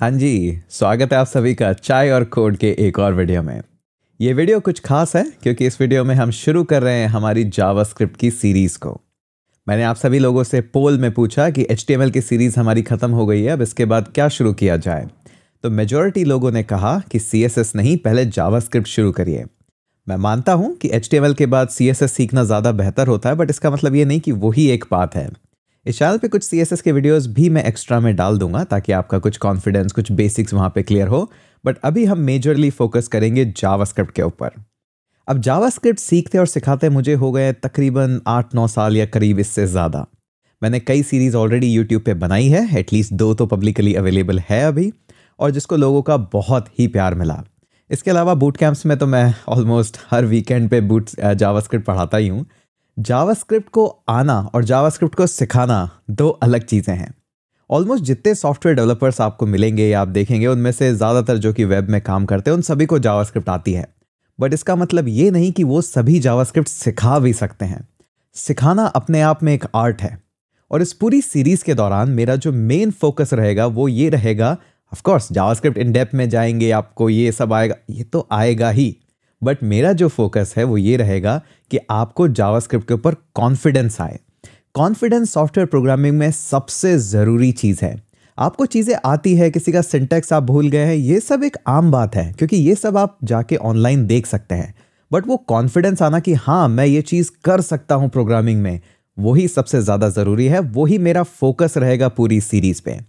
हाँ जी स्वागत है आप सभी का चाय और कोड के एक और वीडियो में ये वीडियो कुछ खास है क्योंकि इस वीडियो में हम शुरू कर रहे हैं हमारी जावास्क्रिप्ट की सीरीज़ को मैंने आप सभी लोगों से पोल में पूछा कि एच की सीरीज़ हमारी ख़त्म हो गई है अब इसके बाद क्या शुरू किया जाए तो मेजोरिटी लोगों ने कहा कि सी नहीं पहले जावास्क्रिप्ट शुरू करिए मैं मानता हूँ कि एच के बाद सी सीखना ज़्यादा बेहतर होता है बट इसका मतलब ये नहीं कि वही एक बात है इस चैनल पे कुछ सी के वीडियोस भी मैं एक्स्ट्रा में डाल दूंगा ताकि आपका कुछ कॉन्फिडेंस कुछ बेसिक्स वहाँ पे क्लियर हो बट अभी हम मेजरली फोकस करेंगे जावास्क्रिप्ट के ऊपर अब जावास्क्रिप्ट सीखते और सिखाते मुझे हो गए तकरीबन आठ नौ साल या करीब इससे ज़्यादा मैंने कई सीरीज़ ऑलरेडी यूट्यूब पर बनाई है एटलीस्ट दो तो पब्लिकली अवेलेबल है अभी और जिसको लोगों का बहुत ही प्यार मिला इसके अलावा बूट कैंप्स में तो मैं ऑलमोस्ट हर वीकेंड पे बूट जावास्क्रिप्ट पढ़ाता ही हूँ जावास्क्रिप्ट को आना और जावास्क्रिप्ट को सिखाना दो अलग चीज़ें हैं ऑलमोस्ट जितने सॉफ्टवेयर डेवलपर्स आपको मिलेंगे या आप देखेंगे उनमें से ज़्यादातर जो कि वेब में काम करते हैं उन सभी को जावास्क्रिप्ट आती है बट इसका मतलब ये नहीं कि वो सभी जावास्क्रिप्ट सिखा भी सकते हैं सिखाना अपने आप में एक आर्ट है और इस पूरी सीरीज़ के दौरान मेरा जो मेन फोकस रहेगा वो ये रहेगा ऑफकोर्स जावास्क्रिप्ट इन डेप्थ में जाएंगे आपको ये सब आएगा ये तो आएगा ही बट मेरा जो फोकस है वो ये रहेगा कि आपको जावास्क्रिप्ट के ऊपर कॉन्फिडेंस आए कॉन्फिडेंस सॉफ्टवेयर प्रोग्रामिंग में सबसे ज़रूरी चीज़ है आपको चीज़ें आती है किसी का सिंटेक्स आप भूल गए हैं ये सब एक आम बात है क्योंकि ये सब आप जाके ऑनलाइन देख सकते हैं बट वो कॉन्फिडेंस आना कि हाँ मैं ये चीज़ कर सकता हूँ प्रोग्रामिंग में वही सबसे ज़्यादा ज़रूरी है वही मेरा फोकस रहेगा पूरी सीरीज़ पर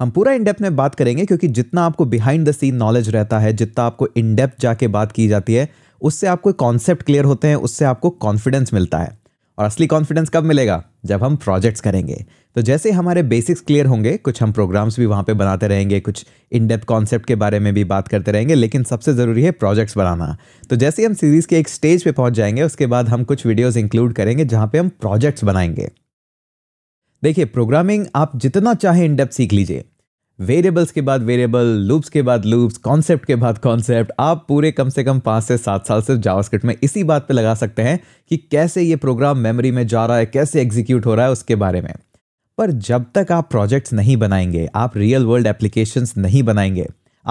हम पूरा इनडेप्थ में बात करेंगे क्योंकि जितना आपको बिहाइंड द सीन नॉलेज रहता है जितना आपको इनडेप्थ जाके बात की जाती है उससे आपको कॉन्सेप्ट क्लियर होते हैं उससे आपको कॉन्फिडेंस मिलता है और असली कॉन्फिडेंस कब मिलेगा जब हम प्रोजेक्ट्स करेंगे तो जैसे हमारे बेसिक्स क्लियर होंगे कुछ हम प्रोग्राम्स भी वहाँ पे बनाते रहेंगे कुछ इन डेप्थ कॉन्सेप्ट के बारे में भी बात करते रहेंगे लेकिन सबसे ज़रूरी है प्रोजेक्ट्स बनाना तो जैसे हम सीरीज़ के एक स्टेज पे पहुँच जाएंगे उसके बाद हम कुछ वीडियोज़ इंक्लूड करेंगे जहाँ पर हम प्रोजेक्ट्स बनाएंगे देखिए प्रोग्रामिंग आप जितना चाहे इनडेप सीख लीजिए वेरिएबल्स के बाद वेरिएबल लूप्स के बाद लूप्स कॉन्सेप्ट के बाद कॉन्सेप्ट आप पूरे कम से कम पाँच से सात साल सिर्फ जावास्क्रिप्ट में इसी बात पे लगा सकते हैं कि कैसे ये प्रोग्राम मेमोरी में जा रहा है कैसे एग्जीक्यूट हो रहा है उसके बारे में पर जब तक आप प्रोजेक्ट्स नहीं बनाएंगे आप रियल वर्ल्ड एप्लीकेशंस नहीं बनाएंगे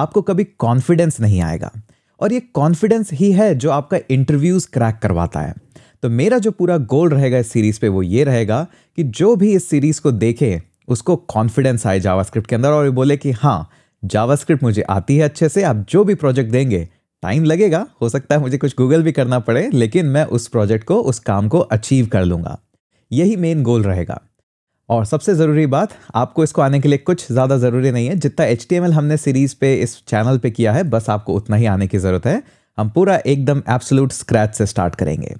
आपको कभी कॉन्फिडेंस नहीं आएगा और ये कॉन्फिडेंस ही है जो आपका इंटरव्यूज़ क्रैक करवाता है तो मेरा जो पूरा गोल रहेगा इस सीरीज़ पे वो ये रहेगा कि जो भी इस सीरीज़ को देखे उसको कॉन्फिडेंस आए जावास्क्रिप्ट के अंदर और बोले कि हाँ जावास्क्रिप्ट मुझे आती है अच्छे से आप जो भी प्रोजेक्ट देंगे टाइम लगेगा हो सकता है मुझे कुछ गूगल भी करना पड़े लेकिन मैं उस प्रोजेक्ट को उस काम को अचीव कर लूँगा यही मेन गोल रहेगा और सबसे ज़रूरी बात आपको इसको आने के लिए कुछ ज़्यादा ज़रूरी नहीं है जितना एच हमने सीरीज़ पे इस चैनल पे किया है बस आपको उतना ही आने की ज़रूरत है हम पूरा एकदम एप्सलूट स्क्रैच से स्टार्ट करेंगे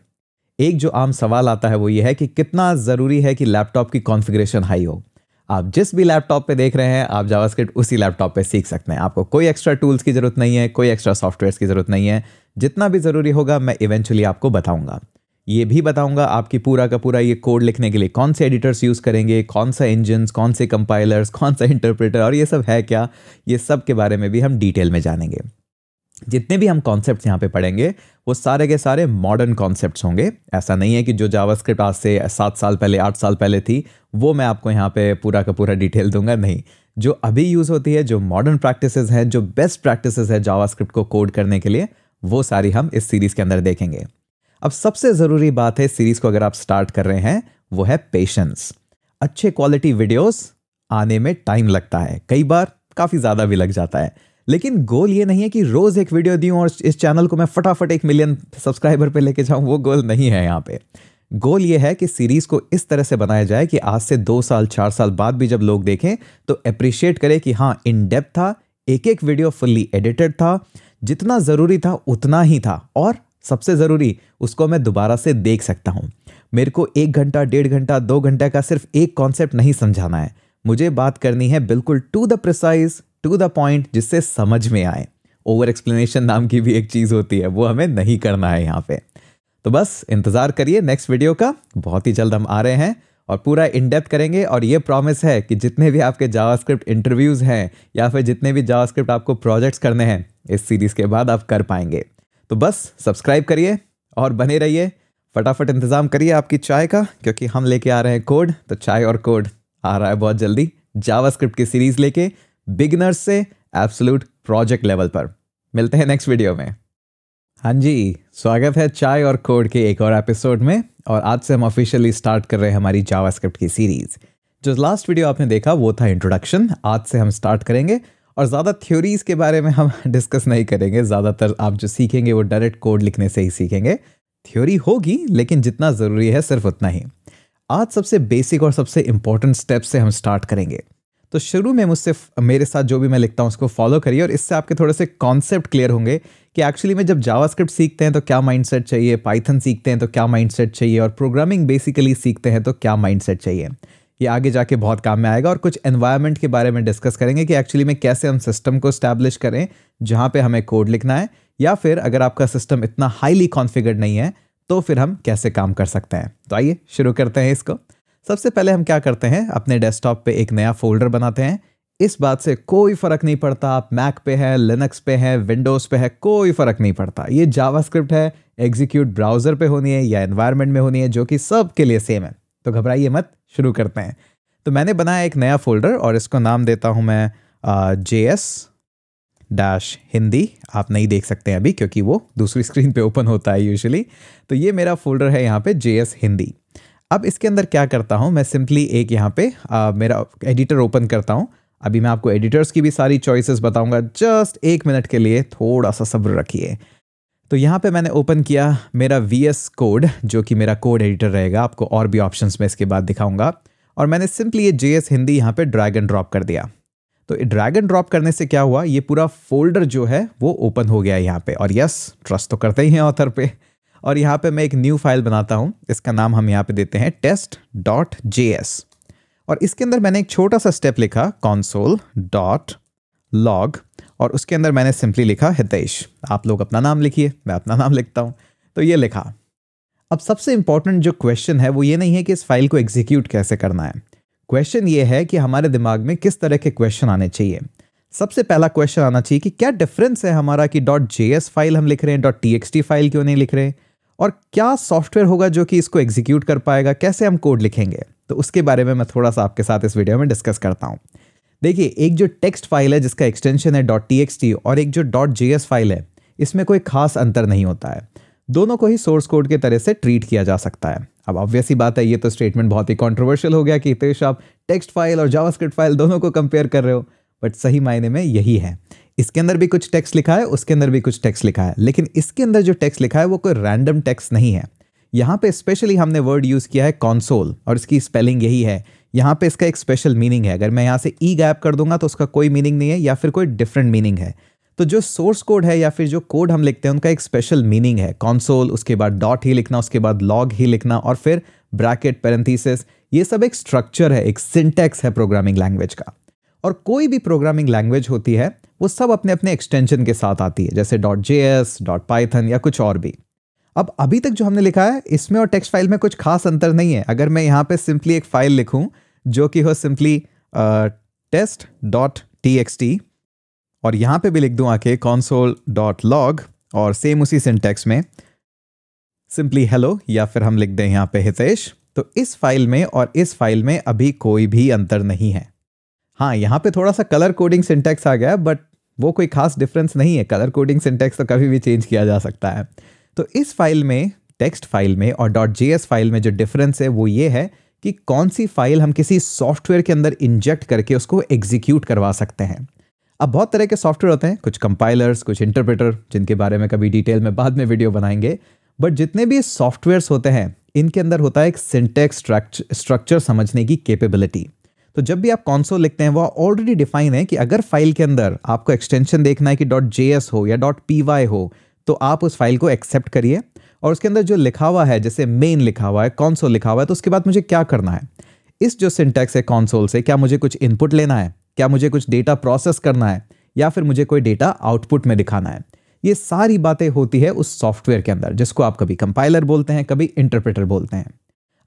एक जो आम सवाल आता है वो ये है कि कितना ज़रूरी है कि लैपटॉप की कॉन्फ़िगरेशन हाई हो आप जिस भी लैपटॉप पे देख रहे हैं आप जावास्क्रिप्ट उसी लैपटॉप पे सीख सकते हैं आपको कोई एक्स्ट्रा टूल्स की ज़रूरत नहीं है कोई एक्स्ट्रा सॉफ्टवेयर की ज़रूरत नहीं है जितना भी ज़रूरी होगा मैं इवेंचुअली आपको बताऊँगा ये भी बताऊंगा आपकी पूरा का पूरा ये कोड लिखने के लिए कौन से एडिटर्स यूज़ करेंगे कौन सा इंजन्स कौन से कंपाइलर्स कौन सा इंटरप्रेटर और ये सब है क्या ये सब के बारे में भी हम डिटेल में जानेंगे जितने भी हम कॉन्सेप्ट्स यहाँ पे पढ़ेंगे वो सारे के सारे मॉडर्न कॉन्सेप्ट्स होंगे ऐसा नहीं है कि जो जावास्क्रिप्ट आज से सात साल पहले आठ साल पहले थी वो मैं आपको यहाँ पे पूरा का पूरा डिटेल दूंगा नहीं जो अभी यूज़ होती है जो मॉडर्न प्रैक्टिसेस हैं जो बेस्ट प्रैक्टिसेस है जावास्क्रिप्ट को कोड करने के लिए वो सारी हम इस सीरीज़ के अंदर देखेंगे अब सबसे ज़रूरी बात है सीरीज़ को अगर आप स्टार्ट कर रहे हैं वो है पेशेंस अच्छे क्वालिटी वीडियोस आने में टाइम लगता है कई बार काफ़ी ज़्यादा भी लग जाता है लेकिन गोल ये नहीं है कि रोज एक वीडियो दूँ और इस चैनल को मैं फटाफट एक मिलियन सब्सक्राइबर पे लेके जाऊँ वो गोल नहीं है यहाँ पे गोल ये है कि सीरीज़ को इस तरह से बनाया जाए कि आज से दो साल चार साल बाद भी जब लोग देखें तो अप्रिशिएट करें कि हाँ इन डेप्थ था एक एक वीडियो फुल्ली एडिटेड था जितना ज़रूरी था उतना ही था और सबसे ज़रूरी उसको मैं दोबारा से देख सकता हूँ मेरे को एक घंटा डेढ़ घंटा दो घंटा का सिर्फ एक कॉन्सेप्ट नहीं समझाना है मुझे बात करनी है बिल्कुल to the precise to the point जिससे समझ में आए ओवर एक्सप्लेनेशन नाम की भी एक चीज़ होती है वो हमें नहीं करना है यहाँ पे तो बस इंतज़ार करिए नेक्स्ट वीडियो का बहुत ही जल्द हम आ रहे हैं और पूरा इन डेप्थ करेंगे और ये प्रॉमिस है कि जितने भी आपके जावास्क्रिप्ट इंटरव्यूज़ हैं या फिर जितने भी जावास्क्रिप्ट आपको प्रोजेक्ट्स करने हैं इस सीरीज़ के बाद आप कर पाएंगे तो बस सब्सक्राइब करिए और बने रहिए फटाफट इंतज़ाम करिए आपकी चाय का क्योंकि हम लेके आ रहे हैं कोड तो चाय और कोड आ रहा है बहुत जल्दी जावा की सीरीज़ लेके बिगनर्स से एब्सोल्यूट प्रोजेक्ट लेवल पर मिलते हैं नेक्स्ट वीडियो में हाँ जी स्वागत है चाय और कोड के एक और एपिसोड में और आज से हम ऑफिशियली स्टार्ट कर रहे हैं हमारी जावास्क्रिप्ट की सीरीज़ जो लास्ट वीडियो आपने देखा वो था इंट्रोडक्शन आज से हम स्टार्ट करेंगे और ज़्यादा थ्योरीज़ के बारे में हम डिस्कस नहीं करेंगे ज़्यादातर आप जो सीखेंगे वो डायरेक्ट कोड लिखने से ही सीखेंगे थ्योरी होगी लेकिन जितना ज़रूरी है सिर्फ उतना ही आज सबसे बेसिक और सबसे इम्पोर्टेंट स्टेप से हम स्टार्ट करेंगे तो शुरू में मुझसे मेरे साथ जो भी मैं लिखता हूँ उसको फॉलो करिए और इससे आपके थोड़े से कॉन्सेप्ट क्लियर होंगे कि एक्चुअली में जब जावास्क्रिप्ट सीखते हैं तो क्या माइंडसेट चाहिए पाइथन सीखते हैं तो क्या माइंडसेट चाहिए और प्रोग्रामिंग बेसिकली सीखते हैं तो क्या माइंडसेट चाहिए ये आगे जाके बहुत काम में आएगा और कुछ एनवायरनमेंट के बारे में डिस्कस करेंगे कि एक्चुअली में कैसे हम सिस्टम को स्टैब्लिश करें जहाँ पर हमें कोड लिखना है या फिर अगर आपका सिस्टम इतना हाईली कॉन्फिगर्ड नहीं है तो फिर हम कैसे काम कर सकते हैं तो आइए शुरू करते हैं इसको सबसे पहले हम क्या करते हैं अपने डेस्कटॉप पे एक नया फोल्डर बनाते हैं इस बात से कोई फर्क नहीं पड़ता आप मैक पे है लिनक्स पे है विंडोज़ पे है कोई फर्क नहीं पड़ता ये जावास्क्रिप्ट है एग्जीक्यूट ब्राउज़र पे होनी है या एनवायरमेंट में होनी है जो कि सब के लिए सेम है तो घबराइए मत शुरू करते हैं तो मैंने बनाया एक नया फोल्डर और इसको नाम देता हूँ मैं जे एस डैश हिंदी आप नहीं देख सकते हैं अभी क्योंकि वो दूसरी स्क्रीन पे ओपन होता है यूजुअली तो ये मेरा फोल्डर है यहाँ पे जे एस हिंदी अब इसके अंदर क्या करता हूँ मैं सिंपली एक यहाँ पे आ, मेरा एडिटर ओपन करता हूँ अभी मैं आपको एडिटर्स की भी सारी चॉइसेस बताऊंगा जस्ट एक मिनट के लिए थोड़ा सा सब्र रखिए तो यहाँ पे मैंने ओपन किया मेरा वी एस कोड जो कि मेरा कोड एडिटर रहेगा आपको और भी ऑप्शन में इसके बाद दिखाऊंगा और मैंने सिंपली ये जे एस हिंदी यहाँ पर ड्रैग एंड ड्रॉप कर दिया तो ड्रैग एंड ड्रॉप करने से क्या हुआ ये पूरा फोल्डर जो है वो ओपन हो गया यहाँ पे और यस ट्रस्ट तो करते ही हैं ऑथर पे और यहाँ पे मैं एक न्यू फाइल बनाता हूँ इसका नाम हम यहाँ पे देते हैं टेस्ट डॉट जे एस और इसके अंदर मैंने एक छोटा सा स्टेप लिखा कॉन्सोल डॉट लॉग और उसके अंदर मैंने सिंपली लिखा हितेश आप लोग अपना नाम लिखिए मैं अपना नाम लिखता हूँ तो ये लिखा अब सबसे इंपॉर्टेंट जो क्वेश्चन है वो ये नहीं है कि इस फाइल को एग्जीक्यूट कैसे करना है क्वेश्चन ये है कि हमारे दिमाग में किस तरह के क्वेश्चन आने चाहिए सबसे पहला क्वेश्चन आना चाहिए कि क्या डिफरेंस है हमारा कि डॉट जे फाइल हम लिख रहे हैं डॉट टी फाइल क्यों नहीं लिख रहे हैं और क्या सॉफ्टवेयर होगा जो कि इसको एग्जीक्यूट कर पाएगा कैसे हम कोड लिखेंगे तो उसके बारे में मैं थोड़ा सा आपके साथ इस वीडियो में डिस्कस करता हूँ देखिए एक जो टेक्स्ट फाइल है जिसका एक्सटेंशन है डॉट टी और एक जो डॉट जी फाइल है इसमें कोई खास अंतर नहीं होता है दोनों को ही सोर्स कोड के तरह से ट्रीट किया जा सकता है अब ऑब्वियस ही बात है ये तो स्टेटमेंट बहुत ही कॉन्ट्रोवर्शियल हो गया कि हितेश आप टेक्स्ट फाइल और जावास्क्रिप्ट फाइल दोनों को कंपेयर कर रहे हो बट सही मायने में यही है इसके अंदर भी कुछ टेक्स्ट लिखा है उसके अंदर भी कुछ टेक्स्ट लिखा है लेकिन इसके अंदर जो टेक्स्ट लिखा है वो कोई रैंडम टेक्स्ट नहीं है यहाँ पे स्पेशली हमने वर्ड यूज़ किया है कॉन्सोल और इसकी स्पेलिंग यही है यहाँ पे इसका एक स्पेशल मीनिंग है अगर मैं यहाँ से ई e गैप कर दूंगा तो उसका कोई मीनिंग नहीं है या फिर कोई डिफरेंट मीनिंग है तो जो सोर्स कोड है या फिर जो कोड हम लिखते हैं उनका एक स्पेशल मीनिंग है कॉन्सोल उसके बाद डॉट ही लिखना उसके बाद लॉग ही लिखना और फिर ब्रैकेट पेरेंथीसिस ये सब एक स्ट्रक्चर है एक सिंटेक्स है प्रोग्रामिंग लैंग्वेज का और कोई भी प्रोग्रामिंग लैंग्वेज होती है वो सब अपने अपने एक्सटेंशन के साथ आती है जैसे dot J S dot Python या कुछ और भी अब अभी तक जो हमने लिखा है इसमें और टेक्स्ट फाइल में कुछ खास अंतर नहीं है अगर मैं यहाँ पे सिंपली एक फाइल लिखूँ जो कि हो simply test dot T X T और यहाँ पे भी लिख दूँ आके कॉन्सोल डॉट लॉग और सेम उसी सिंटेक्स में सिंपली हेलो या फिर हम लिख दें यहाँ पे हितेश तो इस फाइल में और इस फाइल में अभी कोई भी अंतर नहीं है हाँ यहाँ पे थोड़ा सा कलर कोडिंग सिंटेक्स आ गया बट वो कोई खास डिफरेंस नहीं है कलर कोडिंग सिंटेक्स तो कभी भी चेंज किया जा सकता है तो इस फाइल में टेक्स्ट फाइल में और डॉट जे फाइल में जो डिफरेंस है वो ये है कि कौन सी फाइल हम किसी सॉफ्टवेयर के अंदर इंजेक्ट करके उसको एग्जीक्यूट करवा सकते हैं अब बहुत तरह के सॉफ्टवेयर होते हैं कुछ कंपाइलर्स कुछ इंटरप्रेटर जिनके बारे में कभी डिटेल में बाद में वीडियो बनाएंगे बट जितने भी सॉफ्टवेयर्स होते हैं इनके अंदर होता है एक सिंटेक्स स्ट्रक्चर समझने की कैपेबिलिटी तो जब भी आप कॉन्सोल लिखते हैं वह ऑलरेडी डिफाइन है कि अगर फाइल के अंदर आपको एक्सटेंशन देखना है कि डॉट जे हो या डॉट पी हो तो आप उस फाइल को एक्सेप्ट करिए और उसके अंदर जो लिखा हुआ है जैसे मेन लिखा हुआ है कॉन्सोल लिखा हुआ है तो उसके बाद मुझे क्या करना है इस जो सिंटेक्स है कॉन्सोल से क्या मुझे कुछ इनपुट लेना है क्या मुझे कुछ डेटा प्रोसेस करना है या फिर मुझे कोई डेटा आउटपुट में दिखाना है ये सारी बातें होती है उस सॉफ्टवेयर के अंदर जिसको आप कभी कंपाइलर बोलते हैं कभी इंटरप्रेटर बोलते हैं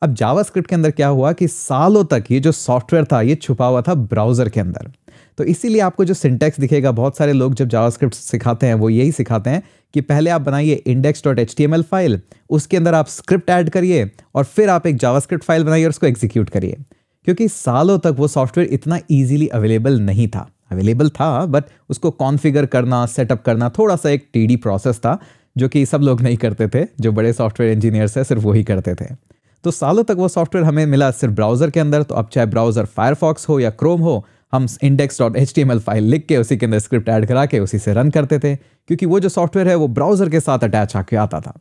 अब जावास्क्रिप्ट के अंदर क्या हुआ कि सालों तक ये जो सॉफ्टवेयर था ये छुपा हुआ था ब्राउज़र के अंदर तो इसीलिए आपको जो सिंटेक्स दिखेगा बहुत सारे लोग जब जावास्क्रिप्ट सिखाते हैं वो यही सिखाते हैं कि पहले आप बनाइए index dot H T M L file उसके अंदर आप स्क्रिप्ट ऐड करिए और फिर आप एक जावास्क्रिप्ट फाइल बनाइए और उसको एग्जीक्यूट करिए क्योंकि सालों तक वो सॉफ्टवेयर इतना ईजिली अवेलेबल नहीं था अवेलेबल था बट उसको कॉन्फ़िगर करना सेटअप करना थोड़ा सा एक टी प्रोसेस था जो कि सब लोग नहीं करते थे जो बड़े सॉफ्टवेयर इंजीनियर्स हैं सिर्फ वही करते थे तो सालों तक वो सॉफ्टवेयर हमें मिला सिर्फ ब्राउज़र के अंदर तो अब चाहे ब्राउज़र फायरफॉक्स हो या क्रोम हो हम इंडेक्स डॉट एच फाइल लिख के उसी के अंदर स्क्रिप्ट ऐड करा के उसी से रन करते थे क्योंकि वो जो सॉफ्टवेयर है वो ब्राउज़र के साथ अटैच आके आता था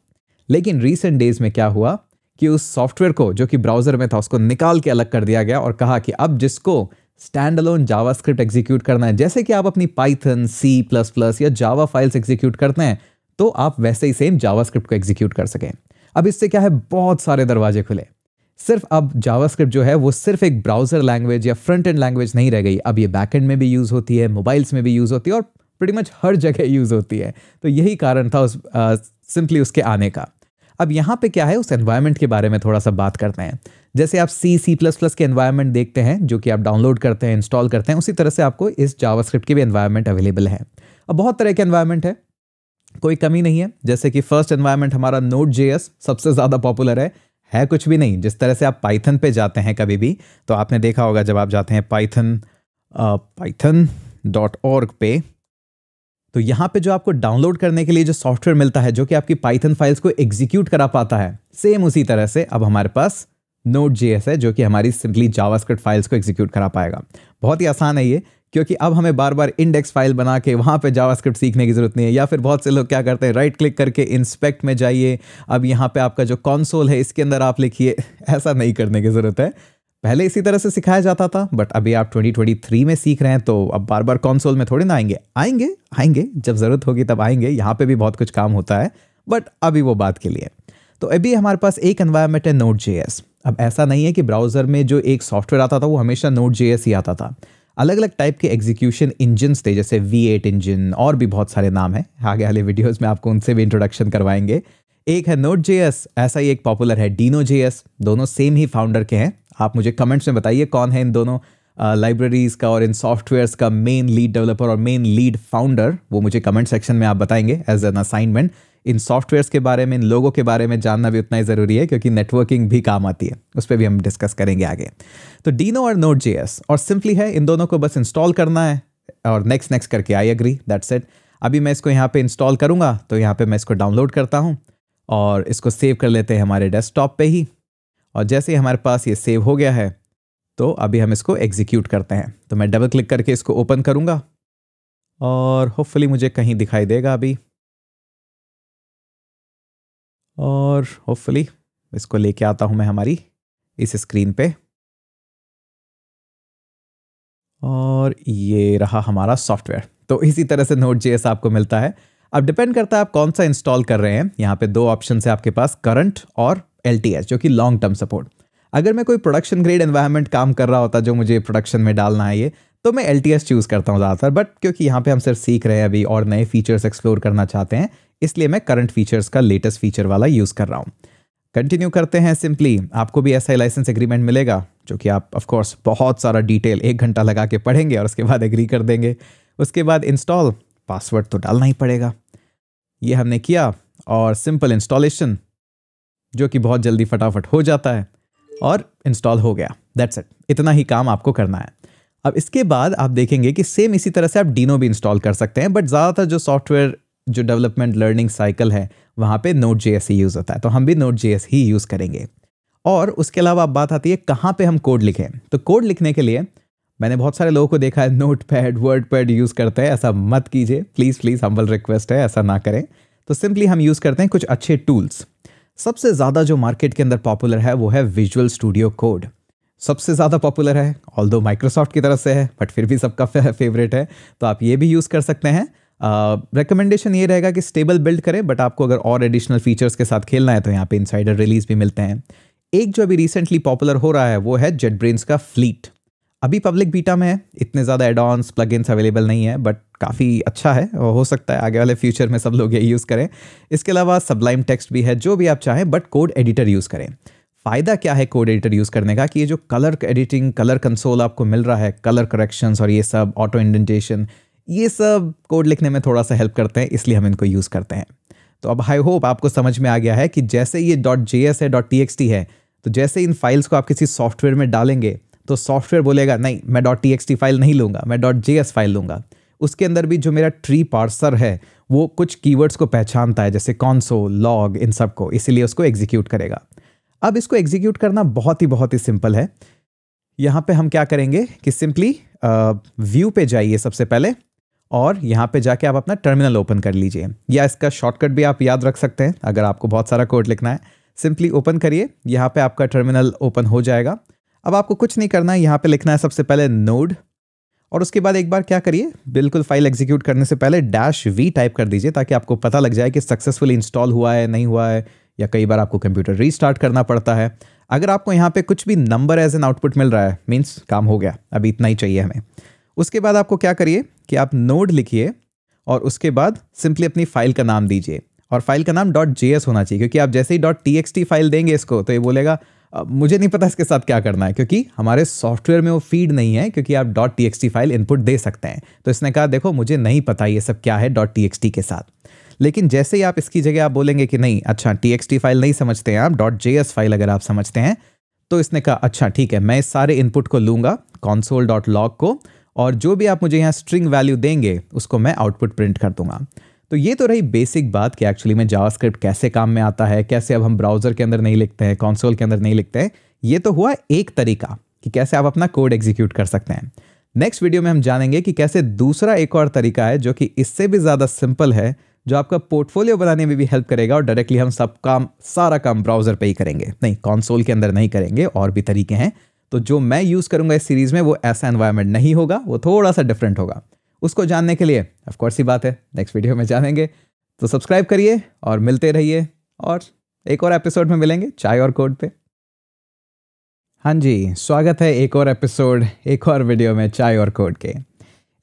लेकिन रिसेंट डेज में क्या हुआ कि उस सॉफ्टवेयर को जो कि ब्राउज़र में था उसको निकाल के अलग कर दिया गया और कहा कि अब जिसको stand alone JavaScript execute करना है जैसे कि आप अपनी पाइथन सी प्लस प्लस या जावा फाइल्स एग्जीक्यूट करते हैं तो आप वैसे ही सेम जावा स्क्रिप्ट को एग्जीक्यूट कर सकें अब इससे क्या है बहुत सारे दरवाजे खुले सिर्फ अब जावास्क्रिप्ट जो है वो सिर्फ एक ब्राउजर लैंग्वेज या फ्रंट एंड लैंग्वेज नहीं रह गई अब ये बैक एंड में भी यूज़ होती है मोबाइल्स में भी यूज़ होती है और प्रटी मच हर जगह यूज़ होती है तो यही कारण था उस सिंपली उसके आने का अब यहाँ पे क्या है उस एनवायरनमेंट के बारे में थोड़ा सा बात करते हैं जैसे आप सी सी प्लस प्लस के एनवायरनमेंट देखते हैं जो कि आप डाउनलोड करते हैं इंस्टॉल करते हैं उसी तरह से आपको इस जावास्क्रिप्ट के भी एनवायरनमेंट अवेलेबल है अब बहुत तरह के एनवायरनमेंट है कोई कमी नहीं है जैसे कि फर्स्ट एनवायरमेंट हमारा नोट जे सबसे ज़्यादा पॉपुलर है है कुछ भी नहीं जिस तरह से आप पाइथन पे जाते हैं कभी भी तो आपने देखा होगा जब आप जाते हैं पाइथन पाइथन डॉट ऑर्ग पे तो यहाँ पे जो आपको डाउनलोड करने के लिए जो सॉफ्टवेयर मिलता है जो कि आपकी पाइथन फाइल्स को एग्जीक्यूट करा पाता है सेम उसी तरह से अब हमारे पास नोट जे है जो कि हमारी सिंपली जावास्क्रिप्ट फाइल्स को एग्जीक्यूट करा पाएगा बहुत ही आसान है ये क्योंकि अब हमें बार बार इंडेक्स फाइल बना के वहाँ पे जावास्क्रिप्ट सीखने की ज़रूरत नहीं है या फिर बहुत से लोग क्या करते हैं राइट क्लिक करके इंस्पेक्ट में जाइए अब यहाँ पे आपका जो कॉन्सोल है इसके अंदर आप लिखिए ऐसा नहीं करने की ज़रूरत है पहले इसी तरह से सिखाया जाता था बट अभी आप 2023 में सीख रहे हैं तो अब बार बार कॉन्सोल में थोड़ी ना आएंगे आएंगे आएंगे जब ज़रूरत होगी तब आएंगे यहाँ पे भी बहुत कुछ काम होता है बट अभी वो बात के लिए तो अभी हमारे पास एक एनवायरमेंट है नोट जे अब ऐसा नहीं है कि ब्राउज़र में जो एक सॉफ्टवेयर आता था वो हमेशा नोट जे ही आता था अलग अलग टाइप के एग्जीक्यूशन इंजन्स थे जैसे वी एट इंजन और भी बहुत सारे नाम हैं आगे वाले वीडियोज़ में आपको उनसे भी इंट्रोडक्शन करवाएंगे एक है नोट जे ऐसा ही एक पॉपुलर है डीनो जे दोनों सेम ही फाउंडर के हैं आप मुझे कमेंट्स में बताइए कौन है इन दोनों लाइब्रेरीज़ का और इन सॉफ्टवेयर्स का मेन लीड डेवलपर और मेन लीड फाउंडर वो मुझे कमेंट सेक्शन में आप बताएंगे एज एन असाइनमेंट इन सॉफ्टवेयर्स के बारे में इन लोगों के बारे में जानना भी उतना ही ज़रूरी है क्योंकि नेटवर्किंग भी काम आती है उस पर भी हम डिस्कस करेंगे आगे तो डीनो और नोट जे और सिंपली है इन दोनों को बस इंस्टॉल करना है और नेक्स्ट नेक्स्ट करके आई एग्री दैट्स इट अभी मैं इसको यहाँ पे इंस्टॉल करूँगा तो यहाँ पे मैं इसको डाउनलोड करता हूँ और इसको सेव कर लेते हैं हमारे डेस्कटॉप पे ही और जैसे ही हमारे पास ये सेव हो गया है तो अभी हम इसको एग्जीक्यूट करते हैं तो मैं डबल क्लिक करके इसको ओपन करूँगा और होपफुली मुझे कहीं दिखाई देगा अभी और होपफुली इसको लेके आता हूँ मैं हमारी इस स्क्रीन पर और ये रहा हमारा सॉफ्टवेयर तो इसी तरह से नोट जी आपको मिलता है अब डिपेंड करता है आप कौन सा इंस्टॉल कर रहे हैं यहाँ पे दो ऑप्शन है आपके पास करंट और एल जो कि लॉन्ग टर्म सपोर्ट अगर मैं कोई प्रोडक्शन ग्रेड एनवायरमेंट काम कर रहा होता जो मुझे प्रोडक्शन में डालना है ये तो मैं एल चूज़ करता हूँ ज़्यादातर बट क्योंकि यहाँ पे हम सिर्फ सीख रहे हैं अभी और नए फीचर्स एक्सप्लोर करना चाहते हैं इसलिए मैं करंट फीचर्स का लेटेस्ट फीचर वाला यूज़ कर रहा हूँ कंटिन्यू करते हैं सिंपली आपको भी ऐसा ही लाइसेंस एग्रीमेंट मिलेगा जो कि आप ऑफ कोर्स बहुत सारा डिटेल एक घंटा लगा के पढ़ेंगे और उसके बाद एग्री कर देंगे उसके बाद इंस्टॉल पासवर्ड तो डालना ही पड़ेगा ये हमने किया और सिंपल इंस्टॉलेशन जो कि बहुत जल्दी फटाफट हो जाता है और इंस्टॉल हो गया दैट्स इट इतना ही काम आपको करना है अब इसके बाद आप देखेंगे कि सेम इसी तरह से आप डीनो भी इंस्टॉल कर सकते हैं बट ज़्यादातर जो सॉफ्टवेयर जो डेवलपमेंट लर्निंग साइकिल है वहाँ पे नोट जे ही यूज़ होता है तो हम भी नोट जे ही यूज़ करेंगे और उसके अलावा आप बात आती है कहाँ पे हम कोड लिखें तो कोड लिखने के लिए मैंने बहुत सारे लोगों को देखा है notepad WordPad use करते हैं ऐसा मत कीजिए प्लीज़ प्लीज़ हम्बल रिक्वेस्ट है ऐसा ना करें तो सिंपली हम यूज़ करते हैं कुछ अच्छे टूल्स सबसे ज़्यादा जो मार्केट के अंदर पॉपुलर है वो है विजुअल स्टूडियो कोड सबसे ज़्यादा पॉपुलर है ऑल दो माइक्रोसॉफ्ट की तरफ से है बट फिर भी सबका फेवरेट है तो आप ये भी यूज़ कर सकते हैं रिकमेंडेशन uh, ये रहेगा कि स्टेबल बिल्ड करें बट आपको अगर और एडिशनल फीचर्स के साथ खेलना है तो यहाँ पे इनसाइडर रिलीज भी मिलते हैं एक जो अभी रिसेंटली पॉपुलर हो रहा है वो है जेट ब्रेन्स का फ्लीट अभी पब्लिक बीटा में है इतने ज़्यादा एडॉन्स प्लग अवेलेबल नहीं है बट काफ़ी अच्छा है हो सकता है आगे वाले फ्यूचर में सब लोग ये यूज़ करें इसके अलावा सबलाइम टेक्स्ट भी है जो भी आप चाहें बट कोड एडिटर यूज़ करें फ़ायदा क्या है कोड एडिटर यूज़ करने का कि ये जो कलर एडिटिंग कलर कंसोल आपको मिल रहा है कलर करेक्शंस और ये सब ऑटो इंडेंटेशन ये सब कोड लिखने में थोड़ा सा हेल्प करते हैं इसलिए हम इनको यूज़ करते हैं तो अब आई होप आपको समझ में आ गया है कि जैसे ये डॉट जे एस है डॉट टी एक्स टी है तो जैसे इन फाइल्स को आप किसी सॉफ्टवेयर में डालेंगे तो सॉफ्टवेयर बोलेगा नहीं मैं dot T X T file नहीं लूँगा मैं डॉट जे एस फाइल लूँगा उसके अंदर भी जो मेरा ट्री पार्सर है वो कुछ कीवर्ड्स को पहचानता है जैसे कॉन्सो लॉग इन सब को इसीलिए उसको एग्जीक्यूट करेगा अब इसको एग्जीक्यूट करना बहुत ही बहुत ही सिंपल है यहाँ पे हम क्या करेंगे कि सिंपली व्यू पे जाइए सबसे पहले और यहाँ पे जाके आप अपना टर्मिनल ओपन कर लीजिए या इसका शॉर्टकट भी आप याद रख सकते हैं अगर आपको बहुत सारा कोड लिखना है सिंपली ओपन करिए यहाँ पे आपका टर्मिनल ओपन हो जाएगा अब आपको कुछ नहीं करना है यहाँ पे लिखना है सबसे पहले नोड और उसके बाद एक बार क्या करिए बिल्कुल फाइल एग्जीक्यूट करने से पहले डैश वी टाइप कर दीजिए ताकि आपको पता लग जाए कि सक्सेसफुली इंस्टॉल हुआ है नहीं हुआ है या कई बार आपको कंप्यूटर रीस्टार्ट करना पड़ता है अगर आपको यहाँ पे कुछ भी नंबर एज एन आउटपुट मिल रहा है मीन्स काम हो गया अभी इतना ही चाहिए हमें उसके बाद आपको क्या करिए कि आप नोड लिखिए और उसके बाद सिंपली अपनी फाइल का नाम दीजिए और फाइल का नाम डॉट जे होना चाहिए क्योंकि आप जैसे ही डॉट टी फाइल देंगे इसको तो ये बोलेगा मुझे नहीं पता इसके साथ क्या करना है क्योंकि हमारे सॉफ्टवेयर में वो फीड नहीं है क्योंकि आप डॉट टी फाइल इनपुट दे सकते हैं तो इसने कहा देखो मुझे नहीं पता ये सब क्या है डॉट टी के साथ लेकिन जैसे ही आप इसकी जगह आप बोलेंगे कि नहीं अच्छा टी फाइल नहीं समझते हैं आप डॉट जे फाइल अगर आप समझते हैं तो इसने कहा अच्छा ठीक है मैं इस सारे इनपुट को लूँगा कॉन्सोल डॉट लॉग को और जो भी आप मुझे यहाँ स्ट्रिंग वैल्यू देंगे उसको मैं आउटपुट प्रिंट कर दूंगा तो ये तो रही बेसिक बात कि एक्चुअली में जावास्क्रिप्ट कैसे काम में आता है कैसे अब हम ब्राउज़र के अंदर नहीं लिखते हैं कॉन्सोल के अंदर नहीं लिखते हैं ये तो हुआ एक तरीका कि कैसे आप अपना कोड एग्जीक्यूट कर सकते हैं नेक्स्ट वीडियो में हम जानेंगे कि कैसे दूसरा एक और तरीका है जो कि इससे भी ज़्यादा सिंपल है जो आपका पोर्टफोलियो बनाने में भी हेल्प करेगा और डायरेक्टली हम सब काम सारा काम ब्राउज़र पे ही करेंगे नहीं कॉन्सोल के अंदर नहीं करेंगे और भी तरीके हैं तो जो मैं यूज़ करूँगा इस सीरीज़ में वो ऐसा एनवायरमेंट नहीं होगा वो थोड़ा सा डिफरेंट होगा उसको जानने के लिए ऑफकोर्स ही बात है नेक्स्ट वीडियो में जानेंगे तो सब्सक्राइब करिए और मिलते रहिए और एक और एपिसोड में मिलेंगे चाय और कोड पे हाँ जी स्वागत है एक और एपिसोड एक और वीडियो में चाय और कोड के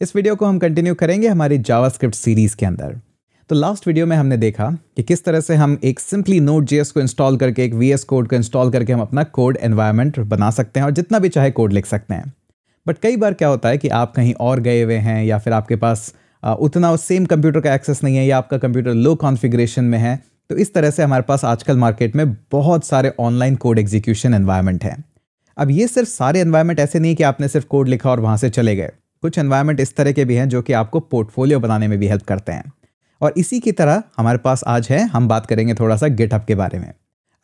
इस वीडियो को हम कंटिन्यू करेंगे हमारी जावास्क्रिप्ट सीरीज़ के अंदर तो लास्ट वीडियो में हमने देखा कि किस तरह से हम एक सिंपली नोट जेएस को इंस्टॉल करके एक वीएस कोड को इंस्टॉल करके हम अपना कोड एनवायरनमेंट बना सकते हैं और जितना भी चाहे कोड लिख सकते हैं बट कई बार क्या होता है कि आप कहीं और गए हुए हैं या फिर आपके पास उतना सेम कंप्यूटर का एक्सेस नहीं है या आपका कंप्यूटर लो कॉन्फिग्रेशन में है तो इस तरह से हमारे पास आजकल मार्केट में बहुत सारे ऑनलाइन कोड एग्जीक्यूशन एनवायरनमेंट हैं अब ये सिर्फ सारे एनवायरनमेंट ऐसे नहीं कि आपने सिर्फ कोड लिखा और वहाँ से चले गए कुछ एनवायरनमेंट इस तरह के भी हैं जो कि आपको पोर्टफोलियो बनाने में भी हेल्प करते हैं और इसी की तरह हमारे पास आज है हम बात करेंगे थोड़ा सा गेटअप के बारे में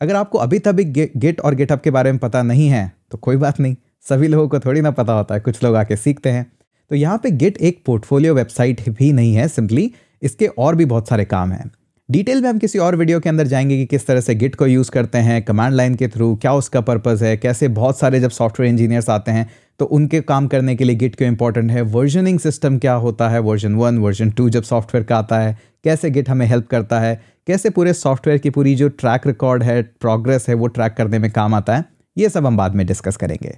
अगर आपको अभी तक गेट और गेटअप के बारे में पता नहीं है तो कोई बात नहीं सभी लोगों को थोड़ी ना पता होता है कुछ लोग आके सीखते हैं तो यहाँ पे गेट एक पोर्टफोलियो वेबसाइट भी नहीं है सिंपली इसके और भी बहुत सारे काम हैं डिटेल में हम किसी और वीडियो के अंदर जाएंगे कि किस तरह से गिट को यूज़ करते हैं कमांड लाइन के थ्रू क्या उसका पर्पज़ है कैसे बहुत सारे जब सॉफ्टवेयर इंजीनियर्स आते हैं तो उनके काम करने के लिए गिट क्यों इंपॉर्टेंट है वर्जनिंग सिस्टम क्या होता है वर्जन वन वर्जन टू जब सॉफ्टवेयर का आता है कैसे गिट हमें हेल्प करता है कैसे पूरे सॉफ्टवेयर की पूरी जो ट्रैक रिकॉर्ड है प्रोग्रेस है वो ट्रैक करने में काम आता है ये सब हम बाद में डिस्कस करेंगे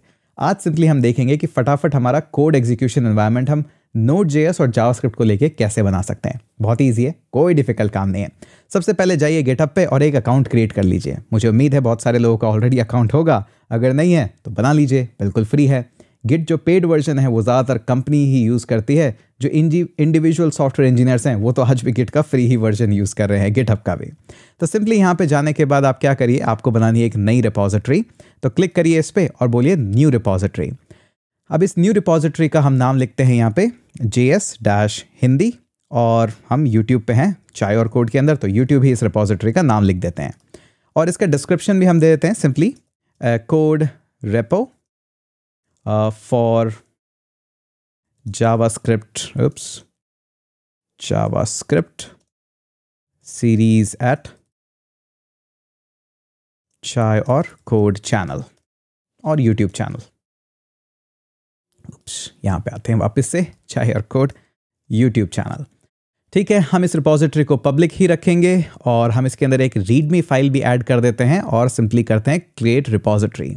आज सिंपली हम देखेंगे कि फटाफट हमारा कोड एग्जीक्यूशन इन्वायरमेंट हम नोट जे और जावास्क्रिप्ट को लेके कैसे बना सकते हैं बहुत ईजी है कोई डिफिकल्ट काम नहीं है सबसे पहले जाइए गेटअप पे और एक अकाउंट क्रिएट कर लीजिए मुझे उम्मीद है बहुत सारे लोगों का ऑलरेडी अकाउंट होगा अगर नहीं है तो बना लीजिए बिल्कुल फ्री है गिट जो पेड वर्जन है वो ज़्यादातर कंपनी ही यूज़ करती है जो इंडिविजुअल सॉफ्टवेयर इंजीनियर्स हैं वो तो आज भी गिट का फ्री ही वर्जन यूज़ कर रहे हैं गिट का भी तो सिंपली यहाँ पे जाने के बाद आप क्या करिए आपको बनानी है एक नई रिपोजिटरी तो क्लिक करिए इस पर और बोलिए न्यू रिपोजिटरी अब इस न्यू रिपोजिटरी का हम नाम लिखते हैं यहाँ पे जे डैश हिंदी और हम यूट्यूब पे हैं चाय और कोड के अंदर तो यूट्यूब ही इस रिपोजिटरी का नाम लिख देते हैं और इसका डिस्क्रिप्शन भी हम दे देते हैं simply code repo uh, for javascript oops javascript series at chai or code channel और YouTube चैनल उप्स यहाँ पे आते हैं वापस से chai और कोड YouTube चैनल ठीक है हम इस रिपोजिटरी को पब्लिक ही रखेंगे और हम इसके अंदर एक रीडमी फाइल भी ऐड कर देते हैं और सिंपली करते हैं क्रिएट रिपोजिटरी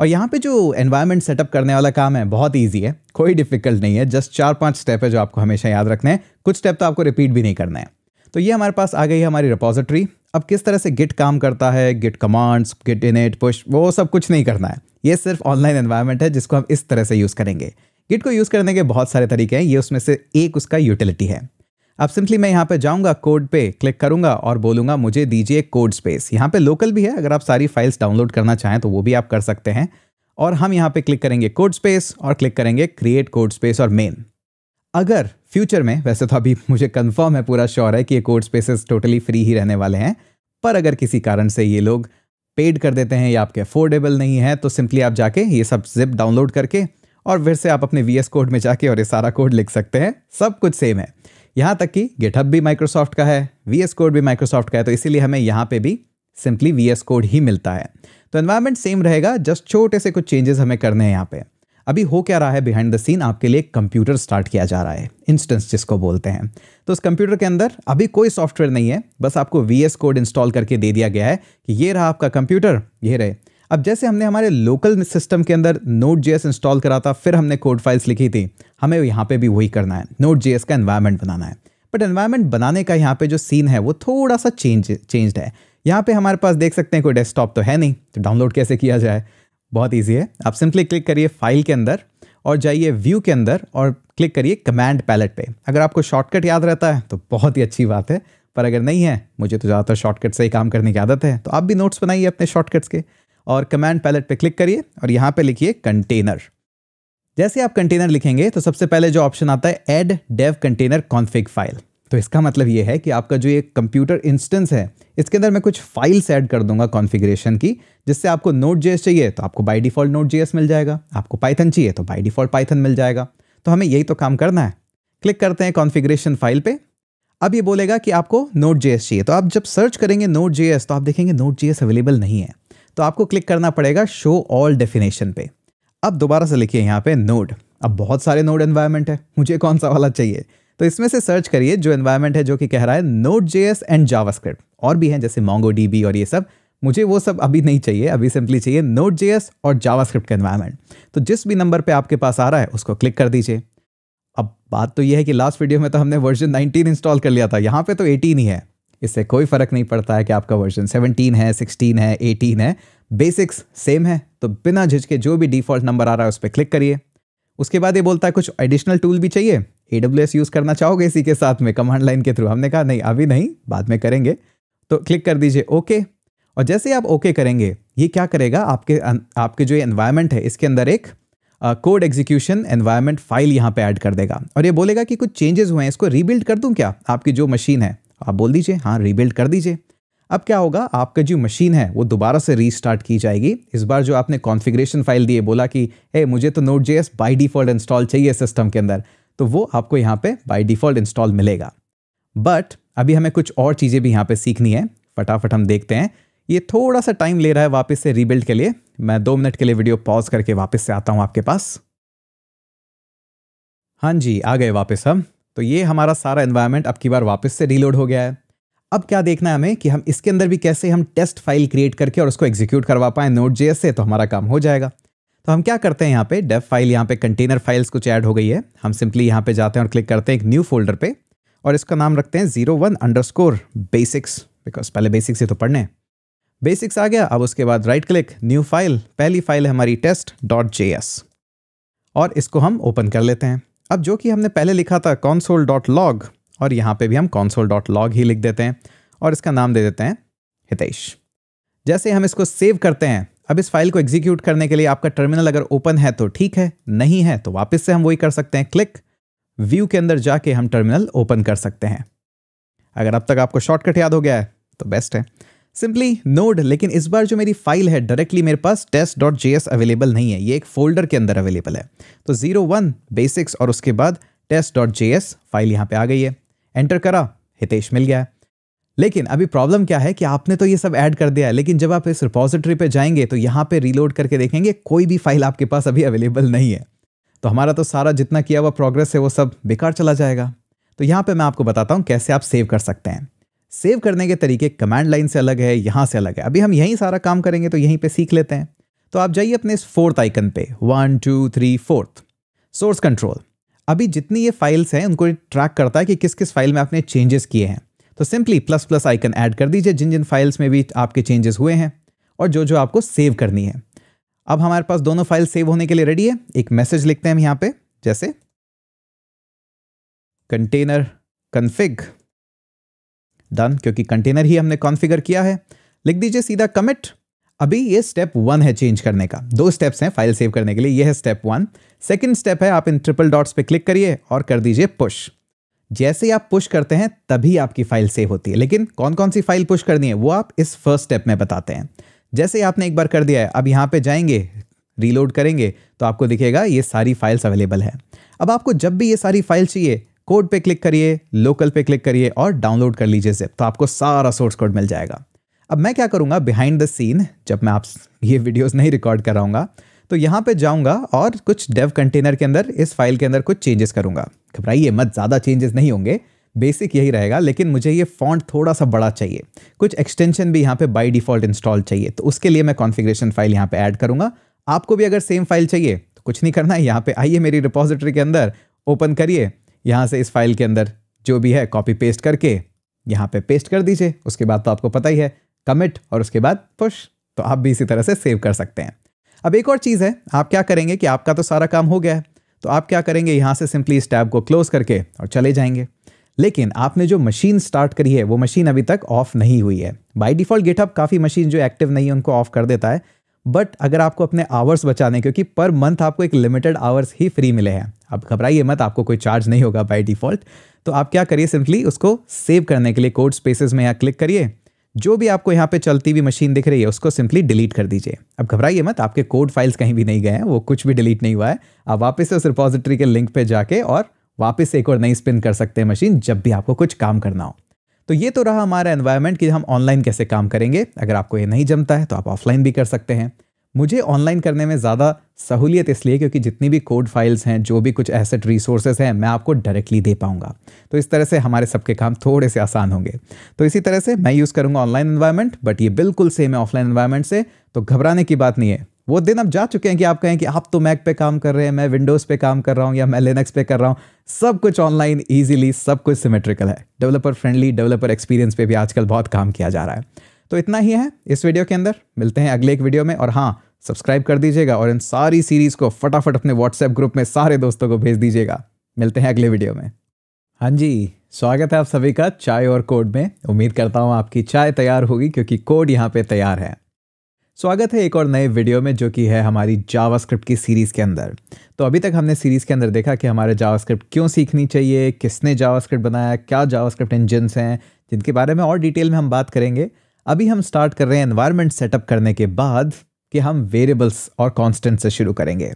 और यहाँ पे जो एनवायरनमेंट सेटअप करने वाला काम है बहुत ईजी है कोई डिफिकल्ट नहीं है जस्ट चार पाँच स्टेप है जो आपको हमेशा याद रखने हैं कुछ स्टेप तो आपको रिपीट भी नहीं करना है तो ये हमारे पास आ गई है हमारी रिपोजिटरी अब किस तरह से गिट काम करता है git commands git init push वो सब कुछ नहीं करना है ये सिर्फ ऑनलाइन एनवायरनमेंट है जिसको हम इस तरह से यूज़ करेंगे गिट को यूज़ करने के बहुत सारे तरीके हैं ये उसमें से एक उसका यूटिलिटी है अब सिंपली मैं यहाँ पे जाऊँगा कोड पे क्लिक करूँगा और बोलूँगा मुझे दीजिए कोड स्पेस यहाँ पे लोकल भी है अगर आप सारी फाइल्स डाउनलोड करना चाहें तो वो भी आप कर सकते हैं और हम यहाँ पे क्लिक करेंगे कोड स्पेस और क्लिक करेंगे क्रिएट कोड स्पेस और मेन अगर फ्यूचर में वैसे तो अभी मुझे कन्फर्म है पूरा श्योर है कि ये कोड स्पेसेस टोटली फ्री ही रहने वाले हैं पर अगर किसी कारण से ये लोग पेड कर देते हैं या आपके अफोर्डेबल नहीं है तो सिंपली आप जाके ये सब जिप डाउनलोड करके और फिर से आप अपने वी कोड में जाके और ये सारा कोड लिख सकते हैं सब कुछ सेम है यहाँ तक कि गिटहब भी माइक्रोसॉफ्ट का है वी एस कोड भी माइक्रोसॉफ्ट का है तो इसीलिए हमें यहाँ पे भी सिंपली वी एस कोड ही मिलता है तो एनवायरमेंट सेम रहेगा जस्ट छोटे से कुछ चेंजेस हमें करने हैं यहाँ पे अभी हो क्या रहा है बिहाइंड द सीन आपके लिए कंप्यूटर स्टार्ट किया जा रहा है इंस्टेंस जिसको बोलते हैं तो उस कंप्यूटर के अंदर अभी कोई सॉफ्टवेयर नहीं है बस आपको वी एस कोड इंस्टॉल करके दे दिया गया है कि ये रहा आपका कंप्यूटर ये रहे अब जैसे हमने हमारे लोकल सिस्टम के अंदर नोट जेएस इंस्टॉल करा था फिर हमने कोड फाइल्स लिखी थी हमें यहाँ पे भी वही करना है नोट जेएस का इन्वायरमेंट बनाना है बट इन्वायरमेंट बनाने का यहाँ पे जो सीन है वो थोड़ा सा चेंज चेंज है यहाँ पे हमारे पास देख सकते हैं कोई डेस्कटॉप तो है नहीं तो डाउनलोड कैसे किया जाए बहुत ईजी है आप सिंपली क्लिक करिए फाइल के अंदर और जाइए व्यू के अंदर और क्लिक करिए कमांड पैलेट पे अगर आपको शॉर्टकट याद रहता है तो बहुत ही अच्छी बात है पर अगर नहीं है मुझे तो ज़्यादातर शॉर्टकट से ही काम करने की आदत है तो आप भी नोट्स बनाइए अपने शॉर्टकट्स के और कमांड पैलेट पे क्लिक करिए और यहाँ पे लिखिए कंटेनर जैसे आप कंटेनर लिखेंगे तो सबसे पहले जो ऑप्शन आता है add dev container config file तो इसका मतलब ये है कि आपका जो ये कंप्यूटर इंस्टेंस है इसके अंदर मैं कुछ फाइल्स ऐड कर दूंगा कॉन्फ़िगरेशन की जिससे आपको नोट जेएस चाहिए तो आपको बाई डिफ़ॉल्ट नोट जेएस मिल जाएगा आपको पाइथन चाहिए तो बाई डिफ़ॉल्ट पाइथन मिल जाएगा तो हमें यही तो काम करना है क्लिक करते हैं कॉन्फ़िगरेशन फाइल पे अब ये बोलेगा कि आपको नोट जे चाहिए तो आप जब सर्च करेंगे नोट जे तो आप देखेंगे नोट जे अवेलेबल नहीं है तो आपको क्लिक करना पड़ेगा शो ऑल डेफिनेशन पे अब दोबारा से लिखिए यहाँ पे नोड अब बहुत सारे नोड एनवायरमेंट है मुझे कौन सा वाला चाहिए तो इसमें से सर्च करिए जो एनवायरमेंट है जो कि कह रहा है नोट जे एंड जावास्क्रिप्ट और भी हैं जैसे मोंगो डीबी और ये सब मुझे वो सब अभी नहीं चाहिए अभी सिंपली चाहिए नोट जे और जावास्क्रिप्ट का एनवायरमेंट तो जिस भी नंबर पर आपके पास आ रहा है उसको क्लिक कर दीजिए अब बात तो ये है कि लास्ट वीडियो में तो हमने वर्जन 19 इंस्टॉल कर लिया था यहाँ पे तो 18 ही है इससे कोई फ़र्क नहीं पड़ता है कि आपका वर्जन 17 है 16 है 18 है बेसिक्स सेम है तो बिना झिझके जो भी डिफ़ॉल्ट नंबर आ रहा है उस पर क्लिक करिए उसके बाद ये बोलता है कुछ एडिशनल टूल भी चाहिए ए यूज़ करना चाहोगे इसी के साथ में कमांड लाइन के थ्रू हमने कहा नहीं अभी नहीं बाद में करेंगे तो क्लिक कर दीजिए ओके और जैसे आप ओके करेंगे ये क्या करेगा आपके अं, आपके जो एनवायरमेंट है इसके अंदर एक कोड एग्जीक्यूशन एनवायरमेंट फाइल यहाँ पे ऐड कर देगा और ये बोलेगा कि कुछ चेंजेस हुए हैं इसको रीबिल्ड कर दूँ क्या आपकी जो मशीन है आप बोल दीजिए हाँ रीबिल्ड कर दीजिए अब क्या होगा आपका जो मशीन है वो दोबारा से रीस्टार्ट की जाएगी इस बार जो आपने कॉन्फ़िगरेशन फाइल दिए बोला कि ए मुझे तो Node J by default install चाहिए सिस्टम के अंदर तो वो आपको यहाँ पे बाई डिफ़ॉल्ट इंस्टॉल मिलेगा बट अभी हमें कुछ और चीज़ें भी यहाँ पे सीखनी है फटाफट हम देखते हैं ये थोड़ा सा टाइम ले रहा है वापस से रीबिल्ड के लिए मैं दो मिनट के लिए वीडियो पॉज करके वापस से आता हूँ आपके पास हाँ जी आ गए वापस हम तो ये हमारा सारा एन्वायरमेंट अब की बार वापस से रीलोड हो गया है अब क्या देखना है हमें कि हम इसके अंदर भी कैसे हम टेस्ट फाइल क्रिएट करके और उसको एग्जीक्यूट करवा पाएँ नोट जे से तो हमारा काम हो जाएगा तो हम क्या करते हैं यहाँ पे डेफ फाइल यहाँ पे कंटेनर फाइल्स कुछ ऐड हो गई है हम सिंपली यहाँ पे जाते हैं और क्लिक करते हैं एक न्यू फोल्डर पे और इसका नाम रखते हैं zero one underscore basics because पहले बेसिक्स ही तो पढ़ने बेसिक्स आ गया अब उसके बाद राइट क्लिक न्यू फाइल पहली फाइल है हमारी टेस्ट डॉट जे एस और इसको हम ओपन कर लेते हैं अब जो कि हमने पहले लिखा था कॉन्सोल डॉट लॉग और यहाँ पे भी हम कॉन्सोल डॉट लॉग ही लिख देते हैं और इसका नाम दे देते हैं हितेश जैसे हम इसको सेव करते हैं अब इस फाइल को एग्जीक्यूट करने के लिए आपका टर्मिनल अगर ओपन है तो ठीक है नहीं है तो वापस से हम वही कर सकते हैं क्लिक व्यू के अंदर जाके हम टर्मिनल ओपन कर सकते हैं अगर अब तक आपको शॉर्टकट याद हो गया है तो बेस्ट है सिंपली नोड लेकिन इस बार जो मेरी फाइल है डायरेक्टली मेरे पास test dot J S available नहीं है ये एक फोल्डर के अंदर अवेलेबल है तो जीरो वन बेसिक्स और उसके बाद test dot J S file यहाँ पे आ गई है एंटर करा हितेश मिल गया लेकिन अभी प्रॉब्लम क्या है कि आपने तो ये सब ऐड कर दिया है लेकिन जब आप इस रिपोजिटरी पे जाएंगे तो यहाँ पे रीलोड करके देखेंगे कोई भी फाइल आपके पास अभी अवेलेबल नहीं है तो हमारा तो सारा जितना किया हुआ प्रोग्रेस है वो सब बेकार चला जाएगा तो यहाँ पे मैं आपको बताता हूँ कैसे आप सेव कर सकते हैं सेव करने के तरीके कमांड लाइन से अलग है यहाँ से अलग है अभी हम यहीं सारा काम करेंगे तो यहीं पे सीख लेते हैं तो आप जाइए अपने इस फोर्थ आइकन पे one two three fourth source control अभी जितनी ये फाइल्स हैं उनको ट्रैक करता है कि किस किस फाइल में आपने चेंजेस किए हैं तो simply plus plus icon add कर दीजिए जिन जिन फाइल्स में भी आपके चेंजेस हुए हैं और जो जो आपको सेव करनी है अब हमारे पास दोनों फाइल सेव होने के लिए रेडी है एक मैसेज लिखते हैं हम यहाँ पे जैसे कंटेनर कन्फिग डन क्योंकि कंटेनर ही हमने कॉन्फ़िगर किया है लिख दीजिए सीधा कमिट अभी ये स्टेप वन है चेंज करने का दो स्टेप्स हैं फाइल सेव करने के लिए ये है स्टेप वन सेकंड स्टेप है आप इन ट्रिपल डॉट्स पे क्लिक करिए और कर दीजिए पुश जैसे ही आप पुश करते हैं तभी आपकी फाइल सेव होती है लेकिन कौन कौन सी फाइल पुश करनी है वो आप इस फर्स्ट स्टेप में बताते हैं जैसे ही आपने एक बार कर दिया है अब यहाँ पे जाएंगे रीलोड करेंगे तो आपको दिखेगा ये सारी फाइल्स अवेलेबल है अब आपको जब भी ये सारी फाइल चाहिए कोड पे क्लिक करिए लोकल पे क्लिक करिए और डाउनलोड कर लीजिए जिप तो आपको सारा सोर्स कोड मिल जाएगा अब मैं क्या करूँगा बिहाइंड द सीन जब मैं आप ये वीडियोस नहीं रिकॉर्ड कराऊंगा तो यहाँ पे जाऊँगा और कुछ डेव कंटेनर के अंदर इस फाइल के अंदर कुछ चेंजेस करूँगा घबराइए मत ज़्यादा चेंजेस नहीं होंगे बेसिक यही रहेगा लेकिन मुझे ये फॉन्ट थोड़ा सा बड़ा चाहिए कुछ एक्सटेंशन भी यहाँ पे बाई डिफ़ॉल्ट इंस्टॉल चाहिए तो उसके लिए मैं कॉन्फ़िगरेशन फाइल यहाँ पे ऐड करूँगा आपको भी अगर सेम फाइल चाहिए तो कुछ नहीं करना है यहाँ पे आइए मेरी रिपोजिटरी के अंदर ओपन करिए यहाँ से इस फाइल के अंदर जो भी है कॉपी पेस्ट करके यहाँ पे पेस्ट कर दीजिए उसके बाद तो आपको पता ही है कमिट और उसके बाद पुश तो आप भी इसी तरह से सेव कर सकते हैं अब एक और चीज़ है आप क्या करेंगे कि आपका तो सारा काम हो गया है तो आप क्या करेंगे यहाँ से सिंपली इस टैब को क्लोज करके और चले जाएंगे लेकिन आपने जो मशीन स्टार्ट करी है वो मशीन अभी तक ऑफ नहीं हुई है बाई डिफ़ॉल्ट गेटअप काफ़ी मशीन जो एक्टिव नहीं है उनको ऑफ कर देता है बट अगर आपको अपने आवर्स बचाने क्योंकि पर मंथ आपको एक लिमिटेड आवर्स ही फ्री मिले हैं आप घबराइए मत आपको कोई चार्ज नहीं होगा बाई डिफ़ॉल्ट तो आप क्या करिए सिंपली उसको सेव करने के लिए कोड स्पेसेस में यहाँ क्लिक करिए जो भी आपको यहाँ पे चलती हुई मशीन दिख रही है उसको सिंपली डिलीट कर दीजिए अब घबराइए मत आपके कोड फाइल्स कहीं भी नहीं गए हैं वो कुछ भी डिलीट नहीं हुआ है आप वापस से उस रिपोजिटरी के लिंक पे जाके और वापस एक और नई स्पिन कर सकते हैं मशीन जब भी आपको कुछ काम करना हो तो ये तो रहा हमारा एन्वायरमेंट कि हम ऑनलाइन कैसे काम करेंगे अगर आपको ये नहीं जमता है तो आप ऑफलाइन भी कर सकते हैं मुझे ऑनलाइन करने में ज़्यादा सहूलियत इसलिए क्योंकि जितनी भी कोड फाइल्स हैं जो भी कुछ एसेट रिसोर्सेज हैं मैं आपको डायरेक्टली दे पाऊँगा तो इस तरह से हमारे सबके काम थोड़े से आसान होंगे तो इसी तरह से मैं यूज़ करूँगा ऑनलाइन इन्वायरमेंट बट ये बिल्कुल सेम है ऑफलाइन इन्वायरमेंट से तो घबराने की बात नहीं है वो दिन अब जा चुके हैं कि आप कहें कि आप तो मैक पे काम कर रहे हैं मैं विंडोज़ पे काम कर रहा हूँ या मैं लिनक्स पे कर रहा हूँ सब कुछ ऑनलाइन ईजिली सब कुछ सिमेट्रिकल है डेवलपर फ्रेंडली डेवलपर एक्सपीरियंस पे भी आजकल बहुत काम किया जा रहा है तो इतना ही है इस वीडियो के अंदर मिलते हैं अगले एक वीडियो में और हाँ सब्सक्राइब कर दीजिएगा और इन सारी सीरीज़ को फटाफट अपने व्हाट्सएप ग्रुप में सारे दोस्तों को भेज दीजिएगा मिलते हैं अगले वीडियो में हाँ जी स्वागत है आप सभी का चाय और कोड में उम्मीद करता हूँ आपकी चाय तैयार होगी क्योंकि कोड यहाँ पे तैयार है स्वागत है एक और नए वीडियो में जो कि है हमारी जावास्क्रिप्ट की सीरीज़ के अंदर तो अभी तक हमने सीरीज़ के अंदर देखा कि हमारे जावास्क्रिप्ट क्यों सीखनी चाहिए किसने जावास्क्रिप्ट बनाया क्या जावास्क्रिप्ट इंजन्स हैं जिनके बारे में और डिटेल में हम बात करेंगे अभी हम स्टार्ट कर रहे हैं एनवायरमेंट सेटअप करने के बाद कि हम वेरिएबल्स और कॉन्स्टेंट से शुरू करेंगे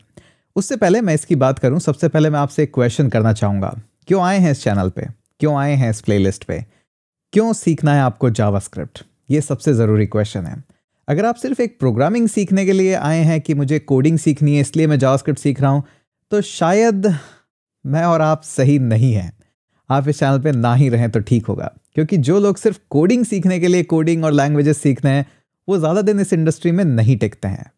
उससे पहले मैं इसकी बात करूं सबसे पहले मैं आपसे एक क्वेश्चन करना चाहूँगा क्यों आए हैं इस चैनल पे क्यों आए हैं इस प्लेलिस्ट पे क्यों सीखना है आपको जावास्क्रिप्ट ये सबसे ज़रूरी क्वेश्चन है अगर आप सिर्फ एक प्रोग्रामिंग सीखने के लिए आए हैं कि मुझे कोडिंग सीखनी है इसलिए मैं जावास्क्रिप्ट सीख रहा हूँ तो शायद मैं और आप सही नहीं हैं आप इस चैनल पे ना ही रहें तो ठीक होगा क्योंकि जो लोग सिर्फ कोडिंग सीखने के लिए कोडिंग और लैंग्वेजेस सीखते हैं वो ज़्यादा दिन इस इंडस्ट्री में नहीं टिकते हैं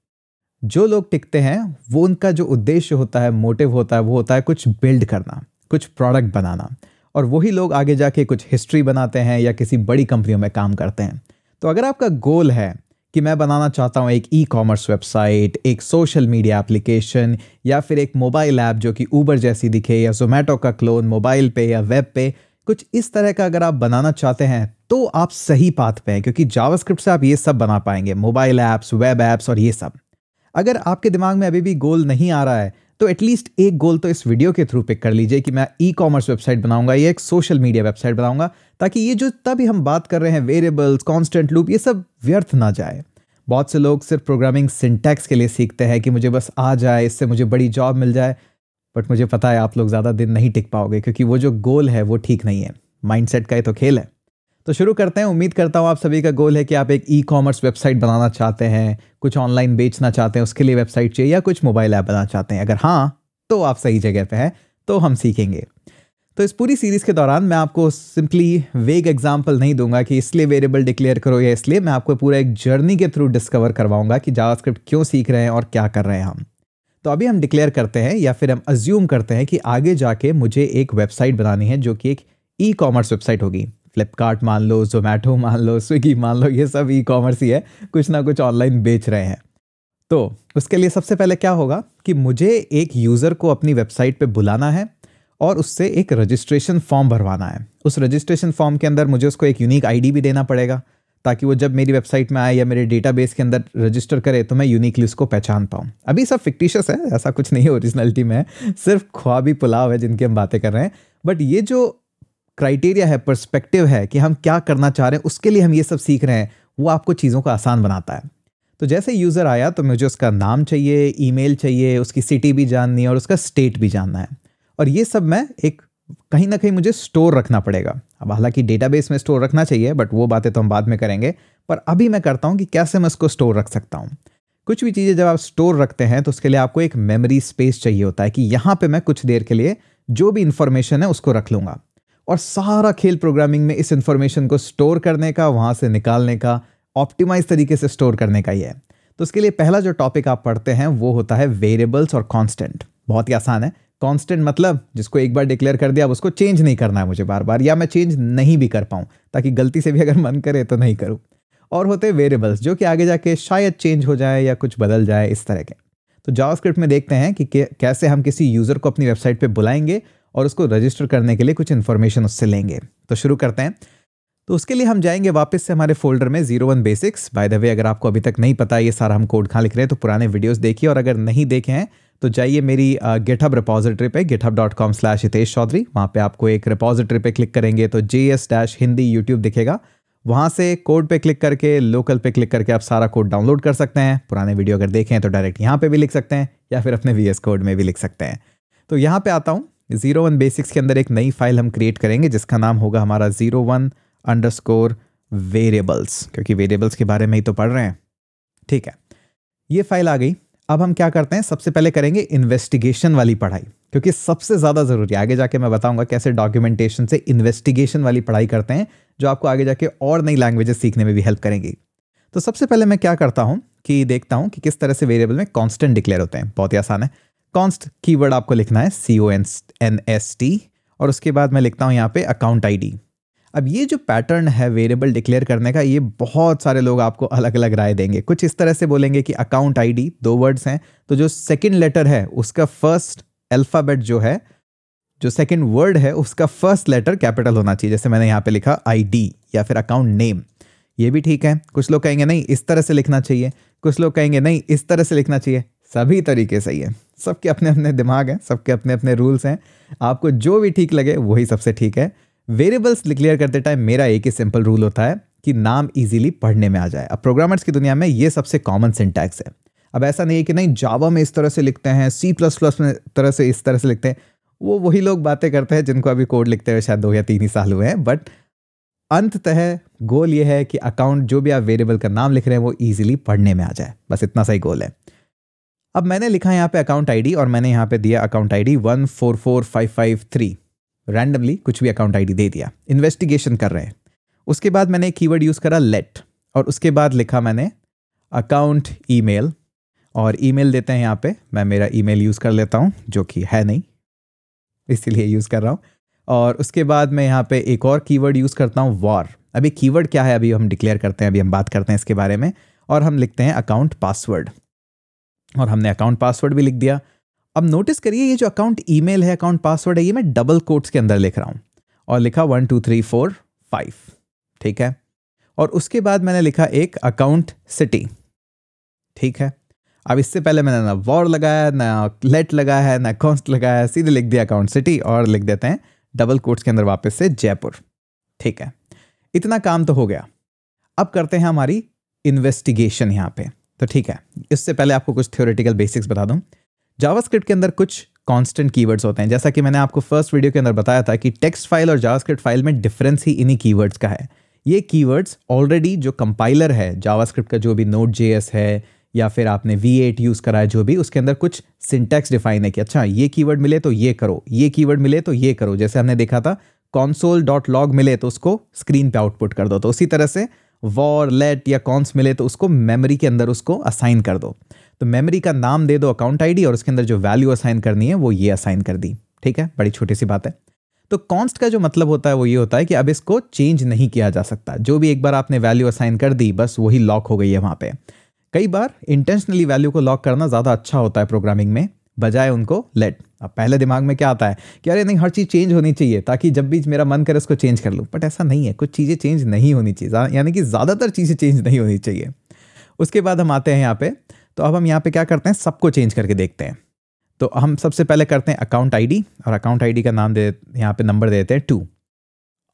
जो लोग टिकते हैं वो उनका जो उद्देश्य होता है मोटिव होता है वो होता है कुछ बिल्ड करना कुछ प्रोडक्ट बनाना और वही लोग आगे जाके कुछ हिस्ट्री बनाते हैं या किसी बड़ी कंपनियों में काम करते हैं तो अगर आपका गोल है कि मैं बनाना चाहता हूँ एक ई कॉमर्स वेबसाइट एक सोशल मीडिया एप्लीकेशन या फिर एक मोबाइल ऐप जो कि ऊबर जैसी दिखे या जोमेटो का क्लोन मोबाइल पे या वेब पे कुछ इस तरह का अगर आप बनाना चाहते हैं तो आप सही पाथ पे हैं क्योंकि जावास्क्रिप्ट से आप ये सब बना पाएंगे मोबाइल ऐप्स वेब ऐप्स और ये सब अगर आपके दिमाग में अभी भी गोल नहीं आ रहा है तो एटलीस्ट एक गोल तो इस वीडियो के थ्रू पिक कर लीजिए कि मैं ई कॉमर्स वेबसाइट बनाऊंगा या एक सोशल मीडिया वेबसाइट बनाऊंगा ताकि ये जो तभी हम बात कर रहे हैं वेरिएबल्स कॉन्स्टेंट लूप ये सब व्यर्थ ना जाए बहुत से लोग सिर्फ प्रोग्रामिंग सिंटैक्स के लिए सीखते हैं कि मुझे बस आ जाए इससे मुझे बड़ी जॉब मिल जाए बट मुझे पता है आप लोग ज़्यादा दिन नहीं टिक पाओगे क्योंकि वो जो गोल है वो ठीक नहीं है माइंडसेट का ही तो खेल है तो शुरू करते हैं उम्मीद करता हूँ आप सभी का गोल है कि आप एक ई कॉमर्स वेबसाइट बनाना चाहते हैं कुछ ऑनलाइन बेचना चाहते हैं उसके लिए वेबसाइट चाहिए या कुछ मोबाइल ऐप बनाना चाहते हैं अगर हाँ तो आप सही जगह पे हैं तो हम सीखेंगे तो इस पूरी सीरीज़ के दौरान मैं आपको सिंपली वेग एग्जाम्पल नहीं दूंगा कि इसलिए वेरिएबल डिक्लेयर करो या इसलिए मैं आपको पूरा एक जर्नी के थ्रू डिस्कवर करवाऊंगा कि जावास्क्रिप्ट क्यों सीख रहे हैं और क्या कर रहे हैं हम तो अभी हम डिक्लेयर करते हैं या फिर हम अज्यूम करते हैं कि आगे जाके मुझे एक वेबसाइट बनानी है जो कि एक ई कॉमर्स वेबसाइट होगी फ्लिपकार्ट मान लो जोमेटो मान लो स्विगी मान लो ये सब ई कॉमर्स ही है कुछ ना कुछ ऑनलाइन बेच रहे हैं तो उसके लिए सबसे पहले क्या होगा कि मुझे एक यूज़र को अपनी वेबसाइट पर बुलाना है और उससे एक रजिस्ट्रेशन फॉर्म भरवाना है उस रजिस्ट्रेशन फॉर्म के अंदर मुझे उसको एक यूनिक आईडी भी देना पड़ेगा ताकि वो जब मेरी वेबसाइट में आए या मेरे डेटाबेस के अंदर रजिस्टर करे तो मैं यूनिकली उसको पहचान पाऊँ अभी सब फिक्टिशियस है ऐसा कुछ नहीं ओरिजिनलिटी में है सिर्फ ख्वाबी पुलाव है जिनकी हम बातें कर रहे हैं बट ये जो क्राइटेरिया है पर्सपेक्टिव है कि हम क्या करना चाह रहे हैं उसके लिए हम ये सब सीख रहे हैं वो आपको चीज़ों को आसान बनाता है तो जैसे यूज़र आया तो मुझे उसका नाम चाहिए ईमेल चाहिए उसकी सिटी भी जाननी है और उसका स्टेट भी जानना है और ये सब मैं एक कहीं ना कहीं मुझे स्टोर रखना पड़ेगा अब हालांकि डेटाबेस में स्टोर रखना चाहिए बट वो बातें तो हम बाद में करेंगे पर अभी मैं करता हूँ कि कैसे मैं उसको स्टोर रख सकता हूँ कुछ भी चीज़ें जब आप स्टोर रखते हैं तो उसके लिए आपको एक मेमोरी स्पेस चाहिए होता है कि यहाँ पर मैं कुछ देर के लिए जो भी इन्फॉर्मेशन है उसको रख लूँगा और सारा खेल प्रोग्रामिंग में इस इन्फॉर्मेशन को स्टोर करने का वहाँ से निकालने का ऑप्टिमाइज तरीके से स्टोर करने का ही है तो उसके लिए पहला जो टॉपिक आप पढ़ते हैं वो होता है वेरिएबल्स और कॉन्स्टेंट बहुत ही आसान है कांस्टेंट मतलब जिसको एक बार डिक्लेयर कर दिया अब उसको चेंज नहीं करना है मुझे बार बार या मैं चेंज नहीं भी कर पाऊँ ताकि गलती से भी अगर मन करे तो नहीं करूँ और होते वेरिएबल्स जो कि आगे जाके शायद चेंज हो जाए या कुछ बदल जाए इस तरह के तो जावास्क्रिप्ट में देखते हैं कि कैसे हम किसी यूज़र को अपनी वेबसाइट पर बुलाएंगे और उसको रजिस्टर करने के लिए कुछ इन्फॉर्मेशन उससे लेंगे तो शुरू करते हैं तो उसके लिए हम जाएंगे वापस से हमारे फोल्डर में zero one basics by the way अगर आपको अभी तक नहीं पता ये सारा हम कोड कहाँ लिख रहे हैं तो पुराने वीडियोस देखिए और अगर नहीं देखे हैं तो जाइए मेरी गिटहब रिपोजिटरी पे GitHub dot com slash Hitesh Choudhary वहाँ पे आपको एक रिपोजिटरी पे क्लिक करेंगे तो J S dash Hindi YouTube दिखेगा वहाँ से कोड पे क्लिक करके लोकल पे क्लिक करके आप सारा कोड डाउनलोड कर सकते हैं पुराने वीडियो अगर देखें तो डायरेक्ट यहाँ पे भी लिख सकते हैं या फिर अपने वी कोड में भी लिख सकते हैं तो यहाँ पे आता हूँ ज़ीरो वन बेसिक्स के अंदर एक नई फाइल हम क्रिएट करेंगे जिसका नाम होगा हमारा zero one underscore variables क्योंकि वेरिएबल्स के बारे में ही तो पढ़ रहे हैं ठीक है ये फाइल आ गई अब हम क्या करते हैं सबसे पहले करेंगे इन्वेस्टिगेशन वाली पढ़ाई क्योंकि सबसे ज़्यादा ज़रूरी है आगे जाके मैं बताऊंगा कैसे डॉक्यूमेंटेशन से इन्वेस्टिगेशन वाली पढ़ाई करते हैं जो आपको आगे जाके और नई लैंग्वेजेस सीखने में भी हेल्प करेंगी तो सबसे पहले मैं क्या करता हूँ कि देखता हूँ कि किस तरह से वेरिएबल में कॉन्स्टेंट डिक्लेयर होते हैं बहुत ही आसान है कॉन्स्ट की आपको लिखना है C O N N S T और उसके बाद मैं लिखता हूँ यहाँ पे अकाउंट डी अब ये जो पैटर्न है वेरिएबल डिक्लेयर करने का ये बहुत सारे लोग आपको अलग अलग राय देंगे कुछ इस तरह से बोलेंगे कि अकाउंट आईडी दो वर्ड्स हैं तो जो सेकंड लेटर है उसका फर्स्ट अल्फ़ाबेट जो है जो सेकंड वर्ड है उसका फर्स्ट लेटर कैपिटल होना चाहिए जैसे मैंने यहाँ पे लिखा आई या फिर अकाउंट नेम ये भी ठीक है कुछ लोग कहेंगे नहीं इस तरह से लिखना चाहिए कुछ लोग कहेंगे नहीं इस तरह से लिखना चाहिए सभी तरीके सही है सबके अपने अपने दिमाग हैं सबके अपने अपने रूल्स हैं आपको जो भी ठीक लगे वही सबसे ठीक है वेरिएबल्स डिक्लेयर करते टाइम मेरा एक ही सिंपल रूल होता है कि नाम इजीली पढ़ने में आ जाए अब प्रोग्रामर्स की दुनिया में ये सबसे कॉमन सिंटैक्स है अब ऐसा नहीं है कि नहीं जावा में इस तरह से लिखते हैं सी प्लस प्लस में तरह से इस तरह से लिखते हैं वो वही लोग बातें करते हैं जिनको अभी कोड लिखते हुए शायद दो या तीन ही साल हुए हैं बट अंततः गोल ये है कि अकाउंट जो भी आप वेरिएबल का नाम लिख रहे हैं वो ईजिली पढ़ने में आ जाए बस इतना सा ही गोल है अब मैंने लिखा है यहाँ पे अकाउंट आईडी और मैंने यहाँ पे दिया account ID one four four five five three randomly कुछ भी अकाउंट आईडी दे दिया इन्वेस्टिगेशन कर रहे हैं उसके बाद मैंने कीवर्ड यूज़ करा लेट और उसके बाद लिखा मैंने अकाउंट ईमेल और ईमेल देते हैं यहाँ पे मैं मेरा ईमेल यूज़ कर लेता हूँ जो कि है नहीं इसीलिए यूज़ कर रहा हूँ और उसके बाद मैं यहाँ पे एक और कीवर्ड यूज़ करता हूँ वॉर अभी कीवर्ड क्या है अभी हम डिक्लेयर करते हैं अभी हम बात करते हैं इसके बारे में और हम लिखते हैं अकाउंट पासवर्ड और हमने अकाउंट पासवर्ड भी लिख दिया अब नोटिस करिए ये जो अकाउंट ईमेल है अकाउंट पासवर्ड है ये मैं डबल कोट्स के अंदर लिख रहा हूँ और लिखा one two three four five ठीक है और उसके बाद मैंने लिखा एक अकाउंट सिटी ठीक है अब इससे पहले मैंने ना वॉर लगाया ना लेट लगाया है ना कॉन्स्ट लगाया है सीधे लिख दिया अकाउंट सिटी और लिख देते हैं डबल कोट्स के अंदर वापस से जयपुर ठीक है इतना काम तो हो गया अब करते हैं हमारी इन्वेस्टिगेशन यहाँ पे तो ठीक है इससे पहले आपको कुछ थ्योरेटिकल बेसिक्स बता दूँ जावास्क्रिप्ट के अंदर कुछ कांस्टेंट कीवर्ड्स होते हैं जैसा कि मैंने आपको फर्स्ट वीडियो के अंदर बताया था कि टेक्स्ट फाइल और जावास्क्रिप्ट फाइल में डिफरेंस ही इन्हीं कीवर्ड्स का है ये कीवर्ड्स ऑलरेडी जो कंपाइलर है जावास्क्रिप्ट का जो भी नोट जे है या फिर आपने वी एट यूज़ करा है जो भी उसके अंदर कुछ सिंटैक्स डिफाइन है कि अच्छा ये कीवर्ड मिले तो ये करो ये कीवर्ड मिले तो ये करो जैसे हमने देखा था कॉन्सोल डॉट लॉग मिले तो उसको स्क्रीन पे आउटपुट कर दो तो उसी तरह से वॉर लेट या कॉन्स मिले तो उसको मेमोरी के अंदर उसको असाइन कर दो तो मेमोरी का नाम दे दो अकाउंट आईडी और उसके अंदर जो वैल्यू असाइन करनी है वो ये असाइन कर दी ठीक है बड़ी छोटी सी बात है तो कॉन्स्ट का जो मतलब होता है वो ये होता है कि अब इसको चेंज नहीं किया जा सकता जो भी एक बार आपने वैल्यू असाइन कर दी बस वही लॉक हो गई है वहाँ पे कई बार इंटेंशनली वैल्यू को लॉक करना ज़्यादा अच्छा होता है प्रोग्रामिंग में बजाय उनको लेट अब पहले दिमाग में क्या आता है कि अरे नहीं हर चीज़ चेंज होनी चाहिए ताकि जब भी मेरा मन करे उसको चेंज कर लूँ बट ऐसा नहीं है कुछ चीज़ें चेंज नहीं होनी चाहिए यानी कि ज़्यादातर चीज़ें चेंज नहीं होनी चाहिए उसके बाद हम आते हैं यहाँ पे तो अब हम यहाँ पे क्या करते हैं सबको चेंज करके देखते हैं तो हम सबसे पहले करते हैं अकाउंट आईडी और अकाउंट आईडी का नाम दे यहाँ पे नंबर देते हैं टू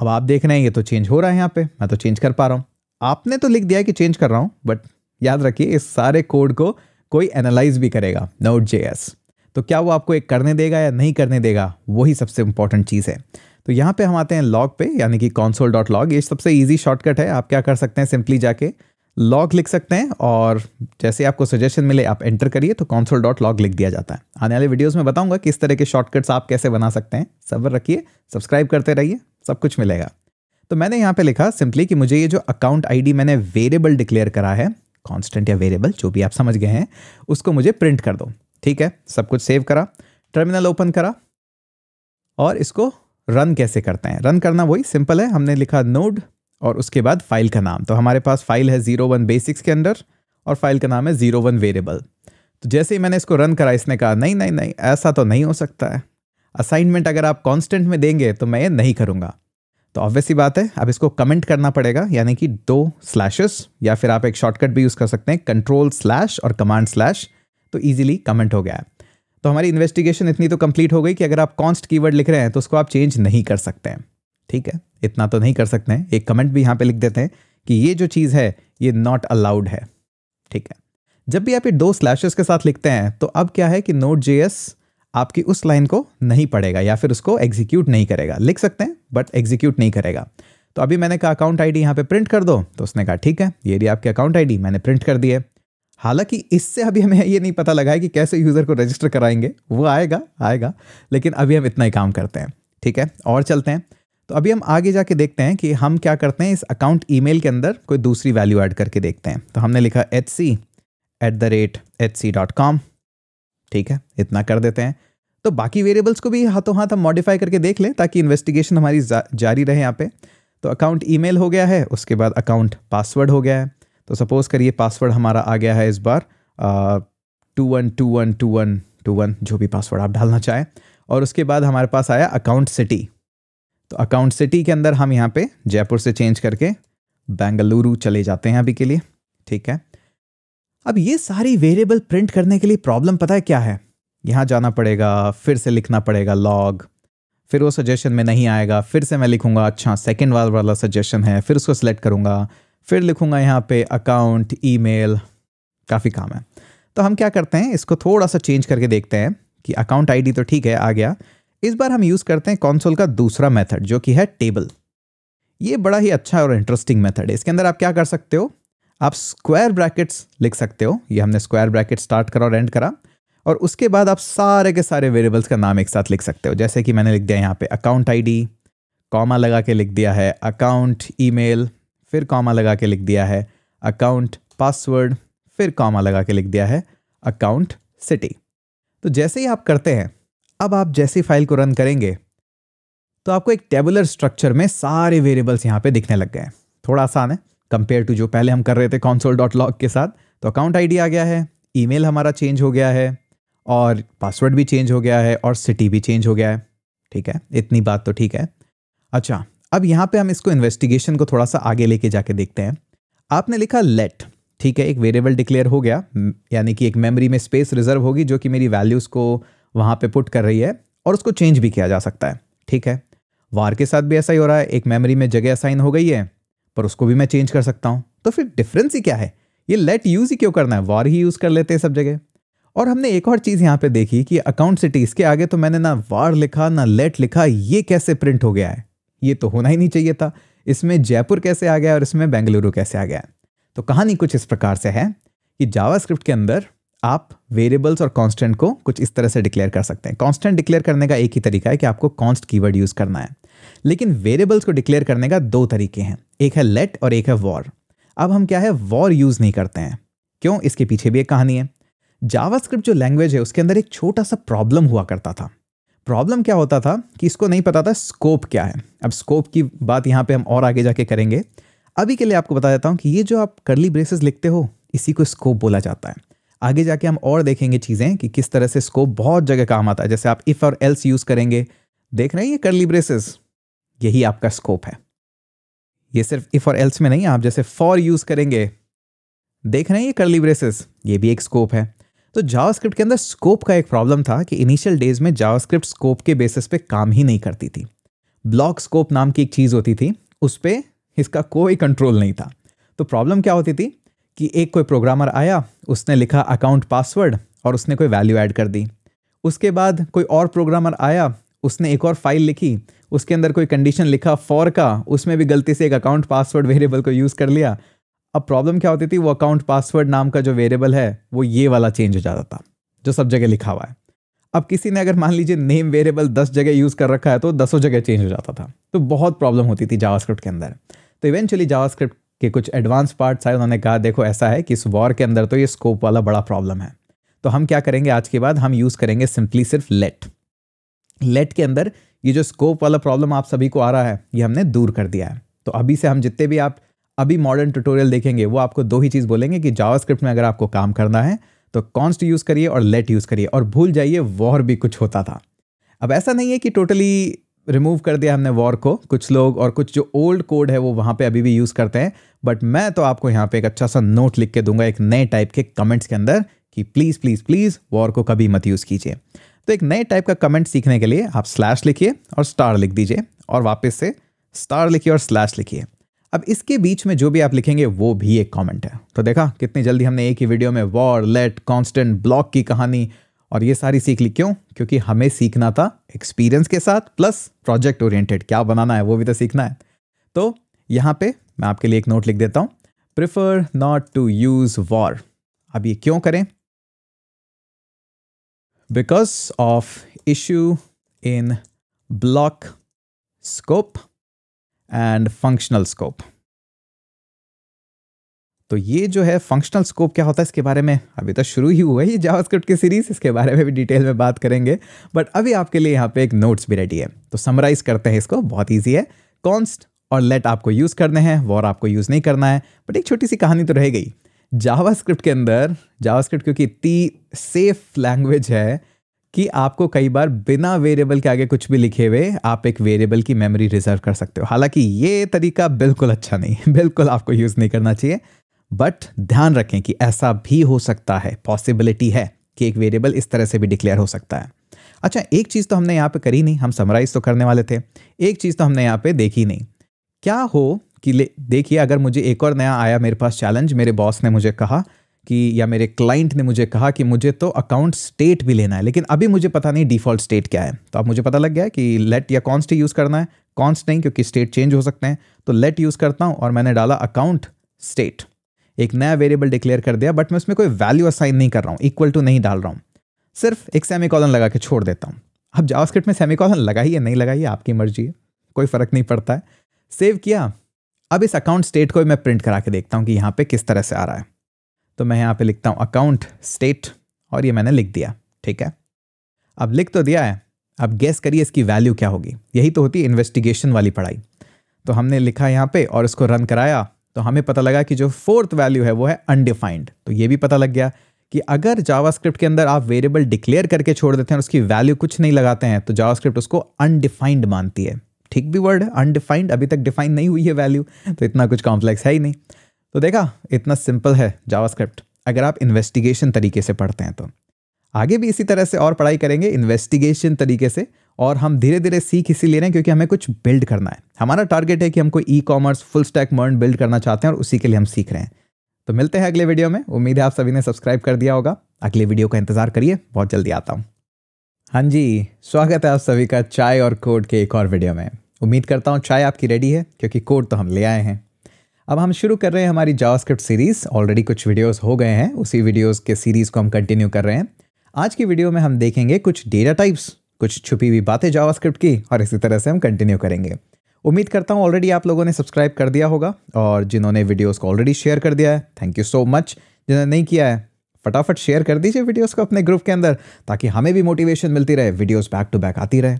अब आप देख रहे हैं ये तो चेंज हो रहा है यहाँ पे मैं तो चेंज कर पा रहा हूँ आपने तो लिख दिया है कि चेंज कर रहा हूँ बट याद रखिए इस सारे कोड को कोई एनालाइज भी करेगा नोट जे तो क्या वो आपको एक करने देगा या नहीं करने देगा वही सबसे इंपॉर्टेंट चीज़ है तो यहाँ पे हम आते हैं लॉग पे यानी कि कॉन्सोल डॉट लॉग ये सबसे इजी शॉर्टकट है आप क्या कर सकते हैं सिंपली जाके लॉग लिख सकते हैं और जैसे आपको सजेशन मिले आप एंटर करिए तो कॉन्सोल डॉट लॉग लिख दिया जाता है आने वाले वीडियोस में बताऊंगा किस तरह के शॉर्टकट्स आप कैसे बना सकते हैं सब रखिए सब्सक्राइब करते रहिए सब कुछ मिलेगा तो मैंने यहाँ पे लिखा सिंपली कि मुझे ये जो अकाउंट आईडी मैंने वेरिएबल डिक्लेयर करा है कॉन्स्टेंट या वेरिएबल जो भी आप समझ गए हैं उसको मुझे प्रिंट कर दो ठीक है सब कुछ सेव करा टर्मिनल ओपन करा और इसको रन कैसे करते हैं रन करना वही सिंपल है हमने लिखा नोड और उसके बाद फाइल का नाम तो हमारे पास फाइल है ज़ीरो वन बेसिक्स के अंदर और फाइल का नाम है ज़ीरो वन वेरिएबल तो जैसे ही मैंने इसको रन करा इसने कहा नहीं नहीं नहीं ऐसा तो नहीं हो सकता है असाइनमेंट अगर आप कॉन्स्टेंट में देंगे तो मैं ये नहीं करूँगा तो ऑब्वियसली बात है अब इसको कमेंट करना पड़ेगा यानी कि दो स्लैशेस या फिर आप एक शॉर्टकट भी यूज़ कर सकते हैं कंट्रोल स्लैश और कमांड स्लैश तो ईजिली कमेंट हो गया है तो हमारी इन्वेस्टिगेशन इतनी तो कंप्लीट हो गई कि अगर आप कॉन्स्ट कीवर्ड लिख रहे हैं तो उसको आप चेंज नहीं कर सकते हैं ठीक है इतना तो नहीं कर सकते हैं एक कमेंट भी यहाँ पे लिख देते हैं कि ये जो चीज़ है ये नॉट अलाउड है ठीक है जब भी आप ये दो स्लैशेस के साथ लिखते हैं तो अब क्या है कि नोट जे आपकी उस लाइन को नहीं पड़ेगा या फिर उसको एग्जीक्यूट नहीं करेगा लिख सकते हैं बट एग्जीक्यूट नहीं करेगा तो अभी मैंने कहा अकाउंट आई डी यहाँ प्रिंट कर दो तो उसने कहा ठीक है ये भी आपकी अकाउंट आई मैंने प्रिंट कर दिए हालांकि इससे अभी हमें ये नहीं पता लगा है कि कैसे यूज़र को रजिस्टर कराएंगे वो आएगा आएगा लेकिन अभी हम इतना ही काम करते हैं ठीक है और चलते हैं तो अभी हम आगे जाके देखते हैं कि हम क्या करते हैं इस अकाउंट ईमेल के अंदर कोई दूसरी वैल्यू ऐड करके देखते हैं तो हमने लिखा H C at the rate H C dot com ठीक है इतना कर देते हैं तो बाकी वेरिएबल्स को भी हाथों हाथ हम मॉडिफाई करके देख लें ताकि इन्वेस्टिगेशन हमारी जा, जारी रहे यहाँ पे तो अकाउंट ईमेल हो गया है उसके बाद अकाउंट पासवर्ड हो गया है तो सपोज़ करिए पासवर्ड हमारा आ गया है इस बार two one two one two one two one जो भी पासवर्ड आप डालना चाहें और उसके बाद हमारे पास आया अकाउंट सिटी तो अकाउंट सिटी के अंदर हम यहाँ पे जयपुर से चेंज करके बेंगलुरु चले जाते हैं अभी के लिए ठीक है अब ये सारी वेरिएबल प्रिंट करने के लिए प्रॉब्लम पता है क्या है यहाँ जाना पड़ेगा फिर से लिखना पड़ेगा लॉग फिर वो सजेशन में नहीं आएगा फिर से मैं लिखूंगा अच्छा सेकेंड वाल वाला सजेशन है फिर उसको सेलेक्ट करूंगा फिर लिखूंगा यहाँ पे अकाउंट ईमेल काफ़ी काम है तो हम क्या करते हैं इसको थोड़ा सा चेंज करके देखते हैं कि अकाउंट आईडी तो ठीक है आ गया इस बार हम यूज़ करते हैं कॉन्सोल का दूसरा मेथड जो कि है टेबल ये बड़ा ही अच्छा और इंटरेस्टिंग मेथड है इसके अंदर आप क्या कर सकते हो आप स्क्वायर ब्रैकेट्स लिख सकते हो ये हमने स्क्वायर ब्रैकेट स्टार्ट करा और एंड करा और उसके बाद आप सारे के सारे वेरिएबल्स का नाम एक साथ लिख सकते हो जैसे कि मैंने लिख दिया यहाँ पे अकाउंट आईडी कॉमा लगा के लिख दिया है अकाउंट ईमेल फिर कॉमा लगा के लिख दिया है अकाउंट पासवर्ड फिर कॉमा लगा के लिख दिया है अकाउंट सिटी तो जैसे ही आप करते हैं अब आप जैसी फाइल को रन करेंगे तो आपको एक टेबुलर स्ट्रक्चर में सारे वेरिएबल्स यहाँ पे दिखने लग गए हैं थोड़ा आसान है कंपेयर टू जो पहले हम कर रहे थे कॉन्सोल डॉट लॉग के साथ तो अकाउंट आईडी आ गया है ईमेल हमारा चेंज हो गया है और पासवर्ड भी चेंज हो गया है और सिटी भी चेंज हो गया है ठीक है इतनी बात तो ठीक है अच्छा अब यहाँ पे हम इसको इन्वेस्टिगेशन को थोड़ा सा आगे लेके जाके देखते हैं आपने लिखा लेट ठीक है एक वेरिएबल डिक्लेयर हो गया यानी कि एक मेमोरी में स्पेस रिजर्व होगी जो कि मेरी वैल्यूज़ को वहाँ पे पुट कर रही है और उसको चेंज भी किया जा सकता है ठीक है वार के साथ भी ऐसा ही हो रहा है एक मेमोरी में जगह असाइन हो गई है पर उसको भी मैं चेंज कर सकता हूँ तो फिर डिफरेंस ही क्या है ये लेट यूज़ ही क्यों करना है वार ही यूज़ कर लेते हैं सब जगह और हमने एक और चीज़ यहाँ पे देखी कि अकाउंट सिटी इसके आगे तो मैंने ना वार लिखा ना लेट लिखा ये कैसे प्रिंट हो गया है ये तो होना ही नहीं चाहिए था इसमें जयपुर कैसे आ गया और इसमें बेंगलुरु कैसे आ गया तो कहानी कुछ इस प्रकार से है कि जावास्क्रिप्ट के अंदर आप वेरिएबल्स और कांस्टेंट को कुछ इस तरह से डिक्लेयर कर सकते हैं कांस्टेंट डिक्लेयर करने का एक ही तरीका है कि आपको कॉन्स्ट कीवर्ड यूज़ करना है लेकिन वेरिएबल्स को डिक्लेयर करने का दो तरीके हैं एक है लेट और एक है वॉर अब हम क्या है वॉर यूज़ नहीं करते हैं क्यों इसके पीछे भी एक कहानी है जावास्क्रिप्ट जो लैंग्वेज है उसके अंदर एक छोटा सा प्रॉब्लम हुआ करता था प्रॉब्लम क्या होता था कि इसको नहीं पता था स्कोप क्या है अब स्कोप की बात यहाँ पे हम और आगे जाके करेंगे अभी के लिए आपको बता देता हूँ कि ये जो आप करली ब्रेसेस लिखते हो इसी को स्कोप बोला जाता है आगे जाके हम और देखेंगे चीज़ें कि किस तरह से स्कोप बहुत जगह काम आता है जैसे आप इफ़ और एल्स यूज़ करेंगे देख रहे हैं ये करली ब्रेसेस यही आपका स्कोप है ये सिर्फ इफ़ और एल्स में नहीं आप जैसे फॉर यूज़ करेंगे देख रहे हैं ये करली ब्रेसेस ये भी एक स्कोप है तो जावास्क्रिप्ट के अंदर स्कोप का एक प्रॉब्लम था कि इनिशियल डेज में जावास्क्रिप्ट स्कोप के बेसिस पे काम ही नहीं करती थी ब्लॉक स्कोप नाम की एक चीज़ होती थी उस पर इसका कोई कंट्रोल नहीं था तो प्रॉब्लम क्या होती थी कि एक कोई प्रोग्रामर आया उसने लिखा अकाउंट पासवर्ड और उसने कोई वैल्यू ऐड कर दी उसके बाद कोई और प्रोग्रामर आया उसने एक और फाइल लिखी उसके अंदर कोई कंडीशन लिखा फॉर का उसमें भी गलती से एक अकाउंट पासवर्ड वेरिएबल को यूज़ कर लिया अब प्रॉब्लम क्या होती थी वो अकाउंट पासवर्ड नाम का जो वेरिएबल है वो ये वाला चेंज हो जाता था जो सब जगह लिखा हुआ है अब किसी ने अगर मान लीजिए नेम वेरिएबल दस जगह यूज़ कर रखा है तो दसों जगह चेंज हो जाता था तो बहुत प्रॉब्लम होती थी जावास्क्रिप्ट के अंदर तो इवेंचुअली जावास्क्रिप्ट कि कुछ एडवांस पार्ट्स आए उन्होंने कहा देखो ऐसा है कि इस वॉर के अंदर तो ये स्कोप वाला बड़ा प्रॉब्लम है तो हम क्या करेंगे आज के बाद हम यूज़ करेंगे सिंपली सिर्फ लेट लेट के अंदर ये जो स्कोप वाला प्रॉब्लम आप सभी को आ रहा है ये हमने दूर कर दिया है तो अभी से हम जितने भी आप अभी मॉडर्न ट्यूटोरियल देखेंगे वो आपको दो ही चीज़ बोलेंगे कि जावास्क्रिप्ट में अगर आपको काम करना है तो कॉन्स्ट यूज़ करिए और लेट यूज़ करिए और भूल जाइए वॉर भी कुछ होता था अब ऐसा नहीं है कि टोटली रिमूव कर दिया हमने वॉर को कुछ लोग और कुछ जो ओल्ड कोड है वो वहाँ पे अभी भी यूज़ करते हैं बट मैं तो आपको यहाँ पे एक अच्छा सा नोट लिख के दूंगा एक नए टाइप के कमेंट्स के अंदर कि प्लीज़ प्लीज़ प्लीज़ वॉर को कभी मत यूज़ कीजिए तो एक नए टाइप का कमेंट सीखने के लिए आप स्लैश लिखिए और स्टार लिख दीजिए और वापस से स्टार लिखिए और स्लैश लिखिए अब इसके बीच में जो भी आप लिखेंगे वो भी एक कमेंट है तो देखा कितनी जल्दी हमने एक ही वीडियो में वॉर लेट कांस्टेंट ब्लॉक की कहानी और ये सारी सीख ली क्यों क्योंकि हमें सीखना था एक्सपीरियंस के साथ प्लस प्रोजेक्ट ओरिएंटेड क्या बनाना है वो भी तो सीखना है तो यहाँ पे मैं आपके लिए एक नोट लिख देता हूँ prefer not to use var अब ये क्यों करें because of issue in block scope and functional scope तो ये जो है फंक्शनल स्कोप क्या होता है इसके बारे में अभी तो शुरू ही हुआ है ये जावास्क्रिप्ट की सीरीज़ इसके बारे में भी डिटेल में बात करेंगे बट अभी आपके लिए यहाँ पे एक नोट्स भी रेडी है तो समराइज़ करते हैं इसको बहुत ईजी है कॉन्स्ट और लेट आपको यूज़ करने हैं वॉर आपको यूज़ नहीं करना है बट एक छोटी सी कहानी तो रह गई जावास्क्रिप्ट के अंदर जावास्क्रिप्ट क्योंकि इतनी सेफ लैंग्वेज है कि आपको कई बार बिना वेरिएबल के आगे कुछ भी लिखे हुए आप एक वेरिएबल की मेमोरी रिजर्व कर सकते हो हालांकि ये तरीका बिल्कुल अच्छा नहीं बिल्कुल आपको यूज़ नहीं करना चाहिए बट ध्यान रखें कि ऐसा भी हो सकता है पॉसिबिलिटी है कि एक वेरिएबल इस तरह से भी डिक्लेयर हो सकता है अच्छा एक चीज़ तो हमने यहाँ पे करी नहीं हम समराइज़ तो करने वाले थे एक चीज़ तो हमने यहाँ पे देखी नहीं क्या हो कि देखिए अगर मुझे एक और नया आया मेरे पास चैलेंज मेरे बॉस ने मुझे कहा कि या मेरे क्लाइंट ने मुझे कहा कि मुझे तो अकाउंट स्टेट भी लेना है लेकिन अभी मुझे पता नहीं डिफ़ॉल्ट स्टेट क्या है तो अब मुझे पता लग गया है कि लेट या कॉन्स्ट यूज़ करना है कॉन्स्ट नहीं क्योंकि स्टेट चेंज हो सकते हैं तो लेट यूज़ करता हूँ और मैंने डाला अकाउंट स्टेट एक नया वेरिएबल डिक्लेयर कर दिया बट मैं उसमें कोई वैल्यू असाइन नहीं कर रहा हूँ इक्वल टू नहीं डाल रहा हूँ सिर्फ एक सेमी लगा के छोड़ देता हूँ अब जावास्क्रिप्ट में सेमी लगाइए नहीं लगाइए आपकी मर्जी है कोई फ़र्क नहीं पड़ता है सेव किया अब इस अकाउंट स्टेट को मैं प्रिंट करा के देखता हूँ कि यहाँ पे किस तरह से आ रहा है तो मैं यहाँ पे लिखता हूँ अकाउंट स्टेट और ये मैंने लिख दिया ठीक है अब लिख तो दिया है अब गेस करिए इसकी वैल्यू क्या होगी यही तो होती है इन्वेस्टिगेशन वाली पढ़ाई तो हमने लिखा यहाँ पे और इसको रन कराया तो हमें पता लगा कि जो फोर्थ वैल्यू है वो है अनडिफाइंड तो ये भी पता लग गया कि अगर जावास्क्रिप्ट के अंदर आप वेरिएबल डिक्लेयर करके छोड़ देते हैं और उसकी वैल्यू कुछ नहीं लगाते हैं तो जावास्क्रिप्ट उसको अनडिफाइंड मानती है ठीक भी वर्ड है अनडिफाइंड अभी तक डिफाइन नहीं हुई है वैल्यू तो इतना कुछ कॉम्प्लेक्स है ही नहीं तो देखा इतना सिंपल है जावास्क्रिप्ट अगर आप इन्वेस्टिगेशन तरीके से पढ़ते हैं तो आगे भी इसी तरह से और पढ़ाई करेंगे इन्वेस्टिगेशन तरीके से और हम धीरे धीरे सीख इसी ले रहे हैं क्योंकि हमें कुछ बिल्ड करना है हमारा टारगेट है कि हमको e commerce full stack MERN build करना चाहते हैं और उसी के लिए हम सीख रहे हैं तो मिलते हैं अगले वीडियो में उम्मीद है आप सभी ने सब्सक्राइब कर दिया होगा अगले वीडियो का इंतजार करिए बहुत जल्दी आता हूँ हाँ जी स्वागत है आप सभी का चाय और कोड के एक और वीडियो में उम्मीद करता हूँ चाय आपकी रेडी है क्योंकि कोड तो हम ले आए हैं अब हम शुरू कर रहे हैं हमारी जावास्क्रिप्ट सीरीज़ ऑलरेडी कुछ वीडियोस हो गए हैं उसी वीडियोस के सीरीज़ को हम कंटिन्यू कर रहे हैं आज की वीडियो में हम देखेंगे कुछ डेटा टाइप्स कुछ छुपी हुई बातें जावास्क्रिप्ट की और इसी तरह से हम कंटिन्यू करेंगे उम्मीद करता हूँ ऑलरेडी आप लोगों ने सब्सक्राइब कर दिया होगा और जिन्होंने वीडियोस को ऑलरेडी शेयर कर दिया है थैंक यू सो मच जिन्होंने नहीं किया है फटाफट शेयर कर दीजिए वीडियोस को अपने ग्रुप के अंदर ताकि हमें भी मोटिवेशन मिलती रहे वीडियोस बैक टू बैक आती रहे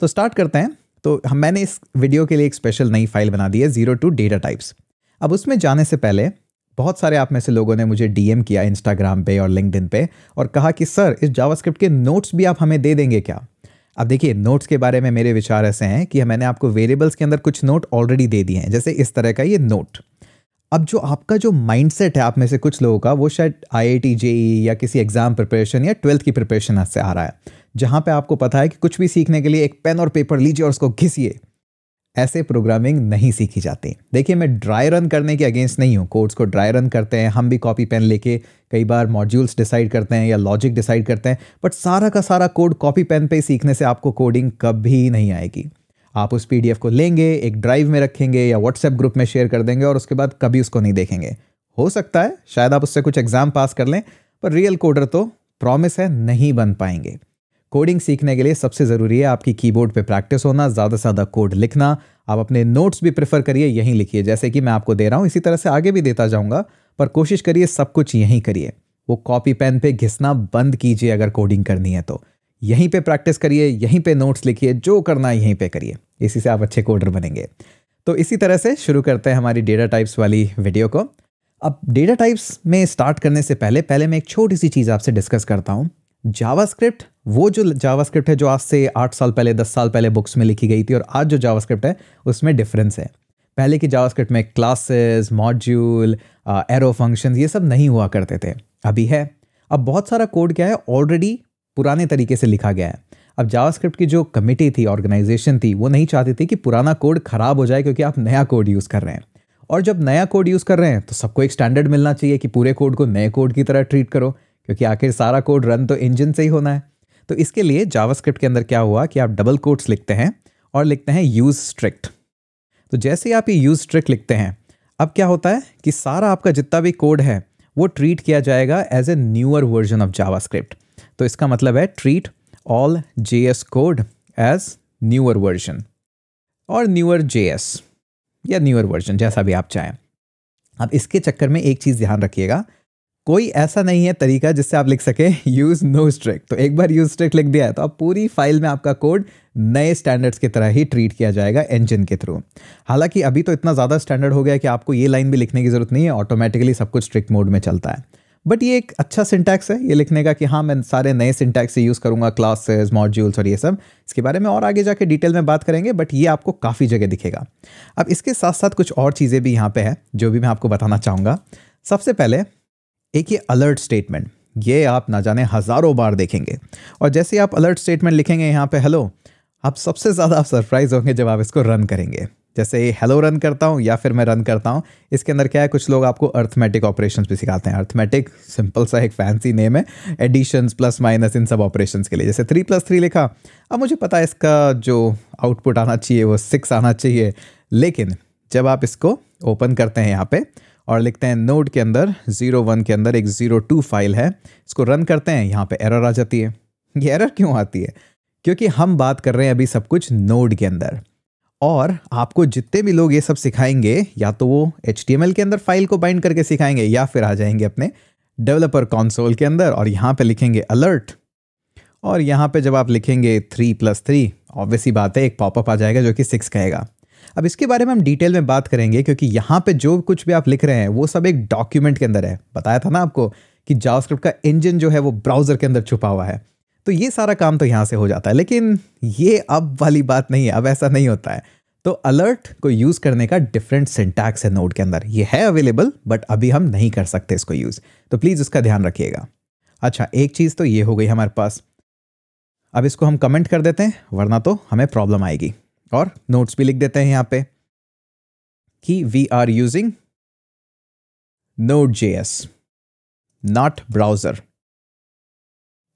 तो स्टार्ट करते हैं तो हम मैंने इस वीडियो के लिए एक स्पेशल नई फाइल बना दी है जीरो टू डेटा टाइप्स अब उसमें जाने से पहले बहुत सारे आप में से लोगों ने मुझे डीएम किया इंस्टाग्राम पे और लिंकड पे और कहा कि सर इस जावास्क्रिप्ट के नोट्स भी आप हमें दे देंगे क्या अब देखिए नोट्स के बारे में मेरे विचार ऐसे हैं कि मैंने आपको वेरिएबल्स के अंदर कुछ नोट ऑलरेडी दे दिए हैं जैसे इस तरह का ये नोट अब जो आपका जो माइंडसेट है आप में से कुछ लोगों का वो शायद आई आई टी जेई या किसी एग्ज़ाम प्रिपरेशन या ट्वेल्थ की प्रिपरेशन से आ रहा है जहाँ पे आपको पता है कि कुछ भी सीखने के लिए एक पेन और पेपर लीजिए और उसको घिसिए ऐसे प्रोग्रामिंग नहीं सीखी जाती देखिए मैं ड्राई रन करने के अगेंस्ट नहीं हूँ कोड्स को ड्राई रन करते हैं हम भी कॉपी पेन लेके कई बार मॉड्यूल्स डिसाइड करते हैं या लॉजिक डिसाइड करते हैं बट सारा का सारा कोड कॉपी पेन पे सीखने से आपको कोडिंग कभी नहीं आएगी आप उस पी को लेंगे एक ड्राइव में रखेंगे या व्हाट्सएप ग्रुप में शेयर कर देंगे और उसके बाद कभी उसको नहीं देखेंगे हो सकता है शायद आप उससे कुछ एग्ज़ाम पास कर लें पर रियल कोडर तो प्रॉमिस है नहीं बन पाएंगे कोडिंग सीखने के लिए सबसे ज़रूरी है आपकी कीबोर्ड पे प्रैक्टिस होना ज़्यादा से ज़्यादा कोड लिखना आप अपने नोट्स भी प्रेफर करिए यहीं लिखिए जैसे कि मैं आपको दे रहा हूँ इसी तरह से आगे भी देता जाऊँगा पर कोशिश करिए सब कुछ यहीं करिए वो कॉपी पेन पे घिसना बंद कीजिए अगर कोडिंग करनी है तो यहीं पे प्रैक्टिस करिए यहीं पे नोट्स लिखिए जो करना है यहीं पे करिए इसी से आप अच्छे कोडर बनेंगे तो इसी तरह से शुरू करते हैं हमारी डेटा टाइप्स वाली वीडियो को अब डेटा टाइप्स में स्टार्ट करने से पहले पहले मैं एक छोटी सी चीज़ आपसे डिस्कस करता हूँ जावास्क्रिप्ट वो जो जावास्क्रिप्ट है जो आज से आठ साल पहले दस साल पहले बुक्स में लिखी गई थी और आज जो जावास्क्रिप्ट है उसमें डिफरेंस है पहले की जावास्क्रिप्ट में क्लासेस मॉड्यूल एरो फंक्शन ये सब नहीं हुआ करते थे अभी है अब बहुत सारा कोड क्या है ऑलरेडी पुराने तरीके से लिखा गया है अब जावास्क्रिप्ट की जो कमेटी थी ऑर्गेनाइजेशन थी वो नहीं चाहती थी कि पुराना कोड ख़राब हो जाए क्योंकि आप नया कोड यूज़ कर रहे हैं और जब नया कोड यूज़ कर रहे हैं तो सबको एक स्टैंडर्ड मिलना चाहिए कि पूरे कोड को नए कोड की तरह ट्रीट करो क्योंकि आखिर सारा कोड रन तो इंजन से ही होना है तो इसके लिए जावास्क्रिप्ट के अंदर क्या हुआ कि आप डबल कोट्स लिखते हैं और लिखते हैं यूज़ स्ट्रिक्ट तो जैसे ही आप ये यूज़ स्ट्रिक्ट लिखते हैं अब क्या होता है कि सारा आपका जितना भी कोड है वो ट्रीट किया जाएगा as a newer version of JavaScript तो इसका मतलब है treat all J S code as newer version और न्यूअर जे एस या न्यूअर वर्जन जैसा भी आप चाहें अब इसके चक्कर में एक चीज़ ध्यान रखिएगा कोई ऐसा नहीं है तरीका जिससे आप लिख सकें यूज़ नो स्ट्रिक तो एक बार यूज़ स्ट्रिक लिख दिया है तो अब पूरी फाइल में आपका कोड नए स्टैंडर्ड्स की तरह ही ट्रीट किया जाएगा इंजन के थ्रू हालांकि अभी तो इतना ज़्यादा स्टैंडर्ड हो गया कि आपको ये लाइन भी लिखने की ज़रूरत नहीं है ऑटोमेटिकली सब कुछ स्ट्रिक्ट मोड में चलता है बट ये एक अच्छा सिंटैक्स है ये लिखने का कि हाँ मैं सारे नए सिंटैक्स से यूज़ करूँगा क्लासेस मॉड्यूल्स और ये सब इसके बारे में और आगे जाके डिटेल में बात करेंगे बट ये आपको काफ़ी जगह दिखेगा अब इसके साथ साथ कुछ और चीज़ें भी यहाँ पे हैं जो भी मैं आपको बताना चाहूँगा सबसे पहले एक ये अलर्ट स्टेटमेंट ये आप ना जाने हज़ारों बार देखेंगे और जैसे आप अलर्ट स्टेटमेंट लिखेंगे यहाँ पे हेलो आप सबसे ज़्यादा आप सरप्राइज होंगे जब आप इसको रन करेंगे जैसे हेलो रन करता हूँ या फिर मैं रन करता हूँ इसके अंदर क्या है कुछ लोग आपको अर्थमेटिक ऑपरेशन भी सिखाते हैं अर्थमेटिक सिंपल सा एक फैंसी नेम है एडिशंस प्लस माइनस इन सब ऑपरेशन के लिए जैसे थ्री प्लस थ्री लिखा अब मुझे पता है इसका जो आउटपुट आना चाहिए वो सिक्स आना चाहिए लेकिन जब आप इसको ओपन करते हैं यहाँ पर और लिखते हैं नोड के अंदर जीरो वन के अंदर एक जीरो टू फाइल है इसको रन करते हैं यहाँ पे एरर आ जाती है ये एरर क्यों आती है क्योंकि हम बात कर रहे हैं अभी सब कुछ नोड के अंदर और आपको जितने भी लोग ये सब सिखाएंगे या तो वो एच के अंदर फाइल को बाइंड करके सिखाएंगे या फिर आ जाएंगे अपने डेवलपर कॉन्सोल के अंदर और यहाँ पर लिखेंगे अलर्ट और यहाँ पर जब आप लिखेंगे थ्री प्लस थ्री ऑब्वियसली बात है एक पॉपअप आ जाएगा जो कि सिक्स कहेगा अब इसके बारे में हम डिटेल में बात करेंगे क्योंकि यहाँ पे जो कुछ भी आप लिख रहे हैं वो सब एक डॉक्यूमेंट के अंदर है बताया था ना आपको कि जावास्क्रिप्ट का इंजन जो है वो ब्राउज़र के अंदर छुपा हुआ है तो ये सारा काम तो यहाँ से हो जाता है लेकिन ये अब वाली बात नहीं है अब ऐसा नहीं होता है तो अलर्ट को यूज़ करने का डिफरेंट सिंटैक्स है नोड के अंदर ये है अवेलेबल बट अभी हम नहीं कर सकते इसको यूज़ तो प्लीज़ उसका ध्यान रखिएगा अच्छा एक चीज़ तो ये हो गई हमारे पास अब इसको हम कमेंट कर देते हैं वरना तो हमें प्रॉब्लम आएगी और नोट्स भी लिख देते हैं यहां पे कि we are using Node J S not browser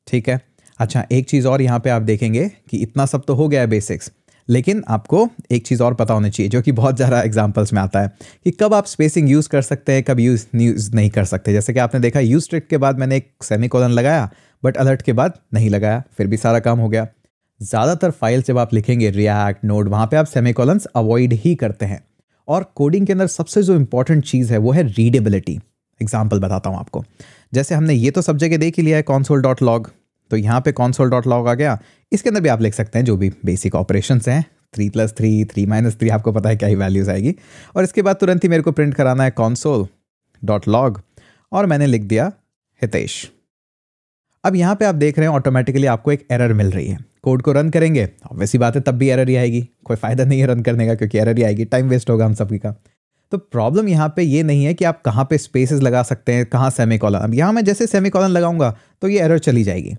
ठीक है अच्छा एक चीज़ और यहां पे आप देखेंगे कि इतना सब तो हो गया है बेसिक्स लेकिन आपको एक चीज़ और पता होनी चाहिए जो कि बहुत ज़्यादा एग्जाम्पल्स में आता है कि कब आप स्पेसिंग यूज़ कर सकते हैं कब यूज़ यूज़ नहीं कर सकते जैसे कि आपने देखा यूज ट्रिक के बाद मैंने एक सेमी लगाया बट अलर्ट के बाद नहीं लगाया फिर भी सारा काम हो गया ज़्यादातर फाइल जब आप लिखेंगे रिएक्ट नोड वहाँ पे आप सेमिकॉलन्स अवॉइड ही करते हैं और कोडिंग के अंदर सबसे जो इंपॉर्टेंट चीज़ है वो है रीडेबिलिटी एग्जाम्पल बताता हूँ आपको जैसे हमने ये तो सब जगह देख ही लिया है कॉन्सोल डॉट लॉग तो यहाँ पे कॉन्सोल डॉट लॉग आ गया इसके अंदर भी आप लिख सकते हैं जो भी बेसिक ऑपरेशन हैं three plus three three minus three आपको पता है क्या ही वैल्यूज़ आएगी और इसके बाद तुरंत ही मेरे को प्रिंट कराना है कॉन्सोल डॉट लॉग और मैंने लिख दिया हितेश अब यहाँ पे आप देख रहे हैं ऑटोमेटिकली आपको एक एरर मिल रही है कोड को रन करेंगे वैसी बात है तब भी एरर ही आएगी कोई फ़ायदा नहीं है रन करने का क्योंकि एरर ही आएगी टाइम वेस्ट होगा हम सभी का तो प्रॉब्लम यहाँ पे ये नहीं है कि आप कहाँ पे स्पेसेस लगा सकते हैं कहाँ सेमी कॉलन अब यहाँ मैं जैसे सेमी कॉलन लगाऊंगा तो ये एरर चली जाएगी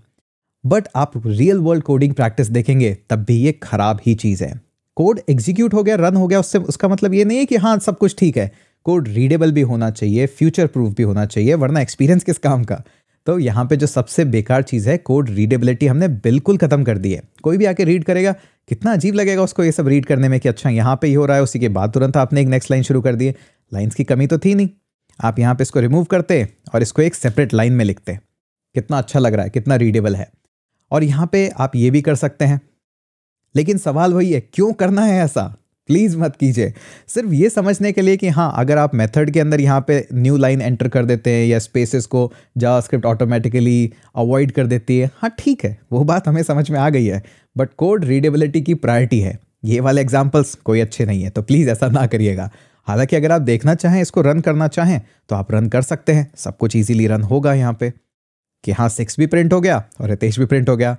बट आप रियल वर्ल्ड कोडिंग प्रैक्टिस देखेंगे तब भी ये खराब ही चीज़ है कोड एग्जीक्यूट हो गया रन हो गया उससे उसका मतलब ये नहीं है कि हाँ सब कुछ ठीक है कोड रीडेबल भी होना चाहिए फ्यूचर प्रूफ भी होना चाहिए वरना एक्सपीरियंस किस काम का तो यहाँ पे जो सबसे बेकार चीज़ है कोड रीडेबिलिटी हमने बिल्कुल ख़त्म कर दी है कोई भी आके रीड करेगा कितना अजीब लगेगा उसको ये सब रीड करने में कि अच्छा यहाँ पे ही हो रहा है उसी के बाद तुरंत आपने एक नेक्स्ट लाइन शुरू कर दी है लाइन्स की कमी तो थी नहीं आप यहाँ पे इसको रिमूव करते और इसको एक सेपरेट लाइन में लिखते कितना अच्छा लग रहा है कितना रीडेबल है और यहाँ पर आप ये भी कर सकते हैं लेकिन सवाल वही है क्यों करना है ऐसा प्लीज़ मत कीजिए सिर्फ ये समझने के लिए कि हाँ अगर आप मेथड के अंदर यहाँ पे न्यू लाइन एंटर कर देते हैं या स्पेसेस को जावास्क्रिप्ट ऑटोमेटिकली अवॉइड कर देती है हाँ ठीक है वो बात हमें समझ में आ गई है बट कोड रीडेबिलिटी की प्रायोरिटी है ये वाले एग्जाम्पल्स कोई अच्छे नहीं है तो प्लीज़ ऐसा ना करिएगा हालांकि अगर आप देखना चाहें इसको रन करना चाहें तो आप रन कर सकते हैं सब कुछ ईजिली रन होगा यहाँ पे कि हाँ सिक्स भी प्रिंट हो गया और रितेश भी प्रिंट हो गया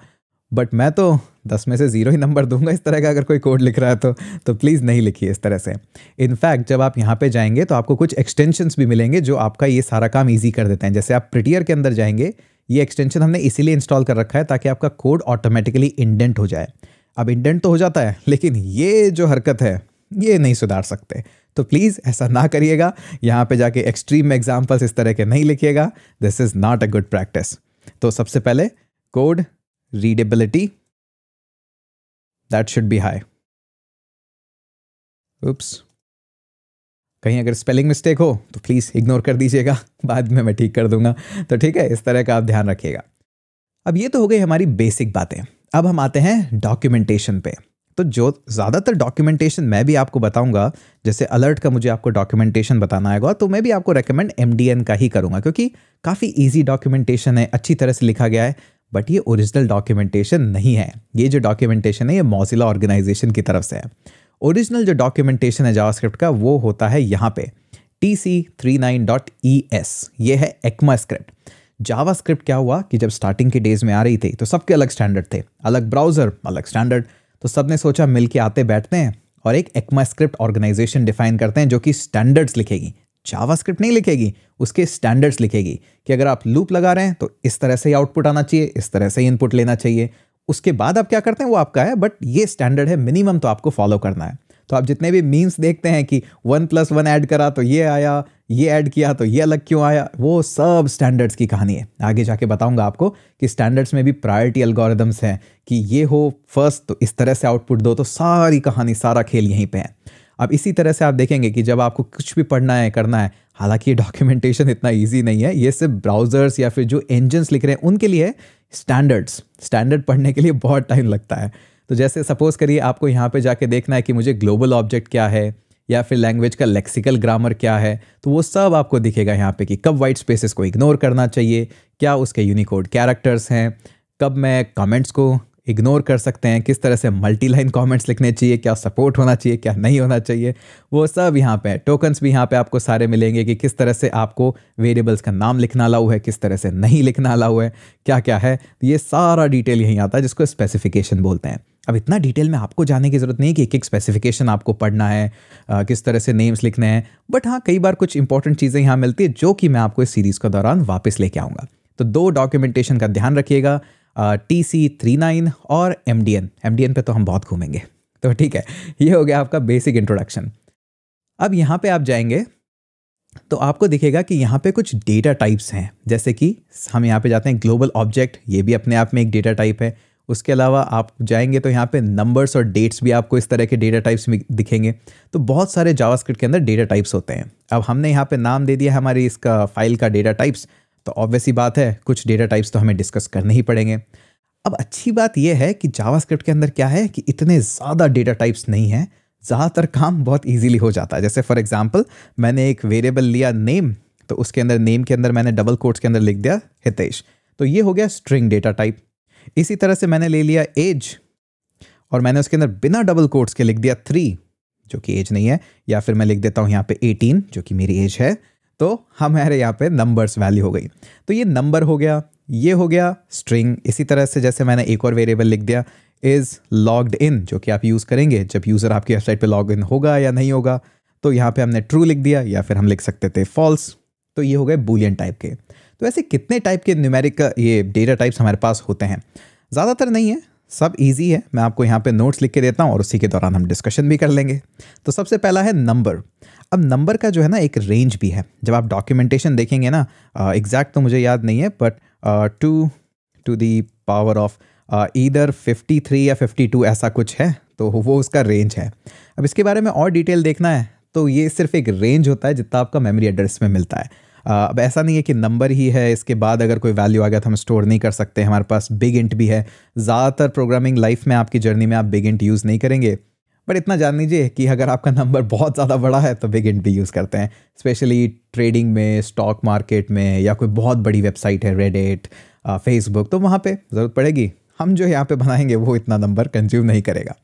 बट मैं तो दस में से ज़ीरो ही नंबर दूंगा इस तरह का अगर कोई कोड लिख रहा है तो तो प्लीज़ नहीं लिखिए इस तरह से इनफैक्ट जब आप यहाँ पे जाएंगे तो आपको कुछ एक्सटेंशंस भी मिलेंगे जो आपका ये सारा काम ईजी कर देते हैं जैसे आप प्रिटियर के अंदर जाएंगे ये एक्सटेंशन हमने इसीलिए इंस्टॉल कर रखा है ताकि आपका कोड ऑटोमेटिकली इंडेंट हो जाए अब इंडेंट तो हो जाता है लेकिन ये जो हरकत है ये नहीं सुधार सकते तो प्लीज़ ऐसा ना करिएगा यहाँ पे जाके एक्सट्रीम एग्जाम्पल्स इस तरह के नहीं लिखिएगा this is not a good practice तो सबसे पहले code readability, that should be high. Oops. कहीं अगर स्पेलिंग मिस्टेक हो तो प्लीज़ इग्नोर कर दीजिएगा बाद में मैं ठीक कर दूंगा तो ठीक है इस तरह का आप ध्यान रखिएगा अब ये तो हो गई हमारी बेसिक बातें अब हम आते हैं डॉक्यूमेंटेशन पे तो जो ज़्यादातर डॉक्यूमेंटेशन मैं भी आपको बताऊंगा जैसे अलर्ट का मुझे आपको डॉक्यूमेंटेशन बताना आएगा तो मैं भी आपको रेकमेंड एम का ही करूंगा क्योंकि काफ़ी ईजी डॉक्यूमेंटेशन है अच्छी तरह से लिखा गया है बट ये ओरिजिनल डॉक्यूमेंटेशन नहीं है ये जो डॉक्यूमेंटेशन है ये मोजिला ऑर्गेनाइजेशन की तरफ से है ओरिजिनल जो डॉक्यूमेंटेशन है जावास्क्रिप्ट का वो होता है यहाँ पे T C three nine dot E S ये है एक्मा स्क्रिप्ट जावा स्क्रिप्ट क्या हुआ कि जब स्टार्टिंग के डेज में आ रही थी तो सबके अलग स्टैंडर्ड थे अलग ब्राउज़र अलग स्टैंडर्ड तो सब ने सोचा मिल के आते बैठते हैं और एक एक्मा स्क्रिप्ट ऑर्गेनाइजेशन डिफाइन करते हैं जो कि स्टैंडर्ड्स लिखेगी जावास्क्रिप्ट नहीं लिखेगी उसके स्टैंडर्ड्स लिखेगी कि अगर आप लूप लगा रहे हैं तो इस तरह से ही आउटपुट आना चाहिए इस तरह से ही इनपुट लेना चाहिए उसके बाद आप क्या करते हैं वो आपका है बट ये स्टैंडर्ड है मिनिमम तो आपको फॉलो करना है तो आप जितने भी मीन्स देखते हैं कि वन प्लस वन ऐड करा तो ये आया ये ऐड किया तो ये अलग क्यों आया वो सब स्टैंडर्ड्स की कहानी है आगे जाके बताऊंगा आपको कि स्टैंडर्ड्स में भी प्रायोरिटी एल्गोरिदम्स हैं कि ये हो फर्स्ट तो इस तरह से आउटपुट दो तो सारी कहानी सारा खेल यहीं पे है अब इसी तरह से आप देखेंगे कि जब आपको कुछ भी पढ़ना है करना है हालांकि ये डॉक्यूमेंटेशन इतना ईजी नहीं है ये सिर्फ ब्राउजर्स या फिर जो इंजन्स लिख रहे हैं उनके लिए स्टैंडर्ड्स स्टैंडर्ड पढ़ने के लिए बहुत टाइम लगता है तो जैसे सपोज़ करिए आपको यहाँ पे जाके देखना है कि मुझे ग्लोबल ऑब्जेक्ट क्या है या फिर लैंग्वेज का लेक्सिकल ग्रामर क्या है तो वो सब आपको दिखेगा यहाँ पे कि कब वाइट स्पेसेस को इग्नोर करना चाहिए क्या उसके यूनिकोड कैरेक्टर्स हैं कब मैं कमेंट्स को इग्नोर कर सकते हैं किस तरह से मल्टी लाइन कॉमेंट्स लिखने चाहिए क्या सपोर्ट होना चाहिए क्या नहीं होना चाहिए वो सब यहाँ पे है टोकन्स भी यहाँ पे आपको सारे मिलेंगे कि किस तरह से आपको वेरिएबल्स का नाम लिखना अलाउ है किस तरह से नहीं लिखना अलाउ है क्या क्या है तो ये सारा डिटेल यहीं आता है जिसको स्पेसिफिकेशन बोलते हैं अब इतना डिटेल में आपको जाने की ज़रूरत नहीं कि एक एक स्पेसिफिकेशन आपको पढ़ना है आ, किस तरह से नेम्स लिखने हैं बट हाँ कई बार कुछ इंपॉर्टेंट चीज़ें यहाँ मिलती है जो कि मैं आपको इस सीरीज़ के दौरान वापस लेके आऊँगा तो दो डॉक्यूमेंटेशन का ध्यान रखिएगा टी सी थ्री नाइन और M D N M D N पे तो हम बहुत घूमेंगे तो ठीक है ये हो गया आपका बेसिक इंट्रोडक्शन अब यहाँ पे आप जाएंगे तो आपको दिखेगा कि यहाँ पे कुछ डेटा टाइप्स हैं जैसे कि हम यहाँ पे जाते हैं ग्लोबल ऑब्जेक्ट ये भी अपने आप में एक डेटा टाइप है उसके अलावा आप जाएंगे तो यहाँ पे नंबर्स और डेट्स भी आपको इस तरह के डेटा टाइप्स में दिखेंगे तो बहुत सारे जावास्क्रिप्ट के अंदर डेटा टाइप्स होते हैं अब हमने यहाँ पे नाम दे दिया हमारी इसका फाइल का डेटा टाइप्स तो ऑब्वियस ही बात है कुछ डेटा टाइप्स तो हमें डिस्कस करने ही पड़ेंगे अब अच्छी बात यह है कि जावास्क्रिप्ट के अंदर क्या है कि इतने ज़्यादा डेटा टाइप्स नहीं हैं ज़्यादातर काम बहुत ईजीली हो जाता है जैसे फॉर एग्जाम्पल मैंने एक वेरिएबल लिया नेम तो उसके अंदर नेम के अंदर मैंने डबल कोट्स के अंदर लिख दिया हितेश तो ये हो गया स्ट्रिंग डेटा टाइप इसी तरह से मैंने ले लिया एज और मैंने उसके अंदर बिना डबल कोट्स के लिख दिया थ्री जो कि एज नहीं है या फिर मैं लिख देता हूँ यहाँ पे एटीन जो कि मेरी एज है तो हमारे यहाँ पे नंबर्स वैल्यू हो गई तो ये नंबर हो गया ये हो गया स्ट्रिंग इसी तरह से जैसे मैंने एक और वेरिएबल लिख दिया इज़ लॉग्ड इन जो कि आप यूज़ करेंगे जब यूज़र आपकी वेबसाइट पे लॉग इन होगा या नहीं होगा तो यहाँ पे हमने ट्रू लिख दिया या फिर हम लिख सकते थे फॉल्स तो ये हो गए बुलियन टाइप के तो ऐसे कितने टाइप के न्यूमेरिक ये डेटा टाइप्स हमारे पास होते हैं ज़्यादातर नहीं है सब इजी है मैं आपको यहाँ पे नोट्स लिख के देता हूँ और उसी के दौरान हम डिस्कशन भी कर लेंगे तो सबसे पहला है नंबर अब नंबर का जो है ना एक रेंज भी है जब आप डॉक्यूमेंटेशन देखेंगे ना एग्जैक्ट तो मुझे याद नहीं है but two to the power of either three या फिफ्टी टू ऐसा कुछ है तो वो उसका रेंज है अब इसके बारे में और डिटेल देखना है तो ये सिर्फ एक रेंज होता है जितना आपका मेमोरी एड्रेस में मिलता है अब ऐसा नहीं है कि नंबर ही है इसके बाद अगर कोई वैल्यू आ गया तो हम स्टोर नहीं कर सकते हमारे पास बिग इंट भी है ज़्यादातर प्रोग्रामिंग लाइफ में आपकी जर्नी में आप बिग इंट यूज़ नहीं करेंगे बट इतना जान लीजिए कि अगर आपका नंबर बहुत ज़्यादा बड़ा है तो बिग इंट भी यूज़ करते हैं स्पेशली ट्रेडिंग में स्टॉक मार्केट में या कोई बहुत बड़ी वेबसाइट है रेडिट फेसबुक तो वहाँ पर ज़रूरत पड़ेगी हम जो यहाँ पे बनाएंगे वो इतना नंबर कंज्यूम नहीं करेगा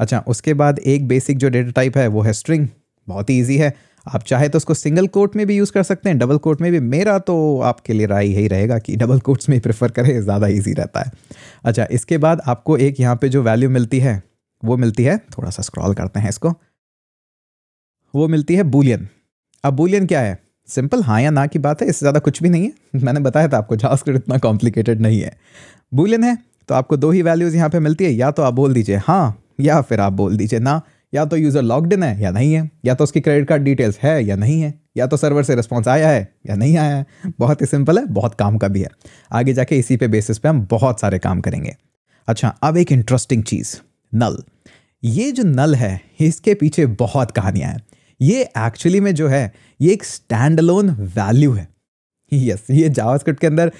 अच्छा उसके बाद एक बेसिक जो डेटा टाइप है वो है स्ट्रिंग बहुत ही ईजी है आप चाहे तो उसको सिंगल कोट में भी यूज़ कर सकते हैं डबल कोट में भी मेरा तो आपके लिए राय यही रहेगा कि डबल कोट्स में ही प्रेफर करें ज़्यादा ईजी रहता है अच्छा इसके बाद आपको एक यहाँ पे जो वैल्यू मिलती है वो मिलती है थोड़ा सा स्क्रॉल करते हैं इसको वो मिलती है बुलियन अब बुलियन क्या है सिंपल हाँ या ना की बात है इससे ज़्यादा कुछ भी नहीं है मैंने बताया था आपको जावास्क्रिप्ट इतना कॉम्प्लिकेटेड नहीं है बुलियन है तो आपको दो ही वैल्यूज़ यहाँ पे मिलती है या तो आप बोल दीजिए हाँ या फिर आप बोल दीजिए ना या तो यूज़र लॉग्ड इन है या नहीं है या तो उसकी क्रेडिट कार्ड डिटेल्स है या नहीं है या तो सर्वर से रिस्पॉन्स आया है या नहीं आया है बहुत ही सिंपल है बहुत काम का भी है आगे जाके इसी पे बेसिस पे हम बहुत सारे काम करेंगे अच्छा अब एक इंटरेस्टिंग चीज़ नल ये जो नल है इसके पीछे बहुत कहानियाँ हैं ये एक्चुअली में जो है ये एक स्टैंड अलोन वैल्यू है यस ये जावास्क्रिप्ट के अंदर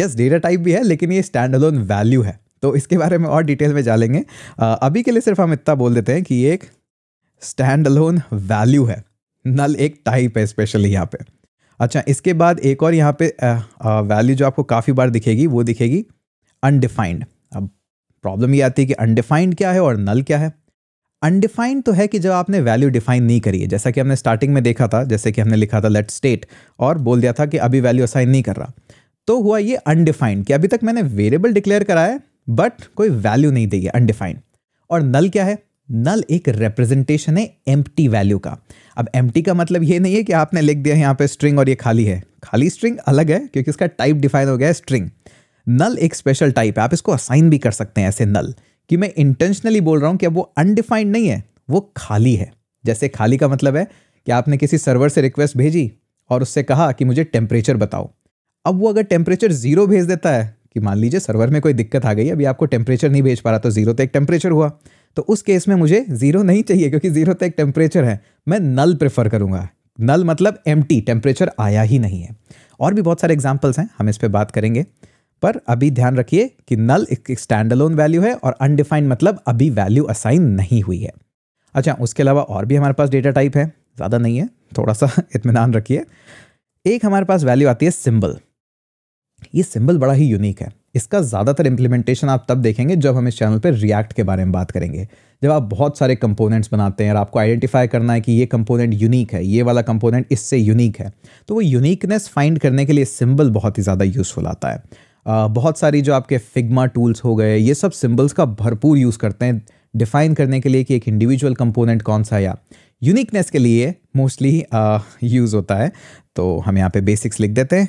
यस डेटा टाइप भी है लेकिन ये स्टैंड अलोन वैल्यू है तो इसके बारे में और डिटेल में जानेंगे अभी के लिए सिर्फ हम इतना बोल देते हैं कि ये एक स्टैंड अलोन वैल्यू है नल एक टाइप है स्पेशली यहाँ पे अच्छा इसके बाद एक और यहाँ पे वैल्यू जो आपको काफ़ी बार दिखेगी वो दिखेगी अनडिफाइंड अब प्रॉब्लम ये आती है कि अनडिफाइंड क्या है और नल क्या है अनडिफाइंड तो है कि जब आपने वैल्यू डिफाइन नहीं करी है जैसा कि हमने स्टार्टिंग में देखा था जैसे कि हमने लिखा था लेट स्टेट और बोल दिया था कि अभी वैल्यू असाइन नहीं कर रहा तो हुआ ये अनडिफाइंड कि अभी तक मैंने वेरिएबल डिक्लेयर कराया है बट कोई वैल्यू नहीं देगी अनडिफाइंड और नल क्या है नल एक रिप्रेजेंटेशन है एम्प्टी वैल्यू का अब एम्प्टी का मतलब ये नहीं है कि आपने लिख दिया यहाँ पे स्ट्रिंग और ये खाली है खाली स्ट्रिंग अलग है क्योंकि इसका टाइप डिफाइन हो गया है स्ट्रिंग नल एक स्पेशल टाइप है आप इसको असाइन भी कर सकते हैं ऐसे नल कि मैं इंटेंशनली बोल रहा हूँ कि अब वो अनडिफाइंड नहीं है वो खाली है जैसे खाली का मतलब है कि आपने किसी सर्वर से रिक्वेस्ट भेजी और उससे कहा कि मुझे टेम्परेचर बताओ अब वो अगर टेम्परेचर ज़ीरो भेज देता है कि मान लीजिए सर्वर में कोई दिक्कत आ गई अभी आपको टेम्परेचर नहीं भेज पा रहा तो जीरो तो एक टेम्परेचर हुआ तो उस केस में मुझे जीरो नहीं चाहिए क्योंकि जीरो तो एक टेम्परेचर है मैं नल प्रेफर करूँगा नल मतलब एम टी टेम्परेचर आया ही नहीं है और भी बहुत सारे एग्जाम्पल्स हैं हम इस पर बात करेंगे पर अभी ध्यान रखिए कि नल एक स्टैंड अलोन वैल्यू है और अनडिफाइंड मतलब अभी वैल्यू असाइन नहीं हुई है अच्छा उसके अलावा और भी हमारे पास डेटा टाइप है ज़्यादा नहीं है थोड़ा सा इतमान रखिए एक हमारे पास वैल्यू आती है सिंबल ये सिंबल बड़ा ही यूनिक है इसका ज़्यादातर इम्प्लीमेंटेशन आप तब देखेंगे जब हम इस चैनल पर रिएक्ट के बारे में बात करेंगे जब आप बहुत सारे कंपोनेंट्स बनाते हैं और आपको आइडेंटिफाई करना है कि ये कंपोनेंट यूनिक है ये वाला कंपोनेंट इससे यूनिक है तो वो यूनिकनेस फाइंड करने के लिए सिंबल बहुत ही ज़्यादा यूज़फुल आता है आ, बहुत सारी जो आपके फिग्मा टूल्स हो गए ये सब सिम्बल्स का भरपूर यूज़ करते हैं डिफाइन करने के लिए कि एक इंडिविजुअल कंपोनेंट कौन सा या यूनिकनेस के लिए मोस्टली यूज़ होता है तो हम यहाँ पे बेसिक्स लिख देते हैं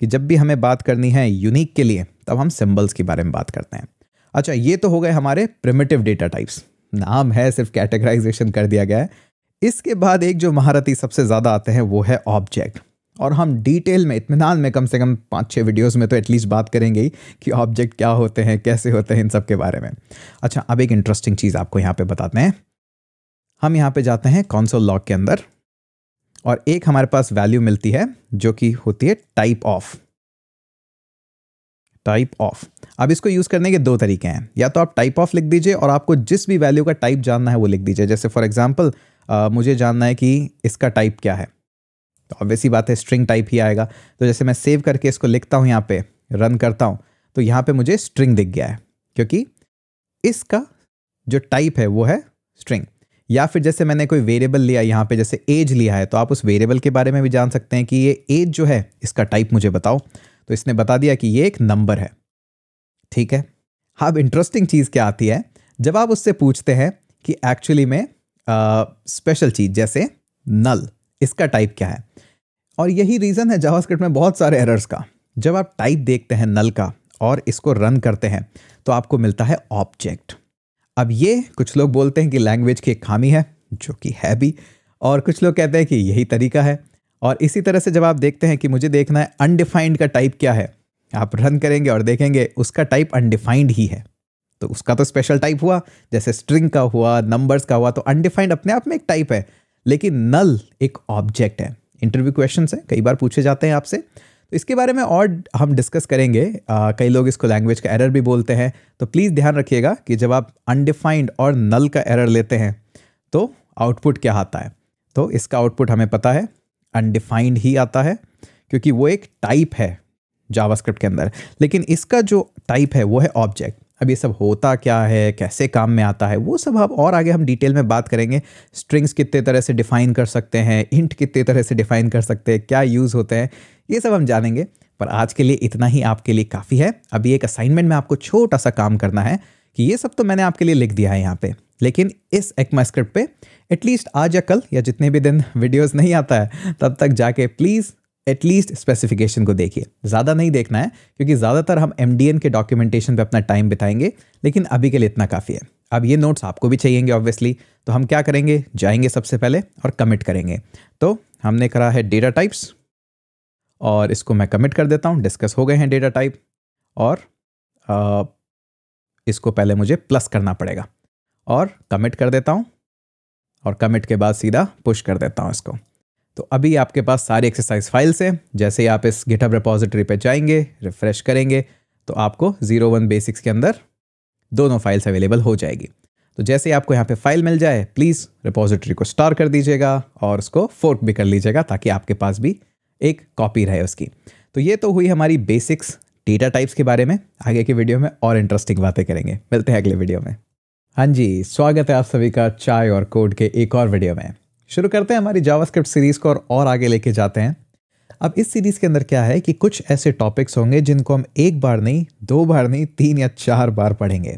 कि जब भी हमें बात करनी है यूनिक के लिए तब हम सिंबल्स के बारे में बात करते हैं अच्छा ये तो हो गए हमारे प्रिमेटिव डेटा टाइप्स नाम है सिर्फ कैटेगराइजेशन कर दिया गया है इसके बाद एक जो महारथी सबसे ज़्यादा आते हैं वो है ऑब्जेक्ट और हम डिटेल में इतमान में कम से कम पाँच छः वीडियोस में तो एटलीस्ट बात करेंगे ही कि ऑब्जेक्ट क्या होते हैं कैसे होते हैं इन सब के बारे में अच्छा अब एक इंटरेस्टिंग चीज़ आपको यहाँ पे बताते हैं हम यहाँ पे जाते हैं कॉन्सोल लॉक के अंदर और एक हमारे पास वैल्यू मिलती है जो कि होती है टाइप ऑफ टाइप ऑफ अब इसको यूज़ करने के दो तरीके हैं या तो आप टाइप ऑफ लिख दीजिए और आपको जिस भी वैल्यू का टाइप जानना है वो लिख दीजिए जैसे फॉर एग्जाम्पल मुझे जानना है कि इसका टाइप क्या है तो ऑब्वियसली बात है स्ट्रिंग टाइप ही आएगा तो जैसे मैं सेव करके इसको लिखता हूँ यहाँ पे रन करता हूँ तो यहाँ पे मुझे स्ट्रिंग दिख गया है क्योंकि इसका जो टाइप है वो है स्ट्रिंग या फिर जैसे मैंने कोई वेरिएबल लिया यहाँ पे जैसे एज लिया है तो आप उस वेरिएबल के बारे में भी जान सकते हैं कि ये एज जो है इसका टाइप मुझे बताओ तो इसने बता दिया कि ये एक नंबर है ठीक है अब इंटरेस्टिंग चीज़ क्या आती है जब आप उससे पूछते हैं कि एक्चुअली में स्पेशल चीज़ जैसे नल इसका टाइप क्या है और यही रीज़न है जावास्क्रिप्ट में बहुत सारे एरर्स का जब आप टाइप देखते हैं नल का और इसको रन करते हैं तो आपको मिलता है ऑब्जेक्ट अब ये कुछ लोग बोलते हैं कि लैंग्वेज की एक खामी है जो कि है भी और कुछ लोग कहते हैं कि यही तरीका है और इसी तरह से जब आप देखते हैं कि मुझे देखना है अनडिफाइंड का टाइप क्या है आप रन करेंगे और देखेंगे उसका टाइप अनडिफाइंड ही है तो उसका तो स्पेशल टाइप हुआ जैसे स्ट्रिंग का हुआ नंबर्स का हुआ तो अनडिफाइंड अपने आप में एक टाइप है लेकिन नल एक ऑब्जेक्ट है इंटरव्यू क्वेश्चन है कई बार पूछे जाते हैं आपसे तो इसके बारे में और हम डिस्कस करेंगे आ, कई लोग इसको लैंग्वेज का एरर भी बोलते हैं तो प्लीज़ ध्यान रखिएगा कि जब आप अनडिफाइंड और नल का एरर लेते हैं तो आउटपुट क्या आता है तो इसका आउटपुट हमें पता है अनडिफाइंड ही आता है क्योंकि वो एक टाइप है जावास्क्रिप्ट के अंदर लेकिन इसका जो टाइप है वो है ऑब्जेक्ट अब ये सब होता क्या है कैसे काम में आता है वो सब आप और आगे हम डिटेल में बात करेंगे स्ट्रिंग्स कितने तरह से डिफ़ाइन कर सकते हैं इंट कितने तरह से डिफ़ाइन कर सकते हैं क्या यूज़ होते हैं ये सब हम जानेंगे पर आज के लिए इतना ही आपके लिए काफ़ी है अभी एक असाइनमेंट में आपको छोटा सा काम करना है कि ये सब तो मैंने आपके लिए लिख दिया है यहाँ पे लेकिन इस एक्मा स्क्रिप्ट पे एटलीस्ट आज या कल या जितने भी दिन वीडियोस नहीं आता है तब तक जाके प्लीज़ एटलीस्ट स्पेसिफिकेशन को देखिए ज़्यादा नहीं देखना है क्योंकि ज़्यादातर हम एम के डॉक्यूमेंटेशन पर अपना टाइम बिताएंगे लेकिन अभी के लिए इतना काफ़ी है अब ये नोट्स आपको भी चाहिएंगे ऑब्वियसली तो हम क्या करेंगे जाएंगे सबसे पहले और कमिट करेंगे तो हमने करा है डेटा टाइप्स और इसको मैं कमिट कर देता हूँ डिस्कस हो गए हैं डेटा टाइप और आ, इसको पहले मुझे प्लस करना पड़ेगा और कमिट कर देता हूँ और कमिट के बाद सीधा पुश कर देता हूँ इसको तो अभी आपके पास सारी एक्सरसाइज फाइल्स हैं जैसे ही आप इस गिटअप रिपोजिटरी पे जाएंगे रिफ़्रेश करेंगे तो आपको जीरो वन बेसिक्स के अंदर दोनों फाइल्स अवेलेबल हो जाएगी तो जैसे ही आपको यहाँ पे फाइल मिल जाए प्लीज़ रिपोजिटरी को स्टार कर दीजिएगा और उसको फोर्क भी कर लीजिएगा ताकि आपके पास भी एक कॉपी रहे उसकी तो ये तो हुई हमारी बेसिक्स डेटा टाइप्स के बारे में आगे के वीडियो में और इंटरेस्टिंग बातें करेंगे मिलते हैं अगले वीडियो में हाँ जी स्वागत है आप सभी का चाय और कोड के एक और वीडियो में शुरू करते हैं हमारी जावास्क्रिप्ट सीरीज़ को और, और आगे लेके जाते हैं अब इस सीरीज़ के अंदर क्या है कि कुछ ऐसे टॉपिक्स होंगे जिनको हम एक बार नहीं दो बार नहीं तीन या चार बार पढ़ेंगे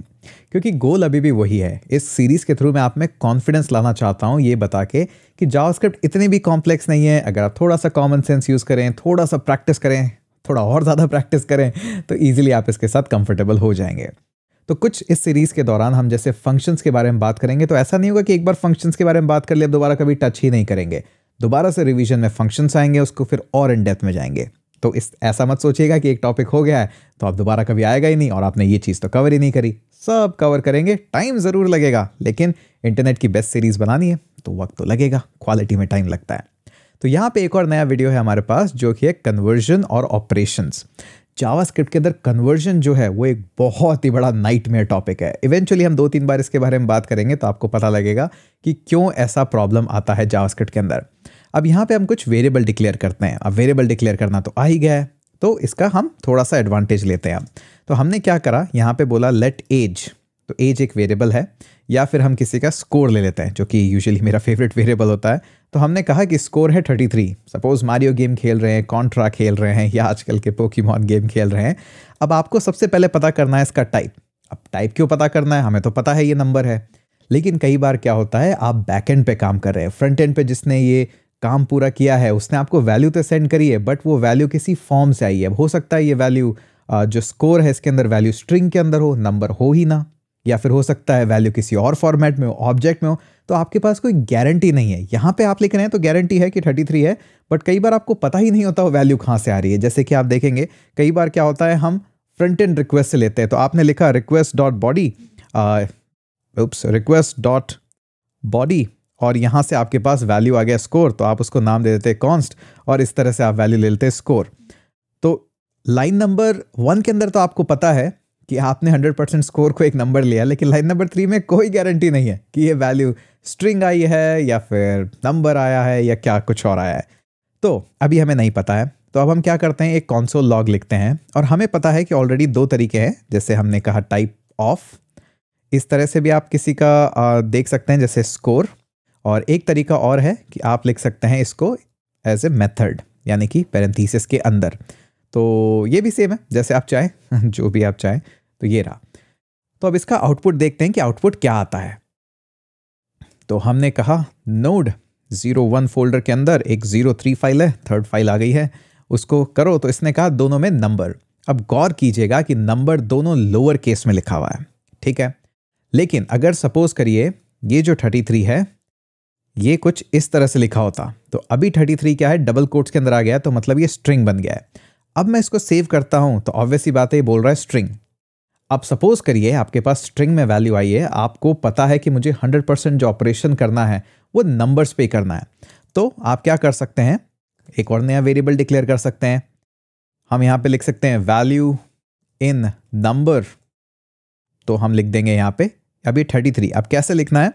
क्योंकि गोल अभी भी वही है इस सीरीज़ के थ्रू मैं आप में कॉन्फिडेंस लाना चाहता हूँ ये बता के कि जावास्क्रिप्ट इतनी भी कॉम्प्लेक्स नहीं है अगर आप थोड़ा सा कॉमन सेंस यूज़ करें थोड़ा सा प्रैक्टिस करें थोड़ा और ज़्यादा प्रैक्टिस करें तो ईजिली आप इसके साथ कंफर्टेबल हो जाएंगे तो कुछ इस सीरीज़ के दौरान हम जैसे फंक्शंस के बारे में बात करेंगे तो ऐसा नहीं होगा कि एक बार फंक्शंस के बारे में बात कर ले दोबारा कभी टच ही नहीं करेंगे दोबारा से रिवीजन में फंक्शंस आएंगे उसको फिर और इन डेप्थ में जाएंगे तो इस ऐसा मत सोचिएगा कि एक टॉपिक हो गया है तो आप दोबारा कभी आएगा ही नहीं और आपने ये चीज़ तो कवर ही नहीं करी सब कवर करेंगे टाइम ज़रूर लगेगा लेकिन इंटरनेट की बेस्ट सीरीज़ बनानी है तो वक्त तो लगेगा क्वालिटी में टाइम लगता है तो यहाँ पे एक और नया वीडियो है हमारे पास जो कि है कन्वर्जन और ऑपरेशंस जावास्क्रिप्ट के अंदर कन्वर्जन जो है वो एक बहुत ही बड़ा नाइटमेयर टॉपिक है इवेंचुअली हम दो तीन बार इसके बारे में बात करेंगे तो आपको पता लगेगा कि क्यों ऐसा प्रॉब्लम आता है जावास्क्रिप्ट के अंदर अब यहाँ पे हम कुछ वेरिएबल डिक्लेयर करते हैं अब वेरिएबल डिक्लेयर करना तो आ ही गया है तो इसका हम थोड़ा सा एडवांटेज लेते हैं तो हमने क्या करा यहाँ पे बोला लेट एज तो एज एक वेरिएबल है या फिर हम किसी का स्कोर ले लेते हैं जो कि यूजुअली मेरा फेवरेट वेरिएबल होता है तो हमने कहा कि स्कोर है thirty three suppose Mario game खेल रहे हैं कॉन्ट्रा खेल रहे हैं या आजकल के पोकीमॉन गेम खेल रहे हैं अब आपको सबसे पहले पता करना है इसका टाइप अब टाइप क्यों पता करना है हमें तो पता है ये नंबर है लेकिन कई बार क्या होता है आप बैक एंड पे काम कर रहे हैं फ्रंट एंड पे जिसने ये काम पूरा किया है उसने आपको वैल्यू तो सेंड करी है बट वो वैल्यू किसी फॉर्म से आई है हो सकता है ये वैल्यू जो स्कोर है इसके अंदर वैल्यू स्ट्रिंग के अंदर हो नंबर हो ही ना या फिर हो सकता है वैल्यू किसी और फॉर्मेट में हो ऑब्जेक्ट में हो तो आपके पास कोई गारंटी नहीं है यहाँ पे आप लिख रहे हैं तो गारंटी है कि 33 है बट कई बार आपको पता ही नहीं होता वो वैल्यू कहाँ से आ रही है जैसे कि आप देखेंगे कई बार क्या होता है हम फ्रंट एंड रिक्वेस्ट से लेते हैं तो आपने लिखा request dot body request dot body और यहाँ से आपके पास वैल्यू आ गया स्कोर तो आप उसको नाम दे देते हैं कॉन्स्ट और इस तरह से आप वैल्यू ले लेते हैं स्कोर तो लाइन नंबर वन के अंदर तो आपको पता है कि आपने 100 परसेंट स्कोर को एक नंबर लिया लेकिन लाइन नंबर थ्री में कोई गारंटी नहीं है कि ये वैल्यू स्ट्रिंग आई है या फिर नंबर आया है या क्या कुछ और आया है तो अभी हमें नहीं पता है तो अब हम क्या करते हैं एक कॉन्सोल लॉग लिखते हैं और हमें पता है कि ऑलरेडी दो तरीके हैं जैसे हमने कहा टाइप ऑफ इस तरह से भी आप किसी का देख सकते हैं जैसे स्कोर और एक तरीका और है कि आप लिख सकते हैं इसको एज ए मेथड यानी कि पैरेंथीसिस के अंदर तो ये भी सेम है जैसे आप चाहें जो भी आप चाहें तो ये रहा तो अब इसका आउटपुट देखते हैं कि आउटपुट क्या आता है तो हमने कहा नोड जीरो वन फोल्डर के अंदर एक जीरो थ्री फाइल है थर्ड फाइल आ गई है उसको करो तो इसने कहा दोनों में नंबर अब गौर कीजिएगा कि नंबर दोनों लोअर केस में लिखा हुआ है ठीक है लेकिन अगर सपोज करिए ये जो थर्टी थ्री है ये कुछ इस तरह से लिखा होता तो अभी थर्टी थ्री क्या है डबल कोट्स के अंदर आ गया तो मतलब ये स्ट्रिंग बन गया है अब मैं इसको सेव करता हूं तो ऑब्वियसली बात है बोल रहा है स्ट्रिंग अब सपोज करिए आपके पास स्ट्रिंग में वैल्यू आई है आपको पता है कि मुझे 100 परसेंट जो ऑपरेशन करना है वो नंबर्स पे करना है तो आप क्या कर सकते हैं एक और नया वेरिएबल डिक्लेयर कर सकते हैं हम यहां पे लिख सकते हैं वैल्यू इन नंबर तो हम लिख देंगे यहां पे अभी थर्टी थ्री अब कैसे लिखना है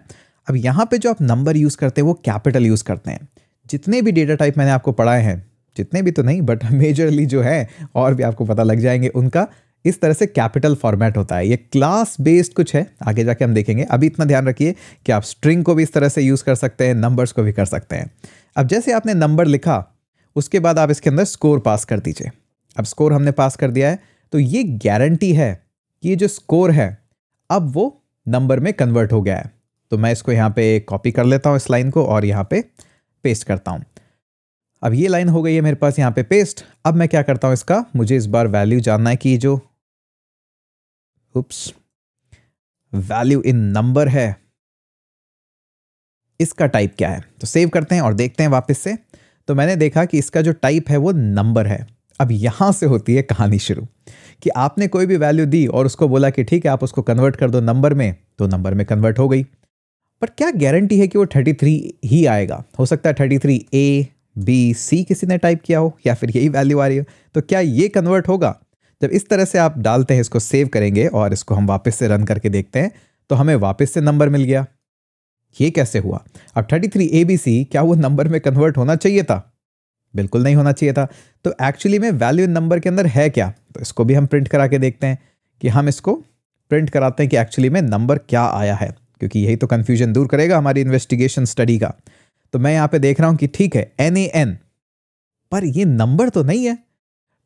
अब यहां पे जो आप नंबर यूज़ करते हैं वो कैपिटल यूज़ करते हैं जितने भी डेटा टाइप मैंने आपको पढ़ाए हैं जितने भी तो नहीं बट मेजरली जो है और भी आपको पता लग जाएंगे उनका इस तरह से कैपिटल फॉर्मेट होता है ये क्लास बेस्ड कुछ है आगे जाके हम देखेंगे अभी इतना ध्यान रखिए कि आप स्ट्रिंग को भी इस तरह से यूज़ कर सकते हैं नंबर्स को भी कर सकते हैं अब जैसे आपने नंबर लिखा उसके बाद आप इसके अंदर स्कोर पास कर दीजिए अब स्कोर हमने पास कर दिया है तो ये गारंटी है कि ये जो स्कोर है अब वो नंबर में कन्वर्ट हो गया है तो मैं इसको यहाँ पे कॉपी कर लेता हूँ इस लाइन को और यहाँ पे पेस्ट करता हूँ अब ये लाइन हो गई है मेरे पास यहाँ पे पेस्ट अब मैं क्या करता हूँ इसका मुझे इस बार वैल्यू जानना है कि जो उप्स वैल्यू इन नंबर है इसका टाइप क्या है तो सेव करते हैं और देखते हैं वापस से तो मैंने देखा कि इसका जो टाइप है वो नंबर है अब यहाँ से होती है कहानी शुरू कि आपने कोई भी वैल्यू दी और उसको बोला कि ठीक है आप उसको कन्वर्ट कर दो नंबर में तो नंबर में कन्वर्ट हो गई पर क्या गारंटी है कि वो 33 ही आएगा हो सकता है 33 ए बी सी किसी ने टाइप किया हो या फिर यही वैल्यू आ रही हो तो क्या ये कन्वर्ट होगा जब इस तरह से आप डालते हैं इसको सेव करेंगे और इसको हम वापस से रन करके देखते हैं तो हमें वापस से नंबर मिल गया ये कैसे हुआ अब 33 ए बी सी क्या वो नंबर में कन्वर्ट होना चाहिए था बिल्कुल नहीं होना चाहिए था तो एक्चुअली में वैल्यू नंबर के अंदर है क्या तो इसको भी हम प्रिंट करा के देखते हैं कि हम इसको प्रिंट कराते हैं कि एक्चुअली में नंबर क्या आया है क्योंकि यही तो कन्फ्यूजन दूर करेगा हमारी इन्वेस्टिगेशन स्टडी का तो मैं यहां पे देख रहा हूं कि ठीक है एन ए एन पर ये नंबर तो नहीं है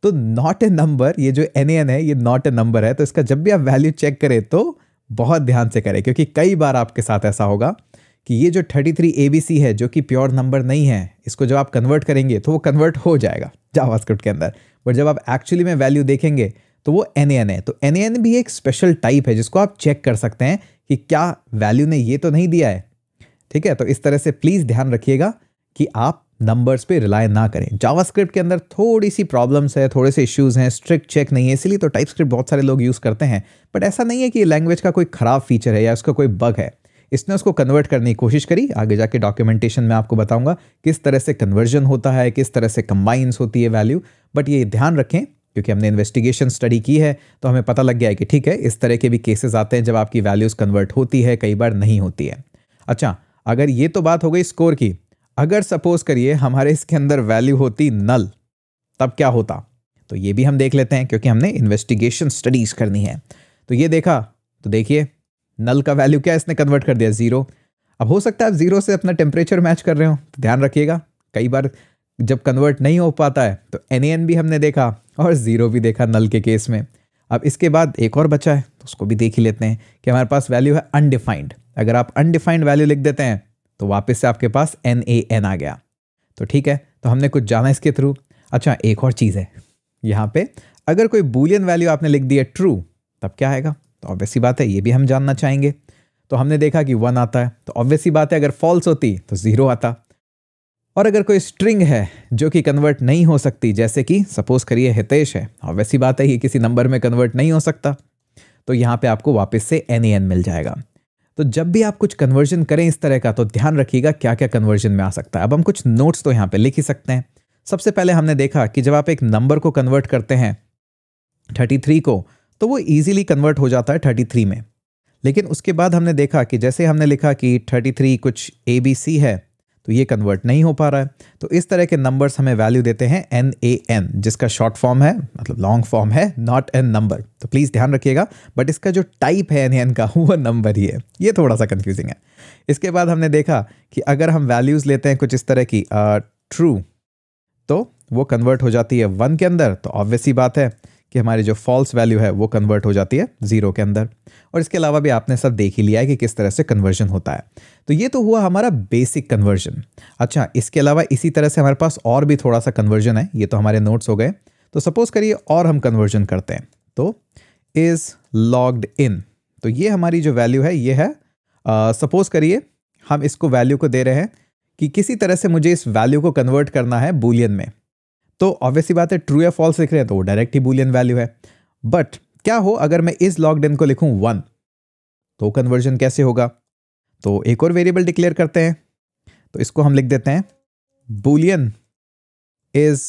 तो नॉट ए नंबर ये जो एन एन है ये नॉट ए नंबर है तो इसका जब भी आप वैल्यू चेक करें तो बहुत ध्यान से करें क्योंकि कई बार आपके साथ ऐसा होगा कि ये जो 33 ABC है जो कि प्योर नंबर नहीं है इसको जब आप कन्वर्ट करेंगे तो वो कन्वर्ट हो जाएगा जावास्क्रिप्ट के अंदर बट जब आप एक्चुअली में वैल्यू देखेंगे तो वो एन एन है तो एन एन भी एक स्पेशल टाइप है जिसको आप चेक कर सकते हैं कि क्या वैल्यू ने ये तो नहीं दिया है ठीक है तो इस तरह से प्लीज़ ध्यान रखिएगा कि आप नंबर्स पे रिलाय ना करें जावास्क्रिप्ट के अंदर थोड़ी सी प्रॉब्लम्स है थोड़े से इश्यूज हैं स्ट्रिक्ट चेक नहीं है इसीलिए तो टाइपस्क्रिप्ट बहुत सारे लोग यूज़ करते हैं बट ऐसा नहीं है कि लैंग्वेज का कोई ख़राब फीचर है या उसका कोई बग है इसने उसको कन्वर्ट करने की कोशिश करी आगे जाके डॉक्यूमेंटेशन में आपको बताऊंगा किस तरह से कन्वर्जन होता है किस तरह से कंबाइंस होती है वैल्यू बट ये ध्यान रखें क्योंकि हमने इन्वेस्टिगेशन स्टडी की है तो हमें पता लग गया है कि ठीक है इस तरह के भी केसेस आते हैं जब आपकी वैल्यूज़ कन्वर्ट होती है कई बार नहीं होती है अच्छा अगर ये तो बात हो गई स्कोर की अगर सपोज करिए हमारे इसके अंदर वैल्यू होती नल तब क्या होता तो ये भी हम देख लेते हैं क्योंकि हमने इन्वेस्टिगेशन स्टडीज करनी है तो ये देखा तो देखिए नल का वैल्यू क्या इसने कन्वर्ट कर दिया ज़ीरो अब हो सकता है आप ज़ीरो से अपना टेम्परेचर मैच कर रहे हो तो ध्यान रखिएगा कई बार जब कन्वर्ट नहीं हो पाता है तो एन भी हमने देखा और ज़ीरो भी देखा नल के केस में अब इसके बाद एक और बचा है तो उसको भी देख ही लेते हैं कि हमारे पास वैल्यू है अनडिफाइंड अगर आप अनडिफाइंड वैल्यू लिख देते हैं तो वापस से आपके पास एन ए एन आ गया तो ठीक है तो हमने कुछ जाना इसके थ्रू अच्छा एक और चीज़ है यहाँ पे अगर कोई बूलियन वैल्यू आपने लिख दिया ट्रू तब क्या आएगा तो ऑब्वियसली बात है ये भी हम जानना चाहेंगे तो हमने देखा कि वन आता है तो ऑब्वियसली बात है अगर फॉल्स होती तो ज़ीरो आता और अगर कोई स्ट्रिंग है जो कि कन्वर्ट नहीं हो सकती जैसे कि सपोज करिए हितेश है ऑब्वियसली बात है ये किसी नंबर में कन्वर्ट नहीं हो सकता तो यहाँ पे आपको वापस से एन ए एन मिल जाएगा तो जब भी आप कुछ कन्वर्जन करें इस तरह का तो ध्यान रखिएगा क्या क्या कन्वर्जन में आ सकता है अब हम कुछ नोट्स तो यहाँ पे लिख ही सकते हैं सबसे पहले हमने देखा कि जब आप एक नंबर को कन्वर्ट करते हैं 33 को तो वो ईजिली कन्वर्ट हो जाता है 33 में लेकिन उसके बाद हमने देखा कि जैसे हमने लिखा कि 33 कुछ ए बी सी है तो ये कन्वर्ट नहीं हो पा रहा है तो इस तरह के नंबर्स हमें वैल्यू देते हैं एन ए एन जिसका शॉर्ट फॉर्म है मतलब लॉन्ग फॉर्म है नॉट एन नंबर तो प्लीज़ ध्यान रखिएगा बट इसका जो टाइप है एन एन का वो नंबर ही है ये थोड़ा सा कन्फ्यूजिंग है इसके बाद हमने देखा कि अगर हम वैल्यूज़ लेते हैं कुछ इस तरह की ट्रू uh, तो वो कन्वर्ट हो जाती है वन के अंदर तो ऑब्वियस ही बात है कि हमारी जो फॉल्स वैल्यू है वो कन्वर्ट हो जाती है ज़ीरो के अंदर और इसके अलावा भी आपने सब देख ही लिया है कि किस तरह से कन्वर्जन होता है तो ये तो हुआ हमारा बेसिक कन्वर्जन अच्छा इसके अलावा इसी तरह से हमारे पास और भी थोड़ा सा कन्वर्जन है ये तो हमारे नोट्स हो गए तो सपोज़ करिए और हम कन्वर्जन करते हैं तो इज़ लॉग्ड इन तो ये हमारी जो वैल्यू है ये है सपोज़ करिए हम इसको वैल्यू को दे रहे हैं कि किसी तरह से मुझे इस वैल्यू को कन्वर्ट करना है बुलियन में तो ऑब्वियसली बात है ट्रू या फॉल्स लिख रहे हैं तो वो डायरेक्ट ही बुलियन वैल्यू है बट क्या हो अगर मैं इस इन को लिखूं वन तो कन्वर्जन कैसे होगा तो एक और वेरिएबल डिक्लेयर करते हैं तो इसको हम लिख देते हैं बुलियन इज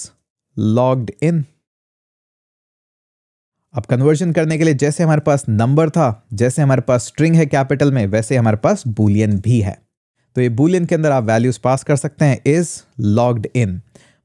लॉग्ड इन अब कन्वर्जन करने के लिए जैसे हमारे पास नंबर था जैसे हमारे पास स्ट्रिंग है कैपिटल में वैसे हमारे पास बुलियन भी है तो ये बुलियन के अंदर आप वैल्यूज पास कर सकते हैं इज लॉग्ड इन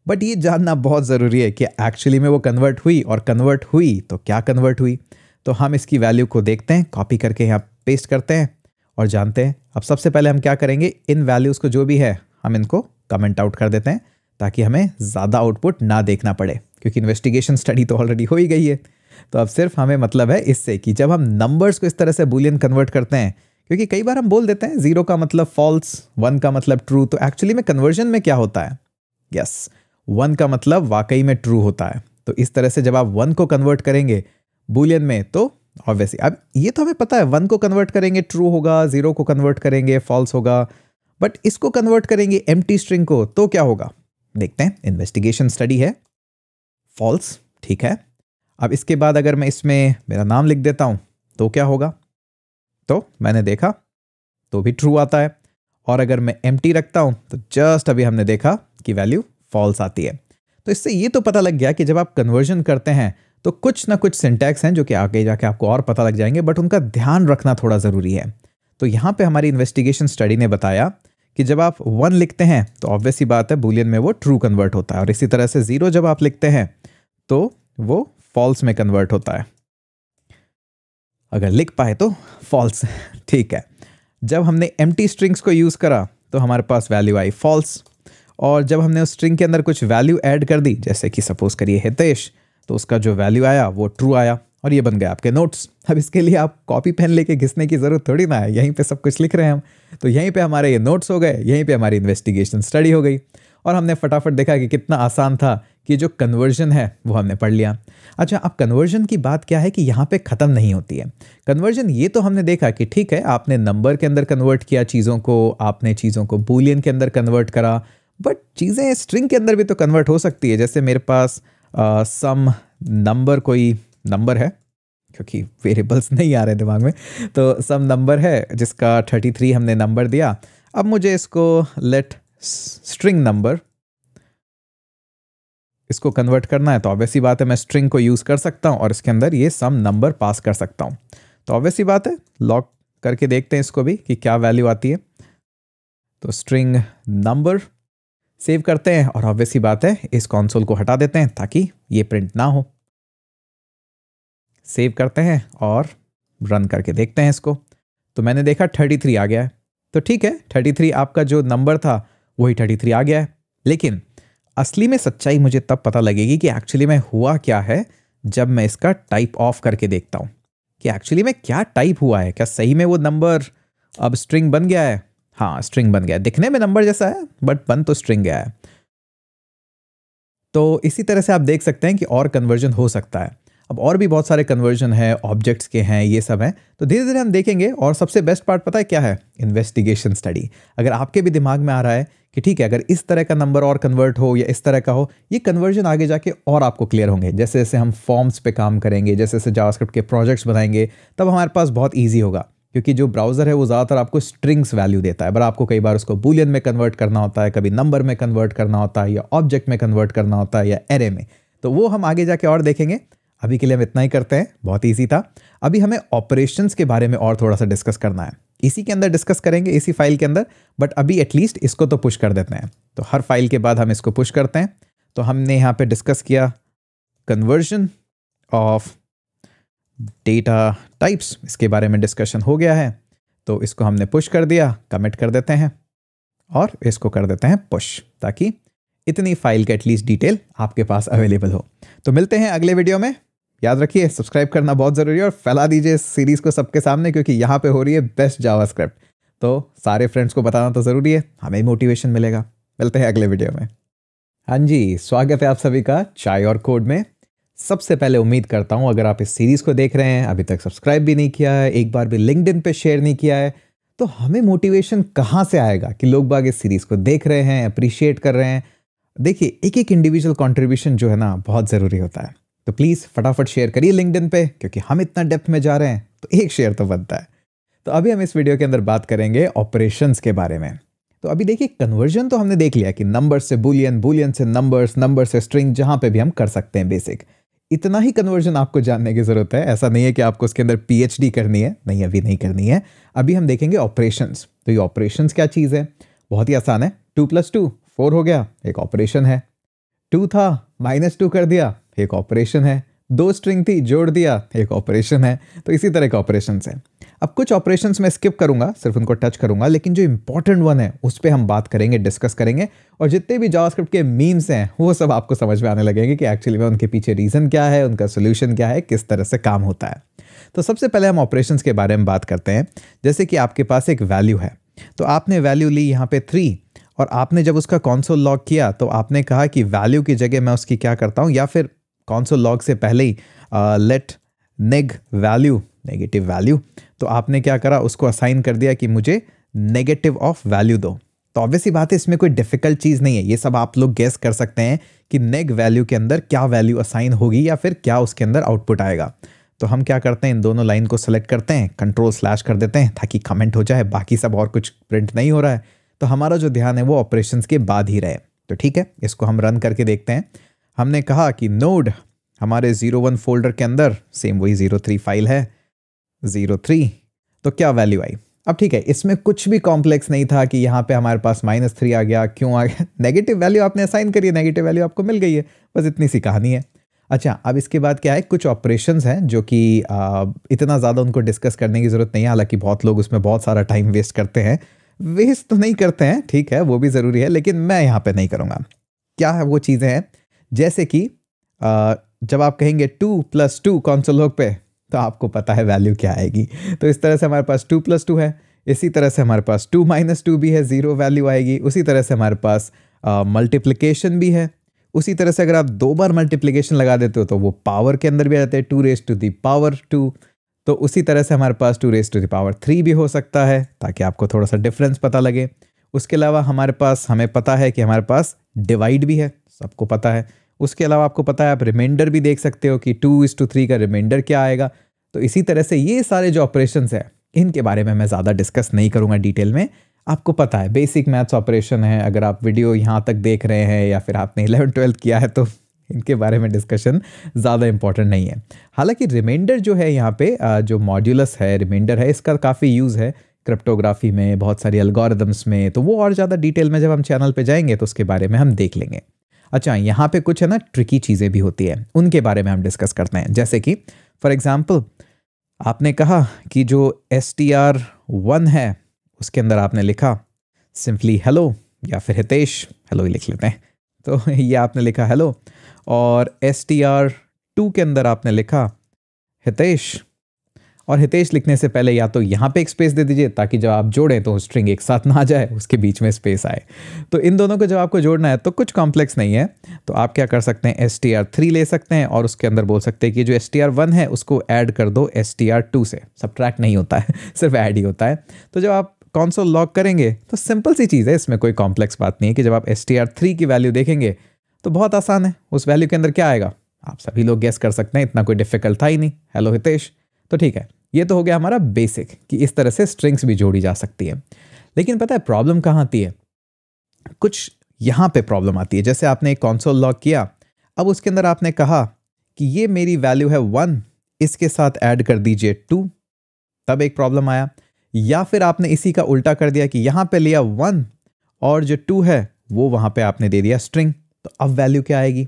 बट ये जानना बहुत ज़रूरी है कि एक्चुअली में वो कन्वर्ट हुई और कन्वर्ट हुई तो क्या कन्वर्ट हुई तो हम इसकी वैल्यू को देखते हैं कॉपी करके यहाँ पेस्ट करते हैं और जानते हैं अब सबसे पहले हम क्या करेंगे इन वैल्यूज़ को जो भी है हम इनको कमेंट आउट कर देते हैं ताकि हमें ज़्यादा आउटपुट ना देखना पड़े क्योंकि इन्वेस्टिगेशन स्टडी तो ऑलरेडी हो ही गई है तो अब सिर्फ हमें मतलब है इससे कि जब हम नंबर्स को इस तरह से बुलियन कन्वर्ट करते हैं क्योंकि कई बार हम बोल देते हैं जीरो का मतलब फॉल्स वन का मतलब ट्रू तो एक्चुअली में कन्वर्जन में क्या होता है यस yes, वन का मतलब वाकई में ट्रू होता है तो इस तरह से जब आप वन को कन्वर्ट करेंगे बुलियन में तो ऑब्वियसली अब ये तो हमें पता है वन को कन्वर्ट करेंगे ट्रू होगा ज़ीरो को कन्वर्ट करेंगे फॉल्स होगा बट इसको कन्वर्ट करेंगे एम स्ट्रिंग को तो क्या होगा देखते हैं इन्वेस्टिगेशन स्टडी है फॉल्स ठीक है अब इसके बाद अगर मैं इसमें मेरा नाम लिख देता हूँ तो क्या होगा तो मैंने देखा तो भी ट्रू आता है और अगर मैं एम रखता हूँ तो जस्ट अभी हमने देखा कि वैल्यू फॉल्स आती है तो इससे ये तो पता लग गया कि जब आप कन्वर्जन करते हैं तो कुछ ना कुछ सिंटैक्स हैं जो कि आगे जाके आपको और पता लग जाएंगे बट उनका ध्यान रखना थोड़ा ज़रूरी है तो यहाँ पे हमारी इन्वेस्टिगेशन स्टडी ने बताया कि जब आप वन लिखते हैं तो ऑब्वियस ही बात है बुलियन में वो ट्रू कन्वर्ट होता है और इसी तरह से ज़ीरो जब आप लिखते हैं तो वो फॉल्स में कन्वर्ट होता है अगर लिख पाए तो फॉल्स ठीक है जब हमने एम स्ट्रिंग्स को यूज़ करा तो हमारे पास वैल्यू आई फॉल्स और जब हमने उस स्ट्रिंग के अंदर कुछ वैल्यू ऐड कर दी जैसे कि सपोज़ करिए हितेश तो उसका जो वैल्यू आया वो ट्रू आया और ये बन गया आपके नोट्स अब इसके लिए आप कॉपी पेन लेके घिसने की ज़रूरत थोड़ी ना है यहीं पे सब कुछ लिख रहे हैं हम तो यहीं पे हमारे ये नोट्स हो गए यहीं पे हमारी इन्वेस्टिगेशन स्टडी हो गई और हमने फटाफट देखा कि कितना आसान था कि जो कन्वर्जन है वो हमने पढ़ लिया अच्छा अब कन्वर्जन की बात क्या है कि यहाँ पे ख़त्म नहीं होती है कन्वर्जन ये तो हमने देखा कि ठीक है आपने नंबर के अंदर कन्वर्ट किया चीज़ों को आपने चीज़ों को बुलियन के अंदर कन्वर्ट करा बट चीज़ें स्ट्रिंग के अंदर भी तो कन्वर्ट हो सकती है जैसे मेरे पास सम नंबर कोई नंबर है क्योंकि वेरिएबल्स नहीं आ रहे दिमाग में तो सम नंबर है जिसका 33 हमने नंबर दिया अब मुझे इसको लेट स्ट्रिंग नंबर इसको कन्वर्ट करना है तो ऑब्वियसली बात है मैं स्ट्रिंग को यूज़ कर सकता हूँ और इसके अंदर ये सम नंबर पास कर सकता हूँ तो ऑब्वियसली बात है लॉक करके देखते हैं इसको भी कि क्या वैल्यू आती है तो स्ट्रिंग नंबर सेव करते हैं और ऑब्वियस ही बात है इस कॉन्सोल को हटा देते हैं ताकि ये प्रिंट ना हो सेव करते हैं और रन करके देखते हैं इसको तो मैंने देखा 33 आ गया है तो ठीक है 33 आपका जो नंबर था वही 33 आ गया है लेकिन असली में सच्चाई मुझे तब पता लगेगी कि एक्चुअली में हुआ क्या है जब मैं इसका टाइप ऑफ करके देखता हूँ कि एक्चुअली में क्या टाइप हुआ है क्या सही में वो नंबर अब स्ट्रिंग बन गया है हाँ स्ट्रिंग बन गया दिखने में नंबर जैसा है बट बन तो स्ट्रिंग गया है तो इसी तरह से आप देख सकते हैं कि और कन्वर्जन हो सकता है अब और भी बहुत सारे कन्वर्जन हैं ऑब्जेक्ट्स के हैं ये सब हैं तो धीरे धीरे हम देखेंगे और सबसे बेस्ट पार्ट पता है क्या है इन्वेस्टिगेशन स्टडी अगर आपके भी दिमाग में आ रहा है कि ठीक है अगर इस तरह का नंबर और कन्वर्ट हो या इस तरह का हो ये कन्वर्जन आगे जाके और आपको क्लियर होंगे जैसे जैसे हम फॉर्म्स पे काम करेंगे जैसे जैसे जावास्क्रिप्ट के प्रोजेक्ट्स बनाएंगे तब हमारे पास बहुत ईजी होगा क्योंकि जो ब्राउज़र है वो ज़्यादातर आपको स्ट्रिंग्स वैल्यू देता है बट आपको कई बार उसको बुलियन में कन्वर्ट करना होता है कभी नंबर में कन्वर्ट करना होता है या ऑब्जेक्ट में कन्वर्ट करना होता है या एरे में तो वो हम आगे जाके और देखेंगे अभी के लिए हम इतना ही करते हैं बहुत ईजी था अभी हमें ऑपरेशन के बारे में और थोड़ा सा डिस्कस करना है इसी के अंदर डिस्कस करेंगे इसी फाइल के अंदर बट अभी एटलीस्ट इसको तो पुश कर देते हैं तो हर फाइल के बाद हम इसको पुश करते हैं तो हमने यहाँ पर डिस्कस किया कन्वर्जन ऑफ डेटा टाइप्स इसके बारे में डिस्कशन हो गया है तो इसको हमने पुश कर दिया कमिट कर देते हैं और इसको कर देते हैं पुश ताकि इतनी फाइल का एटलीस्ट डिटेल आपके पास अवेलेबल हो तो मिलते हैं अगले वीडियो में याद रखिए सब्सक्राइब करना बहुत ज़रूरी है और फैला दीजिए इस सीरीज़ को सबके सामने क्योंकि यहाँ पे हो रही है बेस्ट जावास्क्रिप्ट तो सारे फ्रेंड्स को बताना तो ज़रूरी है हमें मोटिवेशन मिलेगा मिलते हैं अगले वीडियो में हाँ जी स्वागत है आप सभी का चाय और कोड में सबसे पहले उम्मीद करता हूं अगर आप इस सीरीज़ को देख रहे हैं अभी तक सब्सक्राइब भी नहीं किया है एक बार भी लिंकड पे शेयर नहीं किया है तो हमें मोटिवेशन कहाँ से आएगा कि लोग बाग इस सीरीज़ को देख रहे हैं अप्रिशिएट कर रहे हैं देखिए एक एक इंडिविजुअल कॉन्ट्रीब्यूशन जो है ना बहुत ज़रूरी होता है तो प्लीज़ फटाफट शेयर करिए लिंकड पे क्योंकि हम इतना डेप्थ में जा रहे हैं तो एक शेयर तो बनता है तो अभी हम इस वीडियो के अंदर बात करेंगे ऑपरेशन के बारे में तो अभी देखिए कन्वर्जन तो हमने देख लिया कि नंबर से बुलियन बुलियन से नंबर्स नंबर से स्ट्रिंग जहां पे भी हम कर सकते हैं बेसिक इतना ही कन्वर्जन आपको जानने की ज़रूरत है ऐसा नहीं है कि आपको उसके अंदर पीएचडी करनी है नहीं अभी नहीं करनी है अभी हम देखेंगे ऑपरेशन तो ये ऑपरेशन क्या चीज़ है बहुत ही आसान है टू प्लस टू फोर हो गया एक ऑपरेशन है टू था माइनस टू कर दिया एक ऑपरेशन है दो स्ट्रिंग थी जोड़ दिया एक ऑपरेशन है तो इसी तरह के ऑपरेशन है अब कुछ ऑपरेशन मैं स्किप करूंगा सिर्फ उनको टच करूंगा लेकिन जो इंपॉर्टेंट वन है उस पर हम बात करेंगे डिस्कस करेंगे और जितने भी जावास्क्रिप्ट के मीम्स हैं वो सब आपको समझ में आने लगेंगे कि एक्चुअली में उनके पीछे रीज़न क्या है उनका सोल्यूशन क्या है किस तरह से काम होता है तो सबसे पहले हम ऑपरेशन के बारे में बात करते हैं जैसे कि आपके पास एक वैल्यू है तो आपने वैल्यू ली यहाँ पे थ्री और आपने जब उसका कौनसोल लॉग किया तो आपने कहा कि वैल्यू की जगह मैं उसकी क्या करता हूँ या फिर कौनसोल लॉग से पहले ही let neg value negative value तो आपने क्या करा उसको असाइन कर दिया कि मुझे नेगेटिव ऑफ वैल्यू दो तो ऑब्वियसली बात है इसमें कोई डिफिकल्ट चीज़ नहीं है ये सब आप लोग गेस कर सकते हैं कि नेग वैल्यू के अंदर क्या वैल्यू असाइन होगी या फिर क्या उसके अंदर आउटपुट आएगा तो हम क्या करते हैं इन दोनों लाइन को सेलेक्ट करते हैं कंट्रोल स्लैश कर देते हैं ताकि कमेंट हो जाए बाकी सब और कुछ प्रिंट नहीं हो रहा है तो हमारा जो ध्यान है वो ऑपरेशन के बाद ही रहे तो ठीक है इसको हम रन करके देखते हैं हमने कहा कि नोड हमारे ज़ीरो वन फोल्डर के अंदर सेम वही ज़ीरो थ्री फाइल है जीरो थ्री तो क्या वैल्यू आई अब ठीक है इसमें कुछ भी कॉम्प्लेक्स नहीं था कि यहाँ पे हमारे पास माइनस थ्री आ गया क्यों आ गया नेगेटिव वैल्यू आपने असाइन करी है नेगेटिव वैल्यू आपको मिल गई है बस इतनी सी कहानी है अच्छा अब इसके बाद क्या है कुछ ऑपरेशंस हैं जो कि इतना ज़्यादा उनको डिस्कस करने की ज़रूरत नहीं है हालांकि बहुत लोग उसमें बहुत सारा टाइम वेस्ट करते हैं वेस्ट तो नहीं करते हैं ठीक है वो भी ज़रूरी है लेकिन मैं यहाँ पर नहीं करूँगा क्या है वो चीज़ें हैं जैसे कि जब आप कहेंगे टू प्लस टू कौन से लोग पे तो आपको पता है वैल्यू क्या आएगी तो इस तरह से हमारे पास टू प्लस टू है इसी तरह से हमारे पास टू माइनस टू भी है ज़ीरो वैल्यू आएगी उसी तरह से हमारे पास मल्टीप्लिकेशन uh, भी है उसी तरह से अगर आप दो बार मल्टीप्लिकेशन लगा देते हो तो वो पावर के अंदर भी आ जाते हैं two raise to the power two तो उसी तरह से हमारे पास two raise to the power three भी हो सकता है ताकि आपको थोड़ा सा डिफरेंस पता लगे उसके अलावा हमारे पास हमें पता है कि हमारे पास डिवाइड भी है सबको पता है उसके अलावा आपको पता है आप रिमाइंडर भी देख सकते हो कि टू इस टू थ्री का रिमाइंडर क्या आएगा तो इसी तरह से ये सारे जो ऑपरेशंस हैं इनके बारे में मैं ज़्यादा डिस्कस नहीं करूँगा डिटेल में आपको पता है बेसिक मैथ्स ऑपरेशन है अगर आप वीडियो यहाँ तक देख रहे हैं या फिर आपने इलेवन ट्वेल्थ किया है तो इनके बारे में डिस्कशन ज़्यादा इंपॉर्टेंट नहीं है हालांकि रिमाइंडर जो है यहाँ पे जो मॉड्यूलस है रिमाइंडर है इसका काफ़ी यूज़ है क्रिप्टोग्राफी में बहुत सारी अलगोरिदम्स में तो वो और ज़्यादा डिटेल में जब हम चैनल पर जाएंगे तो उसके बारे में हम देख लेंगे अच्छा यहाँ पे कुछ है ना ट्रिकी चीज़ें भी होती है उनके बारे में हम डिस्कस करते हैं जैसे कि फॉर एग्ज़ाम्पल आपने कहा कि जो एस टी आर वन है उसके अंदर आपने लिखा सिंपली हेलो या फिर हितेश हेलो ही लिख लेते हैं तो ये आपने लिखा हेलो और एस टी आर टू के अंदर आपने लिखा हितेश और हितेश लिखने से पहले या तो यहाँ पे एक स्पेस दे दीजिए ताकि जब आप जोड़ें तो स्ट्रिंग एक साथ ना जाए उसके बीच में स्पेस आए तो इन दोनों को जब आपको जोड़ना है तो कुछ कॉम्प्लेक्स नहीं है तो आप क्या कर सकते हैं एस टी आर थ्री ले सकते हैं और उसके अंदर बोल सकते हैं कि जो एस टी आर वन है उसको ऐड कर दो एस टी आर टू से सब नहीं होता है सिर्फ ऐड ही होता है तो जब आप कॉन्सोल लॉक करेंगे तो सिंपल सी चीज़ है इसमें कोई कॉम्प्लेक्स बात नहीं है कि जब आप एस टी आर थ्री की वैल्यू देखेंगे तो बहुत आसान है उस वैल्यू के अंदर क्या आएगा आप सभी लोग गेस कर सकते हैं इतना कोई डिफिकल्ट था ही नहीं हेलो हितेश तो ठीक है ये तो हो गया हमारा बेसिक कि इस तरह से स्ट्रिंग्स भी जोड़ी जा सकती है लेकिन पता है प्रॉब्लम कहाँ आती है कुछ यहाँ पे प्रॉब्लम आती है जैसे आपने एक कॉन्सोल लॉक किया अब उसके अंदर आपने कहा कि ये मेरी वैल्यू है वन इसके साथ ऐड कर दीजिए टू तब एक प्रॉब्लम आया या फिर आपने इसी का उल्टा कर दिया कि यहाँ पे लिया वन और जो टू है वो वहाँ पे आपने दे दिया स्ट्रिंग तो अब वैल्यू क्या आएगी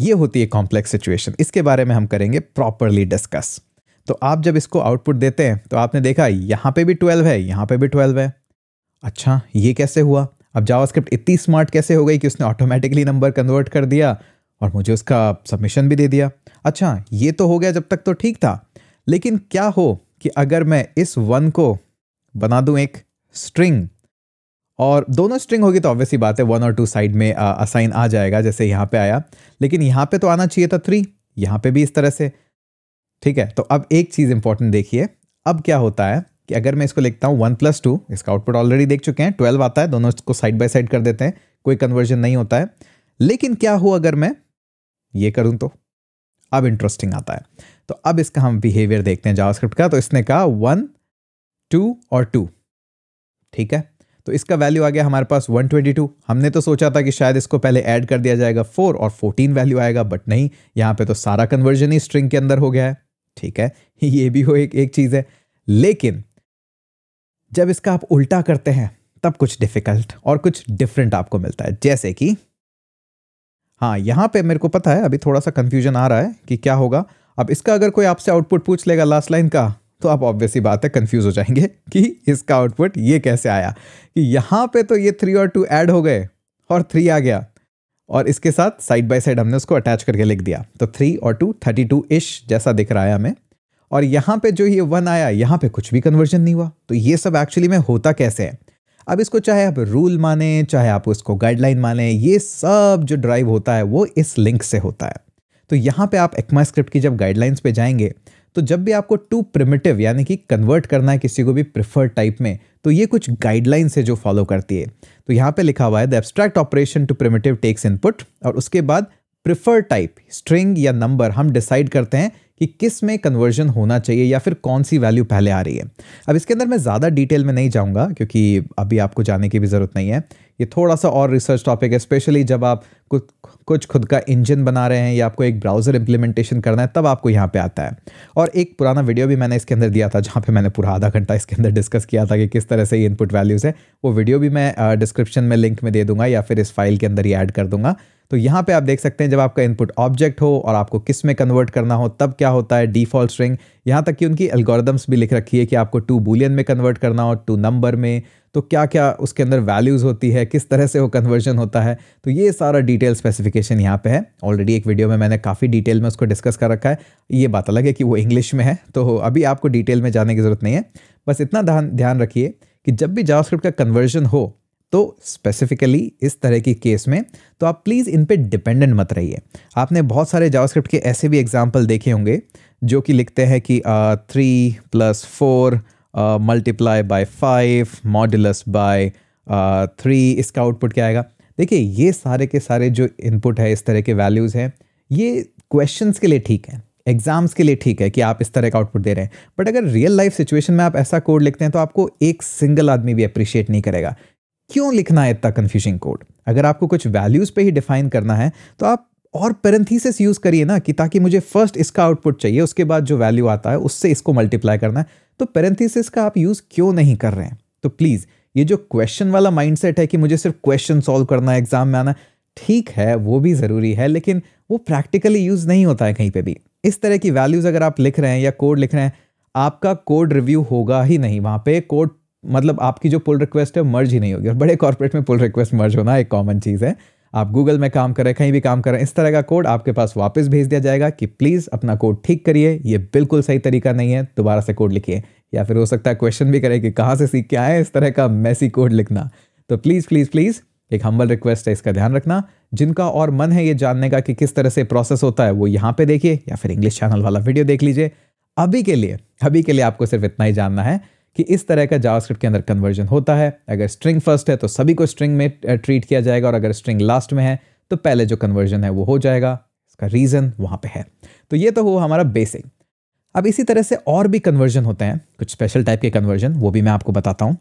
ये होती है कॉम्प्लेक्स सिचुएशन इसके बारे में हम करेंगे प्रॉपरली डिस्कस तो आप जब इसको आउटपुट देते हैं तो आपने देखा यहाँ पे भी ट्वेल्व है यहाँ पे भी ट्वेल्व है अच्छा ये कैसे हुआ अब जावास्क्रिप्ट इतनी स्मार्ट कैसे हो गई कि उसने ऑटोमेटिकली नंबर कन्वर्ट कर दिया और मुझे उसका सबमिशन भी दे दिया अच्छा ये तो हो गया जब तक तो ठीक था लेकिन क्या हो कि अगर मैं इस वन को बना दूँ एक स्ट्रिंग और दोनों स्ट्रिंग होगी तो ऑब्वियसली बात है वन और टू साइड में असाइन आ जाएगा जैसे यहाँ पे आया लेकिन यहाँ पे तो आना चाहिए था थ्री यहाँ पे भी इस तरह से ठीक है तो अब एक चीज़ इंपॉर्टेंट देखिए अब क्या होता है कि अगर मैं इसको लिखता हूँ वन प्लस टू इसका आउटपुट ऑलरेडी देख चुके हैं ट्वेल्व आता है दोनों इसको साइड बाय साइड कर देते हैं कोई कन्वर्जन नहीं होता है लेकिन क्या हो अगर मैं ये करूँ तो अब इंटरेस्टिंग आता है तो अब इसका हम बिहेवियर देखते हैं जावास्क्रिप्ट का तो इसने कहा वन टू और टू ठीक है तो इसका वैल्यू आ गया हमारे पास 122 हमने तो सोचा था कि शायद इसको पहले ऐड कर दिया जाएगा 4 और 14 वैल्यू आएगा बट नहीं यहाँ पे तो सारा कन्वर्जन ही स्ट्रिंग के अंदर हो गया है ठीक है ये भी हो एक एक चीज़ है लेकिन जब इसका आप उल्टा करते हैं तब कुछ डिफ़िकल्ट और कुछ डिफरेंट आपको मिलता है जैसे कि हाँ यहां पे मेरे को पता है अभी थोड़ा सा कंफ्यूजन आ रहा है कि क्या होगा अब इसका अगर कोई आपसे आउटपुट पूछ लेगा लास्ट लाइन का तो आप ऑब्वियसली बात है कंफ्यूज हो जाएंगे कि इसका आउटपुट ये कैसे आया कि यहां पे तो ये थ्री और टू ऐड हो गए और थ्री आ गया और इसके साथ साइड बाय साइड हमने उसको अटैच करके लिख दिया तो थ्री और टू थर्टी टू इश जैसा दिख रहा है हमें और यहाँ पे जो ये वन आया यहाँ पे कुछ भी कन्वर्जन नहीं हुआ तो ये सब एक्चुअली में होता कैसे है अब इसको चाहे आप रूल माने चाहे आप उसको गाइडलाइन माने ये सब जो ड्राइव होता है वो इस लिंक से होता है तो यहाँ पे आप एक्मा स्क्रिप्ट की जब गाइडलाइंस पे जाएंगे तो जब भी आपको टू प्रिमिटिव यानी कि कन्वर्ट करना है किसी को भी प्रिफर्ड टाइप में तो ये कुछ गाइडलाइंस है जो फॉलो करती है तो यहाँ पे लिखा हुआ है the abstract operation to primitive takes input और उसके बाद प्रिफर टाइप स्ट्रिंग या नंबर हम डिसाइड करते हैं कि किस में कन्वर्जन होना चाहिए या फिर कौन सी वैल्यू पहले आ रही है अब इसके अंदर मैं ज़्यादा डिटेल में नहीं जाऊँगा क्योंकि अभी आपको जाने की भी ज़रूरत नहीं है ये थोड़ा सा और रिसर्च टॉपिक है स्पेशली जब आप कुछ कुछ खुद का इंजन बना रहे हैं या आपको एक ब्राउज़र इम्प्लीमेंटेशन करना है तब आपको यहाँ पे आता है और एक पुराना वीडियो भी मैंने इसके अंदर दिया था जहाँ पे मैंने पूरा आधा घंटा इसके अंदर डिस्कस किया था कि किस तरह से ये इनपुट वैल्यूज़ है वो वीडियो भी मैं डिस्क्रिप्शन में लिंक में दे दूंगा या फिर इस फाइल के अंदर ही ऐड कर दूंगा तो यहाँ पर आप देख सकते हैं जब आपका इनपुट ऑब्जेक्ट हो और आपको किस में कन्वर्ट करना हो तब क्या होता है डिफॉल्ट स्ट्रिंग यहाँ तक कि उनकी एल्गोरिदम्स भी लिख रखी है कि आपको टू बुलियन में कन्वर्ट करना हो टू नंबर में तो क्या क्या उसके अंदर वैल्यूज़ होती है किस तरह से वो कन्वर्जन होता है तो ये सारा डिटेल स्पेसिफिकेशन यहाँ पे है ऑलरेडी एक वीडियो में मैंने काफ़ी डिटेल में उसको डिस्कस कर रखा है ये बात अलग है कि वो इंग्लिश में है तो अभी आपको डिटेल में जाने की ज़रूरत नहीं है बस इतना ध्यान रखिए कि जब भी जावास्क्रिप्ट का कन्वर्जन हो तो स्पेसिफिकली इस तरह की केस में तो आप प्लीज़ इन पर डिपेंडेंट मत रहिए आपने बहुत सारे जावास्क्रिप्ट के ऐसे भी एग्जाम्पल देखे होंगे जो कि लिखते हैं कि three plus four multiply by five modulus by three इसका आउटपुट क्या आएगा देखिए ये सारे के सारे जो इनपुट है इस तरह के वैल्यूज़ हैं ये क्वेश्चन के लिए ठीक है एग्जाम्स के लिए ठीक है कि आप इस तरह का आउटपुट दे रहे हैं बट अगर रियल लाइफ सिचुएशन में आप ऐसा कोड लिखते हैं तो आपको एक सिंगल आदमी भी अप्रिशिएट नहीं करेगा क्यों लिखना है इतना कन्फ्यूजिंग कोड अगर आपको कुछ वैल्यूज़ पे ही डिफाइन करना है तो आप और पेरेंथीसिस यूज़ करिए ना कि ताकि मुझे फर्स्ट इसका आउटपुट चाहिए उसके बाद जो वैल्यू आता है उससे इसको मल्टीप्लाई करना है तो पैरेंथिस का आप यूज़ क्यों नहीं कर रहे हैं तो प्लीज़ ये जो क्वेश्चन वाला माइंडसेट है कि मुझे सिर्फ क्वेश्चन सॉल्व करना है एग्ज़ाम में आना ठीक है वो भी ज़रूरी है लेकिन वो प्रैक्टिकली यूज़ नहीं होता है कहीं पे भी इस तरह की वैल्यूज़ अगर आप लिख रहे हैं या कोड लिख रहे हैं आपका कोड रिव्यू होगा ही नहीं वहाँ पे कोड मतलब आपकी जो पुल रिक्वेस्ट है मर्ज ही नहीं होगी और बड़े कॉर्पोरेट में पुल रिक्वेस्ट मर्ज होना एक कॉमन चीज़ है आप गूगल में काम करें कहीं भी काम करें इस तरह का कोड आपके पास वापस भेज दिया जाएगा कि प्लीज़ अपना कोड ठीक करिए ये बिल्कुल सही तरीका नहीं है दोबारा से कोड लिखिए या फिर हो सकता है क्वेश्चन भी करें कि कहाँ से सीख के आए इस तरह का मैसी कोड लिखना तो प्लीज़ प्लीज़ प्लीज़ एक हम्बल रिक्वेस्ट है इसका ध्यान रखना जिनका और मन है ये जानने का कि किस तरह से प्रोसेस होता है वो यहाँ पे देखिए या फिर इंग्लिश चैनल वाला वीडियो देख लीजिए अभी के लिए अभी के लिए आपको सिर्फ इतना ही जानना है कि इस तरह का जावास्क्रिप्ट के अंदर कन्वर्जन होता है अगर स्ट्रिंग फर्स्ट है तो सभी को स्ट्रिंग में ट्रीट किया जाएगा और अगर स्ट्रिंग लास्ट में है तो पहले जो कन्वर्जन है वो हो जाएगा इसका रीज़न वहाँ पे है तो ये तो हो हमारा बेसिक अब इसी तरह से और भी कन्वर्जन होते हैं कुछ स्पेशल टाइप के कन्वर्जन वो भी मैं आपको बताता हूँ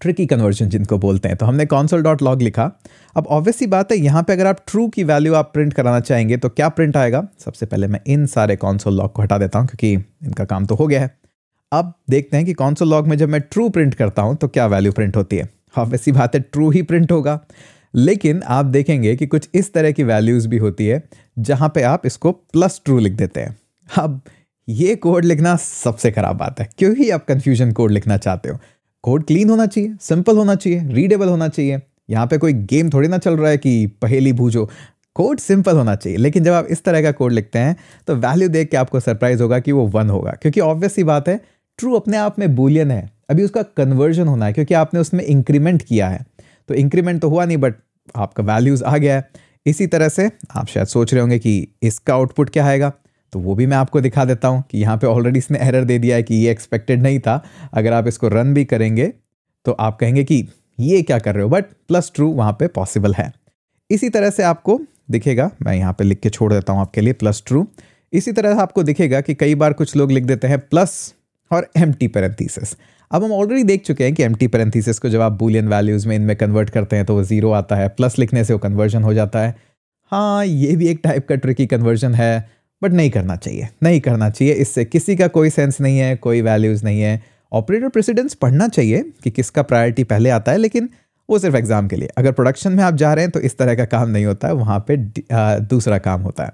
ट्रिकी कन्वर्जन जिनको बोलते हैं तो हमने कॉन्सोल डॉट लॉग लिखा अब ऑब्वियसली बात है यहाँ पे अगर आप ट्रू की वैल्यू आप प्रिंट कराना चाहेंगे तो क्या प्रिंट आएगा सबसे पहले मैं इन सारे कॉन्सोल लॉग को हटा देता हूँ क्योंकि इनका काम तो हो गया है अब देखते हैं कि कौन लॉग में जब मैं ट्रू प्रिंट करता हूँ तो क्या वैल्यू प्रिंट होती है ऑब्वियस बात है ट्रू ही प्रिंट होगा लेकिन आप देखेंगे कि कुछ इस तरह की वैल्यूज़ भी होती है जहाँ पे आप इसको प्लस ट्रू लिख देते हैं अब ये कोड लिखना सबसे ख़राब बात है क्योंकि आप कन्फ्यूजन कोड लिखना चाहते हो कोड क्लीन होना चाहिए सिंपल होना चाहिए रीडेबल होना चाहिए यहाँ पे कोई गेम थोड़ी ना चल रहा है कि पहेली भूजो कोड सिंपल होना चाहिए लेकिन जब आप इस तरह का कोड लिखते हैं तो वैल्यू देख के आपको सरप्राइज होगा कि वो वन होगा क्योंकि ऑब्वियस ही बात है ट्रू अपने आप में बुलियन है अभी उसका कन्वर्जन होना है क्योंकि आपने उसमें इंक्रीमेंट किया है तो इंक्रीमेंट तो हुआ नहीं बट आपका वैल्यूज़ आ गया है इसी तरह से आप शायद सोच रहे होंगे कि इसका आउटपुट क्या आएगा तो वो भी मैं आपको दिखा देता हूँ कि यहाँ पे ऑलरेडी इसने एरर दे दिया है कि ये एक्सपेक्टेड नहीं था अगर आप इसको रन भी करेंगे तो आप कहेंगे कि ये क्या कर रहे हो बट प्लस ट्रू वहाँ पे पॉसिबल है इसी तरह से आपको दिखेगा मैं यहाँ पे लिख के छोड़ देता हूँ आपके लिए प्लस ट्रू इसी तरह से आपको दिखेगा कि कई बार कुछ लोग लिख देते हैं प्लस और एम टी पेरेंथीसिस अब हम ऑलरेडी देख चुके हैं कि एम टी पेरेंथीसिस को जब आप बुलियन वैल्यूज़ में इनमें कन्वर्ट करते हैं तो वो ज़ीरो आता है प्लस लिखने से वो कन्वर्जन हो जाता है हाँ ये भी एक टाइप का ट्रिकी कन्वर्जन है बट नहीं करना चाहिए नहीं करना चाहिए इससे किसी का कोई सेंस नहीं है कोई वैल्यूज़ नहीं है ऑपरेटर प्रेसिडेंस पढ़ना चाहिए कि किसका प्रायोरिटी पहले आता है लेकिन वो सिर्फ एग्ज़ाम के लिए अगर प्रोडक्शन में आप जा रहे हैं तो इस तरह का काम नहीं होता है वहाँ पर दूसरा काम होता है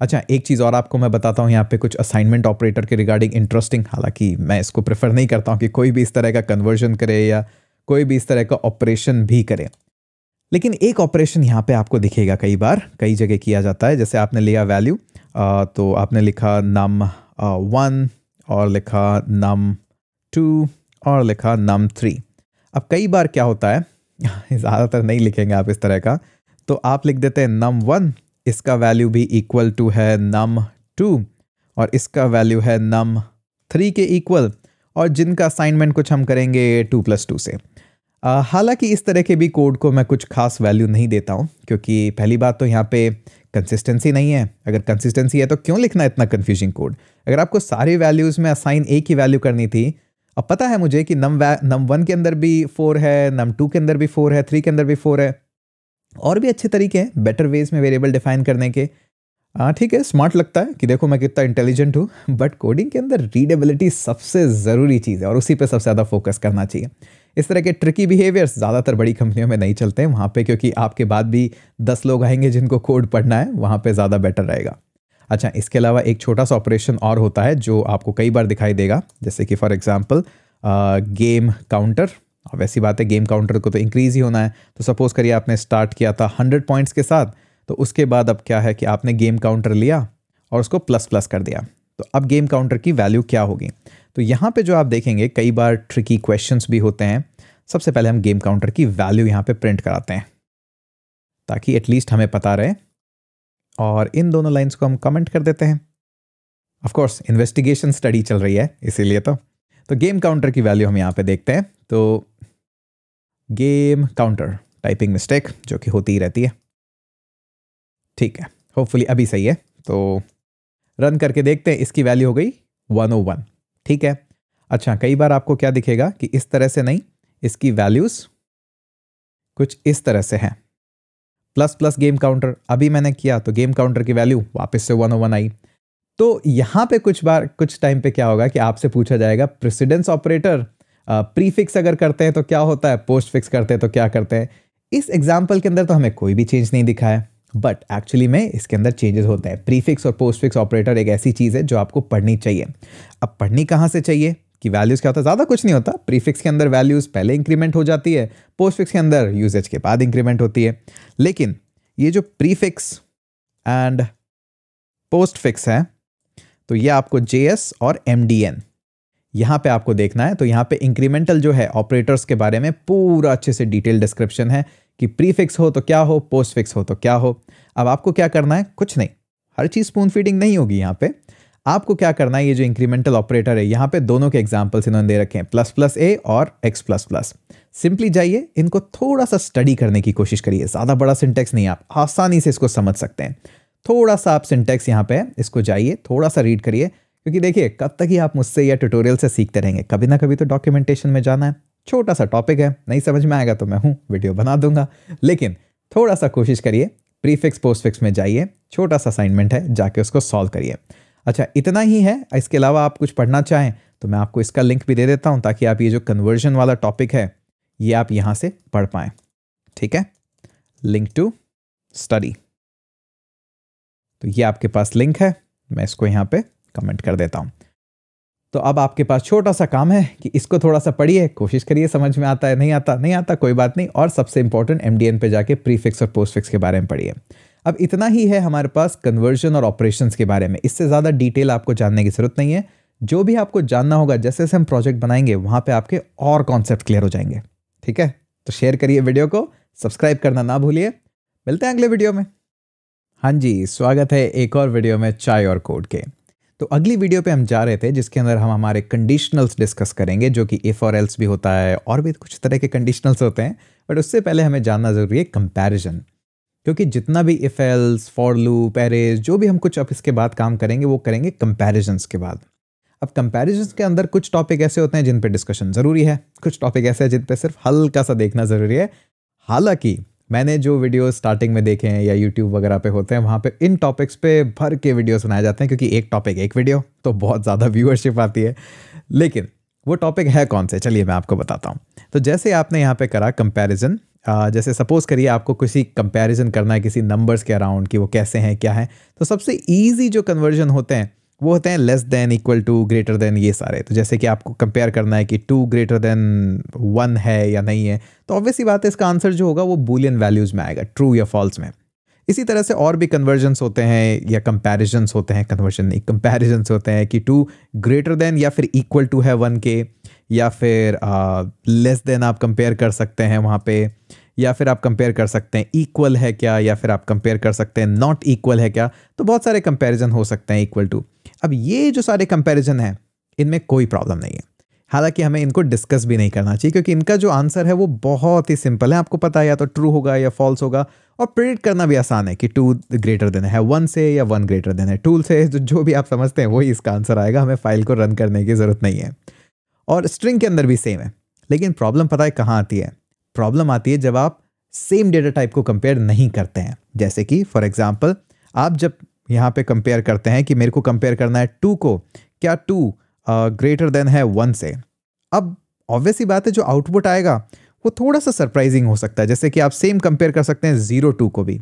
अच्छा एक चीज़ और आपको मैं बताता हूँ यहाँ पे कुछ असाइनमेंट ऑपरेटर के रिगार्डिंग इंटरेस्टिंग हालांकि मैं इसको प्रेफर नहीं करता हूँ कि कोई भी इस तरह का कन्वर्जन करे या कोई भी इस तरह का ऑपरेशन भी करे लेकिन एक ऑपरेशन यहाँ पे आपको दिखेगा कई बार कई जगह किया जाता है जैसे आपने लिया वैल्यू तो आपने लिखा नम वन और लिखा नम टू और लिखा नम थ्री अब कई बार क्या होता है ज़्यादातर नहीं लिखेंगे आप इस तरह का तो आप लिख देते हैं नम वन इसका वैल्यू भी इक्वल टू है नम टू और इसका वैल्यू है नम थ्री के इक्वल और जिनका असाइनमेंट कुछ हम करेंगे टू प्लस टू से हालांकि इस तरह के भी कोड को मैं कुछ खास वैल्यू नहीं देता हूँ क्योंकि पहली बात तो यहाँ पे कंसिस्टेंसी नहीं है अगर कंसिस्टेंसी है तो क्यों लिखना इतना कन्फ्यूजिंग कोड अगर आपको सारी वैल्यूज़ में असाइन ए की वैल्यू करनी थी अब पता है मुझे कि नम वै नम वन के अंदर भी फोर है नम टू के अंदर भी फोर है थ्री के अंदर भी फोर है और भी अच्छे तरीके हैं बेटर वेज में वेरिएबल डिफाइन करने के हाँ ठीक है स्मार्ट लगता है कि देखो मैं कितना इंटेलिजेंट हूँ बट कोडिंग के अंदर रीडेबिलिटी सबसे ज़रूरी चीज़ है और उसी पे सबसे ज़्यादा फोकस करना चाहिए इस तरह के ट्रिकी बिहेवियर्स ज़्यादातर बड़ी कंपनियों में नहीं चलते हैं वहाँ पर क्योंकि आपके बाद भी दस लोग आएंगे जिनको कोड पढ़ना है वहाँ पर ज़्यादा बेटर रहेगा अच्छा इसके अलावा एक छोटा सा ऑपरेशन और होता है जो आपको कई बार दिखाई देगा जैसे कि फॉर एग्ज़ाम्पल गेम काउंटर और वैसी बात है गेम काउंटर को तो इंक्रीज़ ही होना है तो सपोज़ करिए आपने स्टार्ट किया था हंड्रेड पॉइंट्स के साथ तो उसके बाद अब क्या है कि आपने गेम काउंटर लिया और उसको प्लस प्लस कर दिया तो अब गेम काउंटर की वैल्यू क्या होगी तो यहाँ पर जो आप देखेंगे कई बार ट्रिकी क्वेश्चन भी होते हैं सबसे पहले हम गेम काउंटर की वैल्यू यहाँ पर प्रिंट कराते हैं ताकि एटलीस्ट हमें पता रहे और इन दोनों लाइन्स को हम कमेंट कर देते हैं ऑफकोर्स इन्वेस्टिगेशन स्टडी चल रही है इसीलिए तो तो गेम काउंटर की वैल्यू हम यहाँ पे देखते हैं तो गेम काउंटर टाइपिंग मिस्टेक जो कि होती ही रहती है ठीक है होपफुली अभी सही है तो रन करके देखते हैं इसकी वैल्यू हो गई 101 ठीक है अच्छा कई बार आपको क्या दिखेगा कि इस तरह से नहीं इसकी वैल्यूज़ कुछ इस तरह से हैं प्लस प्लस गेम काउंटर अभी मैंने किया तो गेम काउंटर की वैल्यू वापस से 101 आई तो यहाँ पे कुछ बार कुछ टाइम पे क्या होगा कि आपसे पूछा जाएगा प्रेसिडेंस ऑपरेटर प्रीफिक्स अगर करते हैं तो क्या होता है पोस्ट फिक्स करते हैं तो क्या करते हैं इस एग्जाम्पल के अंदर तो हमें कोई भी चेंज नहीं दिखा है बट एक्चुअली में इसके अंदर चेंजेस होते हैं प्रीफिक्स और पोस्ट फिक्स ऑपरेटर एक ऐसी चीज़ है जो आपको पढ़नी चाहिए अब पढ़नी कहाँ से चाहिए कि वैल्यूज़ क्या होता है ज़्यादा कुछ नहीं होता प्रीफिक्स के अंदर वैल्यूज़ पहले इंक्रीमेंट हो जाती है पोस्ट फिक्स के अंदर यूजेज के बाद इंक्रीमेंट होती है लेकिन ये जो प्रीफिक्स एंड पोस्ट फिक्स है तो ये आपको जे और एम यहाँ पे आपको देखना है तो यहाँ पे इंक्रीमेंटल जो है ऑपरेटर्स के बारे में पूरा अच्छे से डिटेल डिस्क्रिप्शन है कि प्रीफिक्स हो तो क्या हो पोस्ट फिक्स हो तो क्या हो अब आपको क्या करना है कुछ नहीं हर चीज़ स्पून फीडिंग नहीं होगी यहाँ पे आपको क्या करना है ये जो इंक्रीमेंटल ऑपरेटर है यहाँ पे दोनों के एग्जाम्पल्स इन्होंने दे रखे हैं प्लस प्लस ए और एक्स प्लस प्लस सिंपली जाइए इनको थोड़ा सा स्टडी करने की कोशिश करिए ज़्यादा बड़ा सिंटेक्स नहीं आप आसानी से इसको समझ सकते हैं थोड़ा सा आप सिंटेक्स यहाँ पे इसको जाइए थोड़ा सा रीड करिए क्योंकि देखिए कब तक ही आप मुझसे या ट्यूटोरियल से सीखते रहेंगे कभी ना कभी तो डॉक्यूमेंटेशन में जाना है छोटा सा टॉपिक है नहीं समझ में आएगा तो मैं हूँ वीडियो बना दूंगा लेकिन थोड़ा सा कोशिश करिए प्रीफिक्स पोस्टफिक्स में जाइए छोटा सा असाइनमेंट है जाके उसको सॉल्व करिए अच्छा इतना ही है इसके अलावा आप कुछ पढ़ना चाहें तो मैं आपको इसका लिंक भी दे देता हूँ ताकि आप ये जो कन्वर्जन वाला टॉपिक है ये आप यहाँ से पढ़ पाएँ ठीक है लिंक टू स्टडी तो ये आपके पास लिंक है मैं इसको यहाँ पे कमेंट कर देता हूँ तो अब आपके पास छोटा सा काम है कि इसको थोड़ा सा पढ़िए कोशिश करिए समझ में आता है नहीं आता नहीं आता कोई बात नहीं और सबसे इंपॉर्टेंट एम पे जाके प्रीफिक्स और पोस्टफिक्स के बारे में पढ़िए अब इतना ही है हमारे पास कन्वर्जन और ऑपरेशन के बारे में इससे ज़्यादा डिटेल आपको जानने की ज़रूरत नहीं है जो भी आपको जानना होगा जैसे जैसे हम प्रोजेक्ट बनाएंगे वहाँ पर आपके और कॉन्सेप्ट क्लियर हो जाएंगे ठीक है तो शेयर करिए वीडियो को सब्सक्राइब करना ना भूलिए मिलते हैं अगले वीडियो में हाँ जी स्वागत है एक और वीडियो में चाय और कोड के तो अगली वीडियो पे हम जा रहे थे जिसके अंदर हम हमारे कंडीशनल्स डिस्कस करेंगे जो कि इफ़ और एल्स भी होता है और भी कुछ तरह के कंडीशनल्स होते हैं बट उससे पहले हमें जानना ज़रूरी है कंपैरिजन क्योंकि जितना भी इफ़ एल्स फॉर लू पेरेज जो भी हम कुछ अब इसके बाद काम करेंगे वो करेंगे कंपेरिजन्स के बाद अब कंपेरिजन्स के अंदर कुछ टॉपिक ऐसे होते हैं जिन पर डिस्कशन ज़रूरी है कुछ टॉपिक ऐसे हैं जिन पर सिर्फ हल्का सा देखना ज़रूरी है हालांकि मैंने जो वीडियो स्टार्टिंग में देखे हैं या यूट्यूब वगैरह पे होते हैं वहाँ पे इन टॉपिक्स पे भर के वीडियोस बनाए जाते हैं क्योंकि एक टॉपिक एक वीडियो तो बहुत ज़्यादा व्यूअरशिप आती है लेकिन वो टॉपिक है कौन से चलिए मैं आपको बताता हूँ तो जैसे आपने यहाँ पे करा कंपैरिजन जैसे सपोज़ करिए आपको किसी कंपैरिजन करना है किसी नंबर्स के अराउंड कि वो कैसे हैं क्या है तो सबसे ईजी जो कन्वर्जन होते हैं वो होते हैं less than equal to greater than ये सारे तो जैसे कि आपको कंपेयर करना है कि टू ग्रेटर देन वन है या नहीं है तो ऑब्वियसली बात है इसका आंसर जो होगा वो बुलियन वैल्यूज़ में आएगा ट्रू या फॉल्स में इसी तरह से और भी कन्वर्जन्स होते हैं या कंपेरिजन्स होते हैं कन्वर्जन नहीं कंपेरिजन्स होते हैं कि टू ग्रेटर देन या फिर इक्वल टू है वन के या फिर लेस uh, देन आप कंपेयर कर सकते हैं वहाँ पे या फिर आप कंपेयर कर सकते हैं इक्वल है क्या या फिर आप कंपेयर कर सकते हैं नॉट इक्वल है क्या तो बहुत सारे कंपेरिजन हो सकते हैं इक्वल टू अब ये जो सारे कंपैरिजन हैं इनमें कोई प्रॉब्लम नहीं है हालांकि हमें इनको डिस्कस भी नहीं करना चाहिए क्योंकि इनका जो आंसर है वो बहुत ही सिंपल है आपको पता है या तो ट्रू होगा या फॉल्स होगा और प्रेडिक्ट करना भी आसान है कि टू ग्रेटर देन है वन से या वन ग्रेटर देन है टू से जो, जो भी आप समझते हैं वही इसका आंसर आएगा हमें फाइल को रन करने की ज़रूरत नहीं है और स्ट्रिंग के अंदर भी सेम है लेकिन प्रॉब्लम पता है कहाँ आती है प्रॉब्लम आती है जब आप सेम डेटा टाइप को कंपेयर नहीं करते हैं जैसे कि फॉर एग्जाम्पल आप जब यहाँ पे कंपेयर करते हैं कि मेरे को कंपेयर करना है टू को क्या टू ग्रेटर देन है वन से अब ऑब्वियस ही बात है जो आउटपुट आएगा वो थोड़ा सा सरप्राइजिंग हो सकता है जैसे कि आप सेम कंपेयर कर सकते हैं ज़ीरो टू को भी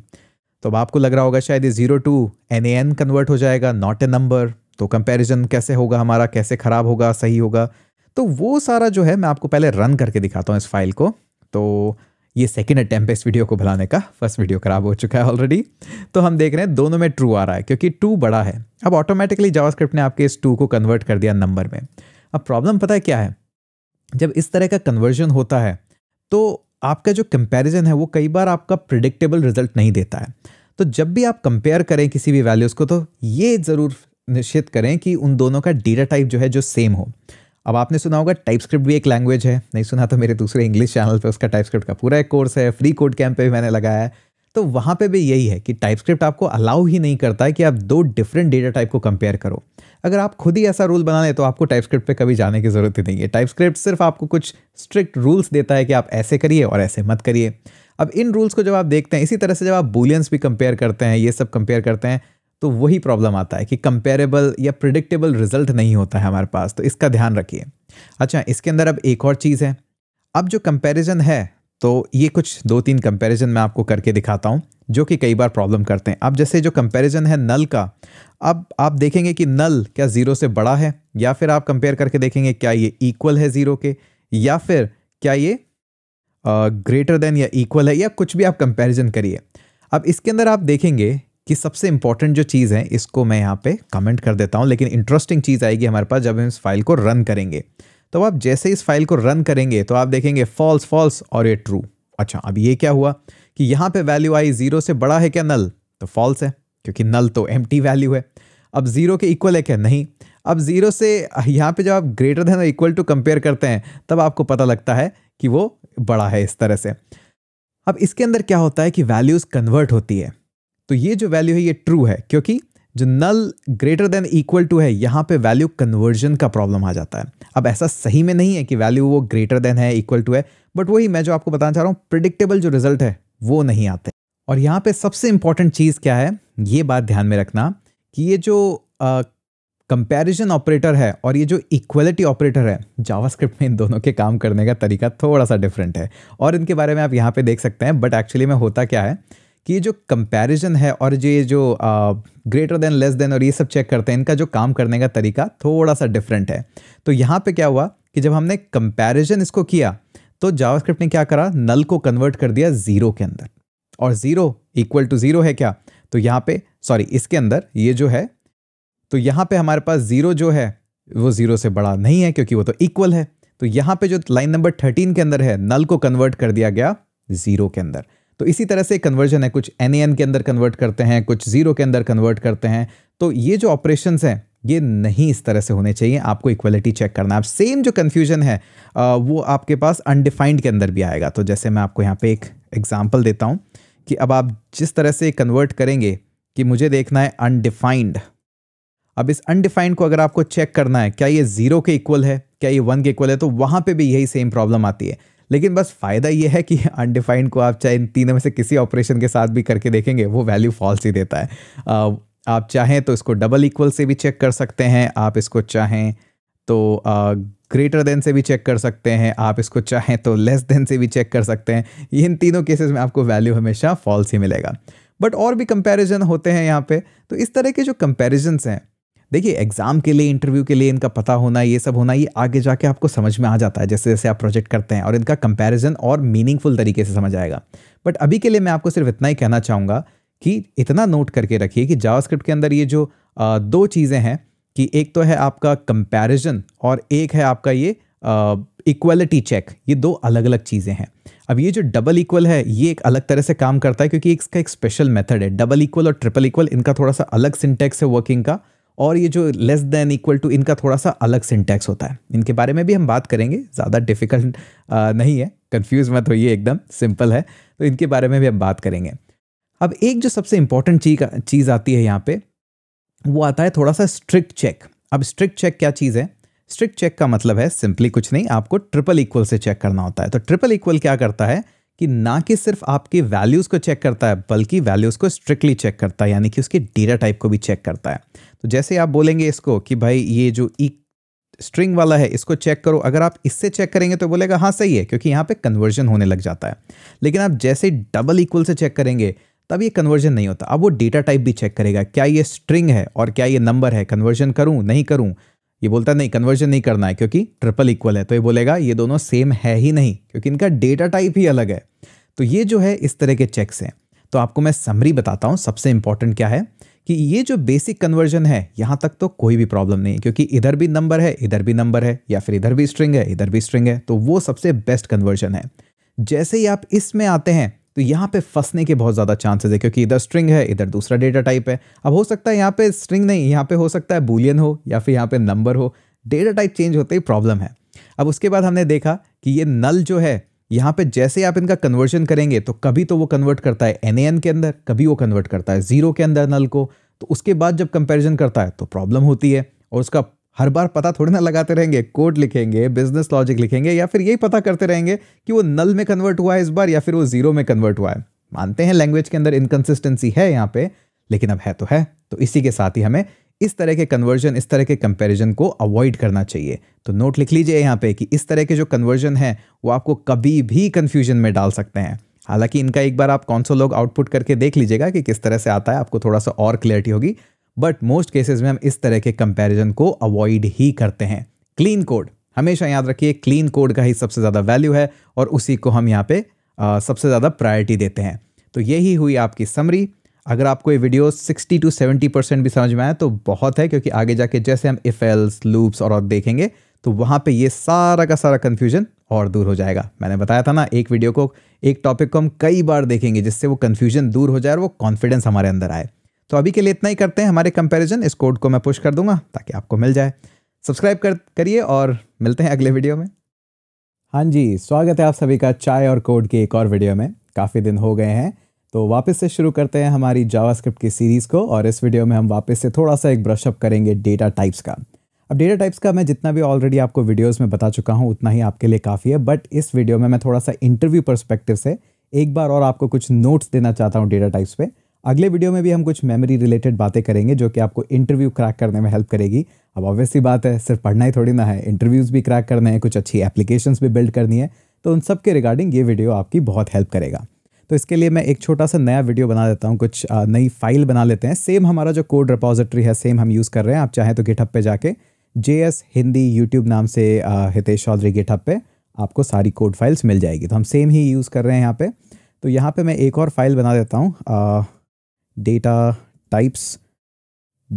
तो अब आपको लग रहा होगा शायद ये zero to N A N convert हो जाएगा नॉट ए नंबर तो कंपेरिजन कैसे होगा हमारा कैसे ख़राब होगा सही होगा तो वो सारा जो है मैं आपको पहले रन करके दिखाता हूँ इस फाइल को तो ये सेकेंड अटैम्प इस वीडियो को भलाने का फर्स्ट वीडियो खराब हो चुका है ऑलरेडी तो हम देख रहे हैं दोनों में ट्रू आ रहा है क्योंकि टू बड़ा है अब ऑटोमेटिकली जावास्क्रिप्ट ने आपके इस टू को कन्वर्ट कर दिया नंबर में अब प्रॉब्लम पता है क्या है जब इस तरह का कन्वर्जन होता है तो आपका जो कंपेरिजन है वो कई बार आपका प्रिडिक्टेबल रिजल्ट नहीं देता है तो जब भी आप कंपेयर करें किसी भी वैल्यूज़ को तो ये ज़रूर निश्चित करें कि उन दोनों का डेटा टाइप जो है जो सेम हो अब आपने सुना होगा टाइपस्क्रिप्ट भी एक लैंग्वेज है नहीं सुना तो मेरे दूसरे इंग्लिश चैनल पे उसका टाइपस्क्रिप्ट का पूरा एक कोर्स है फ्री कोड कैंप पे भी मैंने लगाया है तो वहाँ पे भी यही है कि टाइपस्क्रिप्ट आपको अलाउ ही नहीं करता है कि आप दो डिफरेंट डेटा टाइप को कंपेयर करो अगर आप खुद ही ऐसा रूल बना लें तो आपको टाइपस्क्रिप्ट पे कभी जाने की ज़रूरत ही नहीं है टाइपस्क्रिप्ट सिर्फ आपको कुछ स्ट्रिक्ट रूल्स देता है कि आप ऐसे करिए और ऐसे मत करिए अब इन रूल्स को जब आप देखते हैं इसी तरह से जब आप बुलियंस भी कंपेयर करते हैं ये सब कंपेयर करते हैं तो वही प्रॉब्लम आता है कि कंपेरेबल या प्रिडिक्टेबल रिजल्ट नहीं होता है हमारे पास तो इसका ध्यान रखिए अच्छा इसके अंदर अब एक और चीज़ है अब जो कंपेरिजन है तो ये कुछ दो तीन कंपेरिजन मैं आपको करके दिखाता हूँ जो कि कई बार प्रॉब्लम करते हैं अब जैसे जो कंपेरिज़न है नल का अब आप देखेंगे कि नल क्या ज़ीरो से बड़ा है या फिर आप कंपेयर करके देखेंगे क्या ये इक्वल है ज़ीरो के या फिर क्या ये ग्रेटर देन या इक्वल है या कुछ भी आप कंपेरिजन करिए अब इसके अंदर आप देखेंगे कि सबसे इंपॉर्टेंट जो चीज़ है इसको मैं यहाँ पे कमेंट कर देता हूँ लेकिन इंटरेस्टिंग चीज़ आएगी हमारे पास जब हम इस फाइल को रन करेंगे तो आप जैसे इस फाइल को रन करेंगे तो आप देखेंगे फॉल्स फॉल्स और ये ट्रू अच्छा अब ये क्या हुआ कि यहाँ पे वैल्यू आई जीरो से बड़ा है क्या नल तो फॉल्स है क्योंकि नल तो एम वैल्यू है अब जीरो के इक्वल है क्या नहीं अब जीरो से यहाँ पे जब आप ग्रेटर देन और इक्वल टू कंपेयर करते हैं तब आपको पता लगता है कि वो बड़ा है इस तरह से अब इसके अंदर क्या होता है कि वैल्यूज़ कन्वर्ट होती है तो ये जो वैल्यू है ये ट्रू है क्योंकि जो null greater than equal to है यहाँ पे वैल्यू कन्वर्जन का प्रॉब्लम आ जाता है अब ऐसा सही में नहीं है कि वैल्यू वो ग्रेटर देन है इक्वल टू है बट वही मैं जो आपको बताना चाह रहा हूँ प्रिडिक्टेबल जो रिजल्ट है वो नहीं आते और यहाँ पे सबसे इंपॉर्टेंट चीज़ क्या है ये बात ध्यान में रखना कि ये जो uh, ऑपरेटर है और ये जो इक्वलिटी ऑपरेटर है जावास्क्रिप्ट में इन दोनों के काम करने का तरीका थोड़ा सा डिफरेंट है और इनके बारे में आप यहाँ पे देख सकते हैं बट एक्चुअली में होता क्या है कि ये जो कंपैरिजन है और ये जो ग्रेटर देन लेस देन और ये सब चेक करते हैं इनका जो काम करने का तरीका थोड़ा सा डिफरेंट है तो यहाँ पे क्या हुआ कि जब हमने कंपैरिजन इसको किया तो जावास्क्रिप्ट ने क्या करा नल को कन्वर्ट कर दिया ज़ीरो के अंदर और ज़ीरो इक्वल टू ज़ीरो है क्या तो यहाँ पे सॉरी इसके अंदर ये जो है तो यहाँ पर हमारे पास ज़ीरो जो है वो ज़ीरो से बड़ा नहीं है क्योंकि वो तो इक्वल है तो यहाँ पर जो लाइन नंबर थर्टीन के अंदर है नल को कन्वर्ट कर दिया गया ज़ीरो के अंदर तो इसी तरह से कन्वर्जन है कुछ एन के अंदर कन्वर्ट करते हैं कुछ ज़ीरो के अंदर कन्वर्ट करते हैं तो ये जो ऑपरेशन हैं ये नहीं इस तरह से होने चाहिए आपको इक्वलिटी चेक करना है सेम जो कन्फ्यूजन है वो आपके पास अनडिफाइंड के अंदर भी आएगा तो जैसे मैं आपको यहाँ पे एक एग्जाम्पल देता हूँ कि अब आप जिस तरह से कन्वर्ट करेंगे कि मुझे देखना है अनडिफाइंड अब इस अनडिफाइंड को अगर आपको चेक करना है क्या ये ज़ीरो के इक्वल है क्या ये वन के इक्वल है तो वहाँ पे भी यही सेम प्रॉब्लम आती है लेकिन बस फ़ायदा ये है कि अनडिफाइंड को आप चाहे इन तीनों में से किसी ऑपरेशन के साथ भी करके देखेंगे वो वैल्यू फॉल्स ही देता है आप चाहें तो इसको डबल इक्वल से भी चेक कर सकते हैं आप इसको चाहें तो ग्रेटर देन से भी चेक कर सकते हैं आप इसको चाहें तो लेस देन से भी चेक कर सकते हैं इन तीनों केसेस में आपको वैल्यू हमेशा फॉल्स ही मिलेगा बट और भी कंपैरिजन होते हैं यहाँ पे तो इस तरह के जो कंपैरिजन्स हैं देखिए एग्ज़ाम के लिए इंटरव्यू के लिए इनका पता होना ये सब होना ये आगे जाके आपको समझ में आ जाता है जैसे जैसे आप प्रोजेक्ट करते हैं और इनका कंपैरिजन और मीनिंगफुल तरीके से समझ आएगा बट अभी के लिए मैं आपको सिर्फ इतना ही कहना चाहूँगा कि इतना नोट करके रखिए कि जावास्क्रिप्ट के अंदर ये जो आ, दो चीज़ें हैं कि एक तो है आपका कंपेरिजन और एक है आपका ये इक्वलिटी चेक ये दो अलग अलग चीज़ें हैं अब ये जो डबल इक्वल है ये एक अलग तरह से काम करता है क्योंकि इसका एक स्पेशल मेथड है डबल इक्वल और ट्रिपल इक्वल इनका थोड़ा सा अलग सिंटेक्स है वर्किंग का और ये जो लेस देन इक्वल टू इनका थोड़ा सा अलग सिंटैक्स होता है इनके बारे में भी हम बात करेंगे ज़्यादा डिफिकल्ट नहीं है कन्फ्यूज मत होइए एकदम सिंपल है तो इनके बारे में भी हम बात करेंगे अब एक जो सबसे इम्पॉर्टेंट चीज चीज़ आती है यहाँ पे वो आता है थोड़ा सा स्ट्रिक्ट चेक अब स्ट्रिक्ट चेक क्या चीज़ है स्ट्रिक्ट चेक का मतलब है सिंपली कुछ नहीं आपको ट्रिपल इक्वल से चेक करना होता है तो ट्रिपल इक्वल क्या करता है कि ना कि सिर्फ आपके वैल्यूज़ को चेक करता है बल्कि वैल्यूज़ को स्ट्रिक्टली चेक करता है यानी कि उसके डेटा टाइप को भी चेक करता है तो जैसे आप बोलेंगे इसको कि भाई ये जो ई स्ट्रिंग वाला है इसको चेक करो अगर आप इससे चेक करेंगे तो बोलेगा हाँ सही है क्योंकि यहाँ पे कन्वर्जन होने लग जाता है लेकिन आप जैसे डबल इक्वल से चेक करेंगे तब ये कन्वर्जन नहीं होता अब वो डेटा टाइप भी चेक करेगा क्या ये स्ट्रिंग है और क्या ये नंबर है कन्वर्जन करूँ नहीं करूँ ये बोलता नहीं कन्वर्जन नहीं करना है क्योंकि ट्रिपल इक्वल है तो ये बोलेगा ये दोनों सेम है ही नहीं क्योंकि इनका डेटा टाइप ही अलग है तो ये जो है इस तरह के चेक्स हैं तो आपको मैं समरी बताता हूँ सबसे इंपॉर्टेंट क्या है कि ये जो बेसिक कन्वर्जन है यहाँ तक तो कोई भी प्रॉब्लम नहीं है क्योंकि इधर भी नंबर है इधर भी नंबर है या फिर इधर भी स्ट्रिंग है इधर भी स्ट्रिंग है तो वो सबसे बेस्ट कन्वर्जन है जैसे ही आप इसमें आते हैं तो यहाँ पे फंसने के बहुत ज़्यादा चांसेस है क्योंकि इधर स्ट्रिंग है इधर दूसरा डेटा टाइप है अब हो सकता है यहाँ पे स्ट्रिंग नहीं यहाँ पे हो सकता है बुलियन हो या फिर यहाँ पे नंबर हो डेटा टाइप चेंज होते ही प्रॉब्लम है अब उसके बाद हमने देखा कि ये नल जो है यहाँ पे जैसे आप इनका कन्वर्जन करेंगे तो कभी तो वो कन्वर्ट करता है एन के अंदर कभी वो कन्वर्ट करता है ज़ीरो के अंदर नल को तो उसके बाद जब कंपेरिजन करता है तो प्रॉब्लम होती है और उसका हर बार पता थोड़ी ना लगाते रहेंगे कोड लिखेंगे बिजनेस लॉजिक लिखेंगे या फिर यही पता करते रहेंगे कि वो नल में कन्वर्ट हुआ है इस बार या फिर वो ज़ीरो में कन्वर्ट हुआ है मानते हैं लैंग्वेज के अंदर इनकन्सिस्टेंसी है यहाँ पे लेकिन अब है तो है तो इसी के साथ ही हमें इस तरह के कन्वर्जन इस तरह के कंपैरिजन को अवॉइड करना चाहिए तो नोट लिख लीजिए यहाँ पे कि इस तरह के जो कन्वर्जन हैं वो आपको कभी भी कन्फ्यूजन में डाल सकते हैं हालांकि इनका एक बार आप कौन सो लोग आउटपुट करके देख लीजिएगा कि किस तरह से आता है आपको थोड़ा सा और क्लियरिटी होगी बट मोस्ट केसेज में हम इस तरह के कंपेरिजन को अवॉइड ही करते हैं क्लीन कोड हमेशा याद रखिए क्लीन कोड का ही सबसे ज़्यादा वैल्यू है और उसी को हम यहाँ पे आ, सबसे ज़्यादा प्रायोरिटी देते हैं तो यही हुई आपकी समरी अगर आपको ये वीडियो 60 टू 70 परसेंट भी समझ में आए तो बहुत है क्योंकि आगे जाके जैसे हम इफेल्स लूप्स और, और देखेंगे तो वहाँ पे ये सारा का सारा कन्फ्यूजन और दूर हो जाएगा मैंने बताया था ना एक वीडियो को एक टॉपिक को हम कई बार देखेंगे जिससे वो कन्फ्यूजन दूर हो जाए और वो कॉन्फिडेंस हमारे अंदर आए तो अभी के लिए इतना ही करते हैं हमारे कंपेरिजन इस कोड को मैं पुश कर दूंगा ताकि आपको मिल जाए सब्सक्राइब कर करिए और मिलते हैं अगले वीडियो में हाँ जी स्वागत है आप सभी का चाय और कोड की एक और वीडियो में काफ़ी दिन हो गए हैं तो वापस से शुरू करते हैं हमारी जावास्क्रिप्ट की सीरीज़ को और इस वीडियो में हम वापस से थोड़ा सा एक ब्रशअप करेंगे डेटा टाइप्स का अब डेटा टाइप्स का मैं जितना भी ऑलरेडी आपको वीडियोस में बता चुका हूँ उतना ही आपके लिए काफ़ी है बट इस वीडियो में मैं थोड़ा सा इंटरव्यू परस्पेक्टिव से एक बार और आपको कुछ नोट्स देना चाहता हूँ डेटा टाइप्स पर अगले वीडियो में भी हम कुछ मेमोरी रिलेटेड बातें करेंगे जो कि आपको इंटरव्यू क्रैक करने में हेल्प करेगी अब ऑब्वियसली बात है सिर्फ पढ़ना ही थोड़ी ना है इंटरव्यूज़ भी क्रैक करने हैं कुछ अच्छी एप्लीकेशन भी बिल्ड करनी है तो उन सब के रिगार्डिंग ये वीडियो आपकी बहुत हेल्प करेगा तो इसके लिए मैं एक छोटा सा नया वीडियो बना देता हूँ कुछ नई फाइल बना लेते हैं सेम हमारा जो कोड रिपोजिटरी है सेम हम यूज़ कर रहे हैं आप चाहें तो गिटहब पे जाके जे एस हिंदी यूट्यूब नाम से हितेश चौधरी गिटहब पे आपको सारी कोड फाइल्स मिल जाएगी तो हम सेम ही यूज़ कर रहे हैं यहाँ पर तो यहाँ पर मैं एक और फाइल बना देता हूँ data types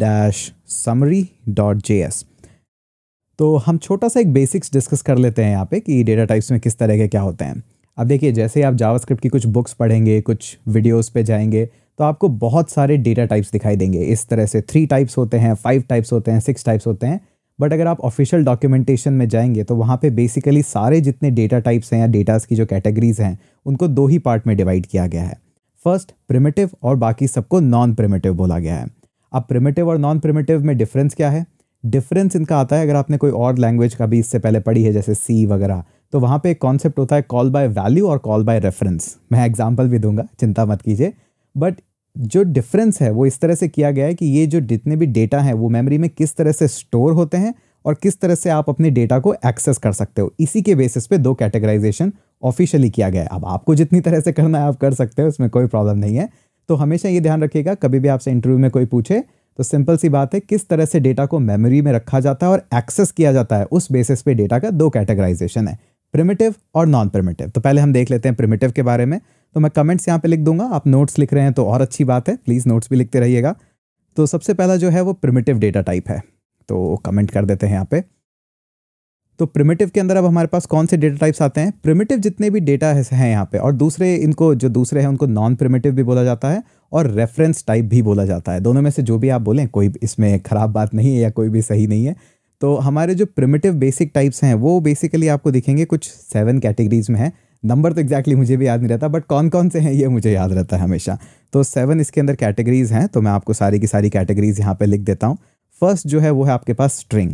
dash summary dot J S तो हम छोटा सा एक बेसिक्स डिस्कस कर लेते हैं यहाँ पे कि डेटा टाइप्स में किस तरह के क्या होते हैं अब देखिए जैसे आप जावास्क्रिप्ट की कुछ बुक्स पढ़ेंगे कुछ वीडियोस पे जाएंगे तो आपको बहुत सारे डेटा टाइप्स दिखाई देंगे इस तरह से थ्री टाइप्स होते हैं फाइव टाइप्स होते हैं सिक्स टाइप्स होते हैं बट अगर आप ऑफिशियल डॉक्यूमेंटेशन में जाएंगे तो वहाँ पे बेसिकली सारे जितने डेटा टाइप्स हैं या डेटास की जो कैटेगरीज हैं उनको दो ही पार्ट में डिवाइड किया गया है फर्स्ट प्रिमेटिव और बाकी सबको नॉन प्रिमेटिव बोला गया है अब प्रिमेटिव और नॉन प्रिमेटिव में डिफरेंस क्या है डिफरेंस इनका आता है अगर आपने कोई और लैंग्वेज का भी इससे पहले पढ़ी है जैसे सी वगैरह तो वहाँ पे एक कॉन्सेप्ट होता है कॉल बाय वैल्यू और कॉल बाय रेफरेंस मैं एग्जाम्पल भी दूंगा चिंता मत कीजिए बट जो डिफरेंस है वो इस तरह से किया गया है कि ये जो जितने भी डेटा हैं वो मेमोरी में किस तरह से स्टोर होते हैं और किस तरह से आप अपने डेटा को एक्सेस कर सकते हो इसी के बेसिस पे दो कैटेगराइजेशन ऑफिशियली किया गया है अब आपको जितनी तरह से करना है आप कर सकते हो उसमें कोई प्रॉब्लम नहीं है तो हमेशा ये ध्यान रखिएगा कभी भी आपसे इंटरव्यू में कोई पूछे तो सिंपल सी बात है किस तरह से डेटा को मेमोरी में रखा जाता है और एक्सेस किया जाता है उस बेसिस पे डेटा का दो कैटेगराइजेशन है प्रिमिटिव और नॉन प्रिमिटिव तो पहले हम देख लेते हैं प्रिमिटिव के बारे में तो मैं कमेंट्स यहाँ पे लिख दूंगा आप नोट्स लिख रहे हैं तो और अच्छी बात है प्लीज़ नोट्स भी लिखते रहिएगा तो सबसे पहला जो है वो प्रिमिटिव डेटा टाइप है तो कमेंट कर देते हैं यहाँ पे तो प्रिमिटिव के अंदर अब हमारे पास कौन से डेटा टाइप्स आते हैं प्रिमिटिव जितने भी डेटा हैं यहाँ पे और दूसरे इनको जो दूसरे हैं उनको नॉन प्रिमिटिव भी बोला जाता है और रेफरेंस टाइप भी बोला जाता है दोनों में से जो भी आप बोलें कोई इसमें ख़राब बात नहीं है या कोई भी सही नहीं है तो हमारे जो प्रिमिटिव बेसिक टाइप्स हैं वो बेसिकली आपको दिखेंगे कुछ सेवन कैटेगरीज में है नंबर तो एक्जैक्टली exactly मुझे भी याद नहीं रहता बट कौन कौन से हैं ये मुझे याद रहता है हमेशा तो सेवन इसके अंदर कैटेगरीज हैं तो मैं आपको सारी की सारी कैटेगरीज यहाँ पर लिख देता हूँ फर्स्ट जो है वो है आपके पास स्ट्रिंग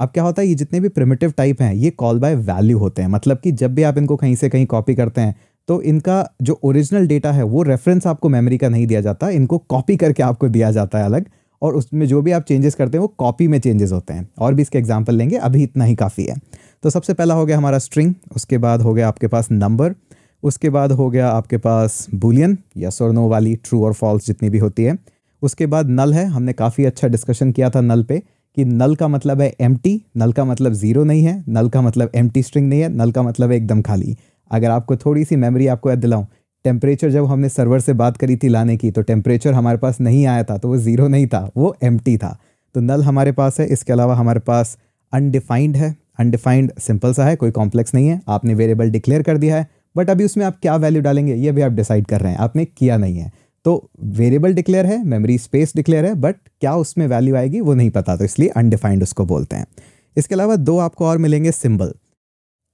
अब क्या होता है ये जितने भी प्रिमिटिव टाइप हैं ये कॉल बाय वैल्यू होते हैं मतलब कि जब भी आप इनको कहीं से कहीं कॉपी करते हैं तो इनका जो ओरिजिनल डेटा है वो रेफरेंस आपको मेमोरी का नहीं दिया जाता इनको कॉपी करके आपको दिया जाता है अलग और उसमें जो भी आप चेंजेस करते हैं वो कॉपी में चेंजेस होते हैं और भी इसके एग्जाम्पल लेंगे अभी इतना ही काफ़ी है तो सबसे पहला हो गया हमारा स्ट्रिंग उसके बाद हो गया आपके पास नंबर उसके बाद हो गया आपके पास बुलियन यस और नो वाली ट्रू और फॉल्स जितनी भी होती है उसके बाद नल है हमने काफ़ी अच्छा डिस्कशन किया था नल पे कि नल का मतलब है एम नल का मतलब ज़ीरो नहीं है नल का मतलब एम स्ट्रिंग नहीं है नल का मतलब है एकदम खाली अगर आपको थोड़ी सी मेमोरी आपको याद दिलाऊँ टेम्परेचर जब हमने सर्वर से बात करी थी लाने की तो टेम्परेचर हमारे पास नहीं आया था तो वो ज़ीरो नहीं था वो एम था तो नल हमारे पास है इसके अलावा हमारे पास अनडिफाइंड है अनडिफाइंड सिंपल सा है कोई कॉम्प्लेक्स नहीं है आपने वेरिएबल डिक्लेयर कर दिया है बट अभी उसमें आप क्या वैल्यू डालेंगे ये भी आप डिसाइड कर रहे हैं आपने किया नहीं है तो वेरिएबल डिक्लेयर है मेमोरी स्पेस डिक्लेयर है बट क्या उसमें वैल्यू आएगी वो नहीं पता तो इसलिए अनडिफाइंड उसको बोलते हैं इसके अलावा दो आपको और मिलेंगे सिंबल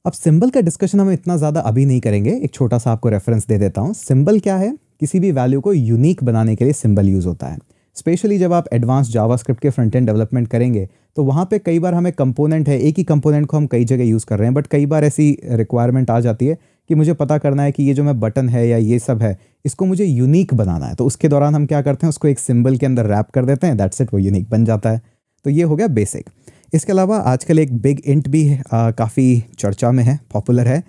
अब सिंबल का डिस्कशन हम इतना ज़्यादा अभी नहीं करेंगे एक छोटा सा आपको रेफरेंस दे देता हूँ सिंबल क्या है किसी भी वैल्यू को यूनिक बनाने के लिए सिंबल यूज़ होता है स्पेशली जब आप एडवांस जावास्क्रिप्ट के फ्रंट एंड डेवलपमेंट करेंगे तो वहाँ पे कई बार हमें कंपोनेंट है एक ही कंपोनेंट को हम कई जगह यूज़ कर रहे हैं बट कई बार ऐसी रिक्वायरमेंट आ जाती है कि मुझे पता करना है कि ये जो मैं बटन है या ये सब है इसको मुझे यूनिक बनाना है तो उसके दौरान हम क्या करते हैं उसको एक सिंबल के अंदर रैप कर देते हैं दैट्स इट वो यूनिक बन जाता है तो ये हो गया बेसिक इसके अलावा आजकल एक बिग इंट भी काफ़ी चर्चा में है पॉपुलर है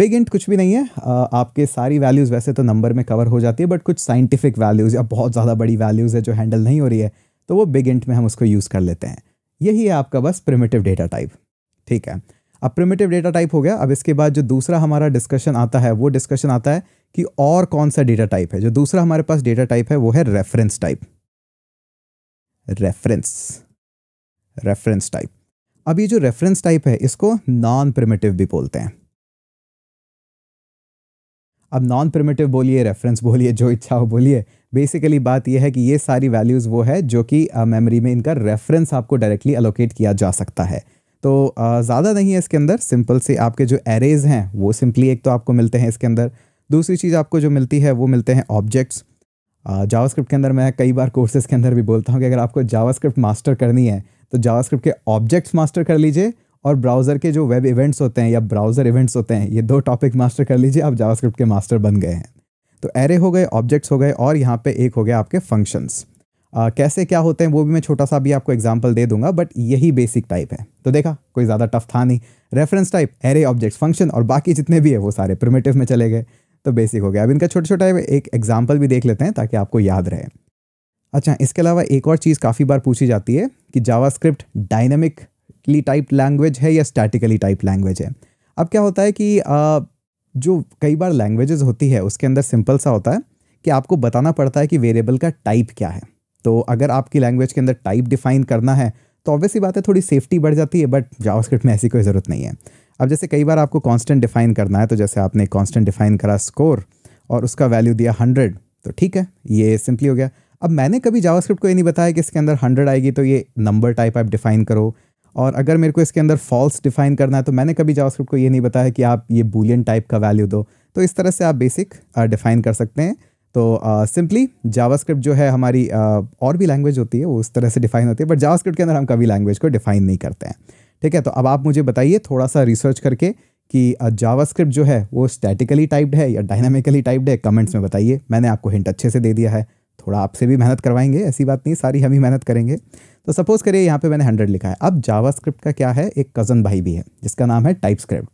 बिग इंट कुछ भी नहीं है आ, आपके सारी वैल्यूज़ वैसे तो नंबर में कवर हो जाती है बट कुछ साइंटिफिक वैल्यूज़ या बहुत ज़्यादा बड़ी वैल्यूज़ है जो हैंडल नहीं हो रही है तो वो बिग इंट में हम उसको यूज़ कर लेते हैं यही है आपका बस प्रिमेटिव डेटा टाइप ठीक है अब प्रिमेटिव डेटा टाइप हो गया अब इसके बाद जो दूसरा हमारा डिस्कशन आता है वो डिस्कशन आता है कि और कौन सा डेटा टाइप है जो दूसरा हमारे पास डेटा टाइप है वो है reference type reference reference type अब ये जो रेफरेंस टाइप है इसको नॉन प्रिमेटिव भी बोलते हैं अब नॉन प्रिमेटिव बोलिए रेफरेंस बोलिए जो इच्छा हो बोलिए बेसिकली बात यह है कि ये सारी वैल्यूज़ वो है जो कि मेमोरी में इनका रेफरेंस आपको डायरेक्टली अलोकेट किया जा सकता है तो ज़्यादा नहीं है इसके अंदर सिंपल से आपके जो एरेज हैं वो सिंपली एक तो आपको मिलते हैं इसके अंदर दूसरी चीज़ आपको जो मिलती है वो मिलते हैं ऑब्जेक्ट्स जावास्क्रिप्ट के अंदर मैं कई बार कोर्सेज के अंदर भी बोलता हूँ कि अगर आपको जावास्क्रिप्ट मास्टर करनी है तो जावास्क्रिप्ट के ऑब्जेक्ट्स मास्टर कर लीजिए और ब्राउज़र के जो वेब इवेंट्स होते हैं या ब्राउज़र इवेंट्स होते हैं ये दो टॉपिक मास्टर कर लीजिए आप जावास्क्रिप्ट के मास्टर बन गए हैं तो एरे हो गए ऑब्जेक्ट्स हो गए और यहाँ पे एक हो गया आपके फंक्शंस कैसे क्या होते हैं वो भी मैं छोटा सा भी आपको एग्जाम्पल दे दूंगा बट यही बेसिक टाइप है तो देखा कोई ज़्यादा टफ था नहीं reference type array objects function और बाकी जितने भी है वो सारे प्रिमेटिव में चले गए तो बेसिक हो गया अब इनका छोटा छोटा एक एग्जाम्पल भी देख लेते हैं ताकि आपको याद रहे अच्छा इसके अलावा एक और चीज़ काफ़ी बार पूछी जाती है कि स्क्रिप्ट डायनेमिकली टाइप लैंग्वेज है या स्टैटिकली टाइप लैंग्वेज है अब क्या होता है कि जो कई बार लैंग्वेजेस होती है उसके अंदर सिंपल सा होता है कि आपको बताना पड़ता है कि वेरिएबल का टाइप क्या है तो अगर आपकी लैंग्वेज के अंदर टाइप डिफाइन करना है तो ऑब्वियसली बात है थोड़ी सेफ्टी बढ़ जाती है बट जावास्क्रिप्ट में ऐसी कोई ज़रूरत नहीं है अब जैसे कई बार आपको कांस्टेंट डिफाइन करना है तो जैसे आपने कांस्टेंट डिफाइन करा स्कोर और उसका वैल्यू दिया हंड्रेड तो ठीक है ये सिंपली हो गया अब मैंने कभी जावास्क्रिप्ट को ये नहीं बताया कि इसके अंदर हंड्रेड आएगी तो ये नंबर टाइप आप डिफाइन करो और अगर मेरे को इसके अंदर फॉल्स डिफाइन करना है तो मैंने कभी जावास्क्रिप्ट को ये नहीं बताया कि आप ये बुलियन टाइप का वैल्यू दो तो इस तरह से आप बेसिक डिफाइन कर सकते हैं तो सिंपली जावास्क्रिप्ट जो है हमारी uh, और भी लैंग्वेज होती है वो उस तरह से डिफाइन होती है बट जावास्क्रिप्ट के अंदर हम कभी लैंग्वेज को डिफाइन नहीं करते हैं ठीक है तो अब आप मुझे बताइए थोड़ा सा रिसर्च करके कि जावास्क्रिप्ट जो है वो स्टैटिकली टाइप्ड है या डायनामिकली टाइप्ड है कमेंट्स में बताइए मैंने आपको हिंट अच्छे से दे दिया है थोड़ा आपसे भी मेहनत करवाएंगे ऐसी बात नहीं सारी हम ही मेहनत करेंगे तो सपोज़ करिए यहाँ पे मैंने हंड्रेड लिखा है अब जावास्क्रिप्ट का क्या है एक कज़न भाई भी है जिसका नाम है टाइप स्क्रिप्ट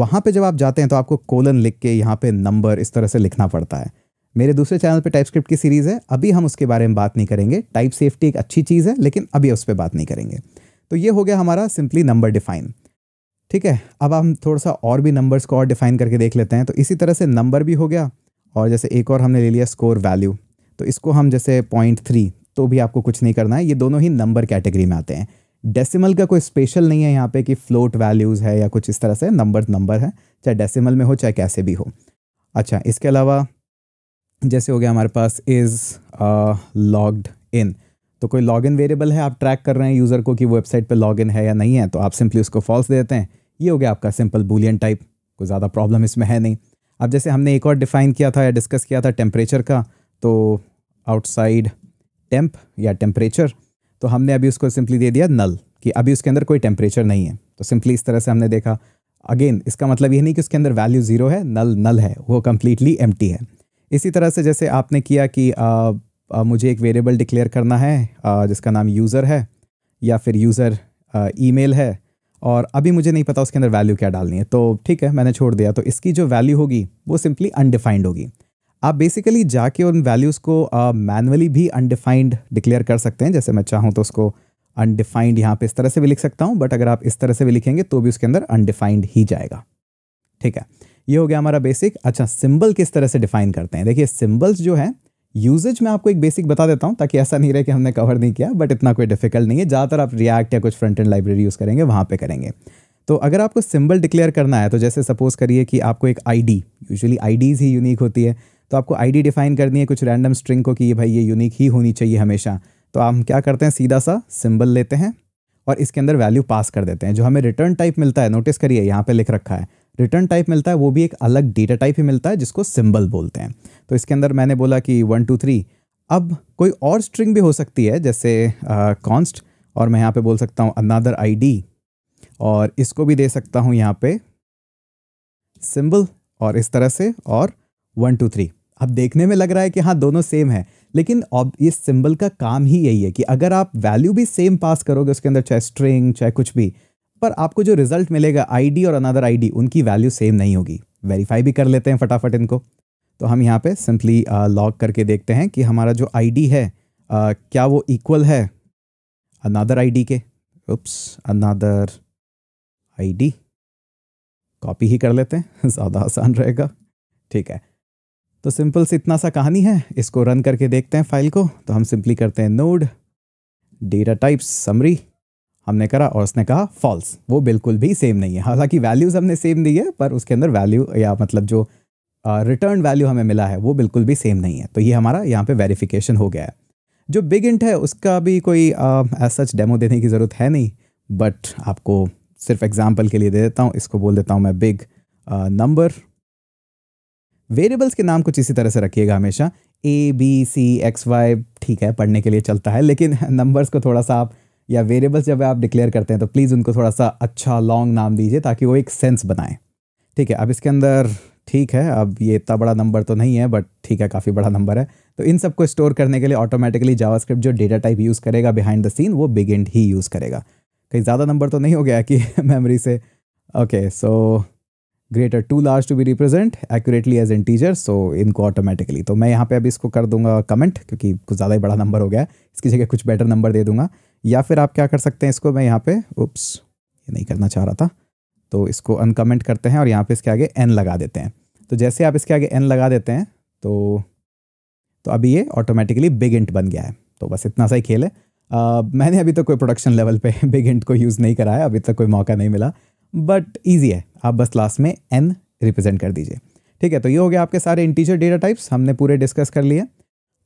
वहाँ पर जब आप जाते हैं तो आपको कोलन लिख के यहाँ पर नंबर इस तरह से लिखना पड़ता है मेरे दूसरे चैनल पर टाइप की सीरीज़ है अभी हम उसके बारे में बात नहीं करेंगे टाइप सेफ्टी एक अच्छी चीज़ है लेकिन अभी उस पर बात नहीं करेंगे तो ये हो गया हमारा सिंपली नंबर डिफाइन ठीक है अब हम थोड़ा सा और भी नंबर्स को और डिफाइन करके देख लेते हैं तो इसी तरह से नंबर भी हो गया और जैसे एक और हमने ले लिया स्कोर वैल्यू तो इसको हम जैसे पॉइंट थ्री तो भी आपको कुछ नहीं करना है ये दोनों ही नंबर कैटेगरी में आते हैं डेसिमल का कोई स्पेशल नहीं है यहाँ पे कि फ्लोट वैल्यूज़ है या कुछ इस तरह से नंबर नंबर है चाहे डेसिमल में हो चाहे कैसे भी हो अच्छा इसके अलावा जैसे हो गया हमारे पास इज़ लॉग्ड इन तो कोई लॉग इन वेरिएबल है आप ट्रैक कर रहे हैं यूज़र को कि वेबसाइट पर लॉग इन है या नहीं है तो आप सिंपली उसको फॉल्स दे देते हैं ये हो गया आपका सिंपल बुलियन टाइप कोई ज़्यादा प्रॉब्लम इसमें है नहीं अब जैसे हमने एक और डिफ़ाइन किया था या डिस्कस किया था टेम्परेचर का तो आउटसाइड टेम्प या टेम्परेचर तो हमने अभी उसको सिंपली दे दिया नल कि अभी उसके अंदर कोई टेम्परेचर नहीं है तो सिंपली इस तरह से हमने देखा अगेन इसका मतलब ये नहीं कि उसके अंदर वैल्यू ज़ीरो है नल नल है वो कम्प्लीटली एम है इसी तरह से जैसे आपने किया कि uh, मुझे एक वेरिएबल डिक्लेयर करना है जिसका नाम यूज़र है या फिर यूज़र ईमेल है और अभी मुझे नहीं पता उसके अंदर वैल्यू क्या डालनी है तो ठीक है मैंने छोड़ दिया तो इसकी जो वैल्यू होगी वो सिंपली अनडिफाइंड होगी आप बेसिकली जाके उन वैल्यूज़ को मैनुअली भी अनडिफाइंड डिक्लेयर कर सकते हैं जैसे मैं चाहूँ तो उसको अनडिफाइंड यहाँ पे इस तरह से भी लिख सकता हूँ बट अगर आप इस तरह से भी लिखेंगे तो भी उसके अंदर अनडिफाइंड ही जाएगा ठीक है ये हो गया हमारा बेसिक अच्छा सिंबल किस तरह से डिफाइन करते हैं देखिए सिंबल्स जो हैं यूजेज में आपको एक बेसिक बता देता हूँ ताकि ऐसा नहीं रहे कि हमने कवर नहीं किया बट इतना कोई डिफिकल्ट नहीं है ज़्यादातर आप रिएक्ट या कुछ फ्रंट एंड लाइब्रेरी यूज़ करेंगे वहाँ पे करेंगे तो अगर आपको सिंबल डिक्लेयर करना है तो जैसे सपोज़ करिए कि आपको एक I usually I डीज़ he unique होती है तो आपको डी डिफाइन करनी है कुछ रैंडम स्ट्रिंग को कि ये भाई ये यूनिक ही होनी चाहिए हमेशा तो हम क्या करते हैं सीधा सा सिंबल लेते हैं और इसके अंदर वैल्यू पास कर देते हैं जो हमें रिटर्न टाइप मिलता है नोटिस करिए यहाँ पे लिख रखा है रिटर्न टाइप मिलता है वो भी एक अलग डेटा टाइप ही मिलता है जिसको सिंबल बोलते हैं तो इसके अंदर मैंने बोला कि वन टू थ्री अब कोई और स्ट्रिंग भी हो सकती है जैसे कॉन्स्ट और मैं यहाँ पे बोल सकता हूँ अनादर आईडी और इसको भी दे सकता हूँ यहाँ पे सिंबल और इस तरह से और वन टू थ्री अब देखने में लग रहा है कि हाँ दोनों सेम है लेकिन अब ये सिंबल का काम ही यही है कि अगर आप वैल्यू भी सेम पास करोगे उसके अंदर चाहे स्ट्रिंग चाहे कुछ भी पर आपको जो रिजल्ट मिलेगा आईडी और अनदर आईडी उनकी वैल्यू सेम नहीं होगी वेरीफाई भी कर लेते हैं फटाफट इनको तो हम यहाँ पे सिंपली लॉग uh, करके देखते हैं कि हमारा जो आईडी है आ, uh, क्या वो इक्वल है अनादर आईडी के उप्स अनादर आईडी कॉपी ही कर लेते हैं ज़्यादा आसान रहेगा ठीक है तो सिंपल से इतना सा कहानी है इसको रन करके देखते हैं फाइल को तो हम सिंपली करते हैं नोड डेटा टाइप्स समरी हमने करा और उसने कहा फॉल्स वो बिल्कुल भी सेम नहीं है हालांकि वैल्यूज़ हमने सेम दी है पर उसके अंदर वैल्यू या मतलब जो रिटर्न वैल्यू हमें मिला है वो बिल्कुल भी सेम नहीं है तो ये हमारा यहाँ पे वेरिफिकेशन हो गया है जो बिग इंट है उसका भी कोई एज सच डेमो देने की ज़रूरत है नहीं बट आपको सिर्फ एग्जाम्पल के लिए दे देता हूँ इसको बोल देता हूँ मैं बिग नंबर वेरिएबल्स के नाम कुछ इसी तरह से रखिएगा हमेशा A B C X Y ठीक है पढ़ने के लिए चलता है लेकिन नंबर्स को थोड़ा सा आप या वेरिएबल्स जब आप डिक्लेयर करते हैं तो प्लीज़ उनको थोड़ा सा अच्छा लॉन्ग नाम दीजिए ताकि वो एक सेंस बनाएं ठीक है अब इसके अंदर ठीक है अब ये इतना बड़ा नंबर तो नहीं है बट ठीक है काफ़ी बड़ा नंबर है तो इन सबको स्टोर करने के लिए ऑटोमेटिकली जावास्क्रिप्ट जो डेटा टाइप यूज़ करेगा बिहाइंड द सीन वो बिग इंड ही यूज़ करेगा कहीं ज़्यादा नंबर तो नहीं हो गया कि मेमोरी से okay so greater too large to be represent accurately as integer so इनको ऑटोमेटिकली तो मैं यहाँ पे अभी इसको कर दूंगा कमेंट क्योंकि कुछ ज़्यादा ही बड़ा नंबर हो गया इसकी जगह कुछ बेटर नंबर दे दूंगा या फिर आप क्या कर सकते हैं इसको मैं यहाँ पे उप्स ये नहीं करना चाह रहा था तो इसको अनकमेंट करते हैं और यहाँ पे इसके आगे एन लगा देते हैं तो जैसे आप इसके आगे एन लगा देते हैं तो तो अभी ये ऑटोमेटिकली बिग इंट बन गया है तो बस इतना सा ही खेल है uh, मैंने अभी तक तो कोई प्रोडक्शन लेवल पे बिग इंट को यूज़ नहीं कराया अभी तक तो कोई मौका नहीं मिला बट ईजी है आप बस लास्ट में एन रिप्रेजेंट कर दीजिए ठीक है तो ये हो गया आपके सारे इंटीजर डेटा टाइप्स हमने पूरे डिस्कस कर लिए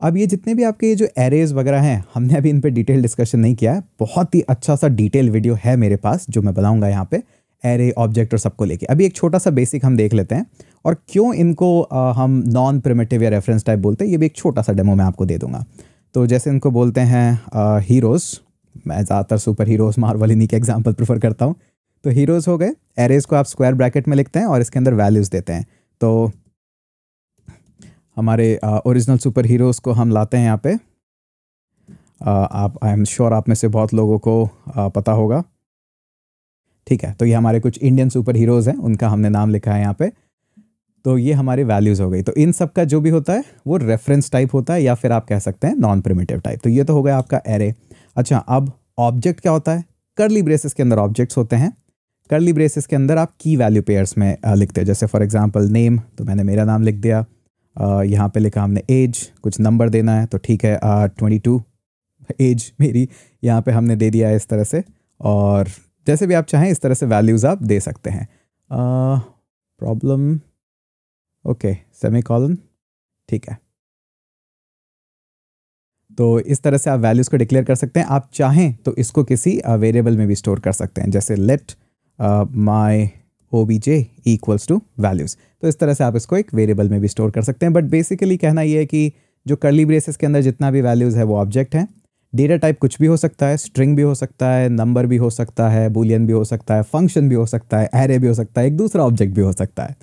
अब ये जितने भी आपके ये जो एरेज वगैरह हैं हमने अभी इन पर डिटेल डिस्कशन नहीं किया है बहुत ही अच्छा सा डिटेल वीडियो है मेरे पास जो मैं बनाऊंगा यहाँ पे एरे ऑब्जेक्ट और सबको लेके अभी एक छोटा सा बेसिक हम देख लेते हैं और क्यों इनको आ, हम नॉन प्रिमेटिव या रेफरेंस टाइप बोलते हैं ये भी एक छोटा सा डेमो मैं आपको दे दूंगा तो जैसे इनको बोलते हैं हीरोज़ मैं ज़्यादातर सुपर हीरोज़ मार्वल इन्हीं के एग्जाम्पल प्रेफर करता हूँ तो हीरोज़ हो गए एरेज को आप स्क्वायर ब्रैकेट में लिखते हैं और इसके अंदर वैल्यूज़ देते हैं तो हमारे ओरिजिनल सुपर हीरोज़ को हम लाते हैं यहाँ पे आप आई एम श्योर आप में से बहुत लोगों को पता होगा ठीक है तो ये हमारे कुछ इंडियन सुपर हीरोज़ हैं उनका हमने नाम लिखा है यहाँ पे तो ये हमारे वैल्यूज़ हो गई तो इन सब का जो भी होता है वो रेफरेंस टाइप होता है या फिर आप कह सकते हैं नॉन प्रिमेटिव टाइप तो ये तो हो गया आपका एरे अच्छा अब ऑब्जेक्ट क्या होता है करली ब्रेसेस के अंदर ऑब्जेक्ट्स होते हैं करली ब्रेसेस के अंदर आप की वैल्यू पेयर्स में लिखते हैं जैसे फॉर एग्जाम्पल नेम तो मैंने मेरा नाम लिख दिया यहाँ पे लिखा हमने एज कुछ नंबर देना है तो ठीक है ट्वेंटी टू एज मेरी यहाँ पे हमने दे दिया है इस तरह से और जैसे भी आप चाहें इस तरह से वैल्यूज़ आप दे सकते हैं प्रॉब्लम ओके सेमी कॉलन ठीक है तो इस तरह से आप वैल्यूज़ को डिक्लेयर कर सकते हैं आप चाहें तो इसको किसी वेरिएबल में भी स्टोर कर सकते हैं जैसे let my O B J equals to values तो इस तरह से आप इसको एक वेरिएबल में भी स्टोर कर सकते हैं बट बेसिकली कहना यह है कि जो करली ब्रेसेस के अंदर जितना भी वैल्यूज़ है वो ऑब्जेक्ट हैं डेटा टाइप कुछ भी हो सकता है स्ट्रिंग भी हो सकता है नंबर भी हो सकता है बुलियन भी हो सकता है फंक्शन भी हो सकता है एरे भी हो सकता है एक दूसरा ऑब्जेक्ट भी हो सकता है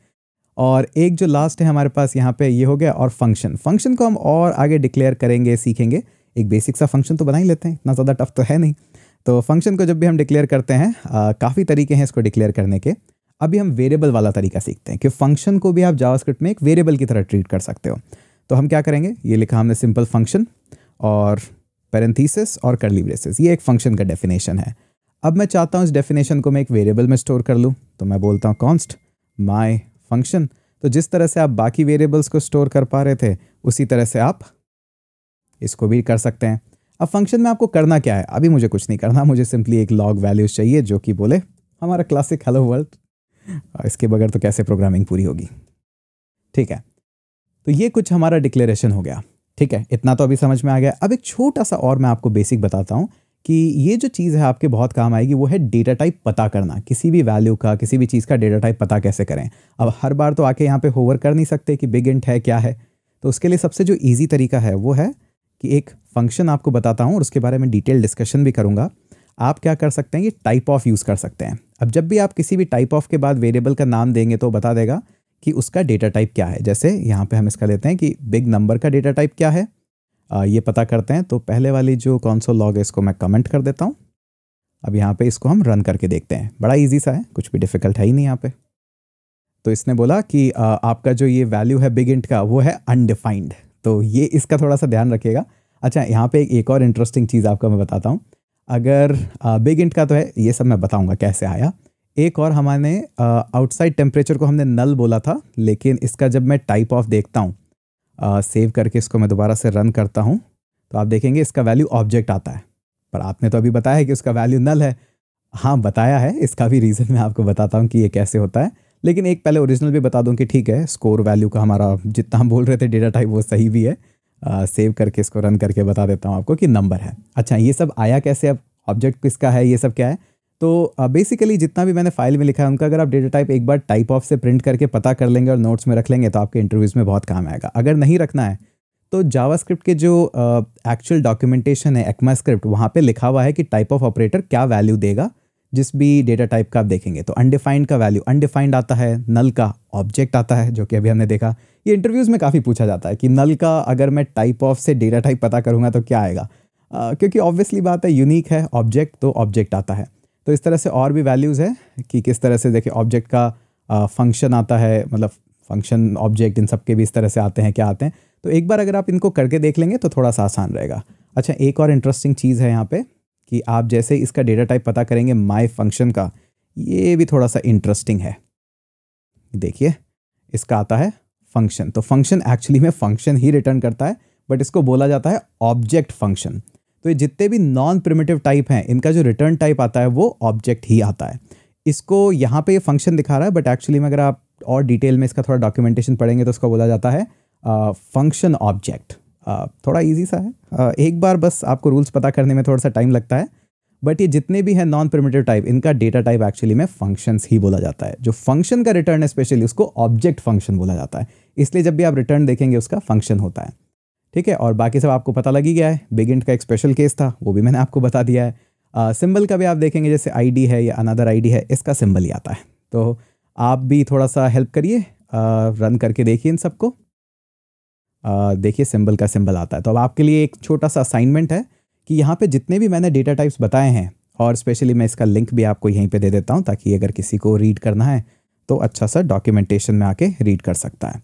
और एक जो लास्ट है हमारे पास यहाँ पे ये हो गया और फंक्शन फंक्शन को हम और आगे डिक्लेयर करेंगे सीखेंगे एक बेसिक सा फंक्शन तो बना ही लेते हैं इतना ज़्यादा टफ तो है नहीं तो फंक्शन को जब भी हम डिक्लेयर करते हैं काफ़ी तरीके हैं इसको डिक्लेयर करने के अभी हम वेरिएबल वाला तरीका सीखते हैं कि फंक्शन को भी आप जावास्क्रिप्ट में एक वेरिएबल की तरह ट्रीट कर सकते हो तो हम क्या करेंगे ये लिखा हमने सिंपल फंक्शन और पेरेंथीसिस और करली ब्रेसिस ये एक फंक्शन का डेफिनेशन है अब मैं चाहता हूँ इस डेफिनेशन को मैं एक वेरिएबल में स्टोर कर लूँ तो मैं बोलता हूँ कॉन्स्ट माई फंक्शन तो जिस तरह से आप बाकी वेरिएबल्स को स्टोर कर पा रहे थे उसी तरह से आप इसको भी कर सकते हैं अब फंक्शन में आपको करना क्या है अभी मुझे कुछ नहीं करना मुझे सिंपली एक लॉग वैल्यूज चाहिए जो कि बोले हमारा क्लासिक हेलो वर्ल्ड इसके बगैर तो कैसे प्रोग्रामिंग पूरी होगी ठीक है तो ये कुछ हमारा डिक्लेरेशन हो गया ठीक है इतना तो अभी समझ में आ गया अब एक छोटा सा और मैं आपको बेसिक बताता हूँ कि ये जो चीज़ है आपके बहुत काम आएगी वो है डेटा टाइप पता करना किसी भी वैल्यू का किसी भी चीज़ का डेटा टाइप पता कैसे करें अब हर बार तो आके यहाँ पे होवर कर नहीं सकते कि बिग इंट है क्या है तो उसके लिए सबसे जो ईजी तरीका है वो है कि एक फंक्शन आपको बताता हूँ और उसके बारे में डिटेल डिस्कशन भी करूँगा आप क्या कर सकते हैं ये टाइप ऑफ यूज़ कर सकते हैं अब जब भी आप किसी भी टाइप ऑफ के बाद वेरिएबल का नाम देंगे तो बता देगा कि उसका डेटा टाइप क्या है जैसे यहाँ पे हम इसका लेते हैं कि बिग नंबर का डेटा टाइप क्या है आ, ये पता करते हैं तो पहले वाली जो सो लॉग है इसको मैं कमेंट कर देता हूँ अब यहाँ पर इसको हम रन करके देखते हैं बड़ा ईजी सा है कुछ भी डिफ़िकल्ट है ही नहीं यहाँ पर तो इसने बोला कि आ, आपका जो ये वैल्यू है बिग इंट का वो है अनडिफाइंड तो ये इसका थोड़ा सा ध्यान रखिएगा अच्छा यहाँ पे एक और इंटरेस्टिंग चीज़ आपका मैं बताता हूँ अगर बिग इंट का तो है ये सब मैं बताऊंगा कैसे आया एक और हमारे आउटसाइड टेम्परेचर को हमने नल बोला था लेकिन इसका जब मैं टाइप ऑफ देखता हूँ सेव करके इसको मैं दोबारा से रन करता हूँ तो आप देखेंगे इसका वैल्यू ऑब्जेक्ट आता है पर आपने तो अभी बताया है कि उसका वैल्यू नल है हाँ बताया है इसका भी रीज़न मैं आपको बताता हूँ कि ये कैसे होता है लेकिन एक पहले ओरिजिनल भी बता दूँ कि ठीक है स्कोर वैल्यू का हमारा जितना हम बोल रहे थे डेटा टाइप वो सही भी है सेव करके इसको रन करके बता देता हूँ आपको कि नंबर है अच्छा ये सब आया कैसे अब ऑब्जेक्ट किसका है ये सब क्या है तो बेसिकली uh, जितना भी मैंने फाइल में लिखा है उनका अगर आप डेटा टाइप एक बार टाइप ऑफ से प्रिंट करके पता कर लेंगे और नोट्स में रख लेंगे तो आपके इंटरव्यूज़ में बहुत काम आएगा अगर नहीं रखना है तो जावास्क्रिप्ट के जो एक्चुअल uh, डॉक्यूमेंटेशन है एक्मा स्क्रिप्ट वहाँ पर लिखा हुआ है कि टाइप ऑफ ऑपरेटर क्या वैल्यू देगा जिस भी डेटा टाइप का आप देखेंगे तो अनडिफाइंड का वैल्यू अनडिफाइंड आता है नल का ऑब्जेक्ट आता है जो कि अभी हमने देखा ये इंटरव्यूज़ में काफ़ी पूछा जाता है कि नल का अगर मैं टाइप ऑफ से डेटा टाइप पता करूँगा तो क्या आएगा आ, क्योंकि ऑब्वियसली बात है यूनिक है ऑब्जेक्ट तो ऑब्जेक्ट आता है तो इस तरह से और भी वैल्यूज़ है कि किस तरह से देखिए ऑब्जेक्ट का फंक्शन आता है मतलब फंक्शन ऑब्जेक्ट इन सब के भी इस तरह से आते हैं क्या आते हैं तो एक बार अगर आप इनको करके देख लेंगे तो थोड़ा सा आसान रहेगा अच्छा एक और इंटरेस्टिंग चीज़ है यहाँ पे कि आप जैसे इसका डेटा टाइप पता करेंगे माई फंक्शन का ये भी थोड़ा सा इंटरेस्टिंग है देखिए इसका आता है फंक्शन तो फंक्शन एक्चुअली में फंक्शन ही रिटर्न करता है बट इसको बोला जाता है ऑब्जेक्ट फंक्शन तो ये जितने भी नॉन प्रिमेटिव टाइप हैं इनका जो रिटर्न टाइप आता है वो ऑब्जेक्ट ही आता है इसको यहाँ पे ये फंक्शन दिखा रहा है बट एक्चुअली में अगर आप और डिटेल में इसका थोड़ा डॉक्यूमेंटेशन पढ़ेंगे तो उसको बोला जाता है फंक्शन ऑब्जेक्ट थोड़ा ईजी सा है uh, एक बार बस आपको रूल्स पता करने में थोड़ा सा टाइम लगता है बट ये जितने भी हैं नॉन प्रिमेटिव टाइप इनका डेटा टाइप एक्चुअली में फंक्शंस ही बोला जाता है जो फंक्शन का रिटर्न है स्पेशली उसको ऑब्जेक्ट फंक्शन बोला जाता है इसलिए जब भी आप रिटर्न देखेंगे उसका फंक्शन होता है ठीक है और बाकी सब आपको पता लग ही गया है बिग इंट का एक स्पेशल केस था वो भी मैंने आपको बता दिया है सिंबल uh, का भी आप देखेंगे जैसे आईडी है या अनदर आईडी है इसका सिंबल ही आता है तो आप भी थोड़ा सा हेल्प करिए रन uh, करके देखिए इन सबको uh, देखिए सिंबल का सिंबल आता है तो अब आपके लिए एक छोटा सा असाइनमेंट है कि यहाँ पे जितने भी मैंने डेटा टाइप्स बताए हैं और स्पेशली मैं इसका लिंक भी आपको यहीं पे दे देता हूँ ताकि अगर किसी को रीड करना है तो अच्छा सा डॉक्यूमेंटेशन में आके रीड कर सकता है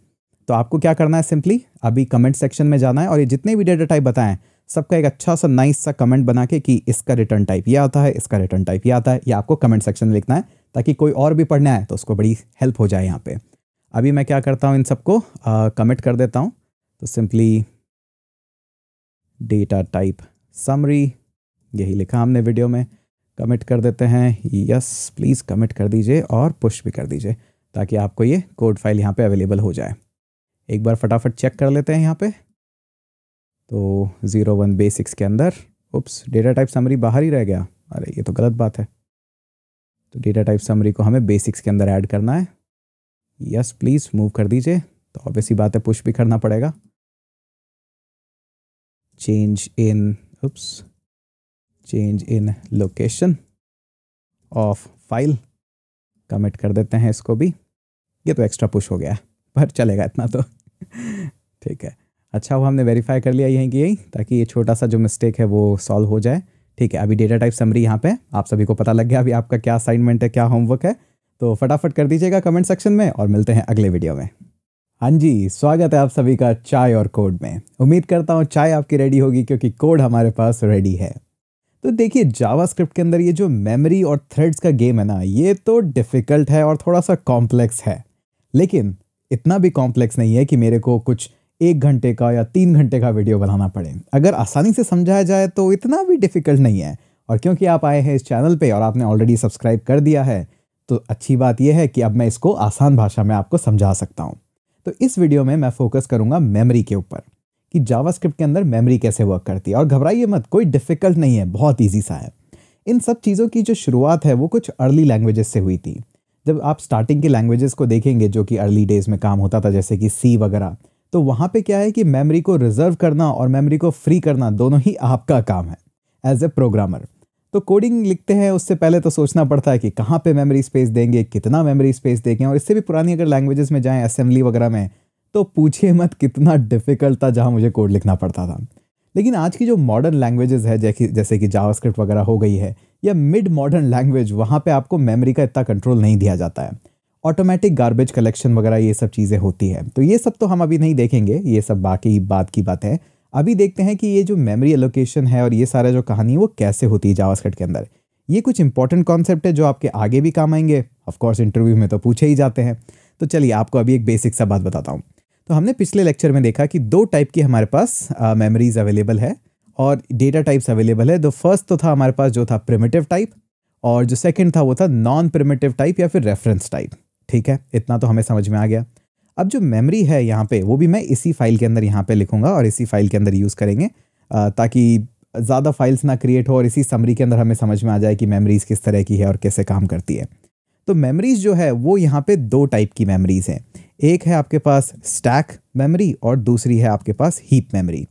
तो आपको क्या करना है सिंपली अभी कमेंट सेक्शन में जाना है और ये जितने भी डेटा टाइप बताएं सबका एक अच्छा सा नाइस सा कमेंट बना के कि इसका रिटर्न टाइप ये आता है इसका रिटर्न टाइप ये आता है ये आपको कमेंट सेक्शन में लिखना है ताकि कोई और भी पढ़ने आए तो उसको बड़ी हेल्प हो जाए यहाँ पर अभी मैं क्या करता हूँ इन सबको कमेंट कर देता हूँ तो सिंपली डेटा टाइप समरी यही लिखा हमने वीडियो में कमेंट कर देते हैं यस प्लीज़ कमेंट कर दीजिए और पुश भी कर दीजिए ताकि आपको ये कोड फाइल यहाँ पे अवेलेबल हो जाए एक बार फटाफट चेक कर लेते हैं यहाँ पे तो ज़ीरो वन बेसिक्स के अंदर उप्स डेटा टाइप समरी बाहर ही रह गया अरे ये तो गलत बात है तो डेटा टाइप समरी को हमें बेसिक्स के अंदर ऐड करना है यस प्लीज़ मूव कर दीजिए तो ऑब्वियसली बात है पुश भी करना पड़ेगा change in oops change in location of file commit कर देते हैं इसको भी ये तो एक्स्ट्रा पुश हो गया पर चलेगा इतना तो ठीक है अच्छा वो हमने वेरीफाई कर लिया यहीं की यहीं ताकि ये छोटा सा जो मिस्टेक है वो सॉल्व हो जाए ठीक है अभी डेटा टाइप समरी यहाँ पे आप सभी को पता लग गया अभी आपका क्या असाइनमेंट है क्या होमवर्क है तो फटाफट कर दीजिएगा कमेंट सेक्शन में और मिलते हैं अगले वीडियो में हाँ जी स्वागत है आप सभी का चाय और कोड में उम्मीद करता हूँ चाय आपकी रेडी होगी क्योंकि कोड हमारे पास रेडी है तो देखिए जावास्क्रिप्ट के अंदर ये जो मेमोरी और थ्रेड्स का गेम है ना ये तो डिफ़िकल्ट है और थोड़ा सा कॉम्प्लेक्स है लेकिन इतना भी कॉम्प्लेक्स नहीं है कि मेरे को कुछ एक घंटे का या तीन घंटे का वीडियो बनाना पड़े अगर आसानी से समझाया जाए तो इतना भी डिफ़िकल्ट नहीं है और क्योंकि आप आए हैं इस चैनल पे और आपने ऑलरेडी सब्सक्राइब कर दिया है तो अच्छी बात यह है कि अब मैं इसको आसान भाषा में आपको समझा सकता हूँ तो इस वीडियो में मैं फोकस करूंगा मेमोरी के ऊपर कि जावास्क्रिप्ट के अंदर मेमोरी कैसे वर्क करती है और घबराइए मत कोई डिफ़िकल्ट नहीं है बहुत ईजी सा है इन सब चीज़ों की जो शुरुआत है वो कुछ अर्ली लैंग्वेजेस से हुई थी जब आप स्टार्टिंग के लैंग्वेजेस को देखेंगे जो कि अर्ली डेज में काम होता था जैसे कि सी वगैरह तो वहाँ पे क्या है कि मेमोरी को रिजर्व करना और मेमोरी को फ्री करना दोनों ही आपका काम है एज ए प्रोग्रामर तो कोडिंग लिखते हैं उससे पहले तो सोचना पड़ता है कि कहाँ पे मेमोरी स्पेस देंगे कितना मेमोरी स्पेस देंगे और इससे भी पुरानी अगर लैंग्वेजेस में जाएँ असेंबली वगैरह में तो पूछिए मत कितना डिफ़िकल्ट था जहाँ मुझे कोड लिखना पड़ता था लेकिन आज की जो मॉडर्न लैंग्वेजेस है जैसे कि जावास्क्रिप्ट वगैरह हो गई है या मिड मॉडर्न लैंग्वेज वहाँ पर आपको मेमरी का इतना कंट्रोल नहीं दिया जाता है ऑटोमेटिक गार्बेज कलेक्शन वगैरह ये सब चीज़ें होती है तो ये सब तो हम अभी नहीं देखेंगे ये सब बाकी बात की बातें अभी देखते हैं कि ये जो मेमोरी एलोकेशन है और ये सारा जो कहानी है वो कैसे होती है जावास्क्रिप्ट के अंदर ये कुछ इंपॉर्टेंट कॉन्सेप्ट है जो आपके आगे भी काम आएंगे ऑफकोर्स इंटरव्यू में तो पूछे ही जाते हैं तो चलिए आपको अभी एक बेसिक सा बात बताता हूँ तो हमने पिछले लेक्चर में देखा कि दो टाइप की हमारे पास मेमरीज अवेलेबल है और डेटा टाइप्स अवेलेबल है तो फर्स्ट तो था हमारे पास जो था प्रिमेटिव टाइप और जो सेकंड था वो था नॉन प्रिमेटिव टाइप या फिर रेफरेंस टाइप ठीक है इतना तो हमें समझ में आ गया अब जो मेमोरी है यहाँ पे वो भी मैं इसी फाइल के अंदर यहाँ पे लिखूंगा और इसी फाइल के अंदर यूज़ करेंगे ताकि ज़्यादा फाइल्स ना क्रिएट हो और इसी समरी के अंदर हमें समझ में आ जाए कि मेमोरीज़ किस तरह की है और कैसे काम करती है तो मेमोरीज़ जो है वो यहाँ पे दो टाइप की मेमोरीज़ हैं एक है आपके पास स्टैक मेमरी और दूसरी है आपके पास हीप मेमरी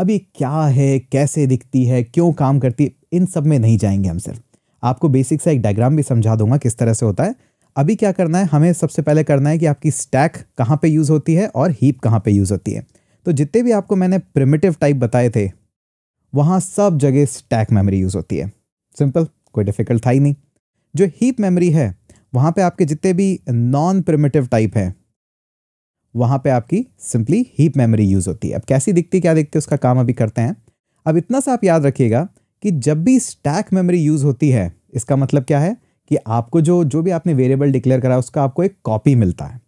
अब ये क्या है कैसे दिखती है क्यों काम करती है इन सब में नहीं जाएंगे हम सिर्फ आपको बेसिक सा एक डायग्राम भी समझा दूंगा किस तरह से होता है अभी क्या करना है हमें सबसे पहले करना है कि आपकी स्टैक कहाँ पे यूज़ होती है और हीप कहाँ पे यूज़ होती है तो जितने भी आपको मैंने प्रिमिटिव टाइप बताए थे वहाँ सब जगह स्टैक मेमोरी यूज़ होती है सिंपल कोई डिफ़िकल्ट था ही नहीं जो हीप मेमोरी है वहाँ पे आपके जितने भी नॉन प्रिमिटिव टाइप हैं वहाँ पे आपकी सिंपली हीप मेमोरी यूज़ होती है अब कैसी दिखती क्या दिखती है उसका काम अभी करते हैं अब इतना सा आप याद रखिएगा कि जब भी स्टैक मेमोरी यूज़ होती है इसका मतलब क्या है कि आपको जो जो भी आपने वेरिएबल डिक्लेयर करा उसका आपको एक कॉपी मिलता है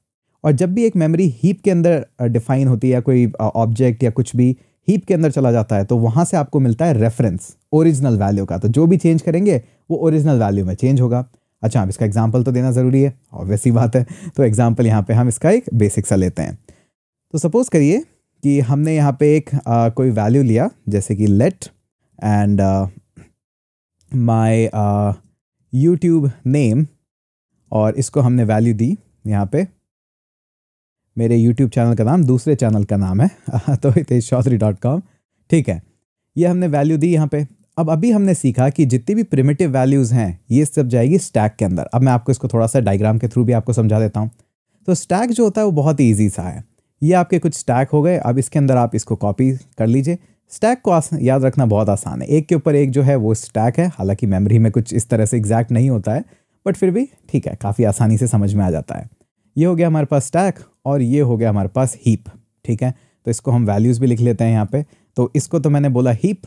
और जब भी एक मेमोरी हीप के अंदर डिफाइन होती है या कोई ऑब्जेक्ट या कुछ भी हीप के अंदर चला जाता है तो वहाँ से आपको मिलता है रेफरेंस ओरिजिनल वैल्यू का तो जो भी चेंज करेंगे वो ओरिजिनल वैल्यू में चेंज होगा अच्छा आप इसका एग्जाम्पल तो देना ज़रूरी है ऑब्वियस ही बात है तो एग्जाम्पल यहाँ पे हम इसका एक बेसिक सा लेते हैं तो सपोज़ करिए कि हमने यहाँ पे एक आ, कोई वैल्यू लिया जैसे कि let and my YouTube name और इसको हमने वैल्यू दी यहाँ पे मेरे यूट्यूब चैनल का नाम दूसरे चैनल का नाम है तो हितेश चौधरी डॉट कॉम ठीक है ये हमने वैल्यू दी यहाँ पे अब अभी हमने सीखा कि जितनी भी प्रिमेटिव वैल्यूज़ हैं ये सब जाएगी स्टैक के अंदर अब मैं आपको इसको थोड़ा सा डायग्राम के थ्रू भी आपको समझा देता हूँ तो स्टैक जो होता है वो बहुत ही ईजी सा है ये आपके कुछ स्टैक हो गए अब इसके अंदर आप इसको कॉपी कर लीजिए स्टैक को याद रखना बहुत आसान है एक के ऊपर एक जो है वो स्टैक है हालांकि मेमोरी में कुछ इस तरह से एग्जैक्ट नहीं होता है बट फिर भी ठीक है काफ़ी आसानी से समझ में आ जाता है ये हो गया हमारे पास स्टैक और ये हो गया हमारे पास हीप ठीक है तो इसको हम वैल्यूज़ भी लिख लेते हैं यहाँ पे तो इसको तो मैंने बोला हीप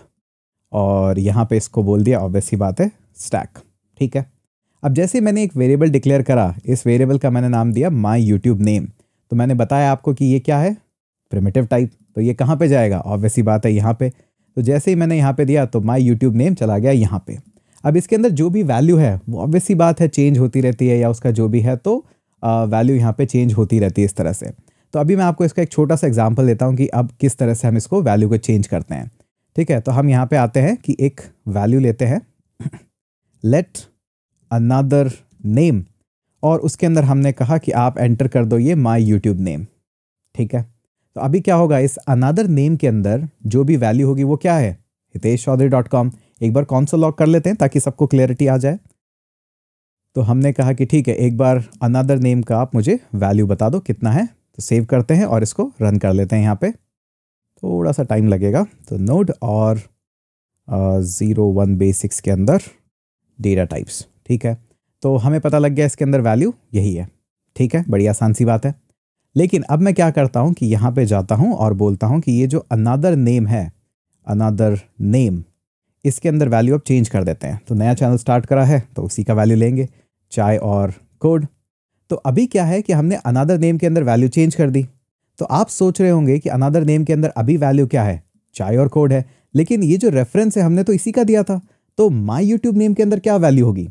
और यहाँ पे इसको बोल दिया ऑब्वियस ही बात है स्टैक ठीक है अब जैसे मैंने एक वेरिएबल डिक्लेयर करा इस वेरिएबल का मैंने नाम दिया माई यूट्यूब नेम तो मैंने बताया आपको कि ये क्या है प्रिमेटिव टाइप तो ये कहाँ पे जाएगा ऑब्वियस ही बात है यहाँ पे तो जैसे ही मैंने यहाँ पे दिया तो माई यूट्यूब नेम चला गया यहाँ पे अब इसके अंदर जो भी वैल्यू है वो ऑब्वियसली बात है चेंज होती रहती है या उसका जो भी है तो वैल्यू यहाँ पे चेंज होती रहती है इस तरह से तो अभी मैं आपको इसका एक छोटा सा एग्जाम्पल देता हूँ कि अब किस तरह से हम इसको वैल्यू को चेंज करते हैं ठीक है तो हम यहाँ पे आते हैं कि एक वैल्यू लेते हैं लेट अनादर नेम और उसके अंदर हमने कहा कि आप एंटर कर दो ये माई यूट्यूब नेम ठीक है तो अभी क्या होगा इस अनादर नेम के अंदर जो भी वैल्यू होगी वो क्या है हितेश चौधरी डॉट कॉम एक बार कौन सा लॉक कर लेते हैं ताकि सबको क्लियरिटी आ जाए तो हमने कहा कि ठीक है एक बार अनादर नेम का आप मुझे वैल्यू बता दो कितना है तो सेव करते हैं और इसको रन कर लेते हैं यहाँ पे थोड़ा सा टाइम लगेगा तो नोड और ज़ीरो वन बेसिक्स के अंदर डेटा टाइप्स ठीक है तो हमें पता लग गया इसके अंदर वैल्यू यही है ठीक है बड़ी आसान सी बात है लेकिन अब मैं क्या करता हूँ कि यहाँ पे जाता हूँ और बोलता हूँ कि ये जो अनादर नेम है अनादर नेम इसके अंदर वैल्यू अब चेंज कर देते हैं तो नया चैनल स्टार्ट करा है तो उसी का वैल्यू लेंगे चाय और कोड तो अभी क्या है कि हमने अनादर नेम के अंदर वैल्यू चेंज कर दी तो आप सोच रहे होंगे कि अनादर नेम के अंदर अभी वैल्यू क्या है चाय और कोड है लेकिन ये जो रेफरेंस है हमने तो इसी का दिया था तो माई यूट्यूब नेम के अंदर क्या वैल्यू होगी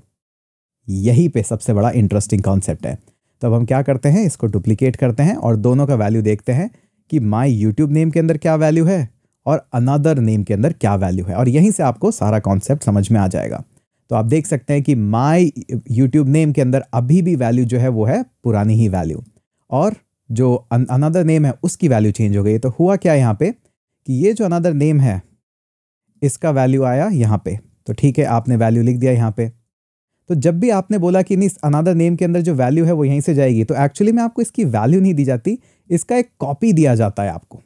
यही पे सबसे बड़ा इंटरेस्टिंग कॉन्सेप्ट है तो अब हम क्या करते हैं इसको डुप्लीकेट करते हैं और दोनों का वैल्यू देखते हैं कि माई यूट्यूब नेम के अंदर क्या वैल्यू है और अनादर नेम के अंदर क्या वैल्यू है और यहीं से आपको सारा कॉन्सेप्ट समझ में आ जाएगा तो आप देख सकते हैं कि माई यूट्यूब नेम के अंदर अभी भी वैल्यू जो है वो है पुरानी ही वैल्यू और जो अनदर नेम है उसकी वैल्यू चेंज हो गई तो हुआ क्या यहाँ पे कि ये जो अनदर नेम है इसका वैल्यू आया यहाँ पे तो ठीक है आपने वैल्यू लिख दिया यहाँ पे तो जब भी आपने बोला कि नहीं अनादर नेम के अंदर जो वैल्यू है वो यहीं से जाएगी तो एक्चुअली में आपको इसकी वैल्यू नहीं दी जाती इसका एक कॉपी दिया जाता है आपको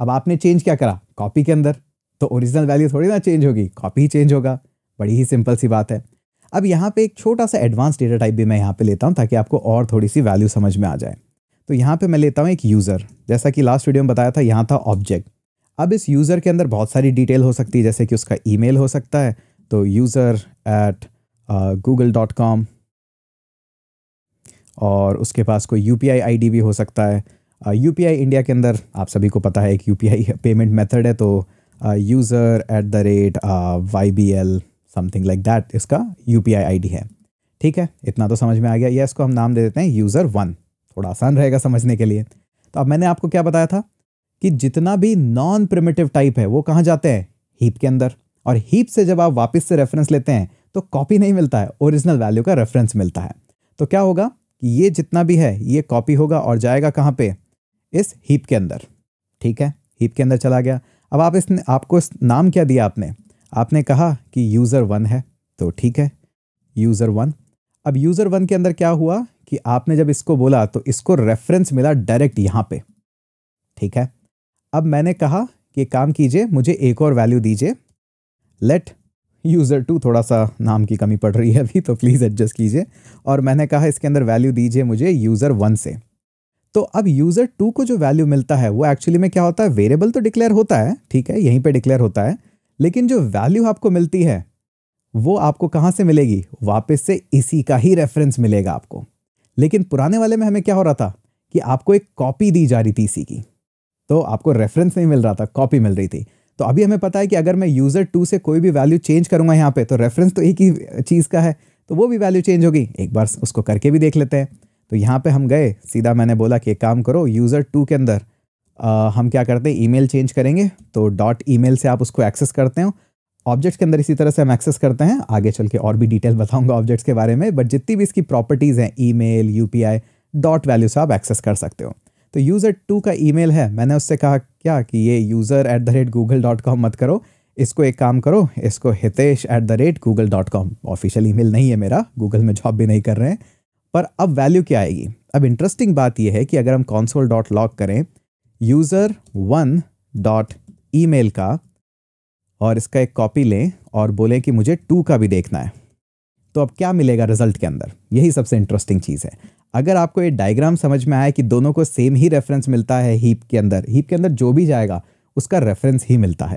अब आपने चेंज क्या करा कॉपी के अंदर तो ओरिजिनल वैल्यू थोड़ी ना चेंज होगी कॉपी ही चेंज होगा बड़ी ही सिंपल सी बात है अब यहाँ पे एक छोटा सा एडवांस डेटा टाइप भी मैं यहाँ पे लेता हूँ ताकि आपको और थोड़ी सी वैल्यू समझ में आ जाए तो यहाँ पे मैं लेता हूँ एक यूज़र जैसा कि लास्ट वीडियो में बताया था यहाँ था ऑब्जेक्ट अब इस यूज़र के अंदर बहुत सारी डिटेल हो सकती है जैसे कि उसका ईमेल हो सकता है तो user at Google dot com और उसके पास कोई U P I I D भी हो सकता है यू पी आई इंडिया के अंदर आप सभी को पता है एक U P I payment method है तो user at the rate Y B L something like that इसका U P I I D है ठीक है इतना तो समझ में आ गया या इसको हम नाम दे देते हैं यूज़र वन थोड़ा आसान रहेगा समझने के लिए तो अब मैंने आपको क्या बताया था कि जितना भी नॉन प्रिमेटिव टाइप है वो कहाँ जाते हैं हीप के अंदर और हीप से जब आप वापस से रेफरेंस लेते हैं तो कॉपी नहीं मिलता है ओरिजिनल वैल्यू का रेफरेंस मिलता है तो क्या होगा कि ये जितना भी है ये कॉपी होगा और जाएगा कहाँ पे इस हीप के अंदर ठीक है हीप के अंदर चला गया अब आप इसने आपको इस नाम क्या दिया आपने आपने कहा कि यूज़र वन है तो ठीक है यूज़र वन अब यूज़र वन के अंदर क्या हुआ कि आपने जब इसको बोला तो इसको रेफरेंस मिला डायरेक्ट यहाँ पे ठीक है अब मैंने कहा कि काम कीजिए मुझे एक और वैल्यू दीजिए लेट यूज़र टू थोड़ा सा नाम की कमी पड़ रही है अभी तो प्लीज़ एडजस्ट कीजिए और मैंने कहा इसके अंदर वैल्यू दीजिए मुझे यूज़र वन से तो अब यूज़र टू को जो वैल्यू मिलता है वो एक्चुअली में क्या होता है वेरिएबल तो डिक्लेयर होता है ठीक है यहीं पे डिक्लेयर होता है लेकिन जो वैल्यू आपको मिलती है वो आपको कहाँ से मिलेगी वापस से इसी का ही रेफरेंस मिलेगा आपको लेकिन पुराने वाले में हमें क्या हो रहा था कि आपको एक कॉपी दी जा रही थी इसी की तो आपको रेफरेंस नहीं मिल रहा था कॉपी मिल रही थी तो अभी हमें पता है कि अगर मैं यूज़र टू से कोई भी वैल्यू चेंज करूँगा यहाँ पर तो रेफरेंस तो एक ही चीज़ का है तो वो भी वैल्यू चेंज होगी एक बार उसको करके भी देख लेते हैं तो यहाँ पे हम गए सीधा मैंने बोला कि एक काम करो यूज़र टू के अंदर आ, हम क्या करते हैं ईमेल चेंज करेंगे तो डॉट ईमेल से आप उसको एक्सेस करते हो ऑब्जेक्ट्स के अंदर इसी तरह से हम एक्सेस करते हैं आगे चल के और भी डिटेल बताऊंगा ऑब्जेक्ट्स के बारे में बट जितनी भी इसकी प्रॉपर्टीज़ हैं ईमेल यूपीआई डॉट वैल्यू से आप एक्सेस कर सकते हो तो यूज़र टू का ईमेल है मैंने उससे कहा क्या कि ये user at the rate Google dot com मत करो इसको एक काम करो इसको Hitesh at the rate Google dot com official email नहीं है मेरा गूगल में जॉब भी नहीं कर रहे हैं पर अब वैल्यू क्या आएगी अब इंटरेस्टिंग बात यह है कि अगर हम कॉन्सोल डॉट लॉग करें यूज़र वन डॉट ई का और इसका एक कॉपी लें और बोलें कि मुझे टू का भी देखना है तो अब क्या मिलेगा रिजल्ट के अंदर यही सबसे इंटरेस्टिंग चीज़ है अगर आपको ये डायग्राम समझ में आया कि दोनों को सेम ही रेफरेंस मिलता है हीप के अंदर हीप के अंदर जो भी जाएगा उसका रेफरेंस ही मिलता है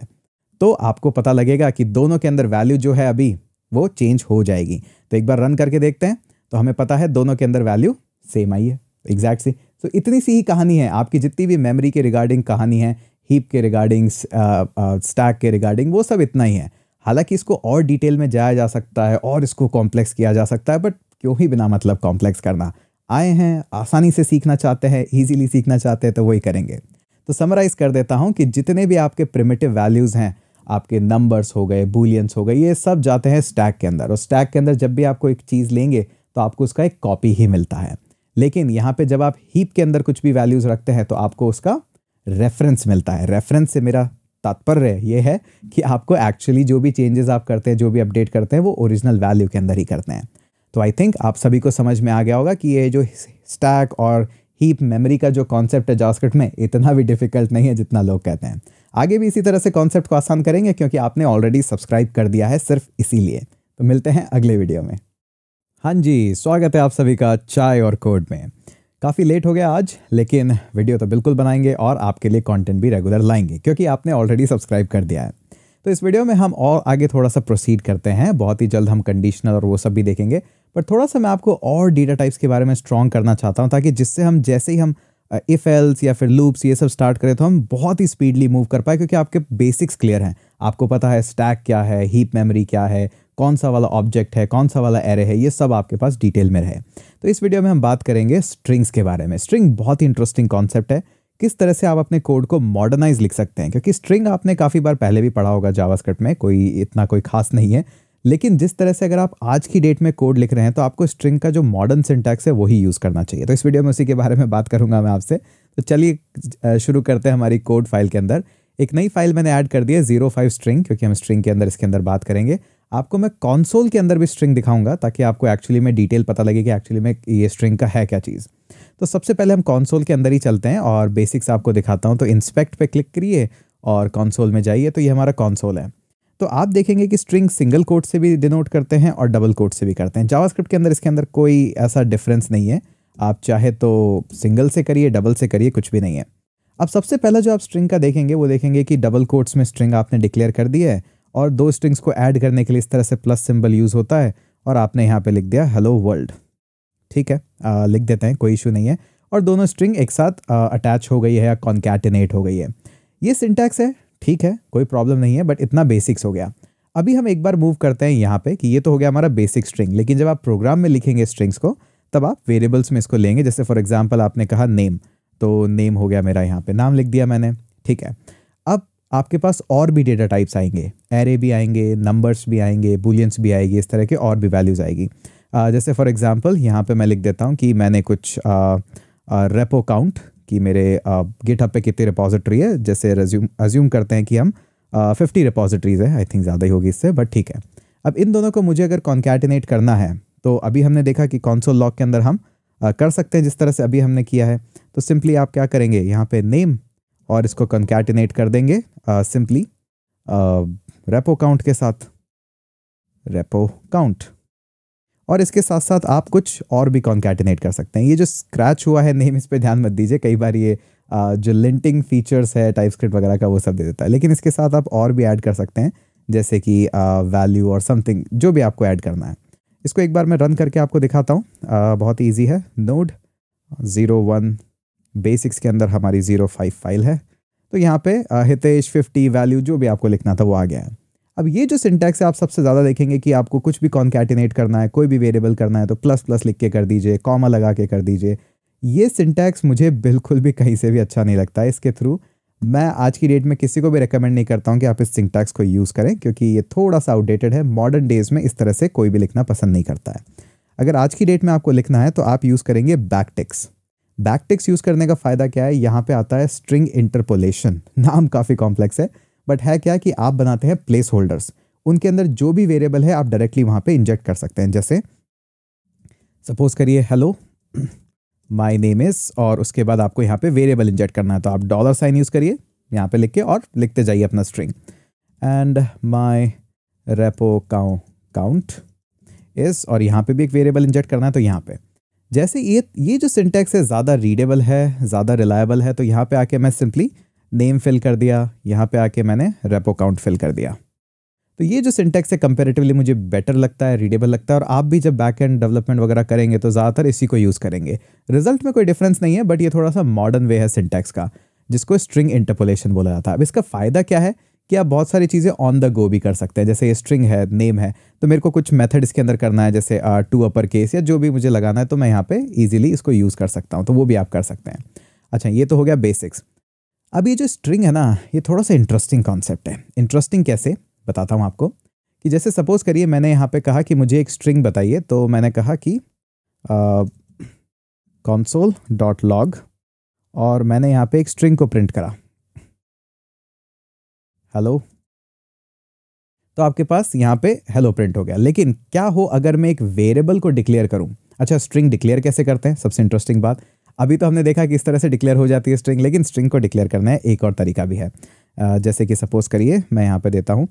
तो आपको पता लगेगा कि दोनों के अंदर वैल्यू जो है अभी वो चेंज हो जाएगी तो एक बार रन करके देखते हैं तो हमें पता है दोनों के अंदर वैल्यू सेम आई है एग्जैक्ट सी तो इतनी सी ही कहानी है आपकी जितनी भी मेमोरी के रिगार्डिंग कहानी है हीप के रिगार्डिंग स्टैक के रिगार्डिंग वो सब इतना ही है हालांकि इसको और डिटेल में जाया जा सकता है और इसको कॉम्प्लेक्स किया जा सकता है बट क्यों ही बिना मतलब कॉम्प्लेक्स करना आए हैं आसानी से सीखना चाहते हैं ईजिली सीखना चाहते हैं तो वही करेंगे तो समराइज़ कर देता हूँ कि जितने भी आपके प्रिमेटिव वैल्यूज़ हैं आपके नंबर्स हो गए बुलियंस हो गए ये सब जाते हैं स्टैक के अंदर और स्टैक के अंदर जब भी आपको एक चीज़ लेंगे तो आपको उसका एक कॉपी ही मिलता है लेकिन यहाँ पे जब आप हीप के अंदर कुछ भी वैल्यूज़ रखते हैं तो आपको उसका रेफरेंस मिलता है रेफरेंस से मेरा तात्पर्य ये है कि आपको एक्चुअली जो भी चेंजेस आप करते हैं जो भी अपडेट करते हैं वो ओरिजिनल वैल्यू के अंदर ही करते हैं तो आई थिंक आप सभी को समझ में आ गया होगा कि ये जो स्टैक और हीप मेमोरी का जो कॉन्सेप्ट है जावास्क्रिप्ट में इतना भी डिफिकल्ट नहीं है जितना लोग कहते हैं आगे भी इसी तरह से कॉन्सेप्ट को आसान करेंगे क्योंकि आपने ऑलरेडी सब्सक्राइब कर दिया है सिर्फ इसीलिए तो मिलते हैं अगले वीडियो में हाँ जी स्वागत है आप सभी का चाय और कोड में काफ़ी लेट हो गया आज लेकिन वीडियो तो बिल्कुल बनाएंगे और आपके लिए कंटेंट भी रेगुलर लाएंगे क्योंकि आपने ऑलरेडी सब्सक्राइब कर दिया है तो इस वीडियो में हम और आगे थोड़ा सा प्रोसीड करते हैं बहुत ही जल्द हम कंडीशनर और वो सब भी देखेंगे बट थोड़ा सा मैं आपको और डेटा टाइप्स के बारे में स्ट्रॉन्ग करना चाहता हूँ ताकि जिससे हम जैसे ही हम इफ़ uh, एल्स या फिर लूप्स ये सब स्टार्ट करें तो हम बहुत ही स्पीडली मूव कर पाए क्योंकि आपके बेसिक्स क्लियर हैं आपको पता है स्टैक क्या है हीप मेमोरी क्या है कौन सा वाला ऑब्जेक्ट है कौन सा वाला एरे है ये सब आपके पास डिटेल में रहे तो इस वीडियो में हम बात करेंगे स्ट्रिंग्स के बारे में स्ट्रिंग बहुत ही इंटरेस्टिंग कॉन्सेप्ट है किस तरह से आप अपने कोड को मॉडर्नाइज लिख सकते हैं क्योंकि स्ट्रिंग आपने काफ़ी बार पहले भी पढ़ा होगा जावास्क्रिप्ट में कोई इतना कोई खास नहीं है लेकिन जिस तरह से अगर आप आज की डेट में कोड लिख रहे हैं तो आपको स्ट्रिंग का जो मॉडर्न सिंटैक्स है वही यूज़ करना चाहिए तो इस वीडियो में उसी के बारे में बात करूंगा मैं आपसे तो चलिए शुरू करते हैं हमारी कोड फाइल के अंदर एक नई फाइल मैंने ऐड कर दी है जीरो फाइव स्ट्रिंग क्योंकि हम स्ट्रिंग के अंदर इसके अंदर बात करेंगे आपको मैं कॉन्सोल के अंदर भी स्ट्रिंग दिखाऊंगा ताकि आपको एक्चुअली में डिटेल पता लगे कि एक्चुअली में ये स्ट्रिंग का है क्या चीज़ तो सबसे पहले हम कॉन्सोल के अंदर ही चलते हैं और बेसिक्स आपको दिखाता हूँ तो इंस्पेक्ट पर क्लिक करिए और कॉन्सोल में जाइए तो ये हमारा कॉन्सोल है तो आप देखेंगे कि स्ट्रिंग सिंगल कोट से भी डिनोट करते हैं और डबल कोट से भी करते हैं जावास्क्रिप्ट के अंदर इसके अंदर कोई ऐसा डिफरेंस नहीं है आप चाहे तो सिंगल से करिए डबल से करिए कुछ भी नहीं है अब सबसे पहला जो आप स्ट्रिंग का देखेंगे वो देखेंगे कि डबल कोट्स में स्ट्रिंग आपने डिक्लेयर कर दी है और दो स्ट्रिंग्स को ऐड करने के लिए इस तरह से प्लस सिंबल यूज़ होता है और आपने यहाँ पे लिख दिया हेलो वर्ल्ड ठीक है आ, लिख देते हैं कोई इशू नहीं है और दोनों स्ट्रिंग एक साथ अटैच हो गई है या कॉन्कैटिनेट हो गई है ये सिंटैक्स है ठीक है कोई प्रॉब्लम नहीं है बट इतना बेसिक्स हो गया अभी हम एक बार मूव करते हैं यहाँ पे कि ये तो हो गया हमारा बेसिक स्ट्रिंग लेकिन जब आप प्रोग्राम में लिखेंगे स्ट्रिंग्स को तब आप वेरिएबल्स में इसको लेंगे जैसे फॉर एग्जाम्पल आपने कहा नेम तो नेम हो गया मेरा यहाँ पे नाम लिख दिया मैंने ठीक है अब आपके पास और भी डेटा टाइप्स आएंगे एरे भी आएंगे नंबर्स भी आएंगे बुलियंस भी आएगी इस तरह के और भी वैल्यूज़ आएगी जैसे फॉर एग्ज़ाम्पल यहाँ पर मैं लिख देता हूँ कि मैंने कुछ रेपो काउंट कि मेरे गिटहब पे कितनी रिपोजिटरी है जैसे रज्यूम अज्यूम करते हैं कि हम फिफ्टी रिपोजिटरीज है आई थिंक ज़्यादा ही होगी इससे बट ठीक है अब इन दोनों को मुझे अगर कॉन्कैटिनेट करना है तो अभी हमने देखा कि कौनसोल लॉक के अंदर हम आ, कर सकते हैं जिस तरह से अभी हमने किया है तो सिंपली आप क्या करेंगे यहाँ पे नेम और इसको कंकैटिनेट कर देंगे सिंपली रेपो काउंट के साथ रेपो काउंट और इसके साथ साथ आप कुछ और भी कॉन्कैटिनेट कर सकते हैं ये जो स्क्रैच हुआ है नेम इस पर ध्यान मत दीजिए कई बार ये जो लिंटिंग फीचर्स है टाइप स्क्रिप्ट वगैरह का वो सब दे देता है लेकिन इसके साथ आप और भी ऐड कर सकते हैं जैसे कि वैल्यू और समथिंग जो भी आपको ऐड करना है इसको एक बार मैं रन करके आपको दिखाता हूँ बहुत ईजी है नोड ज़ीरो वन बेसिक्स के अंदर हमारी ज़ीरो फाइव फाइल है तो यहाँ पे हितेश फिफ्टी वैल्यू जो भी आपको लिखना था वो आ गया है अब ये जो सिंटैक्स है आप सबसे ज़्यादा देखेंगे कि आपको कुछ भी कॉन्कैटिनेट करना है कोई भी वेरिएबल करना है तो प्लस प्लस लिख के कर दीजिए कॉमा लगा के कर दीजिए ये सिंटैक्स मुझे बिल्कुल भी कहीं से भी अच्छा नहीं लगता है इसके थ्रू मैं आज की डेट में किसी को भी रिकमेंड नहीं करता हूँ कि आप इस सिंटैक्स को यूज़ करें क्योंकि ये थोड़ा सा आउटडेटेड है मॉडर्न डेज में इस तरह से कोई भी लिखना पसंद नहीं करता है अगर आज की डेट में आपको लिखना है तो आप यूज़ करेंगे बैकटिक्स बैकटिक्स यूज़ करने का फ़ायदा क्या है यहाँ पे आता है स्ट्रिंग इंटरपोलेशन नाम काफ़ी कॉम्प्लेक्स है बट है क्या कि आप बनाते हैं प्लेस होल्डर्स उनके अंदर जो भी वेरिएबल है आप डायरेक्टली वहाँ पे इंजेक्ट कर सकते हैं जैसे सपोज करिए हेलो माई नेम इज़ और उसके बाद आपको यहाँ पे वेरिएबल इंजेक्ट करना है तो आप डॉलर साइन यूज़ करिए यहाँ पे लिख के और लिखते जाइए अपना स्ट्रिंग एंड माई रेपो काउ काउंट इस और यहाँ पे भी एक वेरिएबल इंजेक्ट करना है तो यहाँ पे जैसे ये ये जो सिंटेक्स है ज़्यादा रीडेबल है ज़्यादा रिलायबल है तो यहाँ पे आके मैं सिंपली नेम फिल कर दिया यहाँ पे आके मैंने रेपो काउंट फिल कर दिया तो ये जो सिंटेक्स है कंपेरेटिवली मुझे बेटर लगता है रीडेबल लगता है और आप भी जब बैक एंड डेवलपमेंट वगैरह करेंगे तो ज़्यादातर इसी को यूज़ करेंगे रिजल्ट में कोई डिफरेंस नहीं है बट ये थोड़ा सा मॉडर्न वे है सिंटेक्स का जिसको स्ट्रिंग इंटरपोलेशन बोला जाता है अब इसका फ़ायदा क्या है कि आप बहुत सारी चीज़ें ऑन द गो भी कर सकते हैं जैसे ये स्ट्रिंग है नेम है तो मेरे को कुछ मेथड इसके अंदर करना है जैसे टू अपर केस या जो भी मुझे लगाना है तो मैं यहाँ पे ईजिली इसको यूज़ कर सकता हूँ तो वो भी आप कर सकते हैं अच्छा ये तो हो गया बेसिक्स अब ये जो स्ट्रिंग है ना ये थोड़ा सा इंटरेस्टिंग कॉन्सेप्ट है इंटरेस्टिंग कैसे बताता हूँ आपको कि जैसे सपोज़ करिए मैंने यहाँ पे कहा कि मुझे एक स्ट्रिंग बताइए तो मैंने कहा कि कॉन्सोल डॉट लॉग और मैंने यहाँ पे एक स्ट्रिंग को प्रिंट करा हेलो तो आपके पास यहाँ पे हेलो प्रिंट हो गया लेकिन क्या हो अगर मैं एक वेरिएबल को डिक्लेयर करूँ अच्छा स्ट्रिंग डिक्लेयर कैसे करते हैं सबसे इंटरेस्टिंग बात अभी तो हमने देखा कि इस तरह से डिक्लेयर हो जाती है स्ट्रिंग लेकिन स्ट्रिंग को डिक्लेयर करना है एक और तरीका भी है जैसे कि सपोज़ करिए मैं यहाँ पे देता हूँ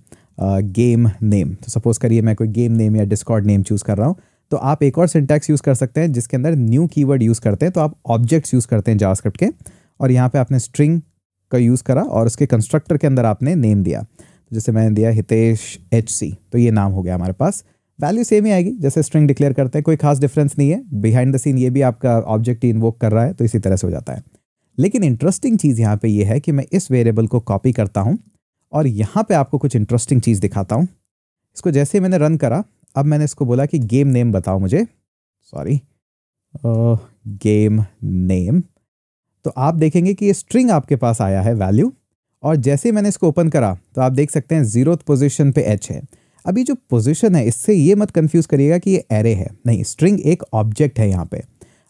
गेम नेम तो सपोज़ करिए मैं कोई गेम नेम या डिस्कॉर्ड नेम चूज़ कर रहा हूँ तो आप एक और सिंटैक्स यूज़ कर सकते हैं जिसके अंदर न्यू कीवर्ड यूज़ करते हैं तो आप ऑब्जेक्ट्स यूज़ करते हैं जावास्क्रिप्ट के और यहाँ पे आपने स्ट्रिंग का यूज़ करा और उसके कंस्ट्रक्टर के अंदर आपने नेम दिया तो जैसे मैंने दिया हितेश एच सी तो ये नाम हो गया हमारे पास वैल्यू सेम ही आएगी जैसे स्ट्रिंग डिक्लेयर करते हैं कोई खास डिफरेंस नहीं है बिहाइंड द सीन ये भी आपका ऑब्जेक्ट ही इन्वोक कर रहा है तो इसी तरह से हो जाता है लेकिन इंटरेस्टिंग चीज़ यहाँ पे ये है कि मैं इस वेरिएबल को कॉपी करता हूँ और यहाँ पे आपको कुछ इंटरेस्टिंग चीज़ दिखाता हूँ इसको जैसे मैंने रन करा अब मैंने इसको बोला कि गेम नेम बताओ मुझे सॉरी गेम नेम तो आप देखेंगे कि ये स्ट्रिंग आपके पास आया है वैल्यू और जैसे ही मैंने इसको ओपन करा तो आप देख सकते हैं जीरो पोजिशन पे एच है अभी जो पोजिशन है इससे ये मत कन्फ्यूज़ करिएगा कि ये एरे है नहीं स्ट्रिंग एक ऑब्जेक्ट है यहाँ पे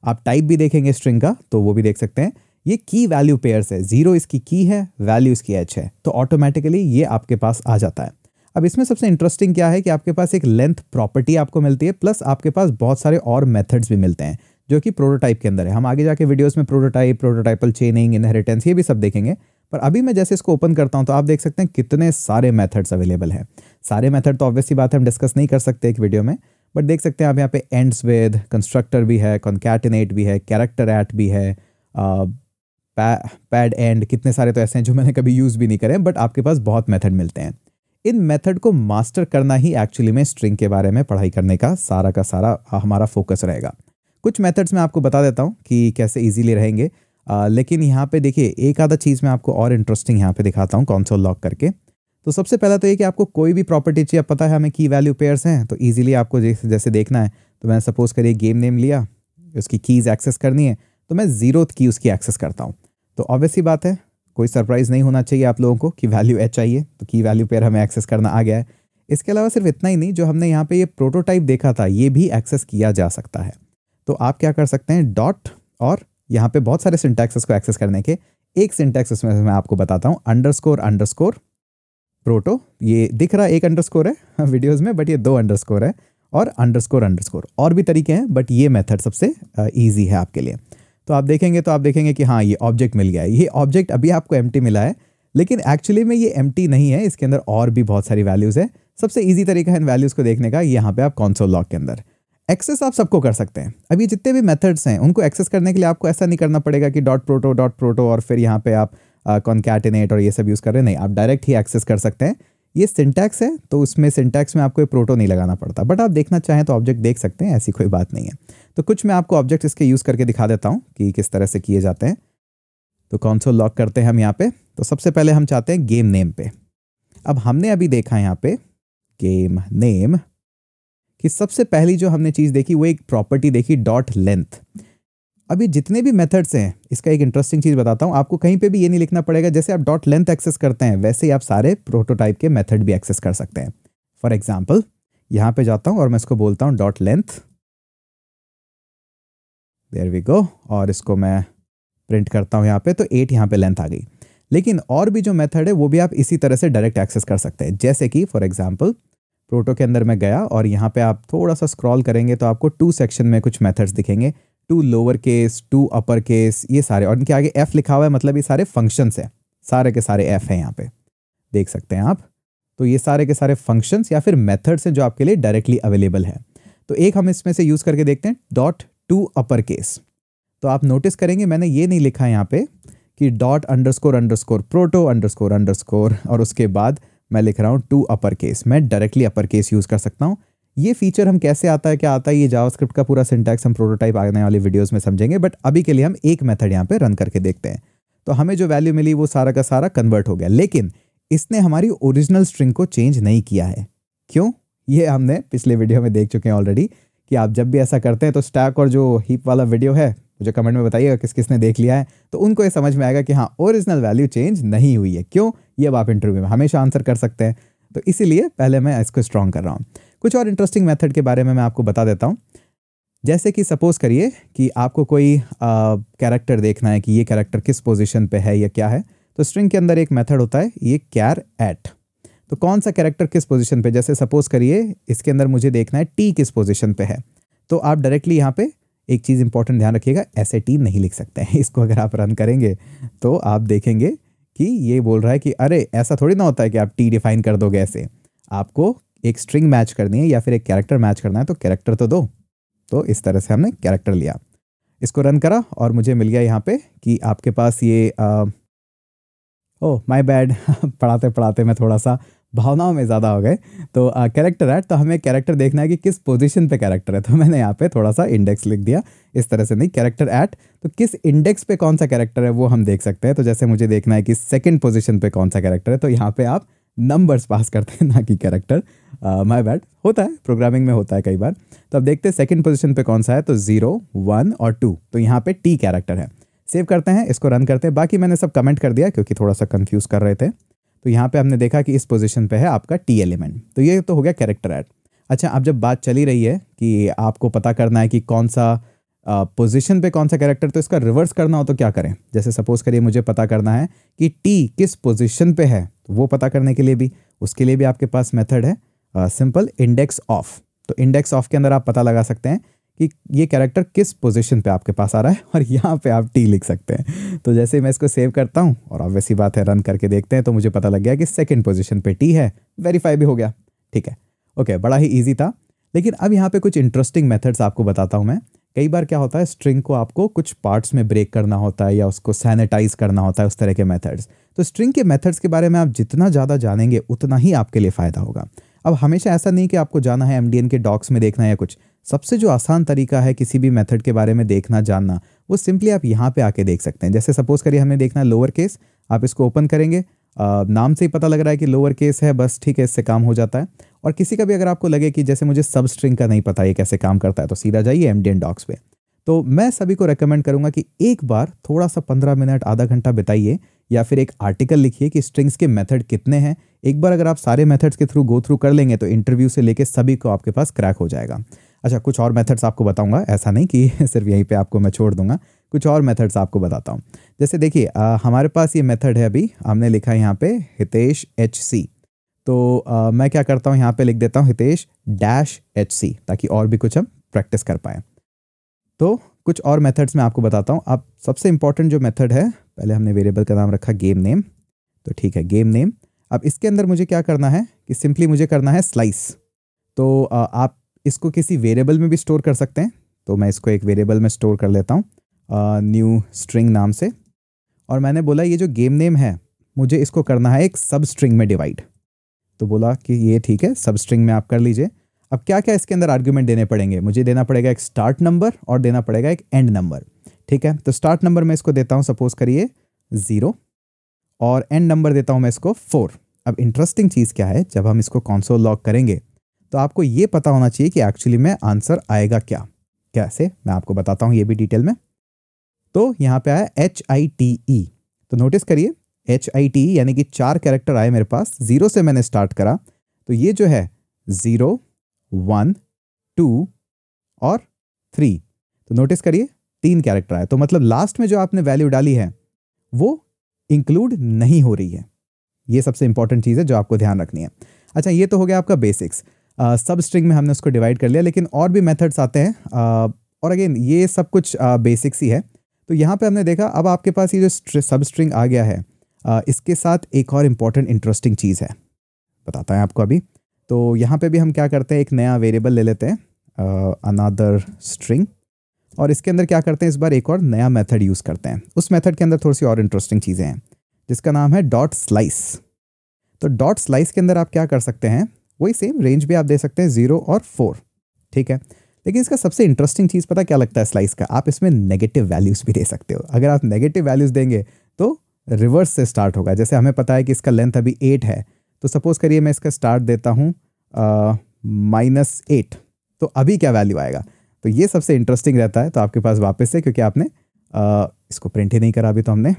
आप टाइप भी देखेंगे स्ट्रिंग का तो वो भी देख सकते हैं ये की वैल्यू पेयर्स है जीरो इसकी की है वैल्यू इसकी एच है तो ऑटोमेटिकली ये आपके पास आ जाता है अब इसमें सबसे इंटरेस्टिंग क्या है कि आपके पास एक लेंथ प्रॉपर्टी आपको मिलती है प्लस आपके पास बहुत सारे और मेथड्स भी मिलते हैं जो कि प्रोटोटाइप के अंदर है हम आगे जाके वीडियोस में प्रोटोटाइप प्रोटोटाइपल चेनिंग इनहेरिटेंस ये भी सब देखेंगे पर अभी मैं जैसे इसको ओपन करता हूँ तो आप देख सकते हैं कितने सारे मेथड्स अवेलेबल हैं सारे मेथड तो ऑब्वियसली बात है हम डिस्कस नहीं कर सकते एक वीडियो में बट देख सकते हैं आप यहाँ पे एंड्स विद कंस्ट्रक्टर भी है कॉन्कैटिनेट भी है कैरेक्टर एट भी है पैड एंड कितने सारे तो ऐसे हैं जो मैंने कभी यूज़ भी नहीं करे बट आपके पास बहुत मेथड मिलते हैं इन मेथड को मास्टर करना ही एक्चुअली में स्ट्रिंग के बारे में पढ़ाई करने का सारा का सारा हमारा फोकस रहेगा कुछ मेथड्स मैं आपको बता देता हूँ कि कैसे ईजीली रहेंगे आ, लेकिन यहाँ पे देखिए एक आधा चीज़ मैं आपको और इंटरेस्टिंग यहाँ पे दिखाता हूँ कॉन्सोल लॉक करके तो सबसे पहला तो ये कि आपको कोई भी प्रॉपर्टी चाहिए पता है हमें की वैल्यू पेयर्स हैं तो ईजिली आपको जैसे देखना है तो मैंने सपोज करिए गेम नेम लिया उसकी कीज़ एक्सेस करनी है तो मैं जीरो की उसकी एक्सेस करता हूँ तो ऑब्वियसली बात है कोई सरप्राइज़ नहीं होना चाहिए आप लोगों को कि वैल्यू एच चाहिए तो की वैल्यू पेयर हमें एक्सेस करना आ गया है इसके अलावा सिर्फ इतना ही नहीं जो हमने यहाँ पे ये प्रोटोटाइप देखा था ये भी एक्सेस किया जा सकता है तो आप क्या कर सकते हैं डॉट और यहाँ पे बहुत सारे सिंटैक्सेस को एक्सेस करने के एक सिंटैक्स उसमें मैं आपको बताता हूँ underscore underscore proto ये दिख रहा है एक अंडरस्कोर है वीडियोस में बट ये दो अंडरस्कोर है और अंडरस्कोर अंडरस्कोर और भी तरीके हैं बट ये मेथड सबसे ईजी है आपके लिए तो आप देखेंगे तो आप देखेंगे कि हाँ ये ऑब्जेक्ट मिल गया है ये ऑब्जेक्ट अभी आपको एम मिला है लेकिन एक्चुअली में ये एम नहीं है इसके अंदर और भी बहुत सारी वैल्यूज़ है सबसे ईजी तरीका है इन वैल्यूज़ को देखने का यहाँ पर आप कॉन्सोल लॉक के अंदर एक्सेस आप सबको कर सकते हैं अब ये जितने भी मेथड्स हैं उनको एक्सेस करने के लिए आपको ऐसा नहीं करना पड़ेगा कि डॉट प्रोटो डॉट प्रोटो और फिर यहाँ पे आप कॉन्कैटिनेट uh, और ये सब यूज़ कर रहे हैं नहीं आप डायरेक्ट ही एक्सेस कर सकते हैं ये सिंटैक्स है तो उसमें सिंटैक्स में आपको प्रोटो नहीं लगाना पड़ता बट आप देखना चाहें तो ऑब्जेक्ट देख सकते हैं ऐसी कोई बात नहीं है तो कुछ मैं आपको ऑब्जेक्ट इसके यूज़ करके दिखा देता हूँ कि किस तरह से किए जाते हैं तो सो लॉक करते हैं हम यहाँ पे तो सबसे पहले हम चाहते हैं गेम नेम पे अब हमने अभी देखा यहाँ पे गेम नेम कि सबसे पहली जो हमने चीज़ देखी वो एक प्रॉपर्टी देखी डॉट लेंथ अब ये जितने भी मेथड्स हैं इसका एक इंटरेस्टिंग चीज़ बताता हूँ आपको कहीं पे भी ये नहीं लिखना पड़ेगा जैसे आप डॉट लेंथ एक्सेस करते हैं वैसे ही आप सारे प्रोटोटाइप के मेथड भी एक्सेस कर सकते हैं फॉर एग्जाम्पल यहाँ पे जाता हूँ और मैं इसको बोलता हूँ dot length there we go और इसको मैं प्रिंट करता हूँ यहाँ पे तो एट यहाँ पे लेंथ आ गई लेकिन और भी जो मेथड है वो भी आप इसी तरह से डायरेक्ट एक्सेस कर सकते हैं जैसे कि फॉर एग्जाम्पल प्रोटो के अंदर मैं गया और यहाँ पे आप थोड़ा सा स्क्रॉल करेंगे तो आपको टू सेक्शन में कुछ मेथड्स दिखेंगे to lower case to upper case ये सारे और इनके आगे एफ़ लिखा हुआ है मतलब ये सारे फंक्शंस हैं सारे के सारे एफ़ हैं यहाँ पे देख सकते हैं आप तो ये सारे के सारे फंक्शंस या फिर मेथड्स हैं जो आपके लिए डायरेक्टली अवेलेबल है तो एक हम इसमें से यूज़ करके देखते हैं डॉट टू अपर केस तो आप नोटिस करेंगे मैंने ये नहीं लिखा है यहाँ पे कि dot underscore underscore proto underscore underscore और उसके बाद मैं लिख रहा हूँ टू अपर केस मैं डायरेक्टली अपर केस यूज़ कर सकता हूँ ये फीचर हम कैसे आता है क्या आता है ये जावास्क्रिप्ट का पूरा सिंटैक्स हम प्रोटोटाइप आने वाली वीडियोस में समझेंगे बट अभी के लिए हम एक मेथड यहाँ पे रन करके देखते हैं तो हमें जो वैल्यू मिली वो सारा का सारा कन्वर्ट हो गया लेकिन इसने हमारी ओरिजिनल स्ट्रिंग को चेंज नहीं किया है क्यों ये हमने पिछले वीडियो में देख चुके हैं ऑलरेडी कि आप जब भी ऐसा करते हैं तो स्टैक और जो हीप वाला वीडियो है मुझे कमेंट में बताइएगा किस किसने देख लिया है तो उनको ये समझ में आएगा कि हाँ ओरिजिनल वैल्यू चेंज नहीं हुई है क्यों ये अब आप इंटरव्यू में हमेशा आंसर कर सकते हैं तो इसीलिए पहले मैं इसको स्ट्रॉन्ग कर रहा हूँ कुछ और इंटरेस्टिंग मेथड के बारे में मैं आपको बता देता हूँ जैसे कि सपोज़ करिए कि आपको कोई कैरेक्टर देखना है कि ये कैरेक्टर किस पोजिशन पर है या क्या है तो स्ट्रिंग के अंदर एक मैथड होता है ये कैर एट तो कौन सा कैरेक्टर किस पोजिशन पर जैसे सपोज़ करिए इसके अंदर मुझे देखना है टी किस पोजिशन पर है तो आप डायरेक्टली यहाँ पर एक चीज़ इंपॉर्टेंट ध्यान रखिएगा ऐसे टी नहीं लिख सकते हैं इसको अगर आप रन करेंगे तो आप देखेंगे कि ये बोल रहा है कि अरे ऐसा थोड़ी ना होता है कि आप टी डिफाइन कर दोगे ऐसे आपको एक स्ट्रिंग मैच करनी है या फिर एक कैरेक्टर मैच करना है तो कैरेक्टर तो दो तो इस तरह से हमने कैरेक्टर लिया इसको रन करा और मुझे मिल गया यहाँ पे कि आपके पास ये ओ माय बैड पढ़ाते पढ़ाते मैं थोड़ा सा भावनाओं में ज़्यादा हो गए तो कैरेक्टर है तो हमें कैरेक्टर देखना है कि किस पोजीशन पे कैरेक्टर है तो मैंने यहाँ पे थोड़ा सा इंडेक्स लिख दिया इस तरह से नहीं कैरेक्टर ऐट तो किस इंडेक्स पे कौन सा कैरेक्टर है वो हम देख सकते हैं तो जैसे मुझे देखना है कि सेकंड पोजीशन पे कौन सा कैरेक्टर है तो यहाँ पे आप नंबर्स पास करते हैं ना कि कैरेक्टर माई uh, बैड होता है प्रोग्रामिंग में होता है कई बार तो अब देखते हैं सेकेंड पोजिशन पर कौन सा है तो जीरो वन और टू तो यहाँ पे टी कैरेक्टर है सेव करते हैं इसको रन करते हैं बाकी मैंने सब कमेंट कर दिया क्योंकि थोड़ा सा कन्फ्यूज़ कर रहे थे तो यहाँ पे हमने देखा कि इस पोजीशन पे है आपका टी एलिमेंट तो ये तो हो गया कैरेक्टर ऐड अच्छा अब जब बात चली रही है कि आपको पता करना है कि कौन सा पोजीशन uh, पे कौन सा कैरेक्टर तो इसका रिवर्स करना हो तो क्या करें जैसे सपोज करिए मुझे पता करना है कि टी किस पोजीशन पे है तो वो पता करने के लिए भी उसके लिए भी आपके पास मेथड है सिंपल इंडेक्स ऑफ तो इंडेक्स ऑफ के अंदर आप पता लगा सकते हैं कि ये कैरेक्टर किस पोजीशन पे आपके पास आ रहा है और यहाँ पे आप टी लिख सकते हैं तो जैसे मैं इसको सेव करता हूँ और ऑब्वियस ही बात है रन करके देखते हैं तो मुझे पता लग गया कि सेकंड पोजीशन पे टी है वेरीफाई भी हो गया ठीक है ओके बड़ा ही ईजी था लेकिन अब यहाँ पे कुछ इंटरेस्टिंग मेथड्स आपको बताता हूँ मैं कई बार क्या होता है स्ट्रिंग को आपको कुछ पार्ट्स में ब्रेक करना होता है या उसको सैनिटाइज करना होता है उस तरह के मेथड्स तो स्ट्रिंग के मेथड्स के बारे में आप जितना ज़्यादा जानेंगे उतना ही आपके लिए फ़ायदा होगा अब हमेशा ऐसा नहीं कि आपको जाना है एम के डॉक्स में देखना या कुछ सबसे जो आसान तरीका है किसी भी मेथड के बारे में देखना जानना वो सिंपली आप यहाँ पे आके देख सकते हैं जैसे सपोज करिए हमने देखना लोअर केस आप इसको ओपन करेंगे आ, नाम से ही पता लग रहा है कि लोअर केस है बस ठीक है इससे काम हो जाता है और किसी का भी अगर आपको लगे कि जैसे मुझे सब स्ट्रिंग का नहीं पता ये कैसे काम करता है तो सीधा जाइए एम डी डॉक्स पे तो मैं सभी को रेकमेंड करूँगा कि एक बार थोड़ा सा पंद्रह मिनट आधा घंटा बिताइए या फिर एक आर्टिकल लिखिए कि स्ट्रिंग्स के मेथड कितने हैं एक बार अगर आप सारे मेथड्स के थ्रू गो थ्रू कर लेंगे तो इंटरव्यू से लेके सभी को आपके पास क्रैक हो जाएगा अच्छा कुछ और मेथड्स आपको बताऊंगा ऐसा नहीं कि सिर्फ यहीं पे आपको मैं छोड़ दूंगा कुछ और मेथड्स आपको बताता हूँ जैसे देखिए हमारे पास ये मेथड है अभी हमने लिखा है यहाँ पे हितेश एच सी तो आ, मैं क्या करता हूँ यहाँ पे लिख देता हूँ हितेश डैश एच सी ताकि और भी कुछ हम प्रैक्टिस कर पाएँ तो कुछ और मेथड्स मैं आपको बताता हूँ अब सबसे इम्पॉर्टेंट जो मेथड है पहले हमने वेरिएबल का नाम रखा गेम नेम तो ठीक है गेम नेम अब इसके अंदर मुझे क्या करना है कि सिंपली मुझे करना है स्लाइस तो आ, आप इसको किसी वेरिएबल में भी स्टोर कर सकते हैं तो मैं इसको एक वेरिएबल में स्टोर कर लेता हूँ न्यू स्ट्रिंग नाम से और मैंने बोला ये जो गेम नेम है मुझे इसको करना है एक सब स्ट्रिंग में डिवाइड तो बोला कि ये ठीक है सब स्ट्रिंग में आप कर लीजिए अब क्या क्या इसके अंदर आर्ग्यूमेंट देने पड़ेंगे मुझे देना पड़ेगा एक स्टार्ट नंबर और देना पड़ेगा एक एंड नंबर ठीक है तो स्टार्ट नंबर मैं इसको देता हूँ सपोज करिए ज़ीरो और एंड नंबर देता हूँ मैं इसको फोर अब इंटरेस्टिंग चीज़ क्या है जब हम इसको कॉन्सोल लॉक करेंगे तो आपको ये पता होना चाहिए कि एक्चुअली में आंसर आएगा क्या कैसे मैं आपको बताता हूँ ये भी डिटेल में तो यहाँ पे आया एच आई टी ई तो नोटिस करिए एच आई टी यानी कि चार कैरेक्टर आए मेरे पास ज़ीरो से मैंने स्टार्ट करा तो ये जो है ज़ीरो वन टू और थ्री तो नोटिस करिए तीन कैरेक्टर आए तो मतलब लास्ट में जो आपने वैल्यू डाली है वो इंक्लूड नहीं हो रही है ये सबसे इंपॉर्टेंट चीज़ है जो आपको ध्यान रखनी है अच्छा ये तो हो गया आपका बेसिक्स सब स्ट्रिंग में हमने उसको डिवाइड कर लिया लेकिन और भी मेथड्स आते हैं uh, और अगेन ये सब कुछ बेसिक्स uh, ही है तो यहाँ पे हमने देखा अब आपके पास ये जो सब स्ट्रिंग आ गया है uh, इसके साथ एक और इम्पॉर्टेंट इंटरेस्टिंग चीज़ है बताता है आपको अभी तो यहाँ पे भी हम क्या करते हैं एक नया वेरिएबल ले लेते हैं अनादर स्ट्रिंग और इसके अंदर क्या करते हैं इस बार एक और नया मेथड यूज़ करते हैं उस मेथड के अंदर थोड़ी सी और इंटरेस्टिंग चीज़ें हैं जिसका नाम है डॉट स्लाइस तो डॉट स्लाइस के अंदर आप क्या कर सकते हैं वही सेम रेंज भी आप दे सकते हैं ज़ीरो और फोर ठीक है लेकिन इसका सबसे इंटरेस्टिंग चीज़ पता क्या लगता है स्लाइस का आप इसमें नेगेटिव वैल्यूज़ भी दे सकते हो अगर आप नेगेटिव वैल्यूज़ देंगे तो रिवर्स से स्टार्ट होगा जैसे हमें पता है कि इसका लेंथ अभी एट है तो सपोज़ करिए मैं इसका स्टार्ट देता हूँ माइनस एट तो अभी क्या वैल्यू आएगा तो ये सबसे इंटरेस्टिंग रहता है तो आपके पास वापस से क्योंकि आपने आ, इसको प्रिंट ही नहीं करा अभी तो हमने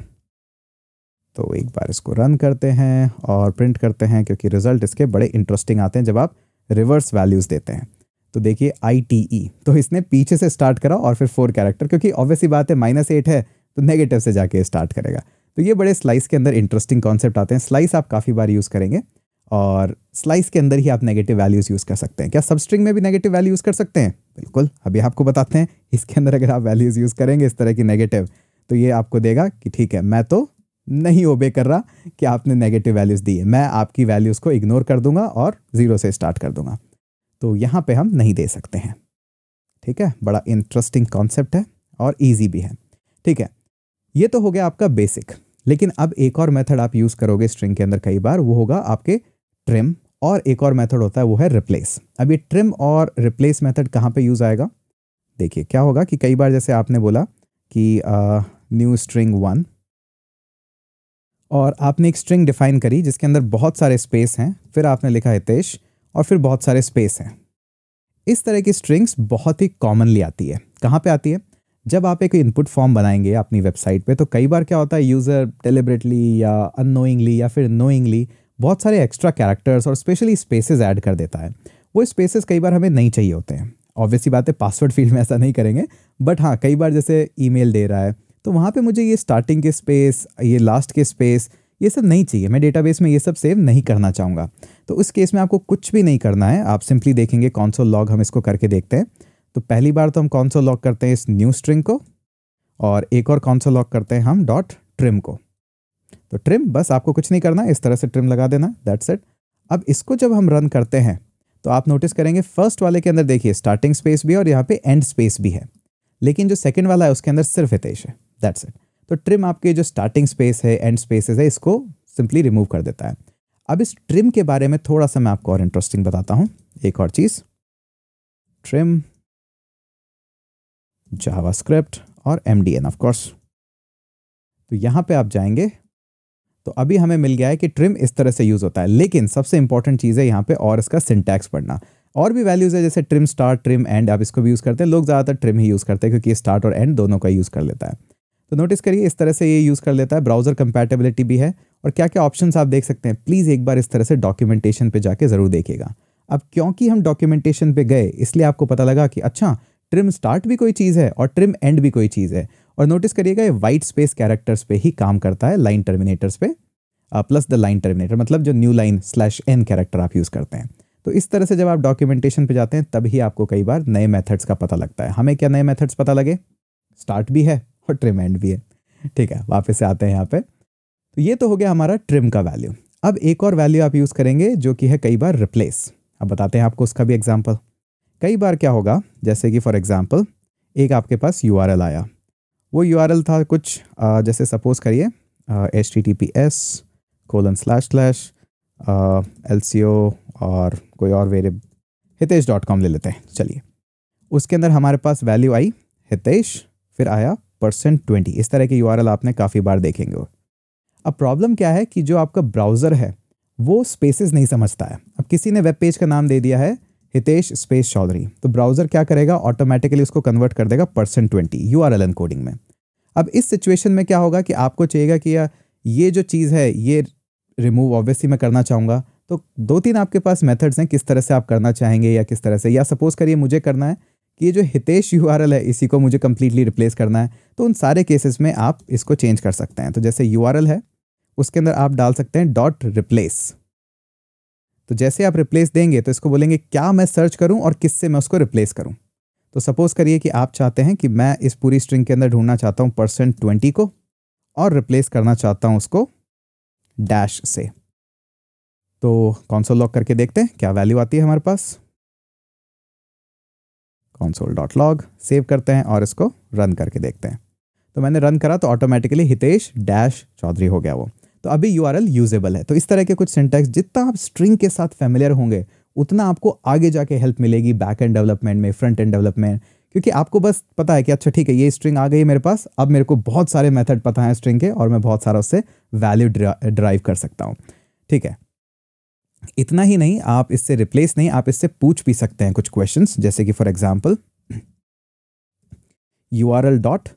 तो एक बार इसको रन करते हैं और प्रिंट करते हैं क्योंकि रिजल्ट इसके बड़े इंटरेस्टिंग आते हैं जब आप रिवर्स वैल्यूज़ देते हैं तो देखिए आई टी ई तो इसने पीछे से स्टार्ट करा और फिर फोर कैरेक्टर क्योंकि ऑब्वियसली बात है माइनस एट है तो नेगेटिव से जाके स्टार्ट करेगा तो ये बड़े स्लाइस के अंदर इंटरेस्टिंग कॉन्सेप्ट आते हैं स्लाइस आप काफ़ी बार यूज़ करेंगे और स्लाइस के अंदर ही आप नेगेटिव वैल्यूज़ यूज़ कर सकते हैं क्या सबस्ट्रिंग में भी नेगेटिव वैल्यू यूज़ कर सकते हैं बिल्कुल अभी आपको बताते हैं इसके अंदर अगर आप वैल्यूज़ यूज़ करेंगे इस तरह की नेगेटिव तो ये आपको देगा कि ठीक है मैं तो नहीं ओबे कर रहा कि आपने नेगेटिव वैल्यूज़ दी है मैं आपकी वैल्यूज़ को इग्नोर कर दूंगा और ज़ीरो से स्टार्ट कर दूंगा तो यहाँ पे हम नहीं दे सकते हैं ठीक है बड़ा इंटरेस्टिंग कॉन्सेप्ट है और ईजी भी है ठीक है ये तो हो गया आपका बेसिक लेकिन अब एक और मेथड आप यूज़ करोगे स्ट्रिंग के अंदर कई बार वो होगा आपके ट्रिम और एक और मेथड होता है वो है रिप्लेस अब ये ट्रिम और रिप्लेस मेथड कहाँ पे यूज़ आएगा देखिए क्या होगा कि कई बार जैसे आपने बोला कि न्यू स्ट्रिंग वन और आपने एक स्ट्रिंग डिफाइन करी जिसके अंदर बहुत सारे स्पेस हैं फिर आपने लिखा हितेश और फिर बहुत सारे स्पेस हैं इस तरह की स्ट्रिंग्स बहुत ही कॉमनली आती है कहाँ पे आती है जब आप एक इनपुट फॉर्म बनाएंगे अपनी वेबसाइट पे तो कई बार क्या होता है यूज़र डिलिबरेटली या अनोइंगली या फिर नोइंगली बहुत सारे एक्स्ट्रा कैरेक्टर्स और स्पेशली स्पेसेस ऐड कर देता है वो स्पेसेस कई बार हमें नहीं चाहिए होते हैं ऑब्वियसली बात है पासवर्ड फील्ड में ऐसा नहीं करेंगे बट हाँ कई बार जैसे ईमेल दे रहा है तो वहाँ पे मुझे ये स्टार्टिंग के स्पेस ये लास्ट के स्पेस ये सब नहीं चाहिए मैं डेटाबेस में ये सब सेव नहीं करना चाहूँगा तो उस केस में आपको कुछ भी नहीं करना है आप सिंपली देखेंगे कौन सा लॉग हम इसको करके देखते हैं तो पहली बार तो हम कौन सा लॉग करते हैं इस न्यू स्ट्रिंग को और एक और कौन सा लॉग करते हैं हम डॉट ट्रिम को तो ट्रिम बस आपको कुछ नहीं करना इस तरह से ट्रिम लगा देना दैट्स इट अब इसको जब हम रन करते हैं तो आप नोटिस करेंगे फर्स्ट वाले के अंदर देखिए स्टार्टिंग स्पेस भी है और यहाँ पे एंड स्पेस भी है लेकिन जो सेकंड वाला है उसके अंदर सिर्फ हितेश है दैट्स इट तो ट्रिम आपके जो स्टार्टिंग स्पेस है एंड स्पेसेस है इसको सिंपली रिमूव कर देता है अब इस ट्रिम के बारे में थोड़ा सा मैं आपको और इंटरेस्टिंग बताता हूँ एक और चीज़ ट्रिम जावा और एम डी एन ऑफकोर्स तो यहाँ पे आप जाएंगे तो अभी हमें मिल गया है कि ट्रिम इस तरह से यूज़ होता है लेकिन सबसे इंपॉर्टेंट चीज़ है यहाँ पे और इसका सिंटैक्स पढ़ना और भी वैल्यूज़ है जैसे ट्रिम स्टार्ट ट्रिम एंड आप इसको भी यूज़ करते हैं लोग ज़्यादातर ट्रिम ही यूज़ करते हैं क्योंकि स्टार्ट और एंड दोनों का यूज़ कर लेता है तो नोटिस करिए इस तरह से ये यूज़ कर लेता है ब्राउज़र कंपेटेबिलिटी भी है और क्या क्या ऑप्शन आप देख सकते हैं प्लीज़ एक बार इस तरह से डॉक्यूमेंटेशन पर जाके ज़रूर देखिएगा अब क्योंकि हम डॉक्यूमेंटेशन पर गए इसलिए आपको पता लगा कि अच्छा ट्रिम स्टार्ट भी कोई चीज़ है और ट्रिम एंड भी कोई चीज़ है और नोटिस करिएगा ये वाइट स्पेस कैरेक्टर्स पे ही काम करता है लाइन टर्मिनेटर्स पे प्लस द लाइन टर्मिनेटर मतलब जो new line slash N character आप यूज़ करते हैं तो इस तरह से जब आप डॉक्यूमेंटेशन पे जाते हैं तब ही आपको कई बार नए मेथड्स का पता लगता है हमें क्या नए मेथड्स पता लगे स्टार्ट भी है और ट्रिम एंड भी है ठीक है वापस से आते हैं यहाँ पे तो ये तो हो गया हमारा ट्रिम का वैल्यू अब एक और वैल्यू आप यूज़ करेंगे जो कि है कई बार रिप्लेस अब बताते हैं आपको उसका भी एग्जाम्पल कई बार क्या होगा जैसे कि फॉर एग्जाम्पल एक आपके पास यू आया वो यू था कुछ आ, जैसे सपोज करिए H T T P S colon slash slash L C O और कोई और वेरिएबल हितेश डॉट कॉम ले लेते हैं चलिए उसके अंदर हमारे पास वैल्यू आई हितेश फिर आया परसेंट ट्वेंटी इस तरह के यू आपने काफ़ी बार देखेंगे अब प्रॉब्लम क्या है कि जो आपका ब्राउज़र है वो स्पेसेस नहीं समझता है अब किसी ने वेब पेज का नाम दे दिया है हितेश स्पेस चौधरी तो ब्राउजर क्या करेगा ऑटोमेटिकली उसको कन्वर्ट कर देगा percent twenty U R L encoding में अब इस सिचुएशन में क्या होगा कि आपको चाहिएगा कि या ये जो चीज़ है ये रिमूव ऑब्वियसली मैं करना चाहूँगा तो दो तीन आपके पास मेथड्स हैं किस तरह से आप करना चाहेंगे या किस तरह से या सपोज़ करिए मुझे करना है कि ये जो हितेश यू आर है इसी को मुझे कम्प्लीटली रिप्लेस करना है तो उन सारे केसेस में आप इसको चेंज कर सकते हैं तो जैसे यू है उसके अंदर आप डाल सकते हैं डॉट रिप्लेस तो जैसे आप रिप्लेस देंगे तो इसको बोलेंगे क्या मैं सर्च करूं और किससे मैं उसको रिप्लेस करूं तो सपोज़ करिए कि आप चाहते हैं कि मैं इस पूरी स्ट्रिंग के अंदर ढूंढना चाहता हूं परसेंट ट्वेंटी को और रिप्लेस करना चाहता हूं उसको डैश से तो कौनसोल लॉग करके देखते हैं क्या वैल्यू आती है हमारे पास कौनसोल डॉट लॉग सेव करते हैं और इसको रन करके देखते हैं तो मैंने रन करा तो ऑटोमेटिकली हितेश डैश चौधरी हो गया वो तो अभी यू यूजेबल है तो इस तरह के कुछ सेंटेक्स जितना आप स्ट्रिंग के साथ फेमिलियर होंगे उतना आपको आगे जाके हेल्प मिलेगी बैक एंड डेवलपमेंट में फ्रंट एंड डेवलपमेंट क्योंकि आपको बस पता है कि अच्छा ठीक है ये स्ट्रिंग आ गई मेरे पास अब मेरे को बहुत सारे मेथड पता है स्ट्रिंग के और मैं बहुत सारा उससे वैल्यू ड्राइव कर सकता हूँ ठीक है इतना ही नहीं आप इससे रिप्लेस नहीं आप इससे पूछ भी सकते हैं कुछ क्वेश्चन जैसे कि for example U R L dot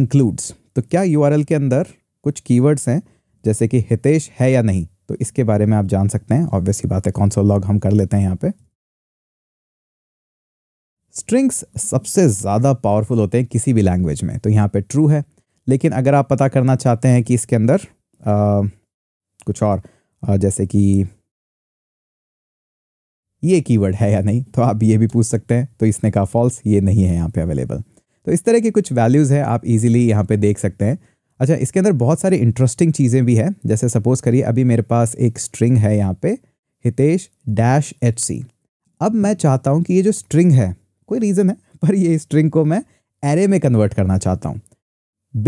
includes तो क्या यू आर एल के अंदर कुछ कीवर्ड्स हैं जैसे कि हितेश है या नहीं तो इसके बारे में आप जान सकते हैं ऑब्वियसली बात है कौन सा लॉग हम कर लेते हैं यहाँ पे स्ट्रिंग्स सबसे ज़्यादा पावरफुल होते हैं किसी भी लैंग्वेज में तो यहाँ पे ट्रू है लेकिन अगर आप पता करना चाहते हैं कि इसके अंदर आ, कुछ और आ, जैसे कि ये कीवर्ड है या नहीं तो आप ये भी पूछ सकते हैं तो इसने कहा फॉल्स ये नहीं है यहाँ पे अवेलेबल तो इस तरह के कुछ वैल्यूज़ है आप इजीली यहाँ पे देख सकते हैं अच्छा इसके अंदर बहुत सारी इंटरेस्टिंग चीज़ें भी हैं जैसे सपोज़ करिए अभी मेरे पास एक स्ट्रिंग है यहाँ पे हितेश डैश एच सी अब मैं चाहता हूँ कि ये जो स्ट्रिंग है कोई रीज़न है पर ये स्ट्रिंग को मैं एरे में कन्वर्ट करना चाहता हूँ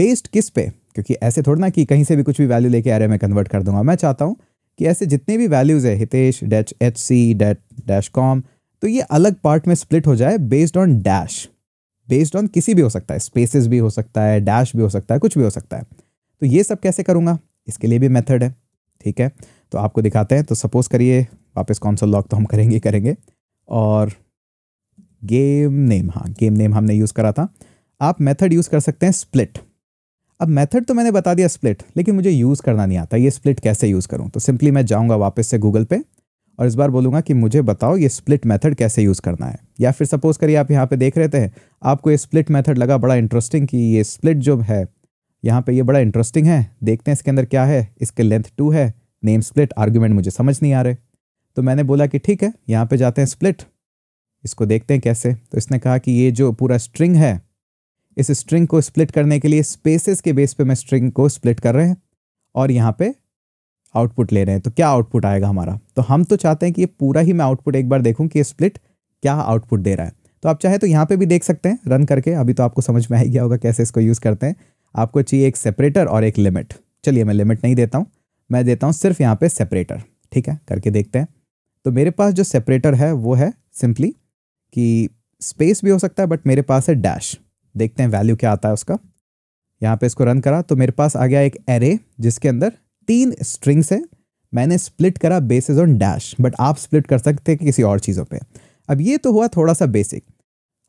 बेस्ड किस पे क्योंकि ऐसे थोड़ा ना कि कहीं से भी कुछ भी वैल्यू लेके एरे में कन्वर्ट कर दूंगा मैं चाहता हूँ कि ऐसे जितने भी वैल्यूज़ है Hitesh dash H C dot dash com तो ये अलग पार्ट में स्प्लिट हो जाए based on dash based on किसी भी हो सकता है स्पेसिस भी हो सकता है डैश भी हो सकता है कुछ भी हो सकता है तो ये सब कैसे करूँगा इसके लिए भी मेथड है ठीक है तो आपको दिखाते हैं तो सपोज़ करिए वापस सा लॉक तो हम करेंगे करेंगे और गेम नेम हाँ गेम नेम हमने यूज़ करा था आप मेथड यूज़ कर सकते हैं स्प्लिट अब मेथड तो मैंने बता दिया स्प्लिट लेकिन मुझे यूज़ करना नहीं आता ये स्प्लिट कैसे यूज़ करूँ तो सिंपली मैं जाऊँगा वापस से गूगल पे और इस बार बोलूँगा कि मुझे बताओ ये स्प्लिट मेथड कैसे यूज़ करना है या फिर सपोज़ करिए आप यहाँ पे देख रहे थे आपको ये स्प्लिट मेथड लगा बड़ा इंटरेस्टिंग कि ये स्प्लिट जो है यहाँ पे ये बड़ा इंटरेस्टिंग है देखते हैं इसके अंदर क्या है इसके लेंथ टू है नेम स्प्लिट आर्ग्यूमेंट मुझे समझ नहीं आ रहे तो मैंने बोला कि ठीक है यहाँ पर जाते हैं स्प्लिट इसको देखते हैं कैसे तो इसने कहा कि ये जो पूरा स्ट्रिंग है इस स्ट्रिंग को स्प्लिट करने के लिए स्पेसिस के बेस पर मैं स्ट्रिंग को स्प्लिट कर रहे हैं और यहाँ पर आउटपुट ले रहे हैं तो क्या आउटपुट आएगा हमारा तो हम तो चाहते हैं कि ये पूरा ही मैं आउटपुट एक बार देखूँ कि स्प्लिट क्या आउटपुट दे रहा है तो आप चाहे तो यहाँ पे भी देख सकते हैं रन करके अभी तो आपको समझ में आ गया होगा कैसे इसको यूज़ करते हैं आपको चाहिए एक सेपरेटर और एक लिमिट चलिए मैं लिमिट नहीं देता हूँ मैं देता हूँ सिर्फ यहाँ पर सेपरेटर ठीक है करके देखते हैं तो मेरे पास जो सेपरेटर है वो है सिंपली कि स्पेस भी हो सकता है बट मेरे पास है डैश देखते हैं वैल्यू क्या आता है उसका यहाँ पे इसको रन करा तो मेरे पास आ गया एक एरे जिसके अंदर तीन स्ट्रिंग्स हैं मैंने स्प्लिट करा बेसिस ऑन डैश बट आप स्प्लिट कर सकते हैं किसी और चीज़ों पे अब ये तो हुआ थोड़ा सा बेसिक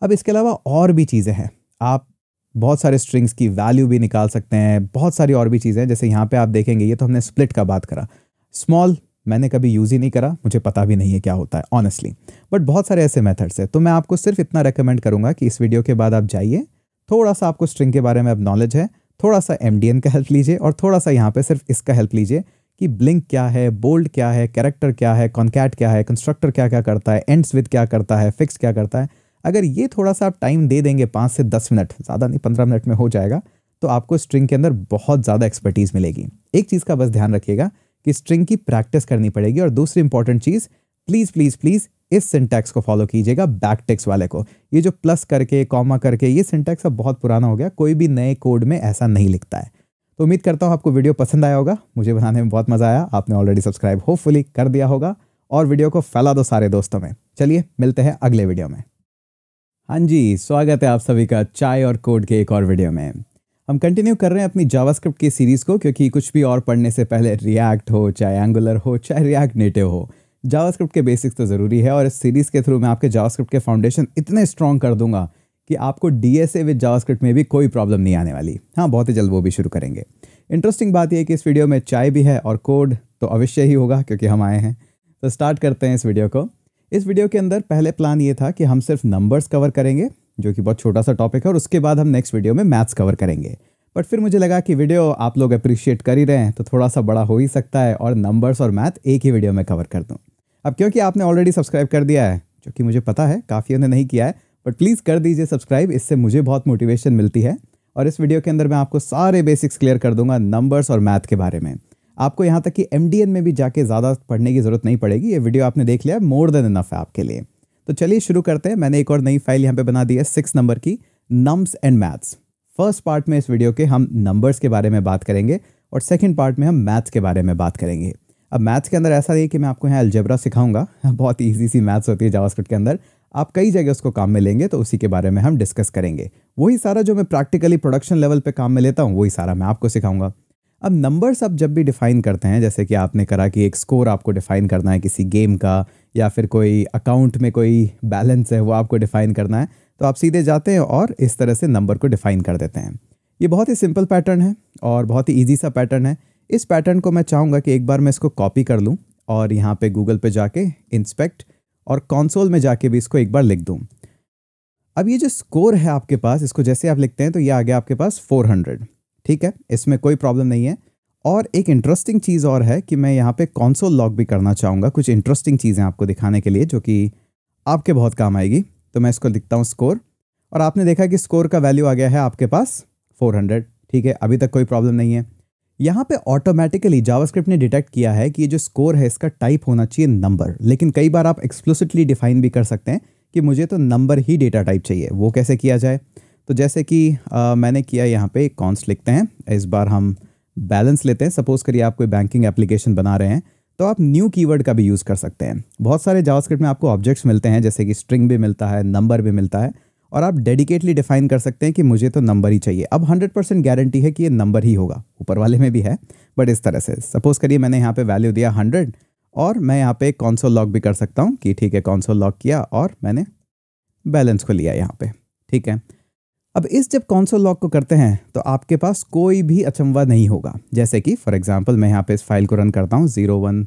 अब इसके अलावा और भी चीज़ें हैं आप बहुत सारे स्ट्रिंग्स की वैल्यू भी निकाल सकते हैं बहुत सारी और भी चीज़ें हैं जैसे यहाँ पे आप देखेंगे ये तो हमने स्प्लिट का बात करा स्मॉल मैंने कभी यूज़ ही नहीं करा मुझे पता भी नहीं है क्या होता है ऑनेस्टली बट बहुत सारे ऐसे मेथड्स हैं तो मैं आपको सिर्फ इतना रेकमेंड करूँगा कि इस वीडियो के बाद आप जाइए थोड़ा सा आपको स्ट्रिंग के बारे में अब नॉलेज है थोड़ा सा एम का हेल्प लीजिए और थोड़ा सा यहाँ पे सिर्फ इसका हेल्प लीजिए कि ब्लिंक क्या है बोल्ड क्या है कैरेक्टर क्या है कॉन्कैट क्या है कंस्ट्रक्टर क्या क्या करता है एंड्स विद क्या करता है फिक्स क्या करता है अगर ये थोड़ा सा आप टाइम दे देंगे पाँच से दस मिनट ज़्यादा नहीं पंद्रह मिनट में हो जाएगा तो आपको स्ट्रिंग के अंदर बहुत ज़्यादा एक्सपर्टीज़ मिलेगी एक चीज़ का बस ध्यान रखिएगा कि स्ट्रिंग की प्रैक्टिस करनी पड़ेगी और दूसरी इंपॉर्टेंट चीज़ प्लीज़ प्लीज़ प्लीज़ इस सिंटैक्स को फॉलो कीजिएगा बैक टेक्स वाले को ये जो प्लस करके कॉमा करके ये सिंटैक्स अब बहुत पुराना हो गया कोई भी नए कोड में ऐसा नहीं लिखता है तो उम्मीद करता हूँ आपको वीडियो पसंद आया होगा मुझे बनाने में बहुत मज़ा आया आपने ऑलरेडी सब्सक्राइब होपफुली कर दिया होगा और वीडियो को फैला दो सारे दोस्तों में चलिए मिलते हैं अगले वीडियो में हाँ जी स्वागत है आप सभी का चाय और कोड के एक और वीडियो में हम कंटिन्यू कर रहे हैं अपनी जावास्क्रिप्ट की सीरीज़ को क्योंकि कुछ भी और पढ़ने से पहले रिएक्ट हो चाहे एंगुलर हो चाहे रिएक्ट नेटिव हो जावास्क्रिप्ट के बेसिक्स तो ज़रूरी है और इस सीरीज़ के थ्रू मैं आपके जावास्क्रिप्ट के फाउंडेशन इतने स्ट्रॉन्ग कर दूंगा कि आपको D S A with JavaScript में भी कोई प्रॉब्लम नहीं आने वाली हाँ बहुत ही जल्द वो भी शुरू करेंगे इंटरेस्टिंग बात यह कि इस वीडियो में चाय भी है और कोड तो अवश्य ही होगा क्योंकि हम आए हैं तो स्टार्ट करते हैं इस वीडियो को इस वीडियो के अंदर पहले प्लान ये था कि हम सिर्फ नंबर्स कवर करेंगे जो कि बहुत छोटा सा टॉपिक है और उसके बाद हम नेक्स्ट वीडियो में मैथ्स कवर करेंगे बट फिर मुझे लगा कि वीडियो आप लोग अप्रिशिएट कर ही रहे हैं तो थोड़ा सा बड़ा हो ही सकता है और नंबर्स और मैथ एक ही वीडियो में कवर कर दूँ अब क्योंकि आपने ऑलरेडी सब्सक्राइब कर दिया है जो कि मुझे पता है काफ़ियों ने नहीं किया है बट प्लीज़ कर दीजिए सब्सक्राइब इससे मुझे बहुत मोटिवेशन मिलती है और इस वीडियो के अंदर मैं आपको सारे बेसिक्स क्लियर कर दूंगा नंबर्स और मैथ के बारे में आपको यहाँ तक कि एम में भी जाके ज़्यादा पढ़ने की ज़रूरत नहीं पड़ेगी ये वीडियो आपने देख लिया मोर देन इनफ है आपके लिए तो चलिए शुरू करते हैं मैंने एक और नई फाइल यहाँ पर बना दी है सिक्स नंबर की nums and maths first part में इस वीडियो के हम नंबर्स के बारे में बात करेंगे और सेकेंड पार्ट में हम मैथ्स के बारे में बात करेंगे अब मैथ्स के अंदर ऐसा नहीं कि मैं आपको यहाँ एल्जेब्रा सिखाऊंगा बहुत ईजी सी मैथ्स होती है जावास्क्रिप्ट के अंदर आप कई जगह उसको काम में लेंगे तो उसी के बारे में हम डिस्कस करेंगे वही सारा जो मैं प्रैक्टिकली प्रोडक्शन लेवल पे काम में लेता हूँ वही सारा मैं आपको सिखाऊंगा अब नंबर्स आप जब भी डिफ़ाइन करते हैं जैसे कि आपने करा कि एक स्कोर आपको डिफ़ाइन करना है किसी गेम का या फिर कोई अकाउंट में कोई बैलेंस है वो आपको डिफ़ाइन करना है तो आप सीधे जाते हैं और इस तरह से नंबर को डिफ़ाइन कर देते हैं ये बहुत ही सिंपल पैटर्न है और बहुत ही ईजी सा पैटर्न है इस पैटर्न को मैं चाहूँगा कि एक बार मैं इसको कॉपी कर लूँ और यहाँ पे गूगल पे जाके इंस्पेक्ट और कॉन्सोल में जाके भी इसको एक बार लिख दूँ अब ये जो स्कोर है आपके पास इसको जैसे आप लिखते हैं तो ये आ गया आपके पास 400 ठीक है इसमें कोई प्रॉब्लम नहीं है और एक इंटरेस्टिंग चीज़ और है कि मैं यहाँ पे कॉन्सोल लॉग भी करना चाहूँगा कुछ इंटरेस्टिंग चीज़ें आपको दिखाने के लिए जो कि आपके बहुत काम आएगी तो मैं इसको लिखता हूँ स्कोर और आपने देखा कि स्कोर का वैल्यू आ गया है आपके पास 400 ठीक है अभी तक कोई प्रॉब्लम नहीं है यहाँ पे ऑटोमेटिकली जावास्क्रिप्ट ने डिटेक्ट किया है कि ये जो स्कोर है इसका टाइप होना चाहिए नंबर लेकिन कई बार आप एक्सप्लोसिटली डिफाइन भी कर सकते हैं कि मुझे तो नंबर ही डेटा टाइप चाहिए वो कैसे किया जाए तो जैसे कि आ, मैंने किया यहाँ पे कॉन्स्ट लिखते हैं इस बार हम बैलेंस लेते हैं सपोज़ करिए आप कोई बैंकिंग एप्लीकेशन बना रहे हैं तो आप न्यू कीवर्ड का भी यूज़ कर सकते हैं बहुत सारे जावास्क्रिप्ट में आपको ऑब्जेक्ट्स मिलते हैं जैसे कि स्ट्रिंग भी मिलता है नंबर भी मिलता है और आप डेडिकेटली डिफाइन कर सकते हैं कि मुझे तो नंबर ही चाहिए अब 100 परसेंट गारंटी है कि ये नंबर ही होगा ऊपर वाले में भी है बट इस तरह से सपोज करिए मैंने यहाँ पे वैल्यू दिया 100 और मैं यहाँ पे कौनसो लॉक भी कर सकता हूँ कि ठीक है कौनसो लॉक किया और मैंने बैलेंस को लिया यहाँ पे ठीक है अब इस जब कौनसो लॉक को करते हैं तो आपके पास कोई भी अचंबा नहीं होगा जैसे कि फॉर एग्जाम्पल मैं यहाँ पे इस फाइल को रन करता हूँ ज़ीरो वन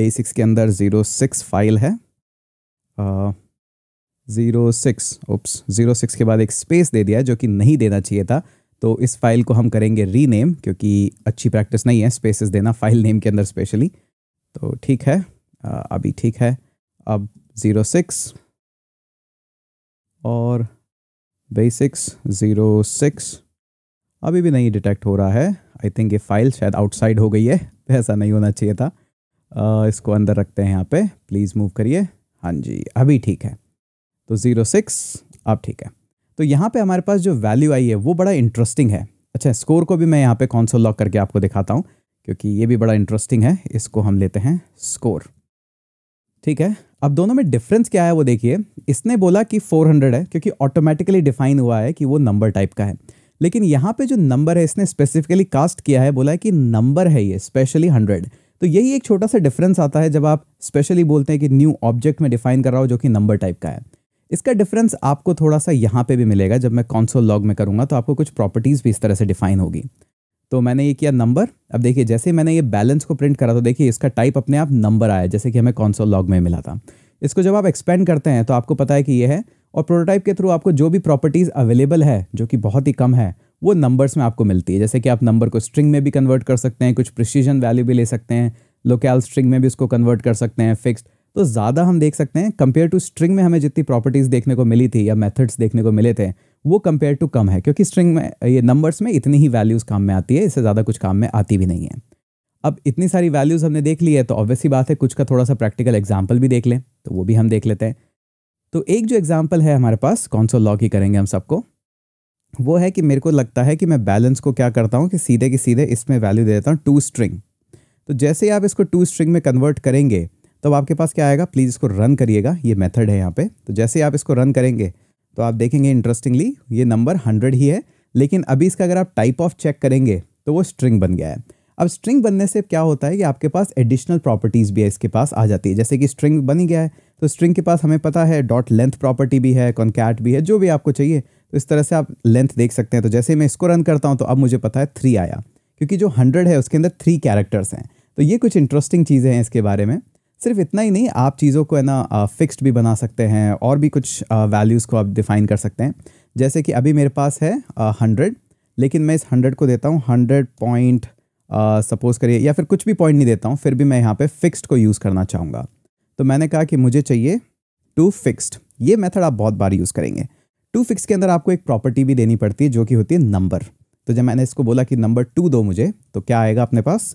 बेसिक्स के अंदर ज़ीरो सिक्स फाइल है आ, zero six oops zero six के बाद एक स्पेस दे दिया जो कि नहीं देना चाहिए था तो इस फाइल को हम करेंगे रीनेम क्योंकि अच्छी प्रैक्टिस नहीं है स्पेसेस देना फाइल नेम के अंदर स्पेशली तो ठीक है अभी ठीक है अब ज़ीरो सिक्स और बेसिक्स ज़ीरो सिक्स अभी भी नहीं डिटेक्ट हो रहा है आई थिंक ये फाइल शायद आउटसाइड हो गई है तो ऐसा नहीं होना चाहिए था आ, इसको अंदर रखते हैं यहाँ पे प्लीज़ मूव करिए हाँ जी अभी ठीक है तो ज़ीरो सिक्स अब ठीक है तो यहाँ पे हमारे पास जो वैल्यू आई है वो बड़ा इंटरेस्टिंग है अच्छा स्कोर को भी मैं यहाँ पे कौन लॉक करके आपको दिखाता हूँ क्योंकि ये भी बड़ा इंटरेस्टिंग है इसको हम लेते हैं स्कोर ठीक है अब दोनों में डिफरेंस क्या है वो देखिए इसने बोला कि 400 है क्योंकि ऑटोमेटिकली डिफाइन हुआ है कि वो नंबर टाइप का है लेकिन यहाँ पे जो नंबर है इसने स्पेसिफिकली कास्ट किया है बोला है कि नंबर है ये स्पेशली हंड्रेड तो यही एक छोटा सा डिफरेंस आता है जब आप स्पेशली बोलते हैं कि न्यू ऑब्जेक्ट में डिफाइन कर रहा हो जो कि नंबर टाइप का है इसका डिफरेंस आपको थोड़ा सा यहाँ पे भी मिलेगा जब मैं कॉन्सोल लॉग में करूँगा तो आपको कुछ प्रॉपर्टीज़ भी इस तरह से डिफाइन होगी तो मैंने ये किया नंबर अब देखिए जैसे मैंने ये बैलेंस को प्रिंट करा तो देखिए इसका टाइप अपने आप नंबर आया जैसे कि हमें कॉन्सोल लॉग में मिला था इसको जब आप एक्सपेंड करते हैं तो आपको पता है कि ये है और प्रोटोटाइप के थ्रू आपको जो भी प्रॉपर्टीज़ अवेलेबल है जो कि बहुत ही कम है वो नंबर्स में आपको मिलती है जैसे कि आप नंबर को स्ट्रिंग में भी कन्वर्ट कर सकते हैं कुछ प्रिसीजन वैल्यू भी ले सकते हैं लोकेल स्ट्रिंग में भी इसको कन्वर्ट कर सकते हैं फिक्स्ड तो ज़्यादा हम देख सकते हैं कंपेयर टू स्ट्रिंग में हमें जितनी प्रॉपर्टीज़ देखने को मिली थी या मेथड्स देखने को मिले थे वो कंपेयर टू कम है क्योंकि स्ट्रिंग में ये नंबर्स में इतनी ही वैल्यूज़ काम में आती है इससे ज़्यादा कुछ काम में आती भी नहीं है अब इतनी सारी वैल्यूज़ हमने देख ली है तो ऑब्वियसली बात है कुछ का थोड़ा सा प्रैक्टिकल एग्जाम्पल भी देख लें तो वो भी हम देख लेते हैं तो एक जो एग्जाम्पल है हमारे पास कौन सा लॉ की करेंगे हम सबको वो है कि मेरे को लगता है कि मैं बैलेंस को क्या करता हूँ कि सीधे के सीधे इसमें वैल्यू दे देता हूँ टू स्ट्रिंग तो जैसे ही आप इसको टू स्ट्रिंग में कन्वर्ट करेंगे तब आपके पास क्या आएगा प्लीज़ इसको रन करिएगा ये मेथड है यहाँ पे तो जैसे आप इसको रन करेंगे तो आप देखेंगे इंटरेस्टिंगली ये नंबर हंड्रेड ही है लेकिन अभी इसका अगर आप टाइप ऑफ चेक करेंगे तो वो स्ट्रिंग बन गया है अब स्ट्रिंग बनने से क्या होता है कि आपके पास एडिशनल प्रॉपर्टीज़ भी है इसके पास आ जाती है जैसे कि स्ट्रिंग बन ही गया है तो स्ट्रिंग के पास हमें पता है डॉट लेंथ प्रॉपर्टी भी है कॉन्कैट भी है जो भी आपको चाहिए तो इस तरह से आप लेंथ देख सकते हैं तो जैसे मैं इसको रन करता हूँ तो अब मुझे पता है थ्री आया क्योंकि जो हंड्रेड है उसके अंदर थ्री कैरेक्टर्स हैं तो ये कुछ इंटरेस्टिंग चीज़ें हैं इसके बारे में सिर्फ इतना ही नहीं आप चीज़ों को है ना फिक्स्ड भी बना सकते हैं और भी कुछ वैल्यूज़ को आप डिफ़ाइन कर सकते हैं जैसे कि अभी मेरे पास है हंड्रेड लेकिन मैं इस हंड्रेड को देता हूँ हंड्रेड पॉइंट सपोज़ करिए या फिर कुछ भी पॉइंट नहीं देता हूँ फिर भी मैं यहाँ पे फिक्स्ड को यूज़ करना चाहूँगा तो मैंने कहा कि मुझे चाहिए टू फिक्स्ड ये मेथड आप बहुत बार यूज़ करेंगे टू फिक्स के अंदर आपको एक प्रॉपर्टी भी देनी पड़ती है जो कि होती है नंबर तो जब मैंने इसको बोला कि नंबर टू दो मुझे तो क्या आएगा अपने पास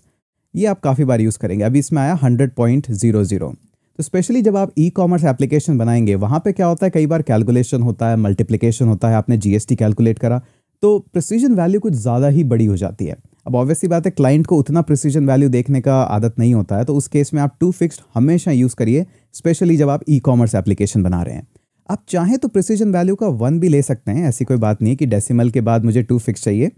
ये आप काफ़ी बार यूज़ करेंगे अभी इसमें आया हंड्रेड पॉइंट जीरो जीरो तो स्पेशली जब आप ई कॉमर्स एप्लीकेशन बनाएंगे वहाँ पे क्या होता है कई बार कैलकुलेशन होता है मल्टीप्लिकेशन होता है आपने जीएसटी कैलकुलेट करा तो प्रिसीजन वैल्यू कुछ ज़्यादा ही बड़ी हो जाती है अब ऑब्वियसली बात है क्लाइंट को उतना प्रिसीजन वैल्यू देखने का आदत नहीं होता है तो उस केस में आप टू फिक्स्ड हमेशा यूज़ करिए स्पेशली जब आप ई कॉमर्स एप्लीकेशन बना रहे हैं आप चाहें तो प्रिसीजन वैल्यू का वन भी ले सकते हैं ऐसी कोई बात नहीं कि डेसिमल के बाद मुझे टू फिक्स चाहिए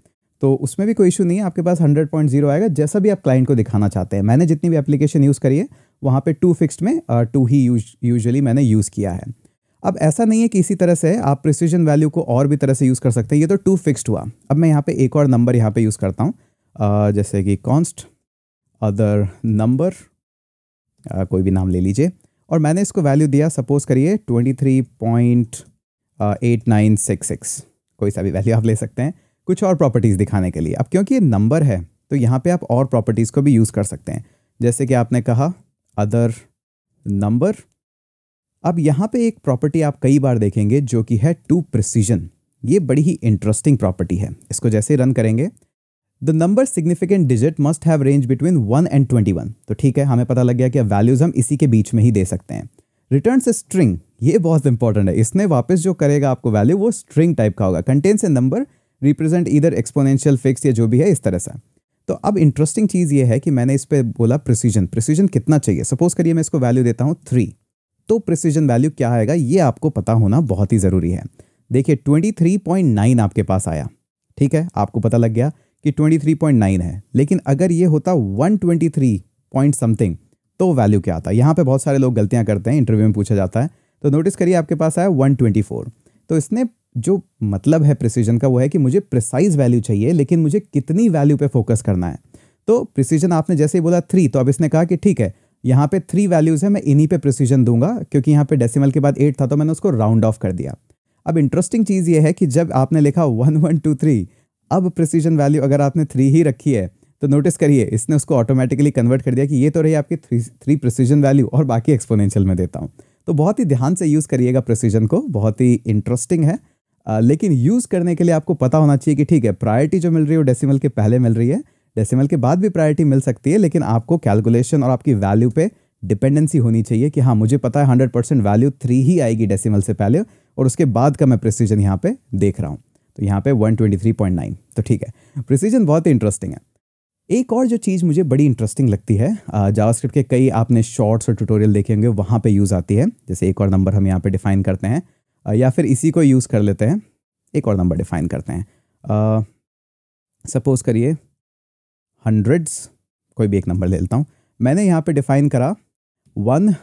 तो उसमें भी कोई इशू नहीं है आपके पास हंड्रेड पॉइंट जीरो आएगा जैसा भी आप क्लाइंट को दिखाना चाहते हैं मैंने जितनी भी एप्लीकेशन यूज़ करी है वहाँ पे टू फिक्स्ड में टू ही यूजली मैंने यूज़ किया है अब ऐसा नहीं है कि इसी तरह से आप प्रिसीजन वैल्यू को और भी तरह से यूज़ कर सकते हैं ये तो टू फिक्स्ड हुआ अब मैं यहाँ पे एक और नंबर यहाँ पर यूज़ करता हूँ जैसे कि कॉन्स्ट अदर नंबर कोई भी नाम ले लीजिए और मैंने इसको वैल्यू दिया सपोज़ करिए twenty three point eight nine six six कोई सा भी वैल्यू आप ले सकते हैं कुछ और प्रॉपर्टीज़ दिखाने के लिए अब क्योंकि ये नंबर है तो यहाँ पे आप और प्रॉपर्टीज़ को भी यूज़ कर सकते हैं जैसे कि आपने कहा अदर नंबर अब यहाँ पे एक प्रॉपर्टी आप कई बार देखेंगे जो कि है टू प्रिसीजन ये बड़ी ही इंटरेस्टिंग प्रॉपर्टी है इसको जैसे रन करेंगे the number significant digit must have range between one and twenty one तो ठीक है हमें पता लग गया कि वैल्यूज़ हम इसी के बीच में ही दे सकते हैं रिटर्न से स्ट्रिंग ये बहुत इंपॉर्टेंट है इसने वापस जो करेगा आपको वैल्यू वो स्ट्रिंग टाइप का होगा कंटेन्स से नंबर रिप्रेजेंट इधर एक्सपोनेंशियल फिक्स या जो भी है इस तरह से तो अब इंटरेस्टिंग चीज़ ये है कि मैंने इस पर बोला प्रिसीजन प्रिसीजन कितना चाहिए सपोज करिए मैं इसको वैल्यू देता हूँ थ्री तो प्रिसीजन वैल्यू क्या आएगा ये आपको पता होना बहुत ही ज़रूरी है देखिए ट्वेंटी आपके पास आया ठीक है आपको पता लग गया कि 23.9 है लेकिन अगर ये होता 123 पॉइंट समथिंग तो वैल्यू क्या आता है यहाँ पे बहुत सारे लोग गलतियाँ करते हैं इंटरव्यू में पूछा जाता है तो नोटिस करिए आपके पास आया 124 तो इसने जो मतलब है प्रिसीजन का वो है कि मुझे प्रिसाइज वैल्यू चाहिए लेकिन मुझे कितनी वैल्यू पे फोकस करना है तो प्रिसीजन आपने जैसे ही बोला थ्री तो अब इसने कहा कि ठीक है यहाँ पे थ्री वैल्यूज़ है मैं इन्हीं पे प्रिसीजन दूंगा क्योंकि यहाँ पे डेसिमल के बाद एट था तो मैंने उसको राउंड ऑफ कर दिया अब इंटरेस्टिंग चीज़ ये है कि जब आपने लिखा वन वन टू थ्री अब प्रिसीजन वैल्यू अगर आपने थ्री ही रखी है तो नोटिस करिए इसने उसको ऑटोमेटिकली कन्वर्ट कर दिया कि ये तो रही आपकी थ्री थ्री प्रिसीजन वैल्यू और बाकी एक्सपोनेंशियल में देता हूँ तो बहुत ही ध्यान से यूज़ करिएगा प्रिसीजन को बहुत ही इंटरेस्टिंग है लेकिन यूज़ करने के लिए आपको पता होना चाहिए कि ठीक है प्रायोरिटी जो मिल रही है वो डेसिमल के पहले मिल रही है डेसिमल के बाद भी प्रायोरिटी मिल सकती है लेकिन आपको कैलकुलेशन और आपकी वैल्यू पे डिपेंडेंसी होनी चाहिए कि हाँ मुझे पता है हंड्रेड परसेंट वैल्यू थ्री ही आएगी डेसिमल से पहले और उसके बाद का मैं प्रिसीजन यहाँ पे देख रहा हूँ तो यहाँ पे नाइन तो ठीक है प्रिसीजन बहुत ही इंटरेस्टिंग है एक और जो चीज़ मुझे बड़ी इंटरेस्टिंग लगती है जावास्क्रिप्ट के कई आपने शॉर्ट्स और ट्यूटोरियल देखे होंगे वहाँ पे यूज़ आती है जैसे एक और नंबर हम यहाँ पे डिफाइन करते हैं या फिर इसी को यूज़ कर लेते हैं एक और नंबर डिफाइन करते हैं सपोज़ करिए हंड्रेड्स कोई भी एक नंबर ले लेता हूँ मैंने यहाँ पे डिफ़ाइन करा one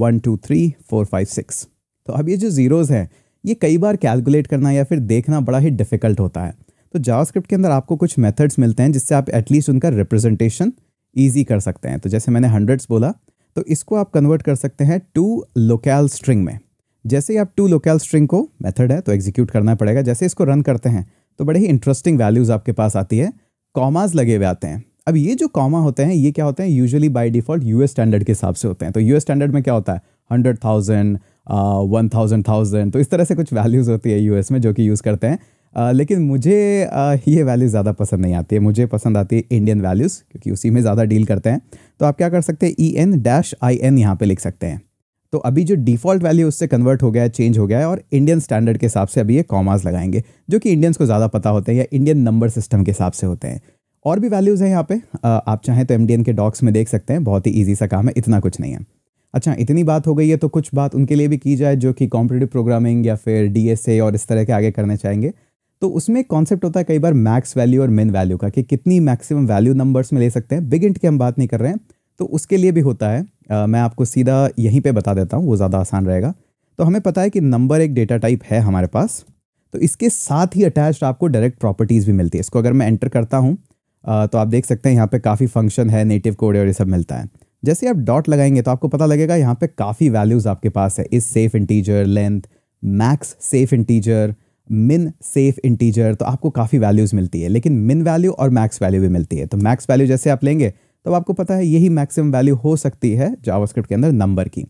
one two three four five six तो अब ये जो ज़ीरोज़ हैं ये कई बार कैलकुलेट करना या फिर देखना बड़ा ही डिफ़िकल्ट होता है तो जावास्क्रिप्ट के अंदर आपको कुछ मेथड्स मिलते हैं जिससे आप एटलीस्ट उनका रिप्रेजेंटेशन ईजी कर सकते हैं तो जैसे मैंने हंड्रेड्स बोला तो इसको आप कन्वर्ट कर सकते हैं टू लोकेल स्ट्रिंग में जैसे ही आप टू लोकल स्ट्रिंग को मेथड है तो एग्जीक्यूट करना पड़ेगा जैसे इसको रन करते हैं तो बड़े ही इंटरेस्टिंग वैल्यूज आपके पास आती है कॉमाज लगे हुए आते हैं अब ये जो कॉमा होते हैं ये क्या होते हैं usually by default US standard के हिसाब से होते हैं तो यूएस स्टैंडर्ड में क्या होता है hundred thousand one thousand thousand तो इस तरह से कुछ वैल्यूज़ होती है यूएस में जो कि यूज़ करते हैं uh, लेकिन मुझे uh, ये वैल्यू ज़्यादा पसंद नहीं आती है मुझे पसंद आती है इंडियन वैल्यूज़ क्योंकि उसी में ज़्यादा डील करते हैं तो आप क्या कर सकते हैं E N dash I N यहाँ पर लिख सकते हैं तो अभी जो डिफ़ॉल्ट वैल्यू उससे कन्वर्ट हो गया है चेंज हो गया है और इंडियन स्टैंडर्ड के हिसाब से अभी ये कॉमास लगाएंगे जो कि इंडियंस को ज़्यादा पता होते हैं या इंडियन नंबर सिस्टम के हिसाब से होते हैं और भी वैल्यूज़ हैं यहाँ पे आप चाहें तो एम के डॉक्स में देख सकते हैं बहुत ही ईजी सा काम है इतना कुछ नहीं है अच्छा इतनी बात हो गई है तो कुछ बात उनके लिए भी की जाए जो कि कॉम्पिटेटिव प्रोग्रामिंग या फिर डी और इस तरह के आगे करने चाहेंगे तो उसमें कॉन्सेप्ट होता है कई बार मैक्स वैल्यू और मिन वैल्यू का कि कितनी मैक्सिमम वैल्यू नंबर्स में ले सकते हैं बिग इंट की हम बात नहीं कर रहे हैं तो उसके लिए भी होता है आ, मैं आपको सीधा यहीं पे बता देता हूँ वो ज़्यादा आसान रहेगा तो हमें पता है कि नंबर एक डेटा टाइप है हमारे पास तो इसके साथ ही अटैच्ड आपको डायरेक्ट प्रॉपर्टीज़ भी मिलती है इसको अगर मैं एंटर करता हूँ तो आप देख सकते हैं यहाँ पे काफ़ी फंक्शन है नेटिव कोड और ये सब मिलता है जैसे आप डॉट लगाएंगे तो आपको पता लगेगा यहाँ पे काफ़ी वैल्यूज़ आपके पास है इस safe integer length max safe integer min safe integer तो आपको काफ़ी वैल्यूज़ मिलती है लेकिन मिन वैल्यू और मैक्स वैल्यू भी मिलती है तो मैक्स वैल्यू जैसे आप लेंगे तब आपको पता है यही मैक्सिमम वैल्यू हो सकती है जावास्क्रिप्ट के अंदर नंबर की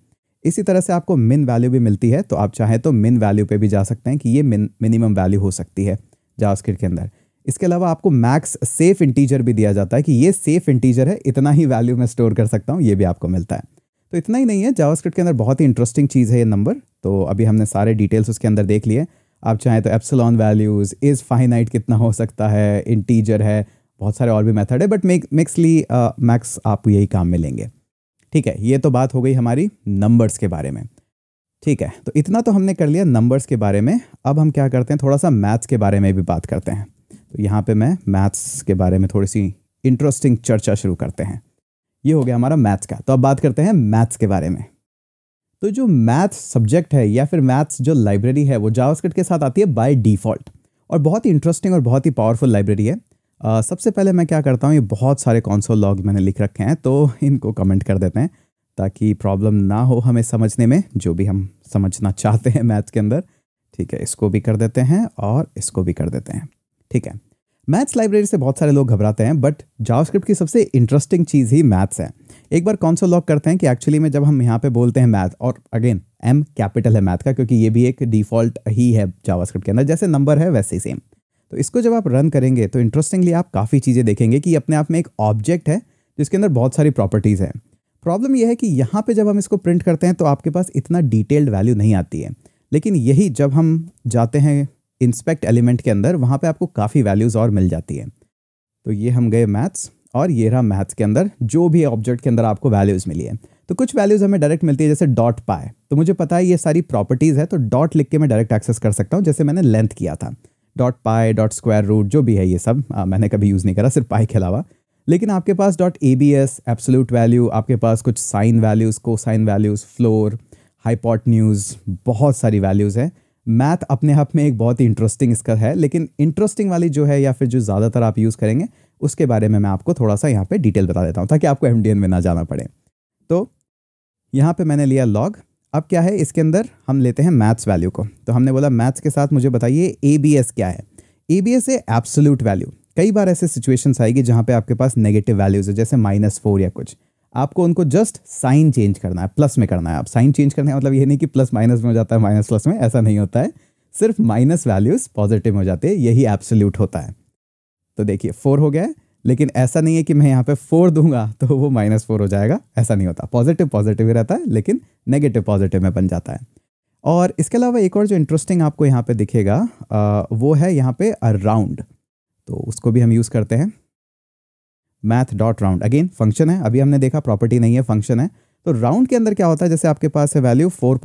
इसी तरह से आपको मिन वैल्यू भी मिलती है तो आप चाहें तो मिन वैल्यू पे भी जा सकते हैं कि ये मिन मिनिमम वैल्यू हो सकती है जावास्क्रिप्ट के अंदर इसके अलावा आपको मैक्स सेफ इंटीजर भी दिया जाता है कि ये सेफ इंटीजर है इतना ही वैल्यू मैं स्टोर कर सकता हूँ ये भी आपको मिलता है तो इतना ही नहीं है जावास्क्रिप्ट के अंदर बहुत ही इंटरेस्टिंग चीज़ है ये नंबर तो अभी हमने सारे डिटेल्स उसके अंदर देख लिए आप चाहें तो एप्सलॉन वैल्यूज़ इज़ फाइनाइट कितना हो सकता है इंटीजर है बहुत सारे और भी मेथड है बट मिक्सली मैक्स आपको यही काम में लेंगे ठीक है ये तो बात हो गई हमारी नंबर्स के बारे में ठीक है तो इतना तो हमने कर लिया नंबर्स के बारे में अब हम क्या करते हैं थोड़ा सा मैथ्स के बारे में भी बात करते हैं तो यहाँ पे मैं मैथ्स के बारे में थोड़ी सी इंटरेस्टिंग चर्चा शुरू करते हैं ये हो गया हमारा मैथ्स का तो अब बात करते हैं मैथ्स के बारे में तो जो मैथ्स सब्जेक्ट है या फिर मैथ्स जो लाइब्रेरी है वो जावास्क्रिप्ट के साथ आती है बाय डिफ़ॉल्ट और बहुत ही इंटरेस्टिंग और बहुत ही पावरफुल लाइब्रेरी है सबसे पहले मैं क्या करता हूँ ये बहुत सारे कॉन्सोल लॉग मैंने लिख रखे हैं तो इनको कमेंट कर देते हैं ताकि प्रॉब्लम ना हो हमें समझने में जो भी हम समझना चाहते हैं मैथ के अंदर ठीक है इसको भी कर देते हैं और इसको भी कर देते हैं ठीक है मैथ्स लाइब्रेरी से बहुत सारे लोग घबराते हैं बट जावास्क्रिप्ट की सबसे इंटरेस्टिंग चीज़ ही मैथ्स है एक बार कौन सा लॉक करते हैं कि एक्चुअली में जब हम यहाँ पे बोलते हैं मैथ और अगेन एम कैपिटल है मैथ का क्योंकि ये भी एक डिफ़ॉल्ट ही है जावास्क्रिप्ट के अंदर जैसे नंबर है वैसे ही सेम तो इसको जब आप रन करेंगे तो इंटरेस्टिंगली आप काफ़ी चीज़ें देखेंगे कि अपने आप में एक ऑब्जेक्ट है जिसके अंदर बहुत सारी प्रॉपर्टीज़ हैं प्रॉब्लम यह है कि यहाँ पे जब हम इसको प्रिंट करते हैं तो आपके पास इतना डिटेल्ड वैल्यू नहीं आती है लेकिन यही जब हम जाते हैं इंस्पेक्ट एलिमेंट के अंदर वहाँ पे आपको काफ़ी वैल्यूज़ और मिल जाती है तो ये हम गए मैथ्स और ये रहा मैथ्स के अंदर जो भी ऑब्जेक्ट के अंदर आपको वैल्यूज़ मिली है तो कुछ वैल्यूज़ हमें डायरेक्ट मिलती है जैसे डॉट पाए तो मुझे पता है ये सारी प्रॉपर्टीज़ है तो डॉट लिख के मैं डायरेक्ट एक्सेस कर सकता हूँ जैसे मैंने लेंथ किया था dot pi dot square root जो भी है ये सब आ, मैंने कभी यूज़ नहीं करा सिर्फ पाई के अलावा लेकिन आपके पास dot A B S absolute value आपके पास कुछ साइन वैल्यूज़ को sign values floor hypotenuse बहुत सारी वैल्यूज़ हैं मैथ अपने आप में एक बहुत ही इंटरेस्टिंग इसका है लेकिन इंटरेस्टिंग वाली जो है या फिर जो ज़्यादातर आप यूज़ करेंगे उसके बारे में मैं आपको थोड़ा सा यहाँ पे डिटेल बता देता हूँ ताकि आपको एम में ना जाना पड़े तो यहाँ पे मैंने लिया लॉग अब क्या है इसके अंदर हम लेते हैं मैथ्स वैल्यू को तो हमने बोला मैथ्स के साथ मुझे बताइए ए बी एस क्या है ए बी एस है एब्सोल्यूट वैल्यू कई बार ऐसे सिचुएशंस आएगी जहाँ पे आपके पास नेगेटिव वैल्यूज़ है जैसे माइनस फोर या कुछ आपको उनको जस्ट साइन चेंज करना है प्लस में करना है आप साइन चेंज करना है मतलब ये नहीं कि प्लस माइनस में हो जाता है माइनस प्लस में ऐसा नहीं होता है सिर्फ माइनस वैल्यूज़ पॉजिटिव हो जाते हैं यही एब्सोल्यूट होता है तो देखिए फोर हो गया है लेकिन ऐसा नहीं है कि मैं यहाँ पे फोर दूंगा तो वो माइनस फोर हो जाएगा ऐसा नहीं होता पॉजिटिव पॉजिटिव ही रहता है लेकिन नेगेटिव पॉजिटिव में बन जाता है और इसके अलावा एक और जो इंटरेस्टिंग आपको यहाँ पे दिखेगा आ, वो है यहाँ पे अराउंड तो उसको भी हम यूज़ करते हैं math dot round again function है अभी हमने देखा प्रॉपर्टी नहीं है फंक्शन है तो राउंड के अंदर क्या होता है जैसे आपके पास है वैल्यू फोर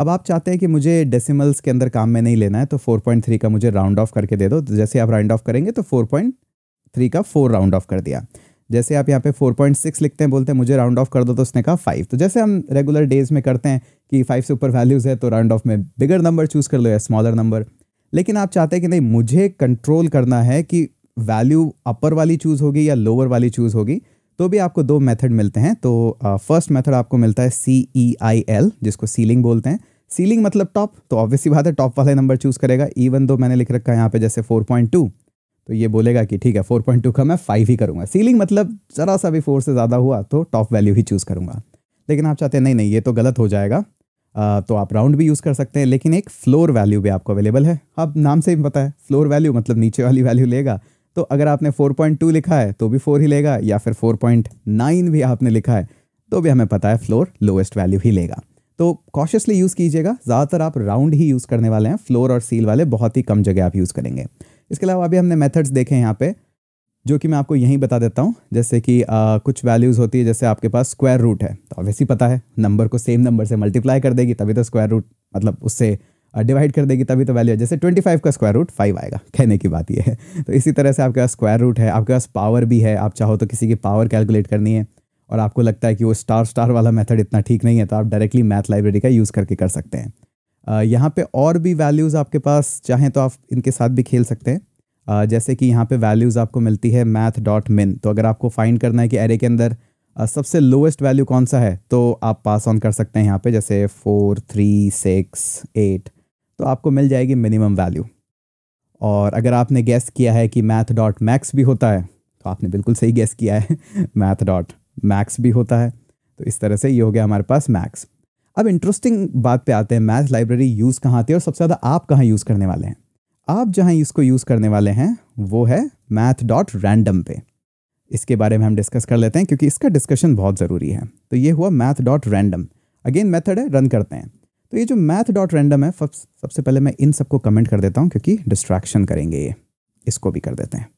अब आप चाहते हैं कि मुझे डेसिमल्स के अंदर काम में नहीं लेना है तो 4.3 का मुझे राउंड ऑफ करके दे दो तो जैसे आप राउंड ऑफ करेंगे तो थ्री का फोर राउंड ऑफ कर दिया जैसे आप यहाँ पे फोर पॉइंट सिक्स लिखते हैं बोलते हैं मुझे राउंड ऑफ कर दो तो उसने कहा फाइव तो जैसे हम रेगुलर डेज में करते हैं कि फाइव से ऊपर वैल्यूज़ है तो राउंड ऑफ में बिगर नंबर चूज़ कर लो या स्मॉलर नंबर लेकिन आप चाहते हैं कि नहीं मुझे कंट्रोल करना है कि वैल्यू अपर वाली चूज़ होगी या लोअर वाली चूज़ होगी तो भी आपको दो मेथड मिलते हैं तो फर्स्ट uh, मेथड आपको मिलता है सी ई आई एल जिसको सीलिंग बोलते हैं सीलिंग मतलब टॉप तो ऑब्वियसली बात है टॉप वाला नंबर चूज़ करेगा इवन दो मैंने लिख रखा है यहाँ पे जैसे फोर पॉइंट टू तो ये बोलेगा कि ठीक है फोर पॉइंट टू का मैं फाइव ही करूँगा सीलिंग मतलब ज़रा सा भी फोर से ज़्यादा हुआ तो टॉप वैल्यू ही चूज़ करूँगा लेकिन आप चाहते हैं नहीं नहीं ये तो गलत हो जाएगा आ, तो आप राउंड भी यूज़ कर सकते हैं लेकिन एक फ्लोर वैल्यू भी आपको अवेलेबल है अब नाम से ही पता है फ्लोर वैल्यू मतलब नीचे वाली वैल्यू लेगा तो अगर आपने टू लिखा है तो भी फ़ोर ही लेगा या फिर नाइन भी आपने लिखा है तो भी हमें पता है फ्लोर लोएस्ट वैल्यू ही लेगा तो कॉशियसली यूज़ कीजिएगा ज़्यादातर आप राउंड ही यूज़ करने वाले हैं फ्लोर और सील वाले बहुत ही कम जगह आप यूज़ करेंगे इसके अलावा अभी हमने मेथड्स देखे हैं यहाँ पे जो कि मैं आपको यहीं बता देता हूँ जैसे कि आ, कुछ वैल्यूज़ होती है जैसे आपके पास स्क्वायर रूट है तो ही पता है नंबर को सेम नंबर से मल्टीप्लाई कर देगी तभी तो स्क्वायर रूट मतलब उससे डिवाइड कर देगी तभी तो वैल्यू है जैसे 25 का स्क्वायर रूट फाइव आएगा कहने की बात ये है तो इसी तरह से आपके पास स्क्वायर रूट है आपके पास पावर भी है आप चाहो तो किसी की पावर कैलकुलेट करनी है और आपको लगता है कि वो स्टार स्टार वाला मेथड इतना ठीक नहीं है तो आप डायरेक्टली मैथ लाइब्रेरी का यूज़ करके कर सकते हैं यहाँ पे और भी वैल्यूज़ आपके पास चाहें तो आप इनके साथ भी खेल सकते हैं जैसे कि यहाँ पे वैल्यूज़ आपको मिलती है मैथ डॉट मिन तो अगर आपको फाइंड करना है कि एरे के अंदर सबसे लोएस्ट वैल्यू कौन सा है तो आप पास ऑन कर सकते हैं यहाँ पे जैसे फोर थ्री सिक्स एट तो आपको मिल जाएगी मिनिमम वैल्यू और अगर आपने गैस किया है कि मैथ डॉट मैक्स भी होता है तो आपने बिल्कुल सही गैस किया है मैथ डॉट मैक्स भी होता है तो इस तरह से ये हो गया हमारे पास मैक्स अब इंटरेस्टिंग बात पे आते हैं मैथ लाइब्रेरी यूज़ कहाँ आती है और सबसे ज़्यादा आप कहाँ यूज़ करने वाले हैं आप जहाँ इसको यूज़ करने वाले हैं वो है मैथ डॉट रैंडम पे इसके बारे में हम डिस्कस कर लेते हैं क्योंकि इसका डिस्कशन बहुत ज़रूरी है तो ये हुआ math dot random again method है रन करते हैं तो ये जो मैथ डॉट रैंडम है सबसे पहले मैं इन सबको कमेंट कर देता हूँ क्योंकि डिस्ट्रैक्शन करेंगे ये इसको भी कर देते हैं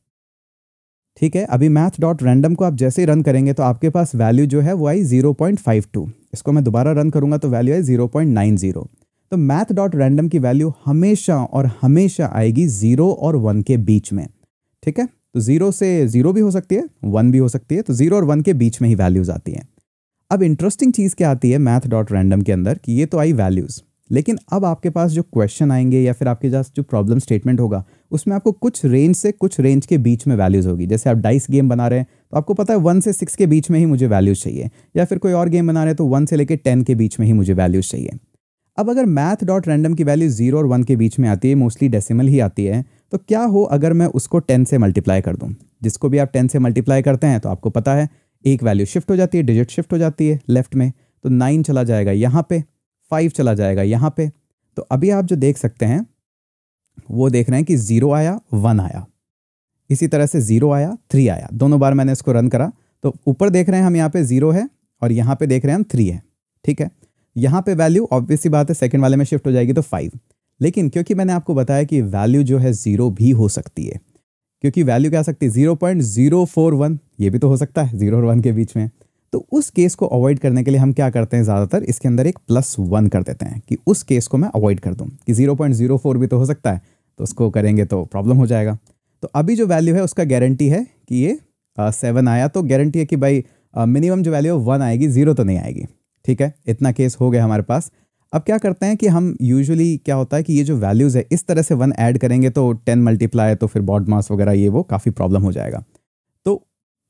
ठीक है अभी मैथ डॉट रैंडम को आप जैसे ही रन करेंगे तो आपके पास वैल्यू जो है वो आई जीरो पॉइंट फाइव टू इसको मैं दोबारा रन करूंगा तो वैल्यू आई जीरो पॉइंट नाइन जीरो तो मैथ डॉट रैंडम की वैल्यू हमेशा और हमेशा आएगी जीरो और वन के बीच में ठीक है तो जीरो से जीरो भी हो सकती है वन भी हो सकती है तो जीरो और वन के बीच में ही वैल्यूज आती हैं अब इंटरेस्टिंग चीज़ क्या आती है मैथ डॉट रैंडम के अंदर कि ये तो आई वैल्यूज़ लेकिन अब आपके पास जो क्वेश्चन आएंगे या फिर आपके पास जो प्रॉब्लम स्टेटमेंट होगा उसमें आपको कुछ रेंज से कुछ रेंज के बीच में वैल्यूज़ होगी जैसे आप डाइस गेम बना रहे हैं तो आपको पता है वन से सिक्स के बीच में ही मुझे वैल्यूज़ चाहिए या फिर कोई और गेम बना रहे हैं तो वन से लेकर टेन के बीच में ही मुझे वैल्यूज़ चाहिए अब अगर मैथ डॉट रैंडम की वैल्यू जीरो और वन के बीच में आती है मोस्टली डेसिमल ही आती है तो क्या हो अगर मैं उसको टेन से मल्टीप्लाई कर दूँ जिसको भी आप टेन से मल्टीप्लाई करते हैं तो आपको पता है एक वैल्यू शिफ्ट हो जाती है डिजिट शिफ्ट हो जाती है लेफ्ट में तो नाइन चला जाएगा यहाँ पे फाइव चला जाएगा यहाँ पे तो अभी आप जो देख सकते हैं वो देख रहे हैं कि ज़ीरो आया वन आया इसी तरह से ज़ीरो आया थ्री आया दोनों बार मैंने इसको रन करा तो ऊपर देख रहे हैं हम यहाँ पे ज़ीरो है और यहाँ पे देख रहे हैं हम थ्री है ठीक है यहाँ पे वैल्यू ऑब्वियसली बात है सेकंड वाले में शिफ्ट हो जाएगी तो फाइव लेकिन क्योंकि मैंने आपको बताया कि वैल्यू जो है ज़ीरो भी हो सकती है क्योंकि वैल्यू क्या सकती है zero point zero four one ये भी तो हो सकता है ज़ीरो और वन के बीच में तो उस केस को अवॉइड करने के लिए हम क्या करते हैं ज़्यादातर इसके अंदर एक प्लस वन कर देते हैं कि उस केस को मैं अवॉइड कर दूँ कि ज़ीरो पॉइंट ज़ीरो फोर भी तो हो सकता है तो उसको करेंगे तो प्रॉब्लम हो जाएगा तो अभी जो वैल्यू है उसका गारंटी है कि ये सेवन आया तो गारंटी है कि भाई मिनिमम जो वैल्यू है वन आएगी ज़ीरो तो नहीं आएगी ठीक है इतना केस हो गया हमारे पास अब क्या करते हैं कि हम यूजुअली क्या होता है कि ये जो वैल्यूज़ है इस तरह से वन ऐड करेंगे तो टेन मल्टीप्लाई तो फिर बॉड मास वगैरह ये वो काफ़ी प्रॉब्लम हो जाएगा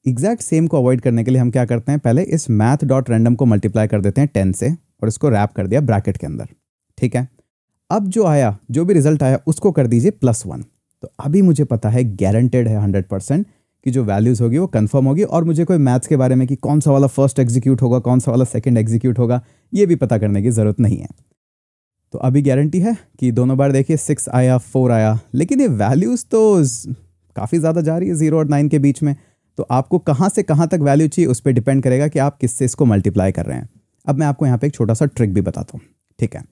एग्जैक्ट सेम को अवॉइड करने के लिए हम क्या करते हैं पहले इस मैथ डॉट रैंडम को मल्टीप्लाई कर देते हैं टेन से और इसको रैप कर दिया ब्रैकेट के अंदर ठीक है अब जो आया जो भी रिजल्ट आया उसको कर दीजिए प्लस वन तो अभी मुझे पता है गारंटेड है हंड्रेड परसेंट कि जो वैल्यूज़ होगी वो कंफर्म होगी और मुझे कोई मैथ्स के बारे में कि कौन सा वाला फर्स्ट एग्जीक्यूट होगा कौन सा वाला सेकंड एग्जीक्यूट होगा ये भी पता करने की ज़रूरत नहीं है तो अभी गारंटी है कि दोनों बार देखिए सिक्स आया फोर आया लेकिन ये वैल्यूज़ तो काफ़ी ज़्यादा जा रही है ज़ीरो और नाइन के बीच में तो आपको कहाँ से कहाँ तक वैल्यू चाहिए उस पर डिपेंड करेगा कि आप किससे इसको मल्टीप्लाई कर रहे हैं अब मैं आपको यहाँ पे एक छोटा सा ट्रिक भी बताता हूँ ठीक है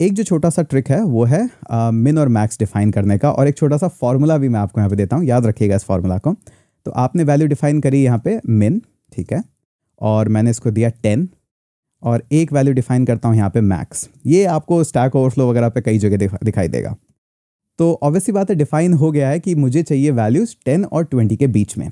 एक जो छोटा सा ट्रिक है वो है मिन और मैक्स डिफाइन करने का और एक छोटा सा फार्मूला भी मैं आपको यहाँ पे देता हूँ याद रखिएगा इस फार्मूला को तो आपने वैल्यू डिफाइन करी यहाँ पे मिन ठीक है और मैंने इसको दिया टेन और एक वैल्यू डिफाइन करता हूँ यहाँ पे मैक्स ये आपको स्टैक ओवरफ्लो वगैरह पे कई जगह दिखाई देगा तो ऑब्वियसली बात है डिफाइन हो गया है कि मुझे चाहिए वैल्यूज़ टेन और ट्वेंटी के बीच में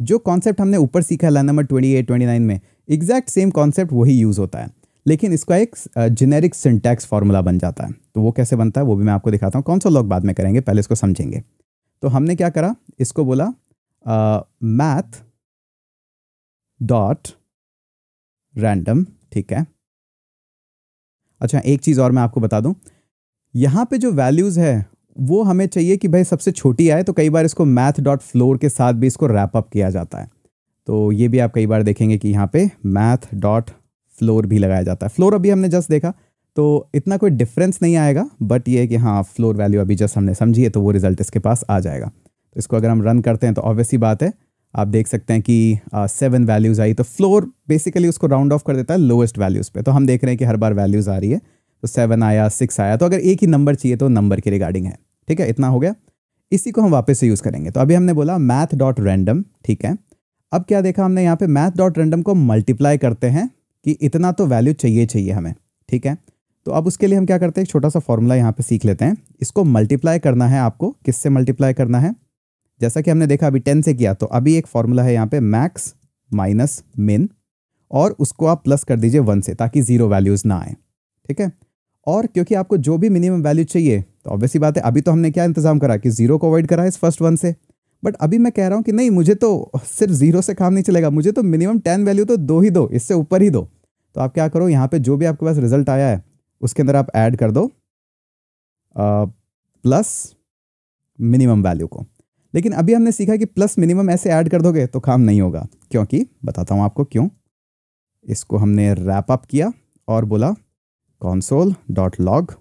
जो कॉन्सेप्ट हमने ऊपर सीखा line number twenty eight twenty nine में एग्जैक्ट सेम कॉन्सेप्ट वही यूज़ होता है लेकिन इसका एक जेनेरिक सिंटैक्स फार्मूला बन जाता है तो वो कैसे बनता है वो भी मैं आपको दिखाता हूँ कौन सा लोग बाद में करेंगे पहले इसको समझेंगे तो हमने क्या करा इसको बोला मैथ डॉट रैंडम ठीक है अच्छा एक चीज़ और मैं आपको बता दूं यहाँ पे जो वैल्यूज़ है वो हमें चाहिए कि भाई सबसे छोटी आए तो कई बार इसको मैथ डॉट फ्लोर के साथ भी इसको रैप अप किया जाता है तो ये भी आप कई बार देखेंगे कि यहाँ पे मैथ डॉट फ्लोर भी लगाया जाता है फ्लोर अभी हमने जस्ट देखा तो इतना कोई डिफरेंस नहीं आएगा बट ये कि हाँ फ्लोर वैल्यू अभी जस्ट हमने समझी है तो वो रिजल्ट इसके पास आ जाएगा तो इसको अगर हम रन करते हैं तो ऑब्वियसली बात है आप देख सकते हैं कि सेवन वैल्यूज़ आई तो फ्लोर बेसिकली उसको राउंड ऑफ कर देता है लोएस्ट वैल्यूज़ पे तो हम देख रहे हैं कि हर बार वैल्यूज़ आ रही है तो सेवन आया सिक्स आया तो अगर एक ही नंबर चाहिए तो नंबर के रिगार्डिंग है ठीक है इतना हो गया इसी को हम वापस से यूज़ करेंगे तो अभी हमने बोला मैथ डॉट रैंडम ठीक है अब क्या देखा हमने यहाँ पे मैथ डॉट रैंडम को मल्टीप्लाई करते हैं कि इतना तो वैल्यू चाहिए चाहिए हमें ठीक है तो अब उसके लिए हम क्या करते हैं एक छोटा सा फॉर्मूला यहाँ पे सीख लेते हैं इसको मल्टीप्लाई करना है आपको किससे मल्टीप्लाई करना है जैसा कि हमने देखा अभी टेन से किया तो अभी एक फॉर्मूला है यहाँ पे मैक्स माइनस मिन और उसको आप प्लस कर दीजिए वन से ताकि ज़ीरो वैल्यूज़ ना आए ठीक है और क्योंकि आपको जो भी मिनिमम वैल्यू चाहिए तो ऑब्वियस बात है अभी तो हमने क्या इंतजाम करा कि जीरो को अवॉइड करा है इस फर्स्ट वन से बट अभी मैं कह रहा हूँ कि नहीं मुझे तो सिर्फ जीरो से काम नहीं चलेगा मुझे तो मिनिमम टेन वैल्यू तो दो ही दो इससे ऊपर ही दो तो आप क्या करो यहाँ पे जो भी आपके पास रिजल्ट आया है उसके अंदर आप ऐड कर दो प्लस मिनिमम वैल्यू को लेकिन अभी हमने सीखा कि प्लस मिनिमम ऐसे ऐड कर दोगे तो काम नहीं होगा क्योंकि बताता हूँ आपको क्यों इसको हमने रैप अप किया और बोला कॉन्सोल डॉट लॉग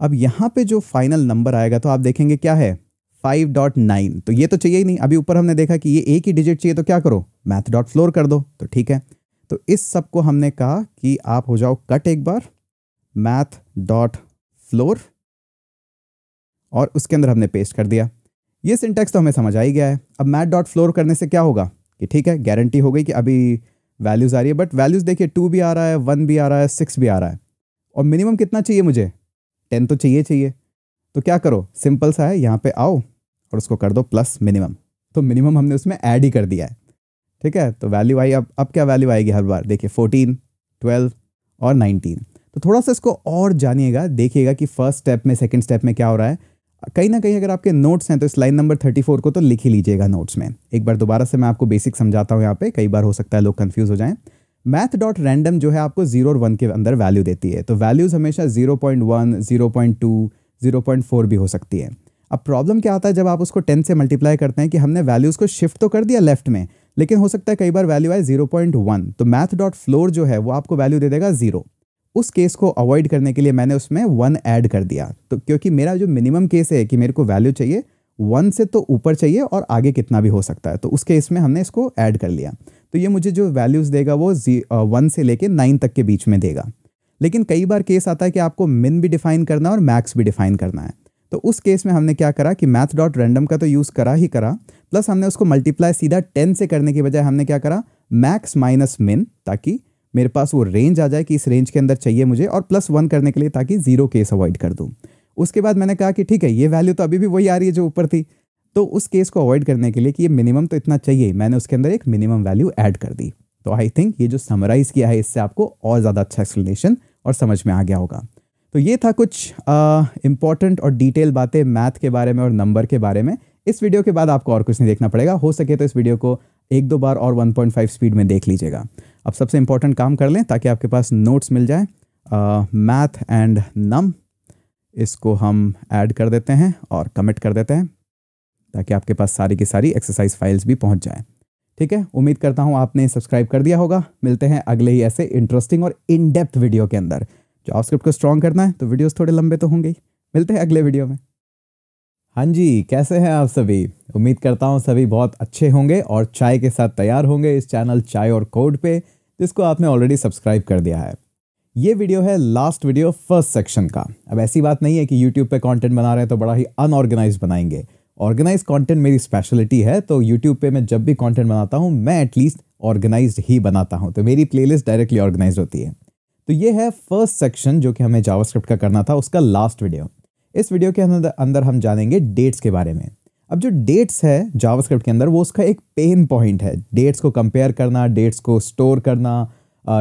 अब यहाँ पे जो फाइनल नंबर आएगा तो आप देखेंगे क्या है 5.9 तो ये तो चाहिए ही नहीं अभी ऊपर हमने देखा कि ये एक ही डिजिट चाहिए तो क्या करो मैथ डॉट फ्लोर कर दो तो ठीक है तो इस सब को हमने कहा कि आप हो जाओ कट एक बार मैथ डॉट फ्लोर और उसके अंदर हमने पेस्ट कर दिया ये सिंटेक्स तो हमें समझ आ ही गया है अब मैथ डॉट फ्लोर करने से क्या होगा कि ठीक है गारंटी हो गई कि अभी वैल्यूज़ आ रही है बट वैल्यूज़ देखिए टू भी आ रहा है वन भी आ रहा है सिक्स भी आ रहा है और मिनिमम कितना चाहिए मुझे टेन तो चाहिए चाहिए तो क्या करो सिंपल सा है यहाँ पे आओ और उसको कर दो प्लस मिनिमम तो मिनिमम हमने उसमें ऐड ही कर दिया है ठीक है तो वैल्यू आई अब अब क्या वैल्यू आएगी हर बार देखिए फोर्टीन ट्वेल्व और नाइनटीन तो थोड़ा सा इसको और जानिएगा देखिएगा कि फर्स्ट स्टेप में सेकेंड स्टेप में क्या हो रहा है कहीं ना कहीं अगर आपके नोट्स हैं तो इस लाइन नंबर थर्टी फोर को तो लिख ही लीजिएगा नोट्स में एक बार दोबारा से मैं आपको बेसिक समझाता हूँ यहाँ पे कई बार हो सकता है लोग कन्फ्यूज़ हो जाएँ मैथ डॉट रैंडम जो है आपको जीरो और वन के अंदर वैल्यू देती है तो वैल्यूज़ हमेशा zero point one zero point two zero point four भी हो सकती है अब प्रॉब्लम क्या आता है जब आप उसको टेन से मल्टीप्लाई करते हैं कि हमने वैल्यूज़ को शिफ्ट तो कर दिया लेफ्ट में लेकिन हो सकता है कई बार वैल्यू आए जीरो पॉइंट वन तो मैथ डॉट फ्लोर जो है वो आपको वैल्यू दे देगा ज़ीरो उस केस को अवॉइड करने के लिए मैंने उसमें वन ऐड कर दिया तो क्योंकि मेरा जो मिनिमम केस है कि मेरे को वैल्यू चाहिए वन से तो ऊपर चाहिए और आगे कितना भी हो सकता है तो उस केस में हमने इसको ऐड कर लिया तो ये मुझे जो वैल्यूज़ देगा वो जी वन से लेके नाइन तक के बीच में देगा लेकिन कई बार केस आता है कि आपको मिन भी डिफाइन करना है और मैक्स भी डिफाइन करना है तो उस केस में हमने क्या करा कि मैथ डॉट रैंडम का तो यूज़ करा ही करा प्लस हमने उसको मल्टीप्लाई सीधा टेन से करने की बजाय हमने क्या करा मैक्स माइनस मिन ताकि मेरे पास वो रेंज आ जाए कि इस रेंज के अंदर चाहिए मुझे और प्लस वन करने के लिए ताकि ज़ीरो केस अवॉइड कर दूँ उसके बाद मैंने कहा कि ठीक है ये वैल्यू तो अभी भी वही आ रही है जो ऊपर थी तो उस केस को अवॉइड करने के लिए कि ये मिनिमम तो इतना चाहिए मैंने उसके अंदर एक मिनिमम वैल्यू ऐड कर दी तो आई थिंक ये जो समराइज़ किया है इससे आपको और ज़्यादा अच्छा एक्सप्लेनेशन और समझ में आ गया होगा तो ये था कुछ इंपॉर्टेंट और डिटेल बातें मैथ के बारे में और नंबर के बारे में इस वीडियो के बाद आपको और कुछ नहीं देखना पड़ेगा हो सके तो इस वीडियो को एक दो बार और 1.5 स्पीड में देख लीजिएगा अब सबसे इंपॉर्टेंट काम कर लें ताकि आपके पास नोट्स मिल जाए मैथ एंड नम इसको हम ऐड कर देते हैं और कमिट कर देते हैं ताकि आपके पास सारी की सारी एक्सरसाइज फाइल्स भी पहुंच जाए ठीक है उम्मीद करता हूँ आपने सब्सक्राइब कर दिया होगा मिलते हैं अगले ही ऐसे इंटरेस्टिंग और इन डेप्थ वीडियो के अंदर जो जावास्क्रिप्ट को स्ट्रॉन्ग करना है तो वीडियोज थोड़े लंबे तो होंगे ही मिलते हैं अगले वीडियो में हाँ जी कैसे हैं आप सभी उम्मीद करता हूँ सभी बहुत अच्छे होंगे और चाय के साथ तैयार होंगे इस चैनल चाय और कोड पे जिसको आपने ऑलरेडी सब्सक्राइब कर दिया है ये वीडियो है लास्ट वीडियो फर्स्ट सेक्शन का अब ऐसी बात नहीं है कि यूट्यूब पे कंटेंट बना रहे हैं तो बड़ा ही अनऑर्गेनाइज बनाएंगे ऑर्गेनाइज कंटेंट मेरी स्पेशलिटी है तो यूट्यूब पे मैं जब भी कंटेंट बनाता हूँ मैं एटलीस्ट ऑर्गेनाइज ही बनाता हूँ तो मेरी प्लेलिस्ट डायरेक्टली ऑर्गेनाइज होती है तो ये है फर्स्ट सेक्शन जो कि हमें जावास्क्रिप्ट का करना था उसका लास्ट वीडियो इस वीडियो के अंदर हम जानेंगे डेट्स के बारे में अब जो डेट्स है जावास्क्रिप्ट के अंदर वो उसका एक पेन पॉइंट है डेट्स को कंपेयर करना डेट्स को स्टोर करना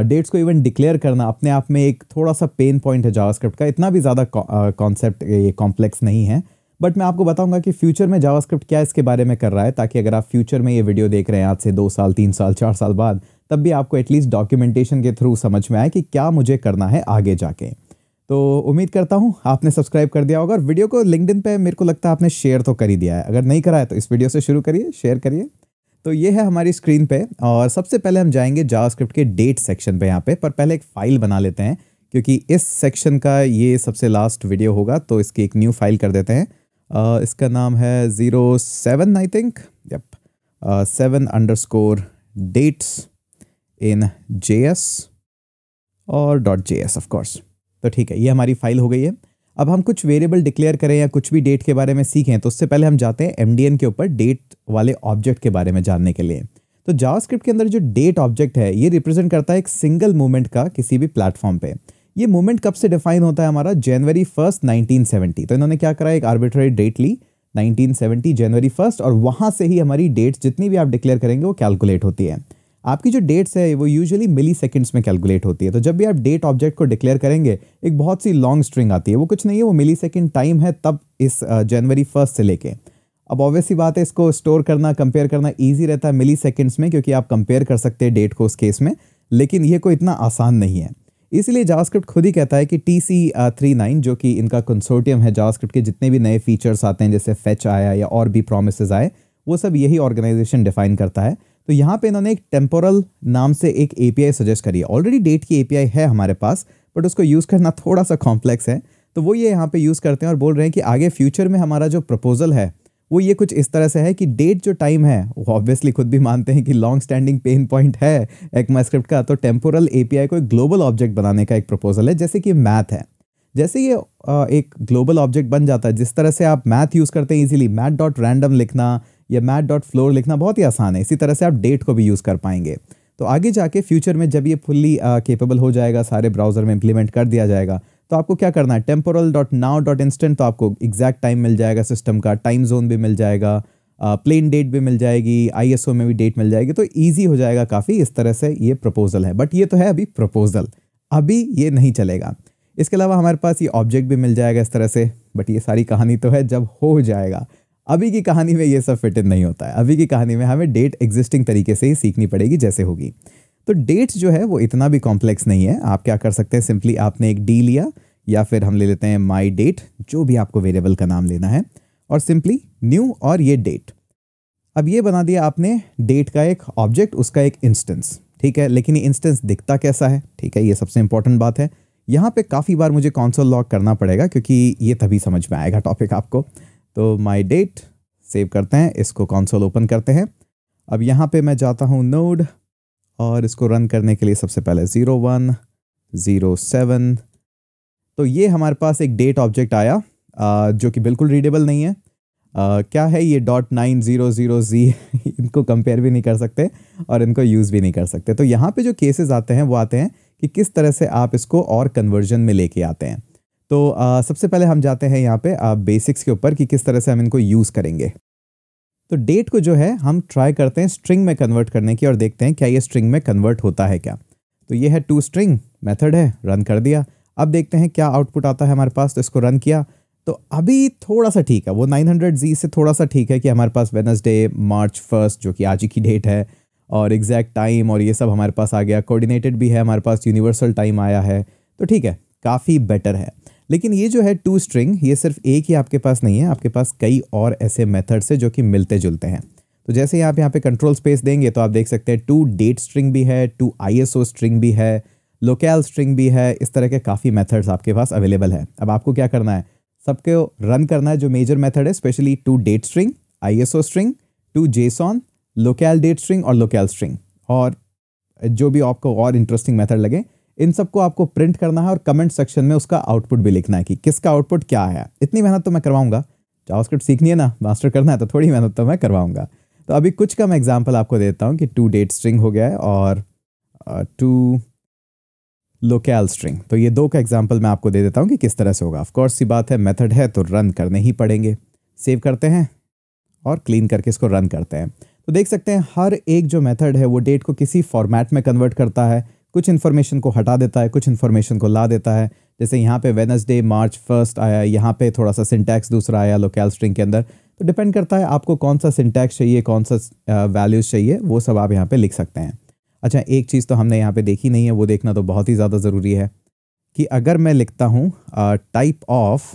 डेट्स को इवन डिक्लेयर करना अपने आप में एक थोड़ा सा पेन पॉइंट है जावास्क्रिप्ट का इतना भी ज़्यादा कॉन्सेप्ट ये कॉम्प्लेक्स नहीं है बट मैं आपको बताऊंगा कि फ्यूचर में जावास्क्रिप्ट क्या इसके बारे में कर रहा है ताकि अगर आप फ्यूचर में ये वीडियो देख रहे हैं आज से दो साल तीन साल चार साल बाद तब भी आपको एटलीस्ट डॉक्यूमेंटेशन के थ्रू समझ में आए कि क्या मुझे करना है आगे जाके तो उम्मीद करता हूँ आपने सब्सक्राइब कर दिया होगा और वीडियो को लिंकडिन पे मेरे को लगता है आपने शेयर तो कर ही दिया है अगर नहीं करा है तो इस वीडियो से शुरू करिए शेयर करिए तो ये है हमारी स्क्रीन पे और सबसे पहले हम जाएंगे जावास्क्रिप्ट के डेट सेक्शन पे यहाँ पे पर पहले एक फ़ाइल बना लेते हैं क्योंकि इस सेक्शन का ये सबसे लास्ट वीडियो होगा तो इसकी एक न्यू फाइल कर देते हैं Uh, इसका नाम है zero seven I think yup seven underscore dates in J S और डॉट जे एस ऑफकोर्स तो ठीक है ये हमारी फाइल हो गई है अब हम कुछ वेरिएबल डिक्लेयर करें या कुछ भी डेट के बारे में सीखें तो उससे पहले हम जाते हैं एम डी एन के ऊपर डेट वाले ऑब्जेक्ट के बारे में जानने के लिए तो जावास्क्रिप्ट के अंदर जो डेट ऑब्जेक्ट है ये रिप्रेजेंट करता है एक सिंगल मूवमेंट का किसी भी प्लेटफॉर्म पे ये मोमेंट कब से डिफाइन होता है हमारा जनवरी फर्स्ट 1970 तो इन्होंने क्या करा एक आर्बिट्री डेट ली 1970 जनवरी फर्स्ट और वहाँ से ही हमारी डेट्स जितनी भी आप डिक्लेयर करेंगे वो कैलकुलेट होती है आपकी जो डेट्स है वो यूजुअली मिली सेकेंड्स में कैलकुलेट होती है तो जब भी आप डेट ऑब्जेक्ट को डिक्लेयर करेंगे एक बहुत सी लॉन्ग स्ट्रिंग आती है वो कुछ नहीं है वो मिली सेकेंड टाइम है तब इस जनवरी फर्स्ट से लेके अब ऑब्वियसली बात है इसको स्टोर करना कंपेयर करना ईजी रहता है मिली सेकेंड्स में क्योंकि आप कंपेयर कर सकते हैं डेट को उस केस में लेकिन ये कोई इतना आसान नहीं है इसलिए जावास्क्रिप्ट खुद ही कहता है कि टी सी थ्री नाइन जो कि इनका कंसोर्टियम है जावास्क्रिप्ट के जितने भी नए फीचर्स आते हैं जैसे फेच आया या और भी प्रोमिस आए वो सब यही ऑर्गेनाइजेशन डिफाइन करता है तो यहाँ पे इन्होंने एक टेम्पोरल नाम से एक ए सजेस्ट करी है ऑलरेडी डेट की ए है हमारे पास बट उसको यूज़ करना थोड़ा सा कॉम्प्लेक्स है तो वो ये यहाँ पे यूज़ करते हैं और बोल रहे हैं कि आगे फ्यूचर में हमारा जो प्रपोजल है वो ये कुछ इस तरह से है कि डेट जो टाइम है वो ऑब्वियसली खुद भी मानते हैं कि लॉन्ग स्टैंडिंग पेन पॉइंट है एक्मास्क्रिप्ट का तो टेम्पोरल ए को एक ग्लोबल ऑब्जेक्ट बनाने का एक प्रपोजल है जैसे कि मैथ है जैसे ये एक ग्लोबल ऑब्जेक्ट बन जाता है जिस तरह से आप मैथ यूज़ करते हैं इजीली मैथ डॉट रैंडम लिखना या मैथ डॉट फ्लोर लिखना बहुत ही आसान है इसी तरह से आप डेट को भी यूज़ कर पाएंगे तो आगे जाके फ्यूचर में जब ये फुल्ली केपेबल हो जाएगा सारे ब्राउज़र में इम्प्लीमेंट कर दिया जाएगा तो आपको क्या करना है temporal dot now dot instant तो आपको एग्जैक्ट टाइम मिल जाएगा सिस्टम का टाइम जोन भी मिल जाएगा प्लेन डेट भी मिल जाएगी आई में भी डेट मिल जाएगी तो ईजी हो जाएगा काफ़ी इस तरह से ये प्रपोजल है बट ये तो है अभी प्रपोजल अभी ये नहीं चलेगा इसके अलावा हमारे पास ये ऑब्जेक्ट भी मिल जाएगा इस तरह से बट ये सारी कहानी तो है जब हो जाएगा अभी की कहानी में ये सब फिट इन नहीं होता है अभी की कहानी में हमें डेट एग्जिस्टिंग तरीके से ही सीखनी पड़ेगी जैसे होगी तो डेट्स जो है वो इतना भी कॉम्प्लेक्स नहीं है आप क्या कर सकते हैं सिंपली आपने एक डी लिया या फिर हम ले लेते हैं माई डेट जो भी आपको वेरिएबल का नाम लेना है और सिंपली न्यू और ये डेट अब ये बना दिया आपने डेट का एक ऑब्जेक्ट उसका एक इंस्टेंस ठीक है लेकिन ये इंस्टेंस दिखता कैसा है ठीक है ये सबसे इंपॉर्टेंट बात है यहाँ पे काफ़ी बार मुझे कॉन्सोल लॉक करना पड़ेगा क्योंकि ये तभी समझ में आएगा टॉपिक आपको तो माई डेट सेव करते हैं इसको कॉन्सोल ओपन करते हैं अब यहाँ पे मैं जाता हूँ नोड और इसको रन करने के लिए सबसे पहले ज़ीरो वन ज़ीरो सेवन तो ये हमारे पास एक डेट ऑब्जेक्ट आया जो कि बिल्कुल रीडेबल नहीं है आ, क्या है ये डॉट नाइन ज़ीरो ज़ीरो जी इनको कंपेयर भी नहीं कर सकते और इनको यूज़ भी नहीं कर सकते तो यहाँ पे जो केसेस आते हैं वो आते हैं कि किस तरह से आप इसको और कन्वर्जन में लेके आते हैं तो आ, सबसे पहले हम जाते हैं यहाँ पर बेसिक्स के ऊपर कि किस तरह से हम इनको यूज़ करेंगे तो डेट को जो है हम ट्राई करते हैं स्ट्रिंग में कन्वर्ट करने की और देखते हैं क्या ये स्ट्रिंग में कन्वर्ट होता है क्या तो ये है टू स्ट्रिंग मेथड है रन कर दिया अब देखते हैं क्या आउटपुट आता है हमारे पास तो इसको रन किया तो अभी थोड़ा सा ठीक है वो 900Z से थोड़ा सा ठीक है कि हमारे पास वेनसडे मार्च फर्स्ट जो कि आज ही की डेट है और एग्जैक्ट टाइम और ये सब हमारे पास आ गया कोऑर्डिनेटेड भी है हमारे पास यूनिवर्सल टाइम आया है तो ठीक है काफ़ी बेटर है लेकिन ये जो है टू स्ट्रिंग ये सिर्फ एक ही आपके पास नहीं है आपके पास कई और ऐसे मेथड्स है जो कि मिलते जुलते हैं तो जैसे ही आप यहाँ पे कंट्रोल स्पेस देंगे तो आप देख सकते हैं टू डेट स्ट्रिंग भी है टू आई स्ट्रिंग भी है लोकेल स्ट्रिंग भी है इस तरह के काफ़ी मेथड्स आपके पास अवेलेबल है अब आपको क्या करना है सबके रन करना है जो मेजर मेथड है specially to date string ISO string to JSON locale date string और लोकेल स्ट्रिंग और जो भी आपको और इंटरेस्टिंग मेथड लगे इन सबको आपको प्रिंट करना है और कमेंट सेक्शन में उसका आउटपुट भी लिखना है कि किसका आउटपुट क्या है इतनी मेहनत तो मैं करवाऊंगा जावास्क्रिप्ट सीखनी है ना मास्टर करना है तो थोड़ी मेहनत तो मैं करवाऊंगा तो अभी कुछ का मैं एग्जाम्पल आपको देता हूँ कि टू डेट स्ट्रिंग हो गया है और टू लोकेल स्ट्रिंग तो ये दो का एग्जाम्पल मैं आपको दे देता हूँ कि किस तरह से होगा ऑफकोर्स सी बात है मेथड है तो रन करने ही पड़ेंगे सेव करते हैं और क्लीन करके इसको रन करते हैं तो देख सकते हैं हर एक जो मेथड है वो डेट को किसी फॉर्मेट में कन्वर्ट करता है कुछ इन्फॉर्मेशन को हटा देता है कुछ इन्फॉर्मेशन को ला देता है जैसे यहाँ पे वेनसडे मार्च फर्स्ट आया यहाँ पे थोड़ा सा सिंटैक्स दूसरा आया लोकल स्ट्रिंग के अंदर तो डिपेंड करता है आपको कौन सा सिंटैक्स चाहिए कौन सा वैल्यूज़ चाहिए वो सब आप यहाँ पे लिख सकते हैं अच्छा एक चीज़ तो हमने यहाँ पे देखी नहीं है वो देखना तो बहुत ही ज़्यादा ज़रूरी है कि अगर मैं लिखता हूँ टाइप ऑफ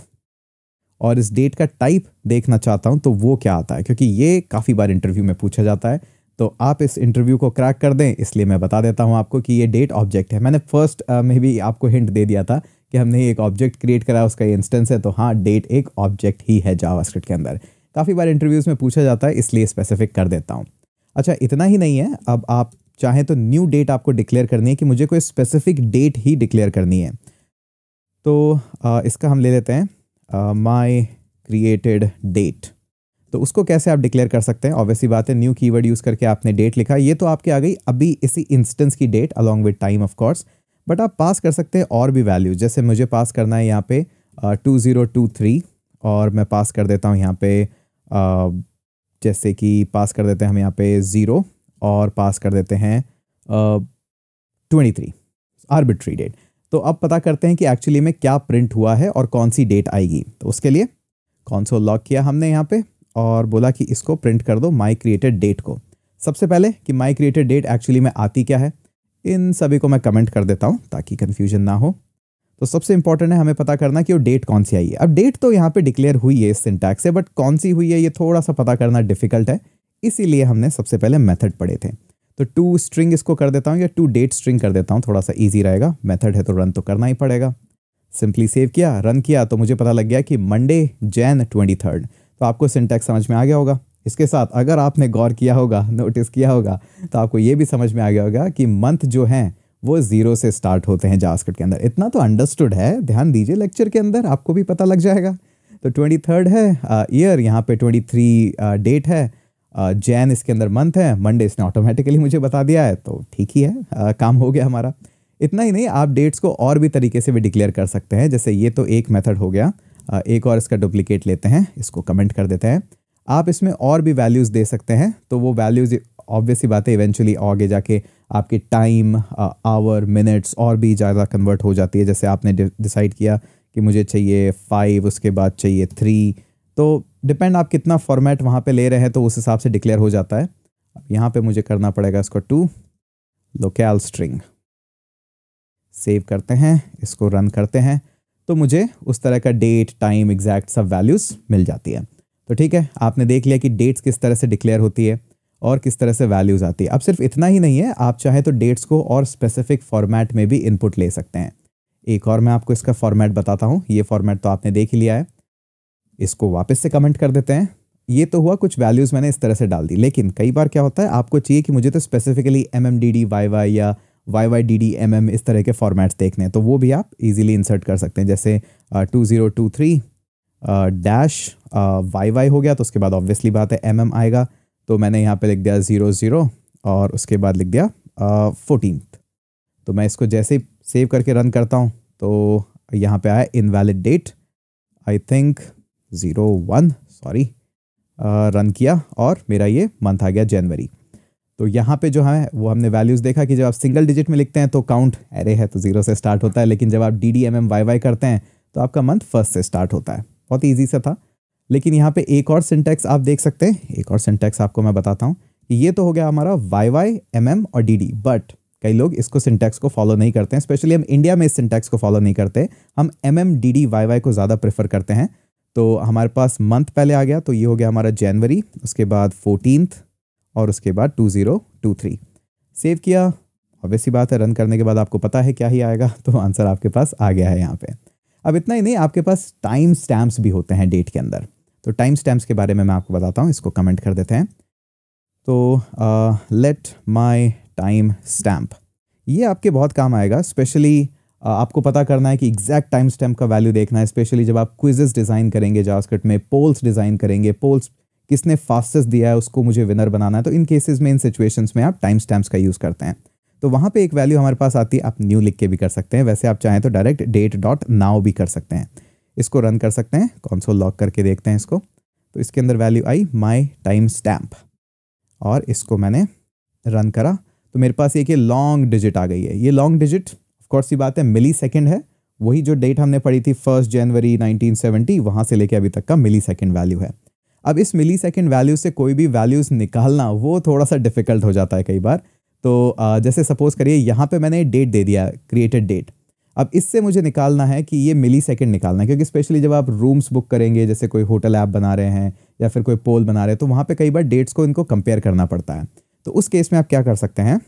और इस डेट का टाइप देखना चाहता हूँ तो वो क्या आता है क्योंकि ये काफ़ी बार इंटरव्यू में पूछा जाता है तो आप इस इंटरव्यू को क्रैक कर दें इसलिए मैं बता देता हूँ आपको कि ये डेट ऑब्जेक्ट है मैंने फर्स्ट uh, में भी आपको हिंट दे दिया था कि हमने एक ऑब्जेक्ट क्रिएट करा उसका इंस्टेंस है तो हाँ डेट एक ऑब्जेक्ट ही है जावास्क्रिप्ट के अंदर काफ़ी बार इंटरव्यूज़ में पूछा जाता है इसलिए स्पेसिफिक कर देता हूँ अच्छा इतना ही नहीं है अब आप चाहें तो न्यू डेट आपको डिक्लेयर करनी है कि मुझे कोई स्पेसिफिक डेट ही डिक्लेयर करनी है तो आ, uh, इसका हम ले लेते हैं माई क्रिएटेड डेट तो उसको कैसे आप डिक्लेयर कर सकते हैं ऑब्वियसली बात है न्यू कीवर्ड यूज़ करके आपने डेट लिखा ये तो आपके आ गई अभी इसी इंस्टेंस की date along with time of course but आप पास कर सकते हैं और भी वैल्यू जैसे मुझे पास करना है यहाँ पे टू ज़ीरो टू थ्री और मैं पास कर देता हूँ यहाँ पे uh, जैसे कि पास कर देते हैं हम यहाँ पे ज़ीरो और पास कर देते हैं ट्वेंटी थ्री आर्बिट्री डेट तो अब पता करते हैं कि एक्चुअली में क्या प्रिंट हुआ है और कौन सी डेट आएगी तो उसके लिए कौन सो लॉक किया हमने यहाँ पे और बोला कि इसको प्रिंट कर दो माई क्रिएटेड डेट को सबसे पहले कि माई क्रिएटेड डेट एक्चुअली में आती क्या है इन सभी को मैं कमेंट कर देता हूँ ताकि कन्फ्यूजन ना हो तो सबसे इंपॉर्टेंट है हमें पता करना कि वो डेट कौन सी आई है अब डेट तो यहाँ पे डिक्लेयर हुई है इस सिंटैक्स से बट कौन सी हुई है ये थोड़ा सा पता करना डिफिकल्ट है इसीलिए हमने सबसे पहले मेथड पढ़े थे तो टू स्ट्रिंग इसको कर देता हूँ या टू डेट स्ट्रिंग कर देता हूँ थोड़ा सा ईजी रहेगा मेथड है तो रन तो करना ही पड़ेगा सिंपली सेव किया रन किया तो मुझे पता लग गया कि मंडे जैन ट्वेंटी थर्ड तो आपको सिंटैक्स समझ में आ गया होगा इसके साथ अगर आपने गौर किया होगा नोटिस किया होगा तो आपको ये भी समझ में आ गया होगा कि मंथ जो हैं वो ज़ीरो से स्टार्ट होते हैं जास्कट के अंदर इतना तो अंडरस्टूड है ध्यान दीजिए लेक्चर के अंदर आपको भी पता लग जाएगा तो ट्वेंटी थर्ड है ईयर uh, यहाँ पे ट्वेंटी थ्री डेट है जैन uh, इसके अंदर मंथ है मंडे इसने ऑटोमेटिकली मुझे बता दिया है तो ठीक ही है आ, uh, काम हो गया हमारा इतना ही नहीं आप डेट्स को और भी तरीके से भी डिक्लेयर कर सकते हैं जैसे ये तो एक मेथड हो गया एक और इसका डुप्लीकेट लेते हैं इसको कमेंट कर देते हैं आप इसमें और भी वैल्यूज़ दे सकते हैं तो वो वैल्यूज़ ऑब्वियसली बात है इवेंचुअली आगे जाके आपके टाइम आवर मिनट्स और भी ज़्यादा कन्वर्ट हो जाती है जैसे आपने डिसाइड किया कि मुझे चाहिए फाइव उसके बाद चाहिए थ्री तो डिपेंड आप कितना फॉर्मेट वहाँ पे ले रहे हैं तो उस हिसाब से डिक्लेयर हो जाता है यहाँ पे मुझे करना पड़ेगा इसको टू लोकेल स्ट्रिंग सेव करते हैं इसको रन करते हैं तो मुझे उस तरह का डेट टाइम एग्जैक्ट सब वैल्यूज़ मिल जाती है तो ठीक है आपने देख लिया कि डेट्स किस तरह से डिक्लेयर होती है और किस तरह से वैल्यूज़ आती है अब सिर्फ इतना ही नहीं है आप चाहे तो डेट्स को और स्पेसिफिक फॉर्मेट में भी इनपुट ले सकते हैं एक और मैं आपको इसका फॉर्मेट बताता हूँ ये फॉर्मेट तो आपने देख ही लिया है इसको वापस से कमेंट कर देते हैं ये तो हुआ कुछ वैल्यूज़ मैंने इस तरह से डाल दी लेकिन कई बार क्या होता है आपको चाहिए कि मुझे तो specifically M M D D Y Y या Y Y D D M M इस तरह के फॉर्मेट्स देखने हैं तो वो भी आप इजीली इंसर्ट कर सकते हैं जैसे two zero two three dash Y Y हो गया तो उसके बाद ऑब्वियसली बात है एम एम आएगा तो मैंने यहाँ पे लिख दिया ज़ीरो ज़ीरो और उसके बाद लिख दिया फोर्टीन uh, तो मैं इसको जैसे ही सेव करके रन करता हूँ तो यहाँ पे आया invalid date I think zero one sorry run किया और मेरा ये मंथ आ गया जनवरी तो यहाँ पे जो है वो हमने वैल्यूज़ देखा कि जब आप सिंगल डिजिट में लिखते हैं तो काउंट एरे है तो जीरो से स्टार्ट होता है लेकिन जब आप D D M M Y Y करते हैं तो आपका मंथ फर्स्ट से स्टार्ट होता है बहुत ईजी सा था लेकिन यहाँ पे एक और सिंटेक्स आप देख सकते हैं एक और सिंटेक्स आपको मैं बताता हूँ कि ये तो हो गया हमारा वाई वाई एम एम और डी डी बट कई लोग इसको सिंटेक्स को फॉलो नहीं करते हैं स्पेशली हम इंडिया में इस सिंटेक्स को फॉलो नहीं करते हम M M D D Y Y को ज़्यादा प्रेफर करते हैं तो हमारे पास मंथ पहले आ गया तो ये हो गया हमारा जनवरी उसके बाद फोर्टीनथ और उसके बाद two zero two three save किया ऑब्वियसली बात है रन करने के बाद आपको पता है क्या ही आएगा तो आंसर आपके पास आ गया है यहाँ पे अब इतना ही नहीं आपके पास टाइम स्टैम्प्स भी होते हैं डेट के अंदर तो टाइम स्टैम्प्स के बारे में मैं आपको बताता हूँ इसको कमेंट कर देते हैं तो लेट माई टाइम स्टैम्प ये आपके बहुत काम आएगा स्पेशली uh, आपको पता करना है कि एग्जैक्ट टाइम स्टैम्प का वैल्यू देखना है स्पेशली जब आप क्विजेस डिज़ाइन करेंगे जावास्क्रिप्ट में पोल्स डिज़ाइन करेंगे पोल्स किसने फास्टेस्ट दिया है उसको मुझे विनर बनाना है तो इन केसेस में इन सिचुएशंस में आप टाइम स्टैम्प्स का यूज़ करते हैं तो वहाँ पे एक वैल्यू हमारे पास आती है आप न्यू लिख के भी कर सकते हैं वैसे आप चाहें तो डायरेक्ट डेट डॉट नाव भी कर सकते हैं इसको रन कर सकते हैं सो लॉक करके देखते हैं इसको तो इसके अंदर वैल्यू आई माई टाइम स्टैम्प और इसको मैंने रन करा तो मेरे पास एक ये लॉन्ग डिजिट आ गई है ये लॉन्ग डिजिट ऑफकोर्स ये बात है मिली सेकेंड है वही जो डेट हमने पढ़ी थी फर्स्ट जनवरी 1970 वहाँ से लेके अभी तक का मिली सेकेंड वैल्यू है अब इस मिली सेकेंड वैल्यू से कोई भी वैल्यूज़ निकालना वो थोड़ा सा डिफ़िकल्ट हो जाता है कई बार तो जैसे सपोज़ करिए यहाँ पे मैंने डेट दे दिया क्रिएटेड डेट अब इससे मुझे निकालना है कि ये मिली सेकेंड निकालना है क्योंकि स्पेशली जब आप रूम्स बुक करेंगे जैसे कोई होटल ऐप बना रहे हैं या फिर कोई पोल बना रहे हैं तो वहाँ पे कई बार डेट्स को इनको कंपेयर करना पड़ता है तो उस केस में आप क्या कर सकते हैं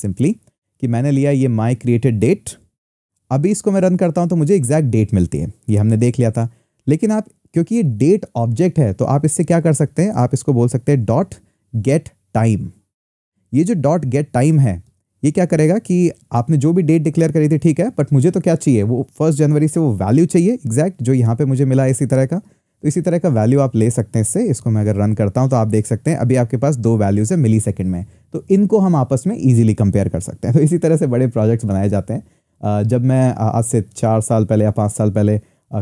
सिंपली कि मैंने लिया ये माई क्रिएटेड डेट अभी इसको मैं रन करता हूँ तो मुझे एग्जैक्ट डेट मिलती है ये हमने देख लिया था लेकिन आप क्योंकि ये डेट ऑब्जेक्ट है तो आप इससे क्या कर सकते हैं आप इसको बोल सकते हैं डॉट गेट टाइम ये जो डॉट गेट टाइम है ये क्या करेगा कि आपने जो भी डेट डिक्लेयर करी थी ठीक है बट मुझे तो क्या चाहिए वो फर्स्ट जनवरी से वो वैल्यू चाहिए एग्जैक्ट जो यहाँ पे मुझे मिला इसी तरह का तो इसी तरह का वैल्यू आप ले सकते हैं इससे इसको मैं अगर रन करता हूँ तो आप देख सकते हैं अभी आपके पास दो वैल्यूज़ है मिली सेकेंड में तो इनको हम आपस में ईजिली कंपेयर कर सकते हैं तो इसी तरह से बड़े प्रोजेक्ट्स बनाए जाते हैं जब मैं आज से चार साल पहले या पाँच साल पहले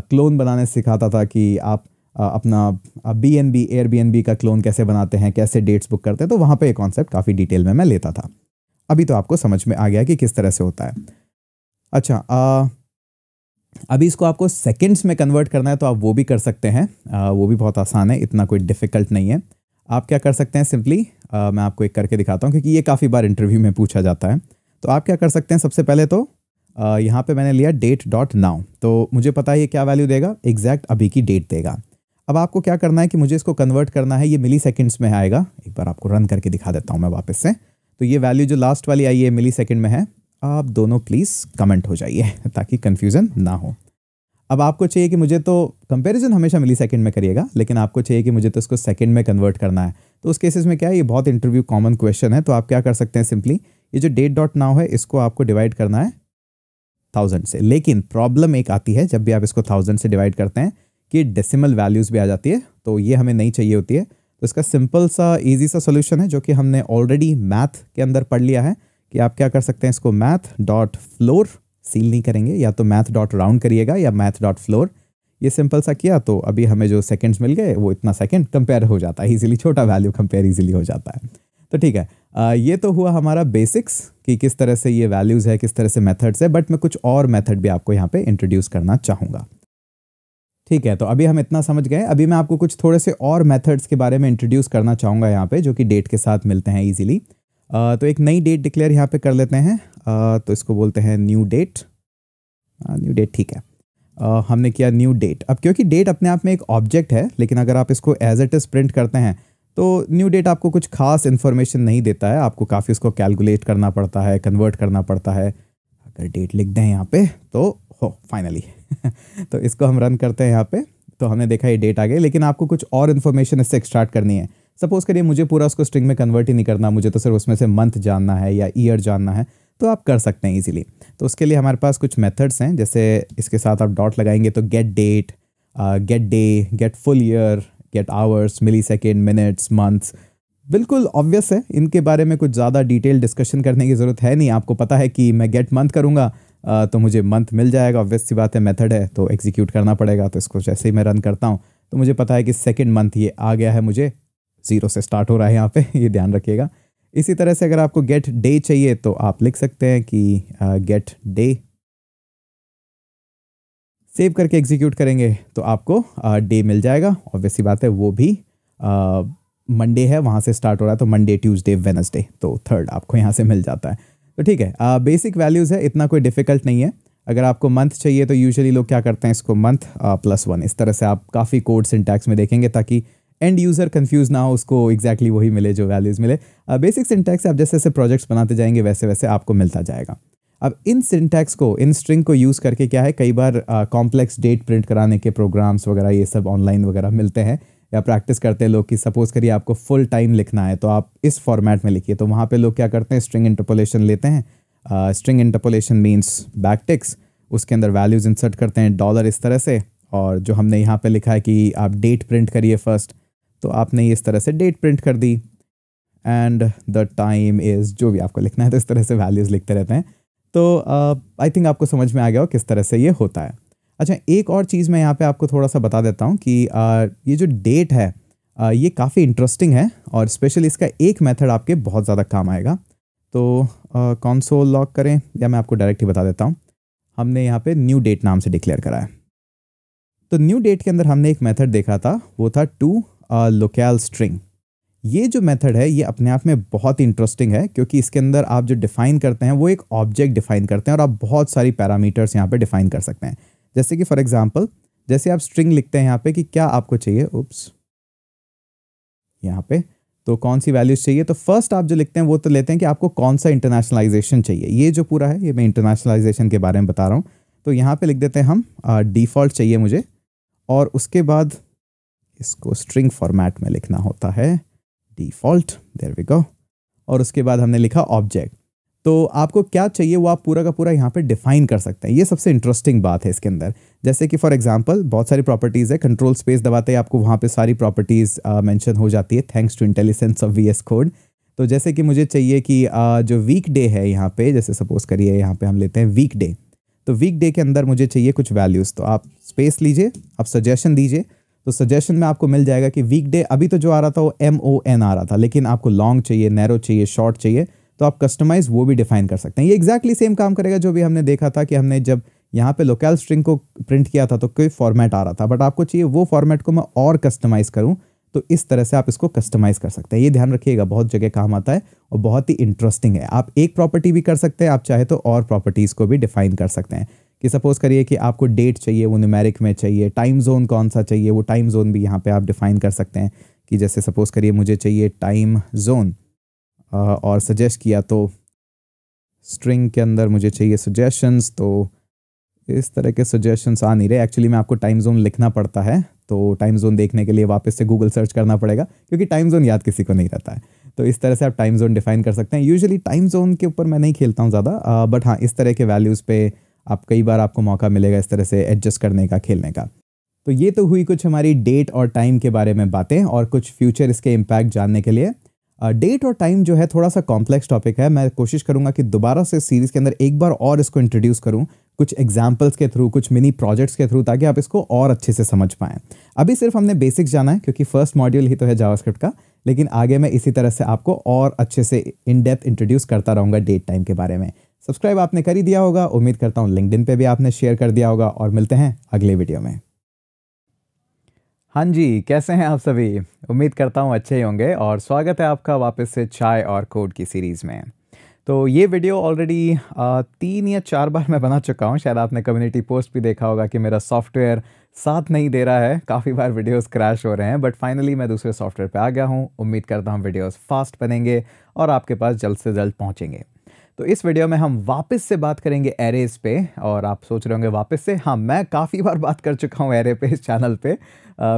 क्लोन बनाने सिखाता था कि आप अपना B N B B N Airbnb का क्लोन कैसे बनाते हैं कैसे डेट्स बुक करते हैं तो वहाँ पे ये कॉन्सेप्ट काफ़ी डिटेल में मैं लेता था अभी तो आपको समझ में आ गया कि किस तरह से होता है अच्छा आ, अभी इसको आपको सेकेंड्स में कन्वर्ट करना है तो आप वो भी कर सकते हैं आ, वो भी बहुत आसान है इतना कोई डिफ़िकल्ट नहीं है आप क्या कर सकते हैं सिंपली मैं आपको एक करके दिखाता हूँ क्योंकि ये काफ़ी बार इंटरव्यू में पूछा जाता है तो आप क्या कर सकते हैं सबसे पहले तो यहाँ पे मैंने लिया डेट डॉट नाउ तो मुझे पता है ये क्या वैल्यू देगा एग्जैक्ट अभी की डेट देगा अब आपको क्या करना है कि मुझे इसको कन्वर्ट करना है ये मिली सेकेंड्स में आएगा एक बार आपको रन करके दिखा देता हूँ मैं वापस से तो ये वैल्यू जो लास्ट वाली आई है मिली सेकेंड में है आप दोनों प्लीज़ कमेंट हो जाइए ताकि कन्फ्यूज़न ना हो अब आपको चाहिए कि मुझे तो कंपैरिजन हमेशा मिली सेकेंड में करिएगा लेकिन आपको चाहिए कि मुझे तो इसको सेकेंड में कन्वर्ट करना है तो उस केसेस में क्या है ये बहुत इंटरव्यू कॉमन क्वेश्चन है तो आप क्या कर सकते हैं सिंपली ये जो डेट डॉट नाउ है इसको आपको डिवाइड करना है थाउजेंड से लेकिन प्रॉब्लम एक आती है जब भी आप इसको थाउजेंड से डिवाइड करते हैं कि डेसिमल वैल्यूज़ भी आ जाती है तो ये हमें नहीं चाहिए होती है तो इसका सिंपल सा इजी सा सोल्यूशन है जो कि हमने ऑलरेडी मैथ के अंदर पढ़ लिया है कि आप क्या कर सकते हैं इसको मैथ डॉट फ्लोर सील नहीं करेंगे या तो मैथ डॉट राउंड करिएगा या मैथ डॉट फ्लोर ये सिंपल सा किया तो अभी हमें जो सेकेंड्स मिल गए वो इतना सेकेंड कंपेयर हो जाता है ईजिली छोटा वैल्यू कंपेयर ईजिली हो जाता है तो ठीक है आ, ये तो हुआ हमारा बेसिक्स कि किस तरह से ये वैल्यूज़ है किस तरह से मेथड्स है बट मैं कुछ और मेथड भी आपको यहाँ पे इंट्रोड्यूस करना चाहूँगा ठीक है तो अभी हम इतना समझ गए अभी मैं आपको कुछ थोड़े से और मेथड्स के बारे में इंट्रोड्यूस करना चाहूँगा यहाँ पे जो कि डेट के साथ मिलते हैं ईजिली तो एक नई डेट डिक्लेयर यहाँ पर कर लेते हैं आ, तो इसको बोलते हैं न्यू डेट न्यू डेट ठीक है हमने किया न्यू डेट अब क्योंकि डेट अपने आप में एक ऑब्जेक्ट है लेकिन अगर आप इसको एज एट इज़ प्रिंट करते हैं तो न्यू डेट आपको कुछ खास इन्फॉर्मेशन नहीं देता है आपको काफ़ी उसको कैलकुलेट करना पड़ता है कन्वर्ट करना पड़ता है अगर डेट लिख दें यहाँ पे तो हो फाइनली तो इसको हम रन करते हैं यहाँ पे तो हमने देखा ये डेट आ गई लेकिन आपको कुछ और इन्फॉर्मेशन इससे एक्सट्रैक्ट करनी है सपोज़ करिए मुझे पूरा उसको स्ट्रिंग में कन्वर्ट ही नहीं करना मुझे तो सिर्फ उसमें से मंथ जानना है या ईयर जानना है तो आप कर सकते हैं इजीली तो उसके लिए हमारे पास कुछ मेथड्स हैं जैसे इसके साथ आप डॉट लगाएंगे तो get date get day get full year hours millisecond minutes months बिल्कुल ऑब्वियस है इनके बारे में कुछ ज़्यादा डिटेल डिस्कशन करने की ज़रूरत है नहीं आपको पता है कि मैं गेट मंथ करूँगा तो मुझे मंथ मिल जाएगा ऑब्वियस सी बात है मेथड है तो एग्जीक्यूट करना पड़ेगा तो इसको जैसे ही मैं रन करता हूँ तो मुझे पता है कि सेकेंड मंथ ये आ गया है मुझे ज़ीरो से स्टार्ट हो रहा है यहाँ पे ये ध्यान रखिएगा इसी तरह से अगर आपको गेट डे चाहिए तो आप लिख सकते हैं कि गेट डे सेव करके एग्जीक्यूट करेंगे तो आपको डे मिल जाएगा ऑब्वियसली बात है वो भी मंडे है वहाँ से स्टार्ट हो रहा है तो मंडे ट्यूसडे वेनसडे तो थर्ड आपको यहाँ से मिल जाता है तो ठीक है बेसिक वैल्यूज़ है इतना कोई डिफ़िकल्ट नहीं है अगर आपको मंथ चाहिए तो यूजुअली लोग क्या करते हैं इसको मंथ प्लस वन इस तरह से आप काफ़ी कोड सिंटैक्स में देखेंगे ताकि एंड यूज़र कंफ्यूज ना हो उसको एग्जैक्टली exactly वही मिले जो वैल्यूज़ मिले बेसिक सिंटैक्स आप जैसे जैसे प्रोजेक्ट्स बनाते जाएंगे वैसे वैसे आपको मिलता जाएगा अब इन सिंटैक्स को इन स्ट्रिंग को यूज़ करके क्या है कई बार कॉम्प्लेक्स डेट प्रिंट कराने के प्रोग्राम्स वगैरह ये सब ऑनलाइन वगैरह मिलते हैं या प्रैक्टिस करते हैं लोग कि सपोज़ करिए आपको फुल टाइम लिखना है तो आप इस फॉर्मेट में लिखिए तो वहाँ पे लोग क्या करते हैं स्ट्रिंग इंटरपोलेशन लेते हैं स्ट्रिंग इंटरपोलेशन मीन्स बैकटिक्स उसके अंदर वैल्यूज़ इंसर्ट करते हैं डॉलर इस तरह से और जो हमने यहाँ पे लिखा है कि आप डेट प्रिंट करिए फर्स्ट तो आपने इस तरह से डेट प्रिंट कर दी एंड द टाइम इज़ जो भी आपको लिखना है तो इस तरह से वैल्यूज़ लिखते रहते हैं तो आई थिंक आपको समझ में आ गया हो किस तरह से ये होता है अच्छा एक और चीज़ मैं यहाँ पे आपको थोड़ा सा बता देता हूँ कि आ, ये जो डेट है आ, ये काफ़ी इंटरेस्टिंग है और स्पेशली इसका एक मेथड आपके बहुत ज़्यादा काम आएगा तो सो लॉक करें या मैं आपको डायरेक्ट ही बता देता हूँ हमने यहाँ पे न्यू डेट नाम से डिक्लेयर करा है तो न्यू डेट के अंदर हमने एक मेथड देखा था वो था टू लोकेल स्ट्रिंग ये जो मेथड है ये अपने आप में बहुत इंटरेस्टिंग है क्योंकि इसके अंदर आप जो डिफाइन करते हैं वो एक ऑब्जेक्ट डिफाइन करते हैं और आप बहुत सारी पैरामीटर्स यहाँ पे डिफाइन कर सकते हैं जैसे कि फॉर एग्जांपल जैसे आप स्ट्रिंग लिखते हैं यहाँ पे कि क्या आपको चाहिए उप्स यहाँ पे तो कौन सी वैल्यूज चाहिए तो फर्स्ट आप जो लिखते हैं वो तो लेते हैं कि आपको कौन सा इंटरनेशनलाइजेशन चाहिए ये जो पूरा है ये मैं इंटरनेशनलाइजेशन के बारे में बता रहा हूँ तो यहाँ पर लिख देते हैं हम डिफ़ॉल्ट चाहिए मुझे और उसके बाद इसको स्ट्रिंग फॉर्मेट में लिखना होता है डिफॉल्ट देर वी गो और उसके बाद हमने लिखा ऑब्जेक्ट तो आपको क्या चाहिए वो आप पूरा का पूरा यहाँ पे डिफाइन कर सकते हैं ये सबसे इंटरेस्टिंग बात है इसके अंदर जैसे कि फॉर एग्जांपल बहुत सारी प्रॉपर्टीज़ है कंट्रोल स्पेस दबाते हैं आपको वहाँ पे सारी प्रॉपर्टीज़ मेंशन हो जाती है thanks to intelligence of V S code तो जैसे कि मुझे चाहिए कि uh, जो वीक डे है यहाँ पे जैसे सपोज करिए यहाँ पे हम लेते हैं वीक डे तो वीक डे के अंदर मुझे चाहिए कुछ वैल्यूज़ तो आप स्पेस लीजिए आप सजेशन दीजिए तो सजेशन में आपको मिल जाएगा कि वीकडे अभी तो जो आ रहा था वो एम ओ एन आ रहा था लेकिन आपको लॉन्ग चाहिए नैरो चाहिए शॉर्ट चाहिए तो आप कस्टमाइज वो भी डिफाइन कर सकते हैं ये एग्जैक्टली exactly सेम काम करेगा जो भी हमने देखा था कि हमने जब यहाँ पे लोकल स्ट्रिंग को प्रिंट किया था तो कोई फॉर्मेट आ रहा था बट आपको चाहिए वो फॉर्मेट को मैं और कस्टमाइज़ करूँ तो इस तरह से आप इसको कस्टमाइज़ कर सकते हैं ये ध्यान रखिएगा बहुत जगह काम आता है और बहुत ही इंटरेस्टिंग है आप एक प्रॉपर्टी भी कर सकते हैं आप चाहे तो और प्रॉपर्टीज़ को भी डिफाइन कर सकते हैं कि सपोज़ करिए कि आपको डेट चाहिए वो न्यूमेरिक में चाहिए टाइम जोन कौन सा चाहिए वो टाइम जोन भी यहाँ पे आप डिफ़ाइन कर सकते हैं कि जैसे सपोज़ करिए मुझे चाहिए टाइम जोन और सजेस्ट किया तो स्ट्रिंग के अंदर मुझे चाहिए सजेशंस तो इस तरह के सजेशंस आ नहीं रहे एक्चुअली मैं आपको टाइम जोन लिखना पड़ता है तो टाइम जोन देखने के लिए वापस से गूगल सर्च करना पड़ेगा क्योंकि टाइम जोन याद किसी को नहीं रहता है तो इस तरह से आप टाइम जोन डिफाइन कर सकते हैं यूजुअली टाइम जोन के ऊपर मैं नहीं खेलता हूँ ज़्यादा बट हाँ इस तरह के वैल्यूज़ पे आप कई बार आपको मौका मिलेगा इस तरह से एडजस्ट करने का खेलने का तो ये तो हुई कुछ हमारी डेट और टाइम के बारे में बातें और कुछ फ्यूचर इसके इम्पैक्ट जानने के लिए डेट और टाइम जो है थोड़ा सा कॉम्प्लेक्स टॉपिक है मैं कोशिश करूंगा कि दोबारा से सीरीज़ के अंदर एक बार और इसको इंट्रोड्यूस करूं कुछ एग्जाम्पल्स के थ्रू कुछ मिनी प्रोजेक्ट्स के थ्रू ताकि आप इसको और अच्छे से समझ पाएँ अभी सिर्फ हमने बेसिक्स जाना है क्योंकि फर्स्ट मॉड्यूल ही तो है जावास्क्रिप्ट का लेकिन आगे मैं इसी तरह से आपको और अच्छे से इन डेप्थ इंट्रोड्यूस करता रहूँगा डेट टाइम के बारे में सब्सक्राइब आपने कर ही दिया होगा उम्मीद करता हूँ लिंकड पे भी आपने शेयर कर दिया होगा और मिलते हैं अगले वीडियो में हाँ जी कैसे हैं आप सभी उम्मीद करता हूँ अच्छे ही होंगे और स्वागत है आपका वापस से चाय और कोड की सीरीज़ में तो ये वीडियो ऑलरेडी तीन या चार बार मैं बना चुका हूँ शायद आपने कम्युनिटी पोस्ट भी देखा होगा कि मेरा सॉफ्टवेयर साथ नहीं दे रहा है काफ़ी बार वीडियोस क्रैश हो रहे हैं बट फाइनली मैं दूसरे सॉफ्टवेयर पे आ गया हूँ उम्मीद करता हूँ वीडियोस फास्ट बनेंगे और आपके पास जल्द से जल्द पहुँचेंगे तो इस वीडियो में हम वापस से बात करेंगे एरेज पे और आप सोच रहे होंगे वापस से हाँ मैं काफ़ी बार बात कर चुका हूँ एरे पे इस चैनल पे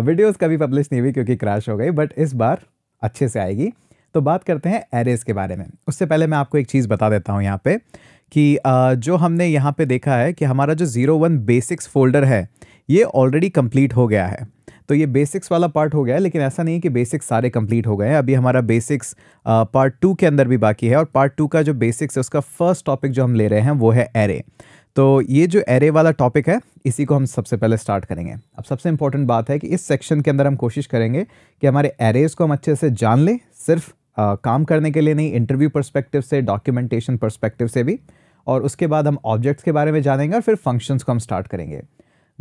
वीडियोस कभी पब्लिश नहीं हुई क्योंकि क्रैश हो गई बट इस बार अच्छे से आएगी तो बात करते हैं एरेज के बारे में उससे पहले मैं आपको एक चीज़ बता देता हूँ यहाँ पर कि जो हमने यहाँ पर देखा है कि हमारा जो ज़ीरो वन बेसिक्स फोल्डर है ये ऑलरेडी कम्प्लीट हो गया है तो ये बेसिक्स वाला पार्ट हो गया है लेकिन ऐसा नहीं कि बेसिक्स सारे कंप्लीट हो गए हैं अभी हमारा बेसिक्स पार्ट टू के अंदर भी बाकी है और पार्ट टू का जो बेसिक्स है उसका फर्स्ट टॉपिक जो हम ले रहे हैं वो है एरे तो ये जो एरे वाला टॉपिक है इसी को हम सबसे पहले स्टार्ट करेंगे अब सबसे इंपॉर्टेंट बात है कि इस सेक्शन के अंदर हम कोशिश करेंगे कि हमारे एरेज़ को हम अच्छे से जान लें सिर्फ आ, काम करने के लिए नहीं इंटरव्यू परस्पेक्टिव से डॉक्यूमेंटेशन परस्पेक्टिव से भी और उसके बाद हम ऑब्जेक्ट्स के बारे में जानेंगे और फिर फंक्शंस को हम स्टार्ट करेंगे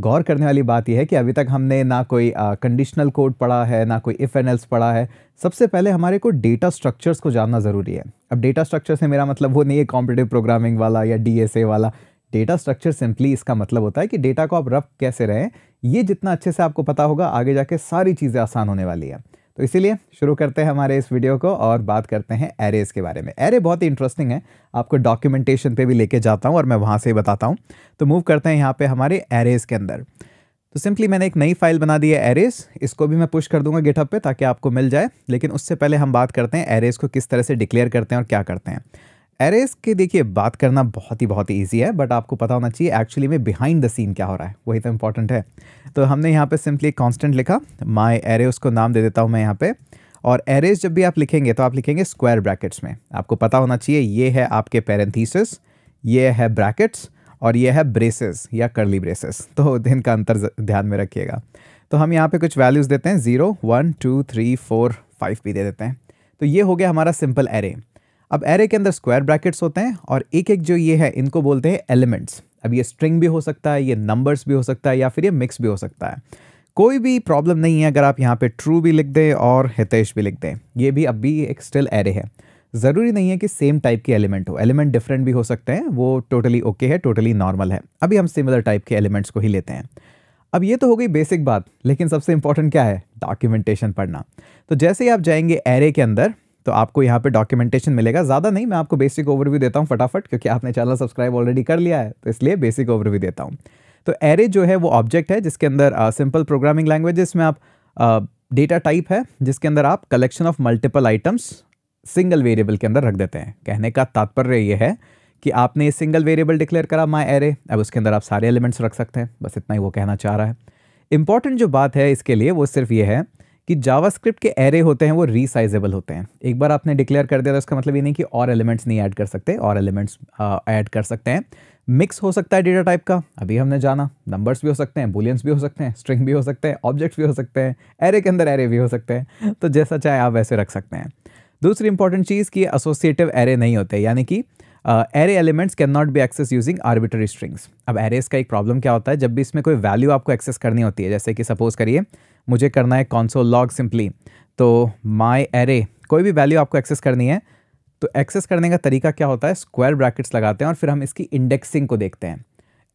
गौर करने वाली बात यह है कि अभी तक हमने ना कोई कंडीशनल कोड पढ़ा है ना कोई इफ़ एन एल्स पढ़ा है सबसे पहले हमारे को डेटा स्ट्रक्चर्स को जानना ज़रूरी है अब डेटा स्ट्रक्चर से मेरा मतलब वो नहीं है कॉम्पिटिव प्रोग्रामिंग वाला या डी वाला डेटा स्ट्रक्चर सिंपली इसका मतलब होता है कि डेटा को आप रफ कैसे रहें ये जितना अच्छे से आपको पता होगा आगे जाके सारी चीज़ें आसान होने वाली है तो इसीलिए शुरू करते हैं हमारे इस वीडियो को और बात करते हैं एरेज़ के बारे में एरे बहुत ही इंटरेस्टिंग है आपको डॉक्यूमेंटेशन पे भी लेके जाता हूँ और मैं वहाँ से ही बताता हूँ तो मूव करते हैं यहाँ पे हमारे एरेज़ के अंदर तो सिंपली मैंने एक नई फाइल बना दी है एरेज़ इसको भी मैं पुश कर दूंगा गेटअप पर ताकि आपको मिल जाए लेकिन उससे पहले हम बात करते हैं एरेज़ को किस तरह से डिक्लेयर करते हैं और क्या करते हैं एरेस के देखिए बात करना बहुत ही बहुत ईजी है बट आपको पता होना चाहिए एक्चुअली में बिहाइंड द सीन क्या हो रहा है वही तो इंपॉर्टेंट है तो हमने यहाँ पे सिंपली कांस्टेंट लिखा माय एरे उसको नाम दे देता हूँ मैं यहाँ पे और एरेज जब भी आप लिखेंगे तो आप लिखेंगे स्क्वायर ब्रैकेट्स में आपको पता होना चाहिए ये है आपके पेरेंथीसिस ये है ब्रैकेट्स और ये है ब्रेसेस या करली ब्रेसेस तो दिन का अंतर ध्यान में रखिएगा तो हम यहाँ पे कुछ वैल्यूज़ देते हैं zero one two three four five भी दे देते हैं तो ये हो गया हमारा सिंपल एरे अब एरे के अंदर स्क्वायर ब्रैकेट्स होते हैं और एक एक जो ये है इनको बोलते हैं एलिमेंट्स अब ये स्ट्रिंग भी हो सकता है ये नंबर्स भी हो सकता है या फिर ये मिक्स भी हो सकता है कोई भी प्रॉब्लम नहीं है अगर आप यहाँ पे ट्रू भी लिख दें और हितेश भी लिख दें ये भी अब भी एक स्टिल एरे है ज़रूरी नहीं है कि सेम टाइप के एलिमेंट हो एलिमेंट डिफरेंट भी हो सकते हैं वो टोटली ओके okay है टोटली नॉर्मल है अभी हम सिमिलर टाइप के एलिमेंट्स को ही लेते हैं अब ये तो हो गई बेसिक बात लेकिन सबसे इंपॉर्टेंट क्या है डॉक्यूमेंटेशन पढ़ना तो जैसे ही आप जाएंगे एरे के अंदर तो आपको यहाँ पे डॉक्यूमेंटेशन मिलेगा ज़्यादा नहीं मैं आपको बेसिक ओवरव्यू देता हूँ फटाफट क्योंकि आपने चैनल सब्सक्राइब ऑलरेडी कर लिया है तो इसलिए बेसिक ओवरव्यू देता हूँ तो एरे जो है वो ऑब्जेक्ट है जिसके अंदर सिंपल प्रोग्रामिंग लैंग्वेजेस में आप डेटा uh, टाइप है जिसके अंदर आप collection of multiple items single variable के अंदर रख देते हैं कहने का तात्पर्य ये है कि आपने सिंगल वेरिएबल डिक्लेयर करा माई एरे अब उसके अंदर आप सारे एलिमेंट्स रख सकते हैं बस इतना ही वो कहना चाह रहा है इंपॉर्टेंट जो बात है इसके लिए वो सिर्फ ये है कि जावास्क्रिप्ट के एरे होते हैं वो रीसाइजेबल होते हैं एक बार आपने डिक्लेयर कर दिया तो इसका मतलब ये नहीं कि और एलिमेंट्स नहीं ऐड कर सकते और एलिमेंट्स ऐड कर सकते हैं मिक्स हो सकता है डेटा टाइप का अभी हमने जाना नंबर्स भी हो सकते हैं बुलियंस भी हो सकते हैं स्ट्रिंग भी हो सकते हैं ऑब्जेक्ट्स भी हो सकते हैं एरे के अंदर एरे भी हो सकते हैं तो जैसा चाहे आप वैसे रख सकते हैं दूसरी इंपॉर्टेंट चीज़ कि एसोसिएटिव एरे नहीं होते यानी कि array elements can not be access using arbitrary strings अब एरेज का एक प्रॉब्लम क्या होता है जब भी इसमें कोई वैल्यू आपको एक्सेस करनी होती है जैसे कि सपोज करिए मुझे करना है कॉन्सोल लॉग सिंपली तो माई एरे कोई भी वैल्यू आपको एक्सेस करनी है तो एक्सेस करने का तरीका क्या होता है स्क्वायर ब्रैकेट्स लगाते हैं और फिर हम इसकी इंडेक्सिंग को देखते हैं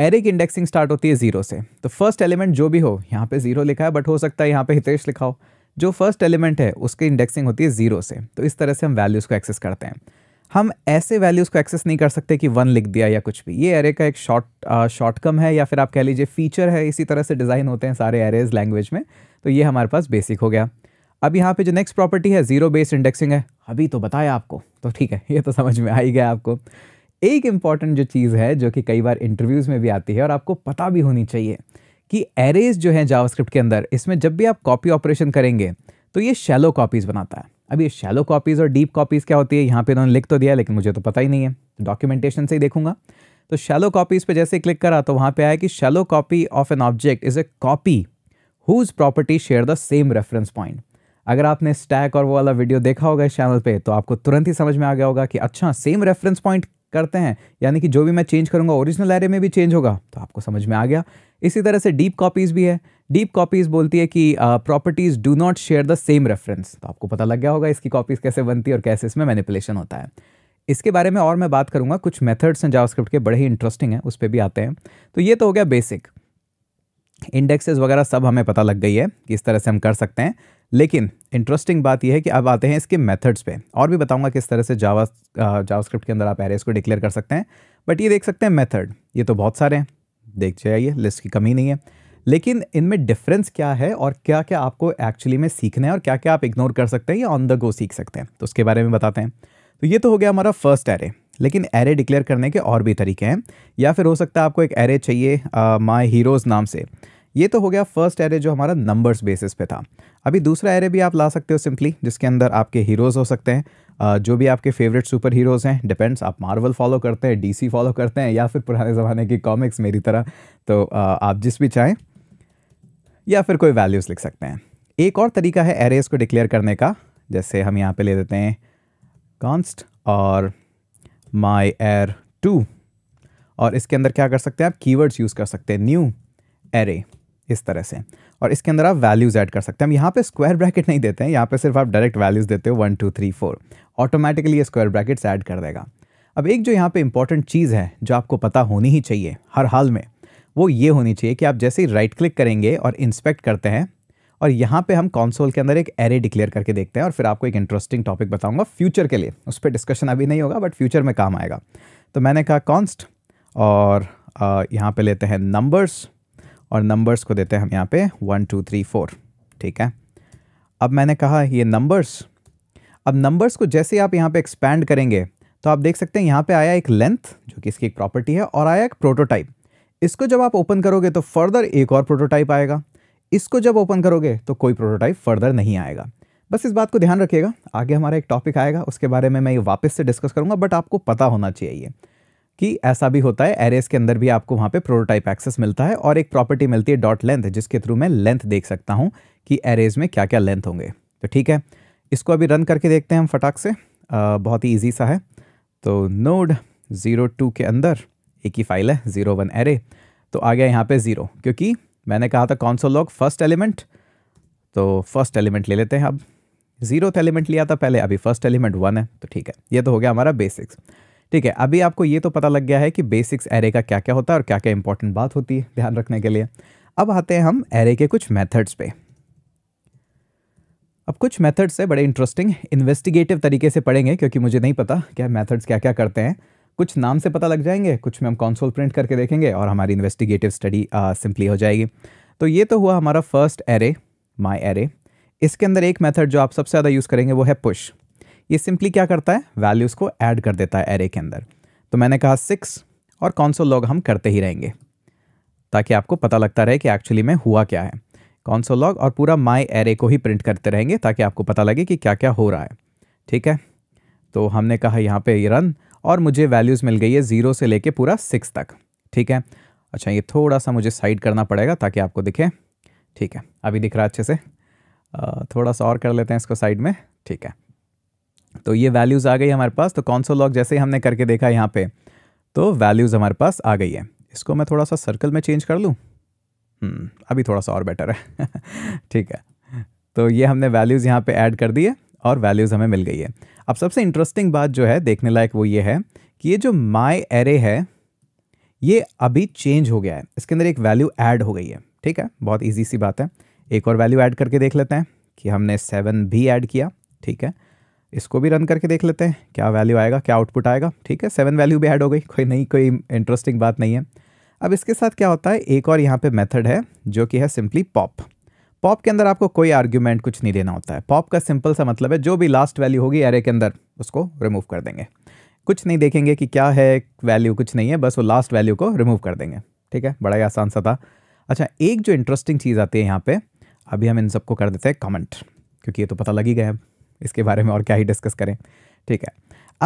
एरे की इंडेक्सिंग स्टार्ट होती है जीरो से तो फर्स्ट एलिमेंट जो भी हो यहाँ पे जीरो लिखा है बट हो सकता है यहाँ पे हितेश लिखा हो जो फर्स्ट एलिमेंट है उसकी इंडेक्सिंग होती है जीरो से तो इस तरह से हम वैल्यूज़ को एक्सेस करते हैं हम ऐसे वैल्यूज़ को एक्सेस नहीं कर सकते कि वन लिख दिया या कुछ भी ये एरे का एक शॉर्ट शॉर्टकम uh, है या फिर आप कह लीजिए फीचर है इसी तरह से डिज़ाइन होते हैं सारे एरेज लैंग्वेज में तो ये हमारे पास बेसिक हो गया अब यहाँ पे जो नेक्स्ट प्रॉपर्टी है जीरो बेस इंडेक्सिंग है अभी तो बताया आपको तो ठीक है ये तो समझ में आ ही गया आपको एक इम्पॉर्टेंट जो चीज़ है जो कि कई बार इंटरव्यूज़ में भी आती है और आपको पता भी होनी चाहिए कि एरेज जो है जावास्क्रिप्ट के अंदर इसमें जब भी आप कॉपी ऑपरेशन करेंगे तो ये शैलो कॉपीज़ बनाता है अब ये शैलो कॉपीज़ और डीप कॉपीज़ क्या होती है यहाँ पे इन्होंने लिख तो दिया लेकिन मुझे तो पता ही नहीं है डॉक्यूमेंटेशन तो से ही देखूंगा तो शैलो कॉपीज़ पे जैसे क्लिक करा तो वहाँ पे आया कि shallow copy of an object is a copy whose property share the same reference point अगर आपने स्टैक और वो वाला वीडियो देखा होगा इस चैनल पर तो आपको तुरंत ही समझ में आ गया होगा कि अच्छा सेम रेफरेंस पॉइंट करते हैं यानी कि जो भी मैं चेंज करूँगा ओरिजिनल एरे में भी चेंज होगा तो आपको समझ में आ गया इसी तरह से डीप कॉपीज़ भी है डीप कॉपीज बोलती है कि properties do not share the same reference तो आपको पता लग गया होगा इसकी कॉपीज कैसे बनती है और कैसे इसमें मैनिपुलेशन होता है इसके बारे में और मैं बात करूंगा कुछ मेथड्स हैं जावास्क्रिप्ट के बड़े ही इंटरेस्टिंग हैं उस पर भी आते हैं तो ये तो हो गया बेसिक इंडेक्सेस वगैरह सब हमें पता लग गई है कि इस तरह से हम कर सकते हैं लेकिन इंटरेस्टिंग बात यह है कि अब आते हैं इसके मेथड्स पे और भी बताऊंगा किस तरह से जावा जावास्क्रिप्ट के अंदर आप एरेस को डिक्लेयर कर सकते हैं बट ये देख सकते हैं मेथड ये तो बहुत सारे हैं देख जाइए लिस्ट की कमी नहीं है लेकिन इनमें डिफरेंस क्या है और क्या क्या आपको एक्चुअली में सीखना है और क्या क्या आप इग्नोर कर सकते हैं या ऑन द गो सीख सकते हैं तो उसके बारे में बताते हैं तो ये तो हो गया हमारा फर्स्ट एरे लेकिन एरे डिक्लेयर करने के और भी तरीके हैं या फिर हो सकता है आपको एक एरे चाहिए माई हीरोज़ नाम से ये तो हो गया फर्स्ट एरे जो हमारा नंबर्स बेसिस पे था अभी दूसरा एरे भी आप ला सकते हो सिंपली जिसके अंदर आपके हीरोज़ हो सकते हैं जो भी आपके फेवरेट सुपर हीरोज़ हैं डिपेंड्स आप मार्वल फॉलो करते हैं डीसी फॉलो करते हैं या फिर पुराने ज़माने की कॉमिक्स मेरी तरह तो आप जिस भी चाहें या फिर कोई वैल्यूज़ लिख सकते हैं एक और तरीका है एरेज को डिक्लेयर करने का जैसे हम यहाँ पे ले देते हैं कॉन्स्ट और माई एयर टू और इसके अंदर क्या कर सकते हैं आप कीवर्ड्स यूज़ कर सकते हैं न्यू एरे इस तरह से और इसके अंदर आप वैल्यूज़ ऐड कर सकते हैं हम यहाँ पे स्क्वायर ब्रैकेट नहीं देते हैं यहाँ पे सिर्फ आप डायरेक्ट वैल्यूज़ देते हो one two three four automatically ये स्क्वायर ब्रैकेट्स ऐड कर देगा अब एक जो यहाँ पे इंपॉर्टेंट चीज़ है जो आपको पता होनी ही चाहिए हर हाल में वो ये होनी चाहिए कि आप जैसे ही राइट क्लिक करेंगे और इंस्पेक्ट करते हैं और यहाँ पे हम कॉन्सोल के अंदर एक एरे डिक्लेयर करके देखते हैं और फिर आपको एक इंटरेस्टिंग टॉपिक बताऊंगा फ्यूचर के लिए उस पर डिस्कशन अभी नहीं होगा बट फ्यूचर में काम आएगा तो मैंने कहा कॉन्स्ट और यहाँ पे लेते हैं नंबर्स और नंबर्स को देते हैं हम यहाँ पे वन टू थ्री फोर ठीक है अब मैंने कहा ये नंबर्स अब नंबर्स को जैसे आप यहाँ पे एक्सपैंड करेंगे तो आप देख सकते हैं यहाँ पे आया एक लेंथ जो कि इसकी एक प्रॉपर्टी है और आया एक प्रोटोटाइप इसको जब आप ओपन करोगे तो फर्दर एक और प्रोटोटाइप आएगा इसको जब ओपन करोगे तो कोई प्रोटोटाइप फर्दर नहीं आएगा बस इस बात को ध्यान रखिएगा आगे हमारा एक टॉपिक आएगा उसके बारे में मैं ये वापस से डिस्कस करूँगा बट आपको पता होना चाहिए कि ऐसा भी होता है एरेस के अंदर भी आपको वहाँ पे प्रोटोटाइप एक्सेस मिलता है और एक प्रॉपर्टी मिलती है डॉट लेंथ जिसके थ्रू मैं लेंथ देख सकता हूँ कि एरेज में क्या क्या लेंथ होंगे तो ठीक है इसको अभी रन करके देखते हैं हम फटाक से आ, बहुत ही ईजी सा है तो नोड ज़ीरो टू के अंदर एक ही फाइल है जीरो वन एरे तो आ गया यहाँ पे ज़ीरो क्योंकि मैंने कहा था कौन सा लॉग फर्स्ट एलिमेंट तो फर्स्ट एलिमेंट ले लेते हैं अब जीरोथ एलिमेंट लिया था पहले अभी फर्स्ट एलिमेंट वन है तो ठीक है ये तो हो गया हमारा बेसिक्स ठीक है अभी आपको ये तो पता लग गया है कि बेसिक्स एरे का क्या क्या होता है और क्या क्या इंपॉर्टेंट बात होती है ध्यान रखने के लिए अब आते हैं हम एरे के कुछ मैथड्स पे अब कुछ मेथड्स है बड़े इंटरेस्टिंग इन्वेस्टिगेटिव तरीके से पढ़ेंगे क्योंकि मुझे नहीं पता क्या मेथड्स क्या क्या करते हैं कुछ नाम से पता लग जाएंगे कुछ में हम कॉन्सोल प्रिंट करके देखेंगे और हमारी इन्वेस्टिगेटिव स्टडी सिंपली हो जाएगी तो ये तो हुआ हमारा फर्स्ट एरे माई एरे इसके अंदर एक मेथड जो आप सबसे ज़्यादा यूज़ करेंगे वो है पुश ये सिंपली क्या करता है वैल्यूज़ को ऐड कर देता है एरे के अंदर तो मैंने कहा सिक्स और कॉन्सोल लॉग हम करते ही रहेंगे ताकि आपको पता लगता रहे कि एक्चुअली में हुआ क्या है कॉन्सोल लॉग और पूरा माई एरे को ही प्रिंट करते रहेंगे ताकि आपको पता लगे कि क्या क्या हो रहा है ठीक है तो हमने कहा यहाँ पे रन और मुझे वैल्यूज़ मिल गई है ज़ीरो से लेके पूरा सिक्स तक ठीक है अच्छा ये थोड़ा सा मुझे साइड करना पड़ेगा ताकि आपको दिखे ठीक है अभी दिख रहा है अच्छे से थोड़ा सा और कर लेते हैं इसको साइड में ठीक है तो ये वैल्यूज़ आ गई हमारे पास तो कौन लॉग जैसे ही हमने करके देखा यहाँ पे तो वैल्यूज़ हमारे पास आ गई है इसको मैं थोड़ा सा सर्कल में चेंज कर लूँ हम्म, अभी थोड़ा सा और बेटर है ठीक है तो ये हमने वैल्यूज़ यहाँ पे ऐड कर दिए और वैल्यूज़ हमें मिल गई है अब सबसे इंटरेस्टिंग बात जो है देखने लायक वो ये है कि ये जो माई एरे है ये अभी चेंज हो गया है इसके अंदर एक वैल्यू ऐड हो गई है ठीक है बहुत ईजी सी बात है एक और वैल्यू ऐड करके देख लेते हैं कि हमने सेवन भी ऐड किया ठीक है इसको भी रन करके देख लेते हैं क्या वैल्यू आएगा क्या आउटपुट आएगा ठीक है सेवन वैल्यू भी ऐड हो गई कोई नहीं कोई इंटरेस्टिंग बात नहीं है अब इसके साथ क्या होता है एक और यहाँ पर मैथड है जो कि है सिंपली पॉप पॉप के अंदर आपको कोई आर्ग्यूमेंट कुछ नहीं देना होता है पॉप का सिंपल सा मतलब है जो भी लास्ट वैल्यू होगी एरे के अंदर उसको रिमूव कर देंगे कुछ नहीं देखेंगे कि क्या है वैल्यू कुछ नहीं है बस वो लास्ट वैल्यू को रिमूव कर देंगे ठीक है बड़ा ही आसान सा था अच्छा एक जो इंटरेस्टिंग चीज़ आती है यहाँ पर अभी हम इन सबको कर देते हैं कमेंट क्योंकि ये तो पता लग ही गए इसके बारे में और क्या ही डिस्कस करें ठीक है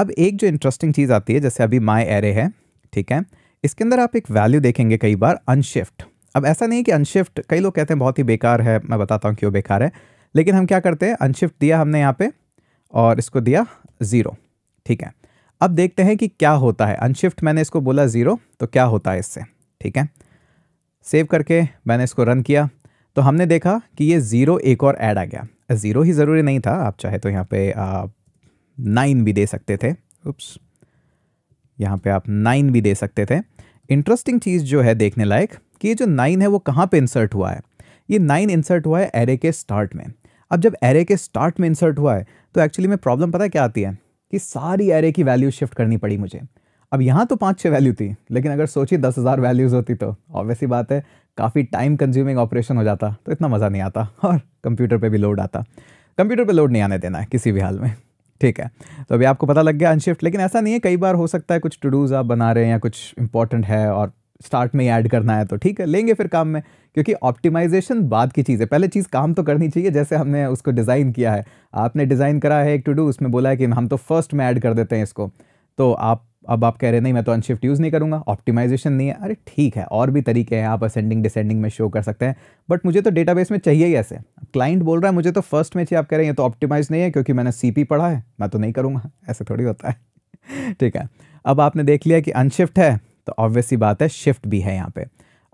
अब एक जो इंटरेस्टिंग चीज़ आती है जैसे अभी माई एरे है ठीक है इसके अंदर आप एक वैल्यू देखेंगे कई बार अनशिफ्ट अब ऐसा नहीं कि अनशिफ्ट कई लोग कहते हैं बहुत ही बेकार है मैं बताता हूँ क्यों बेकार है लेकिन हम क्या करते हैं अनशिफ्ट दिया हमने यहाँ पे और इसको दिया ज़ीरो ठीक है अब देखते हैं कि क्या होता है अनशिफ्ट मैंने इसको बोला ज़ीरो तो क्या होता है इससे ठीक है सेव करके मैंने इसको रन किया तो हमने देखा कि ये ज़ीरो एक और ऐड आ गया ज़ीरो ही ज़रूरी नहीं था आप चाहे तो यहाँ पे नाइन भी दे सकते थे उप्स यहाँ पे आप नाइन भी दे सकते थे इंटरेस्टिंग चीज़ जो है देखने लायक कि ये जो नाइन है वो कहाँ पे इंसर्ट हुआ है ये नाइन इंसर्ट हुआ है एरे के स्टार्ट में अब जब एरे के स्टार्ट में इंसर्ट हुआ है तो एक्चुअली में प्रॉब्लम पता क्या आती है कि सारी एरे की वैल्यू शिफ्ट करनी पड़ी मुझे अब यहाँ तो पाँच छः वैल्यू थी लेकिन अगर सोचिए दस हज़ार वैल्यूज़ होती तो ऑब्वियसली बात है काफ़ी टाइम कंज्यूमिंग ऑपरेशन हो जाता तो इतना मज़ा नहीं आता और कंप्यूटर पे भी लोड आता कंप्यूटर पे लोड नहीं आने देना है किसी भी हाल में ठीक है तो अभी आपको पता लग गया अनशिफ्ट लेकिन ऐसा नहीं है कई बार हो सकता है कुछ टू डूज़ आप बना रहे हैं या कुछ इंपॉर्टेंट है और स्टार्ट में ही ऐड करना है तो ठीक है लेंगे फिर काम में क्योंकि ऑप्टिमाइजेशन बाद की चीज़ है पहले चीज़ काम तो करनी चाहिए जैसे हमने उसको डिज़ाइन किया है आपने डिज़ाइन करा है एक टू डू उसमें बोला है कि हम तो फर्स्ट में ऐड कर देते हैं इसको तो आप अब आप कह रहे नहीं मैं तो अनशिफ्ट यूज़ नहीं करूँगा ऑप्टिमाइजेशन नहीं है अरे ठीक है और भी तरीके हैं आप असेंडिंग डिसेंडिंग में शो कर सकते हैं बट मुझे तो डेटा में चाहिए ही ऐसे क्लाइंट बोल रहा है मुझे तो फर्स्ट में चाहिए आप कह रहे हैं ये तो ऑप्टिमाइज नहीं है क्योंकि मैंने सी पढ़ा है मैं तो नहीं करूँगा ऐसे थोड़ी होता है ठीक है अब आपने देख लिया कि अनशिफ्ट है तो ऑब्वियस ही बात है शिफ्ट भी है यहाँ पे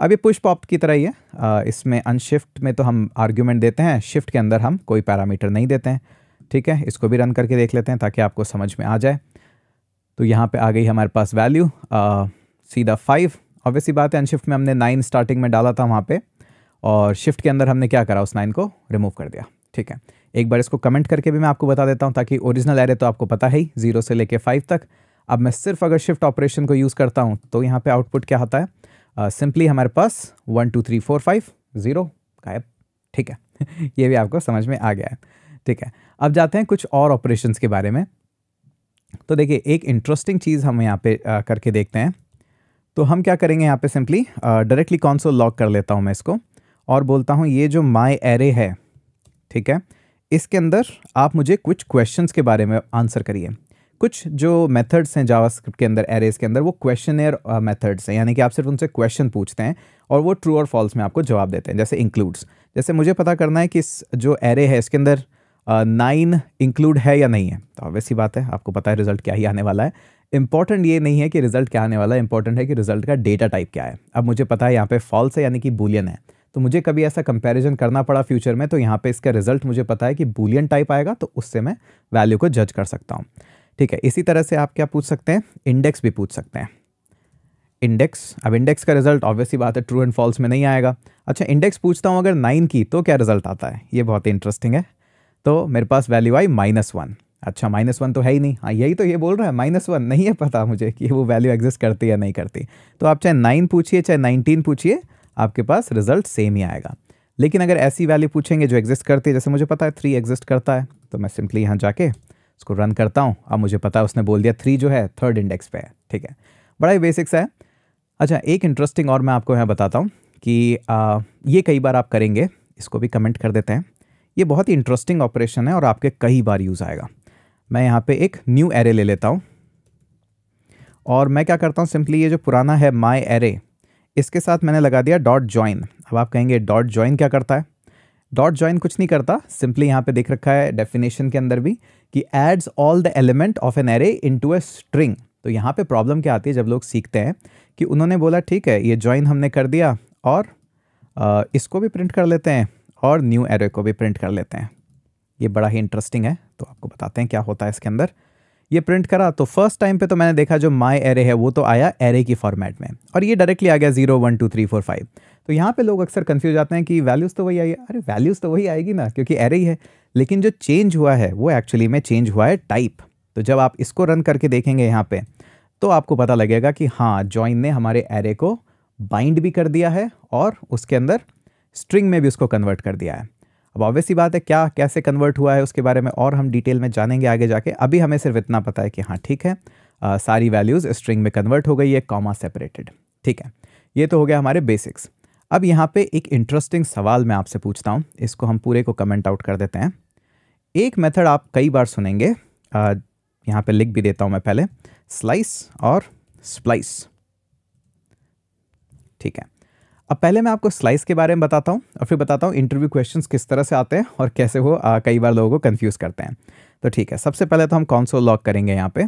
अब ये पुश पॉप की तरह ही है इसमें अनशिफ्ट में तो हम आर्ग्यूमेंट देते हैं शिफ्ट के अंदर हम कोई पैरामीटर नहीं देते हैं ठीक है इसको भी रन करके देख लेते हैं ताकि आपको समझ में आ जाए तो यहाँ पे आ गई हमारे पास वैल्यू सीधा फाइव ऑब्वियसली बात है अनशिफ्ट में हमने नाइन स्टार्टिंग में डाला था वहाँ पर और शिफ्ट के अंदर हमने क्या करा उस नाइन को रिमूव कर दिया ठीक है एक बार इसको कमेंट करके भी मैं आपको बता देता हूँ ताकि ओरिजिनल एरे तो आपको पता है ही जीरो से लेके फाइव तक अब मैं सिर्फ अगर शिफ्ट ऑपरेशन को यूज़ करता हूँ तो यहाँ पे आउटपुट क्या आता है सिंपली uh, हमारे पास one two three four five zero गायब ठीक है ये भी आपको समझ में आ गया है ठीक है अब जाते हैं कुछ और ऑपरेशन के बारे में तो देखिए एक इंटरेस्टिंग चीज़ हम यहाँ पे uh, करके देखते हैं तो हम क्या करेंगे यहाँ पे सिंपली डायरेक्टली कॉन्सोल लॉक कर लेता हूँ मैं इसको और बोलता हूँ ये जो माई एरे है ठीक है इसके अंदर आप मुझे कुछ क्वेश्चंस के बारे में आंसर करिए कुछ जो मेथड्स हैं जावास्क्रिप्ट के अंदर एरेज के अंदर वो क्वेश्चन एयर मेथड्स हैं यानी कि आप सिर्फ उनसे क्वेश्चन पूछते हैं और वो ट्रू और फॉल्स में आपको जवाब देते हैं जैसे इंक्लूड्स जैसे मुझे पता करना है कि इस जो एरे है इसके अंदर नाइन uh, इंक्लूड है या नहीं है तो ऑब्वियस ही बात है आपको पता है रिजल्ट क्या ही आने वाला है इंपॉर्टेंट ये नहीं है कि रिजल्ट क्या आने वाला है इंपॉर्टेंट है कि रिजल्ट का डेटा टाइप क्या है अब मुझे पता है यहाँ पे फॉल्स है यानी कि बुलियन है तो मुझे कभी ऐसा कंपैरिजन करना पड़ा फ्यूचर में तो यहाँ पे इसका रिजल्ट मुझे पता है कि बुलियन टाइप आएगा तो उससे मैं वैल्यू को जज कर सकता हूँ ठीक है इसी तरह से आप क्या पूछ सकते हैं इंडेक्स भी पूछ सकते हैं इंडेक्स अब इंडेक्स का रिजल्ट ऑब्वियसली बात है ट्रू एंड फॉल्स में नहीं आएगा अच्छा इंडेक्स पूछता हूँ अगर नाइन की तो क्या रिजल्ट आता है ये बहुत ही इंटरेस्टिंग है तो मेरे पास वैल्यू आई माइनस वन अच्छा माइनस वन तो है ही नहीं हाँ यही तो ये बोल रहा है माइनस वन नहीं है पता मुझे कि वो वैल्यू एग्जिस्ट करती या नहीं करती तो आप चाहे नाइन पूछिए चाहे नाइनटीन पूछिए आपके पास रिजल्ट सेम ही आएगा लेकिन अगर ऐसी वैल्यू पूछेंगे जो एग्जिस्ट करती है जैसे मुझे पता है थ्री एग्जिस्ट करता है तो मैं सिंपली यहाँ जाके उसको रन करता हूँ अब मुझे पता है उसने बोल दिया थ्री जो है थर्ड इंडेक्स पे है ठीक है बड़ा ही बेसिक्स है अच्छा एक इंटरेस्टिंग और मैं आपको यहाँ बताता हूँ कि आ, ये कई बार आप करेंगे इसको भी कमेंट कर देते हैं ये बहुत ही इंटरेस्टिंग ऑपरेशन है और आपके कई बार यूज़ आएगा मैं यहाँ पे एक न्यू एरे ले लेता हूँ और मैं क्या करता हूँ सिंपली ये जो पुराना है माई एरे इसके साथ मैंने लगा दिया डॉट जॉइन अब आप कहेंगे डॉट जॉइन क्या करता है डॉट जॉइन कुछ नहीं करता सिंपली यहाँ पे देख रखा है डेफिनेशन के अंदर भी कि adds all the element of an array into a string तो यहाँ पे प्रॉब्लम क्या आती है जब लोग सीखते हैं कि उन्होंने बोला ठीक है ये ज्वाइन हमने कर दिया और आ, इसको भी प्रिंट कर लेते हैं और न्यू एरे को भी प्रिंट कर लेते हैं ये बड़ा ही इंटरेस्टिंग है तो आपको बताते हैं क्या होता है इसके अंदर ये प्रिंट करा तो फर्स्ट टाइम पे तो मैंने देखा जो माई एरे है वो तो आया एरे की फॉर्मेट में और ये डायरेक्टली आ गया zero one two three four five तो यहाँ पे लोग अक्सर कंफ्यूज आते हैं कि वैल्यूज़ तो वही आई अरे वैल्यूज़ तो वही आएगी ना क्योंकि एरे ही है लेकिन जो चेंज हुआ है वो एक्चुअली में चेंज हुआ है टाइप तो जब आप इसको रन करके देखेंगे यहाँ पे तो आपको पता लगेगा कि हाँ जॉइन ने हमारे एरे को बाइंड भी कर दिया है और उसके अंदर स्ट्रिंग में भी उसको कन्वर्ट कर दिया है अब ऑब्वियस ही बात है क्या कैसे कन्वर्ट हुआ है उसके बारे में और हम डिटेल में जानेंगे आगे जाके अभी हमें सिर्फ इतना पता है कि हाँ ठीक है आ, सारी वैल्यूज़ स्ट्रिंग में कन्वर्ट हो गई है कॉमा सेपरेटेड ठीक है ये तो हो गया हमारे बेसिक्स अब यहाँ पे एक इंटरेस्टिंग सवाल मैं आपसे पूछता हूँ इसको हम पूरे को कमेंट आउट कर देते हैं एक मेथड आप कई बार सुनेंगे यहाँ पे लिख भी देता हूँ मैं पहले स्लाइस और स्प्लाइस ठीक है अब पहले मैं आपको स्लाइस के बारे में बताता हूँ और फिर बताता हूँ इंटरव्यू क्वेश्चंस किस तरह से आते हैं और कैसे वो आ, कई बार लोगों को कन्फ्यूज़ करते हैं तो ठीक है सबसे पहले तो हम सो लॉक करेंगे यहाँ पर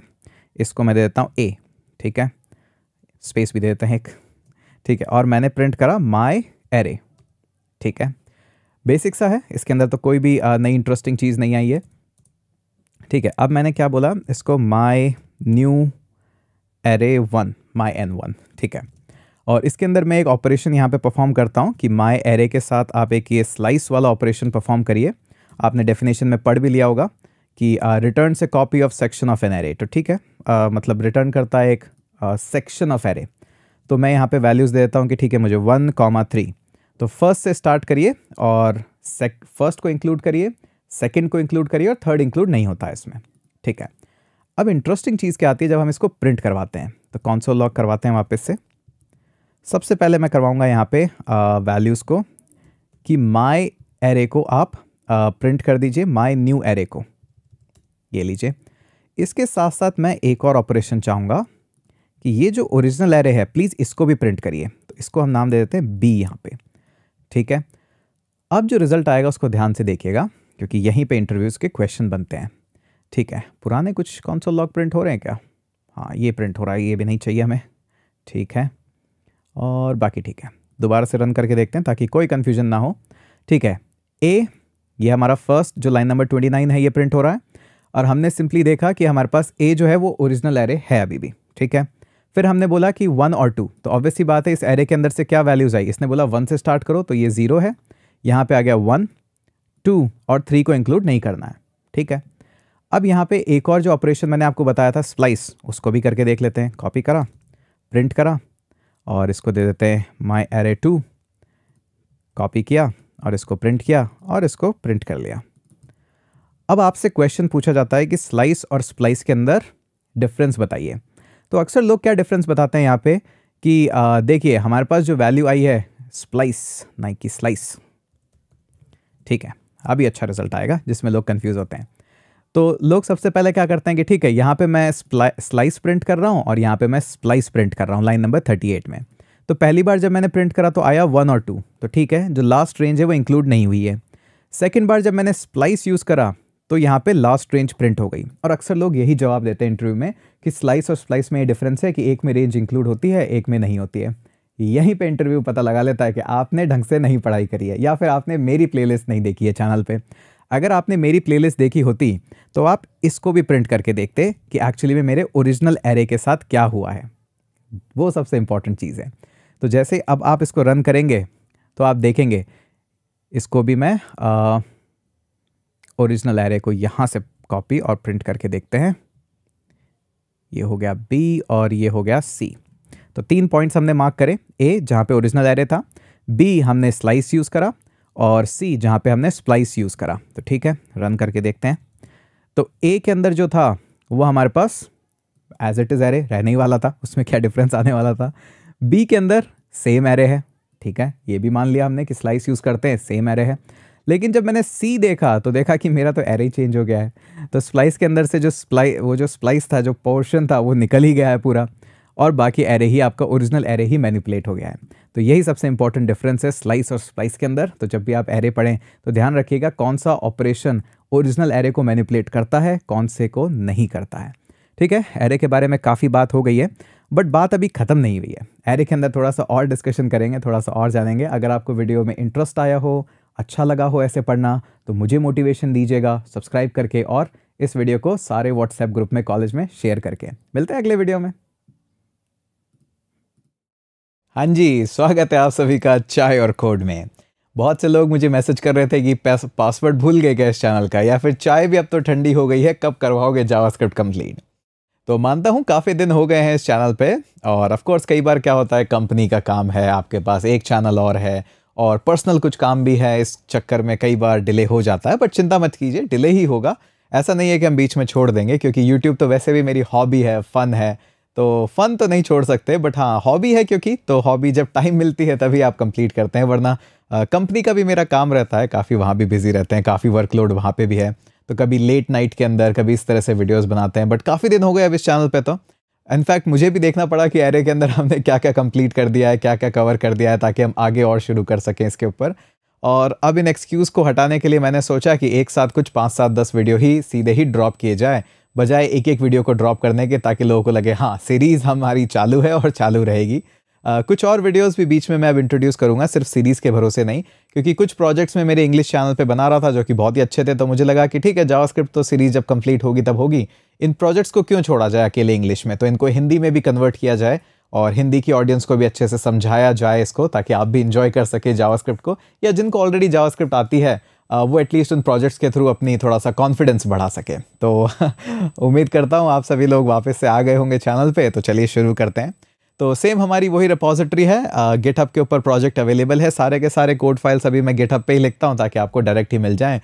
इसको मैं दे देता हूँ ए ठीक है स्पेस भी दे देते हैं एक ठीक है और मैंने प्रिंट करा माई एरे ठीक है बेसिक सा है इसके अंदर तो कोई भी नई इंटरेस्टिंग चीज़ नहीं आई है ठीक है अब मैंने क्या बोला इसको my new array one my N one ठीक है और इसके अंदर मैं एक ऑपरेशन यहाँ पे परफॉर्म करता हूँ कि माई एरे के साथ आप एक ये स्लाइस वाला ऑपरेशन परफॉर्म करिए आपने डेफिनेशन में पढ़ भी लिया होगा कि रिटर्न से copy of section of an array तो ठीक है आ, मतलब रिटर्न करता है एक सेक्शन ऑफ एरे तो मैं यहाँ पे वैल्यूज़ दे देता हूँ कि ठीक है मुझे वन कॉमा थ्री तो फर्स्ट से स्टार्ट करिए और सेक फर्स्ट को इंक्लूड करिए सेकंड को इंक्लूड करिए और थर्ड इंक्लूड नहीं होता है इसमें ठीक है अब इंटरेस्टिंग चीज़ क्या आती है जब हम इसको प्रिंट करवाते हैं तो कौनसोल लॉक करवाते हैं वापस से सबसे पहले मैं करवाऊँगा यहाँ पर वैल्यूज़ को कि माई एरे को आप आ, प्रिंट कर दीजिए माई न्यू एरे को ये लीजिए इसके साथ साथ मैं एक और ऑपरेशन चाहूँगा कि ये जो ओरिजिनल एरे है प्लीज़ इसको भी प्रिंट करिए तो इसको हम नाम दे देते हैं बी यहाँ पे ठीक है अब जो रिज़ल्ट आएगा उसको ध्यान से देखिएगा क्योंकि यहीं पे इंटरव्यूज़ के क्वेश्चन बनते हैं ठीक है पुराने कुछ कौन सा लॉग प्रिंट हो रहे हैं क्या हाँ ये प्रिंट हो रहा है ये भी नहीं चाहिए हमें ठीक है और बाकी ठीक है दोबारा से रन करके देखते हैं ताकि कोई कन्फ्यूजन ना हो ठीक है ए ये हमारा फर्स्ट जो लाइन नंबर ट्वेंटी नाइन है ये प्रिंट हो रहा है और हमने सिंपली देखा कि हमारे पास ए जो है वो ओरिजिनल एरे है अभी भी ठीक है फिर हमने बोला कि वन और टू तो ऑब्वियसली बात है इस एरे के अंदर से क्या वैल्यूज़ आई इसने बोला वन से स्टार्ट करो तो ये ज़ीरो है यहाँ पे आ गया वन टू और थ्री को इंक्लूड नहीं करना है ठीक है अब यहाँ पे एक और जो ऑपरेशन मैंने आपको बताया था स्प्लाइस उसको भी करके देख लेते हैं कॉपी करा प्रिंट करा और इसको दे देते हैं माई एरे टू कॉपी किया और इसको प्रिंट किया और इसको प्रिंट कर लिया अब आपसे क्वेश्चन पूछा जाता है कि स्लाइस और स्प्लाइस के अंदर डिफरेंस बताइए तो अक्सर लोग क्या डिफरेंस बताते हैं यहाँ पे कि देखिए हमारे पास जो वैल्यू आई है स्प्लाइस नाइकी स्लाइस ठीक है अभी अच्छा रिजल्ट आएगा जिसमें लोग कन्फ्यूज़ होते हैं तो लोग सबसे पहले क्या करते हैं कि ठीक है यहाँ पे मैं स्लाइस प्रिंट कर रहा हूँ और यहाँ पे मैं स्प्लाइस प्रिंट कर रहा हूँ लाइन नंबर थर्टी एट में तो पहली बार जब मैंने प्रिंट करा तो आया वन और टू तो ठीक है जो लास्ट रेंज है वो इंक्लूड नहीं हुई है सेकेंड बार जब मैंने स्प्लाइस यूज़ करा तो यहाँ पे लास्ट रेंज प्रिंट हो गई और अक्सर लोग यही जवाब देते हैं इंटरव्यू में कि स्लाइस और स्लाइस में ये डिफरेंस है कि एक में रेंज इंक्लूड होती है एक में नहीं होती है यहीं पे इंटरव्यू पता लगा लेता है कि आपने ढंग से नहीं पढ़ाई करी है या फिर आपने मेरी प्लेलिस्ट नहीं देखी है चैनल पे अगर आपने मेरी प्लेलिस्ट देखी होती तो आप इसको भी प्रिंट करके देखते कि एक्चुअली में मेरे ओरिजिनल एरे के साथ क्या हुआ है वो सबसे इंपॉर्टेंट चीज़ है तो जैसे अब आप इसको रन करेंगे तो आप देखेंगे इसको भी मैं आ, ओरिजिनल एरे को यहाँ से कॉपी और प्रिंट करके देखते हैं ये हो गया बी और ये हो गया सी तो तीन पॉइंट्स हमने मार्क करे ए जहाँ पे ओरिजिनल एरे था बी हमने स्लाइस यूज़ करा और सी जहाँ पे हमने स्प्लाइस यूज़ करा तो ठीक है रन करके देखते हैं तो ए के अंदर जो था वो हमारे पास एज इट इज़ एरे रहने ही वाला था उसमें क्या डिफरेंस आने वाला था बी के अंदर सेम एरे है ठीक है ये भी मान लिया हमने कि स्लाइस यूज़ करते हैं सेम एरे है लेकिन जब मैंने सी देखा तो देखा कि मेरा तो एरे चेंज हो गया है तो स्प्लाइस के अंदर से जो स्प्लाई वो जो स्प्लाइस था जो पोर्शन था वो निकल ही गया है पूरा और बाकी एरे ही आपका ओरिजिनल एरे ही मैनिपुलेट हो गया है तो यही सबसे इंपॉर्टेंट डिफरेंस है स्लाइस और स्प्लाइस के अंदर तो जब भी आप एरे पढ़ें तो ध्यान रखिएगा कौन सा ऑपरेशन ओरिजिनल एरे को मैनिपुलेट करता है कौन से को नहीं करता है ठीक है एरे के बारे में काफ़ी बात हो गई है बट बात अभी ख़त्म नहीं हुई है एरे के अंदर थोड़ा सा और डिस्कशन करेंगे थोड़ा सा और जानेंगे अगर आपको वीडियो में इंटरेस्ट आया हो अच्छा लगा हो ऐसे पढ़ना तो मुझे मोटिवेशन दीजिएगा सब्सक्राइब करके और इस वीडियो को सारे व्हाट्सएप ग्रुप में कॉलेज में शेयर करके मिलते हैं अगले वीडियो में हाँ जी स्वागत है आप सभी का चाय और कोड में बहुत से लोग मुझे मैसेज कर रहे थे कि पासवर्ड भूल गए क्या इस चैनल का या फिर चाय भी अब तो ठंडी हो गई है कब करवाओगे जावास्क्रिप्ट कंप्लीट तो मानता हूँ काफ़ी दिन हो गए हैं इस चैनल पे और ऑफ कोर्स कई बार क्या होता है कंपनी का काम है आपके पास एक चैनल और है और पर्सनल कुछ काम भी है इस चक्कर में कई बार डिले हो जाता है बट चिंता मत कीजिए डिले ही होगा ऐसा नहीं है कि हम बीच में छोड़ देंगे क्योंकि यूट्यूब तो वैसे भी मेरी हॉबी है फ़न है तो फ़न तो नहीं छोड़ सकते बट हाँ हॉबी है क्योंकि तो हॉबी जब टाइम मिलती है तभी आप कंप्लीट करते हैं वरना कंपनी का भी मेरा काम रहता है काफ़ी वहाँ भी बिज़ी रहते हैं काफ़ी वर्कलोड वहाँ पे भी है तो कभी लेट नाइट के अंदर कभी इस तरह से वीडियोस बनाते हैं बट काफ़ी दिन हो गए अब इस चैनल पे तो इनफैक्ट मुझे भी देखना पड़ा कि एरे के अंदर हमने क्या क्या कंप्लीट कर दिया है क्या क्या कवर कर दिया है ताकि हम आगे और शुरू कर सकें इसके ऊपर और अब इन एक्सक्यूज़ को हटाने के लिए मैंने सोचा कि एक साथ कुछ पाँच सात दस वीडियो ही सीधे ही ड्रॉप किए जाए बजाय एक एक वीडियो को ड्रॉप करने के ताकि लोगों को लगे हाँ सीरीज़ हमारी चालू है और चालू रहेगी Uh, कुछ और वीडियोस भी बीच में मैं अब इंट्रोड्यूस करूँगा सिर्फ सीरीज़ के भरोसे नहीं क्योंकि कुछ प्रोजेक्ट्स में मेरे इंग्लिश चैनल पे बना रहा था जो कि बहुत ही अच्छे थे तो मुझे लगा कि ठीक है जावास्क्रिप्ट तो सीरीज़ जब कंप्लीट होगी तब होगी इन प्रोजेक्ट्स को क्यों छोड़ा जाए अकेले इंग्लिश में तो इनको हिंदी में भी कन्वर्ट किया जाए और हिंदी की ऑडियंस को भी अच्छे से समझाया जाए इसको ताकि आप भी इंजॉय कर सके जावास्क्रिप्ट को या जिनको ऑलरेडी जावास्क्रिप्ट आती है वो एटलीस्ट उन प्रोजेक्ट्स के थ्रू अपनी थोड़ा सा कॉन्फिडेंस बढ़ा सके तो उम्मीद करता हूँ आप सभी लोग वापस से आ गए होंगे चैनल पे तो चलिए शुरू करते हैं तो सेम हमारी वही रिपोजिटरी है गिटहब के ऊपर प्रोजेक्ट अवेलेबल है सारे के सारे कोड फाइल्स अभी मैं गिटहब पे ही लिखता हूँ ताकि आपको डायरेक्ट ही मिल जाएँ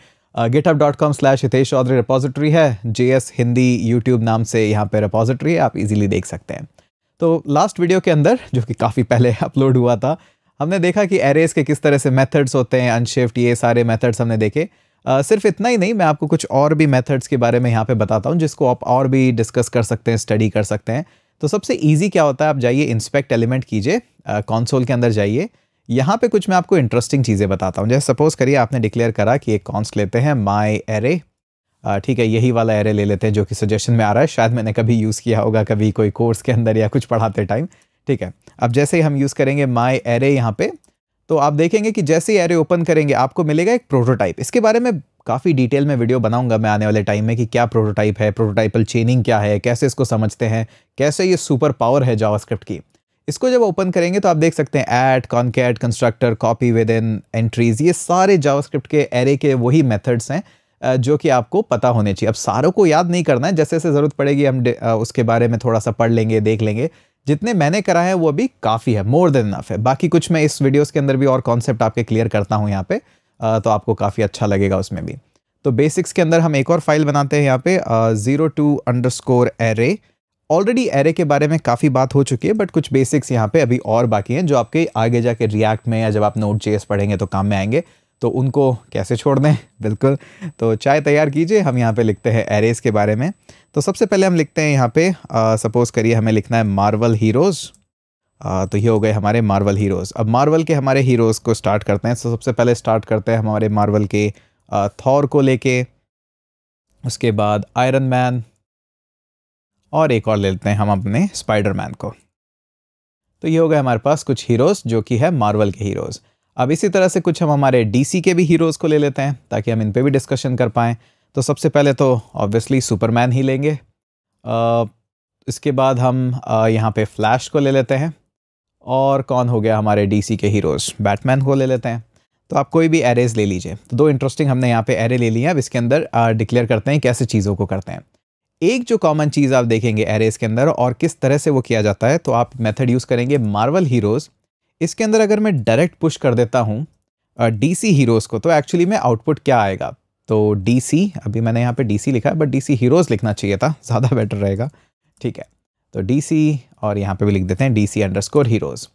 GitHub dot com slash Hitesh Choudhary repository है जे एस हिंदी यूट्यूब नाम से यहाँ पे रिपोजिटरी है आप इजीली देख सकते हैं तो लास्ट वीडियो के अंदर जो कि काफ़ी पहले अपलोड हुआ था हमने देखा कि एरेज के किस तरह से मेथड्स होते हैं अनशिफ्ट ये सारे मेथड्स हमने देखे Uh, सिर्फ इतना ही नहीं मैं आपको कुछ और भी मेथड्स के बारे में यहाँ पे बताता हूँ जिसको आप और भी डिस्कस कर सकते हैं स्टडी कर सकते हैं तो सबसे ईजी क्या होता है आप जाइए इंस्पेक्ट एलिमेंट कीजिए कॉन्सोल uh, के अंदर जाइए यहाँ पे कुछ मैं आपको इंटरेस्टिंग चीज़ें बताता हूँ जैसे सपोज़ करिए आपने डिक्लेयर करा कि एक कॉन्स लेते हैं माई एरे ठीक है यही वाला एरे ले लेते हैं जो कि सजेशन में आ रहा है शायद मैंने कभी यूज़ किया होगा कभी कोई कोर्स के अंदर या कुछ पढ़ाते टाइम ठीक है अब जैसे ही हम यूज़ करेंगे माई एरे यहाँ पे तो आप देखेंगे कि जैसे ही एरे ओपन करेंगे आपको मिलेगा एक प्रोटोटाइप इसके बारे में काफ़ी डिटेल में वीडियो बनाऊंगा मैं आने वाले टाइम में कि क्या प्रोटोटाइप है प्रोटोटाइपल चेनिंग क्या है कैसे इसको समझते हैं कैसे ये सुपर पावर है जावास्क्रिप्ट की इसको जब ओपन करेंगे तो आप देख सकते हैं at concat constructor copy with in entries ये सारे जावास्क्रिप्ट के एरे के वही मेथड्स हैं जो कि आपको पता होने चाहिए अब सारों को याद नहीं करना है जैसे जैसे ज़रूरत पड़ेगी हम उसके बारे में थोड़ा सा पढ़ लेंगे देख लेंगे जितने मैंने करा है वो अभी काफ़ी है मोर देन इनफ है बाकी कुछ मैं इस वीडियोज़ के अंदर भी और कॉन्सेप्ट आपके क्लियर करता हूँ यहाँ पे तो आपको काफ़ी अच्छा लगेगा उसमें भी तो बेसिक्स के अंदर हम एक और फाइल बनाते हैं यहाँ पे zero two underscore array already array के बारे में काफ़ी बात हो चुकी है बट कुछ बेसिक्स यहाँ पे अभी और बाकी हैं जो आपके आगे जाके रिएक्ट में या जब आप नोट जेस पढ़ेंगे तो काम में आएंगे तो उनको कैसे छोड़ दें बिल्कुल तो चाय तैयार कीजिए हम यहाँ पे लिखते हैं एरेज के बारे में तो सबसे पहले हम लिखते हैं यहाँ पे सपोज़ करिए हमें लिखना है मार्वल हीरोज़ तो ये हो गए हमारे मार्वल हीरोज़ अब मार्वल के हमारे हीरोज़ को स्टार्ट करते हैं तो सबसे पहले स्टार्ट करते हैं हमारे मार्वल के थॉर को लेके उसके बाद आयरन मैन और एक और ले लेते हैं हम अपने स्पाइडरमैन को तो ये हो गए हमारे पास कुछ हीरोज़ जो कि है मार्वल के हीरोज़ अब इसी तरह से कुछ हम हमारे डीसी के भी हीरोज़ को ले लेते हैं ताकि हम इन पर भी डिस्कशन कर पाएँ तो सबसे पहले तो ऑब्वियसली सुपरमैन ही लेंगे आ, इसके बाद हम आ, यहाँ पे फ्लैश को ले लेते हैं और कौन हो गया हमारे डीसी के हीरोज़ बैटमैन को ले लेते हैं तो आप कोई भी एरेज ले लीजिए तो दो इंटरेस्टिंग हमने यहाँ पे एरे ले लिए हैं अब इसके अंदर डिक्लेयर करते हैं कैसे चीज़ों को करते हैं एक जो कॉमन चीज़ आप देखेंगे एरेज के अंदर और किस तरह से वो किया जाता है तो आप मेथड यूज़ करेंगे मार्वल हीरोज़ इसके अंदर अगर मैं डायरेक्ट पुश कर देता हूँ डी सी हीरोज़ को तो एक्चुअली में आउटपुट क्या आएगा तो डी सी अभी मैंने यहाँ पे डी सी लिखा है बट डी सी हीरोज़ लिखना चाहिए था ज़्यादा बेटर रहेगा ठीक है तो डी सी और यहाँ पे भी लिख देते हैं D C underscore heroes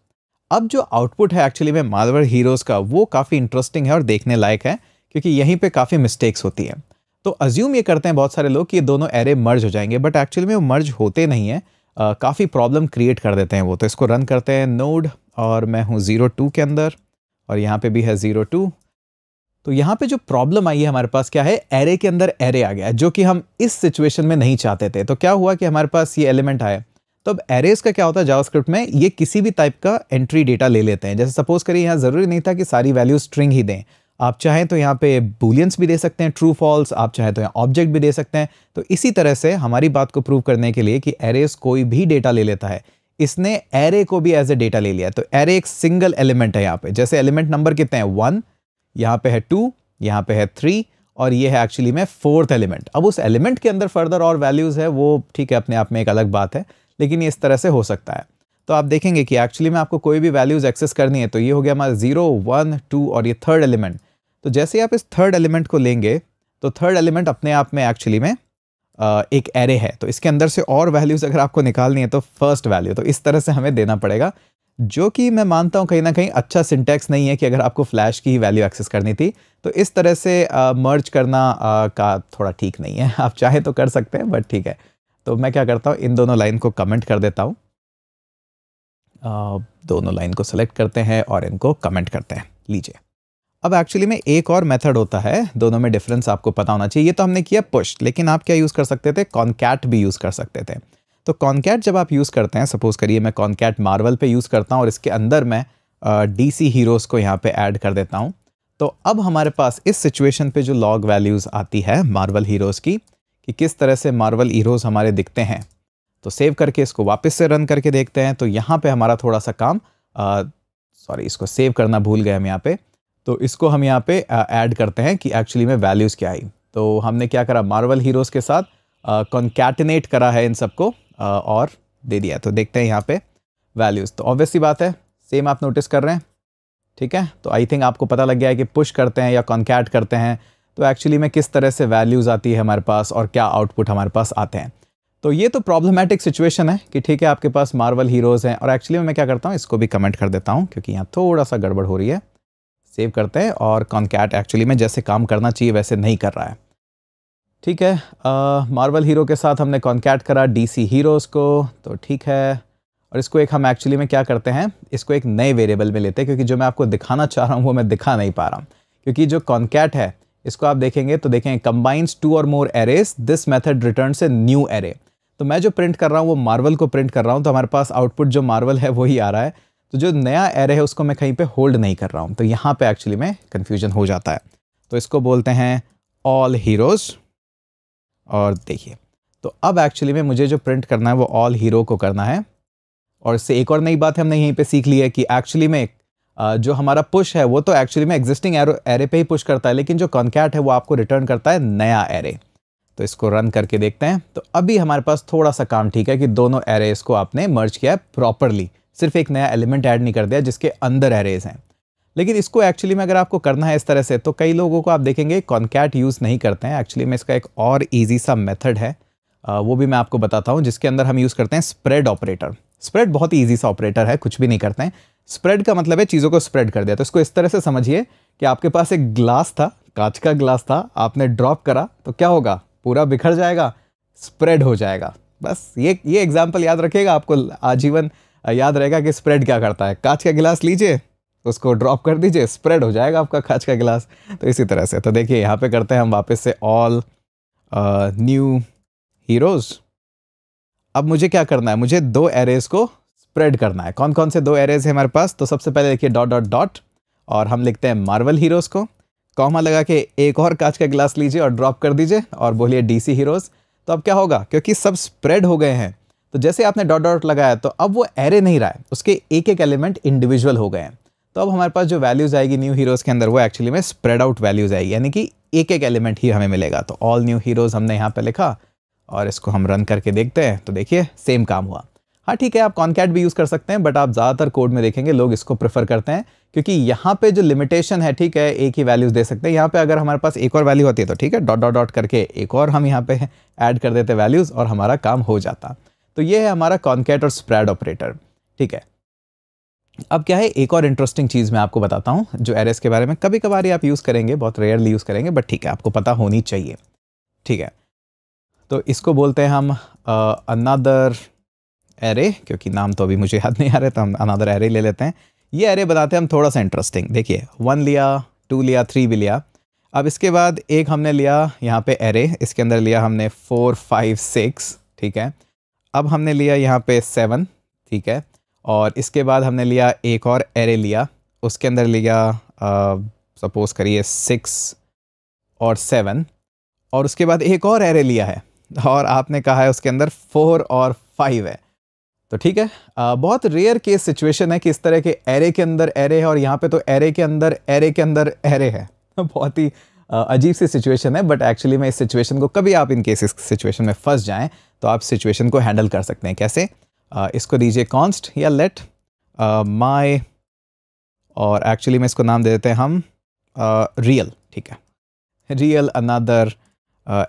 अब जो आउटपुट है एक्चुअली में मार्वल हीरोज़ का वो काफ़ी इंटरेस्टिंग है और देखने लायक है क्योंकि यहीं पर काफ़ी मिस्टेक्स होती हैं तो अज्यूम ये करते हैं बहुत सारे लोग कि ये दोनों एरे मर्ज हो जाएंगे बट एक्चुअली में वो मर्ज होते नहीं हैं काफ़ी प्रॉब्लम क्रिएट कर देते हैं वो तो इसको रन करते हैं नोड और मैं हूँ ज़ीरो टू के अंदर और यहाँ पे भी है ज़ीरो टू तो यहाँ पे जो प्रॉब्लम आई है हमारे पास क्या है एरे के अंदर एरे आ गया जो कि हम इस सिचुएशन में नहीं चाहते थे तो क्या हुआ कि हमारे पास ये एलिमेंट आया तो अब एरेज का क्या होता है जावास्क्रिप्ट में ये किसी भी टाइप का एंट्री डेटा ले लेते हैं जैसे सपोज करिए यहाँ ज़रूरी नहीं था कि सारी वैल्यू स्ट्रिंग ही दें आप चाहें तो यहाँ पे बुलियंस भी दे सकते हैं ट्रू फॉल्स आप चाहें तो यहाँ ऑब्जेक्ट भी दे सकते हैं तो इसी तरह से हमारी बात को प्रूव करने के लिए कि एरेस कोई भी डेटा ले लेता है इसने एरे को भी एज ए डेटा ले लिया तो एरे एक सिंगल एलिमेंट है यहाँ पे जैसे एलिमेंट नंबर कितने हैं वन यहाँ पे है टू यहाँ पे है थ्री और ये है एक्चुअली में फोर्थ एलिमेंट अब उस एलिमेंट के अंदर फर्दर और वैल्यूज़ है वो ठीक है अपने आप में एक अलग बात है लेकिन ये इस तरह से हो सकता है तो आप देखेंगे कि एक्चुअली में आपको कोई भी वैल्यूज़ एक्सेस करनी है तो ये हो गया हमारा जीरो वन टू और ये थर्ड एलिमेंट तो जैसे आप इस थर्ड एलिमेंट को लेंगे तो थर्ड एलिमेंट अपने आप में एक्चुअली में एक एरे है तो इसके अंदर से और वैल्यूज़ अगर आपको निकालनी है तो फर्स्ट वैल्यू तो इस तरह से हमें देना पड़ेगा जो कि मैं मानता हूँ कहीं ना कहीं अच्छा सिंटेक्स नहीं है कि अगर आपको फ्लैश की वैल्यू एक्सेस करनी थी तो इस तरह से मर्ज करना आ, का थोड़ा ठीक नहीं है आप चाहे तो कर सकते हैं बट ठीक है तो मैं क्या करता हूँ इन दोनों लाइन को कमेंट कर देता हूँ दोनों लाइन को सेलेक्ट करते हैं और इनको कमेंट करते हैं लीजिए अब एक्चुअली में एक और मेथड होता है दोनों में डिफरेंस आपको पता होना चाहिए ये तो हमने किया पुश लेकिन आप क्या यूज़ कर सकते थे कॉन्कैट भी यूज़ कर सकते थे तो कॉन्कैट जब आप यूज़ करते हैं सपोज़ करिए मैं कॉन्कैट मार्वल पे यूज़ करता हूँ और इसके अंदर मैं डी सी हीरोज़ को यहाँ पे ऐड कर देता हूँ तो अब हमारे पास इस सिचुएशन पे जो लॉग वैल्यूज़ आती है मार्वल हीरोज़ की कि किस तरह से मार्वल हीरोज़ हमारे दिखते हैं तो सेव करके इसको वापस से रन करके देखते हैं तो यहाँ पे हमारा थोड़ा सा काम सॉरी इसको सेव करना भूल गए हम यहाँ पे तो इसको हम यहाँ पे ऐड करते हैं कि एक्चुअली में वैल्यूज़ क्या आई तो हमने क्या करा मार्वल हीरोज़ के साथ कॉन्कैटिनेट करा है इन सबको और दे दिया तो देखते हैं यहाँ पे वैल्यूज़ तो ऑब्वियसली बात है सेम आप नोटिस कर रहे हैं ठीक है तो आई थिंक आपको पता लग गया है कि पुश करते हैं या कॉन्कैट करते हैं तो एक्चुअली में किस तरह से वैल्यूज़ आती है हमारे पास और क्या आउटपुट हमारे पास आते हैं तो ये तो प्रॉब्लमेटिक सिचुएशन है कि ठीक है आपके पास मार्वल हीरोज़ हैं और एक्चुअली मैं क्या करता हूँ इसको भी कमेंट कर देता हूँ क्योंकि यहाँ थोड़ा सा गड़बड़ हो रही है सेव करते हैं और कॉन्कैट एक्चुअली में जैसे काम करना चाहिए वैसे नहीं कर रहा है ठीक है मार्वल हीरो के साथ हमने कॉन्कैट करा डी हीरोज़ को तो ठीक है और इसको एक हम एक्चुअली में क्या करते हैं इसको एक नए वेरिएबल में लेते हैं क्योंकि जो मैं आपको दिखाना चाह रहा हूँ वो मैं दिखा नहीं पा रहा हूँ क्योंकि जो कॉन्कैट है इसको आप देखेंगे तो देखें कंबाइंस टू और more arrays this method return से न्यू एरे तो मैं जो प्रिंट कर रहा हूँ वो मार्वल को प्रिंट कर रहा हूँ तो हमारे पास आउटपुट जो मार्वल है वही आ रहा है तो जो नया एरे है उसको मैं कहीं पे होल्ड नहीं कर रहा हूँ तो यहाँ पे एक्चुअली में कन्फ्यूजन हो जाता है तो इसको बोलते हैं ऑल हीरोज़ और देखिए तो अब एक्चुअली में मुझे जो प्रिंट करना है वो ऑल हीरो को करना है और इससे एक और नई बात हमने यहीं पर सीख ली है कि एक्चुअली में जो हमारा पुश है वो तो एक्चुअली में एग्जिस्टिंग एरो एरे पर ही पुश करता है लेकिन जो कॉन्कैट है वो आपको रिटर्न करता है नया एरे तो इसको रन करके देखते हैं तो अभी हमारे पास थोड़ा सा काम ठीक है कि दोनों एरेज को आपने मर्ज किया है प्रॉपरली सिर्फ एक नया एलिमेंट ऐड नहीं कर दिया जिसके अंदर एरेज हैं लेकिन इसको एक्चुअली में अगर आपको करना है इस तरह से तो कई लोगों को आप देखेंगे कॉन्कैट यूज़ नहीं करते हैं एक्चुअली में इसका एक और ईजी सा मेथड है वो भी मैं आपको बताता हूँ जिसके अंदर हम यूज़ करते हैं स्प्रेड ऑपरेटर स्प्रेड बहुत ईजी सा ऑपरेटर है कुछ भी नहीं करते हैं स्प्रेड का मतलब है चीज़ों को स्प्रेड कर दिया तो इसको इस तरह से समझिए कि आपके पास एक ग्लास था कांच का ग्लास था आपने ड्रॉप करा तो क्या होगा पूरा बिखर जाएगा स्प्रेड हो जाएगा बस ये ये एग्जाम्पल याद रखिएगा आपको आजीवन याद रहेगा कि स्प्रेड क्या करता है कांच का गिलास लीजिए उसको ड्रॉप कर दीजिए स्प्रेड हो जाएगा आपका कांच का गिलास तो इसी तरह से तो देखिए यहाँ पे करते हैं हम वापस से ऑल न्यू हीरोज़ अब मुझे क्या करना है मुझे दो एरेज को स्प्रेड करना है कौन कौन से दो एरेज है हमारे पास तो सबसे पहले देखिए डॉट डॉट डॉट और हम लिखते हैं मार्वल हीरोज़ को कॉमा लगा के एक और कांच का गिलास लीजिए और ड्रॉप कर दीजिए और बोलिए डीसी हीरोज़ तो अब क्या होगा क्योंकि सब स्प्रेड हो गए हैं तो जैसे आपने डॉट डॉट लगाया तो अब वो एरे नहीं रहा है उसके एक एक एलिमेंट इंडिविजुअल हो गए हैं तो अब हमारे पास जो वैल्यूज़ आएगी न्यू हीरोज़ के अंदर वो एक्चुअली में स्प्रेड आउट वैल्यूज़ आएगी यानी कि एक एक एलिमेंट ही हमें मिलेगा तो ऑल न्यू हीरोज़ हमने यहाँ पर लिखा और इसको हम रन करके देखते हैं तो देखिए सेम काम हुआ हाँ ठीक है आप कॉन्कैट भी यूज़ कर सकते हैं बट आप ज़्यादातर कोड में देखेंगे लोग इसको प्रेफर करते हैं क्योंकि यहाँ पे जो लिमिटेशन है ठीक है एक ही वैल्यूज़ दे सकते हैं यहाँ पे अगर हमारे पास एक और वैल्यू होती है तो ठीक है डॉट डॉट डॉट करके एक और हम यहाँ पे ऐड कर देते वैल्यूज़ और हमारा काम हो जाता तो ये है हमारा कॉन्कैट और स्प्रेड ऑपरेटर ठीक है अब क्या है एक और इंटरेस्टिंग चीज़ मैं आपको बताता हूँ जो एरेस के बारे में कभी कभार आप यूज़ करेंगे बहुत रेयरली यूज़ करेंगे बट ठीक है आपको पता होनी चाहिए ठीक है तो इसको बोलते हैं हम अनदर एरे क्योंकि नाम तो अभी मुझे याद नहीं आ रहा तो हम अनादर एरे ले लेते हैं ये एरे बताते हैं हम थोड़ा सा इंटरेस्टिंग देखिए वन लिया टू लिया थ्री भी लिया अब इसके बाद एक हमने लिया यहाँ पे एरे इसके अंदर लिया हमने फोर फाइव सिक्स ठीक है अब हमने लिया यहाँ पे सेवन ठीक है और इसके बाद हमने लिया एक और एरे लिया उसके अंदर लिया सपोज़ करिए सिक्स और सेवन और उसके बाद एक और एरे लिया है और आपने कहा है उसके अंदर फोर और फाइव है तो ठीक है आ, बहुत रेयर केस सिचुएशन है कि इस तरह के एरे के अंदर एरे है और यहाँ पे तो एरे के अंदर एरे के अंदर एरे है बहुत ही अजीब सी सिचुएशन है बट एक्चुअली में इस सिचुएशन को कभी आप इन केस सिचुएशन में फंस जाएं तो आप सिचुएशन को हैंडल कर सकते हैं कैसे आ, इसको दीजिए कॉन्स्ट या लेट माय और एक्चुअली में इसको नाम दे देते हैं हम रियल ठीक है रियल अनादर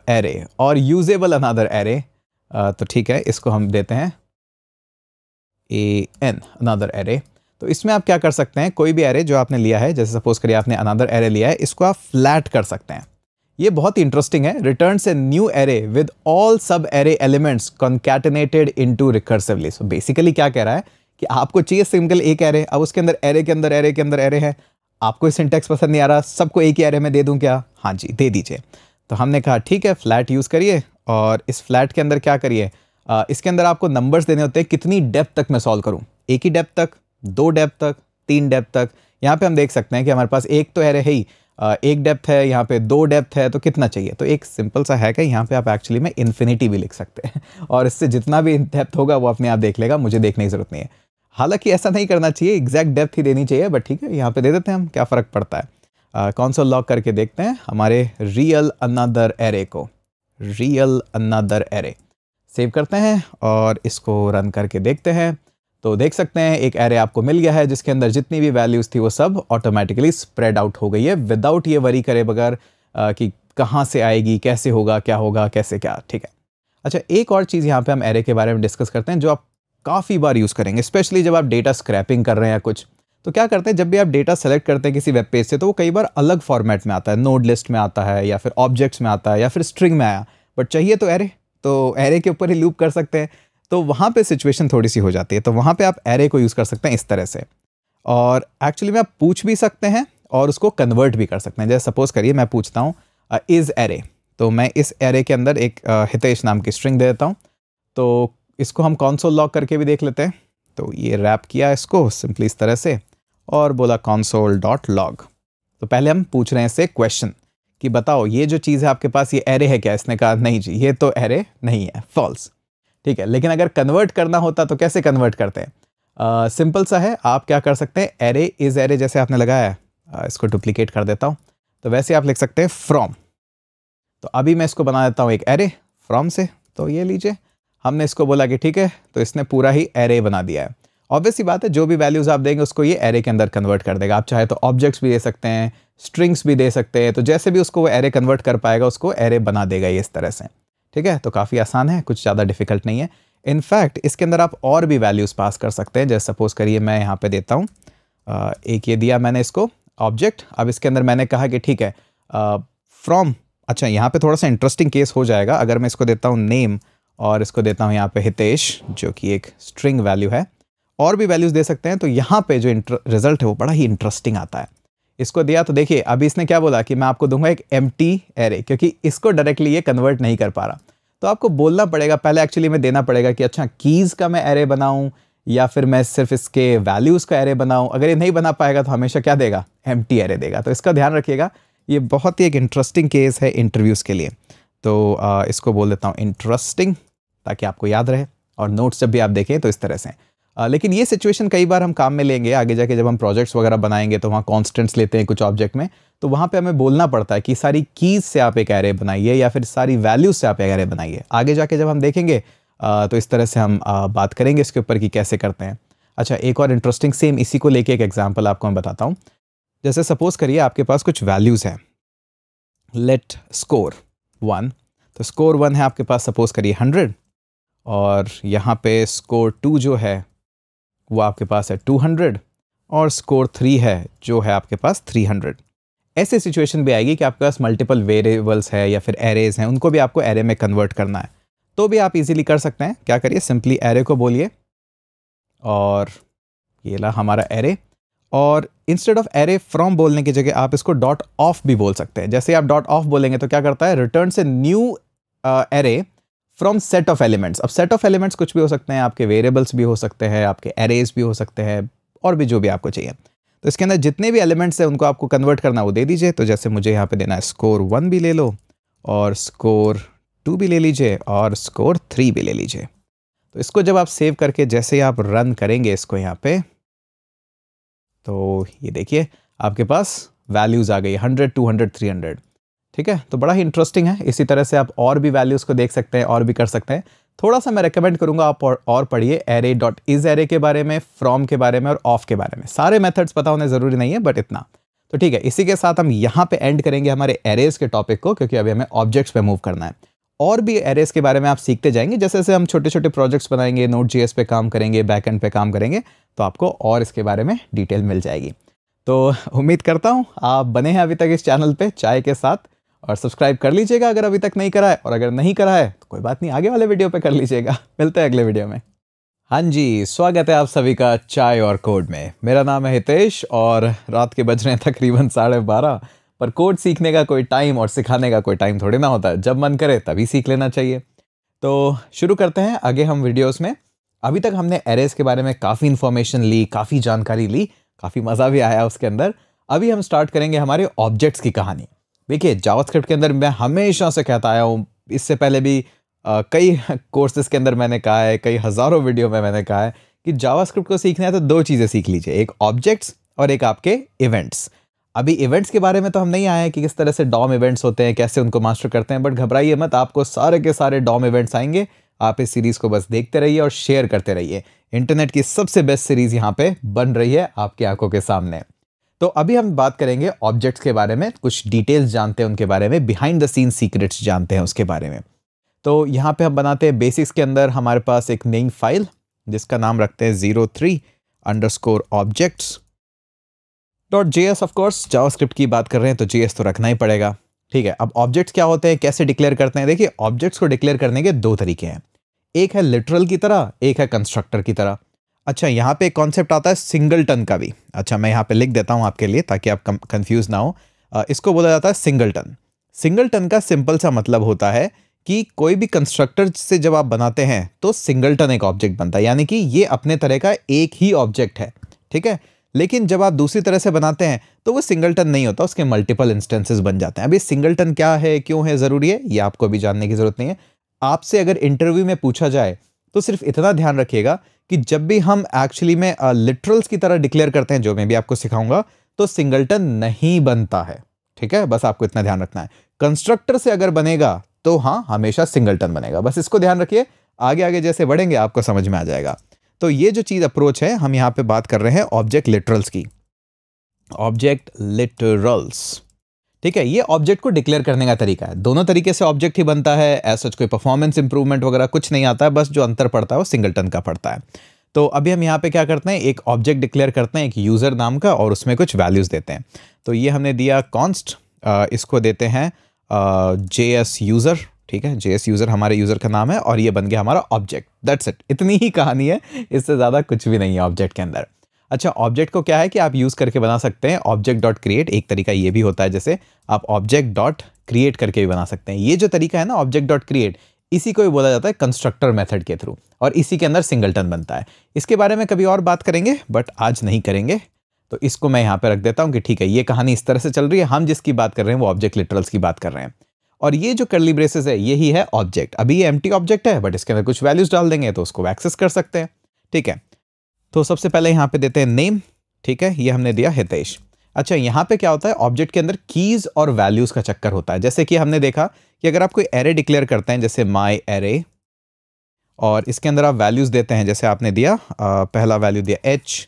एरे और यूजेबल अनादर एरे तो ठीक है इसको हम देते हैं ए एन अनदर एरे तो इसमें आप क्या कर सकते हैं कोई भी एरे जो आपने लिया है जैसे सपोज करिए आपने अनदर एरे लिया है इसको आप फ्लैट कर सकते हैं ये बहुत इंटरेस्टिंग है रिटर्न से new array with all sub array elements into recursively so basically क्या कह रहा है कि आपको चाहिए सिंगल एक एरे अब उसके अंदर एरे के अंदर एरे के अंदर एरे है आपको सिंटेक्स पसंद नहीं आ रहा सबको एक ही एरे में दे दूँ क्या हाँ जी दे दीजिए तो हमने कहा ठीक है फ्लैट यूज़ करिए और इस फ्लैट के अंदर क्या करिए इसके अंदर आपको नंबर्स देने होते हैं कितनी डेप्थ तक मैं सॉल्व करूँ एक ही डेप्थ तक दो डेप्थ तक तीन डेप्थ तक यहाँ पे हम देख सकते हैं कि हमारे पास एक तो एरे है ही एक डेप्थ है यहाँ पे दो डेप्थ है तो कितना चाहिए तो एक सिंपल सा है कि यहाँ पे आप एक्चुअली में इन्फिनिटी भी लिख सकते हैं और इससे जितना भी डेप्थ होगा वो अपने आप देख लेगा मुझे देखने की ज़रूरत नहीं है हालांकि ऐसा नहीं करना चाहिए एग्जैक्ट डेप्थ ही देनी चाहिए बट ठीक है यहाँ पे दे देते हैं हम क्या फ़र्क पड़ता है कौन सा लॉक करके देखते हैं हमारे रियल अनादर एरे को रियल अनादर एरे सेव करते हैं और इसको रन करके देखते हैं तो देख सकते हैं एक एरे आपको मिल गया है जिसके अंदर जितनी भी वैल्यूज़ थी वो सब ऑटोमेटिकली स्प्रेड आउट हो गई है विदाउट ये वरी करे बगैर कि कहाँ से आएगी कैसे होगा क्या होगा कैसे क्या ठीक है अच्छा एक और चीज़ यहाँ पे हम एरे के बारे में डिस्कस करते हैं जो आप काफ़ी बार यूज़ करेंगे स्पेशली जब आप डेटा स्क्रैपिंग कर रहे हैं या कुछ तो क्या करते हैं जब भी आप डेटा सेलेक्ट करते हैं किसी वेब पेज से तो वो कई बार अलग फॉर्मेट में आता है नोड लिस्ट में आता है या फिर ऑब्जेक्ट्स में आता है या फिर स्ट्रिंग में आया बट चाहिए तो एरे तो एरे के ऊपर ही लूप कर सकते हैं तो वहाँ पे सिचुएशन थोड़ी सी हो जाती है तो वहाँ पे आप एरे को यूज़ कर सकते हैं इस तरह से और एक्चुअली में आप पूछ भी सकते हैं और उसको कन्वर्ट भी कर सकते हैं जैसे सपोज़ करिए मैं पूछता हूँ इज़ uh, एरे तो मैं इस एरे के अंदर एक uh, हितेश नाम की स्ट्रिंग दे देता हूँ तो इसको हम कॉन्सोल लॉक करके भी देख लेते हैं तो ये रैप किया इसको सिंपली इस तरह से और बोला कॉन्सोल डॉट लॉग तो पहले हम पूछ रहे हैं इसे क्वेश्चन कि बताओ ये जो चीज़ है आपके पास ये एरे है क्या इसने कहा नहीं जी ये तो एरे नहीं है फॉल्स ठीक है लेकिन अगर कन्वर्ट करना होता तो कैसे कन्वर्ट करते हैं सिंपल uh, सा है आप क्या कर सकते हैं एरे इज़ एरे जैसे आपने लगाया है uh, इसको डुप्लीकेट कर देता हूँ तो वैसे आप लिख सकते हैं फ्रॉम तो अभी मैं इसको बना देता हूँ एक एरे फ्रॉम से तो ये लीजिए हमने इसको बोला कि ठीक है तो इसने पूरा ही एरे बना दिया है ऑब्वियस बात है जो भी वैल्यूज़ आप देंगे उसको ये एरे के अंदर कन्वर्ट कर देगा आप चाहे तो ऑब्जेक्ट्स भी दे सकते हैं स्ट्रिंग्स भी दे सकते हैं तो जैसे भी उसको वो एरे कन्वर्ट कर पाएगा उसको एरे बना देगा ये इस तरह से ठीक है तो काफ़ी आसान है कुछ ज़्यादा डिफिकल्ट नहीं है इनफैक्ट इसके अंदर आप और भी वैल्यूज़ पास कर सकते हैं जैसे सपोज़ करिए मैं यहाँ पर देता हूँ एक ये दिया मैंने इसको ऑब्जेक्ट अब इसके अंदर मैंने कहा कि ठीक है फ्रॉम अच्छा यहाँ पे थोड़ा सा इंटरेस्टिंग केस हो जाएगा अगर मैं इसको देता हूँ नेम और इसको देता हूँ यहाँ पे हितेश जो कि एक स्ट्रिंग वैल्यू है और भी वैल्यूज़ दे सकते हैं तो यहाँ पे जो रिजल्ट है वो बड़ा ही इंटरेस्टिंग आता है इसको दिया तो देखिए अभी इसने क्या बोला कि मैं आपको दूंगा एक एम एरे क्योंकि इसको डायरेक्टली ये कन्वर्ट नहीं कर पा रहा तो आपको बोलना पड़ेगा पहले एक्चुअली में देना पड़ेगा कि अच्छा कीज़ का मैं एरे बनाऊँ या फिर मैं सिर्फ इसके वैल्यूज़ का एरे बनाऊँ अगर ये नहीं बना पाएगा तो हमेशा क्या देगा एम एरे देगा तो इसका ध्यान रखिएगा ये बहुत ही एक इंटरेस्टिंग केस है इंटरव्यूज़ के लिए तो इसको बोल देता हूँ इंटरेस्टिंग ताकि आपको याद रहे और नोट्स जब भी आप देखें तो इस तरह से आ, लेकिन ये सिचुएशन कई बार हम काम में लेंगे आगे जाके जब हम प्रोजेक्ट्स वगैरह बनाएंगे तो वहाँ कॉन्स्टेंट्स लेते हैं कुछ ऑब्जेक्ट में तो वहाँ पे हमें बोलना पड़ता है कि सारी कीज़ से आप एक एरे बनाइए या फिर सारी वैल्यूज़ से आप एक एरे बनाइए आगे जाके जब हम देखेंगे आ, तो इस तरह से हम आ, बात करेंगे इसके ऊपर कि कैसे करते हैं अच्छा एक और इंटरेस्टिंग सेम इसी को लेके एक एग्जाम्पल आपको मैं बताता हूँ जैसे सपोज़ करिए आपके पास कुछ वैल्यूज़ हैं लेट स्कोर वन तो स्कोर वन है आपके पास सपोज़ करिए हंड्रेड और यहाँ पे स्कोर टू जो है वो आपके पास है 200 और स्कोर थ्री है जो है आपके पास 300 ऐसे सिचुएशन भी आएगी कि आपके पास मल्टीपल वेरिएबल्स है या फिर एरेज हैं उनको भी आपको एरे में कन्वर्ट करना है तो भी आप इजीली कर सकते हैं क्या करिए सिंपली एरे को बोलिए और ये ला हमारा एरे और इंस्टेड ऑफ एरे फ्रॉम बोलने की जगह आप इसको डॉट ऑफ भी बोल सकते हैं जैसे आप डॉट ऑफ बोलेंगे तो क्या करता है रिटर्न से new array uh, from set of elements अब सेट ऑफ एलिमेंट्स कुछ भी हो सकते हैं आपके वेरिएबल्स भी हो सकते हैं आपके एरेज भी हो सकते हैं और भी जो भी आपको चाहिए तो इसके अंदर जितने भी एलिमेंट्स हैं उनको आपको कन्वर्ट करना वो दे दीजिए तो जैसे मुझे यहाँ पे देना है स्कोर वन भी ले लो और स्कोर टू भी ले लीजिए और स्कोर थ्री भी ले लीजिए तो इसको जब आप सेव करके जैसे ही आप रन करेंगे इसको यहाँ पे तो ये देखिए आपके पास वैल्यूज़ आ गई hundred two hundred three hundred ठीक है तो बड़ा ही इंटरेस्टिंग है इसी तरह से आप और भी वैल्यूज़ को देख सकते हैं और भी कर सकते हैं थोड़ा सा मैं रेकमेंड करूंगा आप और, और पढ़िए एरे डॉट इज एरे के बारे में फ्रॉम के बारे में और ऑफ के बारे में सारे मेथड्स पता होने ज़रूरी नहीं है बट इतना तो ठीक है इसी के साथ हम यहाँ पे एंड करेंगे हमारे एरेज के टॉपिक को क्योंकि अभी हमें ऑब्जेक्ट्स पे मूव करना है और भी एरेज के बारे में आप सीखते जाएंगे जैसे जैसे हम छोटे छोटे प्रोजेक्ट्स बनाएंगे नोट जी पे काम करेंगे एंड पे काम करेंगे तो आपको और इसके बारे में डिटेल मिल जाएगी तो उम्मीद करता हूँ आप बने हैं अभी तक इस चैनल पर चाय के साथ और सब्सक्राइब कर लीजिएगा अगर अभी तक नहीं करा है और अगर नहीं करा है तो कोई बात नहीं आगे वाले वीडियो पे कर लीजिएगा मिलते हैं अगले वीडियो में हाँ जी स्वागत है आप सभी का चाय और कोड में मेरा नाम है हितेश और रात के बज रहे हैं तकरीबन साढ़े बारह पर कोड सीखने का कोई टाइम और सिखाने का कोई टाइम थोड़ी ना होता है जब मन करे तभी सीख लेना चाहिए तो शुरू करते हैं आगे हम वीडियोज़ में अभी तक हमने एरेज के बारे में काफ़ी इन्फॉर्मेशन ली काफ़ी जानकारी ली काफ़ी मज़ा भी आया उसके अंदर अभी हम स्टार्ट करेंगे हमारे ऑब्जेक्ट्स की कहानी देखिए जावास्क्रिप्ट के अंदर मैं हमेशा से कहता आया हूँ इससे पहले भी आ, कई कोर्सेज के अंदर मैंने कहा है कई हज़ारों वीडियो में मैंने कहा है कि जावास्क्रिप्ट को सीखना है तो दो चीज़ें सीख लीजिए एक ऑब्जेक्ट्स और एक आपके इवेंट्स अभी इवेंट्स के बारे में तो हम नहीं आए हैं कि किस तरह से डॉम इवेंट्स होते हैं कैसे उनको मास्टर करते हैं बट घबराइए मत आपको सारे के सारे डॉम इवेंट्स आएंगे आप इस सीरीज़ को बस देखते रहिए और शेयर करते रहिए इंटरनेट की सबसे बेस्ट सीरीज़ यहाँ पे बन रही है आपकी आंखों के सामने तो अभी हम बात करेंगे ऑब्जेक्ट्स के बारे में कुछ डिटेल्स जानते हैं उनके बारे में बिहाइंड द सीन सीक्रेट्स जानते हैं उसके बारे में तो यहाँ पे हम बनाते हैं बेसिक्स के अंदर हमारे पास एक नई फाइल जिसका नाम रखते हैं zero three underscore objects dot J S of course script की बात कर रहे हैं तो जे तो रखना ही पड़ेगा ठीक है अब ऑब्जेक्ट्स क्या होते हैं कैसे डिक्लेयर करते हैं देखिए ऑब्जेक्ट्स को डिक्लेयर करने के दो तरीके हैं एक है लिटरल की तरह एक है कंस्ट्रक्टर की तरह अच्छा यहाँ पे एक कॉन्सेप्ट आता है सिंगल टन का भी अच्छा मैं यहाँ पे लिख देता हूँ आपके लिए ताकि आप कंफ्यूज ना हो इसको बोला जाता है सिंगल टन सिंगल टन का सिंपल सा मतलब होता है कि कोई भी कंस्ट्रक्टर से जब आप बनाते हैं तो सिंगल टन एक ऑब्जेक्ट बनता है यानी कि ये अपने तरह का एक ही ऑब्जेक्ट है ठीक है लेकिन जब आप दूसरी तरह से बनाते हैं तो वो सिंगल टन नहीं होता उसके मल्टीपल इंस्टेंसेस बन जाते हैं अभी सिंगल टन क्या है क्यों है ज़रूरी है ये आपको अभी जानने की ज़रूरत नहीं है आपसे अगर इंटरव्यू में पूछा जाए तो सिर्फ इतना ध्यान रखिएगा कि जब भी हम एक्चुअली में लिटरल्स की तरह डिक्लेयर करते हैं जो मैं भी आपको सिखाऊंगा तो सिंगल्टन नहीं बनता है ठीक है बस आपको इतना ध्यान रखना है कंस्ट्रक्टर से अगर बनेगा तो हाँ हमेशा सिंगल्टन बनेगा बस इसको ध्यान रखिए आगे आगे जैसे बढ़ेंगे आपको समझ में आ जाएगा तो ये जो चीज़ अप्रोच है हम यहाँ पे बात कर रहे हैं ऑब्जेक्ट लिटरल्स की ऑब्जेक्ट लिटरल्स ठीक है ये ऑब्जेक्ट को डिक्लेयर करने का तरीका है दोनों तरीके से ऑब्जेक्ट ही बनता है एज सच कोई परफॉर्मेंस इंप्रूवमेंट वगैरह कुछ नहीं आता है बस जो अंतर पड़ता है वो सिंगलटन का पड़ता है तो अभी हम यहाँ पे क्या करते हैं एक ऑब्जेक्ट डिक्लेयर करते हैं एक यूज़र नाम का और उसमें कुछ वैल्यूज़ देते हैं तो ये हमने दिया कॉन्स्ट इसको देते हैं जे एस यूज़र ठीक है जे एस यूज़र हमारे यूज़र का नाम है और ये बन गया हमारा ऑब्जेक्ट दैट्स इट इतनी ही कहानी है इससे ज़्यादा कुछ भी नहीं है ऑब्जेक्ट के अंदर अच्छा ऑब्जेक्ट को क्या है कि आप यूज़ करके बना सकते हैं ऑब्जेक्ट डॉट क्रिएट एक तरीका ये भी होता है जैसे आप ऑब्जेक्ट डॉट क्रिएट करके भी बना सकते हैं ये जो तरीका है ना ऑब्जेक्ट डॉट क्रिएट इसी को भी बोला जाता है कंस्ट्रक्टर मेथड के थ्रू और इसी के अंदर सिंगलटन बनता है इसके बारे में कभी और बात करेंगे बट आज नहीं करेंगे तो इसको मैं यहाँ पर रख देता हूँ कि ठीक है ये कहानी इस तरह से चल रही है हम जिसकी बात कर रहे हैं वो ऑब्जेक्ट लिटरल्स की बात कर रहे हैं और ये जो कर्ली ब्रेसेस है यही है ऑब्जेक्ट अभी ये एम्प्टी ऑब्जेक्ट है बट इसके अंदर कुछ वैल्यूज डाल देंगे तो उसको एक्सेस कर सकते हैं ठीक है तो सबसे पहले यहाँ पे देते हैं नेम ठीक है ये हमने दिया हितेश अच्छा यहाँ पे क्या होता है ऑब्जेक्ट के अंदर कीज़ और वैल्यूज़ का चक्कर होता है जैसे कि हमने देखा कि अगर आप कोई एरे डिक्लेयर करते हैं जैसे माई एरे और इसके अंदर आप वैल्यूज़ देते हैं जैसे आपने दिया आ, पहला वैल्यू दिया एच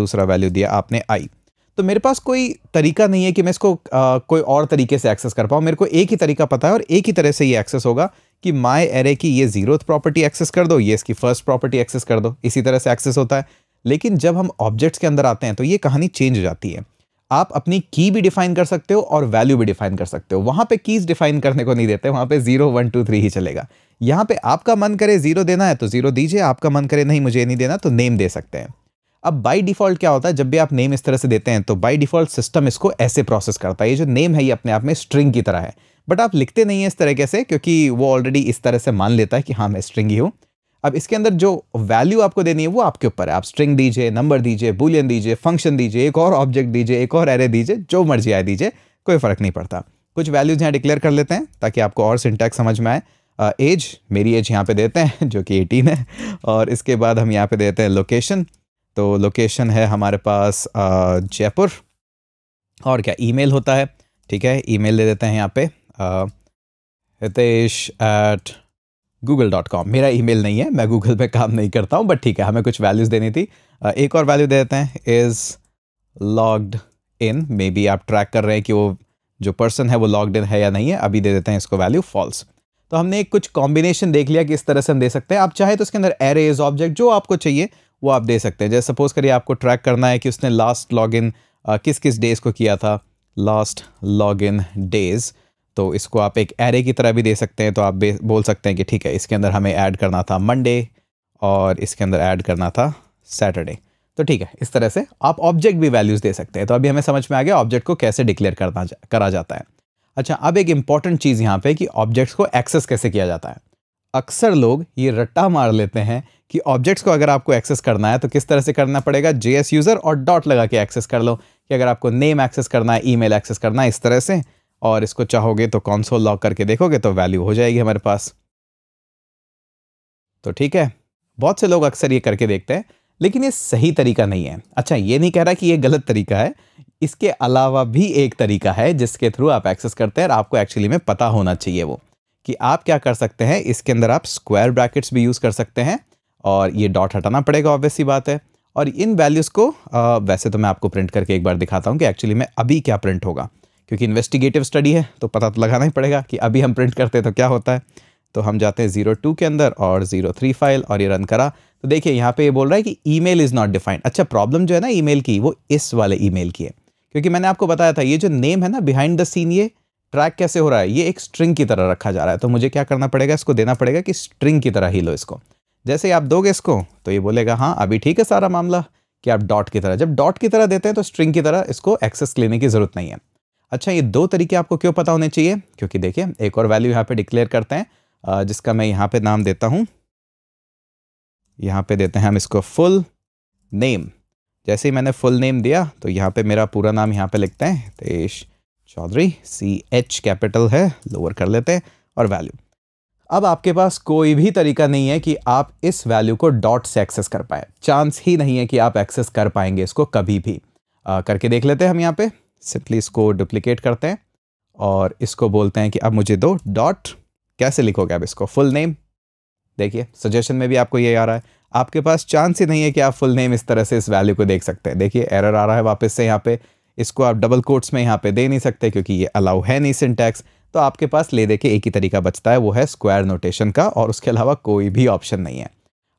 दूसरा वैल्यू दिया आपने आई तो मेरे पास कोई तरीका नहीं है कि मैं इसको आ, कोई और तरीके से एक्सेस कर पाऊँ मेरे को एक ही तरीका पता है और एक ही तरह से ये एक्सेस होगा कि माई एरे की ये जीरो प्रॉपर्टी एक्सेस कर दो ये इसकी फर्स्ट प्रॉपर्टी एक्सेस कर दो इसी तरह से एक्सेस होता है लेकिन जब हम ऑब्जेक्ट्स के अंदर आते हैं तो ये कहानी चेंज हो जाती है आप अपनी की भी डिफाइन कर सकते हो और वैल्यू भी डिफाइन कर सकते हो वहाँ पे कीज डिफाइन करने को नहीं देते वहाँ पे जीरो वन टू थ्री ही चलेगा यहाँ पे आपका मन करे जीरो देना है तो जीरो दीजिए आपका मन करे नहीं मुझे नहीं देना तो नेम दे सकते हैं अब बाय डिफ़ॉल्ट क्या होता है जब भी आप नेम इस तरह से देते हैं तो बाई डिफ़ॉल्ट सिस्टम इसको ऐसे प्रोसेस करता है ये जो नेम है ये अपने आप में स्ट्रिंग की तरह है बट आप लिखते नहीं है इस तरीके से क्योंकि वो ऑलरेडी इस तरह से मान लेता है कि हाँ मैं स्ट्रिंग ही हूँ अब इसके अंदर जो वैल्यू आपको देनी है वो आपके ऊपर है आप स्ट्रिंग दीजिए नंबर दीजिए बुलियन दीजिए फंक्शन दीजिए एक और ऑब्जेक्ट दीजिए एक और एरे दीजिए जो मर्जी आए दीजिए कोई फ़र्क नहीं पड़ता कुछ वैल्यूज़ यहाँ डिक्लेयर कर लेते हैं ताकि आपको और सिंटैक्स समझ में आए एज मेरी एज यहाँ पे देते हैं जो कि 18 है और इसके बाद हम यहाँ पे देते हैं लोकेशन तो लोकेशन है हमारे पास जयपुर और क्या ईमेल होता है ठीक है ईमेल दे देते हैं यहाँ पे Hitesh at Google dot com मेरा ई मेल नहीं है मैं गूगल पे काम नहीं करता हूँ बट ठीक है हमें कुछ वैल्यूज़ देनी थी एक और वैल्यू दे देते हैं is logged in maybe आप ट्रैक कर रहे हैं कि वो जो पर्सन है वो लॉग्ड इन है या नहीं है अभी दे देते हैं इसको वैल्यू फॉल्स तो हमने एक कुछ कॉम्बिनेशन देख लिया कि इस तरह से हम दे सकते हैं आप चाहे तो उसके अंदर एरेज ऑब्जेक्ट जो आपको चाहिए वो आप दे सकते हैं जैसे सपोज करिए आपको ट्रैक करना है कि उसने लास्ट लॉग इन किस किस डेज़ को किया था लास्ट लॉग इन डेज़ तो इसको आप एक एरे की तरह भी दे सकते हैं तो आप बोल सकते हैं कि ठीक है इसके अंदर हमें ऐड करना था मंडे और इसके अंदर ऐड करना था सैटरडे तो ठीक है इस तरह से आप ऑब्जेक्ट भी वैल्यूज़ दे सकते हैं तो अभी हमें समझ में आ गया ऑब्जेक्ट को कैसे डिक्लेयर करना जा, करा जाता है अच्छा अब एक इम्पॉर्टेंट चीज़ यहाँ पे कि ऑब्जेक्ट्स को एक्सेस कैसे किया जाता है अक्सर लोग ये रट्टा मार लेते हैं कि ऑब्जेक्ट्स को अगर आपको एक्सेस करना है तो किस तरह से करना पड़ेगा जे यूज़र और डॉट लगा के एक्सेस कर लो कि अगर आपको नेम एक्सेस करना है ई एक्सेस करना है इस तरह से और इसको चाहोगे तो कॉन्सोल लॉक करके देखोगे तो वैल्यू हो जाएगी हमारे पास तो ठीक है बहुत से लोग अक्सर ये करके देखते हैं लेकिन ये सही तरीका नहीं है अच्छा ये नहीं कह रहा कि ये गलत तरीका है इसके अलावा भी एक तरीका है जिसके थ्रू आप एक्सेस करते हैं और आपको एक्चुअली में पता होना चाहिए वो कि आप क्या कर सकते हैं इसके अंदर आप स्क्वायर ब्रैकेट्स भी यूज़ कर सकते हैं और ये डॉट हटाना पड़ेगा ऑब्वियस ही बात है और इन वैल्यूज़ को आ, वैसे तो मैं आपको प्रिंट करके एक बार दिखाता हूँ कि एक्चुअली में अभी क्या प्रिंट होगा क्योंकि इन्वेस्टिगेटिव स्टडी है तो पता तो लगाना ही पड़ेगा कि अभी हम प्रिंट करते हैं तो क्या होता है तो हम जाते हैं ज़ीरो टू के अंदर और ज़ीरो थ्री फाइल और ये रन करा तो देखिए यहाँ पे ये बोल रहा है कि ईमेल इज़ नॉट डिफाइंड अच्छा प्रॉब्लम जो है ना ईमेल की वो इस वाले ईमेल की है क्योंकि मैंने आपको बताया था ये जो नेम है ना बिहाइंड द सीन ये ट्रैक कैसे हो रहा है ये एक स्ट्रिंग की तरह रखा जा रहा है तो मुझे क्या करना पड़ेगा इसको देना पड़ेगा कि स्ट्रिंग की तरह ही लो इसको जैसे आप दोगे इसको तो ये बोलेगा हाँ अभी ठीक है सारा मामला कि आप डॉट की तरह जब डॉट की तरह देते हैं तो स्ट्रिंग की तरह इसको एक्सेस लेने की ज़रूरत नहीं है अच्छा ये दो तरीके आपको क्यों पता होने चाहिए क्योंकि देखिए एक और वैल्यू यहाँ पे डिक्लेयर करते हैं जिसका मैं यहाँ पे नाम देता हूँ यहाँ पे देते हैं हम इसको फुल नेम जैसे ही मैंने फुल नेम दिया तो यहाँ पे मेरा पूरा नाम यहाँ पे लिखते हैं Tej Choudhary C H capital है लोअर कर लेते हैं और वैल्यू अब आपके पास कोई भी तरीका नहीं है कि आप इस वैल्यू को डॉट से एक्सेस कर पाए चांस ही नहीं है कि आप एक्सेस कर पाएंगे इसको कभी भी आ, करके देख लेते हैं हम यहाँ पर सिंपली इसको डुप्लीकेट करते हैं और इसको बोलते हैं कि अब मुझे दो डॉट कैसे लिखोगे आप इसको फुल नेम देखिए सजेशन में भी आपको ये आ रहा है आपके पास चांस ही नहीं है कि आप फुल नेम इस तरह से इस वैल्यू को देख सकते हैं देखिए एरर आ रहा है वापस से यहाँ पे इसको आप डबल कोट्स में यहाँ पे दे नहीं सकते क्योंकि ये अलाउ है नहीं सिंटैक्स तो आपके पास ले दे के एक ही तरीका बचता है वो है स्क्वायर नोटेशन का और उसके अलावा कोई भी ऑप्शन नहीं है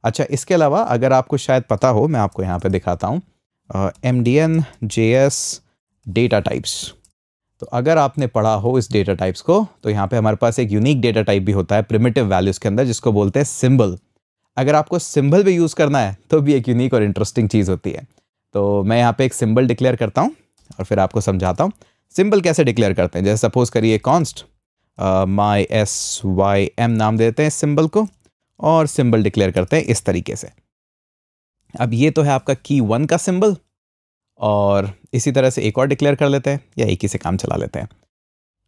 अच्छा इसके अलावा अगर आपको शायद पता हो मैं आपको यहाँ पर दिखाता हूँ M D N J S data types तो अगर आपने पढ़ा हो इस डेटा टाइप्स को तो यहाँ पे हमारे पास एक यूनिक डेटा टाइप भी होता है प्रिमेटिव वैल्यूज़ के अंदर जिसको बोलते हैं सिंबल अगर आपको सिंबल भी यूज़ करना है तो भी एक यूनिक और इंटरेस्टिंग चीज़ होती है तो मैं यहाँ पे एक सिंबल डिक्लेयर करता हूँ और फिर आपको समझाता हूँ सिंबल कैसे डिक्लेयर करते हैं जैसे सपोज़ करिए const my S Y M नाम देते हैं सिंबल को और सिंबल डिक्लेयर करते हैं इस तरीके से अब ये तो है आपका की वन का सिंबल और इसी तरह से एक और डिक्लेयर कर लेते हैं या एक ही से काम चला लेते हैं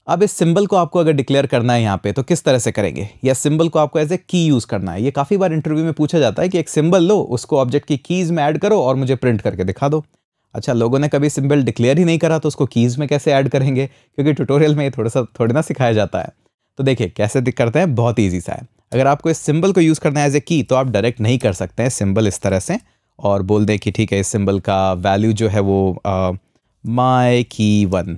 अब इस सिंबल को आपको अगर डिक्लेयर करना है यहाँ पे तो किस तरह से करेंगे या सिंबल को आपको एज ए की यूज़ करना है ये काफ़ी बार इंटरव्यू में पूछा जाता है कि एक सिंबल लो उसको ऑब्जेक्ट की कीज़ में ऐड करो और मुझे प्रिंट करके दिखा दो अच्छा लोगों ने कभी सिंबल डिक्लेयर ही नहीं करा तो उसको कीज़ में कैसे ऐड करेंगे क्योंकि ट्यूटोरियल में ये थोड़ा सा थोड़ी ना सिखाया जाता है तो देखिए कैसे करते हैं बहुत ईजी सा है अगर आपको इस सिंबल को यूज़ करना है एज ए की तो आप डायरेक्ट नहीं कर सकते हैं सिंबल इस तरह से और बोल दें कि ठीक है इस सिंबल का वैल्यू जो है वो माई की वन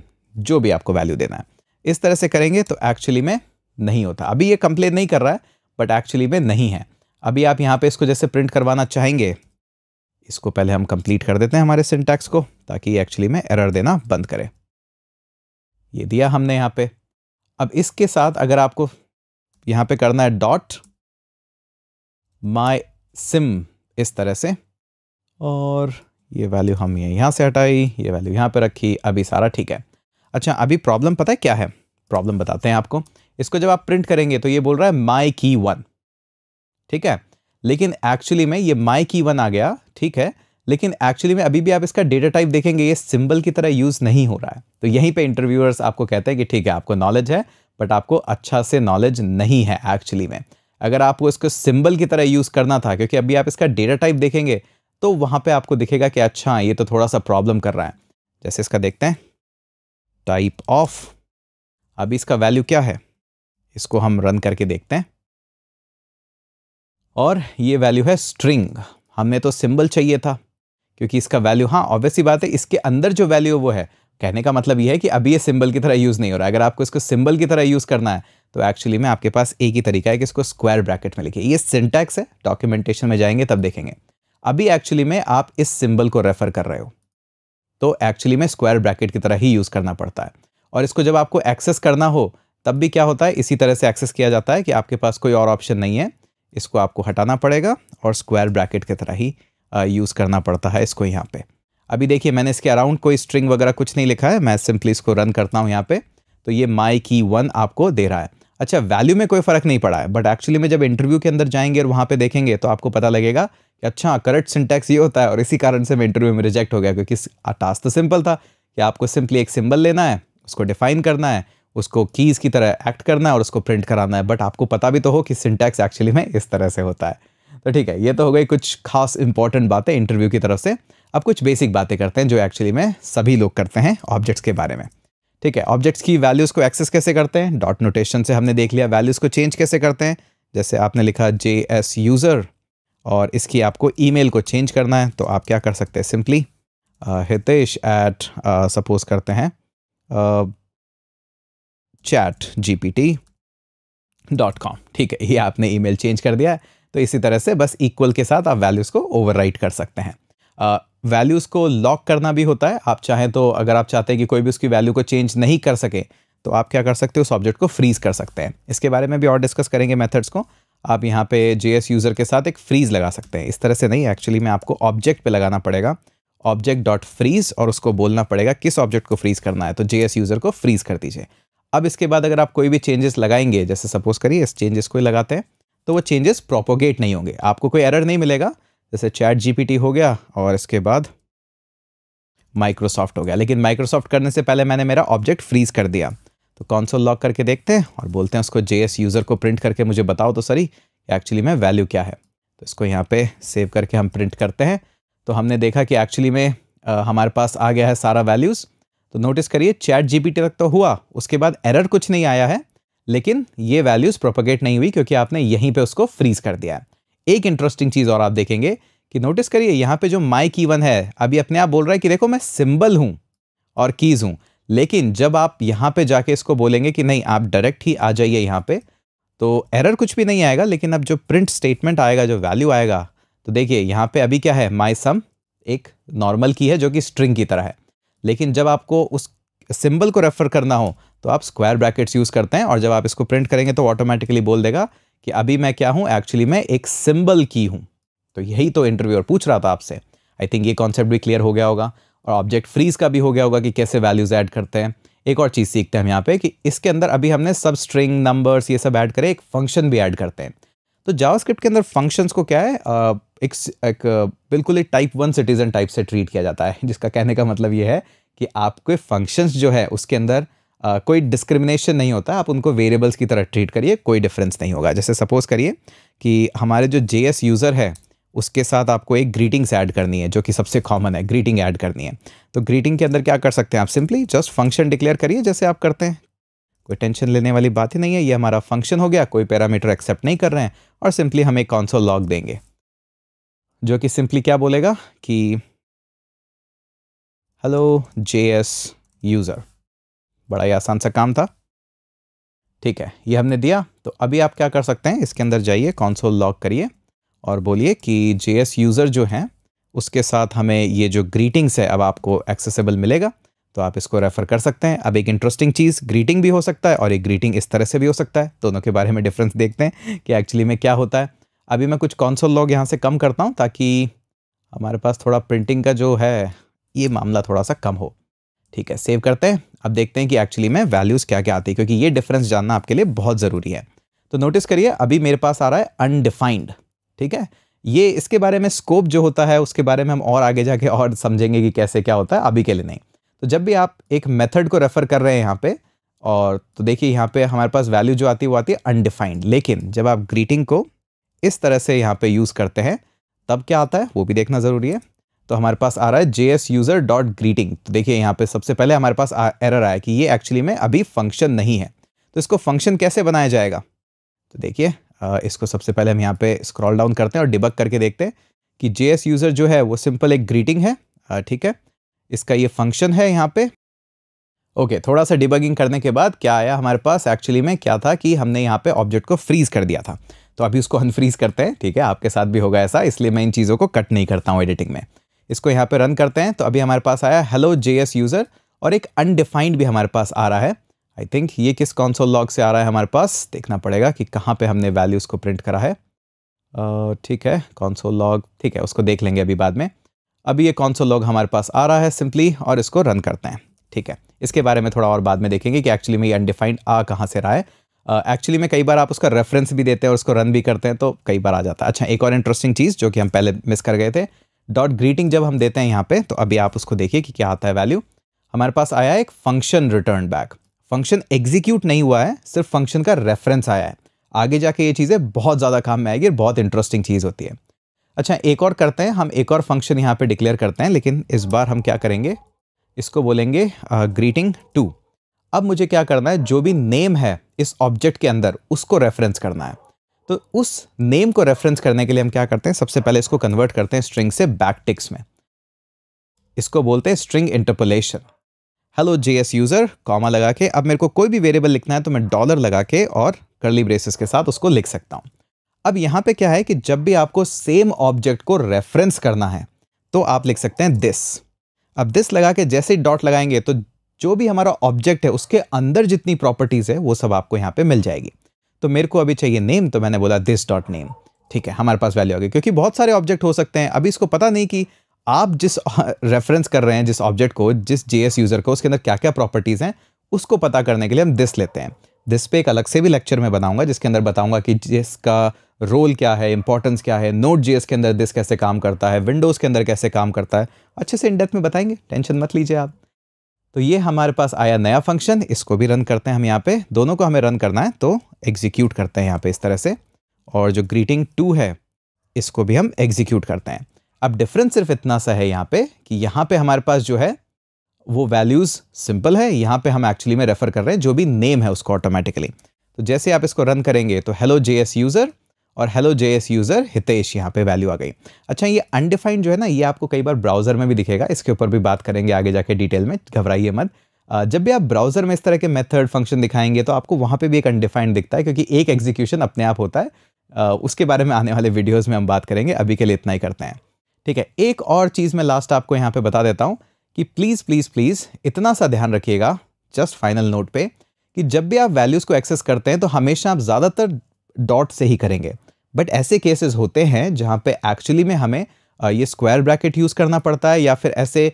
जो भी आपको वैल्यू देना है इस तरह से करेंगे तो एक्चुअली में नहीं होता अभी ये कंप्लेन नहीं कर रहा है बट एक्चुअली में नहीं है अभी आप यहाँ पे इसको जैसे प्रिंट करवाना चाहेंगे इसको पहले हम कंप्लीट कर देते हैं हमारे सिंटैक्स को ताकि एक्चुअली में एरर देना बंद करें ये दिया हमने यहाँ पे अब इसके साथ अगर आपको यहाँ पे करना है डॉट माई सिम इस तरह से और ये वैल्यू हम ये यहाँ से हटाई ये वैल्यू यहाँ पे रखी अभी सारा ठीक है अच्छा अभी प्रॉब्लम पता है क्या है प्रॉब्लम बताते हैं आपको इसको जब आप प्रिंट करेंगे तो ये बोल रहा है माई की वन ठीक है लेकिन एक्चुअली में ये माई की वन आ गया ठीक है लेकिन एक्चुअली में अभी भी आप इसका डेटा टाइप देखेंगे ये सिंबल की तरह यूज़ नहीं हो रहा है तो यहीं पे इंटरव्यूअर्स आपको कहते हैं कि ठीक है आपको नॉलेज है बट आपको अच्छा से नॉलेज नहीं है एक्चुअली में अगर आपको इसको सिंबल की तरह यूज़ करना था क्योंकि अभी आप इसका डेटा टाइप देखेंगे तो वहाँ पे आपको दिखेगा कि अच्छा ये तो थोड़ा सा प्रॉब्लम कर रहा है जैसे इसका देखते हैं टाइप ऑफ अभी इसका वैल्यू क्या है इसको हम रन करके देखते हैं और ये वैल्यू है स्ट्रिंग हमें तो सिंबल चाहिए था क्योंकि इसका वैल्यू हाँ ऑब्वियसली बात है इसके अंदर जो वैल्यू वो है कहने का मतलब ये है कि अभी ये सिंबल की तरह यूज़ नहीं हो रहा है अगर आपको इसको सिंबल की तरह यूज़ करना है तो एक्चुअली में आपके पास एक ही तरीका है कि इसको स्क्वायर ब्रैकेट में लिखिए ये सिंटैक्स है डॉक्यूमेंटेशन में जाएंगे तब देखेंगे अभी एक्चुअली में आप इस सिंबल को रेफर कर रहे हो तो एक्चुअली में स्क्वायर ब्रैकेट की तरह ही यूज़ करना पड़ता है और इसको जब आपको एक्सेस करना हो तब भी क्या होता है इसी तरह से एक्सेस किया जाता है कि आपके पास कोई और ऑप्शन नहीं है इसको आपको हटाना पड़ेगा और स्क्वायर ब्रैकेट की तरह ही यूज़ करना पड़ता है इसको यहाँ पे अभी देखिए मैंने इसके अराउंड कोई स्ट्रिंग वगैरह कुछ नहीं लिखा है मैं सिंपली इसको रन करता हूँ यहाँ पे तो ये माई की वन आपको दे रहा है अच्छा वैल्यू में कोई फ़र्क नहीं पड़ा है बट एक्चुअली में जब इंटरव्यू के अंदर जाएंगे और वहाँ पे देखेंगे तो आपको पता लगेगा कि अच्छा करेक्ट सिंटैक्स ये होता है और इसी कारण से मैं इंटरव्यू में रिजेक्ट हो गया क्योंकि टास्क तो सिंपल था कि आपको सिंपली एक सिंबल लेना है उसको डिफाइन करना है उसको कीज़ की तरह एक्ट करना है और उसको प्रिंट कराना है बट आपको पता भी तो हो कि सिंटैक्स एक्चुअली में इस तरह से होता है तो ठीक है ये तो हो गई कुछ खास इंपॉर्टेंट बातें इंटरव्यू की तरफ से अब कुछ बेसिक बातें करते हैं जो एक्चुअली में सभी लोग करते हैं ऑब्जेक्ट्स के बारे में ठीक है ऑब्जेक्ट्स की वैल्यूज़ को एक्सेस कैसे करते हैं डॉट नोटेशन से हमने देख लिया वैल्यूज़ को चेंज कैसे करते हैं जैसे आपने लिखा जे एस यूज़र और इसकी आपको ईमेल को चेंज करना है तो आप क्या कर सकते हैं सिंपली हितेश एट सपोज करते हैं chat G P T dot com ठीक है ये आपने ईमेल चेंज कर दिया है तो इसी तरह से बस इक्वल के साथ आप वैल्यूज़ को ओवरराइट कर सकते हैं uh, वैल्यूज़ को लॉक करना भी होता है आप चाहें तो अगर आप चाहते हैं कि कोई भी उसकी वैल्यू को चेंज नहीं कर सके तो आप क्या कर सकते हो उस ऑब्जेक्ट को फ्रीज कर सकते हैं इसके बारे में भी और डिस्कस करेंगे मेथड्स को आप यहाँ पे जे यूज़र के साथ एक फ्रीज़ लगा सकते हैं इस तरह से नहीं एक्चुअली में आपको ऑब्जेक्ट पे लगाना पड़ेगा ऑब्जेक्ट डॉट फ्रीज और उसको बोलना पड़ेगा किस ऑब्जेक्ट को फ्रीज़ करना है तो जे यूज़र को फ्रीज़ कर दीजिए अब इसके बाद अगर आप कोई भी चेंजेस लगाएंगे जैसे सपोज़ करिए इस चेंजेस को लगाते हैं तो वो चेंजेस प्रोपोगेट नहीं होंगे आपको कोई एरर नहीं मिलेगा जैसे चैट जीपीटी हो गया और इसके बाद माइक्रोसॉफ्ट हो गया लेकिन माइक्रोसॉफ्ट करने से पहले मैंने मेरा ऑब्जेक्ट फ्रीज कर दिया तो कॉन्सोल लॉक करके देखते हैं और बोलते हैं उसको जे यूज़र को प्रिंट करके मुझे बताओ तो सरी एक्चुअली में वैल्यू क्या है तो इसको यहाँ पे सेव करके हम प्रिंट करते हैं तो हमने देखा कि एक्चुअली में आ, हमारे पास आ गया है सारा वैल्यूज़ तो नोटिस करिए चैट जीपीटी तक तो हुआ उसके बाद एरर कुछ नहीं आया है लेकिन ये वैल्यूज़ प्रोपोगेट नहीं हुई क्योंकि आपने यहीं पे उसको फ्रीज़ कर दिया है एक इंटरेस्टिंग चीज़ और आप देखेंगे कि नोटिस करिए यहाँ पे जो माई की वन है अभी अपने आप बोल रहा है कि देखो मैं सिंबल हूँ और कीज़ हूँ लेकिन जब आप यहाँ पे जाके इसको बोलेंगे कि नहीं आप डायरेक्ट ही आ जाइए यहाँ पे तो एरर कुछ भी नहीं आएगा लेकिन अब जो प्रिंट स्टेटमेंट आएगा जो वैल्यू आएगा तो देखिए यहाँ पर अभी क्या है माई सम एक नॉर्मल की है जो कि स्ट्रिंग की तरह है लेकिन जब आपको उस सिंबल को रेफर करना हो तो आप स्क्वायर ब्रैकेट्स यूज़ करते हैं और जब आप इसको प्रिंट करेंगे तो ऑटोमेटिकली बोल देगा कि अभी मैं क्या हूँ एक्चुअली मैं एक सिंबल की हूँ तो यही तो इंटरव्यूअर पूछ रहा था आपसे आई थिंक ये कॉन्सेप्ट भी क्लियर हो गया होगा और ऑब्जेक्ट फ्रीज का भी हो गया होगा कि कैसे वैल्यूज़ ऐड करते हैं एक और चीज़ सीखते हैं हम यहाँ पे कि इसके अंदर अभी हमने सब स्ट्रिंग नंबर्स ये सब ऐड करे एक फंक्शन भी ऐड करते हैं तो जावास्क्रिप्ट के अंदर फंक्शंस को क्या है एक, एक बिल्कुल ही टाइप वन सिटीज़न टाइप से ट्रीट किया जाता है जिसका कहने का मतलब ये है कि आपके फंक्शंस जो है उसके अंदर कोई डिस्क्रिमिनेशन नहीं होता आप उनको वेरिएबल्स की तरह ट्रीट करिए कोई डिफरेंस नहीं होगा जैसे सपोज़ करिए कि हमारे जो जे यूज़र है उसके साथ आपको एक ग्रीटिंग्स ऐड करनी है जो कि सबसे कॉमन है ग्रीटिंग ऐड करनी है तो ग्रीटिंग के अंदर क्या कर सकते हैं आप सिंपली जस्ट फंक्शन डिक्लेयर करिए जैसे आप करते हैं कोई टेंशन लेने वाली बात ही नहीं है ये हमारा फंक्शन हो गया कोई पैरामीटर एक्सेप्ट नहीं कर रहे हैं और सिंपली हम एक कॉन्सोल लॉग देंगे जो कि सिंपली क्या बोलेगा कि हेलो जे एस यूज़र बड़ा ही आसान सा काम था ठीक है ये हमने दिया तो अभी आप क्या कर सकते हैं इसके अंदर जाइए कॉन्सोल लॉक करिए और बोलिए कि जे यूज़र जो हैं उसके साथ हमें ये जो ग्रीटिंग्स है अब आपको एक्सेसिबल मिलेगा तो आप इसको रेफ़र कर सकते हैं अब एक इंटरेस्टिंग चीज़ ग्रीटिंग भी हो सकता है और एक ग्रीटिंग इस तरह से भी हो सकता है दोनों के बारे में डिफरेंस देखते हैं कि एक्चुअली में क्या होता है अभी मैं कुछ कौनसोल लॉग यहाँ से कम करता हूँ ताकि हमारे पास थोड़ा प्रिंटिंग का जो है ये मामला थोड़ा सा कम हो ठीक है सेव करते हैं अब देखते हैं कि एक्चुअली में वैल्यूज़ क्या क्या आती है क्योंकि ये डिफरेंस जानना आपके लिए बहुत ज़रूरी है तो नोटिस करिए अभी मेरे पास आ रहा है अनडिफाइंड ठीक है ये इसके बारे में स्कोप जो होता है उसके बारे में हम और आगे जाके और समझेंगे कि कैसे क्या होता है अभी के लिए नहीं तो जब भी आप एक मेथड को रेफ़र कर रहे हैं यहाँ पे और तो देखिए यहाँ पे हमारे पास वैल्यू जो आती है वो आती है अनडिफाइंड लेकिन जब आप ग्रीटिंग को इस तरह से यहाँ पे यूज़ करते हैं तब क्या आता है वो भी देखना ज़रूरी है तो हमारे पास आ रहा है J S user dot greeting तो देखिए यहाँ पे सबसे पहले हमारे पास एरर आया कि ये एक्चुअली में अभी फंक्शन नहीं है तो इसको फंक्शन कैसे बनाया जाएगा तो देखिए इसको सबसे पहले हम यहाँ पे स्क्रॉल डाउन करते हैं और डिबक करके देखते हैं कि जे एस यूज़र जो है वो सिंपल एक ग्रीटिंग है ठीक है इसका ये फंक्शन है यहाँ पे ओके okay, थोड़ा सा डिबगिंग करने के बाद क्या आया हमारे पास एक्चुअली में क्या था कि हमने यहाँ पे ऑब्जेक्ट को फ्रीज कर दिया था तो अभी उसको अनफ्रीज करते हैं ठीक है आपके साथ भी होगा ऐसा इसलिए मैं इन चीज़ों को कट नहीं करता हूँ एडिटिंग में इसको यहाँ पे रन करते हैं तो अभी हमारे पास आया हेलो जे यूज़र और एक अनडिफाइंड भी हमारे पास आ रहा है आई थिंक ये किस कॉन्सोल लॉग से आ रहा है हमारे पास देखना पड़ेगा कि कहाँ पे हमने वैल्यूज़ को प्रिंट करा है ठीक है कॉन्सोल लॉग ठीक है उसको देख लेंगे अभी बाद में अभी ये कॉन्सोल लॉग हमारे पास आ रहा है सिंपली और इसको रन करते हैं ठीक है इसके बारे में थोड़ा और बाद में देखेंगे कि एक्चुअली में ये अनडिफाइंड आ कहाँ से रहा है एक्चुअली uh, में कई बार आप उसका रेफरेंस भी देते हैं और उसको रन भी करते हैं तो कई बार आ जाता है अच्छा एक और इंटरेस्टिंग चीज़ जो कि हम पहले मिस कर गए थे डॉट ग्रीटिंग जब हम देते हैं यहाँ पे तो अभी आप उसको देखिए कि क्या आता है वैल्यू हमारे पास आया एक function return back function execute नहीं हुआ है सिर्फ फंक्शन का रेफरेंस आया है आगे जाके ये चीज़ें बहुत ज़्यादा काम में आएगी और बहुत इंटरेस्टिंग चीज़ होती है अच्छा एक और करते हैं हम एक और फंक्शन यहाँ पे डिक्लेयर करते हैं लेकिन इस बार हम क्या करेंगे इसको बोलेंगे ग्रीटिंग टू अब मुझे क्या करना है जो भी नेम है इस ऑब्जेक्ट के अंदर उसको रेफरेंस करना है तो उस नेम को रेफरेंस करने के लिए हम क्या करते हैं सबसे पहले इसको कन्वर्ट करते हैं स्ट्रिंग से बैकटिक्स में इसको बोलते हैं string interpolation hello J S user comma लगा के अब मेरे को कोई भी वेरिएबल लिखना है तो मैं डॉलर लगा के और करली ब्रेसेस के साथ उसको लिख सकता हूँ अब यहाँ पे क्या है कि जब भी आपको सेम ऑब्जेक्ट को रेफरेंस करना है तो आप लिख सकते हैं दिस अब दिस लगा के जैसे ही डॉट लगाएंगे तो जो भी हमारा ऑब्जेक्ट है उसके अंदर जितनी प्रॉपर्टीज़ है वो सब आपको यहाँ पर मिल जाएगी तो मेरे को अभी चाहिए नेम तो मैंने बोला दिस डॉट नेम ठीक है हमारे पास वैल्यू आ गई क्योंकि बहुत सारे ऑब्जेक्ट हो सकते हैं अभी इसको पता नहीं कि आप जिस रेफरेंस हाँ, कर रहे हैं जिस ऑब्जेक्ट को जिस जे यूज़र को उसके अंदर क्या क्या प्रॉपर्टीज़ हैं उसको पता करने के लिए हम दिस लेते हैं दिस पे एक अलग से भी लेक्चर में बनाऊंगा जिसके अंदर बताऊंगा कि जिसका रोल क्या है इंपॉर्टेंस क्या है नोट जी के अंदर दिस कैसे काम करता है विंडोज़ के अंदर कैसे काम करता है अच्छे से इन डेप्थ में बताएंगे टेंशन मत लीजिए आप तो ये हमारे पास आया नया फंक्शन इसको भी रन करते हैं हम यहाँ पे दोनों को हमें रन करना है तो एग्जीक्यूट करते हैं यहाँ पे इस तरह से और जो ग्रीटिंग टू है इसको भी हम एग्जीक्यूट करते हैं अब डिफरेंस सिर्फ इतना सा है यहाँ पे कि यहाँ पे हमारे पास जो है वो वैल्यूज़ सिंपल है यहाँ पे हम एक्चुअली में रेफ़र कर रहे हैं जो भी नेम है उसको ऑटोमेटिकली तो जैसे आप इसको रन करेंगे तो हेलो जे एस यूज़र और hello J S user Hitesh यहाँ पे वैल्यू आ गई अच्छा ये अनडिफाइंड जो है ना ये आपको कई बार ब्राउज़र में भी दिखेगा इसके ऊपर भी बात करेंगे आगे जाके डिटेल में घबराइए मत जब भी आप ब्राउज़र में इस तरह के मेथड फंक्शन दिखाएंगे तो आपको वहाँ पे भी एक अनडिफाइंड दिखता है क्योंकि एक एग्जीक्यूशन अपने आप होता है उसके बारे में आने वाले वीडियोज़ में हम बात करेंगे अभी के लिए इतना ही करते हैं ठीक है एक और चीज़ मैं लास्ट आपको यहाँ पर बता देता हूँ कि प्लीज़ प्लीज़ प्लीज़ इतना सा ध्यान रखिएगा जस्ट फाइनल नोट पर कि जब भी आप वैल्यूज़ को एक्सेस करते हैं तो हमेशा आप ज़्यादातर डॉट से ही करेंगे बट ऐसे केसेस होते हैं जहाँ पे एक्चुअली में हमें ये स्क्वायर ब्रैकेट यूज़ करना पड़ता है या फिर ऐसे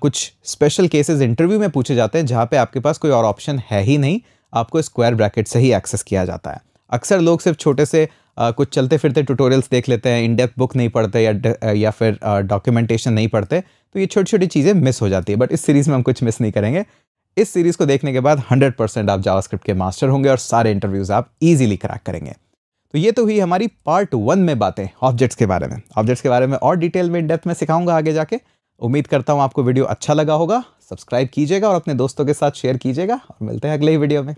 कुछ स्पेशल केसेस इंटरव्यू में पूछे जाते हैं जहाँ पे आपके पास कोई और ऑप्शन है ही नहीं आपको स्क्वायर ब्रैकेट से ही एक्सेस किया जाता है अक्सर लोग सिर्फ छोटे से कुछ चलते फिरते ट्यूटोरियल्स देख लेते हैं इन डेप्थ बुक नहीं पढ़ते या या फिर डॉक्यूमेंटेशन नहीं पढ़ते तो ये छोटी छोटी चीज़ें मिस हो जाती है बट इस सीरीज़ में हम कुछ मिस नहीं करेंगे इस सीरीज को देखने के बाद 100 परसेंट आप जावास्क्रिप्ट के मास्टर होंगे और सारे इंटरव्यूज आप इजीली क्रैक करेंगे तो ये तो हुई हमारी पार्ट वन में बातें ऑब्जेक्ट्स के बारे में ऑब्जेक्ट्स के बारे में और डिटेल में डेप्थ में सिखाऊंगा आगे जाके उम्मीद करता हूँ आपको वीडियो अच्छा लगा होगा सब्सक्राइब कीजिएगा और अपने दोस्तों के साथ शेयर कीजिएगा और मिलते हैं अगले ही वीडियो में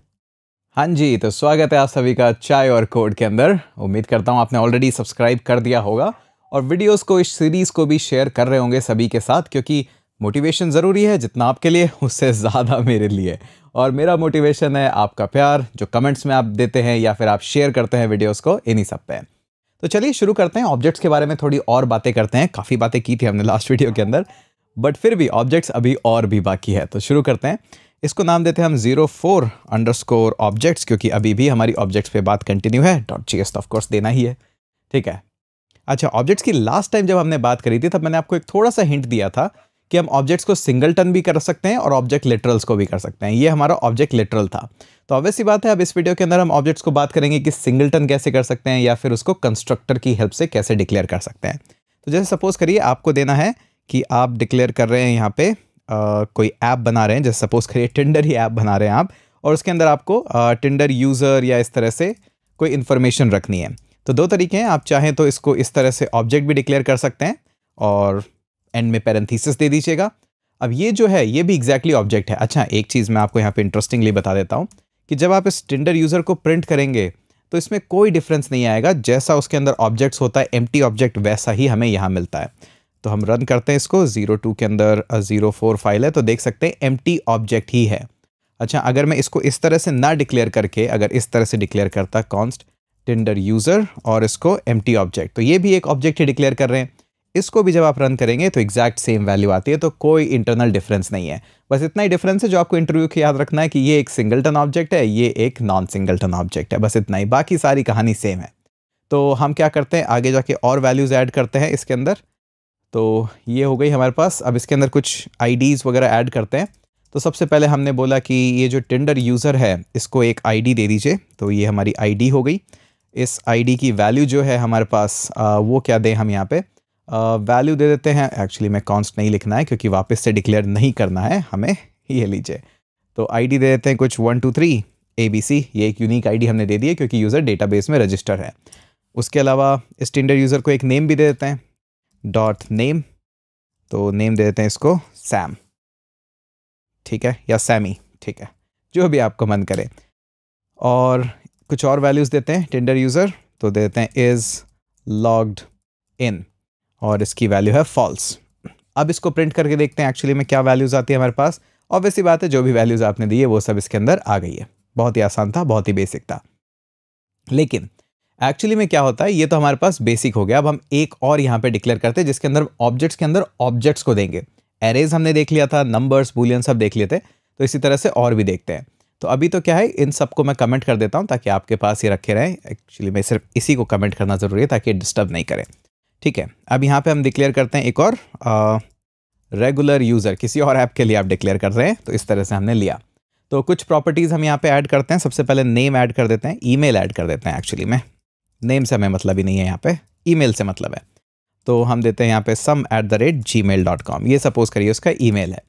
हाँ जी तो स्वागत है आप सभी का चाय और कोड के अंदर उम्मीद करता हूँ आपने ऑलरेडी सब्सक्राइब कर दिया होगा और वीडियोस को इस सीरीज़ को भी शेयर कर रहे होंगे सभी के साथ क्योंकि मोटिवेशन ज़रूरी है जितना आपके लिए उससे ज़्यादा मेरे लिए और मेरा मोटिवेशन है आपका प्यार जो कमेंट्स में आप देते हैं या फिर आप शेयर करते हैं वीडियोस को इन्हीं सब पे तो चलिए शुरू करते हैं ऑब्जेक्ट्स के बारे में थोड़ी और बातें करते हैं काफ़ी बातें की थी हमने लास्ट वीडियो के अंदर बट फिर भी ऑब्जेक्ट्स अभी और भी बाकी है तो शुरू करते हैं इसको नाम देते हैं हम zero four underscore objects क्योंकि अभी भी हमारी ऑब्जेक्ट्स पे बात कंटिन्यू है डॉट जी एस तो ऑफकोर्स देना ही है ठीक है अच्छा ऑब्जेक्ट्स की लास्ट टाइम जब हमने बात करी थी तब मैंने आपको एक थोड़ा सा हिंट दिया था कि हम ऑब्जेक्ट्स को सिंगल टर्न भी कर सकते हैं और ऑब्जेक्ट लिटरल्स को भी कर सकते हैं ये हमारा ऑब्जेक्ट लिटरल था तो ऑब्वियस ही बात है अब इस वीडियो के अंदर हम ऑब्जेक्ट्स को बात करेंगे कि सिंगल टर्न कैसे कर सकते हैं या फिर उसको कंस्ट्रक्टर की हेल्प से कैसे डिक्लेयर कर सकते हैं तो जैसे सपोज़ करिए आपको देना है कि आप डिक्लेयर कर रहे हैं यहाँ पर कोई ऐप बना रहे हैं जैसे सपोज़ करिए टेंडर ही ऐप बना रहे हैं आप और उसके अंदर आपको टेंडर यूज़र या इस तरह से कोई इन्फॉर्मेशन रखनी है तो दो तरीके हैं आप चाहें तो इसको इस तरह से ऑब्जेक्ट भी डिक्लेयर कर सकते हैं और एंड में पैरेंथीसिस दे दीजिएगा अब ये जो है ये भी एग्जैक्टली exactly ऑब्जेक्ट है अच्छा एक चीज़ मैं आपको यहाँ पे इंटरेस्टिंगली बता देता हूँ कि जब आप इस टेंडर यूज़र को प्रिंट करेंगे तो इसमें कोई डिफरेंस नहीं आएगा जैसा उसके अंदर ऑब्जेक्ट्स होता है एम ऑब्जेक्ट वैसा ही हमें यहाँ मिलता है तो हम रन करते हैं इसको ज़ीरो टू के अंदर ज़ीरो फोर फाइल है तो देख सकते हैं एम ऑब्जेक्ट ही है अच्छा अगर मैं इसको इस तरह से ना डिक्लेयर करके अगर इस तरह से डिक्लेयर करता कॉन्स्ट टेंडर यूज़र और इसको एम ऑब्जेक्ट तो ये भी एक ऑब्जेक्ट ही डिक्लेयर कर रहे हैं इसको भी जब आप रन करेंगे तो एग्जैक्ट सेम वैल्यू आती है तो कोई इंटरनल डिफरेंस नहीं है बस इतना ही डिफरेंस है जो आपको इंटरव्यू के याद रखना है कि ये एक सिंगलटन ऑब्जेक्ट है ये एक नॉन सिंगलटन ऑब्जेक्ट है बस इतना ही बाकी सारी कहानी सेम है तो हम क्या करते हैं आगे जाके और वैल्यूज़ ऐड करते हैं इसके अंदर तो ये हो गई हमारे पास अब इसके अंदर कुछ आई वगैरह ऐड करते हैं तो सबसे पहले हमने बोला कि ये जो टेंडर यूज़र है इसको एक आई दे दीजिए तो ये हमारी आई हो गई इस आई की वैल्यू जो है हमारे पास वो क्या दें हम यहाँ पर वैल्यू दे देते हैं एक्चुअली मैं कॉन्स्ट नहीं लिखना है क्योंकि वापस से डिक्लेयर नहीं करना है हमें ये लीजिए तो आईडी दे देते हैं कुछ one two three A B C ये एक यूनिक आईडी हमने दे दी है क्योंकि यूज़र डेटाबेस में रजिस्टर है उसके अलावा इस यूज़र को एक नेम भी दे देते हैं डॉट नेम तो नेम दे देते हैं इसको सैम ठीक है या सैमी ठीक है जो भी आपको मन करे और कुछ और वैल्यूज़ देते हैं टेंडर यूज़र तो दे देते हैं इज़ लॉग्ड इन और इसकी वैल्यू है फॉल्स अब इसको प्रिंट करके देखते हैं एक्चुअली में क्या वैल्यूज़ आती है हमारे पास ऑब्वियस ही बात है जो भी वैल्यूज़ आपने दी है वो सब इसके अंदर आ गई है बहुत ही आसान था बहुत ही बेसिक था लेकिन एक्चुअली में क्या होता है ये तो हमारे पास बेसिक हो गया अब हम एक और यहाँ पे डिक्लेयर करते हैं जिसके अंदर ऑब्जेक्ट्स के अंदर ऑब्जेक्ट्स को देंगे एरेज हमने देख लिया था नंबर्स बुलियन सब देख लिए थे तो इसी तरह से और भी देखते हैं तो अभी तो क्या है इन सबको मैं कमेंट कर देता हूँ ताकि आपके पास ये रखे रहें एक्चुअली में सिर्फ इसी को कमेंट करना ज़रूरी है ताकि डिस्टर्ब नहीं करें ठीक है अब यहाँ पे हम डिक्लेयर करते हैं एक और रेगुलर यूज़र किसी और ऐप के लिए आप डिक्लेयर कर रहे हैं तो इस तरह से हमने लिया तो कुछ प्रॉपर्टीज़ हम यहाँ पे ऐड करते हैं सबसे पहले नेम ऐड कर देते हैं ईमेल ऐड कर देते हैं एक्चुअली में नेम से हमें मतलब ही नहीं है यहाँ पे ईमेल से मतलब है तो हम देते हैं यहाँ पे Sam at the rate Gmail dot com ये सपोज करिए उसका ईमेल है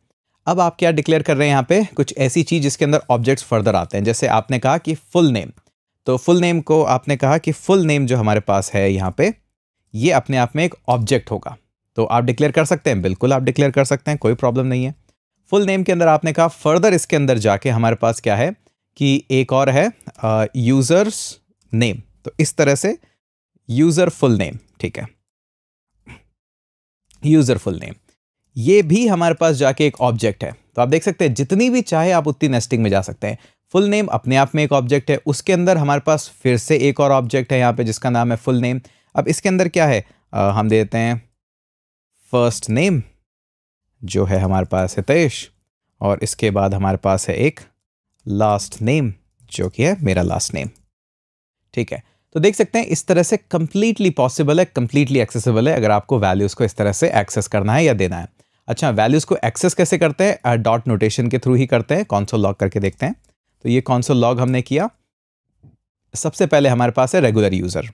अब आप क्या डिक्लेयर कर रहे हैं यहाँ पे कुछ ऐसी चीज़ जिसके अंदर ऑब्जेक्ट्स फर्दर आते हैं जैसे आपने कहा कि फुल नेम तो फुल नेम को आपने कहा कि फुल नेम जो हमारे पास है यहाँ पर ये अपने आप में एक ऑब्जेक्ट होगा तो आप डिक्लेयर कर सकते हैं बिल्कुल आप डिक्लेयर कर सकते हैं कोई प्रॉब्लम नहीं है फुल नेम के अंदर आपने कहा फर्दर इसके अंदर जाके हमारे पास क्या है कि एक और है यूज़र्स uh, नेम तो इस तरह से यूज़र फुल नेम ठीक है यूज़र फुल नेम ये भी हमारे पास जाके एक ऑब्जेक्ट है तो आप देख सकते हैं जितनी भी चाहे आप उतनी नेस्टिंग में जा सकते हैं फुल नेम अपने आप में एक ऑब्जेक्ट है उसके अंदर हमारे पास फिर से एक और ऑब्जेक्ट है यहाँ पे जिसका नाम है फुल नेम अब इसके अंदर क्या है आ, हम देते हैं फर्स्ट नेम जो है हमारे पास हितेश और इसके बाद हमारे पास है एक लास्ट नेम जो कि है मेरा लास्ट नेम ठीक है तो देख सकते हैं इस तरह से कम्प्लीटली पॉसिबल है कम्प्लीटली एक्सेसिबल है अगर आपको वैल्यूज़ को इस तरह से एक्सेस करना है या देना है अच्छा वैल्यूज़ को एक्सेस कैसे करते हैं डॉट नोटेशन के थ्रू ही करते हैं कौनसोल लॉग करके देखते हैं तो ये कौनसोल लॉग हमने किया सबसे पहले हमारे पास है रेगुलर यूज़र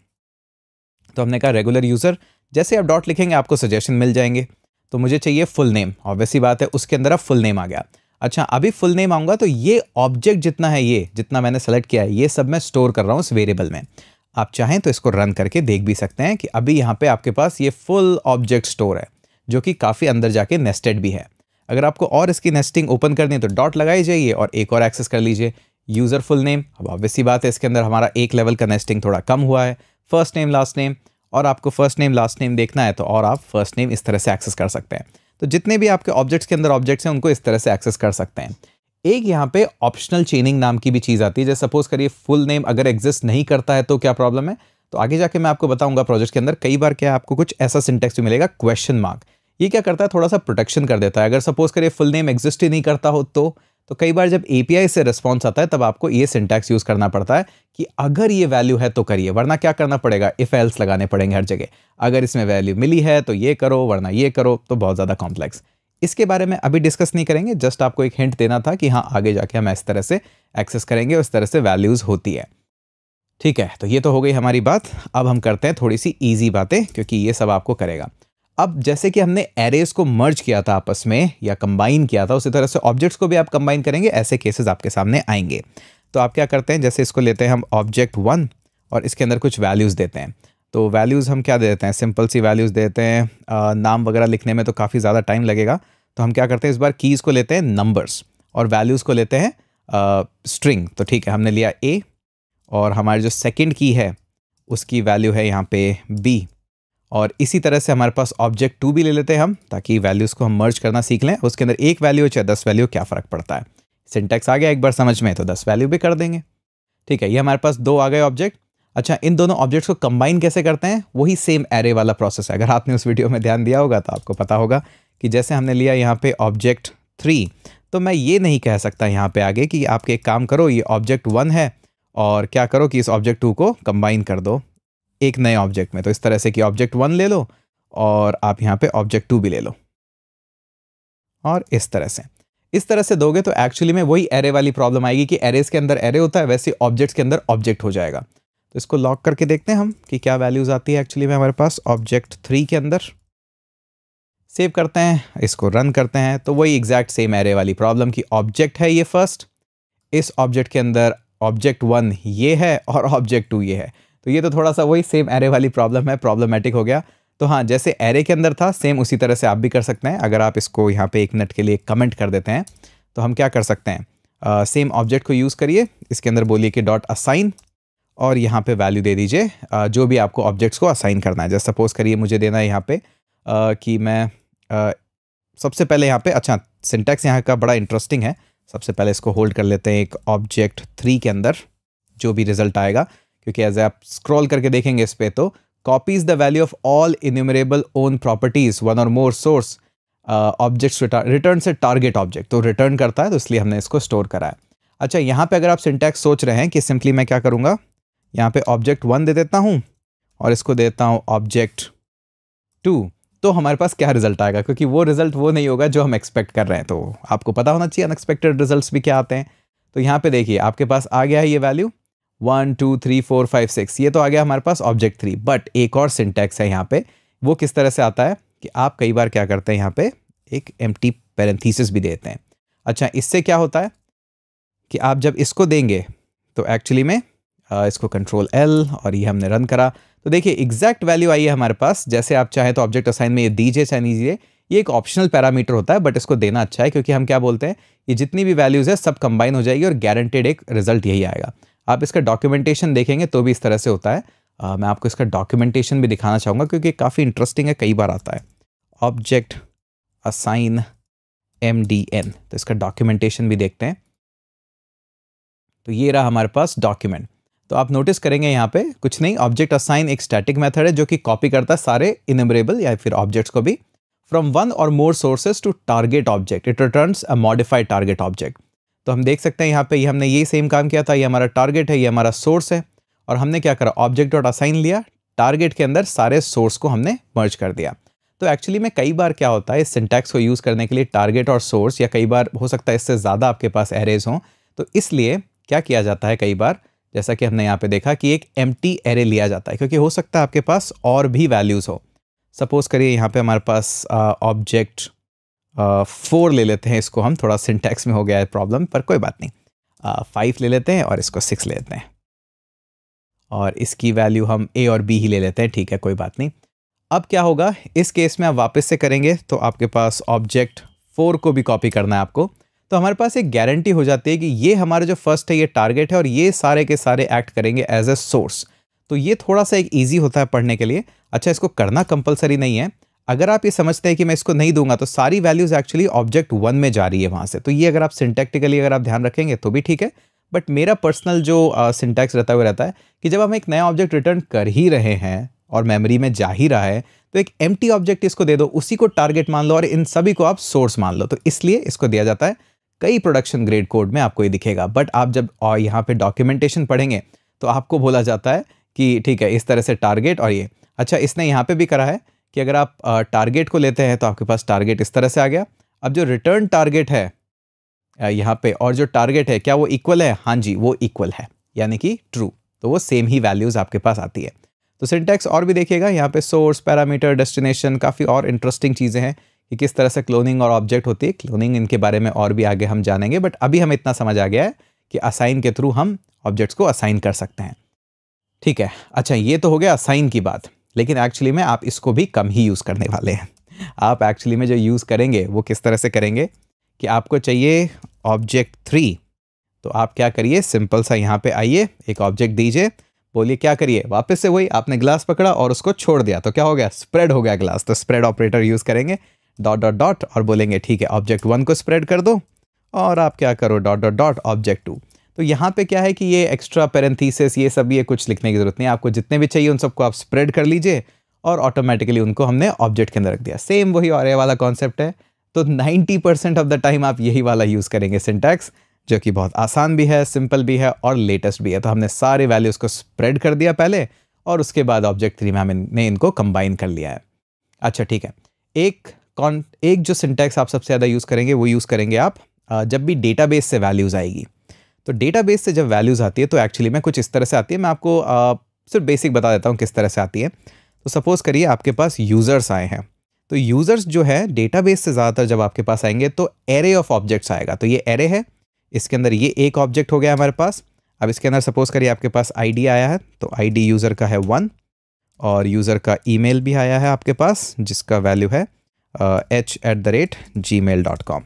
तो हमने कहा रेगुलर यूज़र जैसे आप डॉट लिखेंगे आपको सजेशन मिल जाएंगे तो मुझे चाहिए फुल नेम ऑब्वियसली बात है उसके अंदर अब फुल नेम आ गया अच्छा अभी फुल नेम आऊँगा तो ये ऑब्जेक्ट जितना है ये जितना मैंने सेलेक्ट किया है ये सब मैं स्टोर कर रहा हूँ इस वेरिएबल में आप चाहें तो इसको रन करके देख भी सकते हैं कि अभी यहाँ पर आपके पास ये फुल ऑब्जेक्ट स्टोर है जो कि काफ़ी अंदर जाके नेस्टेड भी है अगर आपको और इसकी नेस्टिंग ओपन करनी है तो डॉट लगाई जाइए और एक और एक्सेस कर लीजिए यूज़र फुल नेम अब ऑब्वियस सी बात है इसके अंदर हमारा एक लेवल का नेस्टिंग थोड़ा कम हुआ है फर्स्ट नेम लास्ट नेम और आपको फर्स्ट नेम लास्ट नेम देखना है तो और आप फर्स्ट नेम इस तरह से एक्सेस कर सकते हैं तो जितने भी आपके ऑब्जेक्ट्स के अंदर ऑब्जेक्ट्स हैं उनको इस तरह से एक्सेस कर सकते हैं एक यहाँ पे ऑप्शनल चेनिंग नाम की भी चीज़ आती है जैसे सपोज करिए फुल नेम अगर एग्जिस्ट नहीं करता है तो क्या प्रॉब्लम है तो आगे जाके मैं आपको बताऊंगा प्रोजेक्ट के अंदर कई बार क्या आपको कुछ ऐसा सिंटेक्स भी मिलेगा क्वेश्चन मार्क ये क्या करता है थोड़ा सा प्रोटेक्शन कर देता है अगर सपोज करिए फुल नेम एग्जिस्ट ही नहीं करता हो तो तो कई बार जब ए से रिस्पॉन्स आता है तब आपको ये सिंटैक्स यूज़ करना पड़ता है कि अगर ये वैल्यू है तो करिए वरना क्या करना पड़ेगा इफ़ एल्स लगाने पड़ेंगे हर जगह अगर इसमें वैल्यू मिली है तो ये करो वरना ये करो तो बहुत ज़्यादा कॉम्प्लेक्स इसके बारे में अभी डिस्कस नहीं करेंगे जस्ट आपको एक हिंट देना था कि हाँ आगे जाके हम इस तरह से एक्सेस करेंगे उस तरह से वैल्यूज़ होती है ठीक है तो ये तो हो गई हमारी बात अब हम करते हैं थोड़ी सी ईजी बातें क्योंकि ये सब आपको करेगा अब जैसे कि हमने एरेज को मर्ज किया था आपस में या कंबाइन किया था उसी तरह से ऑब्जेक्ट्स को भी आप कंबाइन करेंगे ऐसे केसेस आपके सामने आएंगे तो आप क्या करते हैं जैसे इसको लेते हैं हम ऑब्जेक्ट वन और इसके अंदर कुछ वैल्यूज़ देते हैं तो वैल्यूज़ हम क्या देते हैं सिंपल सी वैल्यूज़ देते हैं नाम वगैरह लिखने में तो काफ़ी ज़्यादा टाइम लगेगा तो हम क्या करते हैं इस बार कीज़ को लेते हैं नंबर्स और वैल्यूज़ को लेते हैं स्ट्रिंग तो ठीक है हमने लिया ए और हमारी जो सेकेंड की है उसकी वैल्यू है यहाँ पे बी और इसी तरह से हमारे पास ऑब्जेक्ट टू भी ले लेते हैं हम ताकि वैल्यूज़ को हम मर्ज करना सीख लें उसके अंदर एक वैल्यू चाहे दस वैल्यू क्या फ़र्क पड़ता है सिंटेक्स आ गया एक बार समझ में तो दस वैल्यू भी कर देंगे ठीक है ये हमारे पास दो आ गए ऑब्जेक्ट अच्छा इन दोनों ऑब्जेक्ट्स को कंबाइन कैसे करते हैं वही सेम एरे वाला प्रोसेस है अगर आपने उस वीडियो में ध्यान दिया होगा तो आपको पता होगा कि जैसे हमने लिया यहाँ पे ऑब्जेक्ट थ्री तो मैं ये नहीं कह सकता यहाँ पे आगे कि आपके एक काम करो ये ऑब्जेक्ट वन है और क्या करो कि इस ऑब्जेक्ट टू को कंबाइन कर दो एक नए ऑब्जेक्ट में तो इस तरह से कि ऑब्जेक्ट वन ले लो और आप यहाँ पे ऑब्जेक्ट टू भी ले लो और इस तरह से इस तरह से दोगे तो एक्चुअली में वही एरे वाली प्रॉब्लम आएगी कि एरेज के अंदर एरे होता है वैसे ऑब्जेक्ट्स के अंदर ऑब्जेक्ट हो जाएगा तो इसको लॉक करके देखते हैं हम कि क्या वैल्यूज़ आती है एक्चुअली में हमारे पास ऑब्जेक्ट थ्री के अंदर सेव करते हैं इसको रन करते हैं तो वही एग्जैक्ट सेम एरे वाली प्रॉब्लम की ऑब्जेक्ट है ये फर्स्ट इस ऑब्जेक्ट के अंदर ऑब्जेक्ट वन ये है और ऑब्जेक्ट टू ये है तो ये तो थोड़ा सा वही सेम एरे वाली प्रॉब्लम है प्रॉब्लमेटिक हो गया तो हाँ जैसे एरे के अंदर था सेम उसी तरह से आप भी कर सकते हैं अगर आप इसको यहाँ पे एक मिनट के लिए कमेंट कर देते हैं तो हम क्या कर सकते हैं सेम ऑब्जेक्ट को यूज़ करिए इसके अंदर बोलिए कि डॉट असाइन और यहाँ पे वैल्यू दे दीजिए uh, जो भी आपको ऑब्जेक्ट्स को असाइन करना है जैसे सपोज़ करिए मुझे देना है यहाँ पे uh, कि मैं uh, सबसे पहले यहाँ पे अच्छा सिंटैक्स यहाँ का बड़ा इंटरेस्टिंग है सबसे पहले इसको होल्ड कर लेते हैं एक ऑब्जेक्ट थ्री के अंदर जो भी रिजल्ट आएगा क्योंकि एज आप स्क्रॉल करके देखेंगे इस पर तो copies the value of all enumerable own properties one और मोर सोर्स ऑब्जेक्ट्स रिटर्न से टारगेट ऑब्जेक्ट तो रिटर्न करता है तो इसलिए हमने इसको स्टोर करा है अच्छा यहाँ पे अगर आप सिंटैक्स सोच रहे हैं कि सिंपली मैं क्या करूँगा यहाँ पे ऑब्जेक्ट वन दे देता हूँ और इसको देता हूँ ऑब्जेक्ट टू तो हमारे पास क्या रिजल्ट आएगा क्योंकि वो रिजल्ट वो नहीं होगा जो हम एक्सपेक्ट कर रहे हैं तो आपको पता होना चाहिए अनएक्सपेक्टेड रिजल्ट भी क्या आते हैं तो यहाँ पर देखिए आपके पास आ गया है ये value one two three four five six ये तो आ गया हमारे पास ऑब्जेक्ट थ्री बट एक और सिंटेक्स है यहाँ पे वो किस तरह से आता है कि आप कई बार क्या करते हैं यहाँ पे एक एम टी पैरेंथीसिस भी देते हैं अच्छा इससे क्या होता है कि आप जब इसको देंगे तो एक्चुअली में इसको कंट्रोल एल और ये हमने रन करा तो देखिए एग्जैक्ट वैल्यू आई है हमारे पास जैसे आप चाहें तो ऑब्जेक्ट असाइन में ये दीजिए चाहे दीजिए ये एक ऑप्शनल पैरामीटर होता है बट इसको देना अच्छा है क्योंकि हम क्या बोलते हैं ये जितनी भी वैल्यूज़ है सब कंबाइन हो जाएगी और गारंटेड एक रिजल्ट यही आएगा आप इसका डॉक्यूमेंटेशन देखेंगे तो भी इस तरह से होता है आ, मैं आपको इसका डॉक्यूमेंटेशन भी दिखाना चाहूँगा क्योंकि काफ़ी इंटरेस्टिंग है कई बार आता है object assign M D N तो इसका डॉक्यूमेंटेशन भी देखते हैं तो ये रहा हमारे पास डॉक्यूमेंट तो आप नोटिस करेंगे यहाँ पे कुछ नहीं ऑब्जेक्ट असाइन एक स्टैटिक मेथड है जो कि कॉपी करता है सारे इनमरेबल या फिर ऑब्जेक्ट्स को भी फ्रॉम वन और more sources to target object it returns a modified target object तो हम देख सकते हैं यहाँ पे ये हमने ये सेम काम किया था ये हमारा टारगेट है ये हमारा सोर्स है और हमने क्या करा ऑब्जेक्ट डॉट असाइन लिया टारगेट के अंदर सारे सोर्स को हमने मर्ज कर दिया तो एक्चुअली में कई बार क्या होता है इस सिंटैक्स को यूज़ करने के लिए टारगेट और सोर्स या कई बार हो सकता है इससे ज़्यादा आपके पास एरेज हों तो इसलिए क्या किया जाता है कई बार जैसा कि हमने यहाँ पे देखा कि एक एम एरे लिया जाता है क्योंकि हो सकता है आपके पास और भी वैल्यूज़ हो सपोज़ करिए यहाँ पे हमारे पास ऑब्जेक्ट फोर ले लेते हैं इसको हम थोड़ा सिंटैक्स में हो गया है प्रॉब्लम पर कोई बात नहीं फाइव ले लेते हैं और इसको सिक्स ले लेते हैं और इसकी वैल्यू हम ए और बी ही ले लेते हैं ठीक है कोई बात नहीं अब क्या होगा इस केस में आप वापस से करेंगे तो आपके पास ऑब्जेक्ट फोर को भी कॉपी करना है आपको तो हमारे पास एक गारंटी हो जाती है कि ये हमारा जो फर्स्ट है ये टारगेट है और ये सारे के सारे एक्ट करेंगे एज ए सोर्स तो ये थोड़ा सा एक ईजी होता है पढ़ने के लिए अच्छा इसको करना कंपलसरी नहीं है अगर आप ये समझते हैं कि मैं इसको नहीं दूंगा तो सारी वैल्यूज़ एक्चुअली ऑब्जेक्ट वन में जा रही है वहाँ से तो ये अगर आप सिंटेक्टिकली अगर आप ध्यान रखेंगे तो भी ठीक है बट मेरा पर्सनल जो सिंटैक्स रहता हुआ रहता है कि जब हम एक नया ऑब्जेक्ट रिटर्न कर ही रहे हैं और मेमोरी में जा ही रहा है तो एक एम ऑब्जेक्ट इसको दे दो उसी को टारगेट मान लो और इन सभी को आप सोर्स मान लो तो इसलिए इसको दिया जाता है कई प्रोडक्शन ग्रेड कोड में आपको ये दिखेगा बट आप जब यहाँ पे डॉक्यूमेंटेशन पढ़ेंगे तो आपको बोला जाता है कि ठीक है इस तरह से टारगेट और ये अच्छा इसने यहाँ पे भी करा है कि अगर आप टारगेट को लेते हैं तो आपके पास टारगेट इस तरह से आ गया अब जो रिटर्न टारगेट है यहाँ पे और जो टारगेट है क्या वो इक्वल है हाँ जी वो इक्वल है यानी कि ट्रू तो वो सेम ही वैल्यूज़ आपके पास आती है तो सिंटेक्स और भी देखिएगा यहाँ पे सोर्स पैरामीटर डेस्टिनेशन काफ़ी और इंटरेस्टिंग चीज़ें हैं कि किस तरह से क्लोनिंग और ऑब्जेक्ट होती है क्लोनिंग इनके बारे में और भी आगे हम जानेंगे बट अभी हमें इतना समझ आ गया है कि असाइन के थ्रू हम ऑब्जेक्ट्स को असाइन कर सकते हैं ठीक है अच्छा ये तो हो गया असाइन की बात लेकिन एक्चुअली में आप इसको भी कम ही यूज़ करने वाले हैं आप एक्चुअली में जो यूज़ करेंगे वो किस तरह से करेंगे कि आपको चाहिए ऑब्जेक्ट थ्री तो आप क्या करिए सिंपल सा यहाँ पे आइए एक ऑब्जेक्ट दीजिए बोलिए क्या करिए वापस से वही आपने ग्लास पकड़ा और उसको छोड़ दिया तो क्या हो गया स्प्रेड हो गया ग्लास तो स्प्रेड ऑपरेटर यूज़ करेंगे डॉट डॉट डॉट और बोलेंगे ठीक है ऑब्जेक्ट वन को स्प्रेड कर दो और आप क्या करो dot dot dot object two तो यहाँ पे क्या है कि ये एक्स्ट्रा पेरेंथीसिस ये सब ये कुछ लिखने की ज़रूरत नहीं है आपको जितने भी चाहिए उन सबको आप स्प्रेड कर लीजिए और ऑटोमेटिकली उनको हमने ऑब्जेक्ट के अंदर रख दिया सेम वही और वाला कॉन्सेप्ट है तो 90 परसेंट ऑफ द टाइम आप यही वाला यूज़ करेंगे सिंटैक्स जो कि बहुत आसान भी है सिंपल भी है और लेटेस्ट भी है तो हमने सारे वैल्यूज़ को स्प्रेड कर दिया पहले और उसके बाद ऑब्जेक्ट थ्री में हमने इनको कंबाइन कर लिया है अच्छा ठीक है एक कॉन एक जो सिंटैक्स आप सबसे ज़्यादा यूज़ करेंगे वो यूज़ करेंगे आप जब भी डेटाबेस से वैल्यूज़ आएगी तो डेटाबेस से जब वैल्यूज़ आती है तो एक्चुअली में कुछ इस तरह से आती है मैं आपको आ, सिर्फ बेसिक बता देता हूँ किस तरह से आती है तो सपोज़ करिए आपके पास यूज़र्स आए हैं तो यूज़र्स जो है डेटाबेस से ज़्यादातर जब आपके पास आएंगे तो एरे ऑफ ऑब्जेक्ट्स आएगा तो ये एरे है इसके अंदर ये एक ऑब्जेक्ट हो गया हमारे पास अब इसके अंदर सपोज़ करिए आपके पास आई आया है तो आई यूज़र का है वन और यूज़र का ई भी आया है आपके पास जिसका वैल्यू है H at the rate Gmail dot com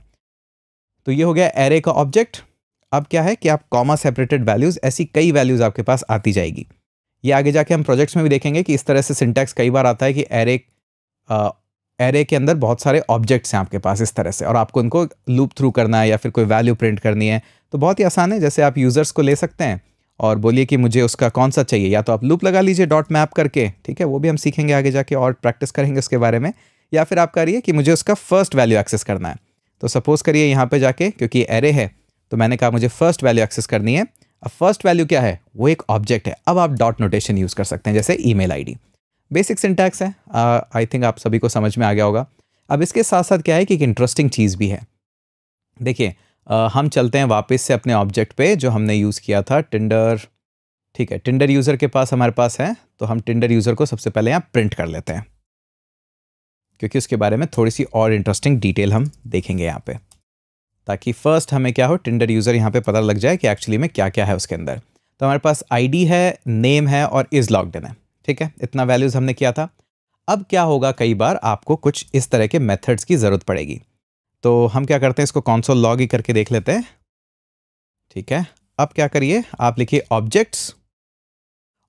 तो ये हो गया एरे का ऑब्जेक्ट अब क्या है कि आप कॉमा सेपरेटेड वैल्यूज़ ऐसी कई वैल्यूज़ आपके पास आती जाएगी ये आगे जाके हम प्रोजेक्ट्स में भी देखेंगे कि इस तरह से सिंटैक्स कई बार आता है कि एरे एरे के अंदर बहुत सारे ऑब्जेक्ट्स हैं आपके पास इस तरह से और आपको इनको लूप थ्रू करना है या फिर कोई वैल्यू प्रिंट करनी है तो बहुत ही आसान है जैसे आप यूज़र्स को ले सकते हैं और बोलिए कि मुझे उसका कौन सा चाहिए या तो आप लूप लगा लीजिए डॉट मैप करके ठीक है वो भी हम सीखेंगे आगे जाके और प्रैक्टिस करेंगे उसके बारे में या फिर आप करिए कि मुझे उसका फर्स्ट वैल्यू एक्सेस करना है तो सपोज़ करिए यहाँ पर जाके क्योंकि एरे है तो मैंने कहा मुझे फर्स्ट वैल्यू एक्सेस करनी है अब फर्स्ट वैल्यू क्या है वो एक ऑब्जेक्ट है अब आप डॉट नोटेशन यूज़ कर सकते हैं जैसे आई डी बेसिक सिंटैक्स है आई थिंक आप सभी को समझ में आ गया होगा अब इसके साथ साथ क्या है कि एक इंटरेस्टिंग चीज़ भी है देखिए हम चलते हैं वापस से अपने ऑब्जेक्ट पे जो हमने यूज़ किया था टिंडर ठीक है टिंडर यूज़र के पास हमारे पास है तो हम टिंडर यूज़र को सबसे पहले यहाँ प्रिंट कर लेते हैं क्योंकि उसके बारे में थोड़ी सी और इंटरेस्टिंग डिटेल हम देखेंगे यहाँ पे ताकि फ़र्स्ट हमें क्या हो टिंडर यूज़र यहाँ पे पता लग जाए कि एक्चुअली में क्या क्या है उसके अंदर तो हमारे पास आईडी है नेम है और इज़ लॉग्ड इन है ठीक है इतना वैल्यूज़ हमने किया था अब क्या होगा कई बार आपको कुछ इस तरह के मेथड्स की ज़रूरत पड़ेगी तो हम क्या करते हैं इसको कॉन्सोल लॉग ही करके देख लेते हैं ठीक है अब क्या करिए आप लिखिए ऑब्जेक्ट्स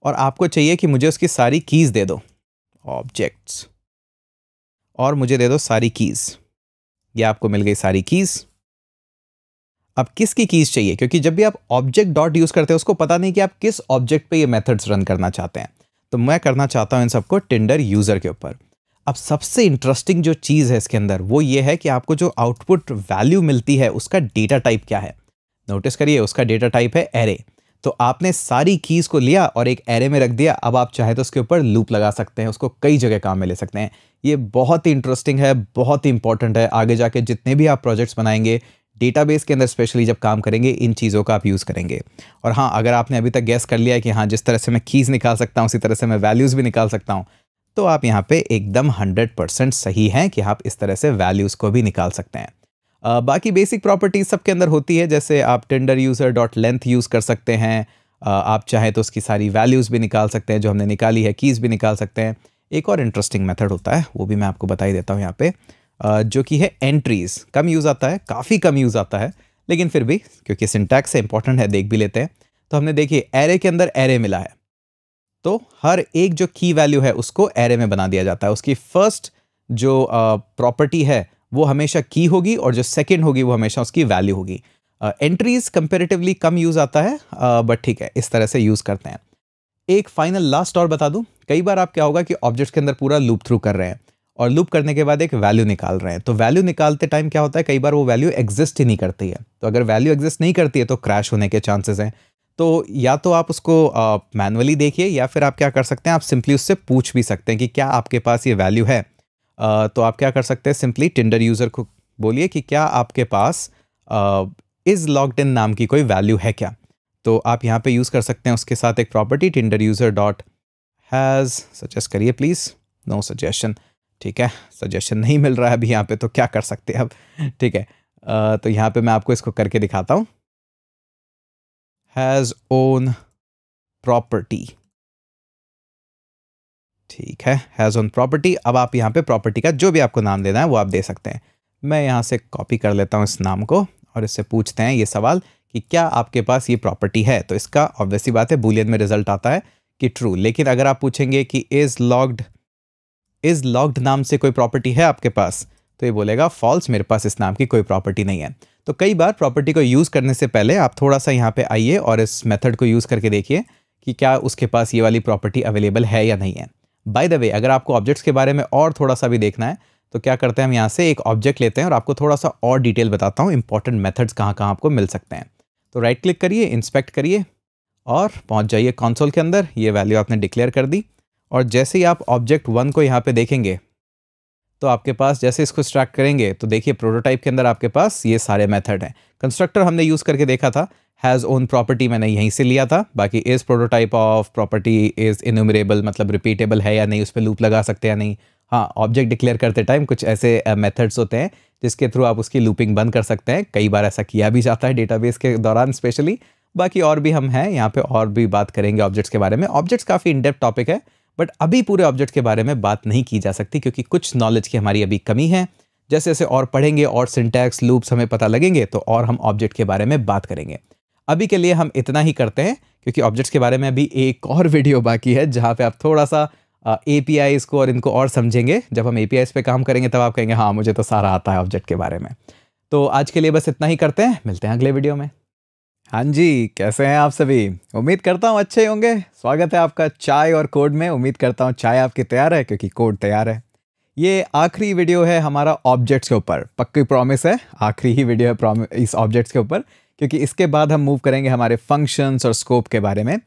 और आपको चाहिए कि मुझे उसकी सारी कीज़ दे दो ऑब्जेक्ट्स और मुझे दे दो सारी कीज़ ये आपको मिल गई सारी कीज़ अब किसकी कीज़ चाहिए क्योंकि जब भी आप ऑब्जेक्ट डॉट यूज़ करते हैं उसको पता नहीं कि आप किस ऑब्जेक्ट पे ये मेथड्स रन करना चाहते हैं तो मैं करना चाहता हूं इन सबको टिंडर यूज़र के ऊपर अब सबसे इंटरेस्टिंग जो चीज़ है इसके अंदर वो ये है कि आपको जो आउटपुट वैल्यू मिलती है उसका डेटा टाइप क्या है नोटिस करिए उसका डेटा टाइप है एरे तो आपने सारी कीज़ को लिया और एक एरे में रख दिया अब आप चाहे तो उसके ऊपर लूप लगा सकते हैं उसको कई जगह काम में ले सकते हैं ये बहुत ही इंटरेस्टिंग है बहुत ही इंपॉर्टेंट है आगे जाके जितने भी आप प्रोजेक्ट्स बनाएंगे डेटाबेस के अंदर स्पेशली जब काम करेंगे इन चीज़ों का आप यूज़ करेंगे और हाँ अगर आपने अभी तक गैस कर लिया है कि हाँ जिस तरह से मैं कीज़ निकाल सकता हूँ उसी तरह से मैं वैल्यूज़ भी निकाल सकता हूँ तो आप यहाँ पे एकदम 100 परसेंट सही हैं कि आप इस तरह से वैल्यूज़ को भी निकाल सकते हैं आ, बाकी बेसिक प्रॉपर्टीज़ सबके अंदर होती है जैसे आप tender user dot length use कर सकते हैं आ, आप चाहें तो उसकी सारी वैल्यूज़ भी निकाल सकते हैं जो हमने निकाली है कीज़ भी निकाल सकते हैं एक और इंटरेस्टिंग मेथड होता है वो भी मैं आपको बताई देता हूँ यहाँ पर जो कि है एंट्रीज़ कम यूज़ आता है काफ़ी कम यूज़ आता है लेकिन फिर भी क्योंकि सिंटैक्स से इंपॉर्टेंट है देख भी लेते हैं तो हमने देखिए एरे के अंदर एरे मिला है तो हर एक जो की वैल्यू है उसको एरे में बना दिया जाता है उसकी फर्स्ट जो प्रॉपर्टी है वो हमेशा की होगी और जो सेकेंड होगी वो हमेशा उसकी वैल्यू होगी एंट्रीज कंपेरेटिवली कम यूज़ आता है बट ठीक है इस तरह से यूज़ करते हैं एक फाइनल लास्ट और बता दूं कई बार आप क्या होगा कि ऑब्जेक्ट्स के अंदर पूरा लूप थ्रू कर रहे हैं और लूप करने के बाद एक वैल्यू निकाल रहे हैं तो वैल्यू निकालते टाइम क्या होता है कई बार वो वैल्यू एग्जिस्ट ही नहीं करती है तो अगर वैल्यू एग्जिस्ट नहीं करती है तो क्रैश होने के चांसेस हैं तो या तो आप उसको मैनुअली देखिए या फिर आप क्या कर सकते हैं आप सिंपली उससे पूछ भी सकते हैं कि क्या आपके पास ये वैल्यू है आ, तो आप क्या कर सकते हैं सिंपली टिंडर यूज़र को बोलिए कि क्या आपके पास इज़ लॉकड इन नाम की कोई वैल्यू है क्या तो आप यहाँ पे यूज़ कर सकते हैं उसके साथ एक property Tinder user dot has suggest करिए प्लीज़ नो सजेशन ठीक है सजेशन नहीं मिल रहा है अभी यहाँ पे तो क्या कर सकते हैं अब ठीक है तो यहाँ पे मैं आपको इसको करके दिखाता हूँ हैज़ ओन प्रॉपर्टी ठीक है हैज़ ओन प्रॉपर्टी अब आप यहाँ पे प्रॉपर्टी का जो भी आपको नाम देना है वो आप दे सकते हैं मैं यहाँ से कॉपी कर लेता हूँ इस नाम को और इससे पूछते हैं ये सवाल कि क्या आपके पास ये प्रॉपर्टी है तो इसका ऑब्वियसली बात है बुलियन में रिजल्ट आता है कि ट्रू लेकिन अगर आप पूछेंगे कि इज़ लॉग्ड इज लॉक्ड नाम से कोई प्रॉपर्टी है आपके पास तो ये बोलेगा फॉल्स मेरे पास इस नाम की कोई प्रॉपर्टी नहीं है तो कई बार प्रॉपर्टी को यूज़ करने से पहले आप थोड़ा सा यहाँ पे आइए और इस मेथड को यूज़ करके देखिए कि क्या उसके पास ये वाली प्रॉपर्टी अवेलेबल है या नहीं है बाय द वे अगर आपको ऑब्जेक्ट्स के बारे में और थोड़ा सा भी देखना है तो क्या करते हैं हम यहाँ से एक ऑब्जेक्ट लेते हैं और आपको थोड़ा सा और डिटेल बताता हूँ इंपॉर्टेंट मेथड्स कहाँ कहाँ आपको मिल सकते हैं तो राइट क्लिक करिए इंस्पेक्ट करिए और पहुँच जाइए कॉन्सोल के अंदर ये वैल्यू आपने डिक्लेयर कर दी और जैसे ही आप ऑब्जेक्ट वन को यहाँ पे देखेंगे तो आपके पास जैसे इसको स्ट्रैक्ट करेंगे तो देखिए प्रोटोटाइप के अंदर आपके पास ये सारे मेथड हैं कंस्ट्रक्टर हमने यूज़ करके देखा था हैज़ ओन प्रॉपर्टी मैंने यहीं से लिया था बाकी इस prototype of property is enumerable मतलब रिपीटेबल है या नहीं उस पर लूप लगा सकते या नहीं हाँ ऑब्जेक्ट डिक्लेयर करते टाइम कुछ ऐसे मेथड्स होते हैं जिसके थ्रू आप उसकी लूपिंग बंद कर सकते हैं कई बार ऐसा किया भी जाता है डेटाबेस के दौरान स्पेशली बाकी और भी हम हैं यहाँ पे और भी बात करेंगे ऑब्जेक्ट्स के बारे में ऑब्जेक्ट्स काफ़ी इनडेप्थ टॉपिक है बट अभी पूरे ऑब्जेक्ट के बारे में बात नहीं की जा सकती क्योंकि कुछ नॉलेज की हमारी अभी कमी है जैसे जैसे और पढ़ेंगे और सिंटैक्स लूप्स हमें पता लगेंगे तो और हम ऑब्जेक्ट के बारे में बात करेंगे अभी के लिए हम इतना ही करते हैं क्योंकि ऑब्जेक्ट्स के बारे में अभी एक और वीडियो बाकी है जहाँ पे आप थोड़ा सा ए पी आई को और इनको और समझेंगे जब हम ए पी पे काम करेंगे तब आप कहेंगे हाँ मुझे तो सारा आता है ऑब्जेक्ट के बारे में तो आज के लिए बस इतना ही करते हैं मिलते हैं अगले वीडियो में हाँ जी कैसे हैं आप सभी उम्मीद करता हूँ अच्छे होंगे स्वागत है आपका चाय और कोड में उम्मीद करता हूँ चाय आपकी तैयार है क्योंकि कोड तैयार है ये आखिरी वीडियो है हमारा ऑब्जेक्ट्स के ऊपर पक्की प्रॉमिस है आखिरी ही वीडियो है इस ऑब्जेक्ट्स के ऊपर क्योंकि इसके बाद हम मूव करेंगे हमारे फंक्शंस और स्कोप के बारे में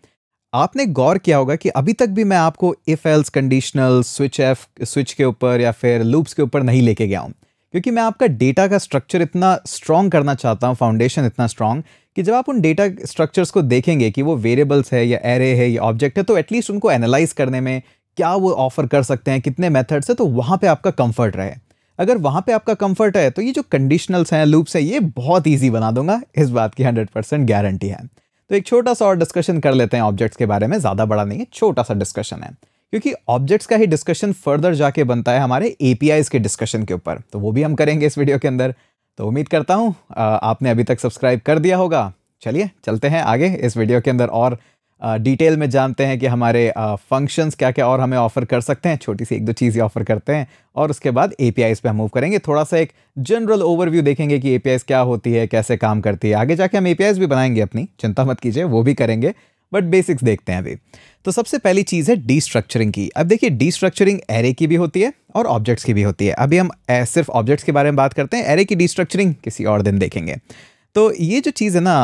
आपने गौर किया होगा कि अभी तक भी मैं आपको if else conditional switch if switch के ऊपर या फिर लूप्स के ऊपर नहीं लेके गया हूँ क्योंकि मैं आपका डेटा का स्ट्रक्चर इतना स्ट्रॉन्ग करना चाहता हूँ फाउंडेशन इतना स्ट्रॉन्ग कि जब आप उन डेटा स्ट्रक्चर्स को देखेंगे कि वो वेरिएबल्स है या एरे है या ऑब्जेक्ट है तो एटलीस्ट उनको एनालाइज करने में क्या वो ऑफर कर सकते हैं कितने मेथड्स है तो वहाँ पे आपका कंफर्ट रहे अगर वहाँ पे आपका कंफर्ट है तो ये जो कंडीशनल्स हैं लूप्स हैं ये बहुत ईजी बना दूंगा इस बात की हंड्रेड परसेंट गारंटी है तो एक छोटा सा और डिस्कशन कर लेते हैं ऑब्जेक्ट्स के बारे में ज़्यादा बड़ा नहीं है छोटा सा डिस्कशन है क्योंकि ऑब्जेक्ट्स का ही डिस्कशन फर्दर जाके बनता है हमारे ए के डिस्कशन के ऊपर तो वो भी हम करेंगे इस वीडियो के अंदर तो उम्मीद करता हूँ आपने अभी तक सब्सक्राइब कर दिया होगा चलिए चलते हैं आगे इस वीडियो के अंदर और डिटेल में जानते हैं कि हमारे फंक्शंस क्या क्या और हमें ऑफ़र कर सकते हैं छोटी सी एक दो चीज़ें ऑफ़र करते हैं और उसके बाद ए पी पर हम मूव करेंगे थोड़ा सा एक जनरल ओवरव्यू देखेंगे कि ए पी क्या होती है कैसे काम करती है आगे जाके हम ए भी बनाएंगे अपनी चिंता मत कीजिए वो भी करेंगे बट बेसिक्स देखते हैं अभी तो सबसे पहली चीज़ है डीस्ट्रक्चरिंग की अब देखिए डीस्ट्रक्चरिंग एरे की भी होती है और ऑब्जेक्ट्स की भी होती है अभी हम सिर्फ ऑब्जेक्ट्स के बारे में बात करते हैं एरे की डीस्ट्रक्चरिंग किसी और दिन देखेंगे तो ये जो चीज़ है ना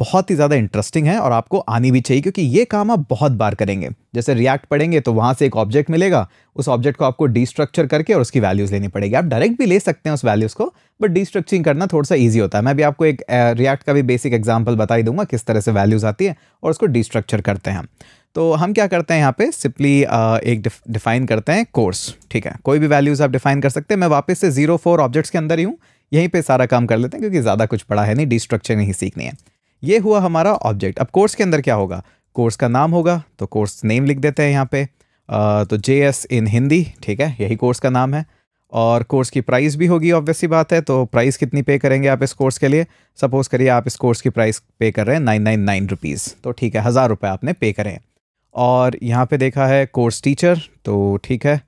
बहुत ही ज़्यादा इंटरेस्टिंग है और आपको आनी भी चाहिए क्योंकि ये काम आप बहुत बार करेंगे जैसे रिएक्ट पढ़ेंगे तो वहाँ से एक ऑब्जेक्ट मिलेगा उस ऑब्जेक्ट को आपको डिस्ट्रक्चर करके और उसकी वैल्यूज़ लेनी पड़ेगी आप डायरेक्ट भी ले सकते हैं उस वैल्यूज़ को बट स्ट्रक्चरिंग करना थोड़ा सा ईजी होता है मैं भी आपको एक रिएक्ट का भी बेसिक एग्जाम्पल बता ही दूंगा किस तरह से वैल्यूज़ आती है और उसको डिस्ट्रक्चर करते हैं तो हम क्या करते हैं यहाँ पे सिंपली uh, एक डिफाइन करते हैं कोर्स ठीक है कोई भी वैल्यूज़ आप डिफाइन कर सकते हैं मैं वापस से जीरो फोर ऑब्जेक्ट्स के अंदर ही हूँ यहीं पे सारा काम कर लेते हैं क्योंकि ज़्यादा कुछ पड़ा है नहीं डिस्ट्रक्चर नहीं सीखनी है ये हुआ हमारा ऑब्जेक्ट अब कोर्स के अंदर क्या होगा कोर्स का नाम होगा तो कोर्स नेम लिख देते हैं यहाँ पे uh, तो जे इन हिंदी ठीक है यही कोर्स का नाम है और कोर्स की प्राइस भी होगी ऑब्वियसली बात है तो प्राइस कितनी पे करेंगे आप इस कोर्स के लिए सपोज़ करिए आप इस कोर्स की प्राइस पे कर रहे हैं नाइन नाइन नाइन रुपीज़ तो ठीक है हज़ार रुपये आपने पे करें और यहाँ पे देखा है कोर्स टीचर तो ठीक है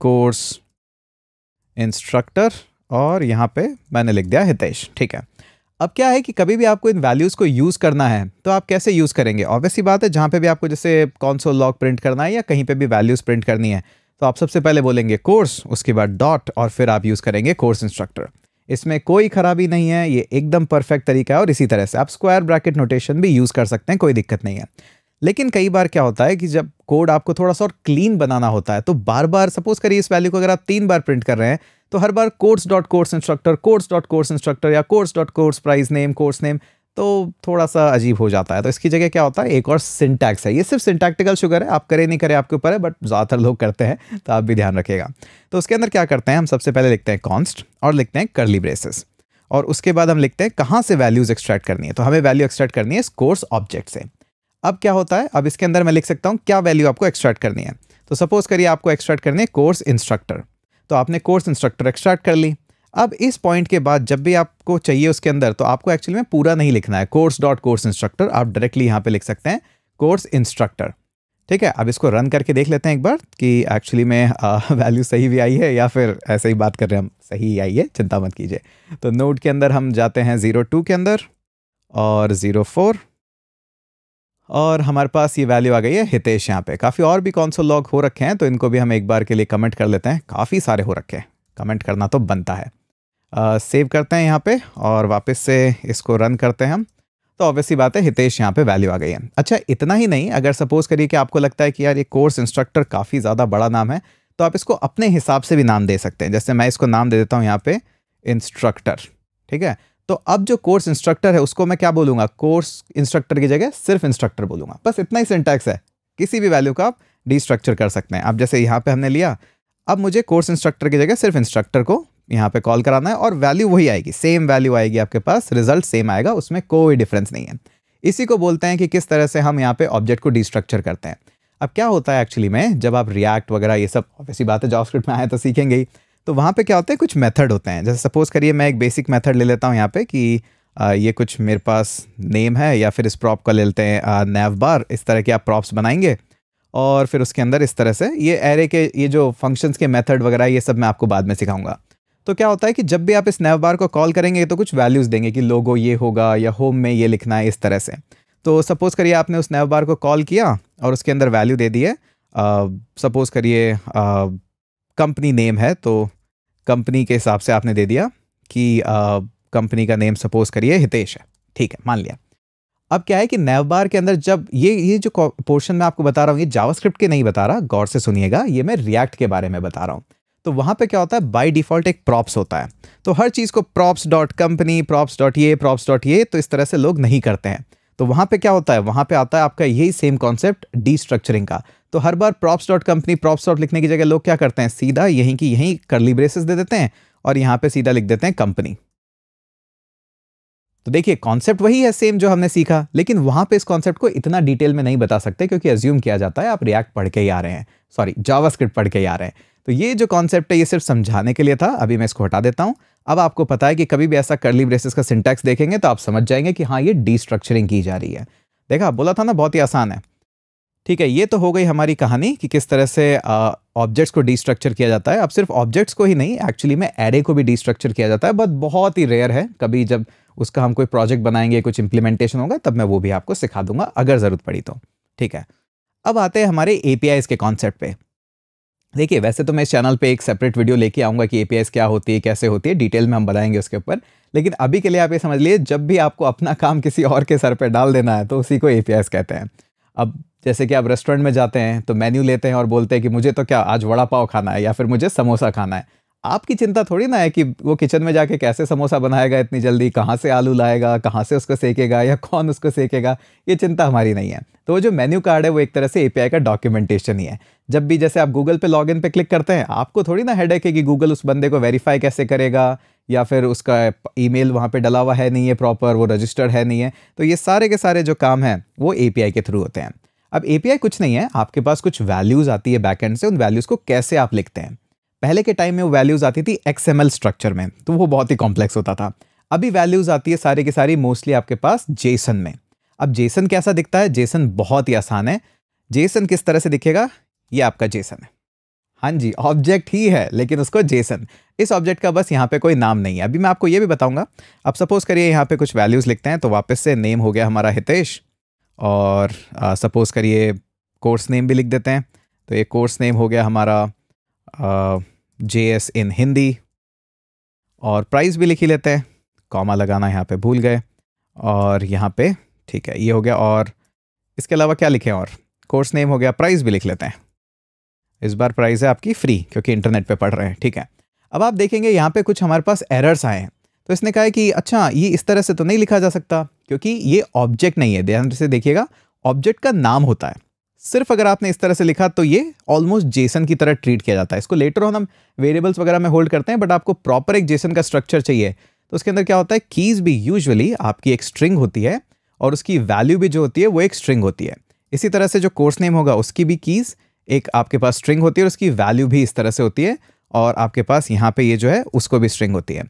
कोर्स इंस्ट्रक्टर और यहाँ पे मैंने लिख दिया हितेश ठीक है अब क्या है कि कभी भी आपको इन वैल्यूज़ को यूज़ करना है तो आप कैसे यूज़ करेंगे ऑब्वियसली बात है जहाँ पे भी आपको जैसे कौनसो लॉग प्रिंट करना है या कहीं पे भी वैल्यूज़ प्रिंट करनी है तो आप सबसे पहले बोलेंगे कोर्स उसके बाद डॉट और फिर आप यूज़ करेंगे कोर्स इंस्ट्रक्टर इसमें कोई खराबी नहीं है ये एकदम परफेक्ट तरीका है और इसी तरह से आप स्क्वायर ब्रैकेट नोटेशन भी यूज़ कर सकते हैं कोई दिक्कत नहीं है लेकिन कई बार क्या होता है कि जब कोड आपको थोड़ा सा और क्लीन बनाना होता है तो बार बार सपोज करिए इस वैल्यू को अगर आप तीन बार प्रिंट कर रहे हैं तो हर बार course dot course instructor course dot course instructor या course dot course price name course name तो थोड़ा सा अजीब हो जाता है तो इसकी जगह क्या होता है एक और सिंटैक्स है ये सिर्फ सिंटैक्टिकल शुगर है आप करें नहीं करें आपके ऊपर है बट ज़्यादातर लोग करते हैं तो आप भी ध्यान रखिएगा तो उसके अंदर क्या करते हैं हम सबसे पहले लिखते हैं कॉन्स्ट और लिखते हैं करली ब्रेसेस और उसके बाद हम लिखते हैं कहाँ से वैल्यूज़ एक्सट्रैक्ट करनी है तो हमें वैल्यू एक्सट्रैक्ट करनी है इस कोर्स ऑब्जेक्ट से अब क्या होता है अब इसके अंदर मैं लिख सकता हूँ क्या वैल्यू आपको एक्सट्रैक्ट करनी है तो सपोज करिए आपको एक्सट्रैक्ट करनी है कोर्स इंस्ट्रक्टर तो आपने कोर्स इंस्ट्रक्टर एक्सट्रैक्ट कर ली अब इस पॉइंट के बाद जब भी आपको चाहिए उसके अंदर तो आपको एक्चुअली में पूरा नहीं लिखना है कोर्स डॉट कोर्स इंस्ट्रक्टर आप डायरेक्टली यहाँ पे लिख सकते हैं कोर्स इंस्ट्रक्टर ठीक है अब इसको रन करके देख लेते हैं एक बार कि एक्चुअली में वैल्यू सही भी आई है या फिर ऐसे ही बात कर रहे हैं हम सही आई है चिंता मत कीजिए तो नोट के अंदर हम जाते हैं ज़ीरो टू के अंदर और ज़ीरो फोर और हमारे पास ये वैल्यू आ गई है हितेश यहाँ पे काफ़ी और भी से लॉग हो रखे हैं तो इनको भी हम एक बार के लिए कमेंट कर लेते हैं काफ़ी सारे हो रखे हैं कमेंट करना तो बनता है आ, सेव करते हैं यहाँ पे और वापस से इसको रन करते हैं हम तो ऑब्वियसली बात है हितेश यहाँ पे वैल्यू आ गई है अच्छा इतना ही नहीं अगर सपोज़ करिए कि आपको लगता है कि यार ये कोर्स इंस्ट्रक्टर काफ़ी ज़्यादा बड़ा नाम है तो आप इसको अपने हिसाब से भी नाम दे सकते हैं जैसे मैं इसको नाम दे देता हूँ यहाँ पर इंस्ट्रक्टर ठीक है तो अब जो कोर्स इंस्ट्रक्टर है उसको मैं क्या बोलूँगा कोर्स इंस्ट्रक्टर की जगह सिर्फ इंस्ट्रक्टर बोलूंगा बस इतना ही सिंटैक्स है किसी भी वैल्यू का आप डिस्ट्रक्चर कर सकते हैं अब जैसे यहाँ पे हमने लिया अब मुझे कोर्स इंस्ट्रक्टर की जगह सिर्फ इंस्ट्रक्टर को यहाँ पे कॉल कराना है और वैल्यू वही आएगी सेम वैल्यू आएगी आपके पास रिजल्ट सेम आएगा उसमें कोई डिफरेंस नहीं है इसी को बोलते हैं कि किस तरह से हम यहाँ पे ऑब्जेक्ट को डिस्ट्रक्चर करते हैं अब क्या होता है एक्चुअली में जब आप रिएक्ट वगैरह ये सब ऐसी बात है जॉब स्क्रिप्ट में आए तो सीखेंगे ही तो वहाँ पे क्या होता है कुछ मेथड होते हैं जैसे सपोज़ करिए मैं एक बेसिक मेथड ले लेता हूँ यहाँ पे कि आ, ये कुछ मेरे पास नेम है या फिर इस प्रॉप का ले लेते हैं नैव बार इस तरह के आप प्रॉप्स बनाएंगे और फिर उसके अंदर इस तरह से ये एरे के ये जो फंक्शंस के मेथड वगैरह ये सब मैं आपको बाद में सिखाऊंगा तो क्या होता है कि जब भी आप इस नैव बार को कॉल करेंगे तो कुछ वैल्यूज़ देंगे कि लोगो ये होगा या होम में ये लिखना है इस तरह से तो सपोज़ करिए आपने उस नैव बार को कॉल किया और उसके अंदर वैल्यू दे दिए सपोज़ करिए कंपनी नेम है तो कंपनी के हिसाब से आपने दे दिया कि कंपनी का नेम सपोज करिए हितेश है ठीक है मान लिया अब क्या है कि नैव बार के अंदर जब ये ये जो पोर्शन मैं आपको बता रहा हूँ ये जावास्क्रिप्ट के नहीं बता रहा गौर से सुनिएगा ये मैं रिएक्ट के बारे में बता रहा हूँ तो वहाँ पे क्या होता है बाय डिफ़ॉल्ट एक प्रॉप्स होता है तो हर चीज़ को props dot company props dot ये प्रॉप्स डॉट ये तो इस तरह से लोग नहीं करते हैं तो वहाँ पे क्या होता है वहाँ पे आता है आपका यही सेम कॉन्सेप्ट डी स्ट्रक्चरिंग का तो हर बार props dot company props dot लिखने की जगह लोग क्या करते हैं सीधा यहीं की यहीं करली ब्रेसेस दे देते हैं और यहां पे सीधा लिख देते हैं कंपनी तो देखिए कॉन्सेप्ट वही है सेम जो हमने सीखा लेकिन वहां पे इस कॉन्सेप्ट को इतना डिटेल में नहीं बता सकते क्योंकि एज्यूम किया जाता है आप रिएक्ट पढ़ के ही आ रहे हैं सॉरी जावास्क्रिप्ट पढ़ के ही आ रहे हैं तो ये जो कॉन्सेप्ट है ये सिर्फ समझाने के लिए था अभी मैं इसको हटा देता हूँ अब आपको पता है कि कभी भी ऐसा करली ब्रेसेस का सिंटेक्स देखेंगे तो आप समझ जाएंगे कि हाँ ये डिस्ट्रक्चरिंग की जा रही है देखा बोला था ना बहुत ही आसान है ठीक है ये तो हो गई हमारी कहानी कि किस तरह से ऑब्जेक्ट्स को डिस्ट्रक्चर किया जाता है अब सिर्फ ऑब्जेक्ट्स को ही नहीं एक्चुअली में एरे को भी डिस्ट्रक्चर किया जाता है बट बहुत ही रेयर है कभी जब उसका हम कोई प्रोजेक्ट बनाएंगे कुछ इंप्लीमेंटेशन होगा तब मैं वो भी आपको सिखा दूंगा अगर ज़रूरत पड़ी तो ठीक है अब आते हैं हमारे ए के कॉन्सेप्ट पे देखिए वैसे तो मैं इस चैनल पे एक सेपरेट वीडियो लेके आऊँगा कि ए क्या होती है कैसे होती है डिटेल में हम बताएंगे उसके ऊपर लेकिन अभी के लिए आप ये समझ लिए जब भी आपको अपना काम किसी और के सर पर डाल देना है तो उसी को ए कहते हैं अब जैसे कि आप रेस्टोरेंट में जाते हैं तो मेन्यू लेते हैं और बोलते हैं कि मुझे तो क्या आज वड़ा पाव खाना है या फिर मुझे समोसा खाना है आपकी चिंता थोड़ी ना है कि वो किचन में जाके कैसे समोसा बनाएगा इतनी जल्दी कहाँ से आलू लाएगा कहाँ से उसको सेकेगा या कौन उसको सेकेगा ये चिंता हमारी नहीं है तो वो जो मेन्यू कार्ड है वो एक तरह से ए का डॉक्यूमेंटेशन ही है जब भी जैसे आप गूगल पे इन पर क्लिक करते हैं आपको थोड़ी ना हेड है कि गूगल उस बंदे को वेरीफाई कैसे करेगा या फिर उसका मेल वहाँ पे डला हुआ है नहीं है प्रॉपर वो रजिस्टर्ड है नहीं है तो ये सारे के सारे जो काम हैं वो ए के थ्रू होते हैं अब एपीआई कुछ नहीं है आपके पास कुछ वैल्यूज आती है बैकएंड से उन वैल्यूज को कैसे आप लिखते हैं पहले के टाइम में वो वैल्यूज आती थी एक्सएमएल स्ट्रक्चर में तो वो बहुत ही कॉम्प्लेक्स होता था अभी वैल्यूज आती है सारी की सारी मोस्टली आपके पास जेसन में अब जेसन कैसा दिखता है जेसन बहुत ही आसान है जेसन किस तरह से दिखेगा ये आपका जेसन है हाँ जी ऑब्जेक्ट ही है लेकिन उसको जेसन इस ऑब्जेक्ट का बस यहाँ पे कोई नाम नहीं है अभी मैं आपको ये भी बताऊंगा अब सपोज करिए यहाँ पे कुछ वैल्यूज़ लिखते हैं तो वापस से नेम हो गया हमारा हितेश और सपोज़ करिए कोर्स नेम भी लिख देते हैं तो ये कोर्स नेम हो गया हमारा जे एस इन हिंदी और प्राइस भी लिख ही लेते हैं कॉमा लगाना यहाँ पे भूल गए और यहाँ पे ठीक है ये हो गया और इसके अलावा क्या लिखें और कोर्स नेम हो गया प्राइस भी लिख लेते हैं इस बार प्राइस है आपकी फ्री क्योंकि इंटरनेट पे पढ़ रहे हैं ठीक है अब आप देखेंगे यहाँ पे कुछ हमारे पास एरर्स आए हैं तो इसने कहा है कि अच्छा ये इस तरह से तो नहीं लिखा जा सकता क्योंकि ये ऑब्जेक्ट नहीं है ध्यान से देखिएगा ऑब्जेक्ट का नाम होता है सिर्फ अगर आपने इस तरह से लिखा तो ये ऑलमोस्ट जेसन की तरह ट्रीट किया जाता है इसको लेटर ऑन हम वेरिएबल्स वगैरह में होल्ड करते हैं बट आपको प्रॉपर एक जेसन का स्ट्रक्चर चाहिए तो उसके अंदर क्या होता है कीज़ भी यूजुअली आपकी एक स्ट्रिंग होती है और उसकी वैल्यू भी जो होती है वो एक स्ट्रिंग होती है इसी तरह से जो कोर्स नेम होगा उसकी भी कीज़ एक आपके पास स्ट्रिंग होती है और उसकी वैल्यू भी इस तरह से होती है और आपके पास यहाँ पे ये जो है उसको भी स्ट्रिंग होती है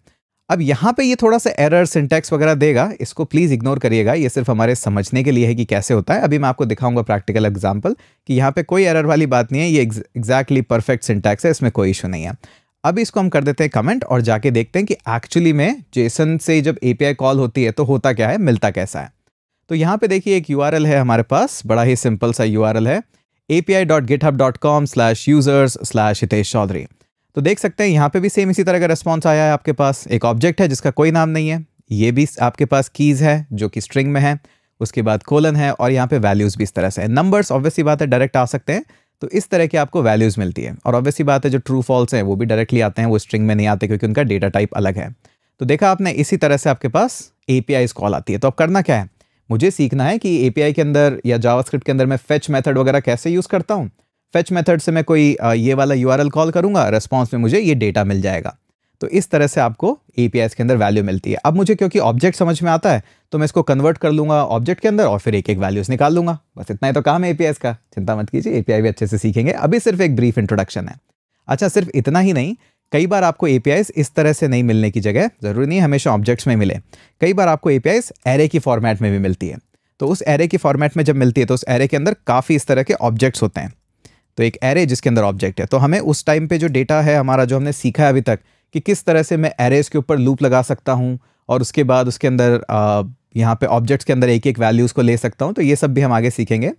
अब यहाँ पे ये थोड़ा सा एरर सिंटैक्स वगैरह देगा इसको प्लीज़ इग्नोर करिएगा ये सिर्फ हमारे समझने के लिए है कि कैसे होता है अभी मैं आपको दिखाऊंगा प्रैक्टिकल एग्जांपल कि यहाँ पे कोई एरर वाली बात नहीं है ये एग्जैक्टली परफेक्ट सिंटैक्स है इसमें कोई इशू नहीं है अब इसको हम कर देते हैं कमेंट और जाके देखते हैं कि एक्चुअली में जेसन से जब ए कॉल होती है तो होता क्या है मिलता कैसा है तो यहाँ पर देखिए एक यू है हमारे पास बड़ा ही सिंपल सा यू है A P I dot dot com slash users slash Hitesh Chaudhary तो देख सकते हैं यहाँ पे भी सेम इसी तरह का रिस्पॉन्स आया है आपके पास एक ऑब्जेक्ट है जिसका कोई नाम नहीं है ये भी आपके पास कीज़ है जो कि स्ट्रिंग में है उसके बाद कोलन है और यहाँ पे वैल्यूज़ भी इस तरह से है नंबर्स ऑब्वियसली बात है डायरेक्ट आ सकते हैं तो इस तरह की आपको वैल्यूज़ मिलती है और ऑब्वियसली बात है जो ट्रू फॉल्स हैं वो भी डायरेक्टली आते हैं वो स्ट्रिंग में नहीं आते क्योंकि उनका डेटा टाइप अलग है तो देखा आपने इसी तरह से आपके पास ए कॉल आती है तो अब करना क्या है मुझे सीखना है कि ए के अंदर या जावा के अंदर मैं फेच मेथड वगैरह कैसे यूज़ करता हूँ फेच मेथड से मैं कोई ये वाला यू कॉल करूँगा रिस्पॉन्स में मुझे ये डेटा मिल जाएगा तो इस तरह से आपको ए के अंदर वैल्यू मिलती है अब मुझे क्योंकि ऑब्जेक्ट समझ में आता है तो मैं इसको कन्वर्ट कर लूँगा ऑब्जेक्ट के अंदर और फिर एक एक वैल्यूज़ निकाल लूँगा बस इतना ही तो काम है ए का चिंता मत कीजिए ए भी अच्छे से सीखेंगे अभी सिर्फ एक ब्रीफ इंट्रोडक्शन है अच्छा सिर्फ इतना ही नहीं कई बार आपको ए इस तरह से नहीं मिलने की जगह ज़रूरी नहीं हमेशा ऑब्जेक्ट्स में मिले कई बार आपको ए एरे की फॉर्मेट में भी मिलती है तो उस एरे की फॉर्मेट में जब मिलती है तो उस एरे के अंदर काफ़ी इस तरह के ऑब्जेक्ट्स होते हैं तो एक एरे जिसके अंदर ऑब्जेक्ट है तो हमें उस टाइम पे जो डेटा है हमारा जो हमने सीखा है अभी तक कि किस तरह से मैं एरेज के ऊपर लूप लगा सकता हूँ और उसके बाद उसके अंदर यहाँ पे ऑब्जेक्ट्स के अंदर एक एक वैल्यूज़ को ले सकता हूँ तो ये सब भी हम आगे सीखेंगे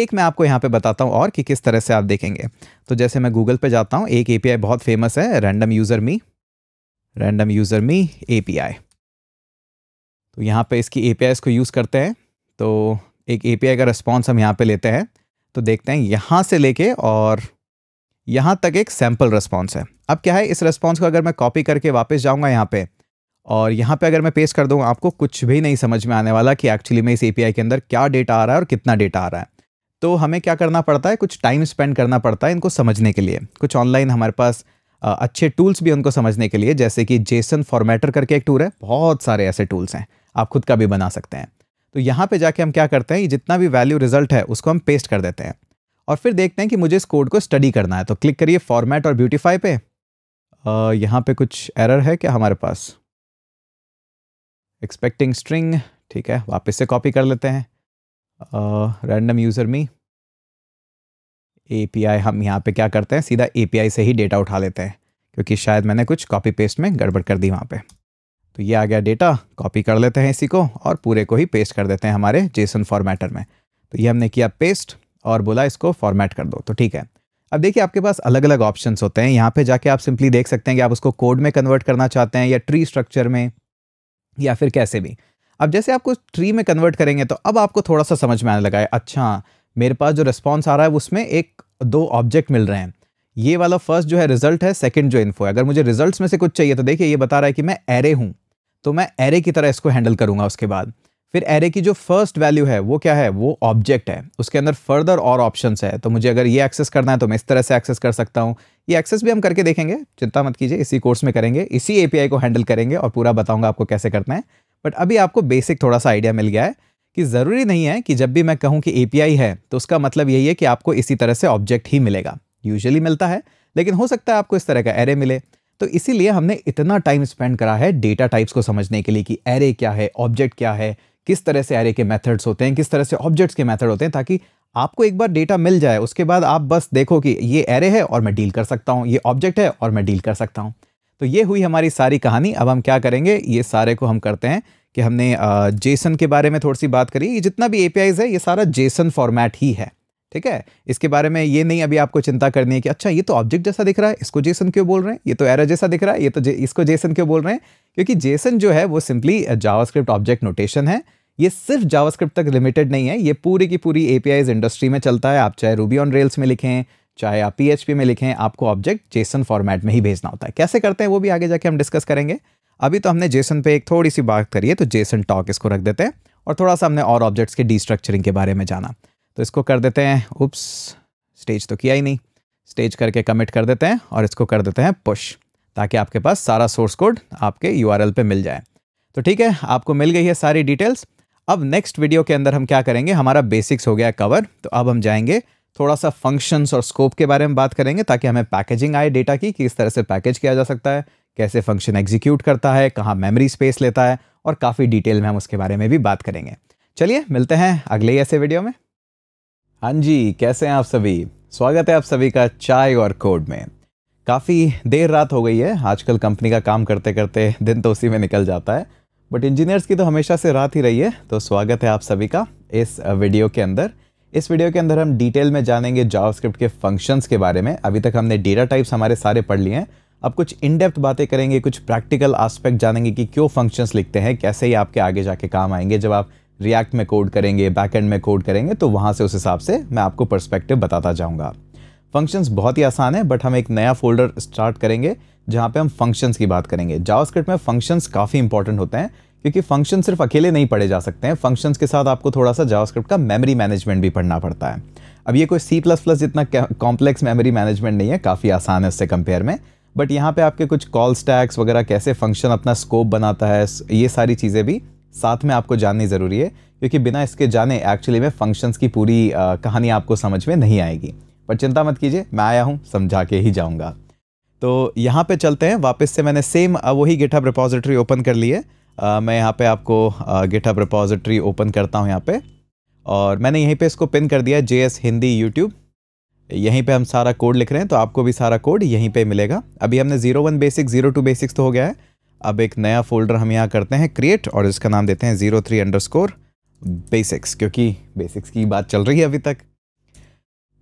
एक मैं आपको यहाँ पे बताता हूँ और कि किस तरह से आप देखेंगे तो जैसे मैं गूगल पे जाता हूँ एक ए बहुत फेमस है random user me random user me ए तो यहाँ पर इसकी ए को यूज़ करते हैं तो एक ए का रिस्पॉन्स हम यहाँ पर लेते हैं तो देखते हैं यहाँ से लेके और यहाँ तक एक सैम्पल रिस्पॉन्स है अब क्या है इस रिस्पॉन्स को अगर मैं कॉपी करके वापस जाऊँगा यहाँ पे और यहाँ पे अगर मैं पेस्ट कर दूँगा आपको कुछ भी नहीं समझ में आने वाला कि एक्चुअली में इस ए के अंदर क्या डेटा आ रहा है और कितना डेटा आ रहा है तो हमें क्या करना पड़ता है कुछ टाइम स्पेंड करना पड़ता है इनको समझने के लिए कुछ ऑनलाइन हमारे पास अच्छे टूल्स भी उनको समझने के लिए जैसे कि जेसन फॉर्मेटर करके एक टूर है बहुत सारे ऐसे टूल्स हैं आप खुद का भी बना सकते हैं तो यहाँ पे जाके हम क्या करते हैं ये जितना भी वैल्यू रिजल्ट है उसको हम पेस्ट कर देते हैं और फिर देखते हैं कि मुझे इस कोड को स्टडी करना है तो क्लिक करिए फॉर्मेट और ब्यूटीफाई पे यहाँ पे कुछ एरर है क्या हमारे पास एक्सपेक्टिंग स्ट्रिंग ठीक है वापस से कॉपी कर लेते हैं रैंडम यूज़र मी ए हम यहाँ पर क्या करते हैं सीधा ए से ही डेटा उठा लेते हैं क्योंकि शायद मैंने कुछ कॉपी पेस्ट में गड़बड़ कर दी वहाँ पर तो ये आ गया डेटा कॉपी कर लेते हैं इसी को और पूरे को ही पेस्ट कर देते हैं हमारे जेसन फॉर्मेटर में तो ये हमने किया पेस्ट और बोला इसको फॉर्मेट कर दो तो ठीक है अब देखिए आपके पास अलग अलग ऑप्शंस होते हैं यहाँ पे जाके आप सिंपली देख सकते हैं कि आप उसको कोड में कन्वर्ट करना चाहते हैं या ट्री स्ट्रक्चर में या फिर कैसे भी अब जैसे आपको ट्री में कन्वर्ट करेंगे तो अब आपको थोड़ा सा समझ में आने लगा है अच्छा मेरे पास जो रिस्पॉन्स आ रहा है उसमें एक दो ऑब्जेक्ट मिल रहे हैं ये वाला फर्स्ट जो है रिजल्ट है सेकंड जो इन्फो है अगर मुझे रिजल्ट्स में से कुछ चाहिए तो देखिए ये बता रहा है कि मैं एरे हूँ तो मैं एरे की तरह इसको हैंडल करूँगा उसके बाद फिर एरे की जो फर्स्ट वैल्यू है वो क्या है वो ऑब्जेक्ट है उसके अंदर फर्दर और ऑप्शंस है तो मुझे अगर ये एक्सेस करना है तो मैं इस तरह से एक्सेस कर सकता हूँ ये एक्सेस भी हम करके देखेंगे चिंता मत कीजिए इसी कोर्स में करेंगे इसी एपीआई को हैंडल करेंगे और पूरा बताऊँगा आपको कैसे करना है बट अभी आपको बेसिक थोड़ा सा आइडिया मिल गया है कि ज़रूरी नहीं है कि जब भी मैं कहूँ कि ए है तो उसका मतलब यही है कि आपको इसी तरह से ऑब्जेक्ट ही मिलेगा यूजली मिलता है लेकिन हो सकता है आपको इस तरह का एरे मिले तो इसीलिए हमने इतना टाइम स्पेंड करा है डेटा टाइप्स को समझने के लिए कि एरे क्या है ऑब्जेक्ट क्या है किस तरह से एरे के मेथड्स होते हैं किस तरह से ऑब्जेक्ट्स के मेथड होते हैं ताकि आपको एक बार डेटा मिल जाए उसके बाद आप बस देखो कि ये एरे है और मैं डील कर सकता हूँ ये ऑब्जेक्ट है और मैं डील कर सकता हूँ तो ये हुई हमारी सारी कहानी अब हम क्या करेंगे ये सारे को हम करते हैं कि हमने जेसन के बारे में थोड़ी सी बात करी ये जितना भी ए है ये सारा जेसन फॉर्मेट ही है ठीक है इसके बारे में ये नहीं अभी आपको चिंता करनी है कि अच्छा ये तो ऑब्जेक्ट जैसा दिख रहा है इसको जेसन क्यों बोल रहे हैं ये तो एरा जैसा दिख रहा है ये तो इसको जेसन क्यों बोल रहे हैं क्योंकि जेसन जो है वो सिंपली जावास्क्रिप्ट ऑब्जेक्ट नोटेशन है ये सिर्फ जावास्क्रिप्ट तक लिमिटेड नहीं है ये पूरी की पूरी ए इंडस्ट्री में चलता है आप चाहे रूबी ऑन रेल्स में लिखें चाहे आप पी में लिखें आपको ऑब्जेक्ट जेसन फॉर्मेट में ही भेजना होता है कैसे करते हैं वो भी आगे जाके हम डिस्कस करेंगे अभी तो हमने जेसन पे एक थोड़ी सी बात करी है तो जेसन टॉक इसको रख देते हैं और थोड़ा सा हमने और ऑब्जेक्ट्स के डिस्ट्रक्चरिंग के बारे में जाना तो इसको कर देते हैं उप्स स्टेज तो किया ही नहीं स्टेज करके कमिट कर देते हैं और इसको कर देते हैं पुश ताकि आपके पास सारा सोर्स कोड आपके यू आर मिल जाए तो ठीक है आपको मिल गई है सारी डिटेल्स अब नेक्स्ट वीडियो के अंदर हम क्या करेंगे हमारा बेसिक्स हो गया कवर तो अब हम जाएंगे थोड़ा सा फंक्शंस और स्कोप के बारे में बात करेंगे ताकि हमें पैकेजिंग आए डेटा की किस तरह से पैकेज किया जा सकता है कैसे फंक्शन एग्जीक्यूट करता है कहाँ मेमोरी स्पेस लेता है और काफ़ी डिटेल में हम उसके बारे में भी बात करेंगे चलिए मिलते हैं अगले ऐसे वीडियो में हाँ जी कैसे हैं आप सभी स्वागत है आप सभी का चाय और कोड में काफ़ी देर रात हो गई है आजकल कंपनी का काम करते करते दिन तो उसी में निकल जाता है बट इंजीनियर्स की तो हमेशा से रात ही रही है तो स्वागत है आप सभी का इस वीडियो के अंदर इस वीडियो के अंदर हम डिटेल में जानेंगे जावास्क्रिप्ट के फंक्शंस के बारे में अभी तक हमने डेटा टाइप्स हमारे सारे पढ़ लिए हैं अब कुछ इन डेप्थ बातें करेंगे कुछ प्रैक्टिकल आस्पेक्ट जानेंगे कि क्यों फंक्शंस लिखते हैं कैसे ही आपके आगे जाके काम आएंगे जब आप रिएक्ट में कोड करेंगे बैकएंड में कोड करेंगे तो वहाँ से उस हिसाब से मैं आपको पर्सपेक्टिव बताता जाऊँगा फंक्शंस बहुत ही आसान है बट हम एक नया फोल्डर स्टार्ट करेंगे जहाँ पे हम फंक्शंस की बात करेंगे जावास्क्रिप्ट में फंक्शंस काफ़ी इंपॉर्टेंट होते हैं क्योंकि फंक्शन सिर्फ अकेले नहीं पढ़े जा सकते हैं फंक्शंस के साथ आपको थोड़ा सा जावास्क्रिप्ट का मेमोरी मैनेजमेंट भी पढ़ना पड़ता है अब ये कोई सी प्लस प्लस जितना कॉम्प्लेक्स मेमरी मैनेजमेंट नहीं है काफ़ी आसान है उससे कंपेयर में बट यहाँ पे आपके कुछ कॉल स्टैक्स वगैरह कैसे फंक्शन अपना स्कोप बनाता है ये सारी चीज़ें भी साथ में आपको जाननी ज़रूरी है क्योंकि बिना इसके जाने एक्चुअली में फंक्शंस की पूरी आ, कहानी आपको समझ में नहीं आएगी पर चिंता मत कीजिए मैं आया हूँ समझा के ही जाऊँगा तो यहाँ पे चलते हैं वापस से मैंने सेम वही गिटहब रिपोजिटरी ओपन कर ली है मैं यहाँ पे आपको गिटहब रिपोजिटरी ओपन करता हूँ यहाँ पे और मैंने यहीं पे इसको पिन कर दिया जे एस हिंदी यूट्यूब यहीं पे हम सारा कोड लिख रहे हैं तो आपको भी सारा कोड यहीं पे मिलेगा अभी हमने zero one basic zero two basics तो हो गया है अब एक नया फोल्डर हम यहाँ करते हैं क्रिएट और इसका नाम देते हैं zero three underscore basics क्योंकि बेसिक्स की बात चल रही है अभी तक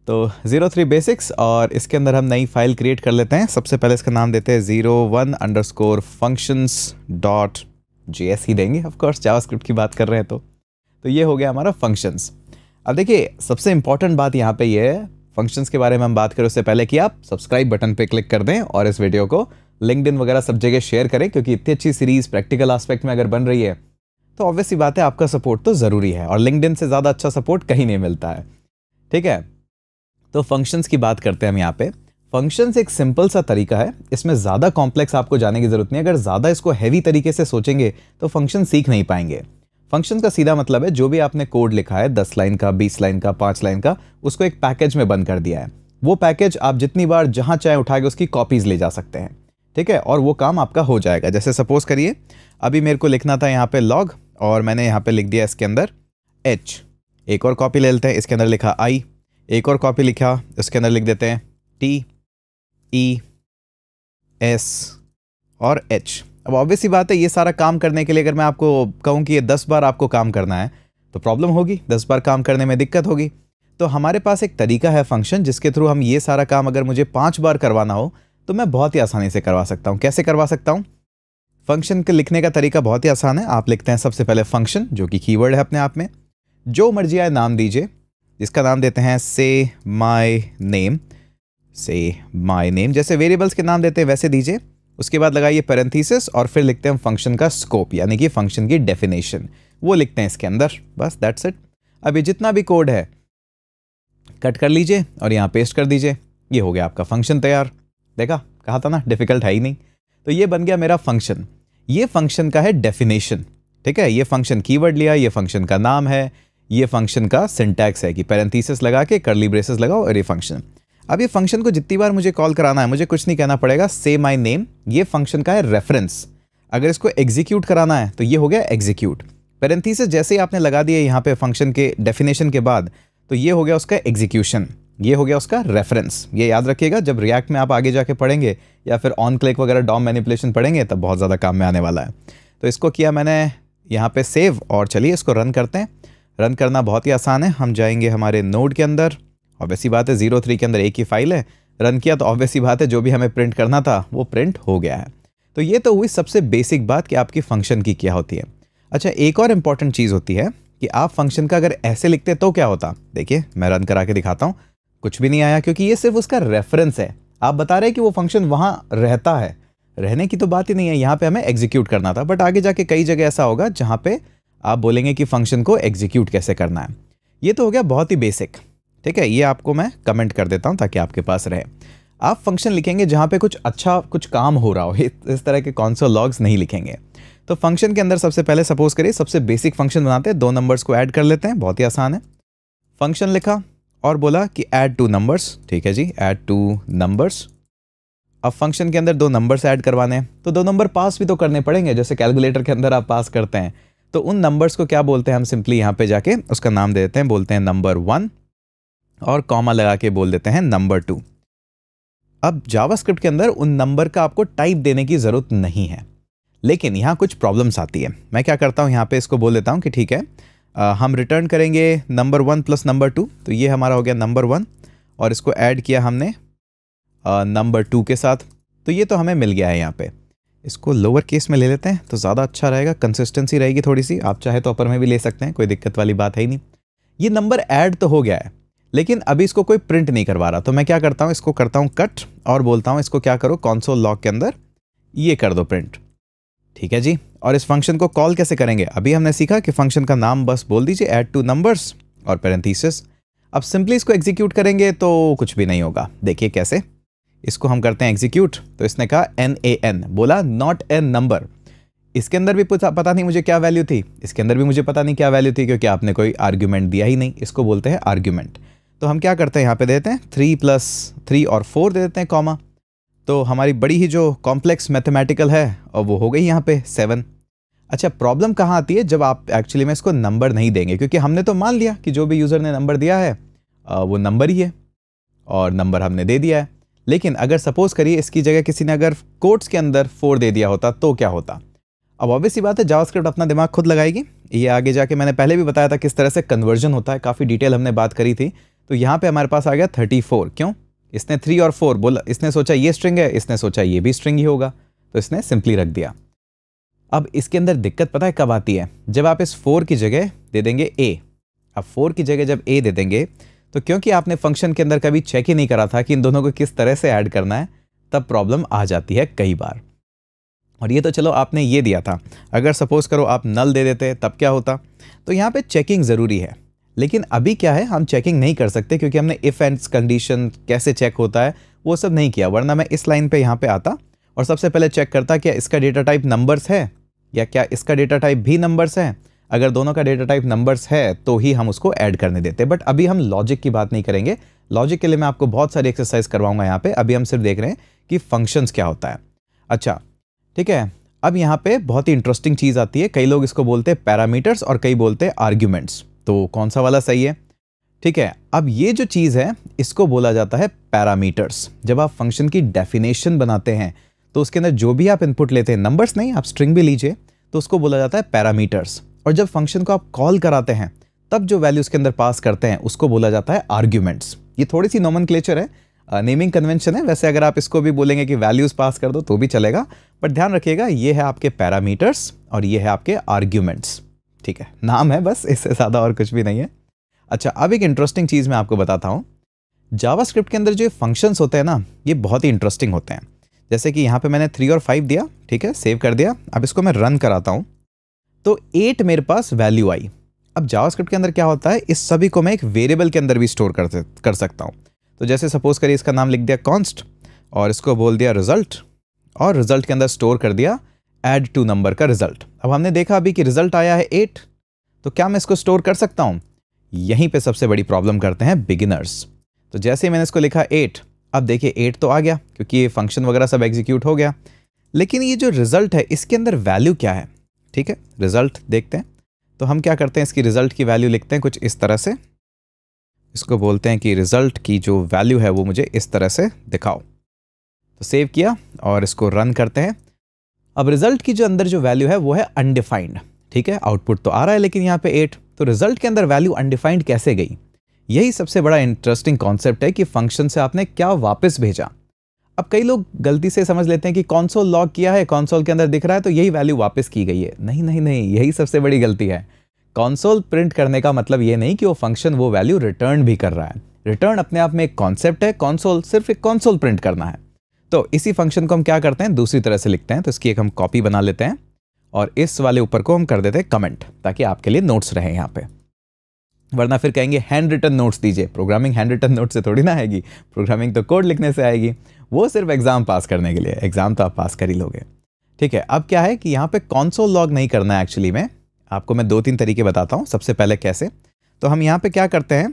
तो ज़ीरो थ्री बेसिक्स और इसके अंदर हम नई फाइल क्रिएट कर लेते हैं सबसे पहले इसका नाम देते हैं zero one underscore functions dot जी एस ही देंगे ऑफकोर्स जावास्क्रिप्ट की बात कर रहे हैं तो तो ये हो गया हमारा फंक्शंस अब देखिए सबसे इंपॉर्टेंट बात यहाँ पे ये है फंक्शंस के बारे में हम बात करें उससे पहले कि आप सब्सक्राइब बटन पे क्लिक कर दें और इस वीडियो को लिंकड वगैरह सब जगह शेयर करें क्योंकि इतनी अच्छी सीरीज़ प्रैक्टिकल आस्पेक्ट में अगर बन रही है तो ऑब्वियस बात है आपका सपोर्ट तो ज़रूरी है और लिंकड से ज़्यादा अच्छा सपोर्ट कहीं नहीं मिलता है ठीक है तो फंक्शंस की बात करते हैं हम यहाँ पे फंक्शंस एक सिंपल सा तरीका है इसमें ज़्यादा कॉम्प्लेक्स आपको जाने की ज़रूरत नहीं अगर ज़्यादा इसको हैवी तरीके से सोचेंगे तो फंक्शन सीख नहीं पाएंगे फंक्शन का सीधा मतलब है जो भी आपने कोड लिखा है दस लाइन का बीस लाइन का पाँच लाइन का उसको एक पैकेज में बंद कर दिया है वो पैकेज आप जितनी बार जहाँ चाहे उठा के उसकी कॉपीज़ ले जा सकते हैं ठीक है और वो काम आपका हो जाएगा जैसे सपोज़ करिए अभी मेरे को लिखना था यहाँ पे लॉग और मैंने यहाँ पे लिख दिया इसके अंदर एच एक और कॉपी ले लेते हैं इसके अंदर लिखा आई एक और कॉपी लिखा इसके अंदर लिख देते हैं टी ई एस और एच अब ऑब्वियस ही बात है ये सारा काम करने के लिए अगर मैं आपको कहूँ कि ये दस बार आपको काम करना है तो प्रॉब्लम होगी दस बार काम करने में दिक्कत होगी तो हमारे पास एक तरीका है फंक्शन जिसके थ्रू हम ये सारा काम अगर मुझे पाँच बार करवाना हो तो मैं बहुत ही आसानी से करवा सकता हूँ कैसे करवा सकता हूँ फंक्शन के लिखने का तरीका बहुत ही आसान है आप लिखते हैं सबसे पहले फंक्शन जो कि कीवर्ड है अपने आप में जो मर्जी आए नाम दीजिए जिसका नाम देते हैं से माई नेम से माई नेम जैसे वेरिएबल्स के नाम देते हैं वैसे दीजिए उसके बाद लगाइए पेरेंथीसिस और फिर लिखते हैं फंक्शन का स्कोप यानी कि फंक्शन की डेफिनेशन वो लिखते हैं इसके अंदर बस दैट्स इट अब ये जितना भी कोड है कट कर लीजिए और यहाँ पेस्ट कर दीजिए ये हो गया आपका फंक्शन तैयार देखा कहा था ना डिफिकल्ट है ही नहीं तो ये बन गया मेरा फंक्शन ये फंक्शन का है डेफिनेशन ठीक है ये फंक्शन कीवर्ड लिया ये फंक्शन का नाम है ये फंक्शन का सिंटैक्स है कि पैरेंथीसिस लगा के करली ब्रेसेस लगाओ और ये फंक्शन अब ये फंक्शन को जितनी बार मुझे कॉल कराना है मुझे कुछ नहीं कहना पड़ेगा से माई नेम ये फंक्शन का है रेफरेंस अगर इसको एग्जीक्यूट कराना है तो ये हो गया एग्जीक्यूट पैरेंथीसिस जैसे ही आपने लगा दिए यहाँ पे फंक्शन के डेफिनेशन के बाद तो ये हो गया उसका एग्जीक्यूशन ये हो गया उसका रेफरेंस ये याद रखिएगा जब रिएक्ट में आप आगे जाके पढ़ेंगे या फिर ऑन क्लिक वगैरह डॉम मैनिपुलेशन पढ़ेंगे तब बहुत ज़्यादा काम में आने वाला है तो इसको किया मैंने यहाँ पे सेव और चलिए इसको रन करते हैं रन करना बहुत ही आसान है हम जाएंगे हमारे नोड के अंदर ऑब्वियसली बात है जीरो थ्री के अंदर एक ही फाइल है रन किया तो ऑब्वियसली बात है जो भी हमें प्रिंट करना था वो प्रिंट हो गया है तो ये तो हुई सबसे बेसिक बात कि आपकी फंक्शन की क्या होती है अच्छा एक और इम्पॉर्टेंट चीज़ होती है कि आप फंक्शन का अगर ऐसे लिखते तो क्या होता देखिए मैं रन करा के दिखाता हूँ कुछ भी नहीं आया क्योंकि ये सिर्फ उसका रेफरेंस है आप बता रहे हैं कि वो फंक्शन वहाँ रहता है रहने की तो बात ही नहीं है यहाँ पे हमें एग्जीक्यूट करना था बट आगे जाके कई जगह ऐसा होगा जहाँ पे आप बोलेंगे कि फंक्शन को एग्जीक्यूट कैसे करना है ये तो हो गया बहुत ही बेसिक ठीक है ये आपको मैं कमेंट कर देता हूँ ताकि आपके पास रहे आप फंक्शन लिखेंगे जहाँ पे कुछ अच्छा कुछ काम हो रहा हो इस तरह के कौन लॉग्स नहीं लिखेंगे तो फंक्शन के अंदर सबसे पहले सपोज करिए सबसे बेसिक फंक्शन बनाते हैं दो नंबर्स को ऐड कर लेते हैं बहुत ही आसान है फंक्शन लिखा और बोला कि ऐड टू नंबर्स ठीक है जी ऐड टू नंबर्स अब फंक्शन के अंदर दो नंबर्स ऐड करवाने हैं तो दो नंबर पास भी तो करने पड़ेंगे जैसे कैलकुलेटर के अंदर आप पास करते हैं तो उन नंबर्स को क्या बोलते हैं हम सिंपली यहाँ पे जाके उसका नाम दे देते हैं बोलते हैं नंबर वन और कॉमा लगा के बोल देते हैं नंबर टू अब जावास्क्रिप्ट के अंदर उन नंबर का आपको टाइप देने की ज़रूरत नहीं है लेकिन यहाँ कुछ प्रॉब्लम्स आती है मैं क्या करता हूँ यहाँ पे इसको बोल देता हूँ कि ठीक है हम रिटर्न करेंगे number one plus number two तो ये हमारा हो गया नंबर वन और इसको ऐड किया हमने नंबर टू के साथ तो ये तो हमें मिल गया है यहाँ पे इसको लोअर केस में ले लेते हैं तो ज़्यादा अच्छा रहेगा कंसिस्टेंसी रहेगी थोड़ी सी आप चाहे तो अपर में भी ले सकते हैं कोई दिक्कत वाली बात है ही नहीं ये नंबर ऐड तो हो गया है लेकिन अभी इसको कोई प्रिंट नहीं करवा रहा तो मैं क्या करता हूँ इसको करता हूँ कट और बोलता हूँ इसको क्या करो कौनसो लॉक के अंदर ये कर दो प्रिंट ठीक है जी और इस फंक्शन को कॉल कैसे करेंगे अभी हमने सीखा कि फंक्शन का नाम बस बोल दीजिए ऐड टू नंबर्स और पेरेंथीसिस अब सिंपली इसको एग्जीक्यूट करेंगे तो कुछ भी नहीं होगा देखिए कैसे इसको हम करते हैं एग्जीक्यूट तो इसने कहा एन ए एन बोला नॉट एन नंबर इसके अंदर भी पता नहीं मुझे क्या वैल्यू थी इसके अंदर भी मुझे पता नहीं क्या वैल्यू थी क्योंकि आपने कोई आर्ग्यूमेंट दिया ही नहीं इसको बोलते हैं आर्ग्यूमेंट तो हम क्या करते हैं यहाँ पे देते हैं थ्री प्लस थ्री और फोर दे देते हैं कॉमा तो हमारी बड़ी ही जो कॉम्प्लेक्स मैथमेटिकल है और वो हो गई यहाँ पे सेवन अच्छा प्रॉब्लम कहाँ आती है जब आप एक्चुअली में इसको नंबर नहीं देंगे क्योंकि हमने तो मान लिया कि जो भी यूज़र ने नंबर दिया है वो नंबर ही है और नंबर हमने दे दिया है लेकिन अगर सपोज़ करिए इसकी जगह किसी ने अगर कोट्स के अंदर फोर दे दिया होता तो क्या होता अब ऑब्वियस ही बात है जावास्क्रिप्ट अपना दिमाग खुद लगाएगी ये आगे जाके मैंने पहले भी बताया था किस तरह से कन्वर्जन होता है काफ़ी डिटेल हमने बात करी थी तो यहाँ पर हमारे पास आ गया थर्टी फोर क्यों इसने थ्री और फोर बोला इसने सोचा ये स्ट्रिंग है इसने सोचा ये भी स्ट्रिंग ही होगा तो इसने सिंपली रख दिया अब इसके अंदर दिक्कत पता है कब आती है जब आप इस फोर की जगह दे देंगे ए अब फोर की जगह जब ए दे देंगे तो क्योंकि आपने फंक्शन के अंदर कभी चेक ही नहीं करा था कि इन दोनों को किस तरह से ऐड करना है तब प्रॉब्लम आ जाती है कई बार और ये तो चलो आपने ये दिया था अगर सपोज़ करो आप नल दे देते तब क्या होता तो यहाँ पे चेकिंग ज़रूरी है लेकिन अभी क्या है हम चेकिंग नहीं कर सकते क्योंकि हमने इफ़ एंड कंडीशन कैसे चेक होता है वो सब नहीं किया वरना मैं इस लाइन पे यहाँ पे आता और सबसे पहले चेक करता क्या इसका डेटा टाइप नंबर्स है या क्या इसका डेटा टाइप भी नंबर्स है अगर दोनों का डेटा टाइप नंबर्स है तो ही हम उसको ऐड करने देते बट अभी हम लॉजिक की बात नहीं करेंगे लॉजिक के लिए मैं आपको बहुत सारी एक्सरसाइज करवाऊंगा यहाँ पे अभी हम सिर्फ देख रहे हैं कि फंक्शंस क्या होता है अच्छा ठीक है अब यहाँ पे बहुत ही इंटरेस्टिंग चीज़ आती है कई लोग इसको बोलते हैं पैरामीटर्स और कई बोलते हैं आर्ग्यूमेंट्स तो कौन सा वाला सही है ठीक है अब ये जो चीज़ है इसको बोला जाता है पैरामीटर्स जब आप फंक्शन की डेफिनेशन बनाते हैं तो उसके अंदर जो भी आप इनपुट लेते हैं नंबर्स नहीं आप स्ट्रिंग भी लीजिए तो उसको बोला जाता है पैरामीटर्स और जब फंक्शन को आप कॉल कराते हैं तब जो वैल्यू उसके अंदर पास करते हैं उसको बोला जाता है आर्ग्यूमेंट्स ये थोड़ी सी नॉमन है नेमिंग कन्वेंशन है वैसे अगर आप इसको भी बोलेंगे कि वैल्यूज़ पास कर दो तो भी चलेगा बट ध्यान रखिएगा ये है आपके पैरामीटर्स और ये है आपके आर्ग्यूमेंट्स ठीक है नाम है बस इससे ज़्यादा और कुछ भी नहीं है अच्छा अब एक इंटरेस्टिंग चीज़ मैं आपको बताता हूँ जावा के अंदर जो फंक्शंस होते हैं ना ये बहुत ही इंटरेस्टिंग होते हैं जैसे कि यहाँ पे मैंने थ्री और फाइव दिया ठीक है सेव कर दिया अब इसको मैं रन कराता हूँ तो एट मेरे पास वैल्यू आई अब जावास्क्रिप्ट के अंदर क्या होता है इस सभी को मैं एक वेरिएबल के अंदर भी स्टोर कर कर सकता हूँ तो जैसे सपोज करिए इसका नाम लिख दिया कॉन्स्ट और इसको बोल दिया रिजल्ट और रिजल्ट के अंदर स्टोर कर दिया एड टू नंबर का रिजल्ट अब हमने देखा अभी कि रिजल्ट आया है एट तो क्या मैं इसको स्टोर कर सकता हूँ यहीं पर सबसे बड़ी प्रॉब्लम करते हैं बिगिनर्स तो जैसे ही मैंने इसको लिखा एट अब देखिए एट तो आ गया क्योंकि ये फंक्शन वगैरह सब एग्जीक्यूट हो गया लेकिन ये जो रिज़ल्ट है इसके अंदर वैल्यू क्या है ठीक है रिज़ल्ट देखते हैं तो हम क्या करते हैं इसकी रिज़ल्ट की वैल्यू लिखते हैं कुछ इस तरह से इसको बोलते हैं कि रिज़ल्ट की जो वैल्यू है वो मुझे इस तरह से दिखाओ तो सेव किया और इसको रन करते हैं अब रिज़ल्ट की जो अंदर जो वैल्यू है वो है अनडिफाइंड ठीक है आउटपुट तो आ रहा है लेकिन यहाँ पे एट तो रिज़ल्ट के अंदर वैल्यू अनडिफाइंड कैसे गई यही सबसे बड़ा इंटरेस्टिंग कॉन्सेप्ट है कि फंक्शन से आपने क्या वापस भेजा अब कई लोग गलती से समझ लेते हैं कि कॉन्सोल लॉक किया है कॉन्सोल के अंदर दिख रहा है तो यही वैल्यू वापस की गई है नहीं नहीं नहीं यही सबसे बड़ी गलती है कॉन्सोल प्रिंट करने का मतलब ये नहीं कि वो फंक्शन वो वैल्यू रिटर्न भी कर रहा है रिटर्न अपने आप में एक कॉन्सेप्ट है कॉन्सोल सिर्फ एक कॉन्सोल प्रिंट करना है तो इसी फंक्शन को हम क्या करते हैं दूसरी तरह से लिखते हैं तो इसकी एक हम कॉपी बना लेते हैं और इस वाले ऊपर को हम कर देते हैं कमेंट ताकि आपके लिए नोट्स रहे यहाँ पर वरना फिर कहेंगे हैंड रिटन नोट्स दीजिए प्रोग्रामिंग हैंड रिटन नोट से थोड़ी ना आएगी प्रोग्रामिंग तो कोड लिखने से आएगी वो सिर्फ एग्ज़ाम पास करने के लिए एग्ज़ाम तो आप पास कर ही लोगे ठीक है अब क्या है कि यहाँ पे कॉन्सोल लॉग नहीं करना है एक्चुअली में आपको मैं दो तीन तरीके बताता हूँ सबसे पहले कैसे तो हम यहाँ पर क्या करते हैं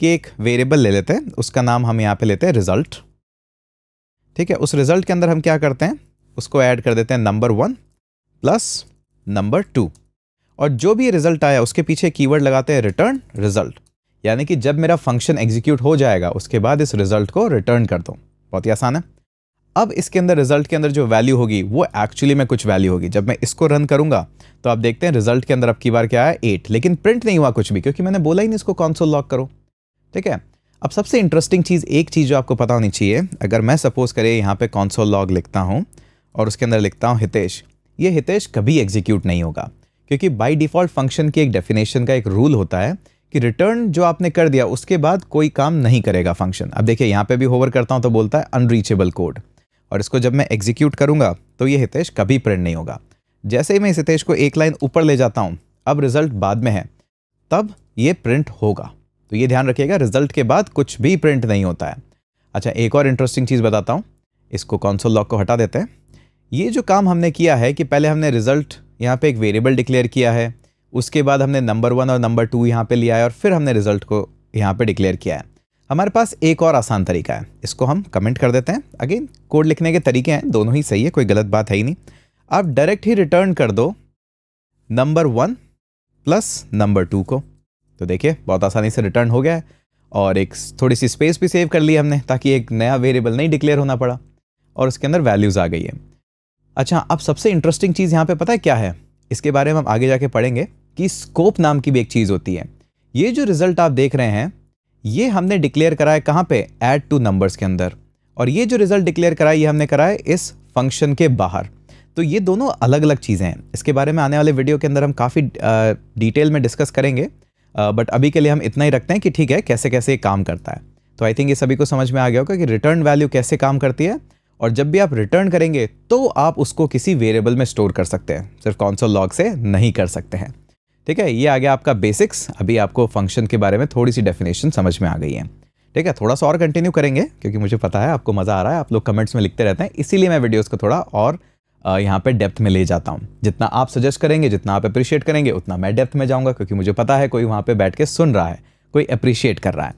कि एक वेरिएबल ले लेते हैं उसका नाम हम यहाँ पर लेते हैं रिजल्ट ठीक है उस रिजल्ट के अंदर हम क्या करते हैं उसको ऐड कर देते हैं number one plus number two और जो भी रिजल्ट आया उसके पीछे कीवर्ड लगाते हैं रिटर्न रिजल्ट यानी कि जब मेरा फंक्शन एग्जीक्यूट हो जाएगा उसके बाद इस रिजल्ट को रिटर्न कर दो बहुत ही आसान है अब इसके अंदर रिजल्ट के अंदर जो वैल्यू होगी वो एक्चुअली में कुछ वैल्यू होगी जब मैं इसको रन करूंगा तो आप देखते हैं रिजल्ट के अंदर अब की बार क्या है एट लेकिन प्रिंट नहीं हुआ कुछ भी क्योंकि मैंने बोला ही नहीं इसको कौन लॉक करो ठीक है अब सबसे इंटरेस्टिंग चीज़ एक चीज़ जो आपको पता होनी चाहिए अगर मैं सपोज़ करें यहाँ पे कौन लॉग लिखता हूँ और उसके अंदर लिखता हूँ हितेश ये हितेश कभी एग्जीक्यूट नहीं होगा क्योंकि बाई डिफ़ॉल्ट फंक्शन की एक डेफिनेशन का एक रूल होता है कि रिटर्न जो आपने कर दिया उसके बाद कोई काम नहीं करेगा फंक्शन अब देखिए यहाँ पे भी होवर करता हूँ तो बोलता है अनरीचेबल कोड और इसको जब मैं एग्जीक्यूट करूँगा तो ये हितेश कभी प्रिंट नहीं होगा जैसे ही मैं इस हितेश को एक लाइन ऊपर ले जाता हूँ अब रिजल्ट बाद में है तब ये प्रिंट होगा तो ये ध्यान रखिएगा रिजल्ट के बाद कुछ भी प्रिंट नहीं होता है अच्छा एक और इंटरेस्टिंग चीज़ बताता हूँ इसको कौनसोल लॉक को हटा देते हैं ये जो काम हमने किया है कि पहले हमने रिजल्ट यहाँ पे एक वेरिएबल डिक्लेयर किया है उसके बाद हमने नंबर वन और नंबर टू यहाँ पे लिया है और फिर हमने रिजल्ट को यहाँ पे डिक्लेयर किया है हमारे पास एक और आसान तरीका है इसको हम कमेंट कर देते हैं अगेन कोड लिखने के तरीके हैं दोनों ही सही है कोई गलत बात है ही नहीं आप डायरेक्ट ही रिटर्न कर दो number one plus number two को तो देखिए बहुत आसानी से रिटर्न हो गया है और एक थोड़ी सी स्पेस भी सेव कर ली हमने ताकि एक नया वेरिएबल नहीं डिक्लेयर होना पड़ा और उसके अंदर वैल्यूज़ आ गई है अच्छा अब सबसे इंटरेस्टिंग चीज़ यहाँ पे पता है क्या है इसके बारे में हम आगे जाके पढ़ेंगे कि स्कोप नाम की भी एक चीज़ होती है ये जो रिज़ल्ट आप देख रहे हैं ये हमने डिक्लेयर करा है कहाँ पे ऐड टू नंबर्स के अंदर और ये जो रिज़ल्ट डिक्लेयर करा है ये हमने करा है इस फंक्शन के बाहर तो ये दोनों अलग अलग चीज़ें हैं इसके बारे में आने वाले वीडियो के अंदर हम काफ़ी डिटेल में डिस्कस करेंगे बट अभी के लिए हम इतना ही रखते हैं कि ठीक है कैसे कैसे ये काम करता है तो आई थिंक ये सभी को समझ में आ गया होगा कि रिटर्न वैल्यू कैसे काम करती है और जब भी आप रिटर्न करेंगे तो आप उसको किसी वेरिएबल में स्टोर कर सकते हैं सिर्फ कॉन्सोल लॉग से नहीं कर सकते हैं ठीक है ये आ गया आपका बेसिक्स अभी आपको फंक्शन के बारे में थोड़ी सी डेफिनेशन समझ में आ गई है ठीक है थोड़ा सा और कंटिन्यू करेंगे क्योंकि मुझे पता है आपको मज़ा आ रहा है आप लोग कमेंट्स में लिखते रहते हैं इसीलिए मैं वीडियोज़ को थोड़ा और यहाँ पे डेप्थ में ले जाता हूँ जितना आप सजेस्ट करेंगे जितना आप अप्रिशिएट करेंगे उतना मैं डेप्थ में जाऊँगा क्योंकि मुझे पता है कोई वहाँ पर बैठ के सुन रहा है कोई अप्रिशिएट कर रहा है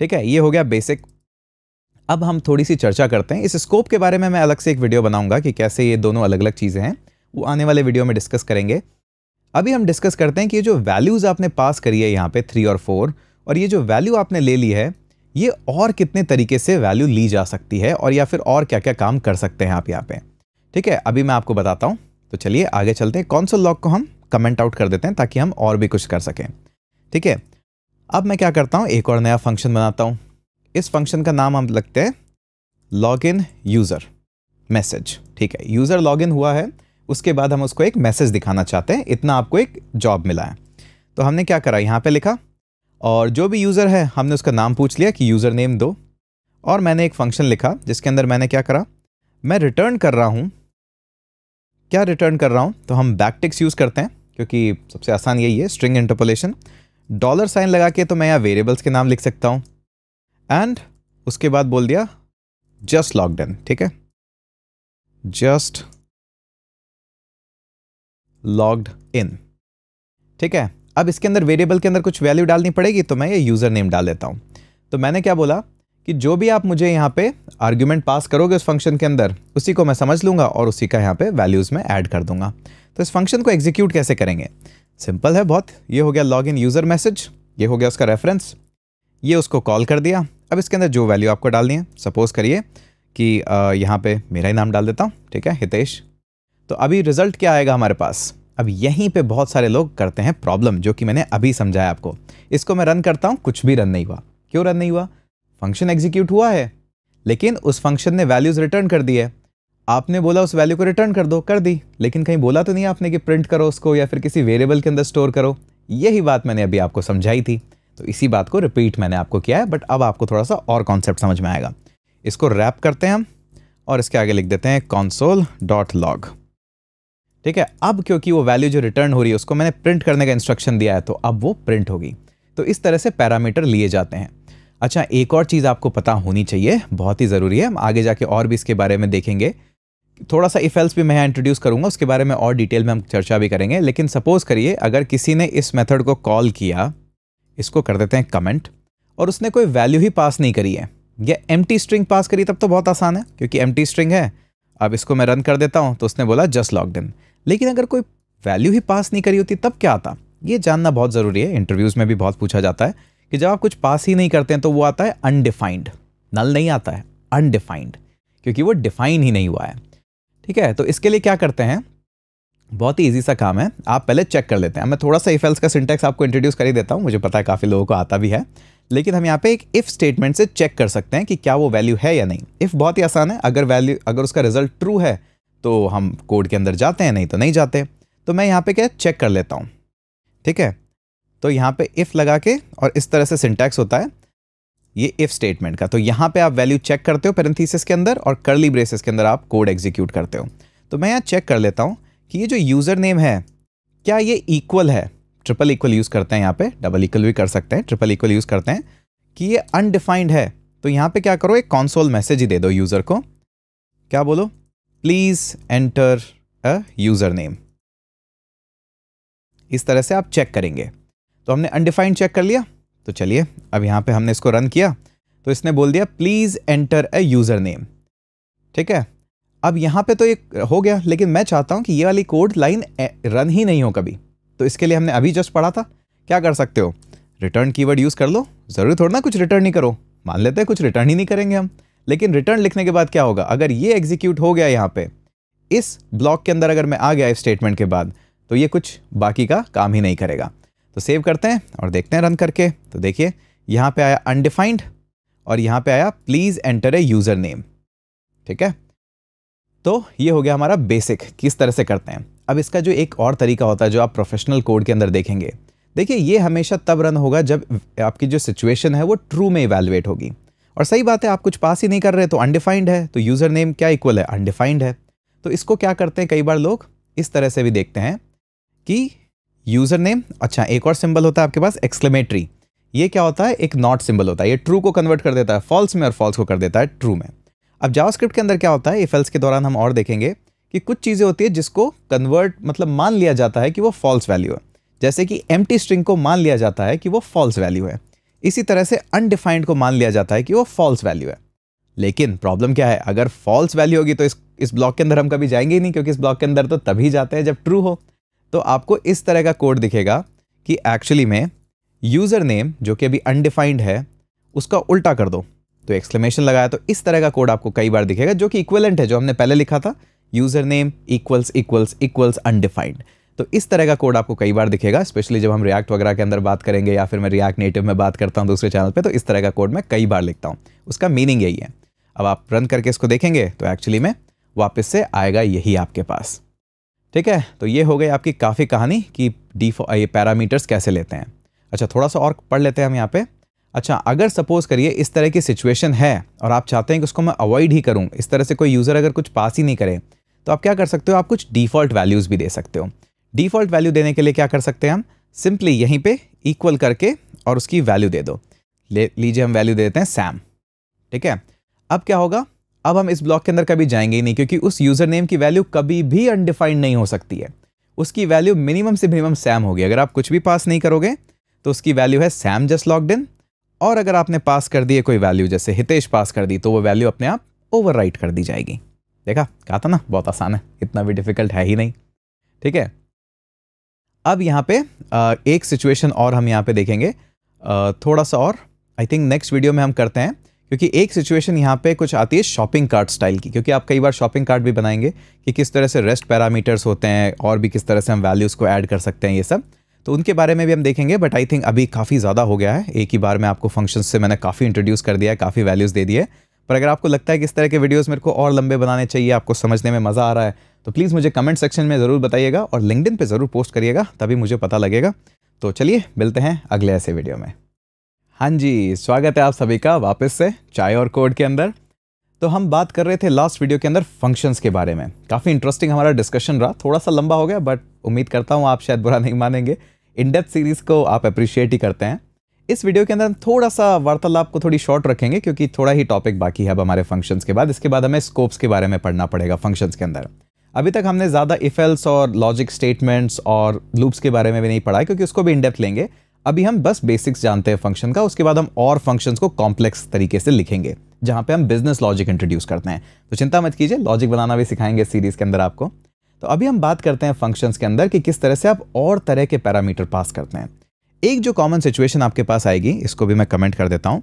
ठीक है ये हो गया बेसिक अब हम थोड़ी सी चर्चा करते हैं इस स्कोप के बारे में मैं अलग से एक वीडियो बनाऊंगा कि कैसे ये दोनों अलग अलग चीज़ें हैं वो आने वाले वीडियो में डिस्कस करेंगे अभी हम डिस्कस करते हैं कि ये जो वैल्यूज़ आपने पास करी है यहाँ पे थ्री और फोर और ये जो वैल्यू आपने ले ली है ये और कितने तरीके से वैल्यू ली जा सकती है और या फिर और क्या क्या काम कर सकते हैं आप यहाँ पे ठीक है अभी मैं आपको बताता हूँ तो चलिए आगे चलते हैं कौन सा लॉक को हम कमेंट आउट कर देते हैं ताकि हम और भी कुछ कर सकें ठीक है अब मैं क्या करता हूँ एक और नया फंक्शन बनाता हूँ इस फंक्शन का नाम हम लगते हैं लॉग इन यूज़र मैसेज ठीक है यूज़र लॉग इन हुआ है उसके बाद हम उसको एक मैसेज दिखाना चाहते हैं इतना आपको एक जॉब मिला है तो हमने क्या करा यहाँ पे लिखा और जो भी यूज़र है हमने उसका नाम पूछ लिया कि यूज़र नेम दो और मैंने एक फंक्शन लिखा जिसके अंदर मैंने क्या करा मैं रिटर्न कर रहा हूँ क्या रिटर्न कर रहा हूँ तो हम बैकटिक्स यूज़ करते हैं क्योंकि सबसे आसान यही है स्ट्रिंग इंटरपोलेशन डॉलर साइन लगा के तो मैं यहाँ वेरिएबल्स के नाम लिख सकता हूँ एंड उसके बाद बोल दिया जस्ट लॉग इन ठीक है जस्ट लॉग्ड इन ठीक है अब इसके अंदर वेरिएबल के अंदर कुछ वैल्यू डालनी पड़ेगी तो मैं ये यूज़र नेम डाल देता हूं तो मैंने क्या बोला कि जो भी आप मुझे यहां पे आर्ग्यूमेंट पास करोगे उस फंक्शन के अंदर उसी को मैं समझ लूंगा और उसी का यहां पे वैल्यूज़ में ऐड कर दूंगा तो इस फंक्शन को एग्जीक्यूट कैसे करेंगे सिंपल है बहुत ये हो गया लॉग इन यूज़र मैसेज ये हो गया उसका रेफरेंस ये उसको कॉल कर दिया अब इसके अंदर जो वैल्यू आपको डालनी है सपोज़ करिए कि यहाँ पे मेरा ही नाम डाल देता हूँ ठीक है हितेश तो अभी रिज़ल्ट क्या आएगा हमारे पास अब यहीं पे बहुत सारे लोग करते हैं प्रॉब्लम जो कि मैंने अभी समझाया आपको इसको मैं रन करता हूँ कुछ भी रन नहीं हुआ क्यों रन नहीं हुआ फंक्शन एग्जीक्यूट हुआ है लेकिन उस फंक्शन ने वैल्यूज़ रिटर्न कर दी है आपने बोला उस वैल्यू को रिटर्न कर दो कर दी लेकिन कहीं बोला तो नहीं आपने कि प्रिंट करो उसको या फिर किसी वेरिएबल के अंदर स्टोर करो यही बात मैंने अभी आपको समझाई थी तो इसी बात को रिपीट मैंने आपको किया है बट अब आपको थोड़ा सा और कॉन्सेप्ट समझ में आएगा इसको रैप करते हैं हम और इसके आगे लिख देते हैं कॉन्सोल डॉट लॉग ठीक है अब क्योंकि वो वैल्यू जो रिटर्न हो रही है उसको मैंने प्रिंट करने का इंस्ट्रक्शन दिया है तो अब वो प्रिंट होगी तो इस तरह से पैरामीटर लिए जाते हैं अच्छा एक और चीज़ आपको पता होनी चाहिए बहुत ही ज़रूरी है हम आगे जाके और भी इसके बारे में देखेंगे थोड़ा सा इफ़ेल्स भी मैं इंट्रोड्यूस करूँगा उसके बारे में और डिटेल में हम चर्चा भी करेंगे लेकिन सपोज़ करिए अगर किसी ने इस मेथड को कॉल किया इसको कर देते हैं कमेंट और उसने कोई वैल्यू ही पास नहीं करी है या एम स्ट्रिंग पास करी तब तो बहुत आसान है क्योंकि एम स्ट्रिंग है अब इसको मैं रन कर देता हूँ तो उसने बोला जस्ट लॉकड इन लेकिन अगर कोई वैल्यू ही पास नहीं करी होती तब क्या आता ये जानना बहुत ज़रूरी है इंटरव्यूज़ में भी बहुत पूछा जाता है कि जब आप कुछ पास ही नहीं करते हैं तो वो आता है अनडिफाइंड नल नहीं आता है अनडिफाइंड क्योंकि वो डिफाइन ही नहीं हुआ है ठीक है तो इसके लिए क्या करते हैं बहुत ही ईजी सा काम है आप पहले चेक कर लेते हैं मैं थोड़ा सा इफ़ एल्स का सिंटेक्स आपको इंट्रोड्यूस कर ही देता हूँ मुझे पता है काफ़ी लोगों को आता भी है लेकिन हम यहाँ पे एक इफ़ स्टेटमेंट से चेक कर सकते हैं कि क्या वो वैल्यू है या नहीं इफ़ बहुत ही आसान है अगर वैल्यू अगर उसका रिजल्ट ट्रू है तो हम कोड के अंदर जाते हैं नहीं तो नहीं जाते तो मैं यहाँ पर क्या चेक कर लेता हूँ ठीक है तो यहाँ पर इफ़ लगा के और इस तरह से सिंटैक्स होता है ये इफ़ स्टेटमेंट का तो यहाँ पर आप वैल्यू चेक करते हो पेरेंथीसिस के अंदर और करली ब्रेसिस के अंदर आप कोड एग्जीक्यूट करते हो तो मैं यहाँ चेक कर लेता हूँ कि ये जो यूज़र नेम है क्या ये इक्वल है ट्रिपल इक्वल यूज़ करते हैं यहाँ पे डबल इक्वल भी कर सकते हैं ट्रिपल इक्वल यूज़ करते हैं कि ये अनडिफाइंड है तो यहाँ पे क्या करो एक कॉन्सोल मैसेज ही दे दो यूज़र को क्या बोलो please enter a user name इस तरह से आप चेक करेंगे तो हमने अनडिफाइंड चेक कर लिया तो चलिए अब यहाँ पे हमने इसको रन किया तो इसने बोल दिया please enter a user name ठीक है अब यहाँ पे तो ये हो गया लेकिन मैं चाहता हूँ कि ये वाली कोड लाइन रन ही नहीं हो कभी तो इसके लिए हमने अभी जस्ट पढ़ा था क्या कर सकते हो रिटर्न कीवर्ड यूज़ कर लो ज़रूरी थोड़ा ना कुछ रिटर्न नहीं करो मान लेते हैं कुछ रिटर्न ही नहीं करेंगे हम लेकिन रिटर्न लिखने के बाद क्या होगा अगर ये एग्जीक्यूट हो गया यहाँ पर इस ब्लॉक के अंदर अगर मैं आ गया इस स्टेटमेंट के बाद तो ये कुछ बाकी का काम ही नहीं करेगा तो सेव करते हैं और देखते हैं रन करके तो देखिए यहाँ पे आया अनडिफाइंड और यहाँ पे आया please enter a user name ठीक है तो ये हो गया हमारा बेसिक किस तरह से करते हैं अब इसका जो एक और तरीका होता है जो आप प्रोफेशनल कोड के अंदर देखेंगे देखिए ये हमेशा तब रन होगा जब आपकी जो सिचुएशन है वो ट्रू में इवेलुएट होगी और सही बात है आप कुछ पास ही नहीं कर रहे तो अनडिफाइंड है तो यूज़र नेम क्या इक्वल है अनडिफाइंड है तो इसको क्या करते हैं कई बार लोग इस तरह से भी देखते हैं कि यूज़र नेम अच्छा एक और सिंबल होता है आपके पास एक्सक्लेमेटरी ये क्या होता है एक नॉट सिंबल होता है ये ट्रू को कन्वर्ट कर देता है फॉल्स में और फॉल्स को कर देता है ट्रू में अब जावास्क्रिप्ट के अंदर क्या होता है इफ़ेल्स के दौरान हम और देखेंगे कि कुछ चीज़ें होती है जिसको कन्वर्ट मतलब मान लिया जाता है कि वो फॉल्स वैल्यू है जैसे कि एम स्ट्रिंग को मान लिया जाता है कि वो फॉल्स वैल्यू है इसी तरह से अनडिफाइंड को मान लिया जाता है कि वो फॉल्स वैल्यू है लेकिन प्रॉब्लम क्या है अगर फॉल्स वैल्यू होगी तो इस इस ब्लॉक के अंदर हम कभी जाएंगे ही नहीं क्योंकि इस ब्लॉक के अंदर तो तभी जाते हैं जब ट्रू हो तो आपको इस तरह का कोड दिखेगा कि एक्चुअली में यूज़र नेम जो कि अभी अनडिफाइंड है उसका उल्टा कर दो तो एक्सक्लेमेशन लगाया तो इस तरह का कोड आपको कई बार दिखेगा जो कि इक्वलेंट है जो हमने पहले लिखा था user name equals equals equals undefined तो इस तरह का कोड आपको कई बार दिखेगा स्पेशली जब हम रिएक्ट वगैरह के अंदर बात करेंगे या फिर मैं रिएक्ट नेटिव में बात करता हूँ दूसरे चैनल पर तो इस तरह का कोड मैं कई बार लिखता हूँ उसका मीनिंग यही है अब आप रन करके इसको देखेंगे तो एक्चुअली में वापस से आएगा यही आपके पास ठीक है तो ये हो गई आपकी काफ़ी कहानी कि डी ये पैरामीटर्स कैसे लेते हैं अच्छा थोड़ा सा और पढ़ लेते हैं हम यहाँ पर अच्छा अगर सपोज़ करिए इस तरह की सिचुएशन है और आप चाहते हैं कि उसको मैं अवॉइड ही करूँ इस तरह से कोई यूज़र अगर कुछ पास ही नहीं करे तो आप क्या कर सकते हो आप कुछ डिफ़ॉल्ट वैल्यूज़ भी दे सकते हो डिफ़ॉल्ट वैल्यू देने के लिए क्या कर सकते हैं हम सिंपली यहीं पे इक्वल करके और उसकी वैल्यू दे दो ले लीजिए हम वैल्यू दे देते हैं सैम ठीक है अब क्या होगा अब हम इस ब्लॉक के अंदर कभी जाएंगे ही नहीं क्योंकि उस यूज़र नेम की वैल्यू कभी भी अनडिफाइंड नहीं हो सकती है उसकी वैल्यू मिनिमम से मिनिमम सैम होगी अगर आप कुछ भी पास नहीं करोगे तो उसकी वैल्यू है सैम जस्ट लॉकड इन और अगर आपने पास कर दिए कोई वैल्यू जैसे हितेश पास कर दी तो वो वैल्यू अपने आप ओवर कर दी जाएगी देखा कहा था ना बहुत आसान है इतना भी डिफिकल्ट है ही नहीं ठीक है अब यहाँ पे एक सिचुएशन और हम यहाँ पे देखेंगे थोड़ा सा और आई थिंक नेक्स्ट वीडियो में हम करते हैं क्योंकि एक सिचुएशन यहाँ पे कुछ आती है शॉपिंग कार्ट स्टाइल की क्योंकि आप कई बार शॉपिंग कार्ट भी बनाएंगे कि किस तरह से रेस्ट पैरामीटर्स होते हैं और भी किस तरह से हम वैल्यूज़ को ऐड कर सकते हैं ये सब तो उनके बारे में भी हम देखेंगे बट आई थिंक अभी काफ़ी ज़्यादा हो गया है एक ही बार में आपको फंक्शन से मैंने काफ़ी इंट्रोड्यूस कर दिया है काफ़ी वैल्यूज़ दे दिए पर अगर आपको लगता है कि इस तरह के वीडियोस मेरे को और लंबे बनाने चाहिए आपको समझने में मज़ा आ रहा है तो प्लीज़ मुझे कमेंट सेक्शन में ज़रूर बताइएगा और लिंकडिन पे ज़रूर पोस्ट करिएगा तभी मुझे पता लगेगा तो चलिए मिलते हैं अगले ऐसे वीडियो में हाँ जी स्वागत है आप सभी का वापस से चाय और कोड के अंदर तो हम बात कर रहे थे लास्ट वीडियो के अंदर फंक्शंस के बारे में काफ़ी इंटरेस्टिंग हमारा डिस्कशन रहा थोड़ा सा लंबा हो गया बट उम्मीद करता हूँ आप शायद बुरा नहीं मानेंगे इनडेप्थ सीरीज़ को आप अप्रिशिएट ही करते हैं इस वीडियो के अंदर हम थोड़ा सा वार्तालाप को थोड़ी शॉर्ट रखेंगे क्योंकि थोड़ा ही टॉपिक बाकी है अब हमारे फंक्शंस के बाद इसके बाद हमें स्कोप्स के बारे में पढ़ना पड़ेगा फंक्शंस के अंदर अभी तक हमने ज़्यादा इफेल्स और लॉजिक स्टेटमेंट्स और लूप्स के बारे में भी नहीं पढ़ा क्योंकि उसको भी इनडेप्थ लेंगे अभी हम बस बेसिक्स जानते हैं फंक्शन का उसके बाद हम और फंक्शंस को कॉम्प्लेक्स तरीके से लिखेंगे जहाँ पे हम बिजनेस लॉजिक इंट्रोड्यूस करते हैं तो चिंता मत कीजिए लॉजिक बनाना भी सिखाएंगे सीरीज़ के अंदर आपको तो अभी हम बात करते हैं फंक्शंस के अंदर कि किस तरह से आप और तरह के पैरामीटर पास करते हैं एक जो कॉमन सिचुएशन आपके पास आएगी इसको भी मैं कमेंट कर देता हूँ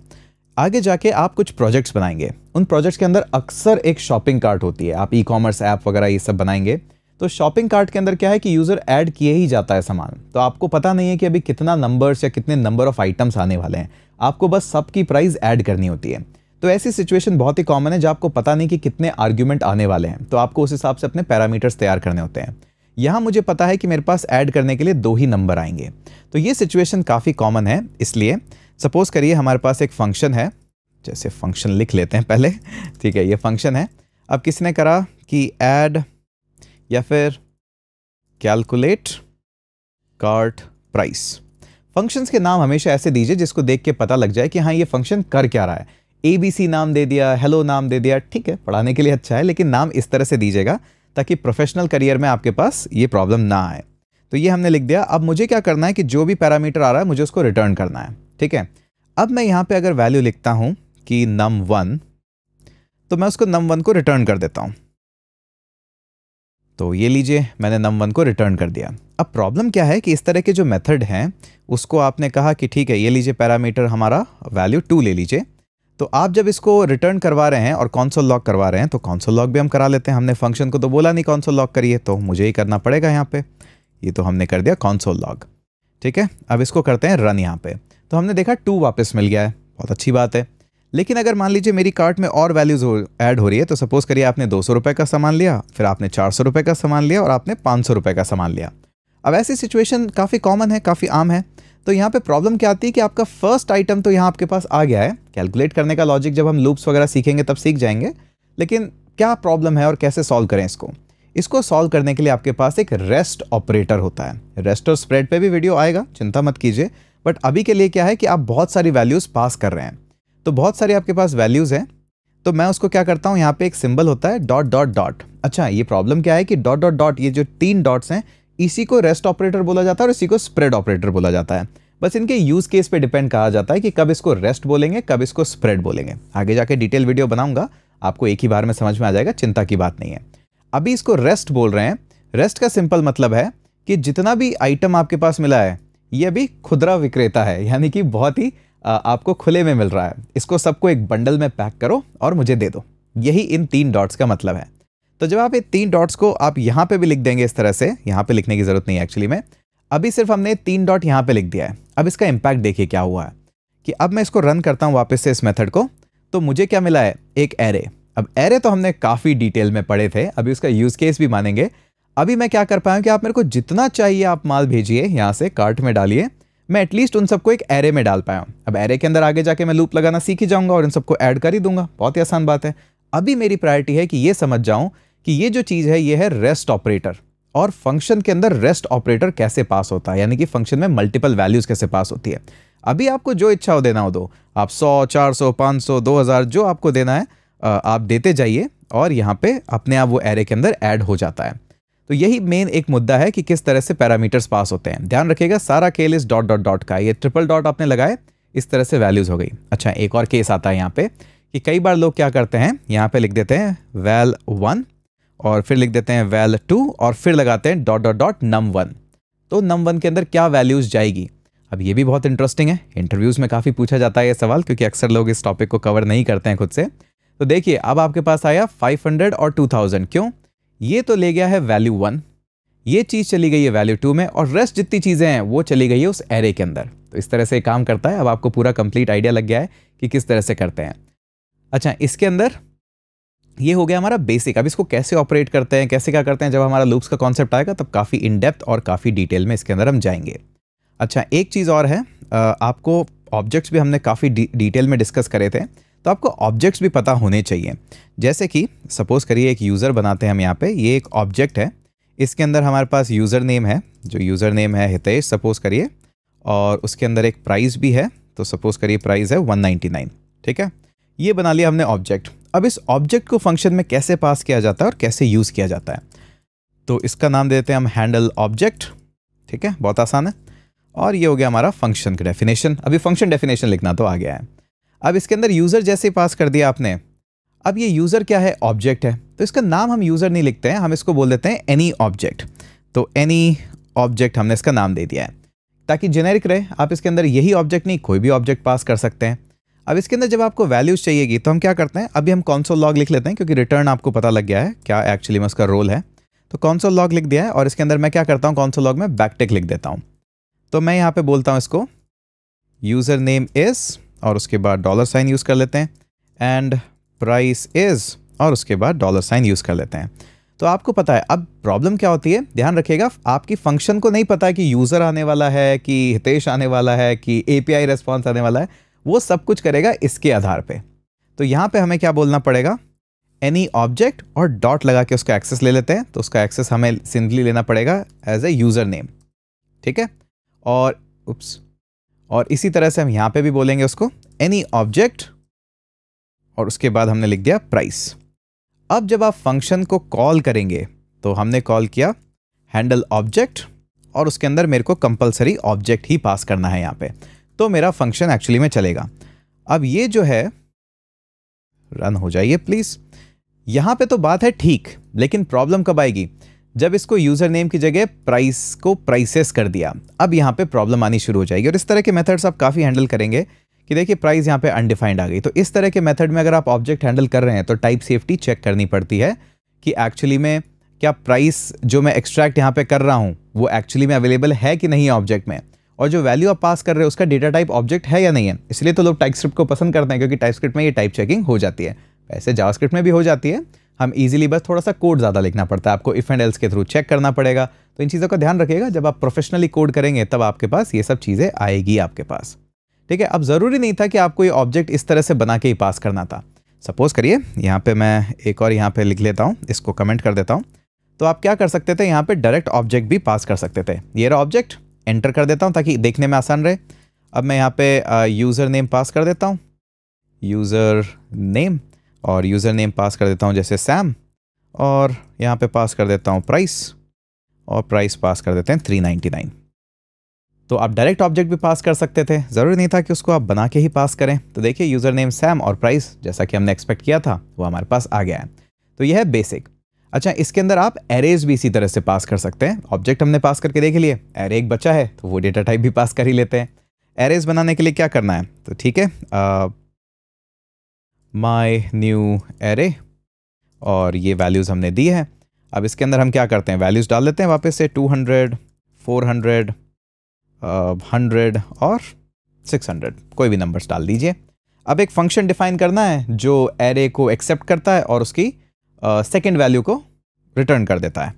आगे जाके आप कुछ प्रोजेक्ट्स बनाएंगे उन प्रोजेक्ट्स के अंदर अक्सर एक शॉपिंग कार्ट होती है आप ई कॉमर्स ऐप वगैरह ये सब बनाएंगे तो शॉपिंग कार्ट के अंदर क्या है कि यूज़र ऐड किए ही जाता है सामान तो आपको पता नहीं है कि अभी कितना नंबर्स या कितने नंबर ऑफ आइटम्स आने वाले हैं आपको बस सबकी प्राइस ऐड करनी होती है तो ऐसी सिचुएशन बहुत ही कॉमन है जब आपको पता नहीं कि कितने आर्ग्यूमेंट आने वाले हैं तो आपको उस हिसाब से अपने पैरामीटर्स तैयार करने होते हैं यहाँ मुझे पता है कि मेरे पास ऐड करने के लिए दो ही नंबर आएंगे तो ये सिचुएशन काफ़ी कॉमन है इसलिए सपोज़ करिए हमारे पास एक फंक्शन है जैसे फंक्शन लिख लेते हैं पहले ठीक है ये फंक्शन है अब किसने करा कि ऐड या फिर कैलकुलेट कार्ट प्राइस फंक्शंस के नाम हमेशा ऐसे दीजिए जिसको देख के पता लग जाए कि हाँ ये फंक्शन कर क्या रहा है ए बी सी नाम दे दिया हेलो नाम दे दिया ठीक है पढ़ाने के लिए अच्छा है लेकिन नाम इस तरह से दीजिएगा ताकि प्रोफेशनल करियर में आपके पास ये प्रॉब्लम ना आए तो ये हमने लिख दिया अब मुझे क्या करना है कि जो भी पैरामीटर आ रहा है मुझे उसको रिटर्न करना है ठीक है अब मैं यहाँ पे अगर वैल्यू लिखता हूँ कि नम वन तो मैं उसको नम वन को रिटर्न कर देता हूँ तो ये लीजिए मैंने नम वन को रिटर्न कर दिया अब प्रॉब्लम क्या है कि इस तरह के जो मेथड हैं उसको आपने कहा कि ठीक है ये लीजिए पैरामीटर हमारा वैल्यू टू ले लीजिए तो आप जब इसको रिटर्न करवा रहे हैं और कौनसोल लॉक करवा रहे हैं तो कौनसोल लॉक भी हम करा लेते हैं हमने फंक्शन को तो बोला नहीं कौनसोल लॉक करिए तो मुझे ही करना पड़ेगा यहाँ पे ये तो हमने कर दिया कौनसोल लॉक ठीक है अब इसको करते हैं रन यहाँ पे तो हमने देखा टू वापस मिल गया है बहुत अच्छी बात है लेकिन अगर मान लीजिए मेरी कार्ट में और वैल्यूज़ ऐड हो रही है तो सपोज़ करिए आपने दो सौ का सामान लिया फिर आपने चार सौ का सामान लिया और आपने पाँच सौ का सामान लिया अब ऐसी सिचुएशन काफ़ी कॉमन है काफ़ी आम है तो यहाँ पे प्रॉब्लम क्या आती है कि आपका फर्स्ट आइटम तो यहाँ आपके पास आ गया है कैलकुलेट करने का लॉजिक जब हम लूप्स वगैरह सीखेंगे तब सीख जाएंगे लेकिन क्या प्रॉब्लम है और कैसे सॉल्व करें इसको इसको सॉल्व करने के लिए आपके पास एक रेस्ट ऑपरेटर होता है रेस्ट और स्प्रेड पर भी वीडियो आएगा चिंता मत कीजिए बट अभी के लिए क्या है कि आप बहुत सारी वैल्यूज़ पास कर रहे हैं तो बहुत सारी आपके पास वैल्यूज़ हैं तो मैं उसको क्या करता हूँ यहाँ पे एक सिंबल होता है डॉट डॉट डॉट अच्छा ये प्रॉब्लम क्या है कि डॉट डॉट डॉट ये जो तीन डॉट्स हैं इसी को रेस्ट ऑपरेटर बोला जाता है और इसी को स्प्रेड ऑपरेटर बोला जाता है बस इनके यूज़ केस पे डिपेंड कहा जाता है कि कब इसको रेस्ट बोलेंगे कब इसको स्प्रेड बोलेंगे आगे जाके डिटेल वीडियो बनाऊंगा आपको एक ही बार में समझ में आ जाएगा चिंता की बात नहीं है अभी इसको रेस्ट बोल रहे हैं रेस्ट का सिंपल मतलब है कि जितना भी आइटम आपके पास मिला है ये अभी खुदरा विक्रेता है यानी कि बहुत ही आपको खुले में मिल रहा है इसको सबको एक बंडल में पैक करो और मुझे दे दो यही इन तीन डॉट्स का मतलब है तो जब आप ये तीन डॉट्स को आप यहाँ पे भी लिख देंगे इस तरह से यहाँ पे लिखने की ज़रूरत नहीं है एक्चुअली में अभी सिर्फ हमने तीन डॉट यहाँ पे लिख दिया है अब इसका इम्पैक्ट देखिए क्या हुआ है कि अब मैं इसको रन करता हूँ वापस से इस मेथड को तो मुझे क्या मिला है एक एरे अब एरे तो हमने काफ़ी डिटेल में पढ़े थे अभी उसका यूज़ केस भी मानेंगे अभी मैं क्या कर पाया कि आप मेरे को जितना चाहिए आप माल भेजिए यहाँ से कार्ट में डालिए मैं एटलीस्ट उन सबको एक एरे में डाल पाया हूँ अब एरे के अंदर आगे जाके मैं लूप लगाना सीख ही जाऊँगा और इन सबको ऐड कर ही दूंगा बहुत ही आसान बात है अभी मेरी प्रायोरिटी है कि ये समझ जाऊं कि ये जो चीज़ है ये है रेस्ट ऑपरेटर और फंक्शन के अंदर रेस्ट ऑपरेटर कैसे पास होता है यानी कि फंक्शन में मल्टीपल वैल्यूज़ कैसे पास होती है अभी आपको जो इच्छा हो देना हो दो आप 100, 400, 500, 2000 जो आपको देना है आप देते जाइए और यहाँ पे अपने आप वो एरे के अंदर ऐड हो जाता है तो यही मेन एक मुद्दा है कि किस तरह से पैरामीटर्स पास होते हैं ध्यान रखिएगा सारा केल इस डॉट डॉट डॉट का ये ट्रिपल डॉट आपने लगाए इस तरह से वैल्यूज़ हो गई अच्छा एक और केस आता है यहाँ पर कि कई बार लोग क्या करते हैं यहाँ पे लिख देते हैं वैल वन और फिर लिख देते हैं वैल टू और फिर लगाते हैं dot dot dot num one तो नम वन के अंदर क्या वैल्यूज़ जाएगी अब ये भी बहुत इंटरेस्टिंग है इंटरव्यूज़ में काफ़ी पूछा जाता है ये सवाल क्योंकि अक्सर लोग इस टॉपिक को कवर नहीं करते हैं खुद से तो देखिए अब आपके पास आया 500 और 2000 क्यों ये तो ले गया है वैल्यू वन ये चीज़ चली गई है वैल्यू टू में और रेस्ट जितनी चीज़ें हैं वो चली गई है उस एरे के अंदर तो इस तरह से काम करता है अब आपको पूरा कंप्लीट आइडिया लग गया है कि किस तरह से करते हैं अच्छा इसके अंदर ये हो गया हमारा बेसिक अब इसको कैसे ऑपरेट करते हैं कैसे क्या करते हैं जब हमारा लूप्स का कॉन्सेप्ट आएगा तब काफ़ी इन डेप्थ और काफ़ी डिटेल में इसके अंदर हम जाएंगे अच्छा एक चीज़ और है आपको ऑब्जेक्ट्स भी हमने काफ़ी डिटेल में डिस्कस करे थे तो आपको ऑब्जेक्ट्स भी पता होने चाहिए जैसे कि सपोज़ करिए एक यूज़र बनाते हैं हम यहाँ पे ये एक ऑब्जेक्ट है इसके अंदर हमारे पास यूज़र नेम है जो यूज़र नेम है हितेश सपोज़ करिए और उसके अंदर एक प्राइस भी है तो सपोज़ करिए प्राइस है 199 ठीक है ये बना लिया हमने ऑब्जेक्ट अब इस ऑब्जेक्ट को फंक्शन में कैसे पास किया जाता है और कैसे यूज़ किया जाता है तो इसका नाम देते हैं हम हैंडल ऑब्जेक्ट ठीक है बहुत आसान है और ये हो गया हमारा फंक्शन का डेफिनेशन अभी फंक्शन डेफिनेशन लिखना तो आ गया है अब इसके अंदर यूज़र जैसे पास कर दिया आपने अब ये यूज़र क्या है ऑब्जेक्ट है तो इसका नाम हम यूज़र नहीं लिखते हैं हम इसको बोल देते हैं एनी ऑब्जेक्ट तो एनी ऑब्जेक्ट हमने इसका नाम दे दिया है ताकि जेनेरिक रहे आप इसके अंदर यही ऑब्जेक्ट नहीं कोई भी ऑब्जेक्ट पास कर सकते हैं अब इसके अंदर जब आपको वैल्यूज चाहिएगी तो हम क्या करते हैं अभी हम कॉन्सोल लॉग लिख लेते हैं क्योंकि रिटर्न आपको पता लग गया है क्या एक्चुअली में उसका रोल है तो कॉन्सोल लॉग लिख दिया है और इसके अंदर मैं क्या करता हूँ कॉन्सोल लॉग में बैकटेक लिख देता हूँ तो मैं यहाँ पे बोलता हूँ इसको यूज़र नेम इज़ और उसके बाद डॉलर साइन यूज़ कर लेते हैं एंड प्राइस इज़ और उसके बाद डॉलर साइन यूज़ कर लेते हैं तो आपको पता है अब प्रॉब्लम क्या होती है ध्यान रखिएगा आपकी फंक्शन को नहीं पता है कि यूज़र आने वाला है कि हितेश आने वाला है कि ए पी आई रेस्पॉन्स आने वाला है वो सब कुछ करेगा इसके आधार पे तो यहाँ पे हमें क्या बोलना पड़ेगा एनी ऑब्जेक्ट और डॉट लगा के उसका एक्सेस ले लेते हैं तो उसका एक्सेस हमें सिंपली लेना पड़ेगा एज ए यूज़र नेम ठीक है और उप्स और इसी तरह से हम यहाँ पे भी बोलेंगे उसको एनी ऑब्जेक्ट और उसके बाद हमने लिख दिया प्राइस अब जब आप फंक्शन को कॉल करेंगे तो हमने कॉल किया हैंडल ऑब्जेक्ट और उसके अंदर मेरे को कंपलसरी ऑब्जेक्ट ही पास करना है यहाँ पे तो मेरा फंक्शन एक्चुअली में चलेगा अब ये जो है रन हो जाइए प्लीज़ यहाँ पे तो बात है ठीक लेकिन प्रॉब्लम कब आएगी जब इसको यूज़र नेम की जगह प्राइस को प्राइसेस कर दिया अब यहाँ पे प्रॉब्लम आनी शुरू हो जाएगी और इस तरह के मेथड्स आप काफ़ी हैंडल करेंगे कि देखिए प्राइस यहाँ पे अनडिफाइंड आ गई तो इस तरह के मेथड में अगर आप ऑब्जेक्ट हैंडल कर रहे हैं तो टाइप सेफ्टी चेक करनी पड़ती है कि एक्चुअली में क्या प्राइस जो मैं एक्सट्रैक्ट यहाँ पे कर रहा हूँ वो एक्चुअली में अवेलेबल है कि नहीं ऑब्जेक्ट में और जो वैल्यू आप पास कर रहे हो उसका डेटा टाइप ऑब्जेक्ट है या नहीं है इसलिए तो लोग टाइपस्क्रिप्ट को पसंद करते हैं क्योंकि टाइपस्क्रिप्ट में ये टाइप चेकिंग हो जाती है वैसे जावास्क्रिप्ट में भी हो जाती है हम इजीली बस थोड़ा सा कोड ज़्यादा लिखना पड़ता है आपको इफ़ एंड एल्स के थ्रू चेक करना पड़ेगा तो इन चीज़ों का ध्यान रखिएगा जब आप प्रोफेशनली कोड करेंगे तब आपके पास ये सब चीज़ें आएगी आपके पास ठीक है अब ज़रूरी नहीं था कि आपको ये ऑब्जेक्ट इस तरह से बना के ही पास करना था सपोज़ करिए यहाँ पर मैं एक और यहाँ पर लिख लेता हूँ इसको कमेंट कर देता हूँ तो आप क्या कर सकते थे यहाँ पर डायरेक्ट ऑब्जेक्ट भी पास कर सकते थे ये रहा ऑब्जेक्ट एंटर कर देता हूँ ताकि देखने में आसान रहे अब मैं यहाँ पे यूज़र नेम पास कर देता हूँ यूज़र नेम और यूज़र नेम पास कर देता हूँ जैसे सैम और यहाँ पे पास कर देता हूँ प्राइस और प्राइस पास कर देते हैं थ्री नाइन्टी नाइन तो आप डायरेक्ट ऑब्जेक्ट भी पास कर सकते थे ज़रूरी नहीं था कि उसको आप बना के ही पास करें तो देखिए यूज़र नेम सैम और प्राइस जैसा कि हमने एक्सपेक्ट किया था वो हमारे पास आ गया है तो यह है बेसिक अच्छा इसके अंदर आप एरेज भी इसी तरह से पास कर सकते हैं ऑब्जेक्ट हमने पास करके देख लिए एरे एक बच्चा है तो वो डेटा टाइप भी पास कर ही लेते हैं एरेज बनाने के लिए क्या करना है तो ठीक है माई न्यू एरे और ये वैल्यूज़ हमने दी है अब इसके अंदर हम क्या करते हैं वैल्यूज़ डाल देते हैं वापस से 200, 400, हंड्रेड और 600 कोई भी नंबर्स डाल दीजिए अब एक फंक्शन डिफाइन करना है जो एरे को एक्सेप्ट करता है और उसकी सेकेंड वैल्यू को रिटर्न कर देता है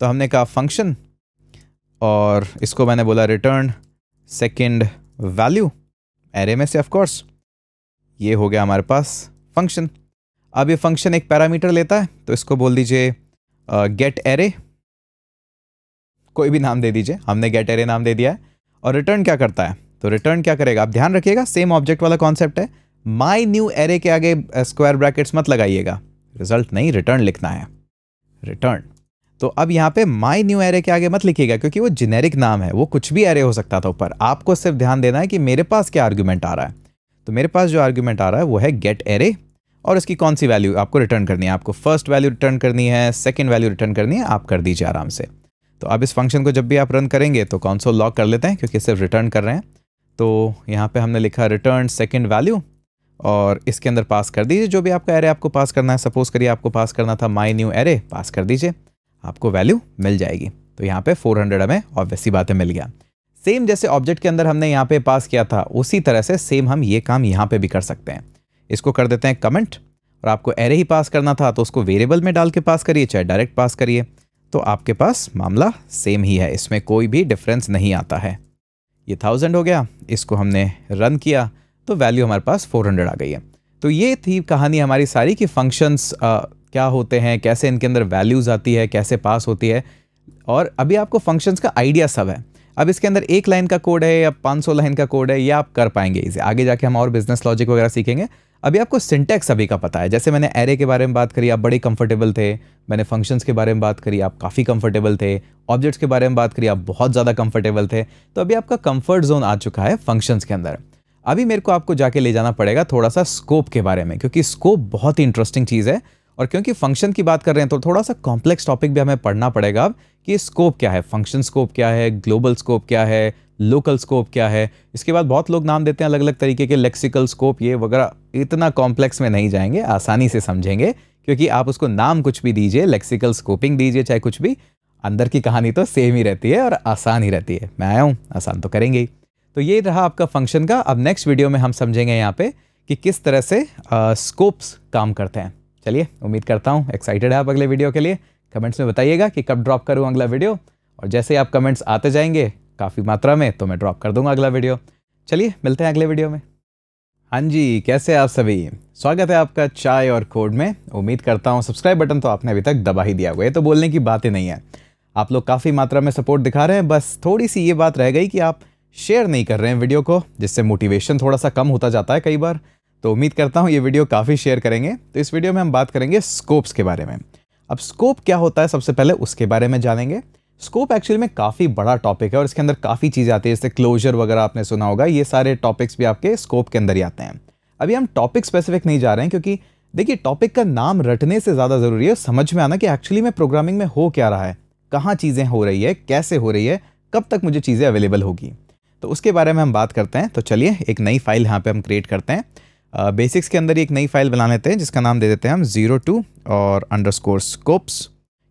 तो हमने कहा फंक्शन और इसको मैंने बोला रिटर्न सेकेंड वैल्यू एरे में से ऑफकोर्स ये हो गया हमारे पास फंक्शन अब ये फंक्शन एक पैरामीटर लेता है तो इसको बोल दीजिए गेट एरे कोई भी नाम दे दीजिए हमने गेट एरे नाम दे दिया है और रिटर्न क्या करता है तो रिटर्न क्या करेगा आप ध्यान रखिएगा सेम ऑब्जेक्ट वाला कॉन्सेप्ट है माई न्यू एरे के आगे स्क्वायर ब्रैकेट्स मत लगाइएगा रिजल्ट नहीं रिटर्न लिखना है रिटर्न तो अब यहाँ पे माई न्यू एरे के आगे मत लिखिएगा क्योंकि वो जेनेरिक नाम है वो कुछ भी एरे हो सकता था ऊपर आपको सिर्फ ध्यान देना है कि मेरे पास क्या आर्ग्यूमेंट आ रहा है तो मेरे पास जो आर्ग्यूमेंट आ रहा है वो है गेट एरे और इसकी कौन सी वैल्यू आपको रिटर्न करनी है आपको फर्स्ट वैल्यू रिटर्न करनी है सेकेंड वैल्यू रिटर्न करनी है आप कर दीजिए आराम से तो अब इस फंक्शन को जब भी आप रन करेंगे तो कौन सो लॉक कर लेते हैं क्योंकि सिर्फ रिटर्न कर रहे हैं तो यहाँ पर हमने लिखा रिटर्न सेकेंड वैल्यू और इसके अंदर पास कर दीजिए जो भी आपका एरे आपको पास करना है सपोज करिए आपको पास करना था माई न्यू एरे पास कर दीजिए आपको वैल्यू मिल जाएगी तो यहाँ पे 400 हमें ऑब्वियसली बातें मिल गया सेम जैसे ऑब्जेक्ट के अंदर हमने यहाँ पे पास किया था उसी तरह से सेम हम ये काम यहाँ पे भी कर सकते हैं इसको कर देते हैं कमेंट और आपको एरे ही पास करना था तो उसको वेरिएबल में डाल के पास करिए चाहे डायरेक्ट पास करिए तो आपके पास मामला सेम ही है इसमें कोई भी डिफरेंस नहीं आता है ये थाउजेंड हो गया इसको हमने रन किया तो वैल्यू हमारे पास 400 आ गई है तो ये थी कहानी हमारी सारी कि फंक्शंस क्या होते हैं कैसे इनके अंदर वैल्यूज़ आती है कैसे पास होती है और अभी आपको फंक्शंस का आइडिया सब है अब इसके अंदर एक लाइन का कोड है या 500 लाइन का कोड है ये आप कर पाएंगे इसे आगे जाके हम और बिजनेस लॉजिक वगैरह सीखेंगे अभी आपको सिंटैक्स अभी का पता है जैसे मैंने एरे के बारे में बात करी आप बड़े कंफर्टेबल थे मैंने फंक्शंस के बारे में बात करी आप काफ़ी कंफर्टेबल थे ऑब्जेक्ट्स के बारे में बात करी आप बहुत ज़्यादा कंफर्टेबल थे तो अभी आपका कंफर्ट जोन आ चुका है फंक्शंस के अंदर अभी मेरे को आपको जाके ले जाना पड़ेगा थोड़ा सा स्कोप के बारे में क्योंकि स्कोप बहुत ही इंटरेस्टिंग चीज़ है और क्योंकि फंक्शन की बात कर रहे हैं तो थोड़ा सा कॉम्प्लेक्स टॉपिक भी हमें पढ़ना पड़ेगा अब कि स्कोप क्या है फंक्शन स्कोप क्या है ग्लोबल स्कोप क्या है लोकल स्कोप क्या है इसके बाद बहुत लोग नाम देते हैं अलग अलग तरीके के लेक्सिकल स्कोप ये वगैरह इतना कॉम्प्लेक्स में नहीं जाएंगे आसानी से समझेंगे क्योंकि आप उसको नाम कुछ भी दीजिए लेक्सिकल स्कोपिंग दीजिए चाहे कुछ भी अंदर की कहानी तो सेम ही रहती है और आसान ही रहती है मैं आया हूँ आसान तो करेंगे ही तो ये रहा आपका फंक्शन का अब नेक्स्ट वीडियो में हम समझेंगे यहाँ पे कि किस तरह से स्कोप्स काम करते हैं चलिए उम्मीद करता हूँ एक्साइटेड है आप अगले वीडियो के लिए कमेंट्स में बताइएगा कि कब ड्रॉप करूँ अगला वीडियो और जैसे ही आप कमेंट्स आते जाएंगे काफ़ी मात्रा में तो मैं ड्रॉप कर दूंगा अगला वीडियो चलिए मिलते हैं अगले वीडियो में हाँ जी कैसे आप सभी स्वागत है आपका चाय और कोड में उम्मीद करता हूँ सब्सक्राइब बटन तो आपने अभी तक दबा ही दिया हुआ है तो बोलने की बात ही नहीं है आप लोग काफ़ी मात्रा में सपोर्ट दिखा रहे हैं बस थोड़ी सी ये बात रह गई कि आप शेयर नहीं कर रहे हैं वीडियो को जिससे मोटिवेशन थोड़ा सा कम होता जाता है कई बार तो उम्मीद करता हूँ ये वीडियो काफ़ी शेयर करेंगे तो इस वीडियो में हम बात करेंगे स्कोप्स के बारे में अब स्कोप क्या होता है सबसे पहले उसके बारे में जानेंगे स्कोप एक्चुअली में काफ़ी बड़ा टॉपिक है और इसके अंदर काफ़ी चीज़ें आती है जैसे क्लोजर वगैरह आपने सुना होगा ये सारे टॉपिक्स भी आपके स्कोप के अंदर ही आते हैं अभी हम टॉपिक स्पेसिफिक नहीं जा रहे हैं क्योंकि देखिए टॉपिक का नाम रटने से ज़्यादा ज़रूरी है समझ में आना कि एक्चुअली में प्रोग्रामिंग में हो क्या रहा है कहाँ चीज़ें हो रही है कैसे हो रही है कब तक मुझे चीज़ें अवेलेबल होगी तो उसके बारे में हम बात करते हैं तो चलिए एक नई फाइल यहाँ पे हम क्रिएट करते हैं बेसिक्स के अंदर ही एक नई फाइल बना लेते हैं जिसका नाम दे देते हैं हम ज़ीरो टू और अंडर स्कोर स्कोप्स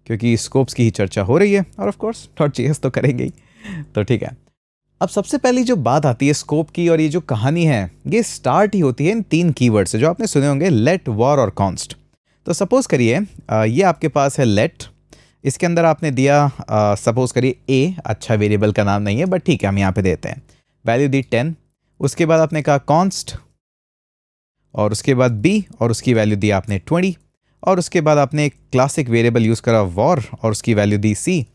क्योंकि स्कोप्स की ही चर्चा हो रही है और ऑफकोर्स डॉट जी तो करेंगे ही तो ठीक है अब सबसे पहली जो बात आती है स्कोप की और ये जो कहानी है ये स्टार्ट ही होती है इन तीन कीवर्ड से जो आपने सुने होंगे लेट वॉर और कॉन्स्ट तो सपोज़ करिए ये आपके पास है लेट इसके अंदर आपने दिया सपोज़ करिए ए अच्छा वेरिएबल का नाम नहीं है बट ठीक है हम यहाँ पे देते हैं वैल्यू दी टेन उसके बाद आपने कहा कॉन्स्ट और उसके बाद बी और उसकी वैल्यू दी आपने ट्वेंटी और उसके बाद आपने एक क्लासिक वेरिएबल यूज़ करा वॉर और उसकी वैल्यू दी सी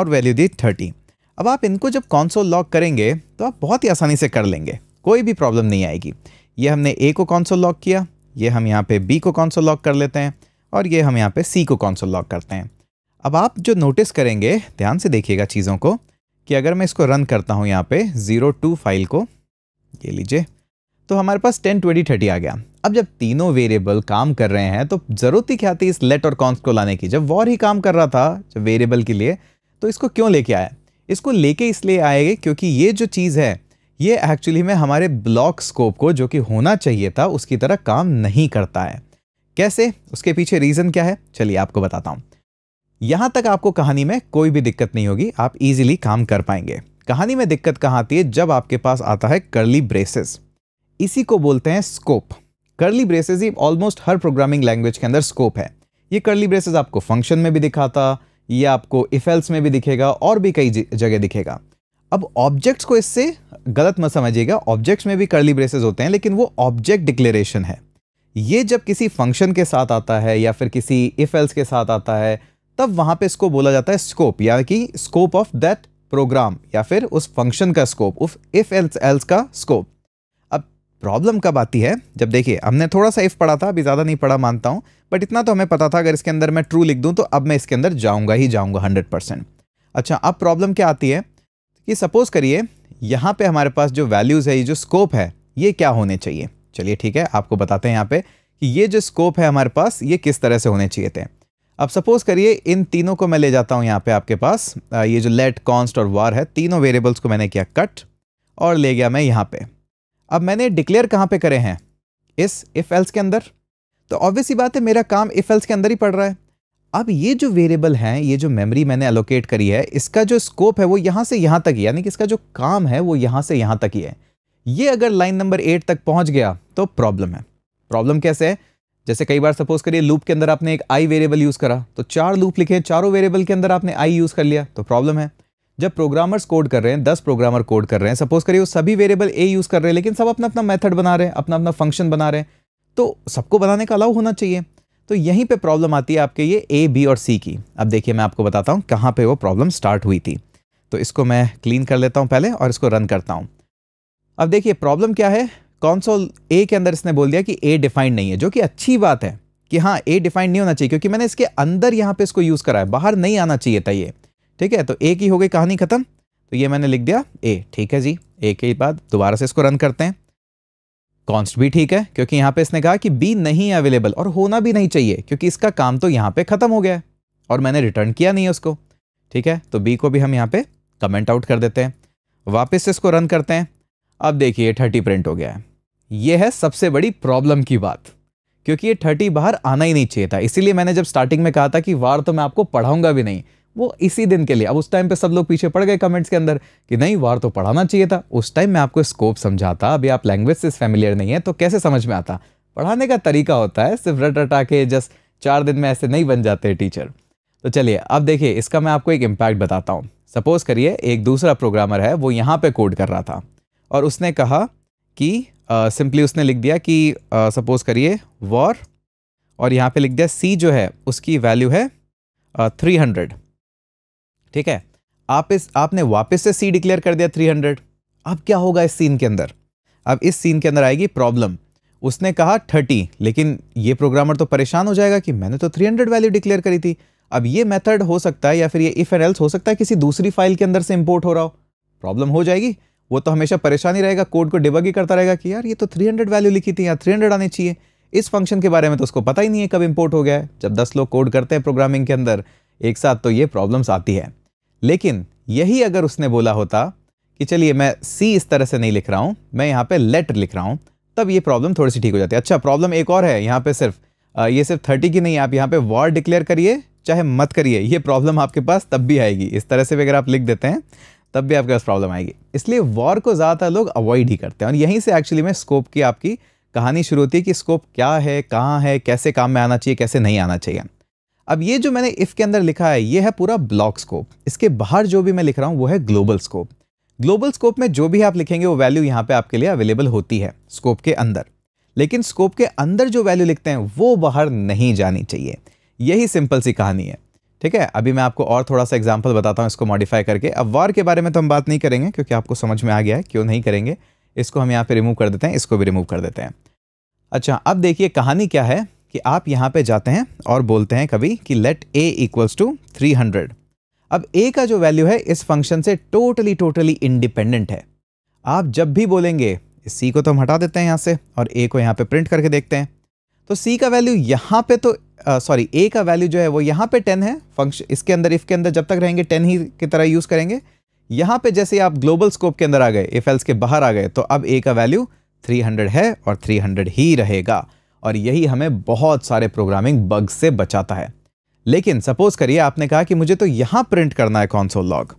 और वैल्यू दी थर्टी अब आप इनको जब कॉन्सोल लॉक करेंगे तो आप बहुत ही आसानी से कर लेंगे कोई भी प्रॉब्लम नहीं आएगी ये हमने ए को कॉन्सोल लॉक किया ये हम यहाँ पे बी को कॉन्सोल लॉक कर लेते हैं और ये हम यहाँ पे सी को कॉन्सोल लॉक करते हैं अब आप जो नोटिस करेंगे ध्यान से देखिएगा चीज़ों को कि अगर मैं इसको रन करता हूँ यहाँ पे ज़ीरो टू फाइल को ये लीजिए तो हमारे पास टेन ट्वेंटी थर्टी आ गया अब जब तीनों वेरिएबल काम कर रहे हैं तो ज़रूरत ही क्या थी इस लेट और कॉन्स को लाने की जब वॉर ही काम कर रहा था जब वेरिएबल के लिए तो इसको क्यों लेके आया इसको लेके इसलिए आएंगे क्योंकि ये जो चीज़ है ये एक्चुअली में हमारे ब्लॉक स्कोप को जो कि होना चाहिए था उसकी तरह काम नहीं करता है कैसे उसके पीछे रीज़न क्या है चलिए आपको बताता हूँ यहां तक आपको कहानी में कोई भी दिक्कत नहीं होगी आप इजीली काम कर पाएंगे कहानी में दिक्कत कहाँ आती है जब आपके पास आता है करली ब्रेसेस इसी को बोलते हैं स्कोप करली ब्रेसेस ही ऑलमोस्ट हर प्रोग्रामिंग लैंग्वेज के अंदर स्कोप है ये करली ब्रेसेस आपको फंक्शन में भी दिखाता ये आपको इफेल्स में भी दिखेगा और भी कई जगह दिखेगा अब ऑब्जेक्ट्स को इससे गलत मत समझिएगा ऑब्जेक्ट्स में भी करली ब्रेसेस होते हैं लेकिन वो ऑब्जेक्ट डिक्लेरेशन है ये जब किसी फंक्शन के साथ आता है या फिर किसी इफेल्स के साथ आता है तब वहाँ पे इसको बोला जाता है स्कोप यानी कि स्कोप ऑफ दैट प्रोग्राम या फिर उस फंक्शन का स्कोप उस इफ एल्स एल्स का स्कोप अब प्रॉब्लम कब आती है जब देखिए हमने थोड़ा सा इफ पढ़ा था अभी ज़्यादा नहीं पढ़ा मानता हूँ बट इतना तो हमें पता था अगर इसके अंदर मैं ट्रू लिख दूँ तो अब मैं इसके अंदर जाऊँगा ही जाऊँगा हंड्रेड परसेंट अच्छा अब प्रॉब्लम क्या आती है कि सपोज़ करिए यहाँ पे हमारे पास जो वैल्यूज़ है ये जो स्कोप है ये क्या होने चाहिए चलिए ठीक है आपको बताते हैं यहाँ पे कि ये जो स्कोप है हमारे पास ये किस तरह से होने चाहिए थे अब सपोज करिए इन तीनों को मैं ले जाता हूँ यहाँ पे आपके पास ये जो लेट कॉन्स्ट और वार है तीनों वेरिएबल्स को मैंने किया कट और ले गया मैं यहाँ पे अब मैंने डिक्लेयर कहाँ पे करे हैं इस इफ़ एल्स के अंदर तो ऑब्वियसली बात है मेरा काम इफ़ एल्स के अंदर ही पड़ रहा है अब ये जो वेरिएबल हैं ये जो मेमरी मैंने अलोकेट करी है इसका जो स्कोप है वो यहाँ से यहाँ तक ही यानी कि इसका जो काम है वो यहाँ से यहाँ तक ही है ये अगर लाइन नंबर एट तक पहुँच गया तो प्रॉब्लम है प्रॉब्लम कैसे है जैसे कई बार सपोज करिए लूप के अंदर आपने एक आई वेरिएबल यूज़ करा तो चार लूप लिखे चारों वेरिएबल के अंदर आपने आई यूज़ कर लिया तो प्रॉब्लम है जब प्रोग्रामर्स कोड कर रहे हैं दस प्रोग्रामर कोड कर रहे हैं सपोज करिए वो सभी वेरिएबल ए यूज़ कर रहे हैं लेकिन सब अपना अपना मेथड बना रहे हैं अपना अपना फंक्शन बना रहे हैं तो सबको बनाने का अलाउ होना चाहिए तो यहीं पे प्रॉब्लम आती है आपके ये ए बी और सी की अब देखिए मैं आपको बताता हूँ कहाँ पे वो प्रॉब्लम स्टार्ट हुई थी तो इसको मैं क्लीन कर लेता हूँ पहले और इसको रन करता हूँ अब देखिए प्रॉब्लम क्या है कॉन्सोल ए के अंदर इसने बोल दिया कि ए डिफाइंड नहीं है जो कि अच्छी बात है कि हाँ ए डिफाइंड नहीं होना चाहिए क्योंकि मैंने इसके अंदर यहाँ पे इसको यूज़ करा है बाहर नहीं आना चाहिए था ये ठीक है तो ए की हो गई कहानी ख़त्म तो ये मैंने लिख दिया ए ठीक है जी ए के बाद दोबारा से इसको रन करते हैं कॉन्स्ट भी ठीक है क्योंकि यहाँ पे इसने कहा कि बी नहीं अवेलेबल और होना भी नहीं चाहिए क्योंकि इसका काम तो यहाँ पे ख़त्म हो गया है और मैंने रिटर्न किया नहीं है उसको ठीक है तो बी को भी हम यहाँ पे कमेंट आउट कर देते हैं वापस से इसको रन करते हैं अब देखिए थर्टी प्रिंट हो गया है ये है सबसे बड़ी प्रॉब्लम की बात क्योंकि ये थर्टी बाहर आना ही नहीं चाहिए था इसीलिए मैंने जब स्टार्टिंग में कहा था कि वार तो मैं आपको पढ़ाऊंगा भी नहीं वो इसी दिन के लिए अब उस टाइम पे सब लोग पीछे पड़ गए कमेंट्स के अंदर कि नहीं वार तो पढ़ाना चाहिए था उस टाइम मैं आपको स्कोप समझाता अभी आप लैंग्वेज से फेमिलियर नहीं है तो कैसे समझ में आता पढ़ाने का तरीका होता है सिर्फ रट रटा के जस्ट चार दिन में ऐसे नहीं बन जाते टीचर तो चलिए अब देखिए इसका मैं आपको एक इम्पैक्ट बताता हूँ सपोज़ करिए एक दूसरा प्रोग्रामर है वो यहाँ पर कोड कर रहा था और उसने कहा कि सिंपली उसने लिख दिया कि सपोज करिए वॉर और यहाँ पे लिख दिया सी जो है उसकी वैल्यू है थ्री हंड्रेड ठीक है आप इस आपने वापस से सी डिक्लेयर कर दिया थ्री हंड्रेड अब क्या होगा इस सीन के अंदर अब इस सीन के अंदर आएगी प्रॉब्लम उसने कहा थर्टी लेकिन ये प्रोग्रामर तो परेशान हो जाएगा कि मैंने तो थ्री हंड्रेड वैल्यू डिक्लेयर करी थी अब ये मेथड हो सकता है या फिर ये इफ एंड एल्स हो सकता है किसी दूसरी फाइल के अंदर से इंपोर्ट हो रहा हो प्रॉब्लम हो जाएगी वो तो हमेशा परेशान ही रहेगा कोड को डिबग ही करता रहेगा कि यार ये तो 300 वैल्यू लिखी थी यहाँ 300 आने चाहिए इस फंक्शन के बारे में तो उसको पता ही नहीं है कब इम्पोर्ट हो गया है जब 10 लोग कोड करते हैं प्रोग्रामिंग के अंदर एक साथ तो ये प्रॉब्लम्स आती है लेकिन यही अगर उसने बोला होता कि चलिए मैं सी इस तरह से नहीं लिख रहा हूँ मैं यहाँ पर लेटर लिख रहा हूँ तब ये प्रॉब्लम थोड़ी सी ठीक हो जाती है अच्छा प्रॉब्लम एक और है यहाँ पर सिर्फ ये सिर्फ थर्टी की नहीं आप यहाँ पर वॉर डिक्लेयर करिए चाहे मत करिए ये प्रॉब्लम आपके पास तब भी आएगी इस तरह से भी अगर आप लिख देते हैं तब भी आपके पास प्रॉब्लम आएगी इसलिए वॉर को ज़्यादातर लोग अवॉइड ही करते हैं और यहीं से एक्चुअली में स्कोप की आपकी कहानी शुरू होती है कि स्कोप क्या है कहाँ है कैसे काम में आना चाहिए कैसे नहीं आना चाहिए अब ये जो मैंने इफ़ के अंदर लिखा है ये है पूरा ब्लॉक स्कोप इसके बाहर जो भी मैं लिख रहा हूँ वो है ग्लोबल स्कोप ग्लोबल स्कोप में जो भी आप लिखेंगे वो वैल्यू यहाँ पे आपके लिए अवेलेबल होती है स्कोप के अंदर लेकिन स्कोप के अंदर जो वैल्यू लिखते हैं वो बाहर नहीं जानी चाहिए यही सिंपल सी कहानी है ठीक है अभी मैं आपको और थोड़ा सा एग्जाम्पल बताता हूँ इसको मॉडिफाई करके अब वार के बारे में तो हम बात नहीं करेंगे क्योंकि आपको समझ में आ गया है क्यों नहीं करेंगे इसको हम यहाँ पे रिमूव कर देते हैं इसको भी रिमूव कर देते हैं अच्छा अब देखिए कहानी क्या है कि आप यहाँ पे जाते हैं और बोलते हैं कभी कि let a equals to three hundred अब ए का जो वैल्यू है इस फंक्शन से टोटली टोटली इंडिपेंडेंट है आप जब भी बोलेंगे सी को तो हम हटा देते हैं यहाँ से और ए को यहाँ पे प्रिंट करके देखते हैं तो सी का वैल्यू यहाँ पे तो सॉरी ए का वैल्यू जो है वो यहाँ पे टेन है फंक्शन इसके अंदर इफ़ के अंदर जब तक रहेंगे टेन ही की तरह यूज़ करेंगे यहाँ पे जैसे आप ग्लोबल स्कोप के अंदर आ गए इफ एल्स के बाहर आ गए तो अब ए का वैल्यू 300 है और 300 ही रहेगा और यही हमें बहुत सारे प्रोग्रामिंग बग से बचाता है लेकिन सपोज करिए आपने कहा कि मुझे तो यहाँ प्रिंट करना है कॉन्सोल लॉग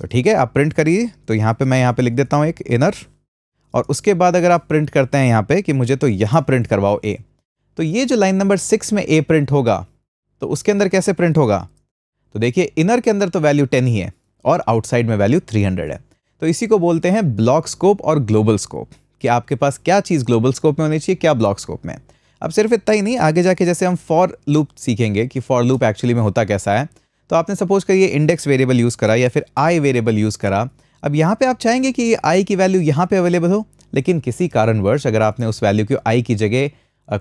तो ठीक है आप प्रिंट करिए तो यहाँ पर मैं यहाँ पर लिख देता हूँ एक इनर और उसके बाद अगर आप प्रिंट करते हैं यहाँ पर कि मुझे तो यहाँ प्रिंट करवाओ ए तो ये जो लाइन नंबर सिक्स में ए प्रिंट होगा तो उसके अंदर कैसे प्रिंट होगा तो देखिए इनर के अंदर तो वैल्यू टेन ही है और आउटसाइड में वैल्यू थ्री हंड्रेड है तो इसी को बोलते हैं ब्लॉक स्कोप और ग्लोबल स्कोप कि आपके पास क्या चीज़ ग्लोबल स्कोप में होनी चाहिए क्या ब्लॉक स्कोप में अब सिर्फ इतना ही नहीं आगे जाके जैसे हम फॉर लूप सीखेंगे कि फॉर लूप एक्चुअली में होता कैसा है तो आपने सपोज करिए इंडेक्स वेरिएबल यूज़ करा या फिर आई वेरिएबल यूज़ करा अब यहाँ पे आप चाहेंगे कि आई की वैल्यू यहाँ पे अवेलेबल हो लेकिन किसी कारणवश अगर आपने उस वैल्यू को आई की जगह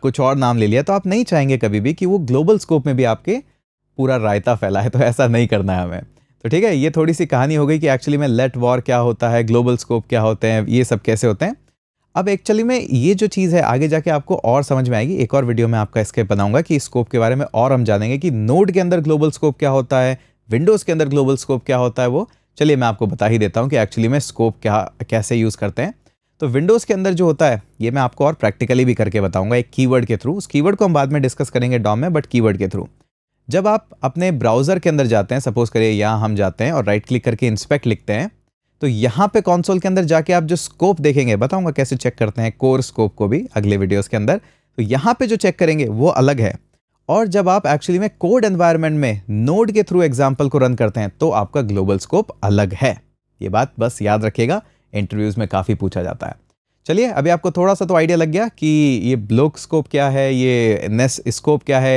कुछ और नाम ले लिया तो आप नहीं चाहेंगे कभी भी कि वो ग्लोबल स्कोप में भी आपके पूरा रायता फैला है तो ऐसा नहीं करना है हमें तो ठीक है ये थोड़ी सी कहानी हो गई कि एक्चुअली में लेट वॉर क्या होता है ग्लोबल स्कोप क्या होते हैं ये सब कैसे होते हैं अब एक्चुअली में ये जो चीज़ है आगे जाके आपको और समझ में आएगी एक और वीडियो में आपका इसके बनाऊंगा कि स्कोप के बारे में और हम जानेंगे कि नोड के अंदर ग्लोबल स्कोप क्या होता है विंडोज़ के अंदर ग्लोबल स्कोप क्या होता है वो चलिए मैं आपको बता ही देता हूँ कि एक्चुअली में स्कोप क्या कैसे यूज़ करते हैं तो विंडोज़ के अंदर जो होता है ये मैं आपको और प्रैक्टिकली भी करके बताऊंगा एक कीवर्ड के थ्रू उस कीवर्ड को हम बाद में डिस्कस करेंगे डॉम में बट कीवर्ड के थ्रू जब आप अपने ब्राउज़र के अंदर जाते हैं सपोज़ करिए यहाँ हम जाते हैं और राइट क्लिक करके इंस्पेक्ट लिखते हैं तो यहाँ पे कॉन्सोल के अंदर जाके आप जो स्कोप देखेंगे बताऊंगा कैसे चेक करते हैं कोर स्कोप को भी अगले वीडियोज के अंदर तो यहाँ पे जो चेक करेंगे वो अलग है और जब आप एक्चुअली में कोड एन्वायरमेंट में नोड के थ्रू एग्जाम्पल को रन करते हैं तो आपका ग्लोबल स्कोप अलग है ये बात बस याद रखिएगा इंटरव्यूज़ में काफ़ी पूछा जाता है चलिए अभी आपको थोड़ा सा तो आइडिया लग गया कि ये ब्लॉक स्कोप क्या है ये नेस स्कोप क्या है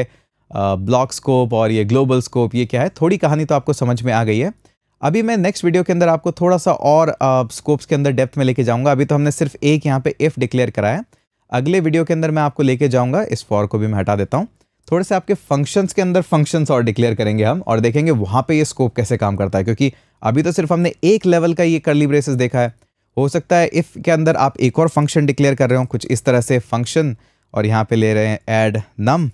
ब्लॉक स्कोप और ये ग्लोबल स्कोप ये क्या है थोड़ी कहानी तो आपको समझ में आ गई है अभी मैं नेक्स्ट वीडियो के अंदर आपको थोड़ा सा और स्कोप्स के अंदर डेप्थ में लेके जाऊंगा अभी तो हमने सिर्फ एक यहाँ पे इफ़ डिक्लेयर करा है अगले वीडियो के अंदर मैं आपको लेके जाऊंगा इस फॉर को भी मैं हटा देता हूँ थोड़े से आपके फंक्शंस के अंदर फंक्शंस और डिक्लेयर करेंगे हम और देखेंगे वहाँ पर ये स्कोप कैसे काम करता है क्योंकि अभी तो सिर्फ हमने एक लेवल का ये कर्ली ब्रेसेस देखा है हो सकता है इफ़ के अंदर आप एक और फंक्शन डिक्लेयर कर रहे हो कुछ इस तरह से फंक्शन और यहाँ पे ले रहे हैं एड नम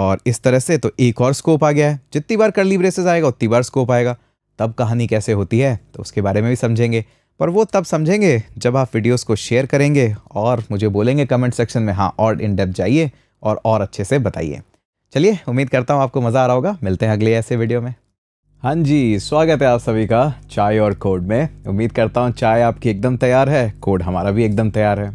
और इस तरह से तो एक और स्कोप आ गया है जितनी बार करली ब्रेसेस आएगा उतनी बार स्कोप आएगा तब कहानी कैसे होती है तो उसके बारे में भी समझेंगे पर वो तब समझेंगे जब आप वीडियोस को शेयर करेंगे और मुझे बोलेंगे कमेंट सेक्शन में हाँ और इन डेप जाइए और और अच्छे से बताइए चलिए उम्मीद करता हूँ आपको मज़ा आ रहा होगा मिलते हैं अगले ऐसे वीडियो में हाँ जी स्वागत है आप सभी का चाय और कोड में उम्मीद करता हूँ चाय आपकी एकदम तैयार है कोड हमारा भी एकदम तैयार है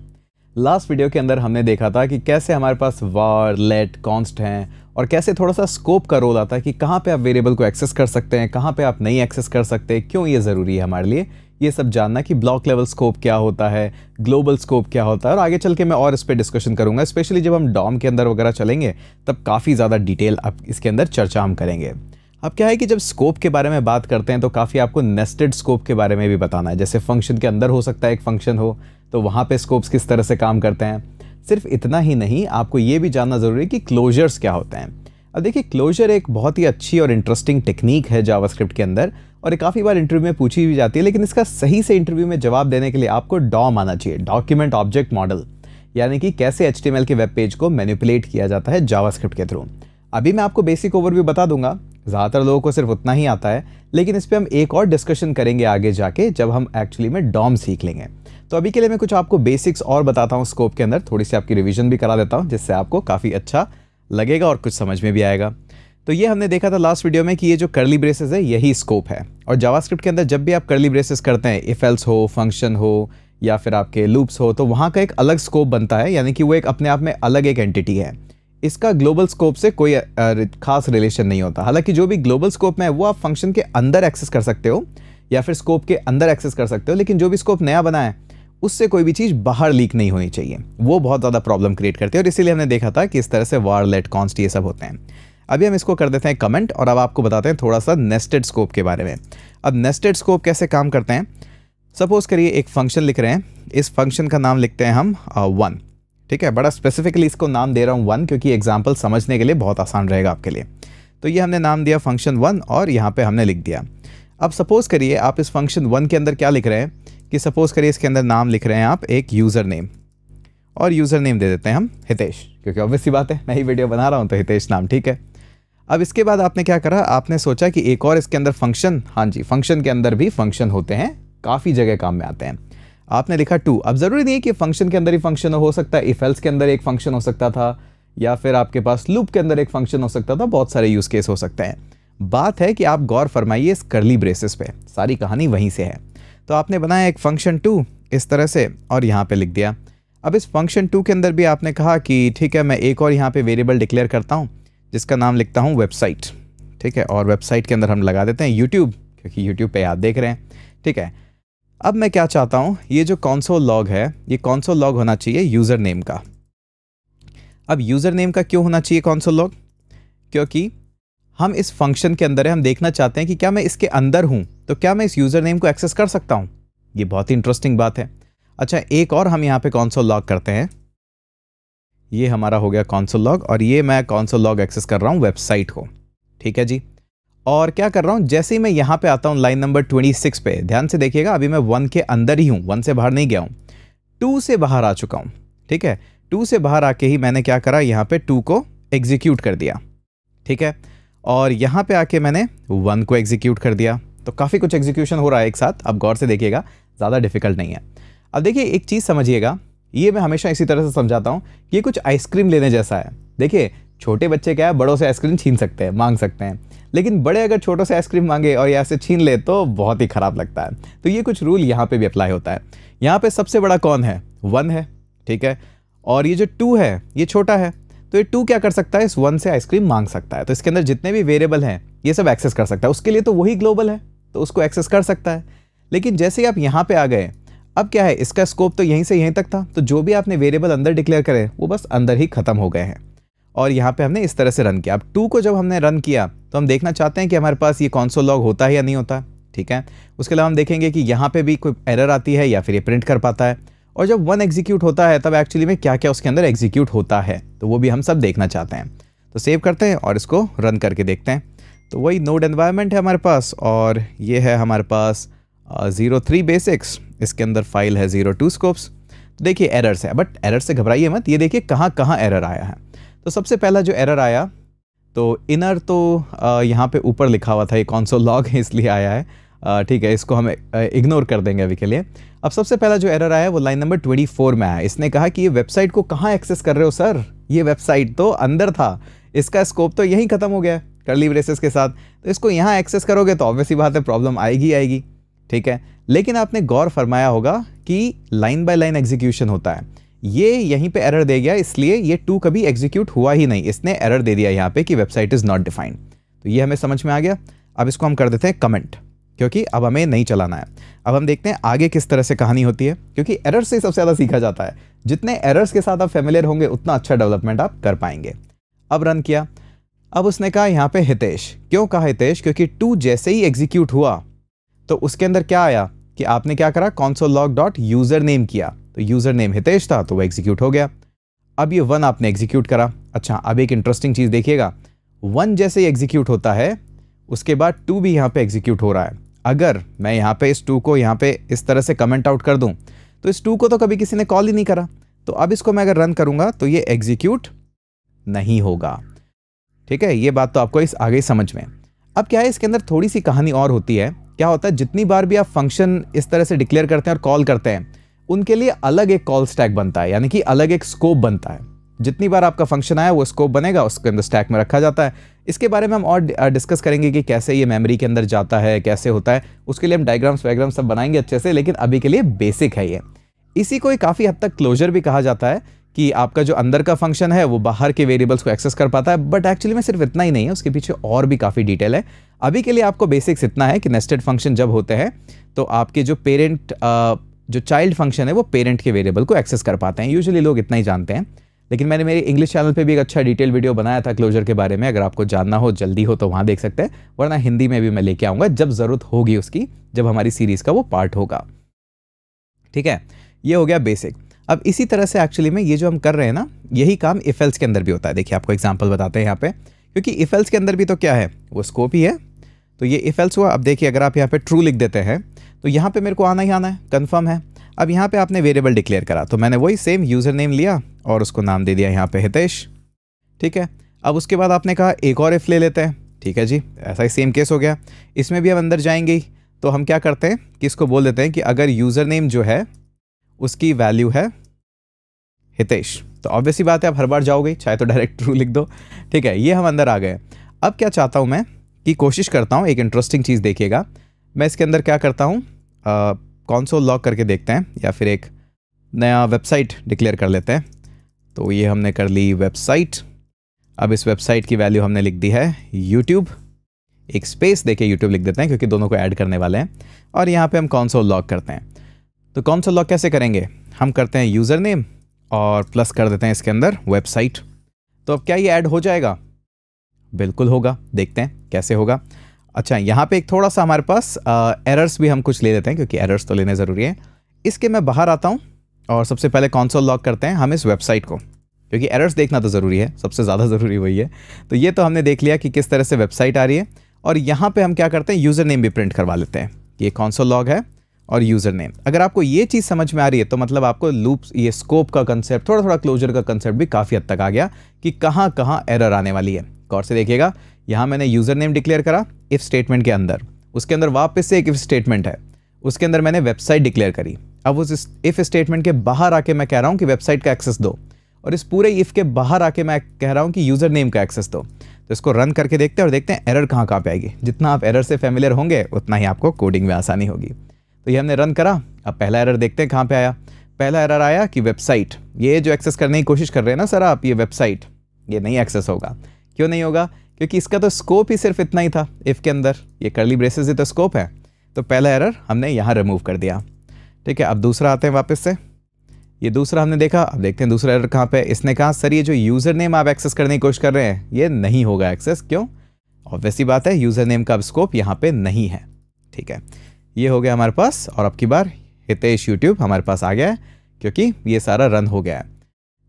लास्ट वीडियो के अंदर हमने देखा था कि कैसे हमारे पास वार लेट कॉन्स्ट हैं और कैसे थोड़ा सा स्कोप का रोल आता है कि कहाँ पे आप वेरिएबल को एक्सेस कर सकते हैं कहाँ पे आप नहीं एक्सेस कर सकते क्यों ये ज़रूरी है हमारे लिए ये सब जानना कि ब्लॉक लेवल स्कोप क्या होता है ग्लोबल स्कोप क्या होता है और आगे चल के मैं और इस पर डिस्कशन करूँगा स्पेशली जब हम डॉम के अंदर वगैरह चलेंगे तब काफ़ी ज़्यादा डिटेल अब इसके अंदर चर्चा हम करेंगे अब क्या है कि जब स्कोप के बारे में बात करते हैं तो काफ़ी आपको नेस्टेड स्कोप के बारे में भी बताना है जैसे फंक्शन के अंदर हो सकता है एक फंक्शन हो तो वहाँ पे स्कोप्स किस तरह से काम करते हैं सिर्फ इतना ही नहीं आपको ये भी जानना ज़रूरी है कि क्लोजर्स क्या होते हैं अब देखिए क्लोजर एक बहुत ही अच्छी और इंटरेस्टिंग टेक्निक है जावास्क्रिप्ट के अंदर और ये काफ़ी बार इंटरव्यू में पूछी भी जाती है लेकिन इसका सही से इंटरव्यू में जवाब देने के लिए आपको डॉम आना चाहिए डॉक्यूमेंट ऑब्जेक्ट मॉडल यानी कि कैसे एच के वेब पेज को मैनिपुलेट किया जाता है जावास्क्रिप्ट के थ्रू अभी मैं आपको बेसिक ओवरव्यू बता दूंगा ज़्यादातर लोगों को सिर्फ उतना ही आता है लेकिन इस पर हम एक और डिस्कशन करेंगे आगे जाके जब हम एक्चुअली में डॉम सीख लेंगे तो अभी के लिए मैं कुछ आपको बेसिक्स और बताता हूँ स्कोप के अंदर थोड़ी सी आपकी रिविजन भी करा देता हूँ जिससे आपको काफ़ी अच्छा लगेगा और कुछ समझ में भी आएगा तो ये हमने देखा था लास्ट वीडियो में कि ये जो करली ब्रेसेस है यही स्कोप है और जावास्क्रिप्ट के अंदर जब भी आप करली ब्रेसेस करते हैं इफेल्स हो फंक्शन हो या फिर आपके लूप्स हो तो वहाँ का एक अलग स्कोप बनता है यानी कि वो एक अपने आप में अलग एक एंटिटी है इसका ग्लोबल स्कोप से कोई खास रिलेशन नहीं होता हालांकि जो भी ग्लोबल स्कोप में है वो आप फंक्शन के अंदर एक्सेस कर सकते हो या फिर स्कोप के अंदर एक्सेस कर सकते हो लेकिन जो भी स्कोप नया बना है उससे कोई भी चीज़ बाहर लीक नहीं होनी चाहिए वो बहुत ज़्यादा प्रॉब्लम क्रिएट करती है और इसीलिए हमने देखा था कि इस तरह से वारलेट कॉन्स्ट ये सब होते हैं अभी हम इसको कर देते हैं कमेंट और अब आपको बताते हैं थोड़ा सा नेस्टेड स्कोप के बारे में अब नेस्टेड स्कोप कैसे काम करते हैं सपोज़ करिए एक फंक्शन लिख रहे हैं इस फंक्शन का नाम लिखते हैं हम वन ठीक है बड़ा स्पेसिफिकली इसको नाम दे रहा हूँ वन क्योंकि एग्जाम्पल समझने के लिए बहुत आसान रहेगा आपके लिए तो ये हमने नाम दिया फंक्शन वन और यहाँ पे हमने लिख दिया अब सपोज़ करिए आप इस फंक्शन वन के अंदर क्या लिख रहे हैं कि सपोज़ करिए इसके अंदर नाम लिख रहे हैं आप एक यूज़र नेम और यूज़र नेम दे देते हैं हम हितेश क्योंकि ऑब्वियस सी बात है मैं ही वीडियो बना रहा हूँ तो हितेश नाम ठीक है अब इसके बाद आपने क्या करा आपने सोचा कि एक और इसके अंदर फंक्शन हाँ जी फंक्शन के अंदर भी फंक्शन होते हैं काफ़ी जगह काम में आते हैं आपने लिखा टू अब ज़रूरी नहीं है कि फंक्शन के अंदर ही फंक्शन हो सकता है इफेल्स के अंदर एक फंक्शन हो सकता था या फिर आपके पास लूप के अंदर एक फंक्शन हो सकता था बहुत सारे यूज़ केस हो सकते हैं बात है कि आप गौर फरमाइए इस करली ब्रेसेस पे सारी कहानी वहीं से है तो आपने बनाया एक फंक्शन टू इस तरह से और यहाँ पे लिख दिया अब इस फंक्शन टू के अंदर भी आपने कहा कि ठीक है मैं एक और यहाँ पे वेरिएबल डिक्लेयर करता हूँ जिसका नाम लिखता हूँ वेबसाइट ठीक है और वेबसाइट के अंदर हम लगा देते हैं यूट्यूब क्योंकि यूट्यूब पर आप देख रहे हैं ठीक है अब मैं क्या चाहता हूँ ये जो कॉन्सोल लॉग है ये कॉन्सोल लॉग होना चाहिए यूज़र नेम का अब यूज़र नेम का क्यों होना चाहिए कॉन्सोल लॉग क्योंकि हम इस फंक्शन के अंदर है हम देखना चाहते हैं कि क्या मैं इसके अंदर हूँ तो क्या मैं इस यूज़र नेम को एक्सेस कर सकता हूँ ये बहुत ही इंटरेस्टिंग बात है अच्छा एक और हम यहाँ पे कॉन्सोल लॉग करते हैं ये हमारा हो गया कॉन्सोल लॉग और ये मैं कॉन्सोल लॉग एक्सेस कर रहा हूँ वेबसाइट को ठीक है जी और क्या कर रहा हूँ जैसे ही मैं यहाँ पे आता हूँ लाइन नंबर 26 पे ध्यान से देखिएगा अभी मैं वन के अंदर ही हूँ वन से बाहर नहीं गया हूँ टू से बाहर आ चुका हूँ ठीक है टू से बाहर आके ही मैंने क्या करा यहाँ पे टू को एग्जीक्यूट कर दिया ठीक है और यहाँ पे आके मैंने वन को एग्जीक्यूट कर दिया तो काफ़ी कुछ एग्जीक्यूशन हो रहा है एक साथ अब गौर से देखिएगा ज़्यादा डिफिकल्ट नहीं है अब देखिए एक चीज़ समझिएगा ये मैं हमेशा इसी तरह से समझाता हूँ कि ये कुछ आइसक्रीम लेने जैसा है देखिए छोटे बच्चे क्या है बड़ों से आइसक्रीम छीन सकते हैं मांग सकते हैं लेकिन बड़े अगर छोटों से आइसक्रीम मांगे और यहाँ से छीन ले तो बहुत ही ख़राब लगता है तो ये कुछ रूल यहाँ पे भी अप्लाई होता है यहाँ पे सबसे बड़ा कौन है वन है ठीक है और ये जो टू है ये छोटा है तो ये टू क्या कर सकता है इस वन से आइसक्रीम मांग सकता है तो इसके अंदर जितने भी वेरिएबल हैं ये सब एक्सेस कर सकता है उसके लिए तो वही ग्लोबल है तो उसको एक्सेस कर सकता है लेकिन जैसे ही आप यहाँ पर आ गए अब क्या है इसका स्कोप तो यहीं से यहीं तक था तो जो भी आपने वेरिएबल अंदर डिक्लेयर करें वो बस अंदर ही खत्म हो गए हैं और यहाँ पे हमने इस तरह से रन किया अब टू को जब हमने रन किया तो हम देखना चाहते हैं कि हमारे पास ये कौन लॉग होता है या नहीं होता ठीक है उसके अलावा हम देखेंगे कि यहाँ पे भी कोई एरर आती है या फिर ये प्रिंट कर पाता है और जब वन एग्जीक्यूट होता है तब एक्चुअली में क्या क्या उसके अंदर एग्जीक्यूट होता है तो वो भी हम सब देखना चाहते हैं तो सेव करते हैं और इसको रन करके देखते हैं तो वही नोड एनवायरमेंट है हमारे पास और ये है हमारे पास ज़ीरो थ्री बेसिक्स इसके अंदर फाइल है ज़ीरो टू स्कोप्स देखिए एरर्स है बट एरर से घबराइए मत ये देखिए कहाँ कहाँ एरर आया है तो सबसे पहला जो एरर आया तो इनर तो यहाँ पे ऊपर लिखा हुआ था ये कॉन्सोल लॉग है इसलिए आया है ठीक है इसको हम इग्नोर कर देंगे अभी के लिए अब सबसे पहला जो एरर आया वो लाइन नंबर 24 में आया इसने कहा कि ये वेबसाइट को कहाँ एक्सेस कर रहे हो सर ये वेबसाइट तो अंदर था इसका स्कोप तो यहीं ख़त्म हो गया करली ब्रेसेस के साथ तो इसको यहाँ एक्सेस करोगे तो ऑब्वियसली बात है प्रॉब्लम आएगी आएगी ठीक है लेकिन आपने गौर फरमाया होगा कि लाइन बाय लाइन एग्जीक्यूशन होता है ये यहीं पे एरर दे गया इसलिए ये टू कभी एग्जीक्यूट हुआ ही नहीं इसने एरर दे दिया यहाँ पे कि वेबसाइट इज़ नॉट डिफाइंड तो ये हमें समझ में आ गया अब इसको हम कर देते हैं कमेंट क्योंकि अब हमें नहीं चलाना है अब हम देखते हैं आगे किस तरह से कहानी होती है क्योंकि एरर से सबसे ज़्यादा सीखा जाता है जितने एरर्स के साथ आप फेमिलियर होंगे उतना अच्छा डेवलपमेंट आप कर पाएंगे अब रन किया अब उसने कहा यहाँ पे हितेश क्यों कहा हितेश क्योंकि टू जैसे ही एग्जीक्यूट हुआ तो उसके अंदर क्या आया कि आपने क्या करा console log dot user name किया तो यूज़र नेम हितेश था तो वो एग्जीक्यूट हो गया अब ये वन आपने एग्जीक्यूट करा अच्छा अब एक इंटरेस्टिंग चीज़ देखिएगा वन जैसे ही एग्जीक्यूट होता है उसके बाद टू भी यहाँ पे एग्जीक्यूट हो रहा है अगर मैं यहाँ पे इस टू को यहाँ पे इस तरह से कमेंट आउट कर दूँ तो इस टू को तो कभी किसी ने कॉल ही नहीं करा तो अब इसको मैं अगर रन करूँगा तो ये एग्जीक्यूट नहीं होगा ठीक है ये बात तो आपको इस आगे समझ में अब क्या है इसके अंदर थोड़ी सी कहानी और होती है क्या होता है जितनी बार भी आप फंक्शन इस तरह से डिक्लेयर करते हैं और कॉल करते हैं उनके लिए अलग एक कॉल स्टैक बनता है यानी कि अलग एक स्कोप बनता है जितनी बार आपका फंक्शन आया वो स्कोप बनेगा उसके अंदर स्टैक में रखा जाता है इसके बारे में हम और डिस्कस करेंगे कि कैसे ये मेमोरी के अंदर जाता है कैसे होता है उसके लिए हम डायग्राम्स वाइग्राम सब बनाएंगे अच्छे से लेकिन अभी के लिए बेसिक है ये इसी को काफ़ी हद तक क्लोजर भी कहा जाता है कि आपका जो अंदर का फंक्शन है वो बाहर के वेरिएबल्स को एक्सेस कर पाता है बट एक्चुअली में सिर्फ इतना ही नहीं है उसके पीछे और भी काफ़ी डिटेल है अभी के लिए आपको बेसिक्स इतना है कि नेस्टेड फंक्शन जब होते हैं तो आपके जो पेरेंट जो चाइल्ड फंक्शन है वो पेरेंट के वेरिएबल को एक्सेस कर पाते हैं यूजुअली लोग इतना ही जानते हैं लेकिन मैंने मेरे इंग्लिश चैनल पे भी एक अच्छा डिटेल वीडियो बनाया था क्लोजर के बारे में अगर आपको जानना हो जल्दी हो तो वहाँ देख सकते हैं वरना हिंदी में भी मैं लेके आऊँगा जब ज़रूरत होगी उसकी जब हमारी सीरीज़ का वो पार्ट होगा ठीक है ये हो गया बेसिक अब इसी तरह से एक्चुअली में ये जो हम कर रहे हैं ना यही काम इफ़ेल्स के अंदर भी होता है देखिए आपको एग्जाम्पल बताते हैं यहाँ पर क्योंकि इफ़ेल्स के अंदर भी तो क्या है वो स्कोप ही है तो ये इफ़ेल्स हुआ अब देखिए अगर आप यहाँ पर ट्रू लिख देते हैं तो यहाँ पे मेरे को आना ही आना है कन्फर्म है अब यहाँ पे आपने वेरिएबल डिक्लेयर करा तो मैंने वही सेम यूज़र नेम लिया और उसको नाम दे दिया यहाँ पे हितेश ठीक है अब उसके बाद आपने कहा एक और इफ़ ले लेते हैं ठीक है जी ऐसा ही सेम केस हो गया इसमें भी हम अंदर जाएंगे तो हम क्या करते हैं कि इसको बोल देते हैं कि अगर यूज़र नेम जो है उसकी वैल्यू है हितेश तो ऑब्वियसली बात है आप हर बार जाओगे चाहे तो डायरेक्ट ट्रू लिख दो ठीक है ये हम अंदर आ गए अब क्या चाहता हूँ मैं कि कोशिश करता हूँ एक इंटरेस्टिंग चीज़ देखिएगा मैं इसके अंदर क्या करता हूँ कॉन्सोल लॉक करके देखते हैं या फिर एक नया वेबसाइट डिक्लेयर कर लेते हैं तो ये हमने कर ली वेबसाइट अब इस वेबसाइट की वैल्यू हमने लिख दी है यूट्यूब एक स्पेस देके यूट्यूब लिख देते हैं क्योंकि दोनों को ऐड करने वाले हैं और यहाँ पे हम कॉन्सोल लॉक करते हैं तो कॉन्सोल लॉक कैसे करेंगे हम करते हैं यूज़र नेम और प्लस कर देते हैं इसके अंदर वेबसाइट तो अब क्या ये ऐड हो जाएगा बिल्कुल होगा देखते हैं कैसे होगा अच्छा यहाँ पे एक थोड़ा सा हमारे पास एरर्स भी हम कुछ ले लेते हैं क्योंकि एरर्स तो लेने ज़रूरी है इसके मैं बाहर आता हूँ और सबसे पहले कौनसोल लॉक करते हैं हम इस वेबसाइट को क्योंकि एरर्स देखना तो ज़रूरी है सबसे ज़्यादा ज़रूरी वही है तो ये तो हमने देख लिया कि किस तरह से वेबसाइट आ रही है और यहाँ पर हम क्या करते हैं यूज़र नेम भी प्रिंट करवा लेते हैं ये कौनसोल लॉग है और यूज़र नेम अगर आपको ये चीज़ समझ में आ रही है तो मतलब आपको लूप ये स्कोप का कंसेप्ट थोड़ा थोड़ा क्लोजर का कंसेप्ट भी काफ़ी हद तक आ गया कि कहाँ कहाँ एरर आने वाली है गौर से देखिएगा यहाँ मैंने यूज़र नेम डिक्लेयर करा इफ़ स्टेटमेंट के अंदर उसके अंदर वापस से एक इफ़ स्टेटमेंट है उसके अंदर मैंने वेबसाइट डिक्लेयर करी अब उस इफ़ स्टेटमेंट के बाहर आके मैं कह रहा हूँ कि वेबसाइट का एक्सेस दो और इस पूरे इफ़ के बाहर आके मैं कह रहा हूँ कि यूज़र नेम का एक्सेस दो तो इसको रन करके देखते हैं और देखते हैं एरर कहाँ कहाँ पे आएगी जितना आप एरर से फेमिलियर होंगे उतना ही आपको कोडिंग में आसानी होगी तो ये हमने रन करा अब पहला एरर देखते हैं कहाँ पे आया पहला एरर आया कि वेबसाइट ये जो एक्सेस करने की कोशिश कर रहे हैं ना सर आप ये वेबसाइट ये नहीं एक्सेस होगा क्यों नहीं होगा क्योंकि इसका तो स्कोप ही सिर्फ इतना ही था इफ़ के अंदर ये करली ब्रेसेस ही तो स्कोप है तो पहला एरर हमने यहाँ रिमूव कर दिया ठीक है अब दूसरा आते हैं वापस से ये दूसरा हमने देखा अब देखते हैं दूसरा एरर कहाँ पे इसने कहा सर ये जो यूज़र नेम आप एक्सेस करने की कोशिश कर रहे हैं ये नहीं होगा एक्सेस क्यों ऑब्वियसली बात है यूज़र नेम का अब स्कोप यहाँ पर नहीं है ठीक है ये हो गया हमारे पास और अब की बार हितेश यूट्यूब हमारे पास आ गया है क्योंकि ये सारा रन हो गया है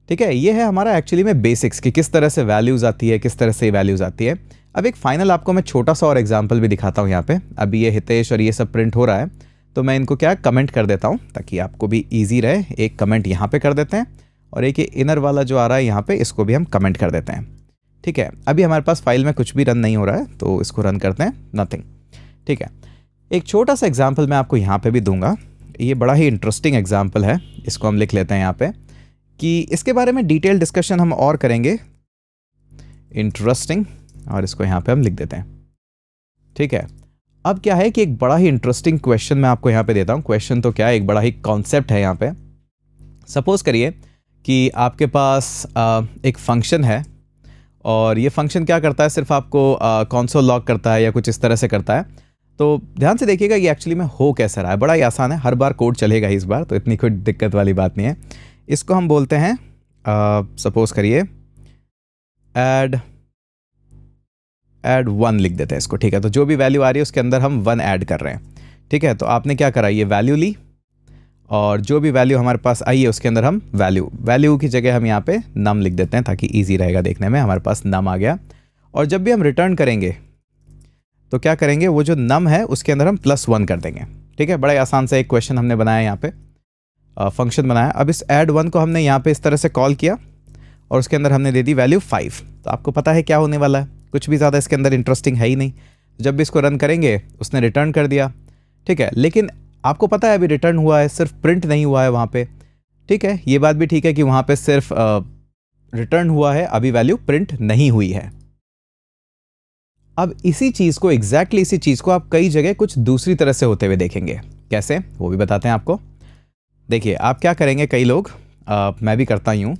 ठीक है ये है हमारा एक्चुअली में बेसिक्स कि किस तरह से वैल्यूज़ आती है किस तरह से वैल्यूज़ आती है अब एक फाइनल आपको मैं छोटा सा और एग्जाम्पल भी दिखाता हूँ यहाँ पे अभी ये हितेश और ये सब प्रिंट हो रहा है तो मैं इनको क्या कमेंट कर देता हूँ ताकि आपको भी ईजी रहे एक कमेंट यहाँ पर कर देते हैं और एक ये इनर वाला जो आ रहा है यहाँ पर इसको भी हम कमेंट कर देते हैं ठीक है अभी हमारे पास फाइल में कुछ भी रन नहीं हो रहा है तो इसको रन करते हैं नथिंग ठीक है एक छोटा सा एग्जाम्पल मैं आपको यहाँ पर भी दूंगा ये बड़ा ही इंटरेस्टिंग एग्जाम्पल है इसको हम लिख लेते हैं यहाँ पर कि इसके बारे में डिटेल डिस्कशन हम और करेंगे इंटरेस्टिंग और इसको यहाँ पे हम लिख देते हैं ठीक है अब क्या है कि एक बड़ा ही इंटरेस्टिंग क्वेश्चन मैं आपको यहाँ पे देता हूँ क्वेश्चन तो क्या है एक बड़ा ही कॉन्सेप्ट है यहाँ पे सपोज़ करिए कि आपके पास एक फंक्शन है और ये फंक्शन क्या करता है सिर्फ आपको कौनसो लॉक करता है या कुछ इस तरह से करता है तो ध्यान से देखिएगा ये एक्चुअली में हो कैसे रहा है बड़ा ही आसान है हर बार कोड चलेगा इस बार तो इतनी कोई दिक्कत वाली बात नहीं है इसको हम बोलते हैं सपोज करिए एड एड वन लिख देते हैं इसको ठीक है तो जो भी वैल्यू आ रही है उसके अंदर हम वन ऐड कर रहे हैं ठीक है तो आपने क्या करा ये वैल्यू ली और जो भी वैल्यू हमारे पास आई है उसके अंदर हम वैल्यू वैल्यू की जगह हम यहाँ पे नम लिख देते हैं ताकि ईजी रहेगा देखने में हमारे पास नम आ गया और जब भी हम रिटर्न करेंगे तो क्या करेंगे वो जो नम है उसके अंदर हम प्लस वन कर देंगे ठीक है बड़े आसान से एक क्वेश्चन हमने बनाया यहाँ पर फंक्शन बनाया अब इस एड वन को हमने यहाँ पे इस तरह से कॉल किया और उसके अंदर हमने दे दी वैल्यू फाइव तो आपको पता है क्या होने वाला है कुछ भी ज़्यादा इसके अंदर इंटरेस्टिंग है ही नहीं जब भी इसको रन करेंगे उसने रिटर्न कर दिया ठीक है लेकिन आपको पता है अभी रिटर्न हुआ है सिर्फ प्रिंट नहीं हुआ है वहाँ पर ठीक है ये बात भी ठीक है कि वहाँ पर सिर्फ रिटर्न हुआ है अभी वैल्यू प्रिंट नहीं हुई है अब इसी चीज़ को एग्जैक्टली exactly इसी चीज़ को आप कई जगह कुछ दूसरी तरह से होते हुए देखेंगे कैसे वो भी बताते हैं आपको देखिए आप क्या करेंगे कई लोग आ, मैं भी करता ही हूँ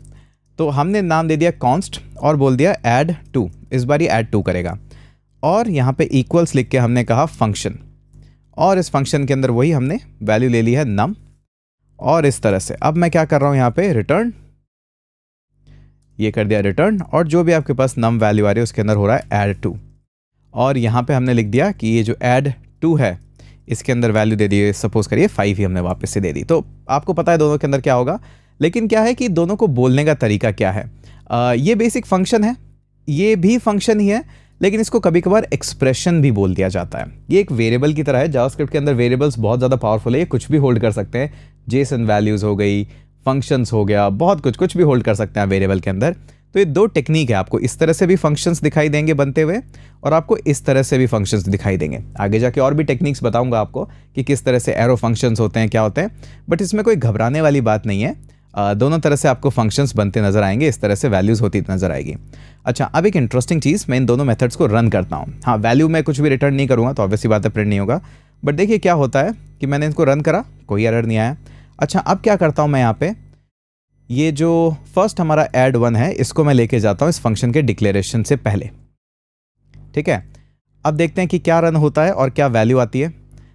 तो हमने नाम दे दिया कॉन्स्ट और बोल दिया ऐड टू इस बार ये ऐड टू करेगा और यहाँ पे इक्वल्स लिख के हमने कहा फंक्शन और इस फंक्शन के अंदर वही हमने वैल्यू ले ली है नम और इस तरह से अब मैं क्या कर रहा हूँ यहाँ पे रिटर्न ये कर दिया रिटर्न और जो भी आपके पास नम वैल्यू आ रही है उसके अंदर हो रहा है ऐड टू और यहाँ पे हमने लिख दिया कि ये जो ऐड टू है इसके अंदर वैल्यू दे दी सपोज करिए फाइव ही हमने वापस से दे दी तो आपको पता है दोनों के अंदर क्या होगा लेकिन क्या है कि दोनों को बोलने का तरीका क्या है आ, ये बेसिक फंक्शन है ये भी फंक्शन ही है लेकिन इसको कभी कभार एक्सप्रेशन भी बोल दिया जाता है ये एक वेरिएबल की तरह है जावास्क्रिप्ट के अंदर वेरिएबल्स बहुत ज़्यादा पावरफुल है ये कुछ भी होल्ड कर सकते हैं जेसन वैल्यूज़ हो गई फंक्शंस हो गया बहुत कुछ कुछ भी होल्ड कर सकते हैं वेरिएबल के अंदर तो ये दो टेक्निक है आपको इस तरह से भी फंक्शंस दिखाई देंगे बनते हुए और आपको इस तरह से भी फंक्शंस दिखाई देंगे आगे जाके और भी टेक्निक्स बताऊंगा आपको कि किस तरह से एरो फंक्शंस होते हैं क्या होते हैं बट इसमें कोई घबराने वाली बात नहीं है दोनों तरह से आपको फंक्शंस बनते नजर आएंगे इस तरह से वैल्यूज़ होती नजर आएगी अच्छा अब एक इंटरेस्टिंग चीज़ मैं इन दोनों मेथड्स को रन करता हूँ हाँ वैल्यू मैं कुछ भी रिटर्न नहीं करूँगा तो ऑब्वियसली बात है प्रिंट नहीं होगा बट देखिए क्या होता है कि मैंने इनको रन करा कोई एरर नहीं आया अच्छा अब क्या करता हूँ मैं यहाँ पर ये जो फर्स्ट हमारा एड वन है इसको मैं लेके जाता हूँ इस फंक्शन के डिक्लेरेशन से पहले ठीक है अब देखते हैं कि क्या रन होता है और क्या वैल्यू आती है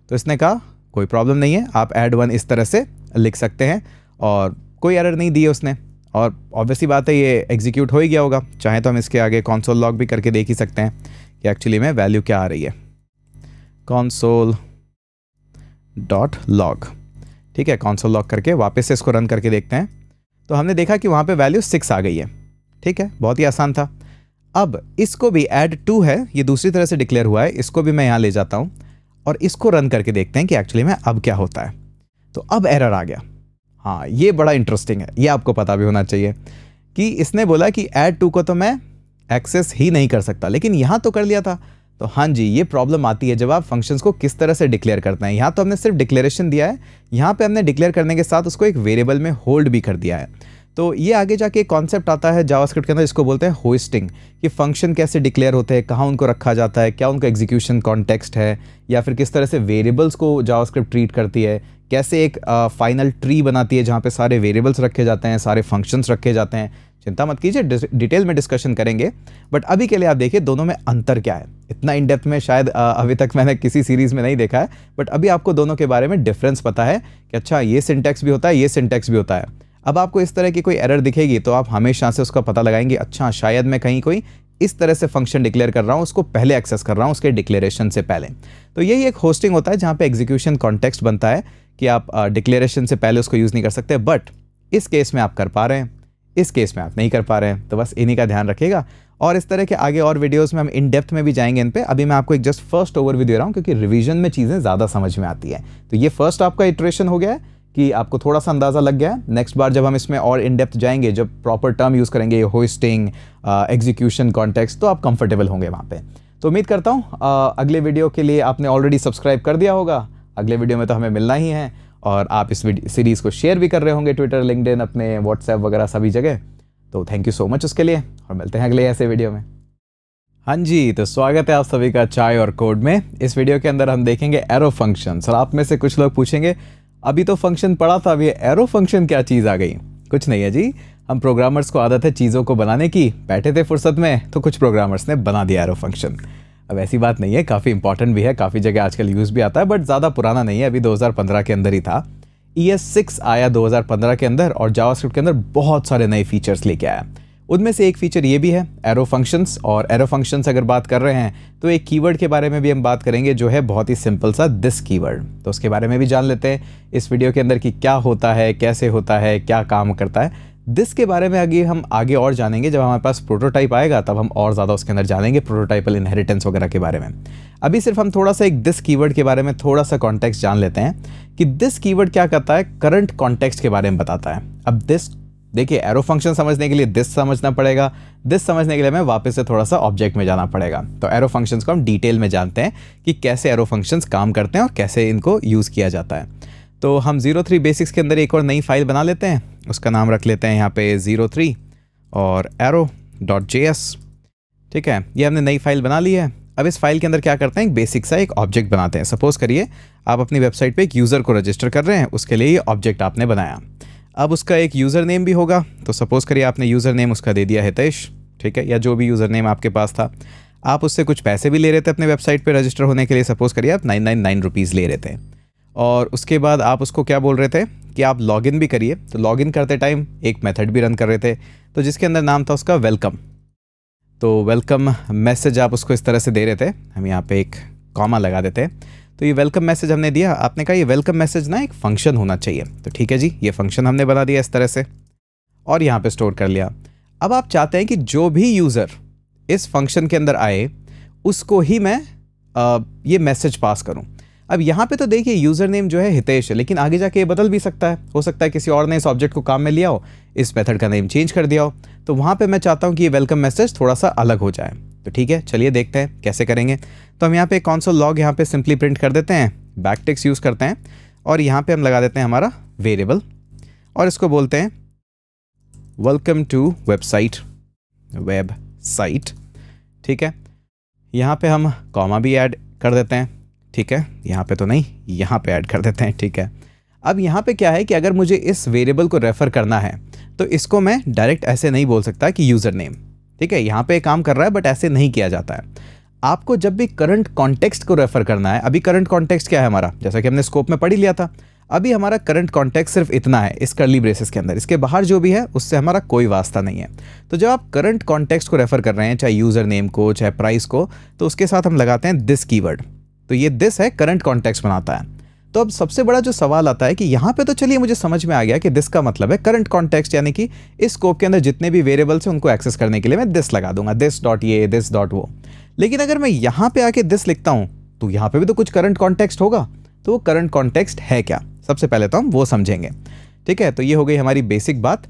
तो इसने कहा कोई प्रॉब्लम नहीं है आप एड वन इस तरह से लिख सकते हैं और कोई एरर नहीं दी उसने और ऑब्वियसली बात है ये एग्जीक्यूट हो ही गया होगा चाहे तो हम इसके आगे कॉन्सोल लॉग भी करके देख ही सकते हैं कि एक्चुअली में वैल्यू क्या आ रही है कॉन्सोल डॉट लॉग ठीक है कॉन्सोल लॉग करके वापस से इसको रन करके देखते हैं तो हमने देखा कि वहाँ पे वैल्यू सिक्स आ गई है ठीक है बहुत ही आसान था अब इसको भी एड टू है ये दूसरी तरह से डिक्लेयर हुआ है इसको भी मैं यहाँ ले जाता हूँ और इसको रन करके देखते हैं कि एक्चुअली में अब क्या होता है तो अब एरर आ गया हाँ ये बड़ा इंटरेस्टिंग है ये आपको पता भी होना चाहिए कि इसने बोला कि एड टू को तो मैं एक्सेस ही नहीं कर सकता लेकिन यहाँ तो कर लिया था तो हाँ जी ये प्रॉब्लम आती है जब आप फंक्शंस को किस तरह से डिक्लेयर करते हैं यहाँ तो हमने सिर्फ डिक्लेरेशन दिया है यहाँ पे हमने डिक्लेयर करने के साथ उसको एक वेरिएबल में होल्ड भी कर दिया है तो ये आगे जाके एक कॉन्सेप्ट आता है जावास्क्रिप्ट के अंदर जिसको बोलते हैं होस्टिंग कि फंक्शन कैसे डिक्लेयर होते हैं कहाँ उनको रखा जाता है क्या उनका एग्जीक्यूशन कॉन्टेक्स्ट है या फिर किस तरह से वेरिएबल्स को जावास्क्रिप्ट ट्रीट करती है कैसे एक फाइनल ट्री बनाती है जहाँ पे सारे वेरिएबल्स रखे जाते हैं सारे फंक्शंस रखे जाते हैं चिंता मत कीजिए डिटेल में डिस्कशन करेंगे बट अभी के लिए आप देखिए दोनों में अंतर क्या है इतना इन डेप्थ में शायद अभी तक मैंने किसी सीरीज़ में नहीं देखा है बट अभी आपको दोनों के बारे में डिफरेंस पता है कि अच्छा ये सिंटेक्स भी होता है ये सिंटेक्स भी होता है अब आपको इस तरह की कोई एरर दिखेगी तो आप हमेशा से उसका पता लगाएंगे अच्छा शायद मैं कहीं कोई इस तरह से फंक्शन डिक्लेयर कर रहा हूँ उसको पहले एक्सेस कर रहा हूँ उसके डिक्लेरेशन से पहले तो यही एक होस्टिंग होता है जहाँ पे एग्जीक्यूशन कॉन्टेक्स्ट बनता है कि आप डिक्लेरेशन से पहले उसको यूज़ नहीं कर सकते बट इस केस में आप कर पा रहे हैं इस केस में आप नहीं कर पा रहे हैं तो बस इन्हीं का ध्यान रखिएगा और इस तरह के आगे और वीडियोस में हम इन डेप्थ में भी जाएंगे इन पे अभी मैं आपको एक जस्ट फर्स्ट ओवरव्यू दे रहा हूँ क्योंकि रिवीजन में चीज़ें ज़्यादा समझ में आती है तो ये फर्स्ट आपका इटरेशन हो गया है कि आपको थोड़ा सा अंदाज़ा लग गया है नेक्स्ट बार जब हम इसमें और इन डेप्थ जाएंगे जब प्रॉपर टर्म यूज़ करेंगे होस्टिंग एग्जीक्यूशन कॉन्टेक्स तो आप कंफर्टेबल होंगे वहाँ पर तो उम्मीद करता हूँ uh, अगले वीडियो के लिए आपने ऑलरेडी सब्सक्राइब कर दिया होगा अगले वीडियो में तो हमें मिलना ही है और आप इस सीरीज़ को शेयर भी कर रहे होंगे ट्विटर लिंकडिन अपने व्हाट्सएप वगैरह सभी जगह तो थैंक यू सो मच उसके लिए और मिलते हैं अगले ऐसे वीडियो में हाँ जी तो स्वागत है आप सभी का चाय और कोड में इस वीडियो के अंदर हम देखेंगे एरो फंक्शन और आप में से कुछ लोग पूछेंगे अभी तो फंक्शन पड़ा था अभी एरो फंक्शन क्या चीज़ आ गई कुछ नहीं है जी हम प्रोग्रामर्स को आदत है चीज़ों को बनाने की बैठे थे फुर्सत में तो कुछ प्रोग्रामर्स ने बना दिया एरो फंक्शन अब ऐसी बात नहीं है काफ़ी इंपॉर्टेंट भी है काफ़ी जगह आजकल यूज़ भी आता है बट ज़्यादा पुराना नहीं है अभी 2015 के अंदर ही था ई एस सिक्स आया 2015 के अंदर और जावा के अंदर बहुत सारे नए फीचर्स लेके आया उनमें से एक फीचर ये भी है एरो फंक्शंस और एरो फंक्शंस अगर बात कर रहे हैं तो एक कीवर्ड के बारे में भी हम बात करेंगे जो है बहुत ही सिंपल सा दिस कीवर्ड तो उसके बारे में भी जान लेते हैं इस वीडियो के अंदर कि क्या होता है कैसे होता है क्या काम करता है दिस के बारे में आगे हम आगे और जानेंगे जब हमारे पास प्रोटोटाइप आएगा तब हम और ज़्यादा उसके अंदर जानेंगे प्रोटोटाइपल इनहेरिटेंस वगैरह के बारे में अभी सिर्फ हम थोड़ा सा एक दिस कीवर्ड के बारे में थोड़ा सा कॉन्टेक्स्ट जान लेते हैं कि दिस कीवर्ड क्या करता है करंट कॉन्टेक्स्ट के बारे में बताता है अब दिस देखिए एरो फंक्शन समझने के लिए दिस समझना पड़ेगा दिस समझने के लिए हमें वापस से थोड़ा सा ऑब्जेक्ट में जाना पड़ेगा तो एरो फंक्शंस को हम डिटेल में जानते हैं कि कैसे एरो फंक्शंस काम करते हैं और कैसे इनको यूज़ किया जाता है तो हम ज़ीरो थ्री बेसिक्स के अंदर एक और नई फाइल बना लेते हैं उसका नाम रख लेते हैं यहाँ पे ज़ीरो थ्री और एरो डॉट जे एस ठीक है ये हमने नई फाइल बना ली है अब इस फाइल के अंदर क्या करते हैं एक बेसिक सा एक ऑब्जेक्ट बनाते हैं सपोज़ करिए आप अपनी वेबसाइट पे एक यूज़र को रजिस्टर कर रहे हैं उसके लिए ये ऑब्जेक्ट आपने बनाया अब उसका एक यूज़र नेम भी होगा तो सपोज़ करिए आपने यूज़र नेम उसका दे दिया हितेश ठीक है या जो भी यूज़र नेम आपके पास था आप उससे कुछ पैसे भी ले रहे थे अपने वेबसाइट पर रजिस्टर होने के लिए सपोज़ करिए आप नाइन नाइन नाइन रुपीज़ ले रहे थे और उसके बाद आप उसको क्या बोल रहे थे कि आप लॉगिन भी करिए तो लॉगिन करते टाइम एक मेथड भी रन कर रहे थे तो जिसके अंदर नाम था उसका वेलकम तो वेलकम मैसेज आप उसको इस तरह से दे रहे थे हम यहाँ पे एक कॉमा लगा देते हैं तो ये वेलकम मैसेज हमने दिया आपने कहा ये वेलकम मैसेज ना एक फंक्शन होना चाहिए तो ठीक है जी ये फंक्शन हमने बना दिया इस तरह से और यहाँ पर स्टोर कर लिया अब आप चाहते हैं कि जो भी यूज़र इस फंक्शन के अंदर आए उसको ही मैं आ, ये मैसेज पास करूँ अब यहाँ पे तो देखिए यूज़र नेम जो है हितेश है लेकिन आगे जाके ये बदल भी सकता है हो सकता है किसी और ने इस ऑब्जेक्ट को काम में लिया हो इस मेथड का नेम चेंज कर दिया हो तो वहाँ पे मैं चाहता हूँ कि ये वेलकम मैसेज थोड़ा सा अलग हो जाए तो ठीक है चलिए देखते हैं कैसे करेंगे तो हम यहाँ पे कौनसोल लॉग यहाँ पे सिंपली प्रिंट कर देते हैं बैक टेक्स यूज़ करते हैं और यहाँ पे हम लगा देते हैं हमारा वेरिएबल और इसको बोलते हैं वेलकम टू वेबसाइट वेबसाइट ठीक है यहाँ पे हम कॉमा भी ऐड कर देते हैं ठीक है यहाँ पे तो नहीं यहाँ पे ऐड कर देते हैं ठीक है अब यहाँ पे क्या है कि अगर मुझे इस वेरिएबल को रेफ़र करना है तो इसको मैं डायरेक्ट ऐसे नहीं बोल सकता कि यूज़र नेम ठीक है यहाँ पे काम कर रहा है बट ऐसे नहीं किया जाता है आपको जब भी करंट कॉन्टेक्स्ट को रेफ़र करना है अभी करंट कॉन्टेक्स्ट क्या है हमारा जैसा कि हमने स्कोप में पढ़ ही लिया था अभी हमारा करंट कॉन्टेक्स्ट सिर्फ इतना है इस करली ब्रेसेस के अंदर इसके बाहर जो भी है उससे हमारा कोई वास्ता नहीं है तो जब आप करंट कॉन्टेक्स्ट को रेफ़र कर रहे हैं चाहे यूज़र नेम को चाहे प्राइस को तो उसके साथ हम लगाते हैं दिस कीवर्ड तो ये दिस है करंट कॉन्टेक्स्ट बनाता है तो अब सबसे बड़ा जो सवाल आता है कि यहाँ पे तो चलिए मुझे समझ में आ गया कि दिस का मतलब है करंट कॉन्टेक्स्ट यानी कि इस स्कोप के अंदर जितने भी वेरिएबल्स हैं उनको एक्सेस करने के लिए मैं दिस लगा दूंगा दिस डॉट ये दिस डॉट वो लेकिन अगर मैं यहाँ पे आके दिस लिखता हूँ तो यहाँ पे भी तो कुछ करंट कॉन्टेक्स्ट होगा तो वो करंट कॉन्टेक्स्ट है क्या सबसे पहले तो हम वो समझेंगे ठीक है तो ये हो गई हमारी बेसिक बात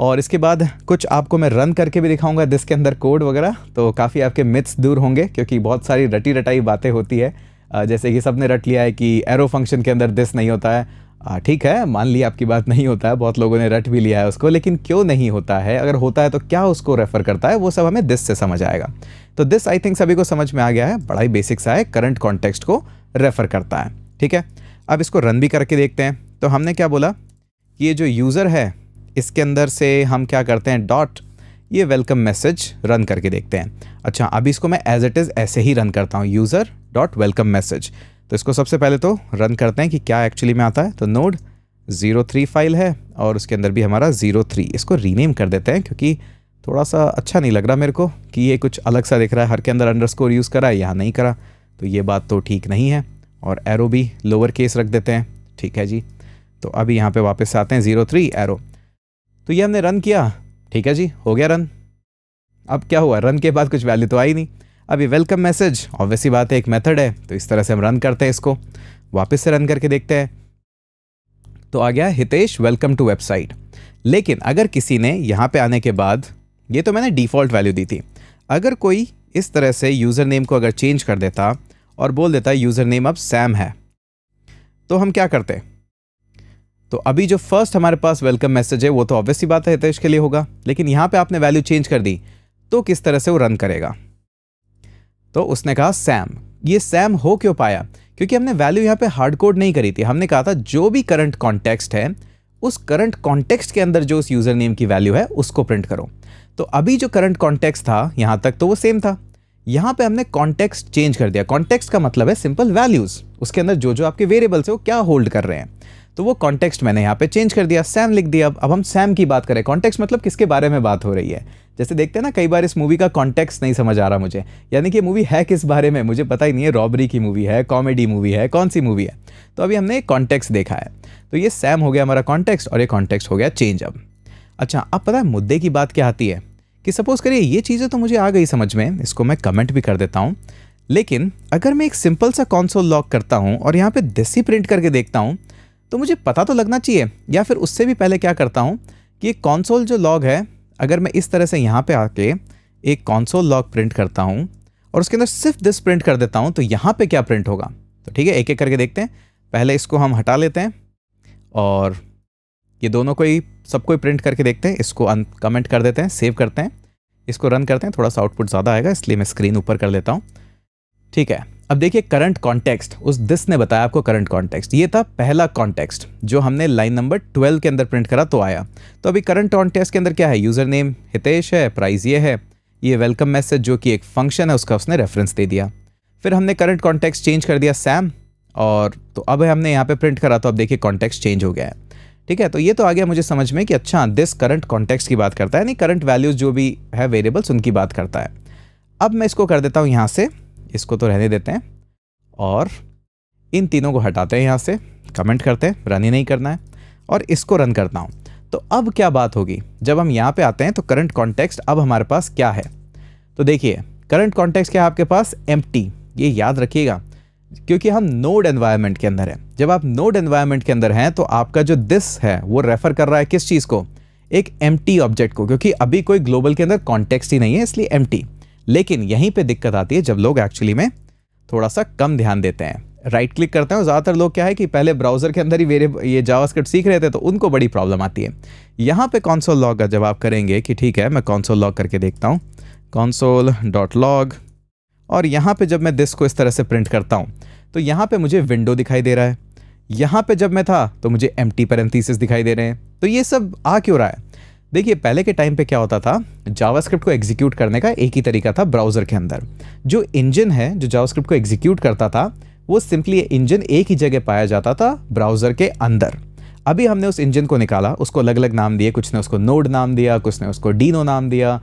और इसके बाद कुछ आपको मैं रन करके भी दिखाऊंगा जिसके अंदर कोड वगैरह तो काफ़ी आपके मिथ्स दूर होंगे क्योंकि बहुत सारी रटी रटाई बातें होती है जैसे कि सबने रट लिया है कि एरो फंक्शन के अंदर दिस नहीं होता है ठीक है मान ली आपकी बात नहीं होता है बहुत लोगों ने रट भी लिया है उसको लेकिन क्यों नहीं होता है अगर होता है तो क्या उसको रेफर करता है वो सब हमें दिस से समझ आएगा तो दिस आई थिंक सभी को समझ में आ गया है बड़ा ही बेसिक सा है करंट कॉन्टेक्स्ट को रेफर करता है ठीक है अब इसको रन भी करके देखते हैं तो हमने क्या बोला कि ये जो यूज़र है इसके अंदर से हम क्या करते हैं डॉट ये वेलकम मैसेज रन करके देखते हैं अच्छा अभी इसको मैं एज इट इज़ ऐसे ही रन करता हूँ यूज़र डॉट वेलकम मैसेज तो इसको सबसे पहले तो रन करते हैं कि क्या एक्चुअली में आता है तो नोड ज़ीरो थ्री फाइल है और उसके अंदर भी हमारा ज़ीरो थ्री इसको रीनेम कर देते हैं क्योंकि थोड़ा सा अच्छा नहीं लग रहा मेरे को कि ये कुछ अलग सा दिख रहा है हर के अंदर अंडर स्कोर यूज़ करा यहाँ नहीं करा तो ये बात तो ठीक नहीं है और एरो भी लोअर केस रख देते हैं ठीक है जी तो अभी यहाँ पे वापस आते हैं ज़ीरो थ्री एरो तो ये हमने रन किया ठीक है जी हो गया रन अब क्या हुआ रन के बाद कुछ वैल्यू तो आई नहीं अब ये वेलकम मैसेज ऑब्वियसली बात है एक मेथड है तो इस तरह से हम रन करते हैं इसको वापस से रन करके देखते हैं तो आ गया हितेश वेलकम टू वेबसाइट लेकिन अगर किसी ने यहाँ पे आने के बाद ये तो मैंने डिफ़ॉल्ट वैल्यू दी थी अगर कोई इस तरह से यूज़र नेम को अगर चेंज कर देता और बोल देता यूज़र नेम अब सैम है तो हम क्या करते हैं तो अभी जो फर्स्ट हमारे पास वेलकम मैसेज है वो तो ऑब्वियसली बात है हितेश के लिए होगा लेकिन यहाँ पे आपने वैल्यू चेंज कर दी तो किस तरह से वो रन करेगा तो उसने कहा सैम ये सैम हो क्यों पाया क्योंकि हमने वैल्यू यहाँ पे हार्ड कोड नहीं करी थी हमने कहा था जो भी करंट कॉन्टेक्स्ट है उस करंट कॉन्टेक्स्ट के अंदर जो उस यूज़र नेम की वैल्यू है उसको प्रिंट करो तो अभी जो करंट कॉन्टेक्स था यहाँ तक तो वो सेम था यहाँ पे हमने कॉन्टेक्स्ट चेंज कर दिया कॉन्टेक्स्ट का मतलब है सिंपल वैल्यूज़ उसके अंदर जो जो आपके वेरिएबल्स है वो क्या होल्ड कर रहे हैं तो वो कॉन्टेक्स्ट मैंने यहाँ पे चेंज कर दिया सैम लिख दिया अब हम सैम की बात करें कॉन्टेक्स्ट मतलब किसके बारे में बात हो रही है जैसे देखते हैं ना कई बार इस मूवी का कॉन्टेक्स्ट नहीं समझ आ रहा मुझे यानी कि मूवी है किस बारे में मुझे पता ही नहीं है रॉबरी की मूवी है कॉमेडी मूवी है कौन सी मूवी है तो अभी हमने कॉन्टेक्स्ट देखा है तो ये सैम हो गया हमारा कॉन्टेक्स्ट और ये कॉन्टेक्स्ट हो गया चेंज अब अच्छा अब पता है मुद्दे की बात क्या आती है कि सपोज़ करिए ये चीज़ें तो मुझे आ गई समझ में इसको मैं कमेंट भी कर देता हूँ लेकिन अगर मैं एक सिंपल सा कॉन्सोल लॉक करता हूँ और यहाँ पे ही प्रिंट करके देखता हूँ तो मुझे पता तो लगना चाहिए या फिर उससे भी पहले क्या करता हूँ कि एक कॉन्सोल जो लॉग है अगर मैं इस तरह से यहाँ पे आके एक कॉन्सोल लॉग प्रिंट करता हूँ और उसके अंदर सिर्फ दिस प्रिंट कर देता हूँ तो यहाँ पे क्या प्रिंट होगा तो ठीक है एक एक करके देखते हैं पहले इसको हम हटा लेते हैं और ये दोनों को ही सबको ही प्रिंट करके देखते हैं इसको कमेंट कर देते हैं सेव करते हैं इसको रन करते हैं थोड़ा सा आउटपुट ज़्यादा आएगा इसलिए मैं स्क्रीन ऊपर कर लेता हूँ ठीक है अब देखिए करंट कॉन्टेक्स्ट उस दिस ने बताया आपको करंट कॉन्टेक्स्ट ये था पहला कॉन्टेक्स्ट जो हमने लाइन नंबर 12 के अंदर प्रिंट करा तो आया तो अभी करंट कॉन्टेक्स्ट के अंदर क्या है यूज़र नेम हितेश है प्राइस ये है ये वेलकम मैसेज जो कि एक फंक्शन है उसका उसने रेफरेंस दे दिया फिर हमने करंट कॉन्टेक्स्ट चेंज कर दिया सैम और तो अब हमने यहाँ पर प्रिंट करा तो अब देखिए कॉन्टेक्स्ट चेंज हो गया है ठीक है तो ये तो आ गया मुझे समझ में कि अच्छा दिस करंट कॉन्टेक्स्ट की बात करता है यानी करंट वैल्यूज़ जो भी है वेरिएबल्स उनकी बात करता है अब मैं इसको कर देता हूँ यहाँ से इसको तो रहने देते हैं और इन तीनों को हटाते हैं यहाँ से कमेंट करते हैं रन ही नहीं करना है और इसको रन करता हूँ तो अब क्या बात होगी जब हम यहाँ पे आते हैं तो करंट कॉन्टेक्स्ट अब हमारे पास क्या है तो देखिए करंट कॉन्टेक्स्ट क्या है आपके पास एम ये याद रखिएगा क्योंकि हम नोड एनवायरमेंट के अंदर हैं जब आप नोड एनवायरमेंट के अंदर हैं तो आपका जो दिस है वो रेफर कर रहा है किस चीज़ को एक एम ऑब्जेक्ट को क्योंकि अभी कोई ग्लोबल के अंदर कॉन्टेक्स्ट ही नहीं है इसलिए एम लेकिन यहीं पे दिक्कत आती है जब लोग एक्चुअली में थोड़ा सा कम ध्यान देते हैं राइट क्लिक करते हैं और ज़्यादातर लोग क्या है कि पहले ब्राउज़र के अंदर ही वेरे ये जावास्क्रिप्ट सीख रहे थे तो उनको बड़ी प्रॉब्लम आती है यहाँ पे कौनसोल लॉग का जवाब करेंगे कि ठीक है मैं कौनसोल लॉग करके देखता हूँ कौनसोल डॉट लॉग और यहाँ पे जब मैं दिस को इस तरह से प्रिंट करता हूँ तो यहाँ पर मुझे विंडो दिखाई दे रहा है यहाँ पे जब मैं था तो मुझे एम टी दिखाई दे रहे हैं तो ये सब आ क्यों रहा है देखिए पहले के टाइम पे क्या होता था जावास्क्रिप्ट को एग्जीक्यूट करने का एक ही तरीका था ब्राउज़र के अंदर जो इंजन है जो जावास्क्रिप्ट को एग्जीक्यूट करता था वो सिंपली इंजन एक ही जगह पाया जाता था ब्राउज़र के अंदर अभी हमने उस इंजन को निकाला उसको अलग अलग नाम दिए कुछ ने उसको नोड नाम दिया कुछ ने उसको डीनो नाम दिया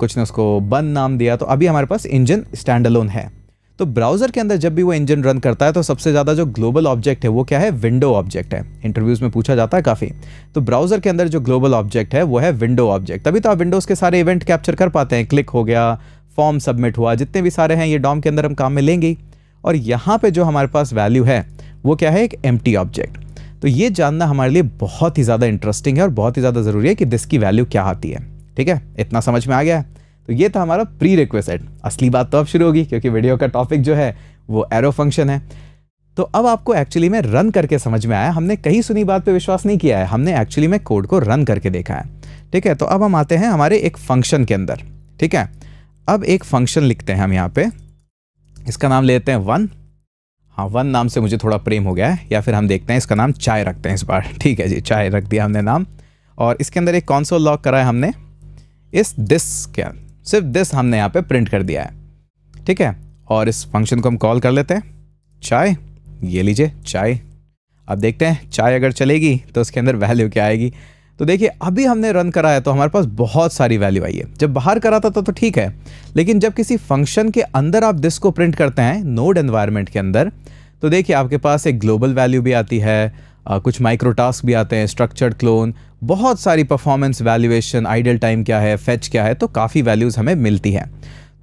कुछ ने उसको बन नाम दिया तो अभी हमारे पास इंजन स्टैंडलोन है तो ब्राउजर के अंदर जब भी वो इंजन रन करता है तो सबसे ज्यादा जो ग्लोबल ऑब्जेक्ट है वो क्या है विंडो ऑब्जेक्ट है इंटरव्यूज में पूछा जाता है काफी तो ब्राउजर के अंदर जो ग्लोबल ऑब्जेक्ट है वो है विंडो ऑब्जेक्ट तभी तो आप विंडोज के सारे इवेंट कैप्चर कर पाते हैं क्लिक हो गया फॉर्म सबमिट हुआ जितने भी सारे हैं ये डॉम के अंदर हम काम में लेंगे और यहाँ पे जो हमारे पास वैल्यू है वो क्या है एक एम ऑब्जेक्ट तो ये जानना हमारे लिए बहुत ही ज़्यादा इंटरेस्टिंग है और बहुत ही ज़्यादा ज़रूरी है कि दिस की वैल्यू क्या आती है ठीक है इतना समझ में आ गया है तो ये था हमारा प्री रिक्वेस्ट असली बात तो अब शुरू होगी क्योंकि वीडियो का टॉपिक जो है वो एरो फंक्शन है तो अब आपको एक्चुअली में रन करके समझ में आया हमने कहीं सुनी बात पे विश्वास नहीं किया है हमने एक्चुअली में कोड को रन करके देखा है ठीक है तो अब हम आते हैं हमारे एक फंक्शन के अंदर ठीक है अब एक फंक्शन लिखते हैं हम यहाँ पे इसका नाम लेते हैं वन हाँ वन नाम से मुझे थोड़ा प्रेम हो गया है या फिर हम देखते हैं इसका नाम चाय रखते हैं इस बार ठीक है जी चाय रख दिया हमने नाम और इसके अंदर एक कौन लॉक करा है हमने इस दिस के सिर्फ दिस हमने यहाँ पे प्रिंट कर दिया है ठीक है और इस फंक्शन को हम कॉल कर लेते हैं चाय ये लीजिए चाय अब देखते हैं चाय अगर चलेगी तो उसके अंदर वैल्यू क्या आएगी तो देखिए अभी हमने रन करा है तो हमारे पास बहुत सारी वैल्यू आई है जब बाहर करा था तो, तो ठीक है लेकिन जब किसी फंक्शन के अंदर आप दिस को प्रिंट करते हैं नोड एनवायरमेंट के अंदर तो देखिए आपके पास एक ग्लोबल वैल्यू भी आती है कुछ माइक्रो टास्क भी आते हैं स्ट्रक्चर्ड क्लोन बहुत सारी परफॉर्मेंस वैल्यूएशन आइडल टाइम क्या है फेच क्या है तो काफ़ी वैल्यूज़ हमें मिलती हैं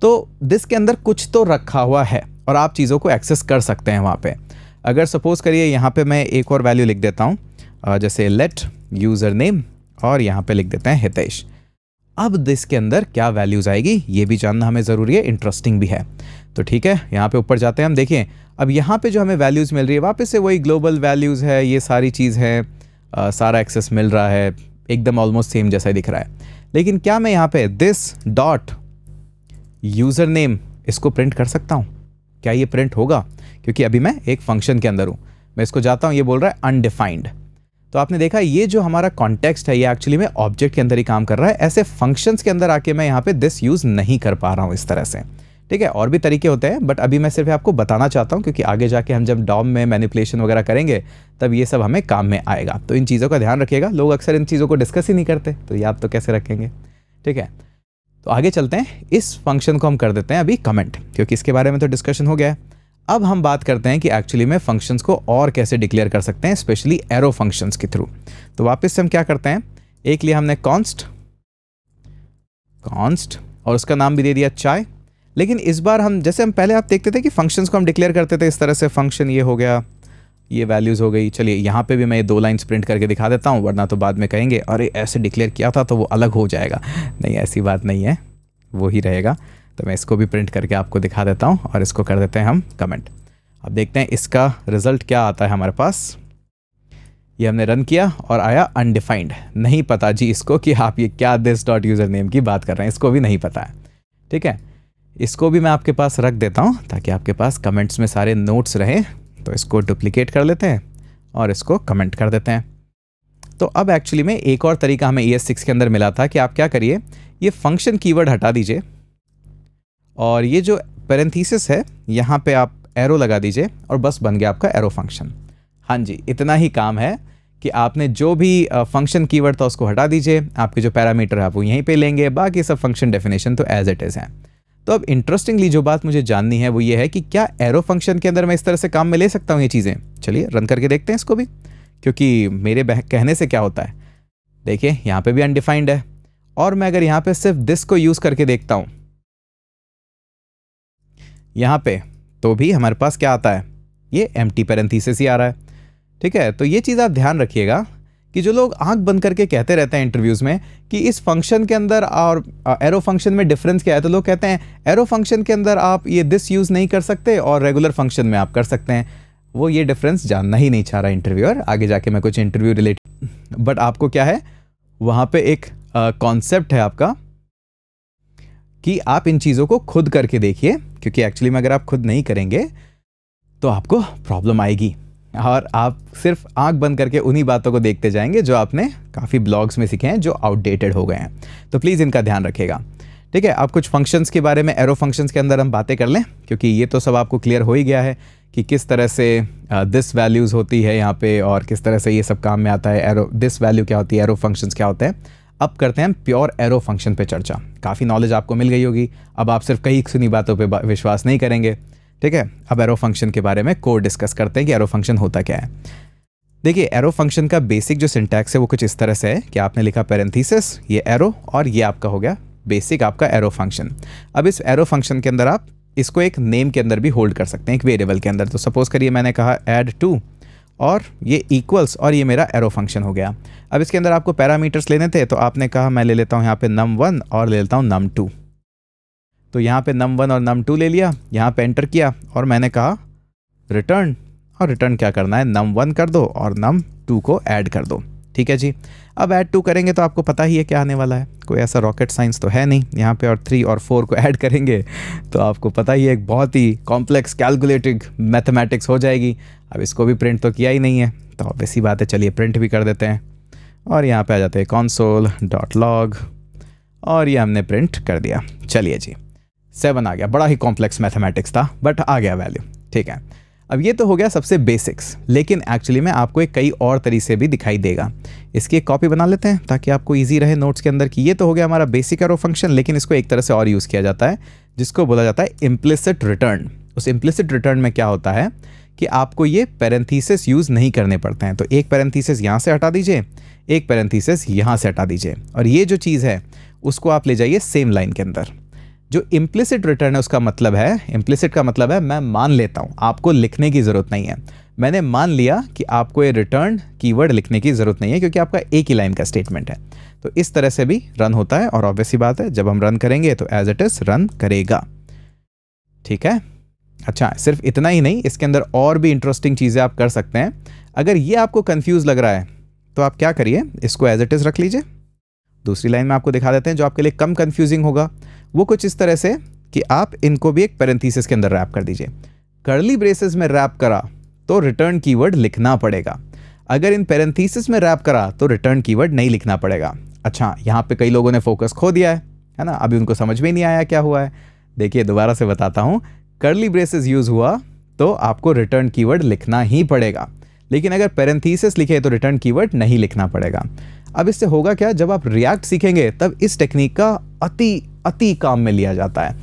तो दिस के अंदर कुछ तो रखा हुआ है और आप चीज़ों को एक्सेस कर सकते हैं वहाँ पे अगर सपोज़ करिए यहाँ पे मैं एक और वैल्यू लिख देता हूँ जैसे लेट यूज़र नेम और यहाँ पे लिख देते हैं हितेश अब दिस के अंदर क्या वैल्यूज़ आएगी ये भी जानना हमें ज़रूरी है इंटरेस्टिंग भी है तो ठीक है यहाँ पे ऊपर जाते हैं हम देखिए अब यहाँ पे जो हमें वैल्यूज़ मिल रही है वापस से वही ग्लोबल वैल्यूज़ है ये सारी चीज़ है आ, सारा एक्सेस मिल रहा है एकदम ऑलमोस्ट सेम जैसा दिख रहा है लेकिन क्या मैं यहाँ पे दिस डॉट यूज़र नेम इसको प्रिंट कर सकता हूँ क्या ये प्रिंट होगा क्योंकि अभी मैं एक फंक्शन के अंदर हूँ मैं इसको जाता हूँ ये बोल रहा है अनडिफाइंड तो आपने देखा ये जो हमारा कॉन्टेक्स्ट है ये एक्चुअली में ऑब्जेक्ट के अंदर ही काम कर रहा है ऐसे फंक्शंस के अंदर आके मैं यहाँ पे दिस यूज़ नहीं कर पा रहा हूँ इस तरह से ठीक है और भी तरीके होते हैं बट अभी मैं सिर्फ आपको बताना चाहता हूँ क्योंकि आगे जाके हम जब डॉम में मैनिपुलेशन वगैरह करेंगे तब ये सब हमें काम में आएगा तो इन चीज़ों का ध्यान रखिएगा लोग अक्सर इन चीज़ों को डिस्कस ही नहीं करते तो याद तो कैसे रखेंगे ठीक है तो आगे चलते हैं इस फंक्शन को हम कर देते हैं अभी कमेंट क्योंकि इसके बारे में तो डिस्कशन हो गया है अब हम बात करते हैं कि एक्चुअली में फंक्शंस को और कैसे डिक्लेयर कर सकते हैं स्पेशली एरो फंक्शंस के थ्रू तो वापस से हम क्या करते हैं एक लिए हमने कॉन्स्ट कॉन्स्ट और उसका नाम भी दे दिया चाय लेकिन इस बार हम जैसे हम पहले आप देखते थे कि फंक्शंस को हम डिक्लेयर करते थे इस तरह से फंक्शन ये हो गया ये वैल्यूज़ हो गई चलिए यहाँ पे भी मैं ये दो लाइन प्रिंट करके दिखा देता हूँ वरना तो बाद में कहेंगे अरे ऐसे डिक्लेयर किया था तो वो अलग हो जाएगा नहीं ऐसी बात नहीं है वो ही रहेगा तो मैं इसको भी प्रिंट करके आपको दिखा देता हूँ और इसको कर देते हैं हम कमेंट अब देखते हैं इसका रिज़ल्ट क्या आता है हमारे पास ये हमने रन किया और आया अनडिफाइंड नहीं पता जी इसको कि आप ये क्या दिस डॉट यूज़र नेम की बात कर रहे हैं इसको भी नहीं पता है ठीक है इसको भी मैं आपके पास रख देता हूँ ताकि आपके पास कमेंट्स में सारे नोट्स रहें तो इसको डुप्लिकेट कर लेते हैं और इसको कमेंट कर देते हैं तो अब एक्चुअली में एक और तरीका हमें ई e एस के अंदर मिला था कि आप क्या करिए ये फंक्शन कीवर्ड हटा दीजिए और ये जो पेरेंथीसिस है यहाँ पे आप एरो लगा दीजिए और बस बन गया आपका एरो फंक्शन हाँ जी इतना ही काम है कि आपने जो भी फंक्शन कीवर्ड था उसको हटा दीजिए आपके जो पैरामीटर है आप वो यहीं पे लेंगे बाकी सब फंक्शन डेफिनेशन तो एज इट इज़ हैं तो अब इंटरेस्टिंगली जो बात मुझे जाननी है वो ये है कि क्या एरो फंक्शन के अंदर मैं इस तरह से काम में ले सकता हूँ ये चीज़ें चलिए रन करके देखते हैं इसको भी क्योंकि मेरे कहने से क्या होता है देखिए यहाँ पे भी अनडिफाइंड है और मैं अगर यहाँ पे सिर्फ दिस को यूज़ करके देखता हूँ यहाँ पे तो भी हमारे पास क्या आता है ये एम टी ही आ रहा है ठीक है तो ये चीज़ आप ध्यान रखिएगा कि जो लोग आंख बंद करके कहते रहते हैं इंटरव्यूज़ में कि इस फंक्शन के अंदर और एरो फंक्शन में डिफरेंस क्या है तो लोग कहते हैं एरो फंक्शन के अंदर आप ये दिस यूज़ नहीं कर सकते और रेगुलर फंक्शन में आप कर सकते हैं वो ये डिफरेंस जानना ही नहीं चाह रहा इंटरव्यूअर आगे जाके मैं कुछ इंटरव्यू रिलेटेड बट आपको क्या है वहाँ पर एक कॉन्सेप्ट है आपका कि आप इन चीज़ों को खुद करके देखिए क्योंकि एक्चुअली में अगर आप खुद नहीं करेंगे तो आपको प्रॉब्लम आएगी और आप सिर्फ आंख बंद करके उन्हीं बातों को देखते जाएंगे जो आपने काफ़ी ब्लॉग्स में सीखे हैं जो आउटडेटेड हो गए हैं तो प्लीज़ इनका ध्यान रखेगा ठीक है आप कुछ फंक्शंस के बारे में एरो फंक्शंस के अंदर हम बातें कर लें क्योंकि ये तो सब आपको क्लियर हो ही गया है कि किस तरह से दिस वैल्यूज़ होती है यहाँ पे और किस तरह से ये सब काम में आता है एरो दिस वैल्यू क्या होती है एरो फंक्शंस क्या होते हैं अब करते हैं हम प्योर एरो फंक्शन पे चर्चा काफ़ी नॉलेज आपको मिल गई होगी अब आप सिर्फ कई सुनी बातों पर विश्वास नहीं करेंगे ठीक है अब एरो फंक्शन के बारे में कोड डिस्कस करते हैं कि एरो फंक्शन होता क्या है देखिए एरो फंक्शन का बेसिक जो सिंटैक्स है वो कुछ इस तरह से है कि आपने लिखा पेरेंथीसिस ये एरो और ये आपका हो गया बेसिक आपका एरो फंक्शन अब इस एरो फंक्शन के अंदर आप इसको एक नेम के अंदर भी होल्ड कर सकते हैं एक वेरिएबल के अंदर तो सपोज़ करिए मैंने कहा एड टू और ये इक्वल्स और ये मेरा एरो फंक्शन हो गया अब इसके अंदर आपको पैरामीटर्स लेने थे तो आपने कहा मैं ले लेता हूँ यहाँ पे नम वन और ले लेता हूँ नम टू तो यहाँ पे नम वन और नम टू ले लिया यहाँ पे एंटर किया और मैंने कहा रिटर्न और रिटर्न क्या करना है नम वन कर दो और नम टू को ऐड कर दो ठीक है जी अब ऐड टू करेंगे तो आपको पता ही है क्या आने वाला है कोई ऐसा रॉकेट साइंस तो है नहीं यहाँ पे और थ्री और फोर को ऐड करेंगे तो आपको पता ही है एक बहुत ही कॉम्प्लेक्स कैलकुलेटिंग मैथमेटिक्स हो जाएगी अब इसको भी प्रिंट तो किया ही नहीं है तो अब ऐसी बात है चलिए प्रिंट भी कर देते हैं और यहाँ पे आ जाते हैं कॉन्सोल डॉट लॉग और ये हमने प्रिंट कर दिया चलिए जी सेवन आ गया बड़ा ही कॉम्प्लेक्स मैथमेटिक्स था बट आ गया वैल्यू ठीक है अब ये तो हो गया सबसे बेसिक्स लेकिन एक्चुअली मैं आपको एक कई और तरीके भी दिखाई देगा इसकी एक कॉपी बना लेते हैं ताकि आपको ईजी रहे नोट्स के अंदर कि ये तो हो गया हमारा बेसिक एरो फंक्शन लेकिन इसको एक तरह से और यूज़ किया जाता है जिसको बोला जाता है इम्प्लिसिट रिटर्न उस इम्प्लिसिट रिटर्न में क्या होता है कि आपको ये पैरेंथीसिस यूज़ नहीं करने पड़ते हैं तो एक पैरेंथीसिस यहाँ से हटा दीजिए एक पैरेंथीसिस यहाँ से हटा दीजिए और ये जो चीज़ है उसको आप ले जाइए सेम लाइन के अंदर जो इम्प्लिसिट रिटर्न है उसका मतलब है इम्प्लिसिट का मतलब है मैं मान लेता हूँ आपको लिखने की ज़रूरत नहीं है मैंने मान लिया कि आपको ये रिटर्न कीवर्ड लिखने की ज़रूरत नहीं है क्योंकि आपका एक ही लाइन का स्टेटमेंट है तो इस तरह से भी रन होता है और ऑब्वियस ही बात है जब हम रन करेंगे तो एज इट इज़ रन करेगा ठीक है अच्छा सिर्फ इतना ही नहीं इसके अंदर और भी इंटरेस्टिंग चीज़ें आप कर सकते हैं अगर ये आपको कन्फ्यूज़ लग रहा है तो आप क्या करिए इसको एज इट इज़ रख लीजिए दूसरी लाइन में आपको दिखा देते हैं जो आपके लिए कम कन्फ्यूजिंग होगा वो कुछ इस तरह से कि आप इनको भी एक पेरेंथीसिस के अंदर रैप कर दीजिए करली ब्रेसेस में रैप करा तो रिटर्न कीवर्ड लिखना पड़ेगा अगर इन पेरेंथीसिस में रैप करा तो रिटर्न कीवर्ड नहीं लिखना पड़ेगा अच्छा यहाँ पे कई लोगों ने फोकस खो दिया है है ना अभी उनको समझ में नहीं आया क्या हुआ है देखिए दोबारा से बताता हूँ करली ब्रेसेस यूज़ हुआ तो आपको रिटर्न कीवर्ड लिखना ही पड़ेगा लेकिन अगर पेरेंथीसिस लिखे तो रिटर्न कीवर्ड नहीं लिखना पड़ेगा अब इससे होगा क्या जब आप रिएक्ट सीखेंगे तब इस टेक्निक का अति अति काम में लिया जाता है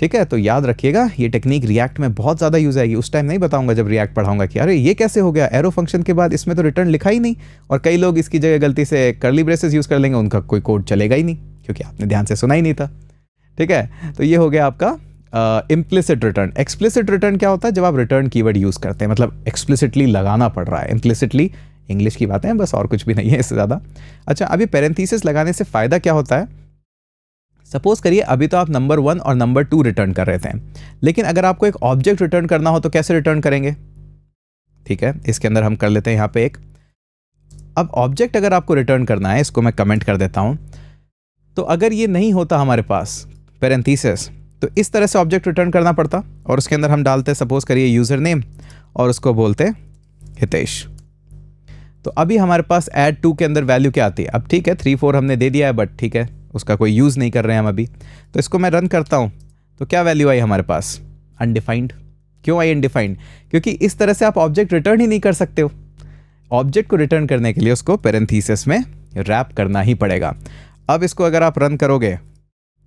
ठीक है तो याद रखिएगा ये टेक्निक रिएक्ट में बहुत ज़्यादा यूज़ आएगी उस टाइम नहीं बताऊंगा जब रिएक्ट पढ़ाऊंगा कि अरे ये कैसे हो गया एरो फंक्शन के बाद इसमें तो रिटर्न लिखा ही नहीं और कई लोग इसकी जगह गलती से करली ब्रेसेस यूज़ कर लेंगे उनका कोई कोड चलेगा ही नहीं क्योंकि आपने ध्यान से सुना ही नहीं था ठीक है तो ये हो गया आपका इम्प्लिसिट रिटर्न एक्सप्लिसिट रिटर्न क्या होता है जब आप रिटर्न वर्ड यूज़ करते हैं मतलब एक्सप्लिसिटली लगाना पड़ रहा है इम्प्लिसिटली इंग्लिश की बातें बस और कुछ भी नहीं है इससे ज़्यादा अच्छा अभी पेरेंथीसिस लगाने से फ़ायदा क्या होता है सपोज़ करिए अभी तो आप नंबर वन और नंबर टू रिटर्न कर रहे थे लेकिन अगर आपको एक ऑब्जेक्ट रिटर्न करना हो तो कैसे रिटर्न करेंगे ठीक है इसके अंदर हम कर लेते हैं यहाँ पे एक अब ऑब्जेक्ट अगर आपको रिटर्न करना है इसको मैं कमेंट कर देता हूँ तो अगर ये नहीं होता हमारे पास पेरेंथीसिस तो इस तरह से ऑब्जेक्ट रिटर्न करना पड़ता और उसके अंदर हम डालते सपोज़ करिए यूज़र नेम और उसको बोलते हितेश तो अभी हमारे पास एड टू के अंदर वैल्यू क्या आती है अब ठीक है थ्री फोर हमने दे दिया है बट ठीक है उसका कोई यूज़ नहीं कर रहे हैं हम अभी तो इसको मैं रन करता हूँ तो क्या वैल्यू आई हमारे पास अनडिफाइंड क्यों आई अनडिफाइंड क्योंकि इस तरह से आप ऑब्जेक्ट रिटर्न ही नहीं कर सकते हो ऑब्जेक्ट को रिटर्न करने के लिए उसको पेरेंथीसिस में रैप करना ही पड़ेगा अब इसको अगर आप रन करोगे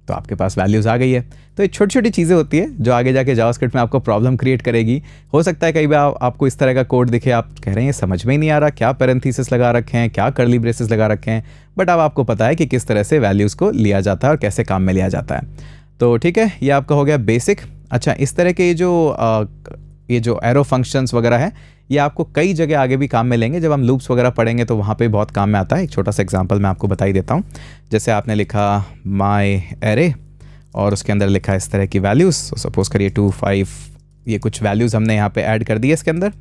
तो आपके पास वैल्यूज़ आ गई है तो ये छोटी छोटी चीज़ें होती है जो आगे जाके जावास्क्रिप्ट में आपको प्रॉब्लम क्रिएट करेगी हो सकता है कई बार आप, आपको इस तरह का कोड दिखे आप कह रहे हैं समझ में ही नहीं आ रहा क्या पेरेंथीसिस लगा रखे हैं क्या करली ब्रेसिस लगा रखे हैं बट अब आपको पता है कि किस तरह से वैल्यूज़ को लिया जाता है और कैसे काम में लिया जाता है तो ठीक है ये आपका हो गया बेसिक अच्छा इस तरह के ये जो आ, ये जो एरो फंक्शंस वगैरह है ये आपको कई जगह आगे भी काम में लेंगे जब हम लूप्स वगैरह पढ़ेंगे तो वहाँ पे बहुत काम में आता है एक छोटा सा एग्जांपल मैं आपको बताई देता हूँ जैसे आपने लिखा माय एरे और उसके अंदर लिखा इस तरह की वैल्यूज़ तो सपोज़ करिए टू फाइव ये कुछ वैल्यूज़ हमने यहाँ पर ऐड कर दिए इसके अंदर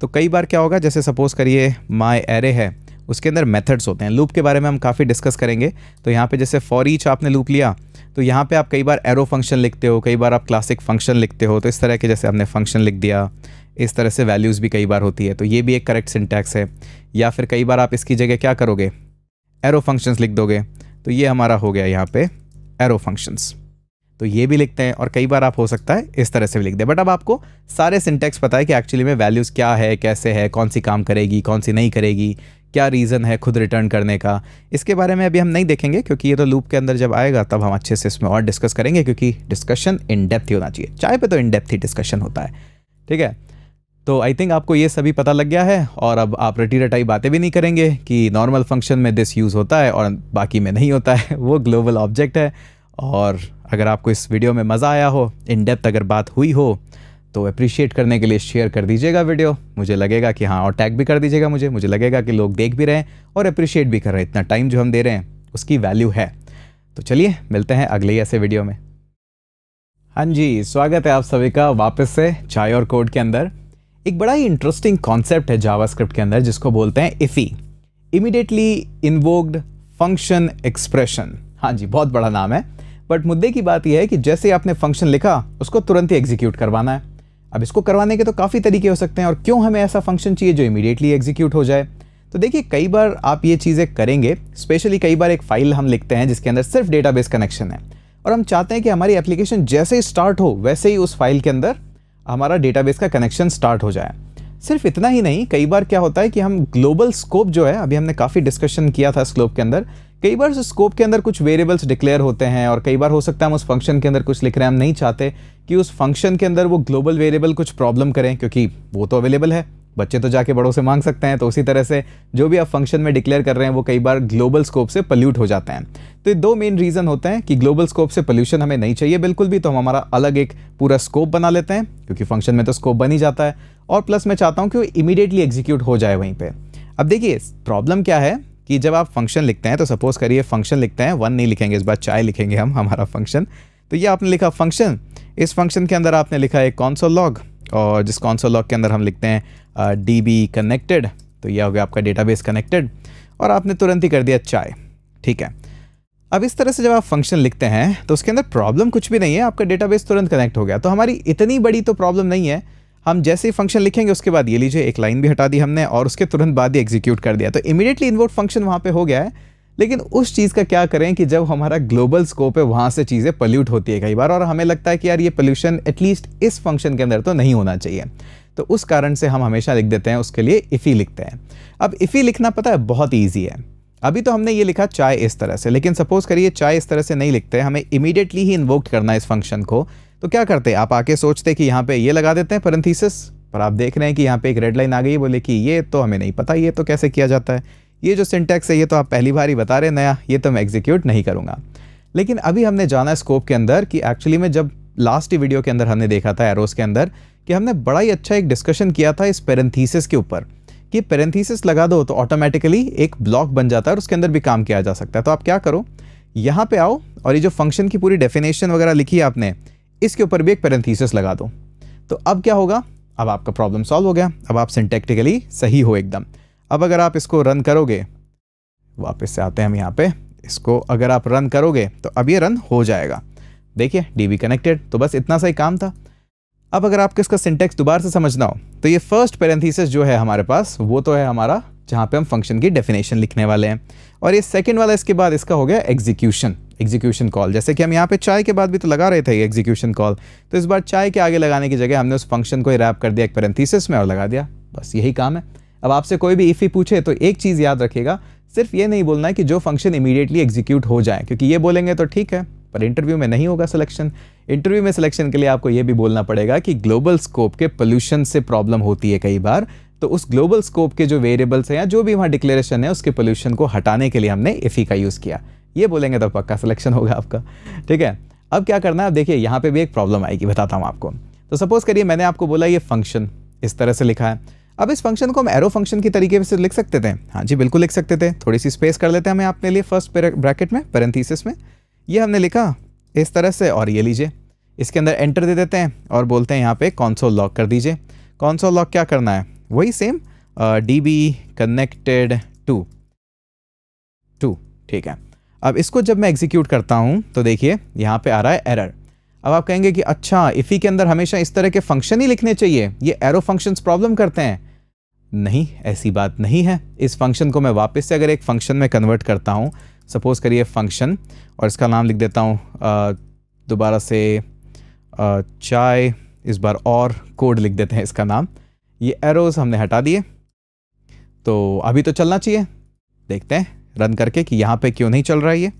तो कई बार क्या होगा जैसे सपोज़ करिए माई एरे है उसके अंदर मेथड्स होते हैं लूप के बारे में हम काफ़ी डिस्कस करेंगे तो यहाँ पे जैसे फॉर ईच आपने लूप लिया तो यहाँ पे आप कई बार एरो फंक्शन लिखते हो कई बार आप क्लासिक फंक्शन लिखते हो तो इस तरह के जैसे आपने फंक्शन लिख दिया इस तरह से वैल्यूज़ भी कई बार होती है तो ये भी एक करेक्ट सिंटैक्स है या फिर कई बार आप इसकी जगह क्या करोगे एरो फंक्शंस लिख दोगे तो ये हमारा हो गया यहाँ पे एरो फंक्शंस तो ये भी लिखते हैं और कई बार आप हो सकता है इस तरह से भी लिख दें बट अब आपको सारे सिंटेक्स पता है कि एक्चुअली में वैल्यूज़ क्या है कैसे है कौन सी काम करेगी कौन सी नहीं करेगी क्या रीज़न है खुद रिटर्न करने का इसके बारे में अभी हम नहीं देखेंगे क्योंकि ये तो लूप के अंदर जब आएगा तब हम अच्छे से इसमें और डिस्कस करेंगे क्योंकि डिस्कशन इन डेप्थ ही होना चाहिए चाय पे तो इन डेप्थ ही डिस्कशन होता है ठीक है तो आई थिंक आपको ये सभी पता लग गया है और अब आप रटी रटाई बातें भी नहीं करेंगे कि नॉर्मल फंक्शन में दिस यूज़ होता है और बाकी में नहीं होता है वो ग्लोबल ऑब्जेक्ट है और अगर आपको इस वीडियो में मज़ा आया हो इन डेप्थ अगर बात हुई हो तो अप्रिशिएट करने के लिए शेयर कर दीजिएगा वीडियो मुझे लगेगा कि हाँ और टैग भी कर दीजिएगा मुझे मुझे लगेगा कि लोग देख भी रहे हैं और अप्रिशिएट भी कर रहे हैं इतना टाइम जो हम दे रहे हैं उसकी वैल्यू है तो चलिए मिलते हैं अगले ऐसे वीडियो में हाँ जी स्वागत है आप सभी का वापस से चाय और कोड के अंदर एक बड़ा ही इंटरेस्टिंग कॉन्सेप्ट है जावास्क्रिप्ट के अंदर जिसको बोलते हैं iffy immediately invoked function expression हाँ जी बहुत बड़ा नाम है बट मुद्दे की बात यह है कि जैसे आपने फंक्शन लिखा उसको तुरंत ही एग्जीक्यूट करवाना है अब इसको करवाने के तो काफ़ी तरीके हो सकते हैं और क्यों हमें ऐसा फंक्शन चाहिए जो इमीडिएटली एग्जीक्यूट हो जाए तो देखिए कई बार आप ये चीज़ें करेंगे स्पेशली कई बार एक फाइल हम लिखते हैं जिसके अंदर सिर्फ डेटाबेस कनेक्शन है और हम चाहते हैं कि हमारी एप्लीकेशन जैसे ही स्टार्ट हो वैसे ही उस फाइल के अंदर हमारा डेटाबेस का कनेक्शन स्टार्ट हो जाए सिर्फ इतना ही नहीं कई बार क्या होता है कि हम ग्लोबल स्कोप जो है अभी हमने काफ़ी डिस्कशन किया था स्कोप के अंदर कई बार स्कोप के अंदर कुछ वेरिएबल्स डिक्लेयर होते हैं और कई बार हो सकता है हम उस फंक्शन के अंदर कुछ लिख रहे हैं हम नहीं चाहते कि उस फंक्शन के अंदर वो ग्लोबल वेरिएबल कुछ प्रॉब्लम करें क्योंकि वो तो अवेलेबल है बच्चे तो जाके बड़ों से मांग सकते हैं तो उसी तरह से जो भी आप फंक्शन में डिक्लेयर कर रहे हैं वो कई बार ग्लोबल स्कोप से पल्यूट हो जाते हैं तो ये दो मेन रीज़न होते हैं कि ग्लोबल स्कोप से पल्यूशन हमें नहीं चाहिए बिल्कुल भी तो हम हमारा अलग एक पूरा स्कोप बना लेते हैं क्योंकि फंक्शन में तो स्कोप बन ही जाता है और प्लस मैं चाहता हूँ कि वो इमीडिएटली एग्जीक्यूट हो जाए वहीं पर अब देखिए प्रॉब्लम क्या है कि जब आप फंक्शन लिखते हैं तो सपोज़ करिए फंक्शन लिखते हैं वन नहीं लिखेंगे इस बार चाय लिखेंगे हम हमारा फंक्शन तो ये आपने लिखा फंक्शन इस फंक्शन के अंदर आपने लिखा एक कॉन्सोल लॉग और जिस कॉन्सोल लॉग के अंदर हम लिखते हैं डी बी कनेक्टेड तो यह हो गया आपका डेटाबेस कनेक्टेड और आपने तुरंत ही कर दिया चाय ठीक है अब इस तरह से जब आप फंक्शन लिखते हैं तो उसके अंदर प्रॉब्लम कुछ भी नहीं है आपका डेटाबेस तुरंत कनेक्ट हो गया तो हमारी इतनी बड़ी तो प्रॉब्लम नहीं है हम जैसे ही फंक्शन लिखेंगे उसके बाद ये लीजिए एक लाइन भी हटा दी हमने और उसके तुरंत बाद ही एग्जीक्यूट कर दिया तो इमीडिएटली इनवोट फंक्शन वहाँ पे हो गया है लेकिन उस चीज़ का क्या करें कि जब हमारा ग्लोबल स्कोप है वहाँ से चीज़ें पल्यूट होती है कई बार और हमें लगता है कि यार ये पल्यूशन एटलीस्ट इस फंक्शन के अंदर तो नहीं होना चाहिए तो उस कारण से हम हमेशा लिख देते हैं उसके लिए इफ़ी लिखते हैं अब इफ़ी लिखना पता है बहुत ईजी है अभी तो हमने ये लिखा चाय इस तरह से लेकिन सपोज़ करिए चाय इस तरह से नहीं लिखते हमें इमीडिएटली ही इन्वोक करना है इस फंक्शन को तो क्या करते आप आके सोचते कि यहाँ पे ये लगा देते हैं परंथीसिस पर आप देख रहे हैं कि यहाँ पे एक रेड लाइन आ गई बोले कि ये तो हमें नहीं पता ये तो कैसे किया जाता है ये जो सिंटैक्स है ये तो आप पहली बार ही बता रहे नया ये तो मैं एग्जीक्यूट नहीं करूँगा लेकिन अभी हमने जाना स्कोप के अंदर कि एक्चुअली में जब लास्ट वीडियो के अंदर हमने देखा था एरोस के अंदर कि हमने बड़ा ही अच्छा एक डिस्कशन किया था इस पेरेंथीसिस के ऊपर कि पेरेंथीसिस लगा दो तो ऑटोमेटिकली एक ब्लॉक बन जाता है और उसके अंदर भी काम किया जा सकता है तो आप क्या करो यहाँ पे आओ और ये जो फंक्शन की पूरी डेफिनेशन वगैरह लिखी है आपने इसके ऊपर भी एक पेरेंथीसिस लगा दो तो अब क्या होगा अब आपका प्रॉब्लम सॉल्व हो गया अब आप सिंटेक्टिकली सही हो एकदम अब अगर आप इसको रन करोगे वापस से आते हैं हम यहाँ पर इसको अगर आप रन करोगे तो अब ये रन हो जाएगा देखिए डी बी कनेक्टेड तो बस इतना सा ही काम था अब अगर आपको इसका सिंटेक्स दोबारा से समझना हो तो ये फर्स्ट पैरेंथीसिस जो है हमारे पास वो तो है हमारा जहाँ पे हम फंक्शन की डेफिनेशन लिखने वाले हैं और ये सेकंड वाला इसके बाद इसका हो गया एग्जीक्यूशन एग्जीक्यूशन कॉल जैसे कि हम यहाँ पे चाय के बाद भी तो लगा रहे थे एग्जीक्यूशन कॉल तो इस बार चाय के आगे लगाने की जगह हमने उस फंक्शन को रैप कर दिया एक पैरेंथीसिस में और लगा दिया बस यही काम है अब आपसे कोई भी इफ़ी पूछे तो एक चीज़ याद रखेगा सिर्फ ये नहीं बोलना है कि जो फंक्शन इमीडिएटली एग्जीक्यूट हो जाए क्योंकि ये बोलेंगे तो ठीक है पर इंटरव्यू में नहीं होगा सिलेक्शन इंटरव्यू में सिलेक्शन के लिए आपको यह भी बोलना पड़ेगा कि ग्लोबल स्कोप के पोल्यूशन से प्रॉब्लम होती है कई बार तो उस ग्लोबल स्कोप के जो वेरिएबल्स हैं या जो भी वहाँ डिक्लेरेशन है उसके पोल्यूशन को हटाने के लिए हमने इफ़ी का यूज़ किया ये बोलेंगे तो पक्का सिलेक्शन होगा आपका ठीक है अब क्या करना है देखिए यहाँ पे भी एक प्रॉब्लम आएगी बताता हूँ आपको तो सपोज़ करिए मैंने आपको बोला ये फंक्शन इस तरह से लिखा है अब इस फंक्शन को हम एरो फंक्शन की तरीके से लिख सकते थे हाँ जी बिल्कुल लिख सकते थे थोड़ी सी स्पेस कर लेते हैं हमें अपने लिए फर्स्ट ब्रैकेट में पेरेंथीसिस में ये हमने लिखा इस तरह से और ये लीजिए इसके अंदर एंटर दे देते हैं और बोलते हैं यहाँ पे कॉन्सोल लॉक कर दीजिए कॉन्सोल लॉक क्या करना है वही same D B connected to two ठीक है अब इसको जब मैं एग्जीक्यूट करता हूँ तो देखिए यहाँ पे आ रहा है एरर अब आप कहेंगे कि अच्छा इफ़ी के अंदर हमेशा इस तरह के फंक्शन ही लिखने चाहिए ये एरो फंक्शंस प्रॉब्लम करते हैं नहीं ऐसी बात नहीं है इस फंक्शन को मैं वापस से अगर एक फंक्शन में कन्वर्ट करता हूँ सपोज़ करिए फंक्शन और इसका नाम लिख देता हूँ दोबारा से चाय इस बार और कोड लिख देते हैं इसका नाम ये एरोज़ हमने हटा दिए तो अभी तो चलना चाहिए देखते हैं रन करके कि यहाँ पे क्यों नहीं चल रहा है ये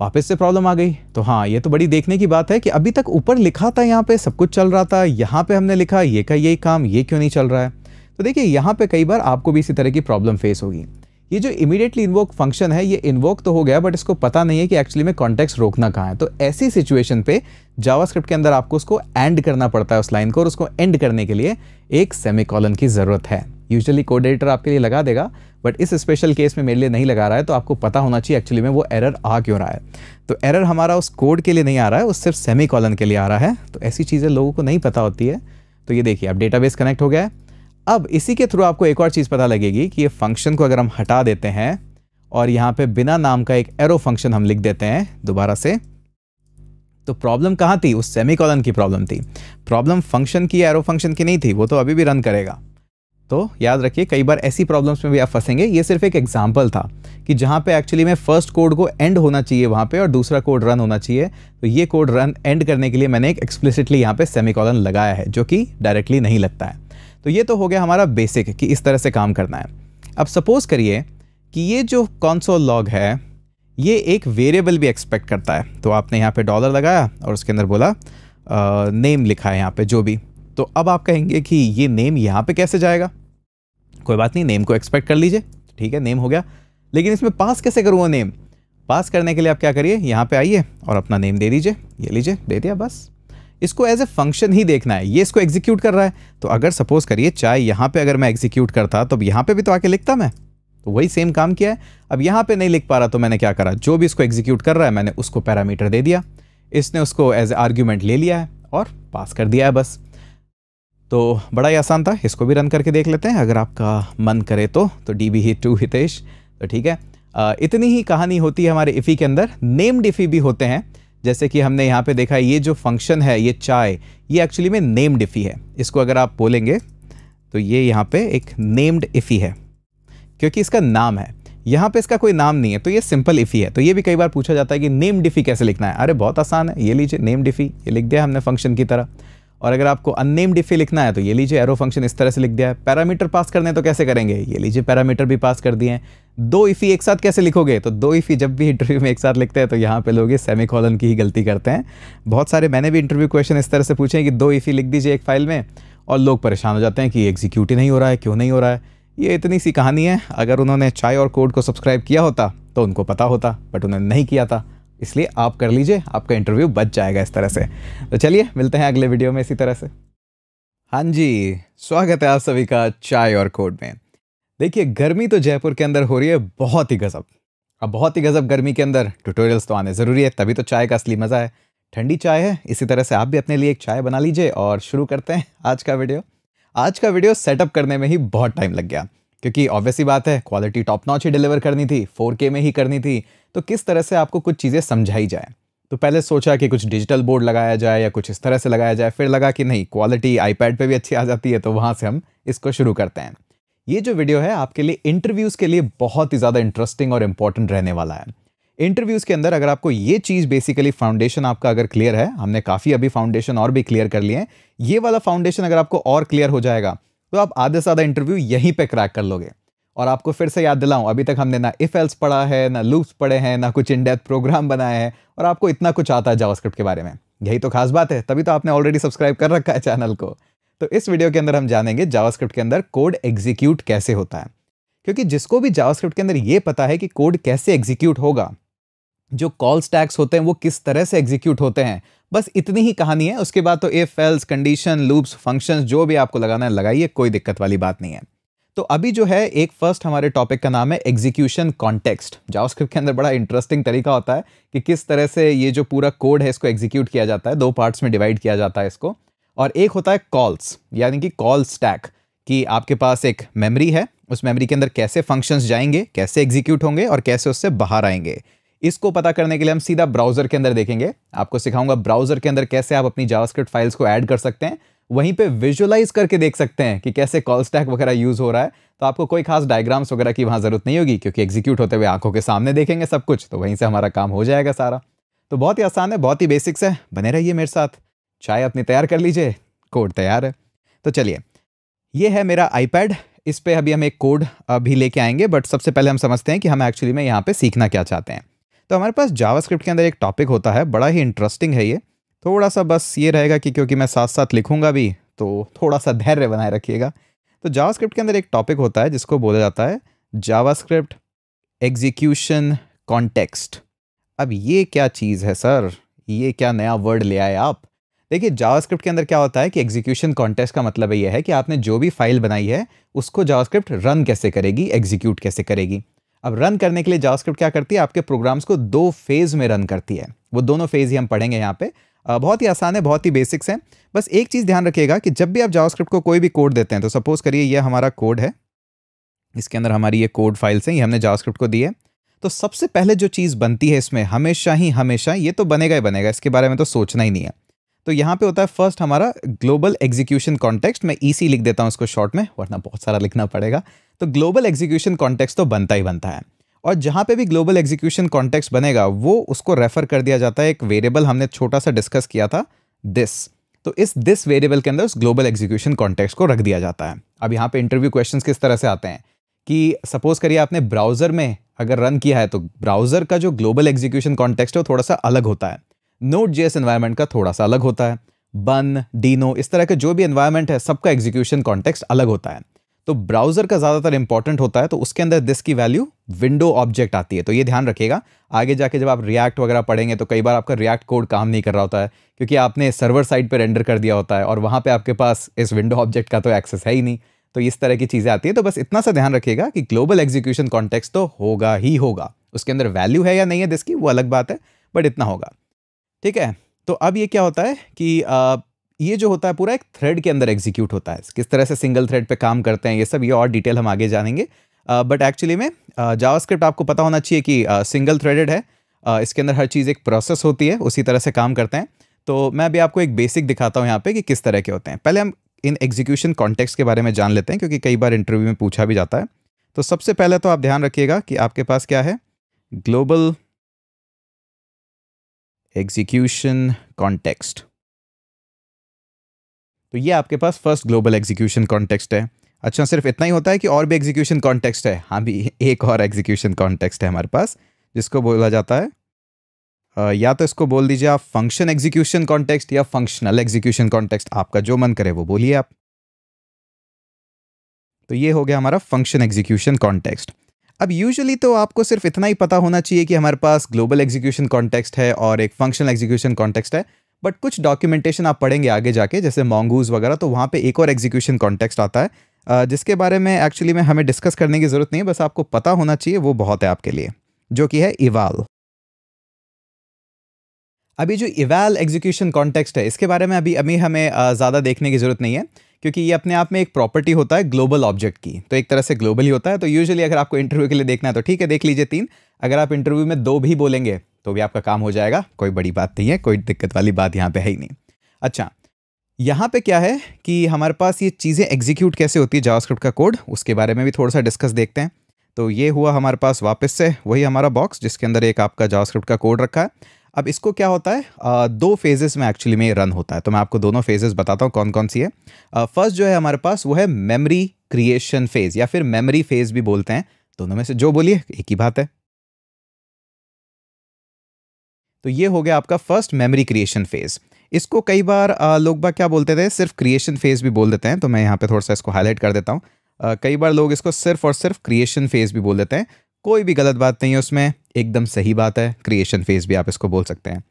वापस से प्रॉब्लम आ गई तो हाँ ये तो बड़ी देखने की बात है कि अभी तक ऊपर लिखा था यहाँ पे सब कुछ चल रहा था यहाँ पे हमने लिखा ये का यही काम ये क्यों नहीं चल रहा है तो देखिए यहाँ पे कई बार आपको भी इसी तरह की प्रॉब्लम फेस होगी ये जो इमीडिएटली इन्वोक फंक्शन है ये इन्वोक तो हो गया बट इसको पता नहीं है कि एक्चुअली में कॉन्टेक्स्ट रोकना कहाँ है तो ऐसी सिचुएशन पे जावास्क्रिप्ट के अंदर आपको उसको एंड करना पड़ता है उस लाइन को और उसको एंड करने के लिए एक सेमिकॉलन की ज़रूरत है यूजुअली कोड एडिटर आपके लिए लगा देगा बट इस स्पेशल केस में मेरे लिए नहीं लगा रहा है तो आपको पता होना चाहिए एक्चुअली में वो एरर आ क्यों रहा है तो एरर हमारा उस कोड के लिए नहीं आ रहा है उस सिर्फ सेमी कॉलन के लिए आ रहा है तो ऐसी चीज़ें लोगों को नहीं पता होती है तो ये देखिए अब डेटाबेस कनेक्ट हो गया है अब इसी के थ्रू आपको एक और चीज़ पता लगेगी कि ये फंक्शन को अगर हम हटा देते हैं और यहाँ पे बिना नाम का एक एरो फंक्शन हम लिख देते हैं दोबारा से तो प्रॉब्लम कहाँ थी उस सेमीकॉलन की प्रॉब्लम थी प्रॉब्लम फंक्शन की एरो फंक्शन की नहीं थी वो तो अभी भी रन करेगा तो याद रखिए कई बार ऐसी प्रॉब्लम्स में भी आप फंसेंगे ये सिर्फ एक एग्जाम्पल था कि जहाँ पे एक्चुअली में फर्स्ट कोड को एंड होना चाहिए वहाँ पे और दूसरा कोड रन होना चाहिए तो ये कोड रन एंड करने के लिए मैंने एक एक्सप्लिसिटली यहाँ पे सेमीकॉलन लगाया है जो कि डायरेक्टली नहीं लगता है तो ये तो हो गया हमारा बेसिक कि इस तरह से काम करना है अब सपोज़ करिए कि ये जो कॉन्सोल लॉग है ये एक वेरिएबल भी एक्सपेक्ट करता है तो आपने यहाँ पे डॉलर लगाया और उसके अंदर बोला आ, नेम लिखा है यहाँ पे जो भी तो अब आप कहेंगे कि ये नेम यहाँ पे कैसे जाएगा कोई बात नहीं नेम को एक्सपेक्ट कर लीजिए ठीक है नेम हो गया लेकिन इसमें पास कैसे करूँ वो नेम पास करने के लिए आप क्या करिए यहाँ पे आइए और अपना नेम दे दीजिए ये लीजिए दे दिया बस इसको एज ए फंक्शन ही देखना है ये इसको एग्जीक्यूट कर रहा है तो अगर सपोज करिए चाहे यहाँ पे अगर मैं एग्जीक्यूट करता तो अब यहाँ पे भी तो आके लिखता मैं तो वही सेम काम किया है अब यहाँ पे नहीं लिख पा रहा तो मैंने क्या करा जो भी इसको एग्जीक्यूट कर रहा है मैंने उसको पैरामीटर दे दिया इसने उसको एज ए आर्ग्यूमेंट ले लिया है और पास कर दिया है बस तो बड़ा ही आसान था इसको भी रन करके देख लेते हैं अगर आपका मन करे तो तो डी बी ही टू हितेश तो ठीक है इतनी ही कहानी होती है हमारे इफ़ी के अंदर नेम्ड इफ़ी भी होते हैं जैसे कि हमने यहाँ पे देखा ये जो फंक्शन है ये चाय ये एक्चुअली में नेम्ड इफ़ी है इसको अगर आप बोलेंगे तो ये यहाँ पे एक नेम्ड इफ़ी है क्योंकि इसका नाम है यहाँ पे इसका कोई नाम नहीं है तो ये सिंपल इफ़ी है तो ये भी कई बार पूछा जाता है कि नेम डिफ़ी कैसे लिखना है अरे बहुत आसान है ये लीजिए नेम डिफ़ी ये लिख दिया हमने फंक्शन की तरह और अगर आपको अननेम्ड डिफी लिखना है तो ये लीजिए एरो फंक्शन इस तरह से लिख दिया है पैरामीटर पास करने तो कैसे करेंगे ये लीजिए पैरामीटर भी पास कर दिए हैं दो इफ़ी एक साथ कैसे लिखोगे तो दो इफ़ी जब भी इंटरव्यू में एक साथ लिखते हैं तो यहाँ पे लोग सेमी कॉलन की ही गलती करते हैं बहुत सारे मैंने भी इंटरव्यू क्वेश्चन इस तरह से पूछे हैं कि दो इफ़ी लिख दीजिए एक फाइल में और लोग परेशान हो जाते हैं कि एग्जीक्यूट ही नहीं हो रहा है क्यों नहीं हो रहा है ये इतनी सी कहानी है अगर उन्होंने चाय और कोड को सब्सक्राइब किया होता तो उनको पता होता बट उन्होंने नहीं किया था इसलिए आप कर लीजिए आपका इंटरव्यू बच जाएगा इस तरह से तो चलिए मिलते हैं अगले वीडियो में इसी तरह से हाँ जी स्वागत है आप सभी का चाय और कोड में देखिए गर्मी तो जयपुर के अंदर हो रही है बहुत ही गज़ब अब बहुत ही गज़ब गर्मी के अंदर ट्यूटोरियल्स तो आने ज़रूरी है तभी तो चाय का असली मज़ा है ठंडी चाय है इसी तरह से आप भी अपने लिए एक चाय बना लीजिए और शुरू करते हैं आज का वीडियो आज का वीडियो सेटअप करने में ही बहुत टाइम लग गया क्योंकि ऑब्वियसली बात है क्वालिटी टॉप नॉच ही डिलीवर करनी थी फोर में ही करनी थी तो किस तरह से आपको कुछ चीज़ें समझाई जाए तो पहले सोचा कि कुछ डिजिटल बोर्ड लगाया जाए या कुछ इस तरह से लगाया जाए फिर लगा कि नहीं क्वालिटी आईपैड पे भी अच्छी आ जाती है तो वहाँ से हम इसको शुरू करते हैं ये जो वीडियो है आपके लिए इंटरव्यूज़ के लिए बहुत ही ज़्यादा इंटरेस्टिंग और इंपॉर्टेंट रहने वाला है इंटरव्यूज़ के अंदर अगर आपको ये चीज़ बेसिकली फाउंडेशन आपका अगर क्लियर है हमने काफ़ी अभी फाउंडेशन और भी क्लियर कर लिए हैं ये वाला फाउंडेशन अगर आपको और क्लियर हो जाएगा तो आप आधे से आधा इंटरव्यू यहीं पर क्रैक कर लोगे और आपको फिर से याद दिलाऊं अभी तक हमने ना इफ़ एल्स पढ़ा है ना लूप्स पढ़े हैं ना कुछ इन डेथ प्रोग्राम बनाए हैं और आपको इतना कुछ आता है जावास्क्रिप्ट के बारे में यही तो खास बात है तभी तो आपने ऑलरेडी सब्सक्राइब कर रखा है चैनल को तो इस वीडियो के अंदर हम जानेंगे जावास्क्रिप्ट के अंदर कोड एग्जीक्यूट कैसे होता है क्योंकि जिसको भी जावास्क्रिप्ट के अंदर ये पता है कि कोड कैसे एग्जीक्यूट होगा जो कॉल स्टैक्स होते हैं वो किस तरह से एग्जीक्यूट होते हैं बस इतनी ही कहानी है उसके बाद तो if else condition loops functions जो भी आपको लगाना है लगाइए कोई दिक्कत वाली बात नहीं है तो अभी जो है एक फर्स्ट हमारे टॉपिक का नाम है एग्जीक्यूशन कॉन्टेक्स्ट जावास्क्रिप्ट के अंदर बड़ा इंटरेस्टिंग तरीका होता है कि किस तरह से ये जो पूरा कोड है इसको एग्जीक्यूट किया जाता है दो पार्ट्स में डिवाइड किया जाता है इसको और एक होता है कॉल्स यानी कि कॉल स्टैक कि आपके पास एक मेमरी है उस मेमरी के अंदर कैसे फंक्शंस जाएंगे कैसे एग्जीक्यूट होंगे और कैसे उससे बाहर आएंगे इसको पता करने के लिए हम सीधा ब्राउजर के अंदर देखेंगे आपको सिखाऊंगा ब्राउजर के अंदर कैसे आप अपनी जावास्क्रिप्ट फाइल्स को ऐड कर सकते हैं वहीं पे विजुअलाइज करके देख सकते हैं कि कैसे कॉल स्टैक वगैरह यूज हो रहा है तो आपको कोई खास डायग्राम्स वगैरह की वहाँ जरूरत नहीं होगी क्योंकि एग्जीक्यूट होते हुए आंखों के सामने देखेंगे सब कुछ तो वहीं से हमारा काम हो जाएगा सारा तो बहुत ही आसान है बहुत ही बेसिक्स है बने रहिए मेरे साथ चाय अपनी तैयार कर लीजिए कोड तैयार है तो चलिए ये है मेरा आईपैड इस पर अभी हम एक कोड अभी लेके आएंगे बट सबसे पहले हम समझते हैं कि हम एक्चुअली में यहाँ पे सीखना क्या चाहते हैं तो हमारे पास जावास्क्रिप्ट के अंदर एक टॉपिक होता है बड़ा ही इंटरेस्टिंग है ये थोड़ा सा बस ये रहेगा कि क्योंकि मैं साथ साथ लिखूंगा भी तो थोड़ा सा धैर्य बनाए रखिएगा तो जावास्क्रिप्ट के अंदर एक टॉपिक होता है जिसको बोला जाता है जावास्क्रिप्ट एग्जीक्यूशन कॉन्टेक्स्ट अब ये क्या चीज़ है सर ये क्या नया वर्ड ले आए आप देखिए जावास्क्रिप्ट के अंदर क्या होता है कि एग्जीक्यूशन कॉन्टेस्ट का मतलब ये है कि आपने जो भी फाइल बनाई है उसको जावास्क्रिप्ट रन कैसे करेगी एग्जीक्यूट कैसे करेगी अब रन करने के लिए जावास्क्रिप्ट क्या करती है आपके प्रोग्राम्स को दो फेज़ में रन करती है वो दोनों फेज़ ही हम पढ़ेंगे यहाँ पे बहुत ही आसान है बहुत ही बेसिक्स हैं बस एक चीज़ ध्यान रखिएगा कि जब भी आप जावास्क्रिप्ट को कोई भी कोड देते हैं तो सपोज़ करिए ये हमारा कोड है इसके अंदर हमारी ये कोड फाइल्स हैं ये हमने जावास्क्रिप्ट को दी है तो सबसे पहले जो चीज़ बनती है इसमें हमेशा ही हमेशा ये तो बनेगा ही बनेगा इसके बारे में तो सोचना ही नहीं है तो यहाँ पे होता है फर्स्ट हमारा ग्लोबल एग्जीक्यूशन कॉन्टेक्स्ट मैं ईसी e लिख देता हूँ उसको शॉर्ट में वरना बहुत सारा लिखना पड़ेगा तो ग्लोबल एग्जीक्यूशन कॉन्टेक्स्ट तो बनता ही बनता है और जहाँ पे भी ग्लोबल एग्जीक्यूशन कॉन्टेक्स्ट बनेगा वो उसको रेफर कर दिया जाता है एक वेरिएबल हमने छोटा सा डिस्कस किया था दिस तो इस दिस वेरिएबल के अंदर उस ग्लोबल एग्जीक्यूशन कॉन्टेक्स्ट को रख दिया जाता है अब यहाँ पर इंटरव्यू क्वेश्चन किस तरह से आते हैं कि सपोज करिए आपने ब्राउज़र में अगर रन किया है तो ब्राउज़र का जो ग्लोबल एग्जीक्यूशन कॉन्टेक्स्ट है वो थोड़ा सा अलग होता है नोट जेएस एनवायरमेंट का थोड़ा सा अलग होता है बन डीनो इस तरह के जो भी एनवायरमेंट है सबका एग्जीक्यूशन कॉन्टेक्स्ट अलग होता है तो ब्राउजर का ज़्यादातर इंपॉर्टेंट होता है तो उसके अंदर दिस की वैल्यू विंडो ऑब्जेक्ट आती है तो ये ध्यान रखिएगा आगे जाके जब आप रिएक्ट वगैरह पढ़ेंगे तो कई बार आपका रिएक्ट कोड काम नहीं कर रहा होता है क्योंकि आपने सर्वर साइड पर रेंडर कर दिया होता है और वहाँ पर आपके पास इस विंडो ऑब्जेक्ट का तो एक्सेस है ही नहीं तो इस तरह की चीज़ें आती है तो बस इतना सा ध्यान रखिएगा कि ग्लोबल एग्जीक्यूशन कॉन्टेक्स तो होगा ही होगा उसके अंदर वैल्यू है या नहीं है दिस की वो अलग बात है बट इतना होगा ठीक है तो अब ये क्या होता है कि आ, ये जो होता है पूरा एक थ्रेड के अंदर एग्जीक्यूट होता है किस तरह से सिंगल थ्रेड पे काम करते हैं ये सब ये और डिटेल हम आगे जानेंगे बट एक्चुअली में जावास्क्रिप्ट आपको पता होना चाहिए कि सिंगल थ्रेडेड है uh, इसके अंदर हर चीज़ एक प्रोसेस होती है उसी तरह से काम करते हैं तो मैं अभी आपको एक बेसिक दिखाता हूँ यहाँ पर कि किस तरह के होते हैं पहले हम इन एग्जीक्यूशन कॉन्टेक्स के बारे में जान लेते हैं क्योंकि कई बार इंटरव्यू में पूछा भी जाता है तो सबसे पहले तो आप ध्यान रखिएगा कि आपके पास क्या है ग्लोबल एग्जीक्यूशन कॉन्टेक्स्ट तो ये आपके पास फर्स्ट ग्लोबल एग्जीक्यूशन कॉन्टेक्स्ट है अच्छा सिर्फ इतना ही होता है कि और भी एग्जीक्यूशन कॉन्टेक्स्ट है हाँ भी एक और एग्जीक्यूशन कॉन्टेक्स्ट है हमारे पास जिसको बोला जाता है या तो इसको बोल दीजिए आप फंक्शन एग्जीक्यूशन कॉन्टेक्स्ट या फंक्शनल एग्जीक्यूशन कॉन्टेक्स्ट आपका जो मन करे वो बोलिए आप तो ये हो गया हमारा फंक्शन एग्जीक्यूशन कॉन्टेक्स्ट अब यूजुअली तो आपको सिर्फ इतना ही पता होना चाहिए कि हमारे पास ग्लोबल एग्जीक्यूशन कॉन्टेक्स्ट है और एक फंक्शनल एग्जीक्यूशन कॉन्टेक्स्ट है बट कुछ डॉक्यूमेंटेशन आप पढ़ेंगे आगे जाके जैसे मॉन्गूज वगैरह तो वहाँ पे एक और एग्जीक्यूशन कॉन्टेक्स्ट आता है जिसके बारे में एक्चुअली में हमें डिस्कस करने की ज़रूरत नहीं है बस आपको पता होना चाहिए वो बहुत है आपके लिए जो कि है इवाल अभी जो इवाल एग्जीक्यूशन कॉन्टेक्स्ट है इसके बारे में अभी अभी हमें ज़्यादा देखने की ज़रूरत नहीं है क्योंकि ये अपने आप में एक प्रॉपर्टी होता है ग्लोबल ऑब्जेक्ट की तो एक तरह से ग्लोबल ही होता है तो यूजुअली अगर आपको इंटरव्यू के लिए देखना है तो ठीक है देख लीजिए तीन अगर आप इंटरव्यू में दो भी बोलेंगे तो भी आपका काम हो जाएगा कोई बड़ी बात नहीं है कोई दिक्कत वाली बात यहाँ पे है ही नहीं अच्छा यहाँ पे क्या है कि हमारे पास ये चीज़ें एग्जीक्यूट कैसे होती है जावास्क्रिप्ट का कोड उसके बारे में भी थोड़ा सा डिस्कस देखते हैं तो ये हुआ हमारे पास वापस से वही हमारा बॉक्स जिसके अंदर एक आपका जावास्क्रिप्ट का कोड रखा है अब इसको क्या होता है आ, दो फेजेस में एक्चुअली में रन होता है तो मैं आपको दोनों फेजेस बताता हूँ कौन कौन सी है फर्स्ट जो है हमारे पास वो है मेमोरी क्रिएशन फेज या फिर मेमोरी फेज भी बोलते हैं दोनों में से जो बोलिए एक ही बात है तो ये हो गया आपका फर्स्ट मेमोरी क्रिएशन फेज इसको कई बार आ, लोग बा क्या बोलते थे सिर्फ क्रिएशन फेज भी बोल देते हैं तो मैं यहाँ पे थोड़ा सा इसको हाईलाइट कर देता हूँ कई बार लोग इसको सिर्फ और सिर्फ क्रिएशन फेज भी बोल देते हैं कोई भी गलत बात नहीं है उसमें एकदम सही बात है क्रिएशन फेज भी आप इसको बोल सकते हैं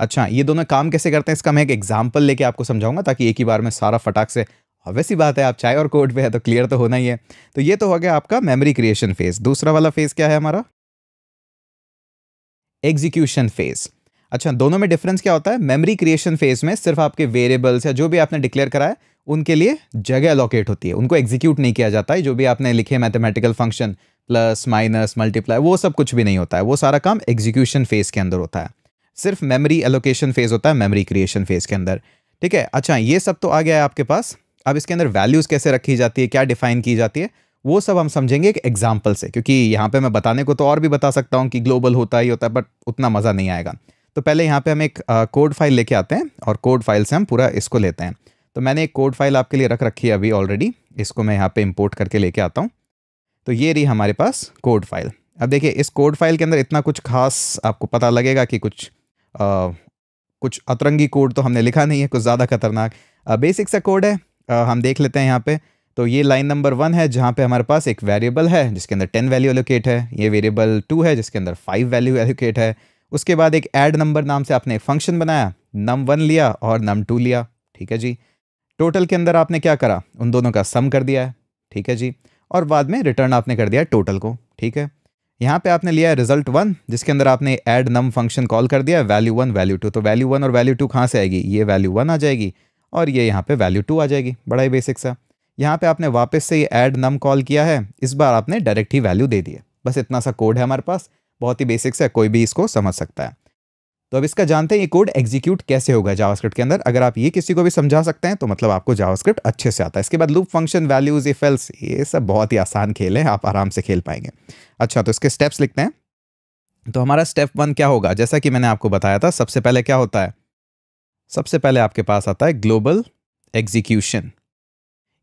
अच्छा ये दोनों काम कैसे करते हैं इसका मैं एक एग्जाम्पल लेके आपको समझाऊंगा ताकि एक ही बार में सारा फटाक से ही बात है आप चाय और कोर्ट पे है तो क्लियर तो होना ही है तो ये तो हो गया आपका मेमोरी क्रिएशन फेज दूसरा वाला फेज क्या है हमारा एग्जीक्यूशन फेज अच्छा दोनों में डिफरेंस क्या होता है मेमोरी क्रिएशन फेज में सिर्फ आपके वेरिएबल्स या जो भी आपने डिक्लेयर कराया उनके लिए जगह अलोकेट होती है उनको एग्जीक्यूट नहीं किया जाता है जो भी आपने लिखे mathematical function plus minus multiply वो सब कुछ भी नहीं होता है वो सारा काम एग्जीक्यूशन फेज के अंदर होता है सिर्फ मेमोरी एलोकेशन फेज होता है मेमोरी क्रिएशन फेज के अंदर ठीक है अच्छा ये सब तो आ गया है आपके पास अब इसके अंदर वैल्यूज़ कैसे रखी जाती है क्या डिफाइन की जाती है वो सब हम समझेंगे एक एग्जाम्पल से क्योंकि यहाँ पे मैं बताने को तो और भी बता सकता हूँ कि ग्लोबल होता ही होता है बट उतना मज़ा नहीं आएगा तो पहले यहाँ पे हम एक कोड फाइल लेके आते हैं और कोड फाइल से हम पूरा इसको लेते हैं तो मैंने एक कोड फाइल आपके लिए रख रखी है अभी ऑलरेडी इसको मैं यहाँ पे इंपोर्ट करके लेके आता हूँ तो ये रही हमारे पास कोड फाइल अब देखिए इस कोड फाइल के अंदर इतना कुछ खास आपको पता लगेगा कि कुछ आ, कुछ अतरंगी कोड तो हमने लिखा नहीं है कुछ ज़्यादा खतरनाक बेसिक सा कोड है आ, हम देख लेते हैं यहाँ पे तो ये लाइन नंबर वन है जहाँ पे हमारे पास एक वेरिएबल है जिसके अंदर टेन वैल्यू एलोकेट है ये वेरिएबल टू है जिसके अंदर फाइव वैल्यू एलोकेट है उसके बाद एक एड नंबर नाम से आपने एक फंक्शन बनाया नम वन लिया और नम टू लिया ठीक है जी टोटल के अंदर आपने क्या करा उन दोनों का सम कर दिया है ठीक है जी और बाद में रिटर्न आपने कर दिया टोटल को ठीक है यहाँ पे आपने लिया है रिजल्ट वन जिसके अंदर आपने एड नम फंक्शन कॉल कर दिया वैल्यू वन वैल्यू टू तो वैल्यू वन और वैल्यू टू कहाँ से आएगी ये वैल्यू वन आ जाएगी और ये यहाँ पे वैल्यू टू आ जाएगी बड़ा ही बेसिक सा यहाँ पे आपने वापस से ये एड नम कॉल किया है इस बार आपने डायरेक्ट ही वैल्यू दे दी है बस इतना सा कोड है हमारे पास बहुत ही बेसिक सा कोई भी इसको समझ सकता है तो अब इसका जानते हैं ये कोड एग्जीक्यूट कैसे होगा जावास्क्रिप्ट के अंदर अगर आप ये किसी को भी समझा सकते हैं तो मतलब आपको जावास्क्रिप्ट अच्छे से आता है इसके बाद लूप फंक्शन वैल्यूज इफेल्स ये सब बहुत ही आसान खेल है आप आराम से खेल पाएंगे अच्छा तो इसके स्टेप्स लिखते हैं तो हमारा स्टेप वन क्या होगा जैसा कि मैंने आपको बताया था सबसे पहले क्या होता है सबसे पहले आपके पास आता है ग्लोबल एग्जीक्यूशन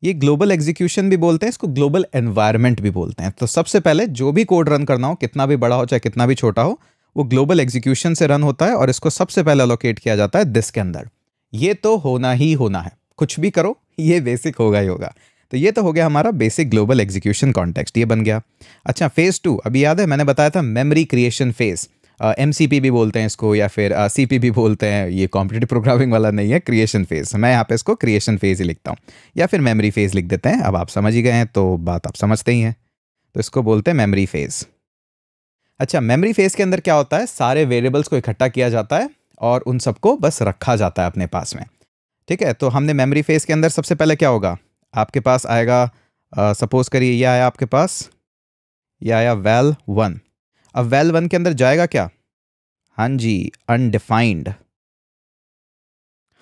ये ग्लोबल एग्जीक्यूशन भी बोलते हैं इसको ग्लोबल एनवायरनमेंट भी बोलते हैं तो सबसे पहले जो भी कोड रन करना हो कितना भी बड़ा हो चाहे कितना भी छोटा हो वो ग्लोबल एग्जीक्यूशन से रन होता है और इसको सबसे पहले अलोकेट किया जाता है दिस के अंदर ये तो होना ही होना है कुछ भी करो ये बेसिक होगा ही होगा तो ये तो हो गया हमारा बेसिक ग्लोबल एग्जीक्यूशन कॉन्टेक्स्ट ये बन गया अच्छा फेज़ टू अभी याद है मैंने बताया था memory creation phase M C P भी बोलते हैं इसको या फिर सी uh, पी भी बोलते हैं ये कॉम्पिटेटिव प्रोग्रामिंग वाला नहीं है क्रिएशन फेज़ मैं यहाँ पे इसको क्रिएशन फेज़ ही लिखता हूँ या फिर मेमोरी फेज़ लिख देते हैं अब आप समझ ही गए हैं तो बात आप समझते ही हैं तो इसको बोलते हैं मेमोरी फेज़ अच्छा मेमोरी फेस के अंदर क्या होता है सारे वेरिएबल्स को इकट्ठा किया जाता है और उन सबको बस रखा जाता है अपने पास में ठीक है तो हमने मेमोरी फेस के अंदर सबसे पहले क्या होगा आपके पास आएगा सपोज करिए यह आया आपके पास यह आया वेल वन अब वेल वन के अंदर जाएगा क्या हाँ जी अनडिफाइंड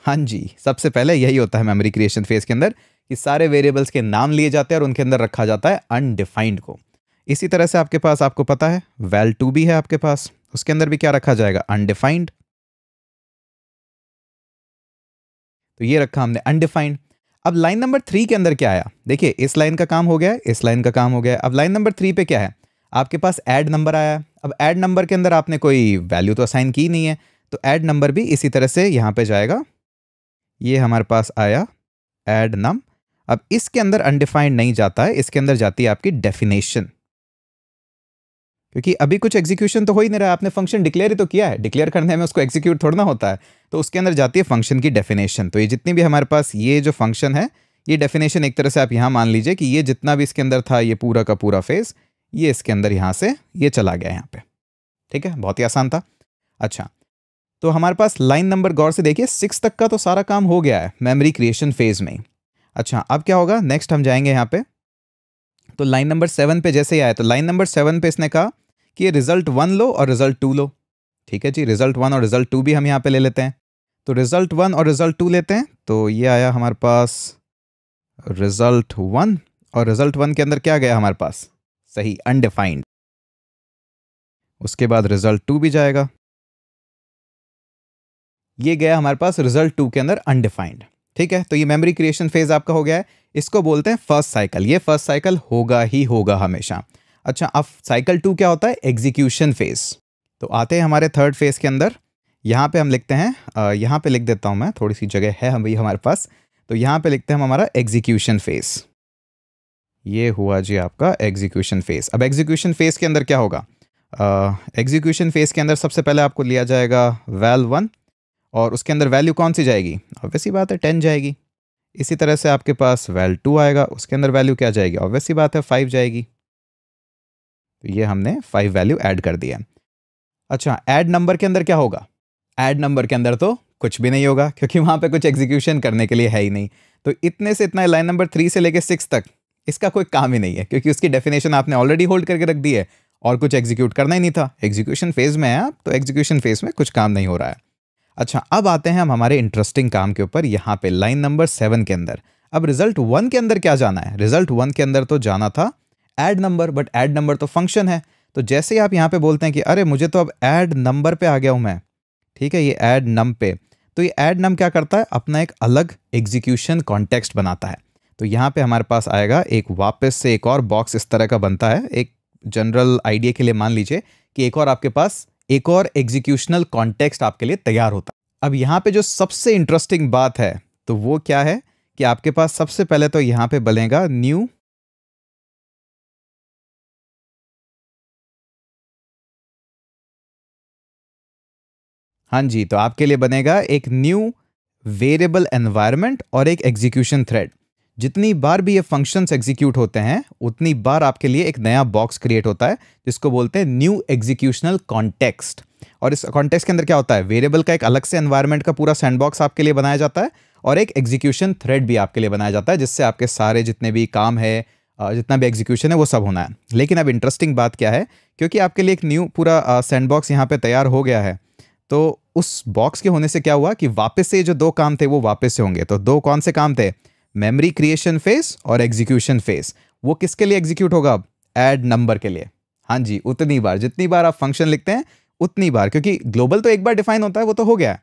हाँ जी सबसे पहले यही होता है मेमोरी क्रिएशन फेज के अंदर कि सारे वेरिएबल्स के नाम लिए जाते हैं और उनके अंदर रखा जाता है अनडिफाइंड को इसी तरह से आपके पास आपको पता है वेल टू भी है आपके पास उसके अंदर भी क्या रखा जाएगा अनडिफाइंड तो ये रखा हमने अनडिफाइंड अब लाइन नंबर थ्री के अंदर क्या आया देखिए इस लाइन का काम हो गया इस लाइन का काम हो गया अब लाइन नंबर थ्री पे क्या है आपके पास एड नंबर आया अब एड नंबर के अंदर आपने कोई वैल्यू तो असाइन की नहीं है तो एड नंबर भी इसी तरह से यहां पे जाएगा ये हमारे पास आया एड नम अब इसके अंदर अनडिफाइंड नहीं जाता है इसके अंदर जाती है आपकी डेफिनेशन क्योंकि अभी कुछ एग्जीक्यूशन तो हो ही नहीं रहा आपने फंक्शन डिक्लेयर ही तो किया है डिक्लेयर करने में उसको एग्जीक्यूट थोड़ा ना होता है तो उसके अंदर जाती है फंक्शन की डेफिनेशन तो ये जितनी भी हमारे पास ये जो फंक्शन है ये डेफिनेशन एक तरह से आप यहाँ मान लीजिए कि ये जितना भी इसके अंदर था ये पूरा का पूरा फेज ये इसके अंदर यहाँ से ये चला गया यहाँ पे ठीक है बहुत ही आसान था अच्छा तो हमारे पास लाइन नंबर गौर से देखिए सिक्स तक का तो सारा काम हो गया है मेमोरी क्रिएशन फेज में अच्छा अब क्या होगा नेक्स्ट हम जाएंगे यहाँ पे तो लाइन नंबर सेवन पे जैसे ही आया तो लाइन नंबर सेवन पे इसने कहा कि ये रिजल्ट वन लो और रिजल्ट टू लो ठीक है जी रिजल्ट वन और रिजल्ट टू भी हम यहाँ पे ले लेते हैं तो रिजल्ट वन और रिजल्ट टू लेते हैं तो ये आया हमारे पास रिजल्ट वन और रिजल्ट वन के अंदर क्या गया हमारे पास सही अनडिफाइंड उसके बाद रिजल्ट टू भी जाएगा ये गया हमारे पास रिजल्ट टू के अंदर अनडिफाइंड ठीक है तो ये मेमोरी क्रिएशन फेज आपका हो गया है इसको बोलते हैं फर्स्ट साइकिल ये फर्स्ट साइकिल होगा ही होगा हमेशा अच्छा अब साइकिल टू क्या होता है एग्जीक्यूशन फेज़ तो आते हैं हमारे थर्ड फेज़ के अंदर यहाँ पे हम लिखते हैं यहाँ पे लिख देता हूँ मैं थोड़ी सी जगह है हम हमारे पास तो यहाँ पे लिखते हैं हम हमारा एग्जीक्यूशन फेज़ ये हुआ जी आपका एग्जीक्यूशन फेज़ अब एग्जीक्यूशन फेज़ के अंदर क्या होगा एग्जीक्यूशन फेज़ के अंदर सबसे पहले आपको लिया जाएगा वैल वन और उसके अंदर वैल्यू कौन सी जाएगी ऑब्वियसली बात है टेन जाएगी इसी तरह से आपके पास वैल टू आएगा उसके अंदर वैल्यू क्या जाएगी ऑब्वियसली बात है फाइव जाएगी तो ये हमने फाइव वैल्यू ऐड कर दिया अच्छा ऐड नंबर के अंदर क्या होगा ऐड नंबर के अंदर तो कुछ भी नहीं होगा क्योंकि वहाँ पे कुछ एग्जीक्यूशन करने के लिए है ही नहीं तो इतने से इतना लाइन नंबर थ्री से लेकर सिक्स तक इसका कोई काम ही नहीं है क्योंकि उसकी डेफिनेशन आपने ऑलरेडी होल्ड करके रख दी है और कुछ एग्जीक्यूट करना ही नहीं था एग्जीक्यूशन फेज़ में है आप तो एग्जीक्यूशन फेज़ में कुछ काम नहीं हो रहा है अच्छा अब आते हैं हम हमारे इंटरेस्टिंग काम के ऊपर यहाँ पे लाइन नंबर सेवन के अंदर अब रिजल्ट वन के अंदर क्या जाना है रिजल्ट वन के अंदर तो जाना था add number but add number तो फंक्शन है तो जैसे ही आप यहाँ पे बोलते हैं कि अरे मुझे तो अब एड नंबर पे आ गया हूँ मैं ठीक है ये एड नम पे तो ये एड नम क्या करता है अपना एक अलग एग्जीक्यूशन कॉन्टेक्स्ट बनाता है तो यहाँ पे हमारे पास आएगा एक वापस से एक और बॉक्स इस तरह का बनता है एक जनरल आइडिया के लिए मान लीजिए कि एक और आपके पास एक और एग्जीक्यूशनल कॉन्टेक्स्ट आपके लिए तैयार होता है अब यहाँ पे जो सबसे इंटरेस्टिंग बात है तो वो क्या है कि आपके पास सबसे पहले तो यहाँ पे बनेगा न्यू हाँ जी तो आपके लिए बनेगा एक न्यू वेरिएबल एनवायरनमेंट और एक एग्जीक्यूशन थ्रेड जितनी बार भी ये फंक्शंस एग्जीक्यूट होते हैं उतनी बार आपके लिए एक नया बॉक्स क्रिएट होता है जिसको बोलते हैं न्यू एग्जीक्यूशनल कॉन्टेक्स्ट और इस कॉन्टेक्स्ट के अंदर क्या होता है वेरिएबल का एक अलग से एनवायरनमेंट का पूरा सैंडबॉक्स आपके लिए बनाया जाता है और एक एग्जीक्यूशन थ्रेड भी आपके लिए बनाया जाता है जिससे आपके सारे जितने भी काम है जितना भी एग्जीक्यूशन है वो सब होना है लेकिन अब इंटरेस्टिंग बात क्या है क्योंकि आपके लिए एक न्यू पूरा सैंडबॉक्स यहाँ पर तैयार हो गया है तो उस बॉक्स के होने से क्या हुआ कि वापस से जो दो काम थे वो वापस से होंगे तो दो कौन से काम थे मेमोरी क्रिएशन फेस और एग्जीक्यूशन फेस वो किसके लिए एग्जीक्यूट होगा अब एड नंबर के लिए हाँ जी उतनी बार जितनी बार आप फंक्शन लिखते हैं उतनी बार क्योंकि ग्लोबल तो एक बार डिफाइन होता है वो तो हो गया है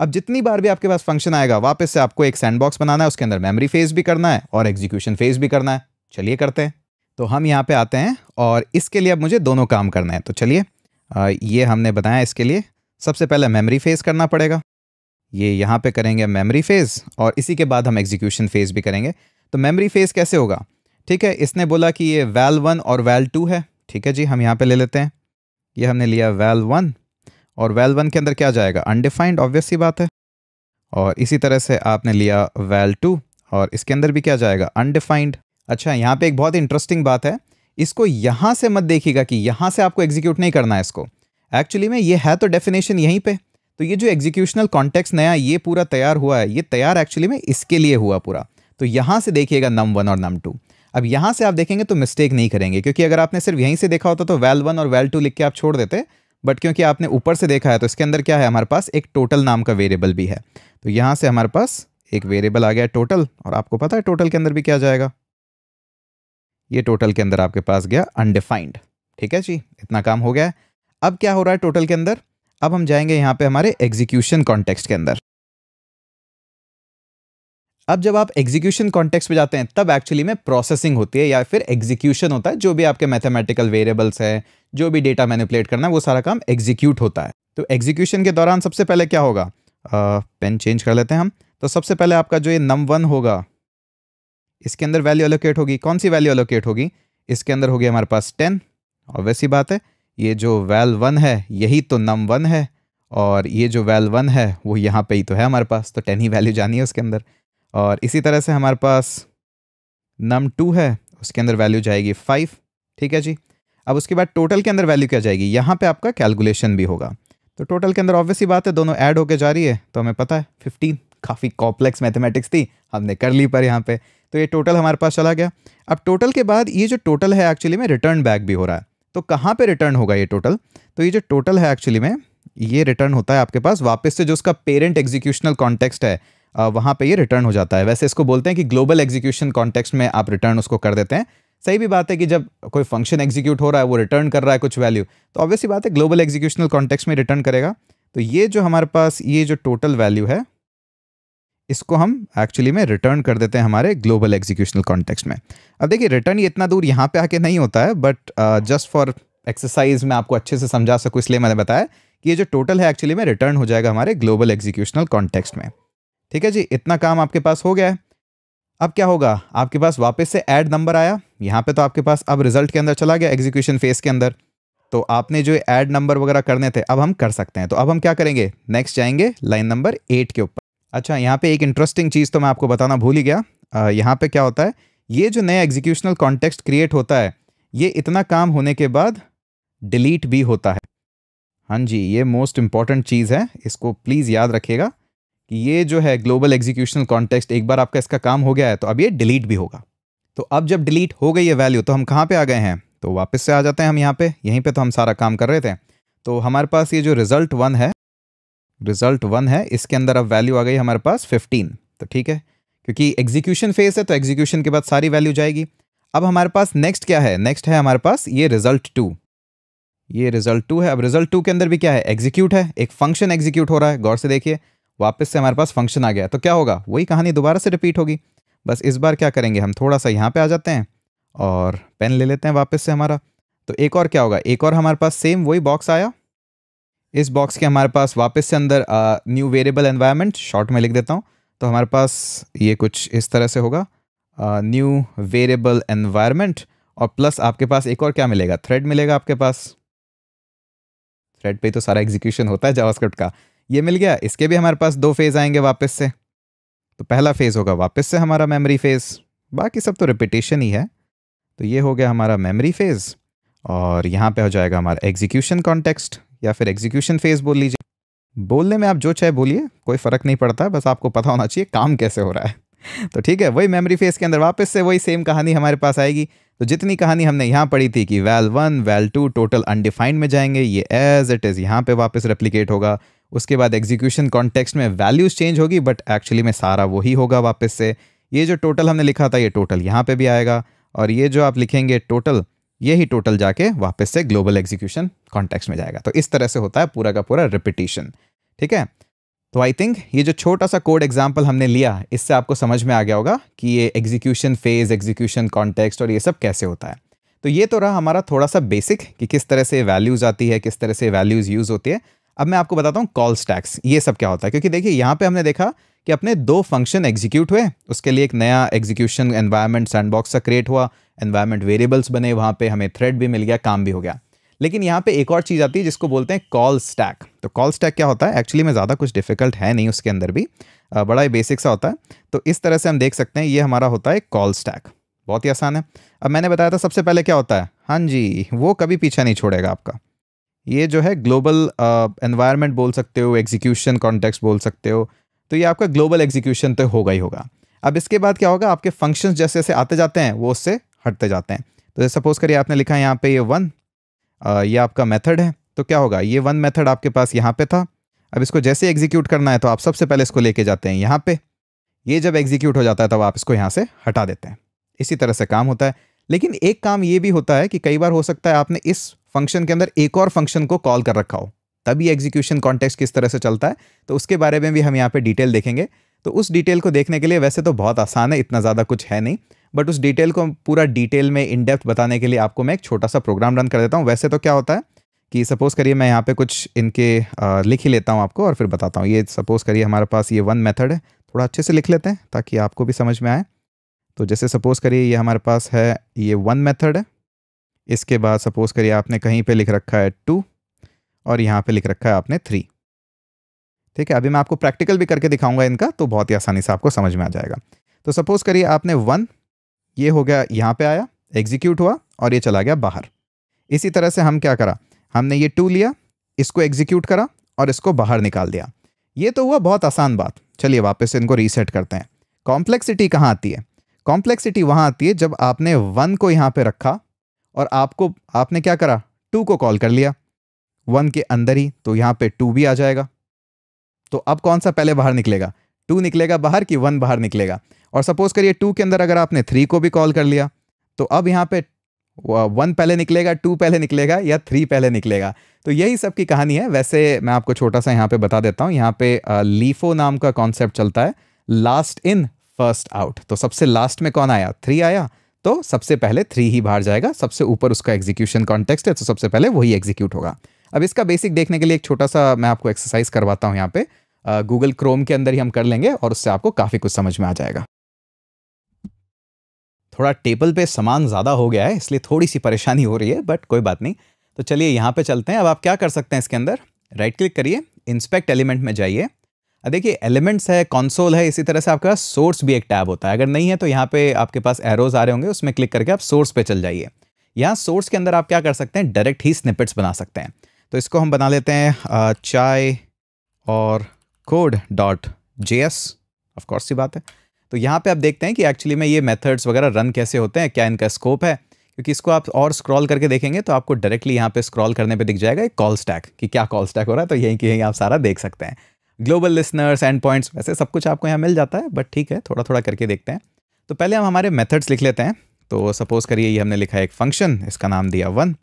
अब जितनी बार भी आपके पास फंक्शन आएगा वापस से आपको एक सैंडबॉक्स बनाना है उसके अंदर मेमोरी फेज भी करना है और एग्जीक्यूशन फ़ेज़ भी करना है चलिए करते हैं तो हम यहाँ पे आते हैं और इसके लिए अब मुझे दोनों काम करना है तो चलिए ये हमने बनाया इसके लिए सबसे पहले मेमोरी फेज़ करना पड़ेगा ये यहाँ पे करेंगे मेमोरी फेज़ और इसी के बाद हम एग्जीक्यूशन फ़ेज़ भी करेंगे तो मेमोरी फ़ेज़ कैसे होगा ठीक है इसने बोला कि ये वैल वन और वैल टू है ठीक है जी हम यहाँ पे ले लेते हैं ये हमने लिया वैल वन और वैल वन के अंदर क्या जाएगा अनडिफाइंड ऑब्वियस बात है और इसी तरह से आपने लिया वैल टू और इसके अंदर भी क्या जाएगा अनडिफाइंड अच्छा यहाँ पर एक बहुत इंटरेस्टिंग बात है इसको यहाँ से मत देखिएगा कि यहाँ से आपको एग्जीक्यूट नहीं करना है इसको एक्चुअली में ये है तो डेफिनेशन यहीं पे तो ये जो एग्जीक्यूशनल कॉन्टेक्स नया ये पूरा तैयार हुआ है ये तैयार एक्चुअली में इसके लिए हुआ पूरा तो यहाँ से देखिएगा नम वन और नम टू अब यहाँ से आप देखेंगे तो मिस्टेक नहीं करेंगे क्योंकि अगर आपने सिर्फ यहीं से देखा होता तो वेल वन और वेल टू लिख के आप छोड़ देते बट क्योंकि आपने ऊपर से देखा है तो इसके अंदर क्या है हमारे पास एक टोटल नाम का वेरिएबल भी है तो यहाँ से हमारे पास एक वेरिएबल आ गया टोटल और आपको पता है टोटल के अंदर भी क्या जाएगा ये टोटल के अंदर आपके पास गया अनडिफाइंड ठीक है जी इतना काम हो गया है अब क्या हो रहा है टोटल के अंदर अब हम जाएंगे यहां पे हमारे एग्जीक्यूशन कॉन्टेक्स्ट के अंदर अब जब आप एग्जीक्यूशन कॉन्टेक्स्ट पे जाते हैं तब एक्चुअली में प्रोसेसिंग होती है या फिर एग्जीक्यूशन होता है जो भी आपके मैथमेटिकल वेरिएबल्स है जो भी डेटा मैनिपुलेट करना है वो सारा काम एग्जीक्यूट होता है तो एग्जीक्यूशन के दौरान सबसे पहले क्या होगा पेन चेंज कर लेते हैं हम तो सबसे पहले आपका जो ये नम वन होगा इसके अंदर वैल्यू एलोकेट होगी कौन सी वैल्यू एलोकेट होगी इसके अंदर होगी हमारे पास टेन ऑब्वियस ही बात है ये जो वैल वन है यही तो नम वन है और ये जो वैल वन है वो यहाँ पे ही तो है हमारे पास तो टेन ही वैल्यू जानी है उसके अंदर और इसी तरह से हमारे पास नम टू है उसके अंदर वैल्यू जाएगी फाइव ठीक है जी अब उसके बाद टोटल के अंदर वैल्यू क्या जाएगी यहाँ पे आपका कैलकुलेशन भी होगा तो टोटल के अंदर ऑब्वियसली बात है दोनों ऐड होकर जा रही है तो हमें पता है फिफ्टीन काफ़ी कॉम्प्लेक्स मैथमेटिक्स थी हमने कर ली पर यहाँ पे तो ये टोटल हमारे पास चला गया अब टोटल के बाद ये जो टोटल है एक्चुअली में रिटर्न बैक भी हो रहा है तो कहाँ पे रिटर्न होगा ये टोटल तो ये जो टोटल है एक्चुअली में ये रिटर्न होता है आपके पास वापस से जो उसका पेरेंट एग्जीक्यूशनल कॉन्टेक्स्ट है वहाँ पे ये रिटर्न हो जाता है वैसे इसको बोलते हैं कि ग्लोबल एग्जीक्यूशन कॉन्टेक्स्ट में आप रिटर्न उसको कर देते हैं सही भी बात है कि जब कोई फंक्शन एग्जीक्यूट हो रहा है वो रिटर्न कर रहा है कुछ वैल्यू तो ऑब्वियसली बात है ग्लोबल एग्जीक्यूशनल कॉन्टेक्स्ट में रिटर्न करेगा तो ये जो हमारे पास ये जो टोटल वैल्यू है इसको हम एक्चुअली में रिटर्न कर देते हैं हमारे ग्लोबल एग्जीक्यूशनल कॉन्टेक्स्ट में अब देखिए रिटर्न ये इतना दूर यहाँ पे आके नहीं होता है बट जस्ट फॉर एक्सरसाइज में आपको अच्छे से समझा सकूँ इसलिए मैंने बताया कि ये जो टोटल है एक्चुअली में रिटर्न हो जाएगा हमारे ग्लोबल एग्जीक्यूशनल कॉन्टेक्स्ट में ठीक है जी इतना काम आपके पास हो गया है अब क्या होगा आपके पास वापस से ऐड नंबर आया यहाँ पे तो आपके पास अब रिजल्ट के अंदर चला गया एग्जीक्यूशन फेज के अंदर तो आपने जो ऐड नंबर वगैरह करने थे अब हम कर सकते हैं तो अब हम क्या करेंगे नेक्स्ट जाएंगे लाइन नंबर एट के ऊपर अच्छा यहाँ पे एक इंटरेस्टिंग चीज़ तो मैं आपको बताना भूल ही गया यहाँ पे क्या होता है ये जो नया एग्जीक्यूशनल कॉन्टेक्स्ट क्रिएट होता है ये इतना काम होने के बाद डिलीट भी होता है हाँ जी ये मोस्ट इम्पॉर्टेंट चीज़ है इसको प्लीज़ याद रखिएगा कि ये जो है ग्लोबल एग्जीक्यूशनल कॉन्टेक्स्ट एक बार आपका इसका काम हो गया है तो अब ये डिलीट भी होगा तो अब जब डिलीट हो गई है वैल्यू तो हम कहाँ पे आ गए हैं तो वापस से आ जाते हैं हम यहाँ पे यहीं पे तो हम सारा काम कर रहे थे तो हमारे पास ये जो रिजल्ट वन है रिजल्ट वन है इसके अंदर अब वैल्यू आ गई हमारे पास फिफ्टीन तो ठीक है क्योंकि एग्जीक्यूशन फेज है तो एग्जीक्यूशन के बाद सारी वैल्यू जाएगी अब हमारे पास नेक्स्ट क्या है नेक्स्ट है हमारे पास ये रिजल्ट टू ये रिजल्ट टू है अब रिजल्ट टू के अंदर भी क्या है एग्जीक्यूट है एक फंक्शन एग्जीक्यूट हो रहा है गौर से देखिए वापस से हमारे पास फंक्शन आ गया तो क्या होगा वही कहानी दोबारा से रिपीट होगी बस इस बार क्या करेंगे हम थोड़ा सा यहाँ पे आ जाते हैं और पेन ले लेते हैं वापस से हमारा तो एक और क्या होगा एक और हमारे पास सेम वही बॉक्स आया इस बॉक्स के हमारे पास वापस से अंदर न्यू वेरिएबल एनवायरनमेंट शॉर्ट में लिख देता हूँ तो हमारे पास ये कुछ इस तरह से होगा न्यू वेरिएबल एनवायरनमेंट और प्लस आपके पास एक और क्या मिलेगा थ्रेड मिलेगा आपके पास थ्रेड पे तो सारा एग्जीक्यूशन होता है जावास्क्रिप्ट का ये मिल गया इसके भी हमारे पास दो फेज़ आएंगे वापस से तो पहला फेज़ होगा वापस से हमारा मेमरी फेज़ बाकी सब तो रिपीटेशन ही है तो ये हो गया हमारा मेमरी फेज़ और यहाँ पे हो जाएगा हमारा एग्जीक्यूशन कॉन्टेक्स्ट या फिर एग्जीक्यूशन फेज बोल लीजिए बोलने में आप जो चाहे बोलिए कोई फ़र्क नहीं पड़ता बस आपको पता होना चाहिए काम कैसे हो रहा है तो ठीक है वही मेमोरी फेज के अंदर वापस से वही सेम कहानी हमारे पास आएगी तो जितनी कहानी हमने यहाँ पढ़ी थी कि val one val two total undefined में जाएंगे ये एज इट इज़ यहाँ पे वापस रेप्लीकेट होगा उसके बाद एग्जीक्यूशन कॉन्टेक्स्ट में वैल्यूज़ चेंज होगी बट एक्चुअली में सारा वही होगा वापस से ये जो टोटल हमने लिखा था ये टोटल यहाँ पर भी आएगा और ये जो आप लिखेंगे टोटल यही टोटल जाके वापस से ग्लोबल एग्जीक्यूशन कॉन्टेक्स्ट में जाएगा तो इस तरह से होता है पूरा का पूरा रिपीटिशन ठीक है तो आई थिंक ये जो छोटा सा कोड एग्जाम्पल हमने लिया इससे आपको समझ में आ गया होगा कि ये एग्जीक्यूशन फेज एग्जीक्यूशन कॉन्टेक्स्ट और ये सब कैसे होता है तो ये तो रहा हमारा थोड़ा सा बेसिक कि किस तरह से वैल्यूज़ आती है किस तरह से वैल्यूज़ यूज़ होती है अब मैं आपको बताता हूँ कॉल स्टैक्स ये सब क्या होता है क्योंकि देखिए यहाँ पर हमने देखा कि अपने दो फंक्शन एग्जीक्यूट हुए उसके लिए एक नया एग्जीक्यूशन एनवायरमेंट सैंडबॉक्स का क्रिएट हुआ एनवायरमेंट वेरिएबल्स बने वहाँ पे हमें थ्रेड भी मिल गया काम भी हो गया लेकिन यहाँ पे एक और चीज़ आती है जिसको बोलते हैं कॉल स्टैक तो कॉल स्टैक क्या होता है एक्चुअली में ज़्यादा कुछ डिफिकल्ट है नहीं उसके अंदर भी बड़ा ही बेसिक सा होता है तो इस तरह से हम देख सकते हैं ये हमारा होता है कॉल स्टैक बहुत ही आसान है अब मैंने बताया था सबसे पहले क्या होता है हाँ जी वो कभी पीछा नहीं छोड़ेगा आपका ये जो है ग्लोबल एनवायरनमेंट बोल सकते हो एग्जीक्यूशन कॉन्टेक्स्ट बोल सकते हो तो ये आपका ग्लोबल एग्जीक्यूशन तो होगा ही होगा अब इसके बाद क्या होगा आपके फंक्शंस जैसे जैसे आते जाते हैं वो उससे हटते जाते हैं तो सपोज करिए आपने लिखा है यहाँ पे ये वन ये आपका मेथड है तो क्या होगा ये वन मेथड आपके पास यहाँ पे था अब इसको जैसे एग्जीक्यूट करना है तो आप सबसे पहले इसको लेके जाते हैं यहाँ पे ये जब एग्जीक्यूट हो जाता है तब तो आप इसको यहाँ से हटा देते हैं इसी तरह से काम होता है लेकिन एक काम ये भी होता है कि कई बार हो सकता है आपने इस फंक्शन के अंदर एक और फंक्शन को कॉल कर रखा हो तभी एग्जीक्यूशन कॉन्टेक्स्ट किस तरह से चलता है तो उसके बारे में भी हम यहाँ पे डिटेल देखेंगे तो उस डिटेल को देखने के लिए वैसे तो बहुत आसान है इतना ज़्यादा कुछ है नहीं बट उस डिटेल को पूरा डिटेल में इन डेप्थ बताने के लिए आपको मैं एक छोटा सा प्रोग्राम रन कर देता हूँ वैसे तो क्या होता है कि सपोज़ करिए मैं यहाँ पे कुछ इनके लिख ही लेता हूँ आपको और फिर बताता हूँ ये सपोज़ करिए हमारे पास ये वन मेथड है थोड़ा अच्छे से लिख लेते हैं ताकि आपको भी समझ में आए तो जैसे सपोज़ करिए ये हमारे पास है ये वन मेथड है इसके बाद सपोज़ करिए आपने कहीं पे लिख रखा है टू और यहाँ पे लिख रखा है आपने थ्री ठीक है अभी मैं आपको प्रैक्टिकल भी करके दिखाऊंगा इनका तो बहुत ही आसानी से आपको समझ में आ जाएगा तो सपोज़ करिए आपने वन ये हो गया यहाँ पे आया एग्जीक्यूट हुआ और ये चला गया बाहर इसी तरह से हम क्या करा हमने ये टू लिया इसको एग्जीक्यूट करा और इसको बाहर निकाल दिया ये तो हुआ बहुत आसान बात चलिए वापस इनको रीसेट करते हैं कॉम्प्लेक्सिटी कहाँ आती है कॉम्प्लेक्सिटी वहाँ आती है जब आपने वन को यहाँ पे रखा और आपको आपने क्या करा टू को कॉल कर लिया वन के अंदर ही तो यहाँ पे टू भी आ जाएगा तो अब कौन सा पहले बाहर निकलेगा टू निकलेगा बाहर कि वन बाहर निकलेगा और सपोज करिए टू के अंदर अगर आपने थ्री को भी कॉल कर लिया तो अब यहाँ पे वन पहले निकलेगा टू पहले निकलेगा या थ्री पहले निकलेगा तो यही सब की कहानी है वैसे मैं आपको छोटा सा यहाँ पे बता देता हूँ यहाँ पे लीफो नाम का कॉन्सेप्ट चलता है लास्ट इन फर्स्ट आउट तो सबसे लास्ट में कौन आया थ्री आया तो सबसे पहले थ्री ही बाहर जाएगा सबसे ऊपर उसका एग्जीक्यूशन कॉन्टेक्स्ट है तो सबसे पहले वही एग्जीक्यूट होगा अब इसका बेसिक देखने के लिए एक छोटा सा मैं आपको एक्सरसाइज करवाता हूँ यहाँ पे गूगल क्रोम के अंदर ही हम कर लेंगे और उससे आपको काफ़ी कुछ समझ में आ जाएगा थोड़ा टेबल पे सामान ज़्यादा हो गया है इसलिए थोड़ी सी परेशानी हो रही है बट कोई बात नहीं तो चलिए यहाँ पे चलते हैं अब आप क्या कर सकते हैं इसके अंदर राइट क्लिक करिए इंस्पेक्ट एलिमेंट में जाइए देखिए एलिमेंट्स है कॉन्सोल है इसी तरह से आपके पास सोर्स भी एक टैब होता है अगर नहीं है तो यहाँ पे आपके पास एरोज आ रहे होंगे उसमें क्लिक करके आप सोर्स पे चल जाइए यहाँ सोर्स के अंदर आप क्या कर सकते हैं डायरेक्ट ही स्निपेट्स बना सकते हैं तो इसको हम बना लेते हैं चाय और code dot J S of course सी बात है तो यहाँ पे आप देखते हैं कि एक्चुअली में ये मेथड्स वगैरह रन कैसे होते हैं क्या इनका स्कोप है क्योंकि इसको आप और स्क्रॉल करके देखेंगे तो आपको डायरेक्टली यहाँ पे स्क्रॉल करने पे दिख जाएगा एक कॉल स्टैक कि क्या कॉल स्टैक हो रहा है तो यहीं की यहीं आप सारा देख सकते हैं ग्लोबल लिसनर्स एंड पॉइंट्स वैसे सब कुछ आपको यहाँ मिल जाता है बट ठीक है थोड़ा थोड़ा करके देखते हैं तो पहले हम हमारे मेथड्स लिख लेते हैं तो सपोज़ करिए ये हमने लिखा है एक फंक्शन इसका नाम दिया वन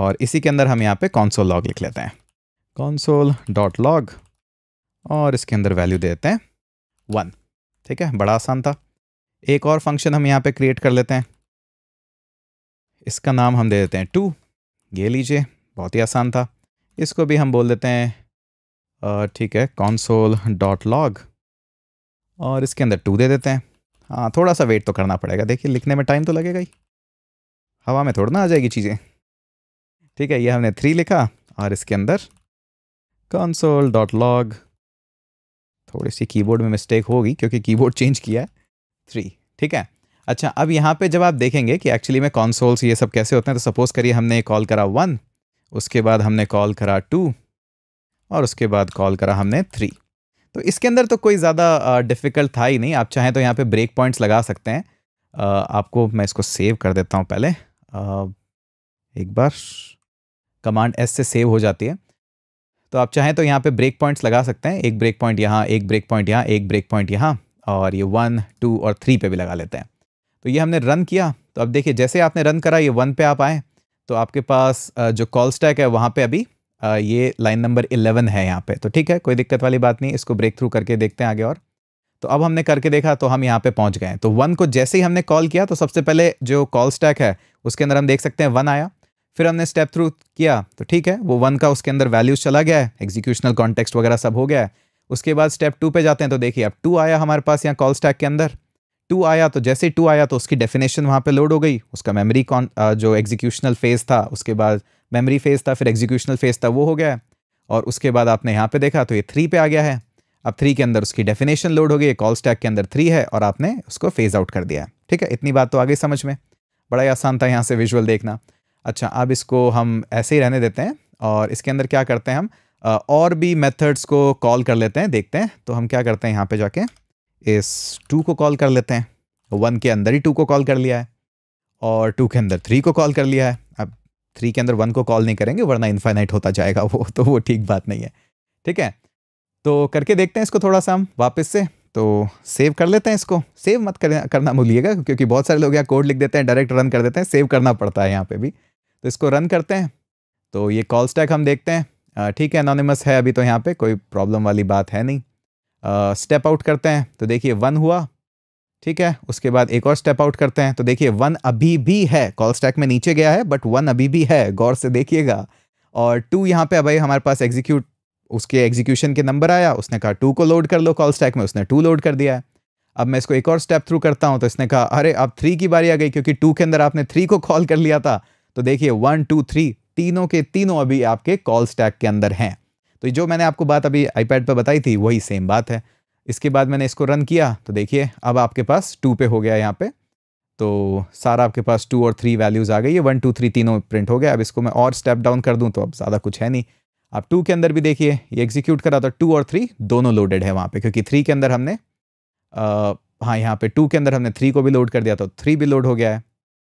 और इसी के अंदर हम यहाँ पर कॉन्सोल लॉग लिख लेते हैं कॉन्सोल डॉट लॉग और इसके अंदर वैल्यू देते हैं वन ठीक है बड़ा आसान था एक और फंक्शन हम यहाँ पे क्रिएट कर लेते हैं इसका नाम हम दे देते हैं टू ये लीजिए बहुत ही आसान था इसको भी हम बोल देते हैं ठीक है कॉन्सोल डॉट लॉग और इसके अंदर टू दे देते हैं हाँ थोड़ा सा वेट तो करना पड़ेगा देखिए लिखने में टाइम तो लगेगा ही हवा में थोड़ा ना आ जाएगी चीज़ें ठीक है ये हमने थ्री लिखा और इसके अंदर कॉन्सोल डॉट लॉग थोड़ी सी कीबोर्ड में मिस्टेक होगी क्योंकि कीबोर्ड चेंज किया है थ्री ठीक है अच्छा अब यहाँ पे जब आप देखेंगे कि एक्चुअली में कॉन्सोल्स ये सब कैसे होते हैं तो सपोज़ करिए हमने कॉल करा वन उसके बाद हमने कॉल करा टू और उसके बाद कॉल करा हमने थ्री तो इसके अंदर तो कोई ज़्यादा डिफ़िकल्ट था ही नहीं आप चाहें तो यहाँ पर ब्रेक पॉइंट्स लगा सकते हैं आ, आपको मैं इसको सेव कर देता हूँ पहले आ, एक बार कमांड एस से सेव हो जाती है तो आप चाहें तो यहाँ पे ब्रेक पॉइंट्स लगा सकते हैं एक ब्रेक पॉइंट यहाँ एक ब्रेक पॉइंट यहाँ एक ब्रेक पॉइंट यहाँ और ये वन टू और थ्री पे भी लगा लेते हैं तो ये हमने रन किया तो अब देखिए जैसे आपने रन करा ये वन पे आप आए तो आपके पास जो कॉल स्टैक है वहाँ पर अभी ये लाइन नंबर इलेवन है यहाँ पर तो ठीक है कोई दिक्कत वाली बात नहीं इसको ब्रेक थ्रू करके देखते हैं आगे और तो अब हमने करके देखा तो हम यहाँ पे पहुँच गए तो वन को जैसे ही हमने कॉल किया तो सबसे पहले जो कॉल स्टैक है उसके अंदर हम देख सकते हैं वन आया फिर हमने स्टेप थ्रू किया तो ठीक है वो वन का उसके अंदर वैल्यूज चला गया है एग्जीक्यूशनल कॉन्टेक्स्ट वगैरह सब हो गया है उसके बाद स्टेप टू पे जाते हैं तो देखिए अब टू आया हमारे पास यहाँ कॉल स्टैक के अंदर टू आया तो जैसे टू आया तो उसकी डेफिनेशन वहाँ पे लोड हो गई उसका मेमोरी कॉन जो एग्जीक्यूशनल फेज़ था उसके बाद मेमोरी फेज़ था फिर एग्जीक्यूशनल फेज़ था वो हो गया और उसके बाद आपने यहाँ पे देखा तो ये थ्री पे आ गया है अब थ्री के अंदर उसकी डेफिनेशन लोड हो गई कॉल स्टैक के अंदर थ्री है और आपने उसको फेज़ आउट कर दिया ठीक है इतनी बात तो आ गई समझ में बड़ा ही आसान था यहाँ से विजुअल देखना अच्छा अब इसको हम ऐसे ही रहने देते हैं और इसके अंदर क्या करते हैं हम और भी मेथड्स को कॉल कर लेते हैं देखते हैं तो हम क्या करते हैं यहाँ पे जाके इस टू को कॉल कर लेते हैं वन के अंदर ही टू को कॉल कर लिया है और टू के अंदर थ्री को कॉल कर लिया है अब थ्री के अंदर वन को कॉल नहीं करेंगे वरना इन्फाइनाइट होता जाएगा वो तो वो ठीक बात नहीं है ठीक है तो करके देखते हैं इसको थोड़ा सा हम वापस से तो सेव कर लेते हैं इसको सेव मत करना भूलिएगा क्योंकि बहुत सारे लोग यहाँ कोड लिख देते हैं डायरेक्ट रन कर देते हैं सेव करना पड़ता है यहाँ पे भी तो इसको रन करते हैं तो ये कॉल स्टैक हम देखते हैं ठीक है अनोनिमस है अभी तो यहाँ पे कोई प्रॉब्लम वाली बात है नहीं स्टेप आउट करते हैं तो देखिए वन हुआ ठीक है उसके बाद एक और स्टेप आउट करते हैं तो देखिए वन अभी भी है कॉल स्टैक में नीचे गया है बट वन अभी भी है गौर से देखिएगा और टू यहाँ पे भाई हमारे पास एग्जीक्यूट उसके एग्जीक्यूशन के नंबर आया उसने कहा टू को लोड कर लो कॉल स्टैक में उसने टू लोड कर दिया है अब मैं इसको एक और स्टेप थ्रू करता हूँ तो इसने कहा अरे अब थ्री की बारी आ गई क्योंकि टू के अंदर आपने थ्री को कॉल कर लिया था तो देखिए वन टू थ्री तीनों के तीनों अभी आपके कॉल स्टैक के अंदर हैं तो जो मैंने आपको बात अभी आईपैड पर बताई थी वही सेम बात है इसके बाद मैंने इसको रन किया तो देखिए अब आपके पास टू पे हो गया यहाँ पे तो सारा आपके पास टू और थ्री वैल्यूज़ आ गई है वन टू थ्री तीनों प्रिंट हो गया अब इसको मैं और स्टेप डाउन कर दूँ तो अब ज़्यादा कुछ है नहीं आप टू के अंदर भी देखिए ये एग्जीक्यूट करा तो टू और थ्री दोनों लोडेड है वहाँ पर क्योंकि थ्री के अंदर हमने आ, हाँ यहाँ पे टू के अंदर हमने थ्री को भी लोड कर दिया तो थ्री भी लोड हो गया है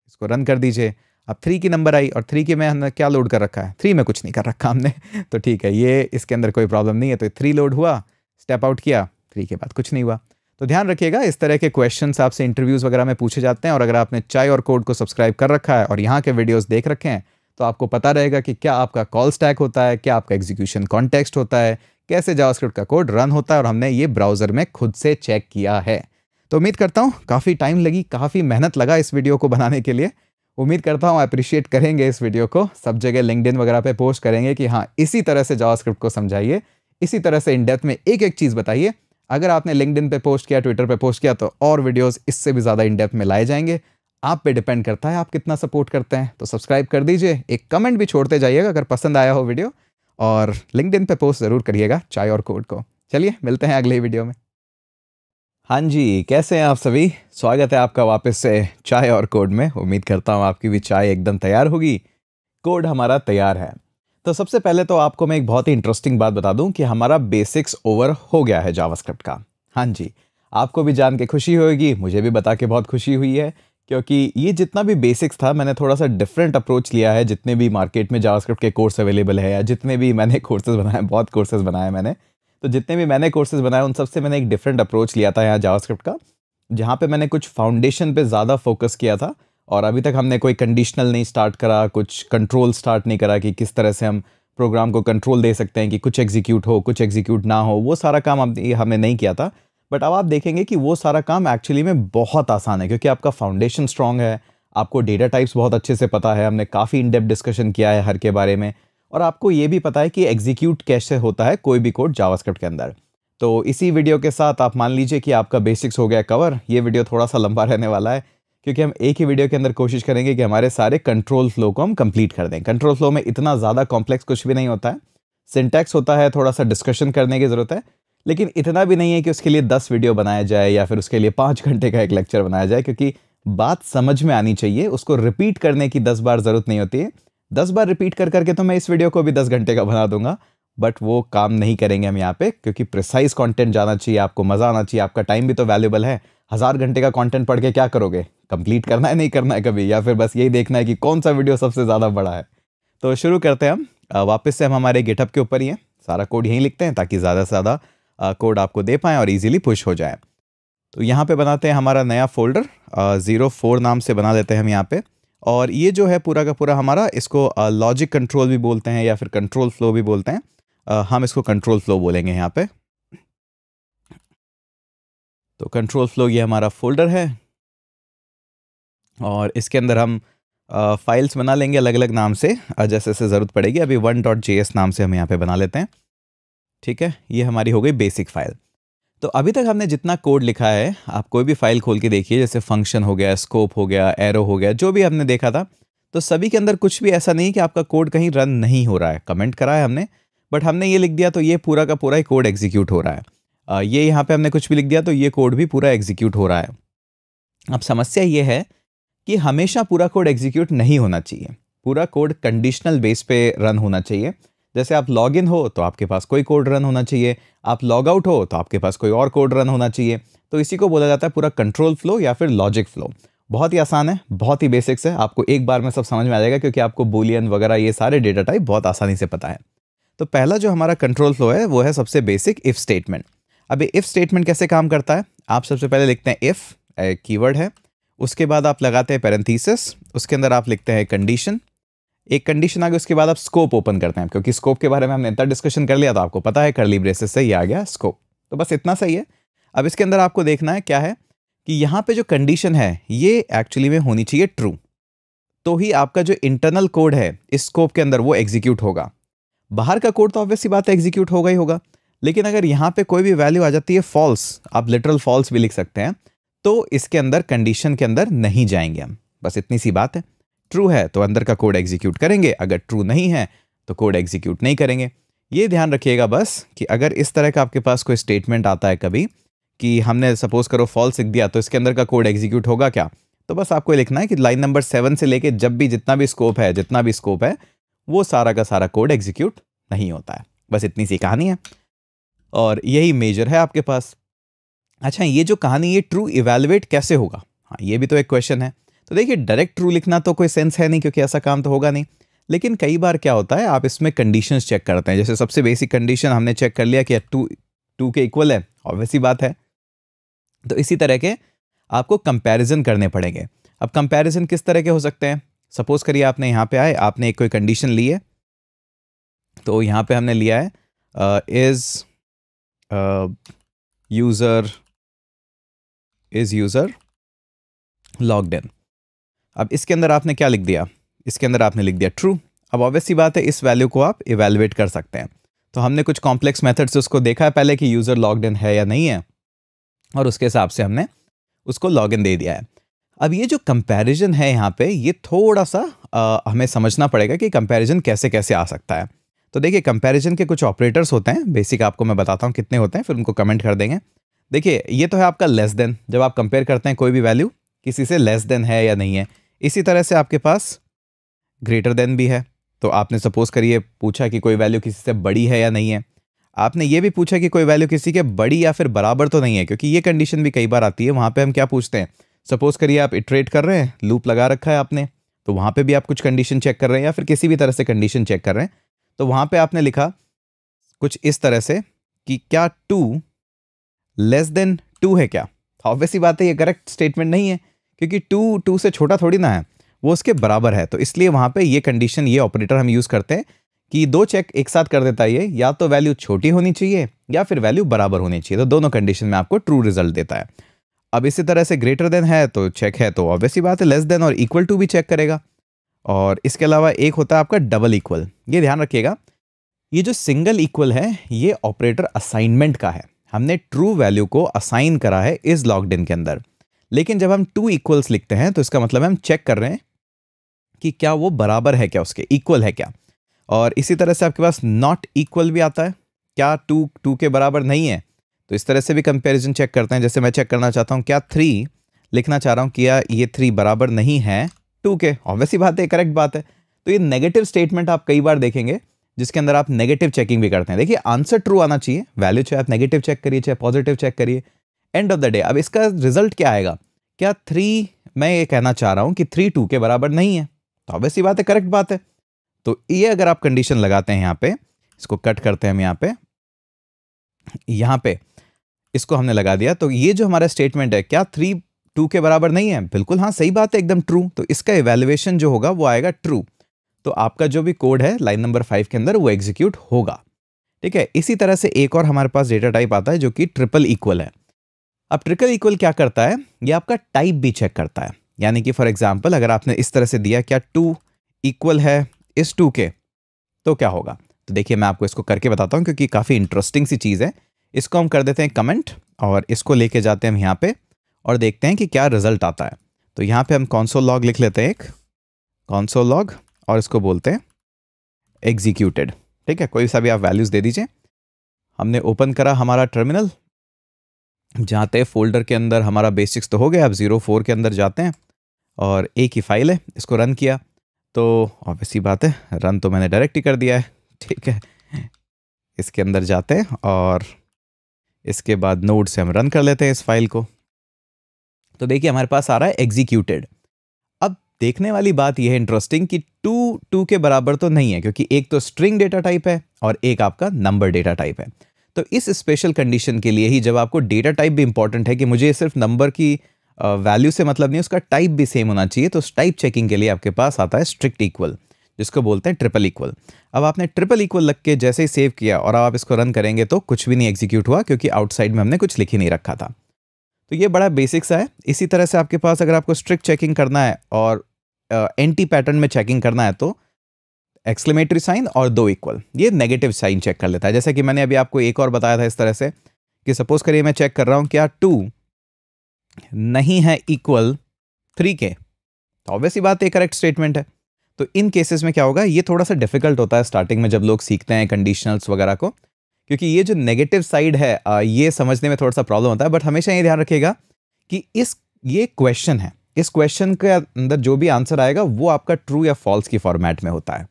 इसको रन कर दीजिए अब थ्री की नंबर आई और थ्री की में हमने क्या लोड कर रखा है थ्री में कुछ नहीं कर रखा हमने तो ठीक है ये इसके अंदर कोई प्रॉब्लम नहीं है तो थ्री लोड हुआ स्टेप आउट किया थ्री के बाद कुछ नहीं हुआ तो ध्यान रखिएगा इस तरह के क्वेश्चन आपसे इंटरव्यूज़ वगैरह में पूछे जाते हैं और अगर आपने चाय और कोड को सब्सक्राइब कर रखा है और यहाँ के वीडियोज़ देख रखे हैं तो आपको पता रहेगा कि क्या आपका कॉल स्टैक होता है क्या आपका एग्जीक्यूशन कॉन्टेक्स्ट होता है कैसे जावास्क्रिप्ट का कोड रन होता है और हमने ये ब्राउज़र में खुद से चेक किया है तो उम्मीद करता हूँ काफ़ी टाइम लगी काफ़ी मेहनत लगा इस वीडियो को बनाने के लिए उम्मीद करता हूँ अप्रिशिएट करेंगे इस वीडियो को सब जगह लिंकडिन वगैरह पे पोस्ट करेंगे कि हाँ इसी तरह से जावास्क्रिप्ट को समझाइए इसी तरह से इन डेप्थ में एक एक चीज़ बताइए अगर आपने लिंकडिन पे पोस्ट किया ट्विटर पे पोस्ट किया तो और वीडियोस इससे भी ज़्यादा इन डेप्थ में लाए जाएंगे आप पे डिपेंड करता है आप कितना सपोर्ट करते हैं तो सब्सक्राइब कर दीजिए एक कमेंट भी छोड़ते जाइएगा अगर पसंद आया हो वीडियो और लिंकड पे पोस्ट ज़रूर करिएगा चाय और कोड को चलिए मिलते हैं अगले वीडियो में हाँ जी कैसे हैं आप सभी स्वागत है आपका वापस से चाय और कोड में उम्मीद करता हूँ आपकी भी चाय एकदम तैयार होगी कोड हमारा तैयार है तो सबसे पहले तो आपको मैं एक बहुत ही इंटरेस्टिंग बात बता दूं कि हमारा बेसिक्स ओवर हो गया है जावास्क्रिप्ट का हाँ जी आपको भी जान के खुशी होगी मुझे भी बता के बहुत खुशी हुई है क्योंकि ये जितना भी बेसिक्स था मैंने थोड़ा सा डिफरेंट अप्रोच लिया है जितने भी मार्केट में जावास्क्रिप्ट के कोर्स अवेलेबल है या जितने भी मैंने कोर्सेज बनाए बहुत कोर्सेज बनाए मैंने तो जितने भी मैंने कोर्सेज बनाए उन सबसे मैंने एक डिफरेंट अप्रोच लिया था यहाँ जावास्क्रिप्ट का जहाँ पे मैंने कुछ फाउंडेशन पे ज़्यादा फोकस किया था और अभी तक हमने कोई कंडीशनल नहीं स्टार्ट करा कुछ कंट्रोल स्टार्ट नहीं करा कि किस तरह से हम प्रोग्राम को कंट्रोल दे सकते हैं कि कुछ एग्जीक्यूट हो कुछ एग्जीक्यूट ना हो वो सारा काम हमने नहीं किया था बट अब आप देखेंगे कि वो सारा काम एक्चुअली में बहुत आसान है क्योंकि आपका फाउंडेशन स्ट्रांग है आपको डेटा टाइप्स बहुत अच्छे से पता है हमने काफ़ी इनडेप डिस्कशन किया है हर के बारे में और आपको ये भी पता है कि एग्जीक्यूट कैसे होता है कोई भी कोड जावास्क्रिप्ट के अंदर तो इसी वीडियो के साथ आप मान लीजिए कि आपका बेसिक्स हो गया कवर ये वीडियो थोड़ा सा लंबा रहने वाला है क्योंकि हम एक ही वीडियो के अंदर कोशिश करेंगे कि हमारे सारे कंट्रोल फ्लो को हम कंप्लीट कर दें कंट्रोल फ्लो में इतना ज़्यादा कॉम्प्लेक्स कुछ भी नहीं होता है सिंटैक्स होता है थोड़ा सा डिस्कशन करने की ज़रूरत है लेकिन इतना भी नहीं है कि उसके लिए दस वीडियो बनाया जाए या फिर उसके लिए पाँच घंटे का एक लेक्चर बनाया जाए क्योंकि बात समझ में आनी चाहिए उसको रिपीट करने की दस बार ज़रूरत नहीं होती है दस बार रिपीट कर करके तो मैं इस वीडियो को भी दस घंटे का बना दूंगा बट वो काम नहीं करेंगे हम यहाँ पे क्योंकि प्रिसाइज कंटेंट जाना चाहिए आपको मज़ा आना चाहिए आपका टाइम भी तो वैल्यूबल है हज़ार घंटे का कंटेंट पढ़ के क्या करोगे कंप्लीट करना है नहीं करना है कभी या फिर बस यही देखना है कि कौन सा वीडियो सबसे ज़्यादा बड़ा है तो शुरू करते हैं हम वापस से हम हमारे गेटअप के ऊपर ही हैं सारा कोड यहीं लिखते हैं ताकि ज़्यादा से ज़्यादा कोड आपको दे पाएँ और ईजिली पुश हो जाए तो यहाँ पर बनाते हैं हमारा नया फोल्डर ज़ीरो फोर नाम से बना देते हैं हम यहाँ पर और ये जो है पूरा का पूरा हमारा इसको लॉजिक कंट्रोल भी बोलते हैं या फिर कंट्रोल फ्लो भी बोलते हैं uh, हम इसको कंट्रोल फ्लो बोलेंगे यहाँ पे तो कंट्रोल फ्लो ये हमारा फोल्डर है और इसके अंदर हम फाइल्स फाइल्स बना लेंगे अलग अलग नाम से जैसे जैसे ज़रूरत पड़ेगी अभी वन डॉट जे एस नाम से हम यहाँ पर बना लेते हैं ठीक है ये हमारी हो गई बेसिक फाइल तो अभी तक हमने जितना कोड लिखा है आप कोई भी फाइल खोल के देखिए जैसे फंक्शन हो गया स्कोप हो गया एरो हो गया जो भी हमने देखा था तो सभी के अंदर कुछ भी ऐसा नहीं कि आपका कोड कहीं रन नहीं हो रहा है कमेंट करा है हमने बट हमने ये लिख दिया तो ये पूरा का पूरा ही कोड एग्जीक्यूट हो रहा है ये यहाँ पे हमने कुछ भी लिख दिया तो ये कोड भी पूरा एग्जीक्यूट हो रहा है अब समस्या ये है कि हमेशा पूरा कोड एग्जीक्यूट नहीं होना चाहिए पूरा कोड कंडीशनल बेस पे रन होना चाहिए जैसे आप लॉग इन हो तो आपके पास कोई कोड रन होना चाहिए आप लॉग आउट हो तो आपके पास कोई और कोड रन होना चाहिए तो इसी को बोला जाता है पूरा कंट्रोल फ्लो या फिर लॉजिक फ्लो बहुत ही आसान है बहुत ही बेसिक्स है आपको एक बार में सब समझ में आ जाएगा क्योंकि आपको बोलियन वगैरह ये सारे डेटा टाइप बहुत आसानी से पता है तो पहला जो हमारा कंट्रोल फ्लो है वो है सबसे बेसिक इफ़ स्टेटमेंट अब इफ़ स्टेटमेंट कैसे काम करता है आप सबसे पहले लिखते हैं इफ़ कीवर्ड है उसके बाद आप लगाते हैं पैरेंथीसिस उसके अंदर आप लिखते हैं कंडीशन एक कंडीशन आ गई उसके बाद आप स्कोप ओपन करते हैं क्योंकि स्कोप के बारे में हमने इतना डिस्कशन कर लिया तो आपको पता है करली ब्रेसेस से ये आ गया स्कोप तो बस इतना सही है अब इसके अंदर आपको देखना है क्या है कि यहाँ पे जो कंडीशन है ये एक्चुअली में होनी चाहिए ट्रू तो ही आपका जो इंटरनल कोड है इस स्कोप के अंदर वो एग्जीक्यूट होगा बाहर का कोड तो ऑब्वियसली बात है एग्जीक्यूट होगा ही होगा लेकिन अगर यहाँ पे कोई भी वैल्यू आ जाती है फॉल्स आप लिटरल फॉल्स भी लिख सकते हैं तो इसके अंदर कंडीशन के अंदर नहीं जाएंगे हम बस इतनी सी बात है ट्रू है तो अंदर का कोड एग्जीक्यूट करेंगे अगर ट्रू नहीं है तो कोड एग्जीक्यूट नहीं करेंगे ये ध्यान रखिएगा बस कि अगर इस तरह का आपके पास कोई स्टेटमेंट आता है कभी कि हमने सपोज करो फॉल्स लिख दिया तो इसके अंदर का कोड एग्जीक्यूट होगा क्या तो बस आपको लिखना है कि लाइन नंबर सेवन से लेके जब भी जितना भी स्कोप है जितना भी स्कोप है वो सारा का सारा कोड एग्जीक्यूट नहीं होता है बस इतनी सी कहानी है और यही मेजर है आपके पास अच्छा ये जो कहानी ये ट्रू इवेलुएट कैसे होगा हाँ ये भी तो एक क्वेश्चन है तो देखिए डायरेक्ट ट्रू लिखना तो कोई सेंस है नहीं क्योंकि ऐसा काम तो होगा नहीं लेकिन कई बार क्या होता है आप इसमें कंडीशन चेक करते हैं जैसे सबसे बेसिक कंडीशन हमने चेक कर लिया कि टू टू के इक्वल है ऑब्वियसली बात है तो इसी तरह के आपको कंपेरिजन करने पड़ेंगे अब कंपेरिजन किस तरह के हो सकते हैं सपोज करिए आपने यहाँ पे आए आपने एक कोई कंडीशन ली है तो यहाँ पे हमने लिया है is user is user logged in अब इसके अंदर आपने क्या लिख दिया इसके अंदर आपने लिख दिया ट्रू अब ऑब्वियस सी बात है इस वैल्यू को आप इवेलुएट कर सकते हैं तो हमने कुछ कॉम्प्लेक्स मेथड्स उसको देखा है पहले कि यूज़र लॉग इन है या नहीं है और उसके हिसाब से हमने उसको लॉग इन दे दिया है अब ये जो कंपैरिजन है यहाँ पे ये थोड़ा सा आ, हमें समझना पड़ेगा कि कंपैरिजन कैसे कैसे आ सकता है तो देखिए कंपैरिजन के कुछ ऑपरेटर्स होते हैं बेसिक आपको मैं बताता हूँ कितने होते हैं फिर उनको कमेंट कर देंगे देखिए ये तो है आपका लेस देन जब आप कंपेयर करते हैं कोई भी वैल्यू किसी से लेस देन है या नहीं है इसी तरह से आपके पास ग्रेटर देन भी है तो आपने सपोज़ करिए पूछा कि कोई वैल्यू किसी से बड़ी है या नहीं है आपने ये भी पूछा कि कोई वैल्यू किसी के बड़ी या फिर बराबर तो नहीं है क्योंकि ये कंडीशन भी कई बार आती है वहाँ पे हम क्या पूछते हैं सपोज़ करिए आप इट्रेट कर रहे हैं लूप लगा रखा है आपने तो वहाँ पे भी आप कुछ कंडीशन चेक कर रहे हैं या फिर किसी भी तरह से कंडीशन चेक कर रहे हैं तो वहाँ पर आपने लिखा कुछ इस तरह से कि क्या टू लेस देन टू है क्या ऑब्वियसली बात है ये करेक्ट स्टेटमेंट नहीं है क्योंकि टू टू से छोटा थोड़ी ना है वो उसके बराबर है तो इसलिए वहाँ पे ये कंडीशन ये ऑपरेटर हम यूज़ करते हैं कि दो चेक एक साथ कर देता है ये या तो वैल्यू छोटी होनी चाहिए या फिर वैल्यू बराबर होनी चाहिए तो दोनों कंडीशन में आपको ट्रू रिजल्ट देता है अब इसी तरह से ग्रेटर देन है तो चेक है तो ऑब्वियसली बात है लेस देन और इक्वल टू भी चेक करेगा और इसके अलावा एक होता है आपका डबल इक्वल ये ध्यान रखिएगा ये जो सिंगल इक्वल है ये ऑपरेटर असाइनमेंट का है हमने ट्रू वैल्यू को असाइन करा है इस लॉकडिन के अंदर लेकिन जब हम टू इक्वल्स लिखते हैं तो इसका मतलब हम चेक कर रहे हैं कि क्या वो बराबर है क्या उसके इक्वल है क्या और इसी तरह से आपके पास नॉट इक्वल भी आता है क्या टू टू के बराबर नहीं है तो इस तरह से भी कंपेरिजन चेक करते हैं जैसे मैं चेक करना चाहता हूँ क्या थ्री लिखना चाह रहा हूँ क्या ये थ्री बराबर नहीं है टू के ऑब्वियसली बात है करेक्ट बात है तो ये नेगेटिव स्टेटमेंट आप कई बार देखेंगे जिसके अंदर आप नेगेटिव चेकिंग भी करते हैं देखिए आंसर ट्रू आना चाहिए वैल्यू चाहे आप नेगेटिव चेक करिए चाहे पॉजिटिव चेक करिए एंड ऑफ द डे अब इसका रिजल्ट क्या आएगा क्या थ्री मैं ये कहना चाह रहा हूँ कि थ्री टू के बराबर नहीं है तो ऑब्वियस बात है करेक्ट बात है तो ये अगर आप कंडीशन लगाते हैं यहाँ पे इसको कट करते हैं हम यहाँ पे यहाँ पे इसको हमने लगा दिया तो ये जो हमारा स्टेटमेंट है क्या थ्री टू के बराबर नहीं है बिल्कुल हाँ सही बात है एकदम ट्रू तो इसका इवेल्युएशन जो होगा वो आएगा ट्रू तो आपका जो भी कोड है लाइन नंबर फाइव के अंदर वो एग्जीक्यूट होगा ठीक है इसी तरह से एक और हमारे पास डेटा टाइप आता है जो कि ट्रिपल इक्वल है अब ट्रिकल इक्वल क्या करता है ये आपका टाइप भी चेक करता है यानी कि फॉर एग्जाम्पल अगर आपने इस तरह से दिया क्या टू इक्वल है इस टू के तो क्या होगा तो देखिए मैं आपको इसको करके बताता हूँ क्योंकि काफ़ी इंटरेस्टिंग सी चीज़ है इसको हम कर देते हैं कमेंट और इसको लेके जाते हैं हम यहाँ पे और देखते हैं कि क्या रिजल्ट आता है तो यहाँ पे हम कौनसोल लॉग लिख लेते हैं एक कौनसोल लॉग और इसको बोलते हैं एग्जीक्यूटेड ठीक है कोई सा भी आप वैल्यूज़ दे दीजिए हमने ओपन करा हमारा टर्मिनल जाते हैं फोल्डर के अंदर हमारा बेसिक्स तो हो गया अब ज़ीरो फोर के अंदर जाते हैं और एक ही फाइल है इसको रन किया तो ऑब्वियसली बात है रन तो मैंने डायरेक्ट ही कर दिया है ठीक है इसके अंदर जाते हैं और इसके बाद नोड से हम रन कर लेते हैं इस फाइल को तो देखिए हमारे पास आ रहा है एग्जीक्यूटेड अब देखने वाली बात यह है इंटरेस्टिंग कि टू टू के बराबर तो नहीं है क्योंकि एक तो स्ट्रिंग डेटा टाइप है और एक आपका नंबर डेटा टाइप है तो इस स्पेशल कंडीशन के लिए ही जब आपको डेटा टाइप भी इंपॉर्टेंट है कि मुझे सिर्फ नंबर की वैल्यू से मतलब नहीं उसका टाइप भी सेम होना चाहिए तो उस टाइप चेकिंग के लिए आपके पास आता है स्ट्रिक्ट इक्वल जिसको बोलते हैं ट्रिपल इक्वल अब आपने ट्रिपल इक्वल लग के जैसे ही सेव किया और अब आप इसको रन करेंगे तो कुछ भी नहीं एग्जीक्यूट हुआ क्योंकि आउटसाइड में हमने कुछ लिख ही नहीं रखा था तो ये बड़ा बेसिक सा है इसी तरह से आपके पास अगर आपको स्ट्रिक्ट चेकिंग करना है और एंटी पैटर्न में चेकिंग करना है तो एक्सक्लेमेटरी साइन और दो इक्वल ये नेगेटिव साइन चेक कर लेता है जैसे कि मैंने अभी आपको एक और बताया था इस तरह से कि सपोज करिए मैं चेक कर रहा हूँ क्या टू नहीं है इक्वल थ्री के तो ऑब्वियसली बात एक करेक्ट स्टेटमेंट है तो इन केसेस में क्या होगा ये थोड़ा सा डिफिकल्ट होता है स्टार्टिंग में जब लोग सीखते हैं कंडीशनल्स वगैरह को क्योंकि ये जो नेगेटिव साइड है ये समझने में थोड़ा सा प्रॉब्लम होता है बट हमेशा ये ध्यान रखिएगा कि इस ये क्वेश्चन है इस क्वेश्चन के अंदर जो भी आंसर आएगा वो आपका ट्रू या फॉल्स की फॉर्मेट में होता है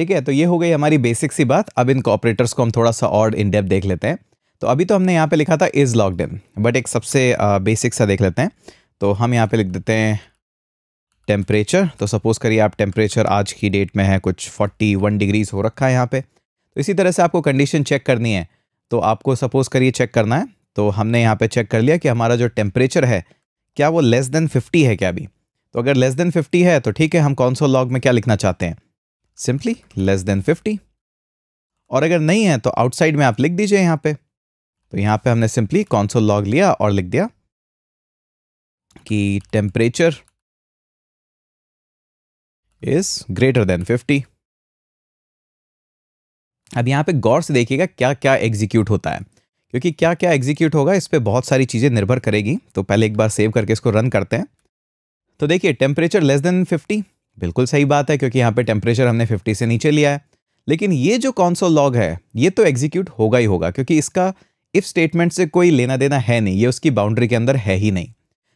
ठीक है तो ये हो गई हमारी बेसिक सी बात अब इन कॉपरेटर्स को हम थोड़ा सा और इन डेप देख लेते हैं तो अभी तो हमने यहाँ पे लिखा था इज़ लॉकड इन बट एक सबसे बेसिक सा देख लेते हैं तो हम यहाँ पे लिख देते हैं टेम्परेचर तो सपोज़ करिए आप टेम्परेचर आज की डेट में है कुछ 41 डिग्रीज हो रखा है यहाँ पे तो इसी तरह से आपको कंडीशन चेक करनी है तो आपको सपोज़ करिए चेक करना है तो हमने यहाँ पे चेक कर लिया कि हमारा जो टेम्परेचर है क्या वो लेस देन फिफ्टी है क्या अभी तो अगर लेस देन फिफ्टी है तो ठीक है हम कौन सो लॉग में क्या लिखना चाहते हैं सिंपली लेस देन 50 और अगर नहीं है तो आउटसाइड में आप लिख दीजिए यहां पे तो यहां पे हमने सिंपली कॉन्सोल लॉग लिया और लिख दिया कि टेम्परेचर इज ग्रेटर देन 50 अब यहां पे गौर से देखिएगा क्या क्या एग्जीक्यूट होता है क्योंकि क्या क्या एग्जीक्यूट होगा इस पर बहुत सारी चीज़ें निर्भर करेगी तो पहले एक बार सेव करके इसको रन करते हैं तो देखिए टेम्परेचर लेस देन फिफ्टी बिल्कुल सही बात है क्योंकि यहाँ पे टेम्परेचर हमने 50 से नीचे लिया है लेकिन ये जो कॉन्सोल लॉग है ये तो एग्जीक्यूट होगा ही होगा क्योंकि इसका इफ स्टेटमेंट से कोई लेना देना है नहीं ये उसकी बाउंड्री के अंदर है ही नहीं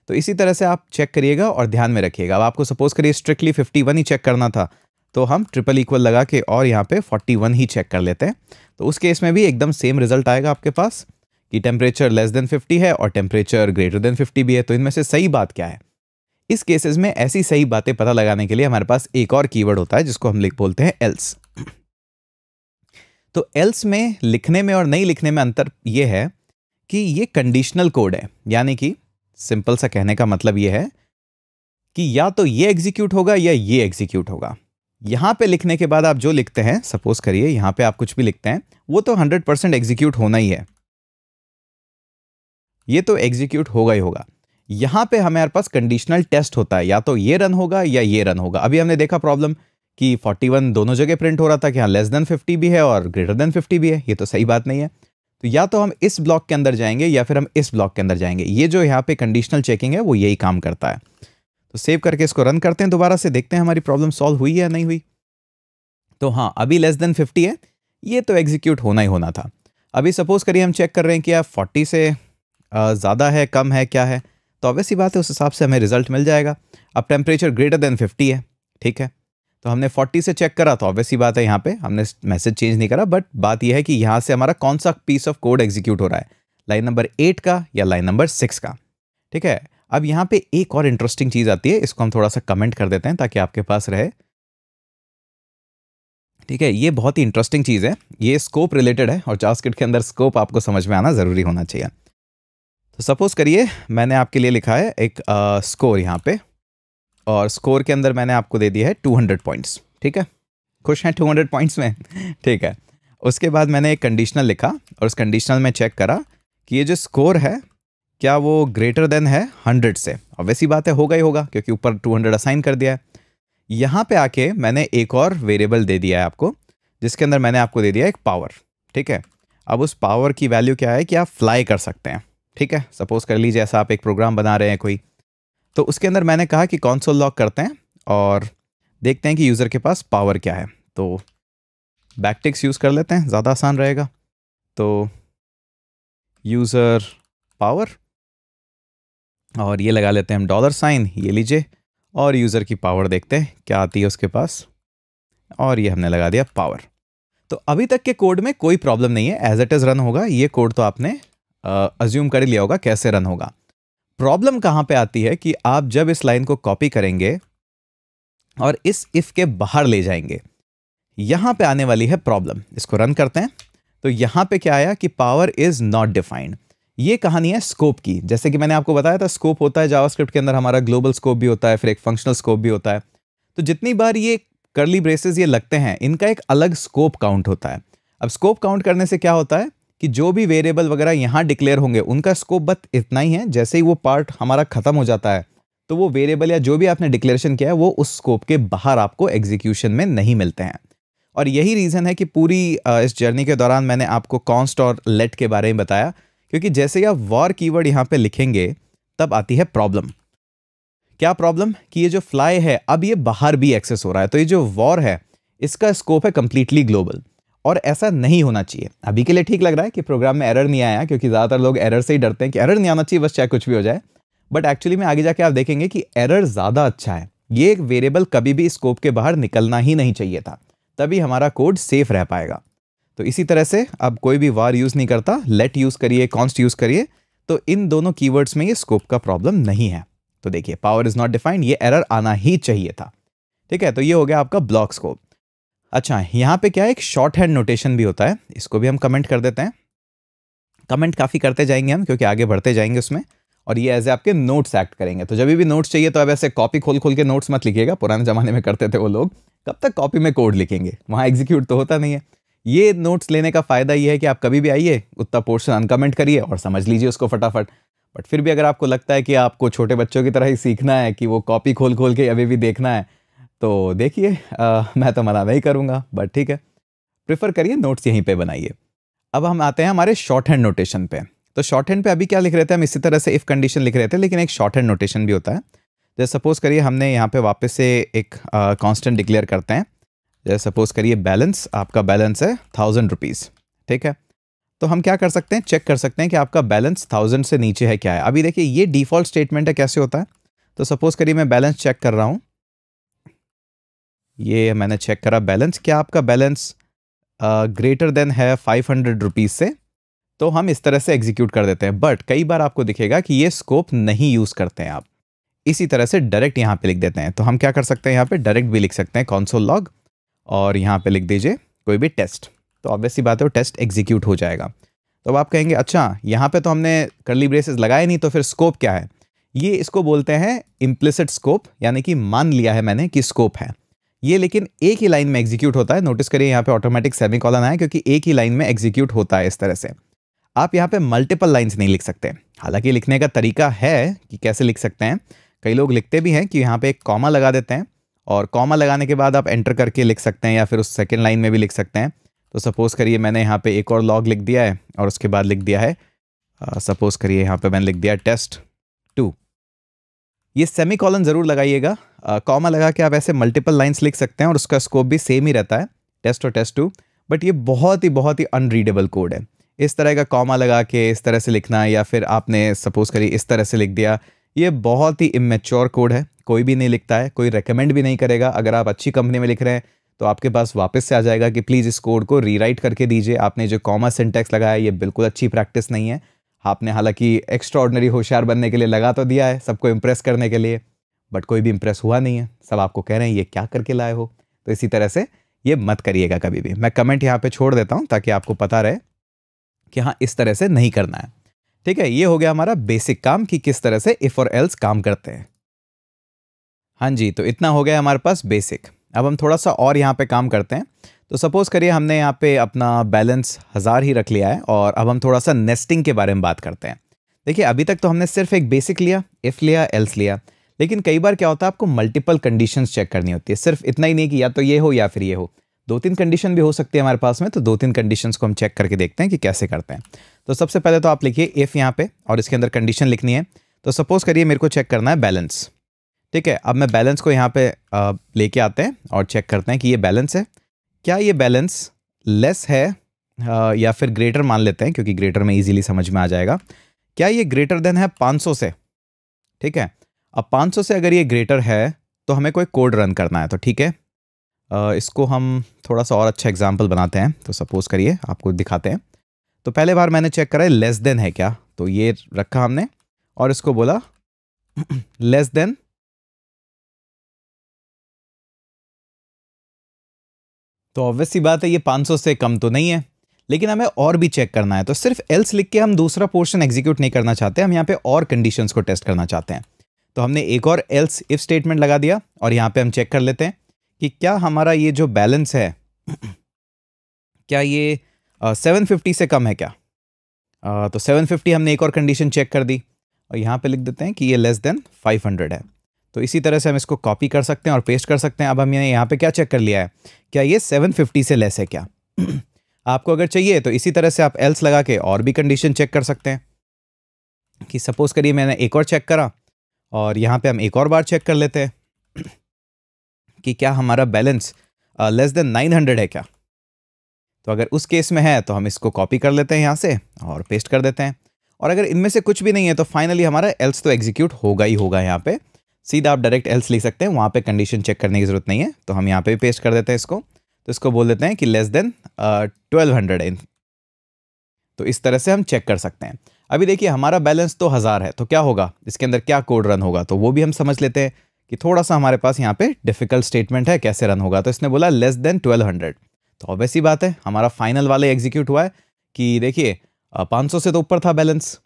तो इसी तरह से आप चेक करिएगा और ध्यान में रखिएगा अब आपको सपोज करिए स्ट्रिक्टली फिफ्टी ही चेक करना था तो हम ट्रिपल इक्वल लगा के और यहाँ पे 41 ही चेक कर लेते हैं तो उस केस में भी एकदम सेम रिजल्ट आएगा आपके पास कि टेम्परेचर लेस देन 50 है और टेम्परेचर ग्रेटर देन 50 भी है तो इनमें से सही बात क्या है इस केसेस में ऐसी सही बातें पता लगाने के लिए हमारे पास एक और कीवर्ड होता है जिसको हम लिख बोलते हैं एल्स तो एल्स में लिखने में और नहीं लिखने में अंतर ये है कि ये कंडीशनल कोड है यानी कि सिंपल सा कहने का मतलब ये है कि या तो ये एग्जीक्यूट होगा या ये एग्जीक्यूट होगा यहाँ पे लिखने के बाद आप जो लिखते हैं सपोज करिए यहाँ पे आप कुछ भी लिखते हैं वो तो 100 परसेंट एग्जीक्यूट होना ही है ये तो एग्जीक्यूट होगा ही होगा यहाँ पे हमारे पास कंडीशनल टेस्ट होता है या तो ये रन होगा या ये रन होगा अभी हमने देखा प्रॉब्लम कि 41 दोनों जगह प्रिंट हो रहा था कि हाँ लेस देन 50 भी है और ग्रेटर देन 50 भी है ये तो सही बात नहीं है तो या तो हम इस ब्लॉक के अंदर जाएंगे या फिर हम इस ब्लॉक के अंदर जाएंगे ये जो यहाँ पे कंडीशनल चेकिंग है वो यही काम करता है तो सेव करके इसको रन करते हैं दोबारा से देखते हैं हमारी प्रॉब्लम सॉल्व हुई या नहीं हुई तो हाँ अभी लेस देन फिफ्टी है ये तो एग्जीक्यूट होना ही होना था अभी सपोज करिए हम चेक कर रहे हैं कि यार फोर्टी से ज़्यादा है कम है क्या है तो ऑब्वियस ही बात है उस हिसाब से हमें रिजल्ट मिल जाएगा अब टेम्परेचर ग्रेटर देन फिफ्टी है ठीक है तो हमने 40 से चेक करा तो ऑब्वियस ही बात है यहाँ पे हमने मैसेज चेंज नहीं करा बट बात यह है कि यहाँ से हमारा कौन सा पीस ऑफ कोड एग्जीक्यूट हो रहा है लाइन नंबर एट का या लाइन नंबर सिक्स का ठीक है अब यहाँ पे एक और इंटरेस्टिंग चीज़ आती है इसको हम थोड़ा सा कमेंट कर देते हैं ताकि आपके पास रहे ठीक है ये बहुत ही इंटरेस्टिंग चीज़ है ये स्कोप रिलेटेड है और जास्किट के अंदर स्कोप आपको समझ में आना ज़रूरी होना चाहिए तो सपोज़ करिए मैंने आपके लिए लिखा है एक आ, स्कोर यहाँ पे और स्कोर के अंदर मैंने आपको दे दिया है 200 पॉइंट्स ठीक है खुश हैं 200 पॉइंट्स में ठीक है उसके बाद मैंने एक कंडीशनल लिखा और उस कंडीशनल में चेक करा कि ये जो स्कोर है क्या वो ग्रेटर देन है 100 से और वैसी बात है होगा ही होगा क्योंकि ऊपर 200 असाइन कर दिया है यहाँ पर आके मैंने एक और वेरिएबल दे दिया है आपको जिसके अंदर मैंने आपको दे दिया एक पावर ठीक है अब उस पावर की वैल्यू क्या है कि आप फ्लाई कर सकते हैं ठीक है सपोज कर लीजिए ऐसा आप एक प्रोग्राम बना रहे हैं कोई तो उसके अंदर मैंने कहा कि कौनसोल लॉक करते हैं और देखते हैं कि यूज़र के पास पावर क्या है तो बैकटिक्स यूज़ कर लेते हैं ज़्यादा आसान रहेगा तो यूज़र पावर और ये लगा लेते हैं हम डॉलर साइन ये लीजिए और यूज़र की पावर देखते हैं क्या आती है उसके पास और ये हमने लगा दिया पावर तो अभी तक के कोड में कोई प्रॉब्लम नहीं है एज इट इज़ रन होगा ये कोड तो आपने अज्यूम कर लिया होगा कैसे रन होगा प्रॉब्लम कहाँ पे आती है कि आप जब इस लाइन को कॉपी करेंगे और इस इफ के बाहर ले जाएंगे यहाँ पे आने वाली है प्रॉब्लम इसको रन करते हैं तो यहाँ पे क्या आया कि पावर इज नॉट डिफाइंड ये कहानी है स्कोप की जैसे कि मैंने आपको बताया था स्कोप होता है जावास्क्रिप्ट के अंदर हमारा ग्लोबल स्कोप भी होता है फिर एक फंक्शनल स्कोप भी होता है तो जितनी बार ये करली ब्रेसेस ये लगते हैं इनका एक अलग स्कोप काउंट होता है अब स्कोप काउंट करने से क्या होता है कि जो भी वेरिएबल वगैरह यहाँ डिक्लेयर होंगे उनका स्कोप बस इतना ही है जैसे ही वो पार्ट हमारा ख़त्म हो जाता है तो वो वेरिएबल या जो भी आपने डिक्लेरेशन किया है वो उस स्कोप के बाहर आपको एग्जीक्यूशन में नहीं मिलते हैं और यही रीज़न है कि पूरी इस जर्नी के दौरान मैंने आपको कॉन्स्ट और लेट के बारे में बताया क्योंकि जैसे ही आप वॉर कीवर्ड यहाँ पे लिखेंगे तब आती है प्रॉब्लम क्या प्रॉब्लम कि ये जो फ्लाई है अब ये बाहर भी एक्सेस हो रहा है तो ये जो वॉर है इसका स्कोप है कम्प्लीटली ग्लोबल और ऐसा नहीं होना चाहिए अभी के लिए ठीक लग रहा है कि प्रोग्राम में एरर नहीं आया क्योंकि ज़्यादातर लोग एरर से ही डरते हैं कि एरर नहीं आना चाहिए बस चाहे कुछ भी हो जाए बट एक्चुअली में आगे जाके आप देखेंगे कि एरर ज़्यादा अच्छा है ये एक वेरिएबल कभी भी स्कोप के बाहर निकलना ही नहीं चाहिए था तभी हमारा कोड सेफ रह पाएगा तो इसी तरह से अब कोई भी वार यूज़ नहीं करता लेट यूज़ करिए कॉन्स्ट यूज़ करिए तो इन दोनों कीवर्ड्स में ये स्कोप का प्रॉब्लम नहीं है तो देखिए पावर इज़ नॉट डिफाइंड ये एरर आना ही चाहिए था ठीक है तो ये हो गया आपका ब्लॉक स्कोप अच्छा यहाँ पे क्या है एक शॉर्ट हैंड नोटेशन भी होता है इसको भी हम कमेंट कर देते हैं कमेंट काफ़ी करते जाएंगे हम क्योंकि आगे बढ़ते जाएंगे उसमें और ये एज ए आपके नोट्स एक्ट करेंगे तो जब भी नोट्स चाहिए तो अब ऐसे कॉपी खोल खोल के नोट्स मत लिखिएगा पुराने ज़माने में करते थे वो लोग कब तक कॉपी में कोड लिखेंगे वहाँ एग्जीक्यूट तो होता नहीं है ये नोट्स लेने का फ़ायदा ये है कि आप कभी भी आइए उतना पोर्शन अनकमेंट करिए और समझ लीजिए उसको फटाफट बट फिर भी अगर आपको लगता है कि आपको छोटे बच्चों की तरह ही सीखना है कि वो कॉपी खोल खोल के अभी भी देखना है तो देखिए मैं तो मना नहीं करूँगा बट ठीक है प्रेफर करिए नोट्स यहीं पे बनाइए अब हम आते हैं हमारे शॉर्ट हैंड नोटेशन पे तो शॉर्ट हैंड पे अभी क्या लिख रहे थे हम इसी तरह से इफ़ कंडीशन लिख रहे थे लेकिन एक शॉर्ट हैंड नोटेशन भी होता है जैसे सपोज़ करिए हमने यहाँ पे वापस से एक कांस्टेंट डिक्लेयर करते हैं जैसे सपोज़ करिए बैलेंस आपका बैलेंस है थाउजेंड रुपीज़ ठीक है तो हम क्या कर सकते हैं चेक कर सकते हैं कि आपका बैलेंस थाउजेंड से नीचे है क्या है अभी देखिए ये डिफ़ॉल्ट स्टेटमेंट है कैसे होता है तो सपोज़ करिए मैं बैलेंस चेक कर रहा हूँ ये मैंने चेक करा बैलेंस क्या आपका बैलेंस ग्रेटर देन है फाइव हंड्रेड रुपीज़ से तो हम इस तरह से एग्जीक्यूट कर देते हैं बट कई बार आपको दिखेगा कि ये स्कोप नहीं यूज़ करते हैं आप इसी तरह से डायरेक्ट यहाँ पे लिख देते हैं तो हम क्या कर सकते हैं यहाँ पे डायरेक्ट भी लिख सकते हैं कौनसोल लॉग और यहाँ पे लिख दीजिए कोई भी टेस्ट तो ऑब्वियसली बात है टेस्ट एग्जीक्यूट हो जाएगा तो अब आप कहेंगे अच्छा यहाँ पे तो हमने करली ब्रेसेस लगाए नहीं तो फिर स्कोप क्या है ये इसको बोलते हैं इम्प्लिसिट स्कोप यानी कि मान लिया है मैंने कि स्कोप है ये लेकिन एक ही लाइन में एग्जीक्यूट होता है नोटिस करिए यहाँ पे ऑटोमेटिक सेमी कॉलन आया क्योंकि एक ही लाइन में एग्जीक्यूट होता है इस तरह से आप यहाँ पे मल्टीपल लाइंस नहीं लिख सकते हालांकि लिखने का तरीका है कि कैसे लिख सकते हैं कई लोग लिखते भी हैं कि यहाँ पे एक कॉमा लगा देते हैं और कॉमा लगाने के बाद आप एंटर करके लिख सकते हैं या फिर उस सेकेंड लाइन में भी लिख सकते हैं तो सपोज़ करिए मैंने यहाँ पे एक और लॉग लिख दिया है और उसके बाद लिख दिया है सपोज़ करिए यहाँ पे मैंने लिख दिया टेस्ट टू ये सेमी कॉलन ज़रूर लगाइएगा कॉमा लगा के आप ऐसे मल्टीपल लाइन्स लिख सकते हैं और उसका स्कोप भी सेम ही रहता है टेस्ट और टेस्ट टू बट ये बहुत ही बहुत ही अनरीडेबल कोड है इस तरह का कॉमा लगा के इस तरह से लिखना या फिर आपने सपोज करिए इस तरह से लिख दिया ये बहुत ही इमेच्योर कोड है कोई भी नहीं लिखता है कोई रेकमेंड भी नहीं करेगा अगर आप अच्छी कंपनी में लिख रहे हैं तो आपके पास वापस से आ जाएगा कि प्लीज़ इस कोड को रीराइट करके दीजिए आपने जो कॉमा सिंटेक्स लगाया ये बिल्कुल अच्छी प्रैक्टिस नहीं है आपने हालांकि एक्स्ट्रा होशियार बनने के लिए लगा तो दिया है सबको इम्प्रेस करने के लिए बट कोई भी इंप्रेस हुआ नहीं है सब आपको कह रहे हैं ये क्या करके लाए हो तो इसी तरह से ये मत करिएगा कभी भी मैं कमेंट यहाँ पे छोड़ देता हूँ ताकि आपको पता रहे कि हाँ इस तरह से नहीं करना है ठीक है ये हो गया हमारा बेसिक काम कि किस तरह से इफ़ और एल्स काम करते हैं हाँ जी तो इतना हो गया हमारे पास बेसिक अब हम थोड़ा सा और यहाँ पे काम करते हैं तो सपोज़ करिए हमने यहाँ पे अपना बैलेंस हज़ार ही रख लिया है और अब हम थोड़ा सा नेस्टिंग के बारे में बात करते हैं देखिए अभी तक तो हमने सिर्फ एक बेसिक लिया इफ़ लिया एल्स लिया लेकिन कई बार क्या होता है आपको मल्टीपल कंडीशंस चेक करनी होती है सिर्फ इतना ही नहीं कि या तो ये हो या फिर ये हो दो तीन कंडीशन भी हो सकती है हमारे पास में तो दो तीन कंडीशंस को हम चेक करके देखते हैं कि कैसे करते हैं तो सबसे पहले तो आप लिखिए इफ़ यहाँ पे और इसके अंदर कंडीशन लिखनी है तो सपोज़ करिए मेरे को चेक करना है बैलेंस ठीक है अब मैं बैलेंस को यहाँ पे लेके आते हैं और चेक करते हैं कि ये बैलेंस है क्या ये बैलेंस लेस है आ, या फिर ग्रेटर मान लेते हैं क्योंकि ग्रेटर में इजीली समझ में आ जाएगा क्या ये ग्रेटर देन है 500 से ठीक है अब 500 से अगर ये ग्रेटर है तो हमें कोई कोड रन करना है तो ठीक है इसको हम थोड़ा सा और अच्छा एग्जाम्पल बनाते हैं तो सपोज़ करिए आपको दिखाते हैं तो पहले बार मैंने चेक करा है लेस देन है क्या तो ये रखा हमने और इसको बोला लेस देन तो ऑब्वियस सी बात है ये 500 से कम तो नहीं है लेकिन हमें और भी चेक करना है तो सिर्फ एल्स लिख के हम दूसरा पोर्शन एग्जीक्यूट नहीं करना चाहते हम यहाँ पे और कंडीशंस को टेस्ट करना चाहते हैं तो हमने एक और एल्स इफ स्टेटमेंट लगा दिया और यहाँ पे हम चेक कर लेते हैं कि क्या हमारा ये जो बैलेंस है क्या ये सेवन फिफ्टी से कम है क्या आ, तो सेवन फिफ्टी हमने एक और कंडीशन चेक कर दी और यहाँ पे लिख देते हैं कि ये लेस देन फाइव हंड्रेड है तो इसी तरह से हम इसको कॉपी कर सकते हैं और पेस्ट कर सकते हैं अब हमने यहाँ पे क्या चेक कर लिया है क्या ये सेवन फिफ्टी से लेस है क्या आपको अगर चाहिए तो इसी तरह से आप एल्स लगा के और भी कंडीशन चेक कर सकते हैं कि सपोज़ करिए मैंने एक और चेक करा और यहाँ पे हम एक और बार चेक कर लेते हैं कि क्या हमारा balance less than nine hundred है क्या तो अगर उस केस में है तो हम इसको कॉपी कर लेते हैं यहाँ से और पेस्ट कर देते हैं और अगर इनमें से कुछ भी नहीं है तो फाइनली हमारा एल्स तो एग्जीक्यूट होगा ही होगा यहाँ पे सीधा आप डायरेक्ट एल्स लिख सकते हैं वहाँ पे कंडीशन चेक करने की ज़रूरत नहीं है तो हम यहाँ पे भी पेस्ट कर देते हैं इसको तो इसको बोल देते हैं कि लेस देन ट्वेल्व हंड्रेड तो इस तरह से हम चेक कर सकते हैं अभी देखिए हमारा बैलेंस तो हज़ार है तो क्या होगा इसके अंदर क्या कोड रन होगा तो वो भी हम समझ लेते हैं कि थोड़ा सा हमारे पास यहाँ पे डिफिकल्ट स्टेटमेंट है कैसे रन होगा तो इसने बोला लेस देन ट्वेल्व हंड्रेड तो ऑबियस ही बात है हमारा फाइनल वाला एग्जीक्यूट हुआ है कि देखिए पाँच सौ से तो ऊपर था बैलेंस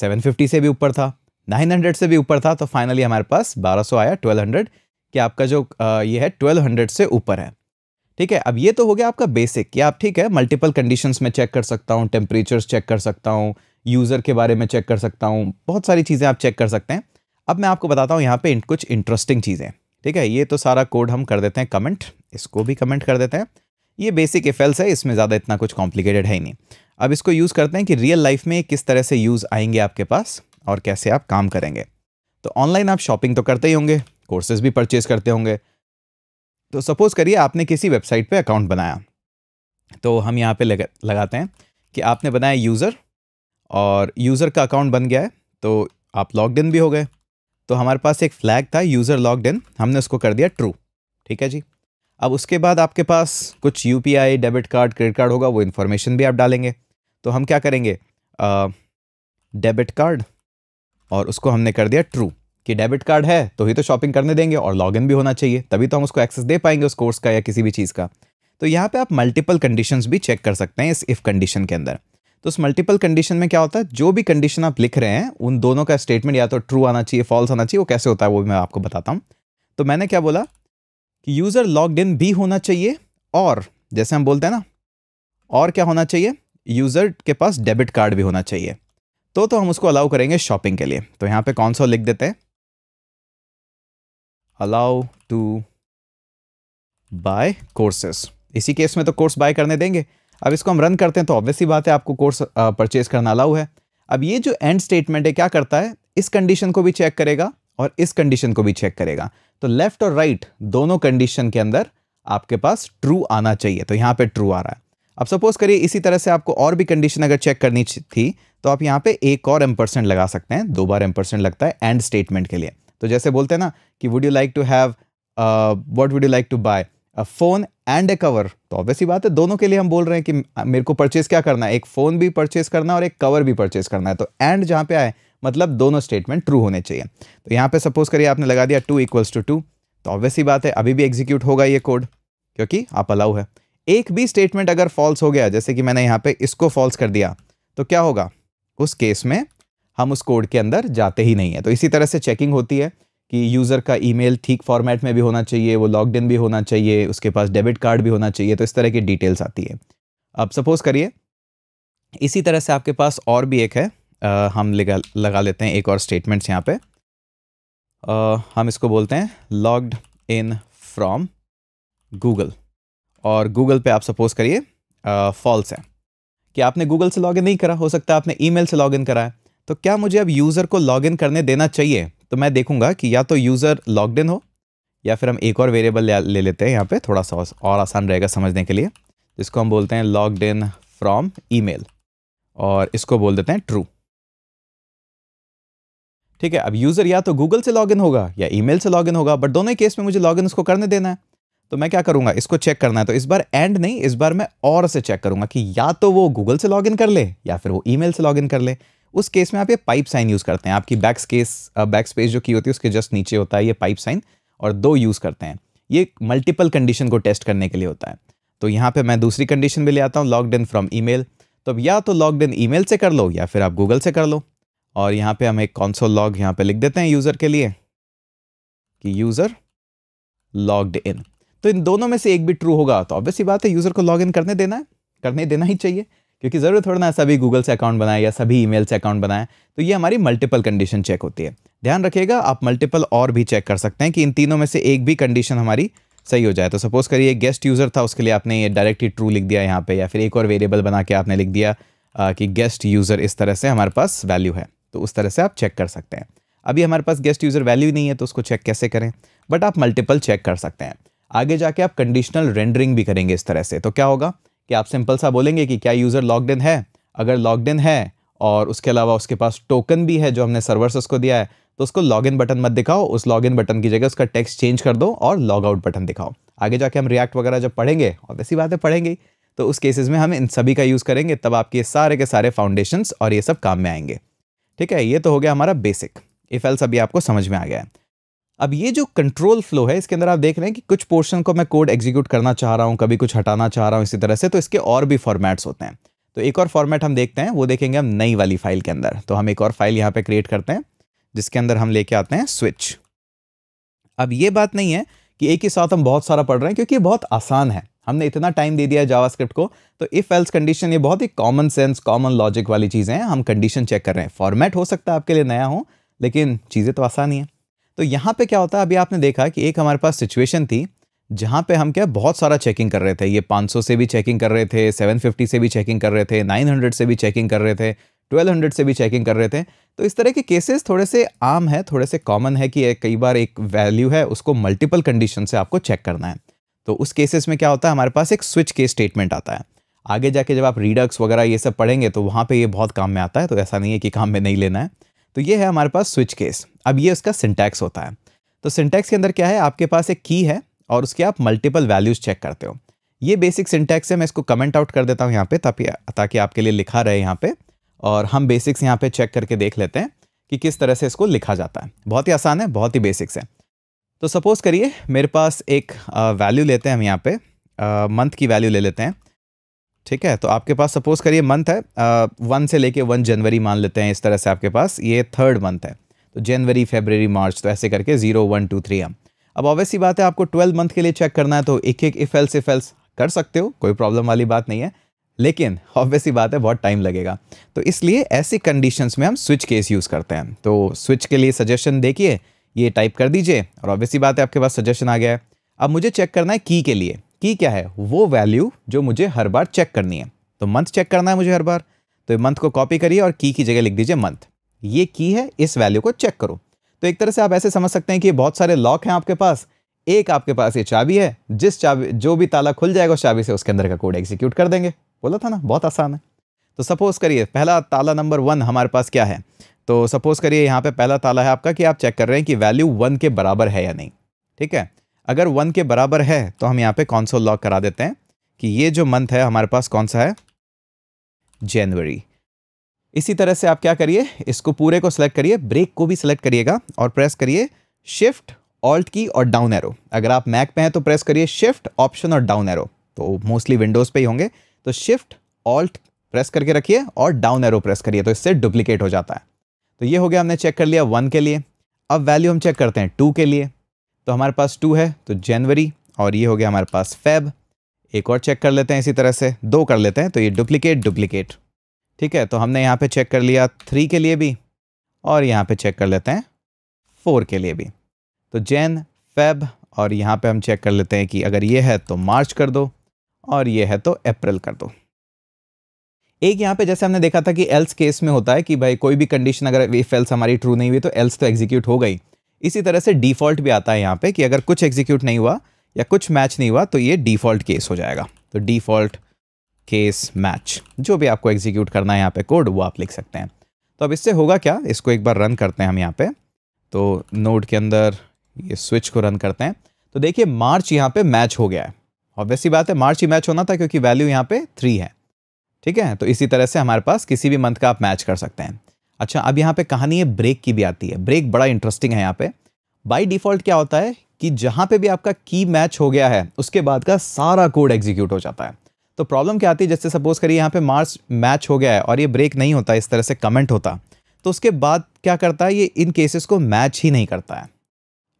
सेवन फिफ्टी से भी ऊपर था नाइन हंड्रेड से भी ऊपर था तो फाइनली हमारे पास बारह सौ आया ट्वेल्व हंड्रेड कि आपका जो ये है ट्वेल्व हंड्रेड से ऊपर है ठीक है अब ये तो हो गया आपका बेसिक कि आप ठीक है मल्टीपल कंडीशंस में चेक कर सकता हूँ टेम्परेचर्स चेक कर सकता हूँ यूज़र के बारे में चेक कर सकता हूँ बहुत सारी चीज़ें आप चेक कर सकते हैं अब मैं आपको बताता हूँ यहाँ पे कुछ इंटरेस्टिंग चीज़ें ठीक है ये तो सारा कोड हम कर देते हैं कमेंट इसको भी कमेंट कर देते हैं ये बेसिक एफेल्स है इसमें ज़्यादा इतना कुछ कॉम्प्लिकेटेड है ही नहीं अब इसको यूज़ करते हैं कि रियल लाइफ में किस तरह से यूज़ आएंगे आपके पास और कैसे आप काम करेंगे तो ऑनलाइन आप शॉपिंग तो करते ही होंगे कोर्सेज भी परचेज करते होंगे तो सपोज़ करिए आपने किसी वेबसाइट पे अकाउंट बनाया तो हम यहाँ पे लगाते हैं कि आपने बनाया यूज़र और यूज़र का अकाउंट बन गया है तो आप लॉग्ड इन भी हो गए तो हमारे पास एक फ़्लैग था यूज़र लॉग्ड इन हमने उसको कर दिया ट्रू ठीक है जी अब उसके बाद आपके पास कुछ यू डेबिट कार्ड क्रेडिट कार्ड होगा वो इन्फॉर्मेशन भी आप डालेंगे तो हम क्या करेंगे डेबिट कार्ड और उसको हमने कर दिया ट्रू कि डेबिट कार्ड है तो ही तो शॉपिंग करने देंगे और लॉगिन भी होना चाहिए तभी तो हम उसको एक्सेस दे पाएंगे उस कोर्स का या किसी भी चीज़ का तो यहाँ पे आप मल्टीपल कंडीशंस भी चेक कर सकते हैं इस इफ़ कंडीशन के अंदर तो उस मल्टीपल कंडीशन में क्या होता है जो भी कंडीशन आप लिख रहे हैं उन दोनों का स्टेटमेंट या तो ट्रू आना चाहिए फॉल्स आना चाहिए वो कैसे होता है वो भी मैं आपको बताता हूँ तो मैंने क्या बोला कि यूज़र लॉग्ड इन भी होना चाहिए और जैसे हम बोलते हैं ना और क्या होना चाहिए यूज़र के पास डेबिट कार्ड भी होना चाहिए तो तो हम उसको अलाउ करेंगे शॉपिंग के लिए तो यहाँ पे कौन सा लिख देते हैं अलाउ टू बाय कोर्सेस इसी केस में तो कोर्स बाय करने देंगे अब इसको हम रन करते हैं तो ऑब्वियसली बात है आपको कोर्स परचेज करना अलाउ है अब ये जो एंड स्टेटमेंट है क्या करता है इस कंडीशन को भी चेक करेगा और इस कंडीशन को भी चेक करेगा तो लेफ्ट और राइट right, दोनों कंडीशन के अंदर आपके पास ट्रू आना चाहिए तो यहाँ पे ट्रू आ रहा है अब सपोज करिए इसी तरह से आपको और भी कंडीशन अगर चेक करनी थी तो आप यहाँ पे एक और एम लगा सकते हैं दो बार एम लगता है एंड स्टेटमेंट के लिए तो जैसे बोलते हैं ना कि would you like to have what would you like to buy phone and a cover तो ऑब्वियसली बात है दोनों के लिए हम बोल रहे हैं कि मेरे को परचेस क्या करना है एक फ़ोन भी परचेस करना है और एक कवर भी परचेस करना है तो एंड जहाँ पे आए मतलब दोनों स्टेटमेंट ट्रू होने चाहिए तो यहाँ पे सपोज करिए आपने लगा दिया टू इक्वल्स टू टू तो ऑब्वियसली बात है अभी भी एग्जीक्यूट होगा ये कोड क्योंकि आप अलाउ है एक भी स्टेटमेंट अगर फॉल्स हो गया जैसे कि मैंने यहाँ पे इसको फॉल्स कर दिया तो क्या होगा उस केस में हम उस कोड के अंदर जाते ही नहीं है तो इसी तरह से चेकिंग होती है कि यूज़र का ईमेल ठीक फॉर्मेट में भी होना चाहिए वो लॉग इन भी होना चाहिए उसके पास डेबिट कार्ड भी होना चाहिए तो इस तरह की डिटेल्स आती है अब सपोज़ करिए इसी तरह से आपके पास और भी एक है आ, हम लगा लगा लेते हैं एक और स्टेटमेंट्स यहाँ पे आ, हम इसको बोलते हैं लॉग्ड इन फ्रॉम गूगल और गूगल पे आप सपोज़ करिए फॉल्स है कि आपने गूगल से लॉगिन नहीं करा हो सकता आपने ईमेल से लॉगिन करा है तो क्या मुझे अब यूज़र को लॉगिन करने देना चाहिए तो मैं देखूंगा कि या तो यूज़र लॉग्ड इन हो या फिर हम एक और वेरिएबल ले, लेते हैं यहाँ पे थोड़ा सा और आसान रहेगा समझने के लिए जिसको हम बोलते हैं लॉग इन फ्रॉम ईमेल और इसको बोल देते हैं ट्रू ठीक है अब यूज़र या तो गूगल से लॉग होगा या ई से लॉग होगा बट दोनों केस में मुझे लॉग उसको करने देना है तो मैं क्या करूंगा इसको चेक करना है तो इस बार एंड नहीं इस बार मैं और से चेक करूंगा कि या तो वो गूगल से लॉगिन कर ले या फिर वो ईमेल से लॉगिन कर ले उस केस में आप ये पाइप साइन यूज़ करते हैं आपकी बैक केस बैक स्पेस जो की होती है उसके जस्ट नीचे होता है ये पाइप साइन और दो यूज़ करते हैं ये मल्टीपल कंडीशन को टेस्ट करने के लिए होता है तो यहाँ पे मैं दूसरी कंडीशन भी ले आता हूँ लॉकड इन फ्रॉम ईमेल तो अब या तो लॉग इन ईमेल से कर लो या फिर आप गूगल से कर लो और यहाँ पे हम एक कॉन्सोल लॉग यहाँ पे लिख देते हैं यूज़र के लिए कि यूज़र लॉग्ड इन तो इन दोनों में से एक भी ट्रू होगा तो ऑब्वियसली बात है यूज़र को लॉग इन करने देना है करने देना ही चाहिए क्योंकि ज़रूरत थोड़ा ना सभी गूगल से अकाउंट बनाएं या सभी ईमेल से अकाउंट बनाएं तो ये हमारी मल्टीपल कंडीशन चेक होती है ध्यान रखिएगा आप मल्टीपल और भी चेक कर सकते हैं कि इन तीनों में से एक भी कंडीशन हमारी सही हो जाए तो सपोज़ करिए गेस्ट यूज़र था उसके लिए आपने ये डायरेक्ट ही ट्रू लिख दिया यहाँ पे या फिर एक और वेरिएबल बना के आपने लिख दिया आ, कि गेस्ट यूज़र इस तरह से हमारे पास वैल्यू है तो उस तरह से आप चेक कर सकते हैं अभी हमारे पास गेस्ट यूज़र वैल्यू नहीं है तो उसको चेक कैसे करें बट आप मल्टीपल चेक कर सकते हैं आगे जाके आप कंडीशनल रेंडरिंग भी करेंगे इस तरह से तो क्या होगा कि आप सिंपल सा बोलेंगे कि क्या यूज़र लॉग इन है अगर लॉग इन है और उसके अलावा उसके पास टोकन भी है जो हमने सर्वर से उसको दिया है तो उसको लॉग इन बटन मत दिखाओ उस लॉग इन बटन की जगह उसका टेक्स्ट चेंज कर दो और लॉग आउट बटन दिखाओ आगे जाके हम रिएक्ट वगैरह जब पढ़ेंगे और ऐसी बातें पढ़ेंगे तो उस केसेस में हम इन सभी का यूज़ करेंगे तब आपके सारे के सारे फाउंडेशंस और ये सब काम में आएंगे ठीक है ये तो हो गया हमारा बेसिक इफ़ एल्स अभी आपको समझ में आ गया है अब ये जो कंट्रोल फ्लो है इसके अंदर आप देख रहे हैं कि कुछ पोर्शन को मैं कोड एग्जीक्यूट करना चाह रहा हूँ कभी कुछ हटाना चाह रहा हूँ इसी तरह से तो इसके और भी फॉर्मेट्स होते हैं तो एक और फॉर्मेट हम देखते हैं वो देखेंगे हम नई वाली फाइल के अंदर तो हम एक और फाइल यहाँ पे क्रिएट करते हैं जिसके अंदर हम लेके आते हैं स्विच अब ये बात नहीं है कि एक ही साथ हम बहुत सारा पढ़ रहे हैं क्योंकि ये बहुत आसान है हमने इतना टाइम दे दिया है जावास्क्रिप्ट को तो इफ़ एल्स कंडीशन ये बहुत ही कॉमन सेंस कॉमन लॉजिक वाली चीज़ें हैं हम कंडीशन चेक कर रहे हैं फॉर्मेट हो सकता है आपके लिए नया हो लेकिन चीज़ें तो आसान ही है तो यहाँ पे क्या होता है अभी आपने देखा कि एक हमारे पास सिचुएशन थी जहाँ पे हम क्या बहुत सारा चेकिंग कर रहे थे ये 500 से भी चेकिंग कर रहे थे 750 से भी चेकिंग कर रहे थे 900 से भी चेकिंग कर रहे थे 1200 से भी चेकिंग कर रहे थे तो इस तरह के केसेस थोड़े से आम है थोड़े से कॉमन है कि कई बार एक वैल्यू है उसको मल्टीपल कंडीशन से आपको चेक करना है तो उस केसेस में क्या होता है हमारे पास एक स्विच केस स्टेटमेंट आता है आगे जाके जब आप रीडक्स वगैरह ये सब पढ़ेंगे तो वहाँ पे ये बहुत काम में आता है तो ऐसा नहीं है कि काम में नहीं लेना है तो ये है हमारे पास स्विच केस अब ये उसका सिंटैक्स होता है तो सिंटैक्स के अंदर क्या है आपके पास एक की है और उसके आप मल्टीपल वैल्यूज़ चेक करते हो ये बेसिक सिंटैक्स है मैं इसको कमेंट आउट कर देता हूँ यहाँ पे ताकि ताकि आपके लिए लिखा रहे यहाँ पे और हम बेसिक्स यहाँ पे चेक करके देख लेते हैं कि किस तरह से इसको लिखा जाता है बहुत ही आसान है बहुत ही बेसिक्स है तो सपोज़ करिए मेरे पास एक वैल्यू लेते हैं हम यहाँ पे मंथ की वैल्यू ले लेते हैं ठीक है तो आपके पास सपोज करिए मंथ है वन से लेके वन जनवरी मान लेते हैं इस तरह से आपके पास ये थर्ड मंथ है तो जनवरी फेबररी मार्च तो ऐसे करके zero one two three M अब ऑब्वियसली बात है आपको ट्वेल्व मंथ के लिए चेक करना है तो एक एक इफेल्स इफेल्स कर सकते हो कोई प्रॉब्लम वाली बात नहीं है लेकिन ऑब्वियसली बात है बहुत टाइम लगेगा तो इसलिए ऐसी कंडीशंस में हम स्विच केस यूज़ करते हैं तो स्विच के लिए सजेशन देखिए ये टाइप कर दीजिए और ऑब्वियसली बात है आपके पास सजेशन आ गया है अब मुझे चेक करना है की के लिए की क्या है वो वैल्यू जो मुझे हर बार चेक करनी है तो मंथ चेक करना है मुझे हर बार तो मंथ को कॉपी करिए और की की जगह लिख दीजिए मंथ ये की है इस वैल्यू को चेक करो तो एक तरह से आप ऐसे समझ सकते हैं कि बहुत सारे लॉक हैं आपके पास एक आपके पास ये चाबी है जिस चाबी जो भी ताला खुल जाएगा उस चाबी से उसके अंदर का कोड एग्जीक्यूट कर देंगे बोला था ना बहुत आसान है तो सपोज करिए पहला ताला नंबर वन हमारे पास क्या है तो सपोज करिए यहाँ पे पहला ताला है आपका कि आप चेक कर रहे हैं कि वैल्यू वन के बराबर है या नहीं ठीक है अगर वन के बराबर है तो हम यहाँ पे कौनसोल लॉक करा देते हैं कि ये जो मंथ है हमारे पास कौन सा है जनवरी इसी तरह से आप क्या करिए इसको पूरे को सिलेक्ट करिए ब्रेक को भी सिलेक्ट करिएगा और प्रेस करिए शिफ्ट ऑल्ट की और डाउन एरो अगर आप मैक पे हैं तो प्रेस करिए शिफ्ट ऑप्शन और डाउन एरो तो मोस्टली विंडोज़ पे ही होंगे तो शिफ्ट ऑल्ट प्रेस करके रखिए और डाउन एरो प्रेस करिए तो इससे डुप्लीकेट हो जाता है तो ये हो गया हमने चेक कर लिया वन के लिए अब वैल्यू हम चेक करते हैं टू के लिए तो हमारे पास टू है तो जनवरी और ये हो गया हमारे पास फेब एक और चेक कर लेते हैं इसी तरह से दो कर लेते हैं तो ये डुप्लीकेट डुप्लीकेट ठीक है तो हमने यहाँ पे चेक कर लिया थ्री के लिए भी और यहाँ पे चेक कर लेते हैं फोर के लिए भी तो जैन फेब और यहाँ पे हम चेक कर लेते हैं कि अगर ये है तो मार्च कर दो और ये है तो अप्रैल कर दो एक यहाँ पे जैसे हमने देखा था कि एल्स केस में होता है कि भाई कोई भी कंडीशन अगर इफ एल्स हमारी ट्रू नहीं हुई तो एल्स तो एग्जीक्यूट हो गई इसी तरह से डिफ़ॉल्ट भी आता है यहाँ पे कि अगर कुछ एग्जीक्यूट नहीं हुआ या कुछ मैच नहीं हुआ तो ये डिफ़ॉल्ट केस हो जाएगा तो डिफ़ॉल्ट केस मैच जो भी आपको एग्जीक्यूट करना है यहाँ पे कोड वो आप लिख सकते हैं तो अब इससे होगा क्या इसको एक बार रन करते हैं हम यहाँ पे तो नोड के अंदर ये स्विच को रन करते हैं तो देखिए मार्च यहाँ पे मैच हो गया है ऑब्वियसली बात है मार्च ही मैच होना था क्योंकि वैल्यू यहाँ पे थ्री है ठीक है तो इसी तरह से हमारे पास किसी भी मंथ का आप मैच कर सकते हैं अच्छा अब यहाँ पे कहानी है ब्रेक की भी आती है ब्रेक बड़ा इंटरेस्टिंग है यहाँ पे बाई डिफ़ॉल्ट क्या होता है कि जहाँ पे भी आपका की मैच हो गया है उसके बाद का सारा कोड एग्जीक्यूट हो जाता है तो प्रॉब्लम क्या आती है जैसे सपोज करिए यहाँ पे मार्स मैच हो गया है और ये ब्रेक नहीं होता इस तरह से कमेंट होता तो उसके बाद क्या करता है ये इन केसेस को मैच ही नहीं करता है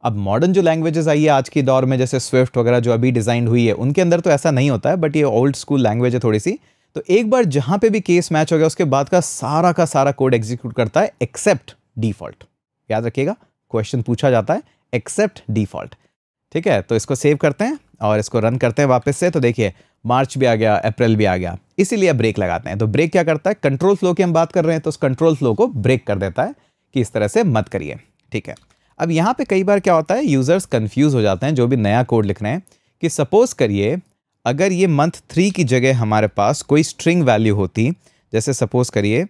अब मॉडर्न जो लैंग्वेजेस आई है आज के दौर में जैसे स्विफ्ट वगैरह जो अभी डिज़ाइन हुई है उनके अंदर तो ऐसा नहीं होता है बट ये ओल्ड स्कूल लैंग्वेज है थोड़ी सी तो एक बार जहां पे भी केस मैच हो गया उसके बाद का सारा का सारा कोड एग्जीक्यूट करता है एक्सेप्ट डिफॉल्ट याद रखिएगा क्वेश्चन पूछा जाता है एक्सेप्ट डिफॉल्ट ठीक है तो इसको सेव करते हैं और इसको रन करते हैं वापस से तो देखिए मार्च भी आ गया अप्रैल भी आ गया इसीलिए ब्रेक लगाते हैं तो ब्रेक क्या करता है कंट्रोल फ्लो की हम बात कर रहे हैं तो उस कंट्रोल फ्लो को ब्रेक कर देता है कि इस तरह से मत करिए ठीक है अब यहाँ पे कई बार क्या होता है यूज़र्स कंफ्यूज हो जाते हैं जो भी नया कोड लिख रहे हैं कि सपोज़ करिए अगर ये मंथ थ्री की जगह हमारे पास कोई स्ट्रिंग वैल्यू होती जैसे सपोज़ करिए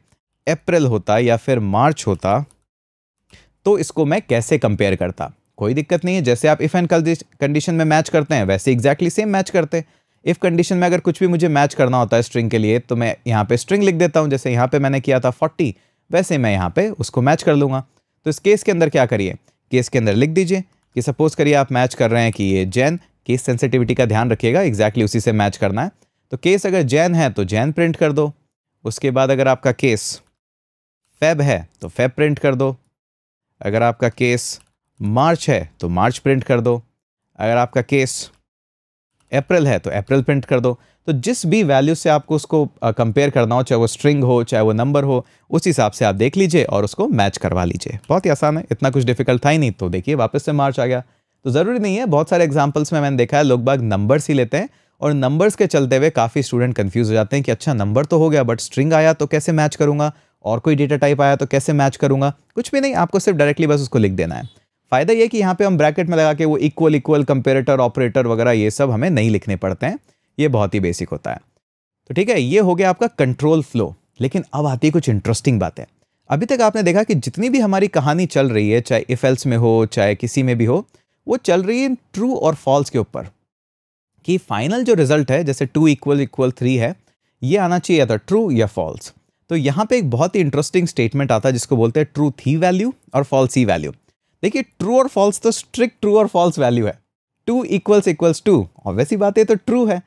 अप्रैल होता या फिर मार्च होता तो इसको मैं कैसे कंपेयर करता कोई दिक्कत नहीं है जैसे आप इफ़ एंड कंडीशन में मैच करते हैं वैसे एग्जैक्टली सेम मैच करते हैं इफ़ कंडीशन में अगर कुछ भी मुझे मैच करना होता है स्ट्रिंग के लिए तो मैं यहाँ पे स्ट्रिंग लिख देता हूँ जैसे यहाँ पे मैंने किया था 40 वैसे मैं यहाँ पे उसको मैच कर लूँगा तो इस केस के अंदर क्या करिए केस के अंदर लिख दीजिए कि सपोज़ करिए आप मैच कर रहे हैं कि ये जैन केस सेंसिटिविटी का ध्यान रखिएगा एग्जैक्टली उसी से मैच करना है तो केस अगर जैन है तो जैन प्रिंट कर दो उसके बाद अगर आपका केस फेब है तो फेब प्रिंट कर दो अगर आपका केस मार्च है तो मार्च प्रिंट कर दो अगर आपका केस अप्रैल है तो अप्रैल प्रिंट कर दो तो जिस भी वैल्यू से आपको उसको कंपेयर करना हो चाहे वो स्ट्रिंग हो चाहे वो नंबर हो उस हिसाब से आप देख लीजिए और उसको मैच करवा लीजिए बहुत ही आसान है इतना कुछ डिफिकल्ट था ही नहीं तो देखिए वापस से मार्च आ गया तो ज़रूरी नहीं है बहुत सारे एग्जाम्पल्स में मैंने देखा है लोग बाग नंबर्स ही लेते हैं और नंबर्स के चलते हुए काफ़ी स्टूडेंट कन्फ्यूज़ हो जाते हैं कि अच्छा नंबर तो हो गया बट स्ट्रिंग आया तो कैसे मैच करूँगा और कोई डेटा टाइप आया तो कैसे मैच करूँगा कुछ भी नहीं आपको सिर्फ डायरेक्टली बस उसको लिख देना है फ़ायदा ये कि यहाँ पे हम ब्रैकेट में लगा के वो इक्वल इक्वल कंपेरेटर ऑपरेटर वगैरह ये सब हमें नहीं लिखने पड़ते हैं ये बहुत ही बेसिक होता है तो ठीक है ये हो गया आपका कंट्रोल फ्लो लेकिन अब आती है कुछ इंटरेस्टिंग बातें अभी तक आपने देखा कि जितनी भी हमारी कहानी चल रही है चाहे इफ़ेल्स में हो चाहे किसी में भी हो वो चल रही है ट्रू और फॉल्स के ऊपर कि फाइनल जो रिजल्ट है जैसे टू इक्वल इक्वल थ्री है ये आना चाहिए या तो ट्रू या फॉल्स तो यहाँ पे एक बहुत ही इंटरेस्टिंग स्टेटमेंट आता है जिसको बोलते हैं ट्रू थी वैल्यू और फॉल्स ही वैल्यू देखिए ट्रू और फॉल्स तो स्ट्रिक्ट ट्रू और फॉल्स वैल्यू है two equals equals two obviously बात है तो ट्रू है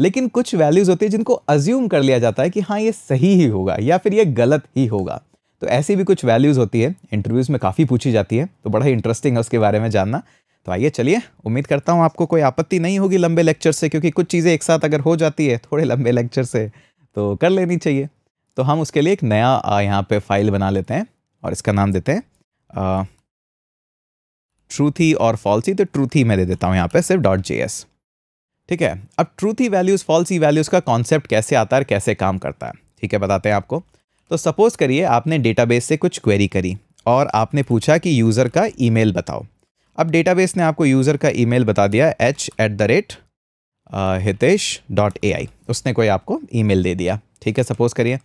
लेकिन कुछ वैल्यूज़ होती है जिनको अज्यूम कर लिया जाता है कि हाँ ये सही ही होगा या फिर ये गलत ही होगा तो ऐसी भी कुछ वैल्यूज़ होती है इंटरव्यूज़ में काफ़ी पूछी जाती है तो बड़ा ही इंटरेस्टिंग है उसके बारे में जानना तो आइए चलिए उम्मीद करता हूँ आपको कोई आपत्ति नहीं होगी लंबे लेक्चर से क्योंकि कुछ चीज़ें एक साथ अगर हो जाती है थोड़े लंबे लेक्चर से तो कर लेनी चाहिए तो हम उसके लिए एक नया यहाँ पे फाइल बना लेते हैं और इसका नाम देते हैं ट्रूथी और फॉल्सी तो ट्रूथी मैं दे देता हूँ यहाँ पर सिर्फ डॉट जे ठीक है अब ट्रूथी वैल्यूज़ फॉल्सी वैल्यूज़ का कॉन्सेप्ट कैसे आता है कैसे काम करता है ठीक है बताते हैं आपको तो सपोज़ करिए आपने डेटाबेस से कुछ क्वेरी करी और आपने पूछा कि यूज़र का ईमेल बताओ अब डेटाबेस ने आपको यूज़र का ईमेल बता दिया H at the rate Hitesh dot A I उसने कोई आपको ईमेल दे दिया ठीक है सपोज़ करिए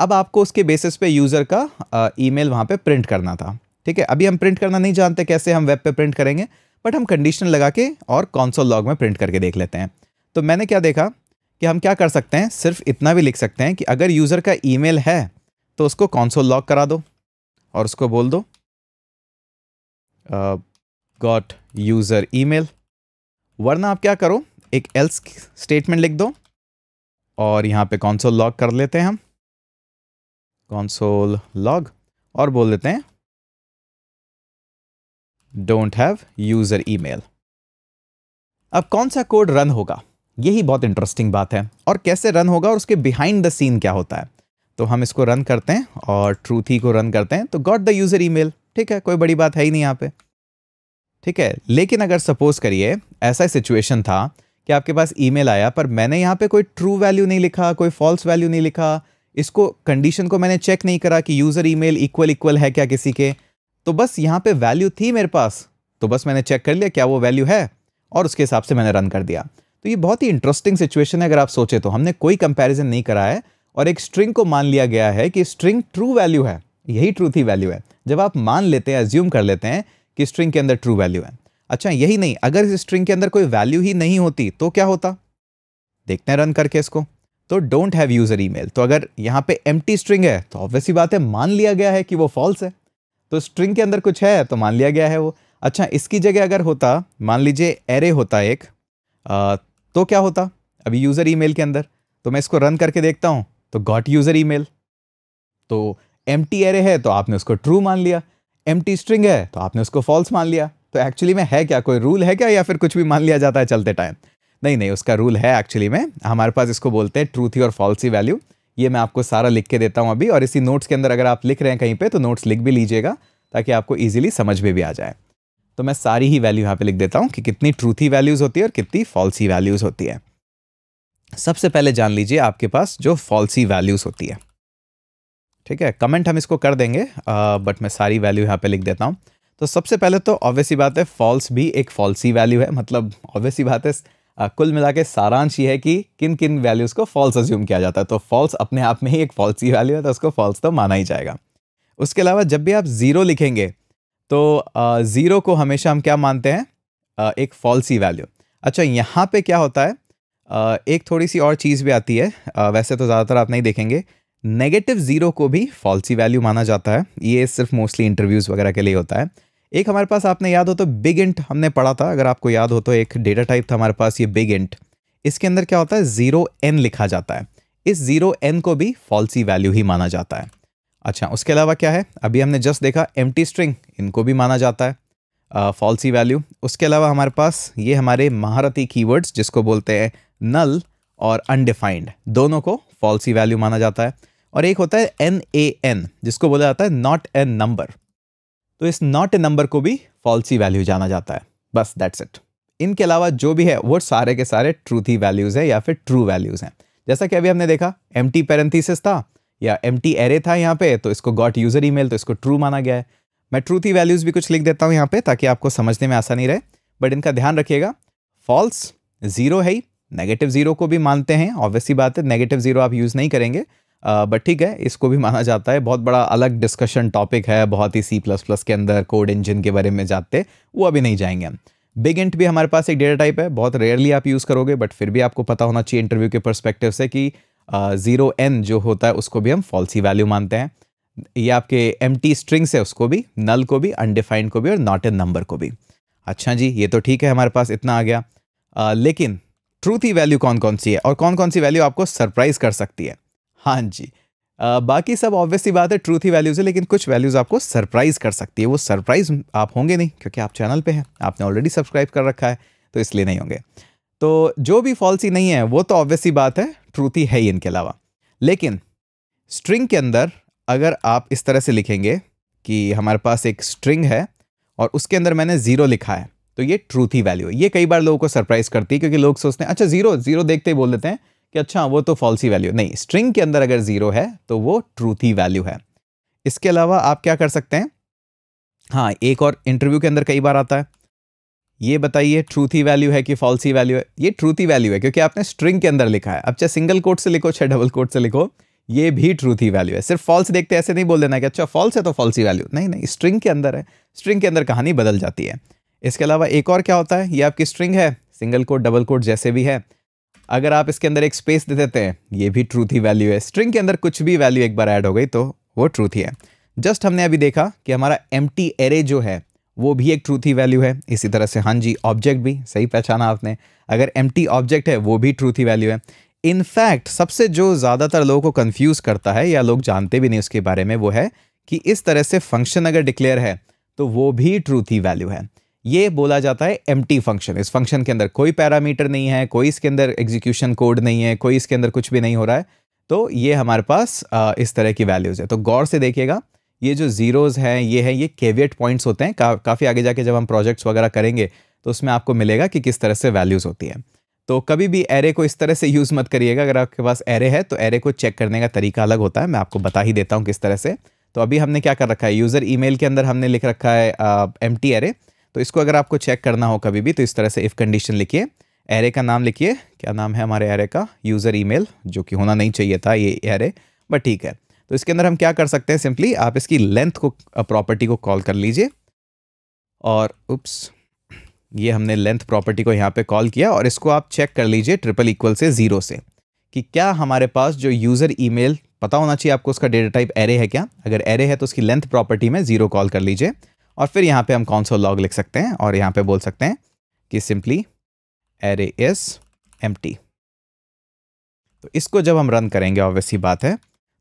अब आपको उसके बेसिस पे यूज़र का ईमेल uh, वहाँ पे प्रिंट करना था ठीक है अभी हम प्रिंट करना नहीं जानते कैसे हम वेब पे प्रिंट करेंगे बट हम कंडीशन लगा के और कौनसोल लॉग में प्रिंट करके देख लेते हैं तो मैंने क्या देखा कि हम क्या कर सकते हैं सिर्फ इतना भी लिख सकते हैं कि अगर यूज़र का मेल है तो उसको कौनसोल लॉग करा दो और उसको बोल दो uh, गॉट यूज़र email वरना आप क्या करो एक एल्स स्टेटमेंट लिख दो और यहाँ पे कॉन्सोल लॉग कर लेते हैं हम कॉन्सोल लॉग और बोल देते हैं डोंट हैव यूज़र ईमेल अब कौन सा कोड रन होगा यही बहुत इंटरेस्टिंग बात है और कैसे रन होगा और उसके बिहाइंड द सीन क्या होता है तो हम इसको रन करते हैं और ट्रूथी को रन करते हैं तो गॉट द यूज़र ईमेल ठीक है कोई बड़ी बात है ही नहीं यहाँ पे ठीक है लेकिन अगर सपोज करिए ऐसा सिचुएशन था कि आपके पास ईमेल आया पर मैंने यहाँ पे कोई ट्रू वैल्यू नहीं लिखा कोई फॉल्स वैल्यू नहीं लिखा इसको कंडीशन को मैंने चेक नहीं करा कि यूज़र ईमेल इक्वल इक्वल है क्या किसी के तो बस यहाँ पे वैल्यू थी मेरे पास तो बस मैंने चेक कर लिया क्या वो वैल्यू है और उसके हिसाब से मैंने रन कर दिया तो ये बहुत ही इंटरेस्टिंग सिचुएशन है अगर आप सोचे तो हमने कोई कंपैरिजन नहीं करा है और एक स्ट्रिंग को मान लिया गया है कि स्ट्रिंग ट्रू वैल्यू है यही ट्रू थी वैल्यू है जब आप मान लेते हैं एज्यूम कर लेते हैं कि स्ट्रिंग के अंदर ट्रू वैल्यू है अच्छा यही नहीं अगर इस स्ट्रिंग के अंदर कोई वैल्यू ही नहीं होती तो क्या होता देखते हैं रन करके इसको तो डोंट हैव यूजर ई तो अगर यहाँ पे एम स्ट्रिंग है तो ऑब्वियस बात है मान लिया गया है कि वो फॉल्स है तो स्ट्रिंग के अंदर कुछ है तो मान लिया गया है वो अच्छा इसकी जगह अगर होता मान लीजिए एरे होता एक आ, तो क्या होता अभी यूज़र ई के अंदर तो मैं इसको रन करके देखता हूँ तो गॉट यूज़र ई तो एम एरे है तो आपने उसको ट्रू मान लिया एम स्ट्रिंग है तो आपने उसको फॉल्स मान लिया तो एक्चुअली में है क्या कोई रूल है क्या या फिर कुछ भी मान लिया जाता है चलते टाइम नहीं नहीं उसका रूल है एक्चुअली में हमारे पास इसको बोलते हैं ट्रूथी और फॉल्सी वैल्यू ये मैं आपको सारा लिख के देता हूँ अभी और इसी नोट्स के अंदर अगर आप लिख रहे हैं कहीं पर तो नोट्स लिख भी लीजिएगा ताकि आपको ईजिली समझ में भी आ जाए तो मैं सारी ही वैल्यू यहाँ पे लिख देता हूँ कि कितनी ट्रूथी वैल्यूज़ होती है और कितनी फॉल्सी वैल्यूज़ होती है सबसे पहले जान लीजिए आपके पास जो फॉल्सी वैल्यूज़ होती है ठीक है कमेंट हम इसको कर देंगे बट uh, मैं सारी वैल्यू यहाँ पे लिख देता हूँ तो सबसे पहले तो ऑब्वियस ही बात है फॉल्स भी एक फॉल्सी वैल्यू है मतलब ऑब्वियस ही बात है आ, uh, कुल मिला के सारांश ये है कि किन किन वैल्यूज़ को फॉल्स अज्यूम किया जाता है तो फॉल्स अपने आप में ही एक फॉल्सी वैल्यू है तो उसको फॉल्स तो माना ही जाएगा उसके अलावा जब भी आप ज़ीरो लिखेंगे तो ज़ीरो uh, को हमेशा हम क्या मानते हैं आ, एक फॉल्सी वैल्यू अच्छा यहाँ पर क्या होता है आ, एक थोड़ी सी और चीज़ भी आती है वैसे तो ज़्यादातर आप नहीं देखेंगे नेगेटिव ज़ीरो को भी फॉल्सी वैल्यू माना जाता है ये सिर्फ मोस्टली इंटरव्यूज़ वगैरह के लिए होता है एक हमारे पास आपने याद हो तो बिग इंट हमने पढ़ा था अगर आपको याद हो तो एक डेटा टाइप था हमारे पास ये बिग इंट इसके अंदर क्या होता है ज़ीरो एन लिखा जाता है इस ज़ीरो एन को भी फॉल्सी वैल्यू ही माना जाता है अच्छा उसके अलावा क्या है अभी हमने जस्ट देखा एम स्ट्रिंग इनको भी माना जाता है फॉल्सी वैल्यू उसके अलावा हमारे पास ये हमारे महारथी कीवर्ड्स जिसको बोलते हैं नल और अनडिफाइंड दोनों को फॉल्सी वैल्यू माना जाता है और एक होता है एन ए एन जिसको बोला जाता है नॉट ए नंबर तो इस नॉट ए नंबर को भी फॉल्सी वैल्यू जाना जाता है बस दैट्स इट इनके अलावा जो भी है वो सारे के सारे ट्रूथी वैल्यूज़ हैं या फिर ट्रू वैल्यूज़ हैं जैसा कि अभी हमने देखा एम टी पेरेंथीसिस था या एम टी एरे था यहाँ पे तो इसको गॉट यूज़र ईमेल तो इसको ट्रू माना गया है मैं ट्रूथी वैल्यूज़ भी कुछ लिख देता हूँ यहाँ पे ताकि आपको समझने में आसानी रहे बट इनका ध्यान रखिएगा फॉल्स ज़ीरो है ही नेगेटिव ज़ीरो को भी मानते हैं ऑब्वियसली बात है नेगेटिव ज़ीरो आप यूज़ नहीं करेंगे बट ठीक है इसको भी माना जाता है बहुत बड़ा अलग डिस्कशन टॉपिक है बहुत ही सी प्लस प्लस के अंदर कोड इंजन के बारे में जाते वो अभी नहीं जाएंगे हम बिग इंट भी हमारे पास एक डेटा टाइप है बहुत रेयरली आप यूज़ करोगे बट फिर भी आपको पता होना चाहिए इंटरव्यू के परस्पेक्टिव से कि ज़ीरो एन जो होता है उसको भी हम फॉल्सी वैल्यू मानते हैं ये आपके एम टी स्ट्रिंग्स है उसको भी नल को भी अनडिफाइंड को भी और नॉट एन नंबर को भी अच्छा जी ये तो ठीक है हमारे पास इतना आ गया आ, लेकिन ट्रूथी वैल्यू कौन कौन सी है और कौन कौन सी वैल्यू आपको सरप्राइज कर सकती है हाँ जी आ, बाकी सब ऑब्वियसली बात है ट्रूथ ही वैल्यूज़ है लेकिन कुछ वैल्यूज़ आपको सरप्राइज़ कर सकती है वो सरप्राइज़ आप होंगे नहीं क्योंकि आप चैनल पे हैं आपने ऑलरेडी सब्सक्राइब कर रखा है तो इसलिए नहीं होंगे तो जो भी फॉल्सी नहीं है वो तो ऑब्वियसली बात है ट्रूथ ही है ही इनके अलावा लेकिन स्ट्रिंग के अंदर अगर आप इस तरह से लिखेंगे कि हमारे पास एक स्ट्रिंग है और उसके अंदर मैंने ज़ीरो लिखा है तो ये ट्रूथ ही वैल्यू है ये कई बार लोगों को सरप्राइज़ करती है क्योंकि लोग सोचते हैं अच्छा ज़ीरो ज़ीरो देखते ही बोल देते हैं कि अच्छा वो तो फॉल्सी वैल्यू नहीं स्ट्रिंग के अंदर अगर ज़ीरो है तो वो ट्रूथी वैल्यू है इसके अलावा आप क्या कर सकते हैं हाँ एक और इंटरव्यू के अंदर कई बार आता है ये बताइए ट्रूथी वैल्यू है कि फॉल्सी वैल्यू है ये ट्रूथी वैल्यू है क्योंकि आपने स्ट्रिंग के अंदर लिखा है अब चाहे सिंगल कोट से लिखो चाहे डबल कोट से लिखो ये भी ट्रूथी वैल्यू है सिर्फ फॉल्स देखते ऐसे नहीं बोल देना कि अच्छा फॉल्स है तो फॉल्सी वैल्यू नहीं नहीं स्ट्रिंग के अंदर है स्ट्रिंग के अंदर कहानी बदल जाती है इसके अलावा एक और क्या होता है ये आपकी स्ट्रिंग है सिंगल कोट डबल कोट जैसे भी है अगर आप इसके अंदर एक स्पेस दे देते हैं ये भी ट्रूथ ही वैल्यू है स्ट्रिंग के अंदर कुछ भी वैल्यू एक बार ऐड हो गई तो वो ट्रूथ ही है जस्ट हमने अभी देखा कि हमारा एम टी एरे जो है वो भी एक ट्रूथ ही वैल्यू है इसी तरह से हाँ जी ऑब्जेक्ट भी सही पहचाना आपने अगर एम टी ऑब्जेक्ट है वो भी ट्रूथ ही वैल्यू है इनफैक्ट सबसे जो ज़्यादातर लोगों को कन्फ्यूज़ करता है या लोग जानते भी नहीं उसके बारे में वो है कि इस तरह से फंक्शन अगर डिक्लेयर है तो वो भी ट्रूथ ही वैल्यू है ये बोला जाता है एम फंक्शन इस फंक्शन के अंदर कोई पैरामीटर नहीं है कोई इसके अंदर एग्जीक्यूशन कोड नहीं है कोई इसके अंदर कुछ भी नहीं हो रहा है तो ये हमारे पास इस तरह की वैल्यूज़ है तो गौर से देखिएगा ये जो ज़ीरोज़ हैं ये हैं ये केवियट पॉइंट्स होते हैं का, काफ़ी आगे जाके जब हम प्रोजेक्ट्स वगैरह करेंगे तो उसमें आपको मिलेगा कि किस तरह से वैल्यूज़ होती हैं तो कभी भी एरे को इस तरह से यूज़ मत करिएगा अगर आपके पास एरे है तो एरे को चेक करने का तरीका अलग होता है मैं आपको बता ही देता हूँ किस तरह से तो अभी हमने क्या कर रखा है यूज़र ईमेल के अंदर हमने लिख रखा है एम टी एरे तो इसको अगर आपको चेक करना हो कभी भी तो इस तरह से इफ़ कंडीशन लिखिए एरे का नाम लिखिए क्या नाम है हमारे एरे का यूज़र ईमेल जो कि होना नहीं चाहिए था ये एरे बट ठीक है तो इसके अंदर हम क्या कर सकते हैं सिंपली आप इसकी लेंथ को प्रॉपर्टी को कॉल कर लीजिए और उप्स ये हमने लेंथ प्रॉपर्टी को यहाँ पे कॉल किया और इसको आप चेक कर लीजिए ट्रिपल इक्वल से ज़ीरो से कि क्या हमारे पास जो यूज़र ईमेल पता होना चाहिए आपको उसका डेटा टाइप एरे है क्या अगर एरे है तो उसकी लेंथ प्रॉपर्टी में ज़ीरो कॉल कर लीजिए और फिर यहाँ पे हम सा लॉग लिख सकते हैं और यहाँ पे बोल सकते हैं कि सिंपली एरे इज एम तो इसको जब हम रन करेंगे ऑब्वियसली बात है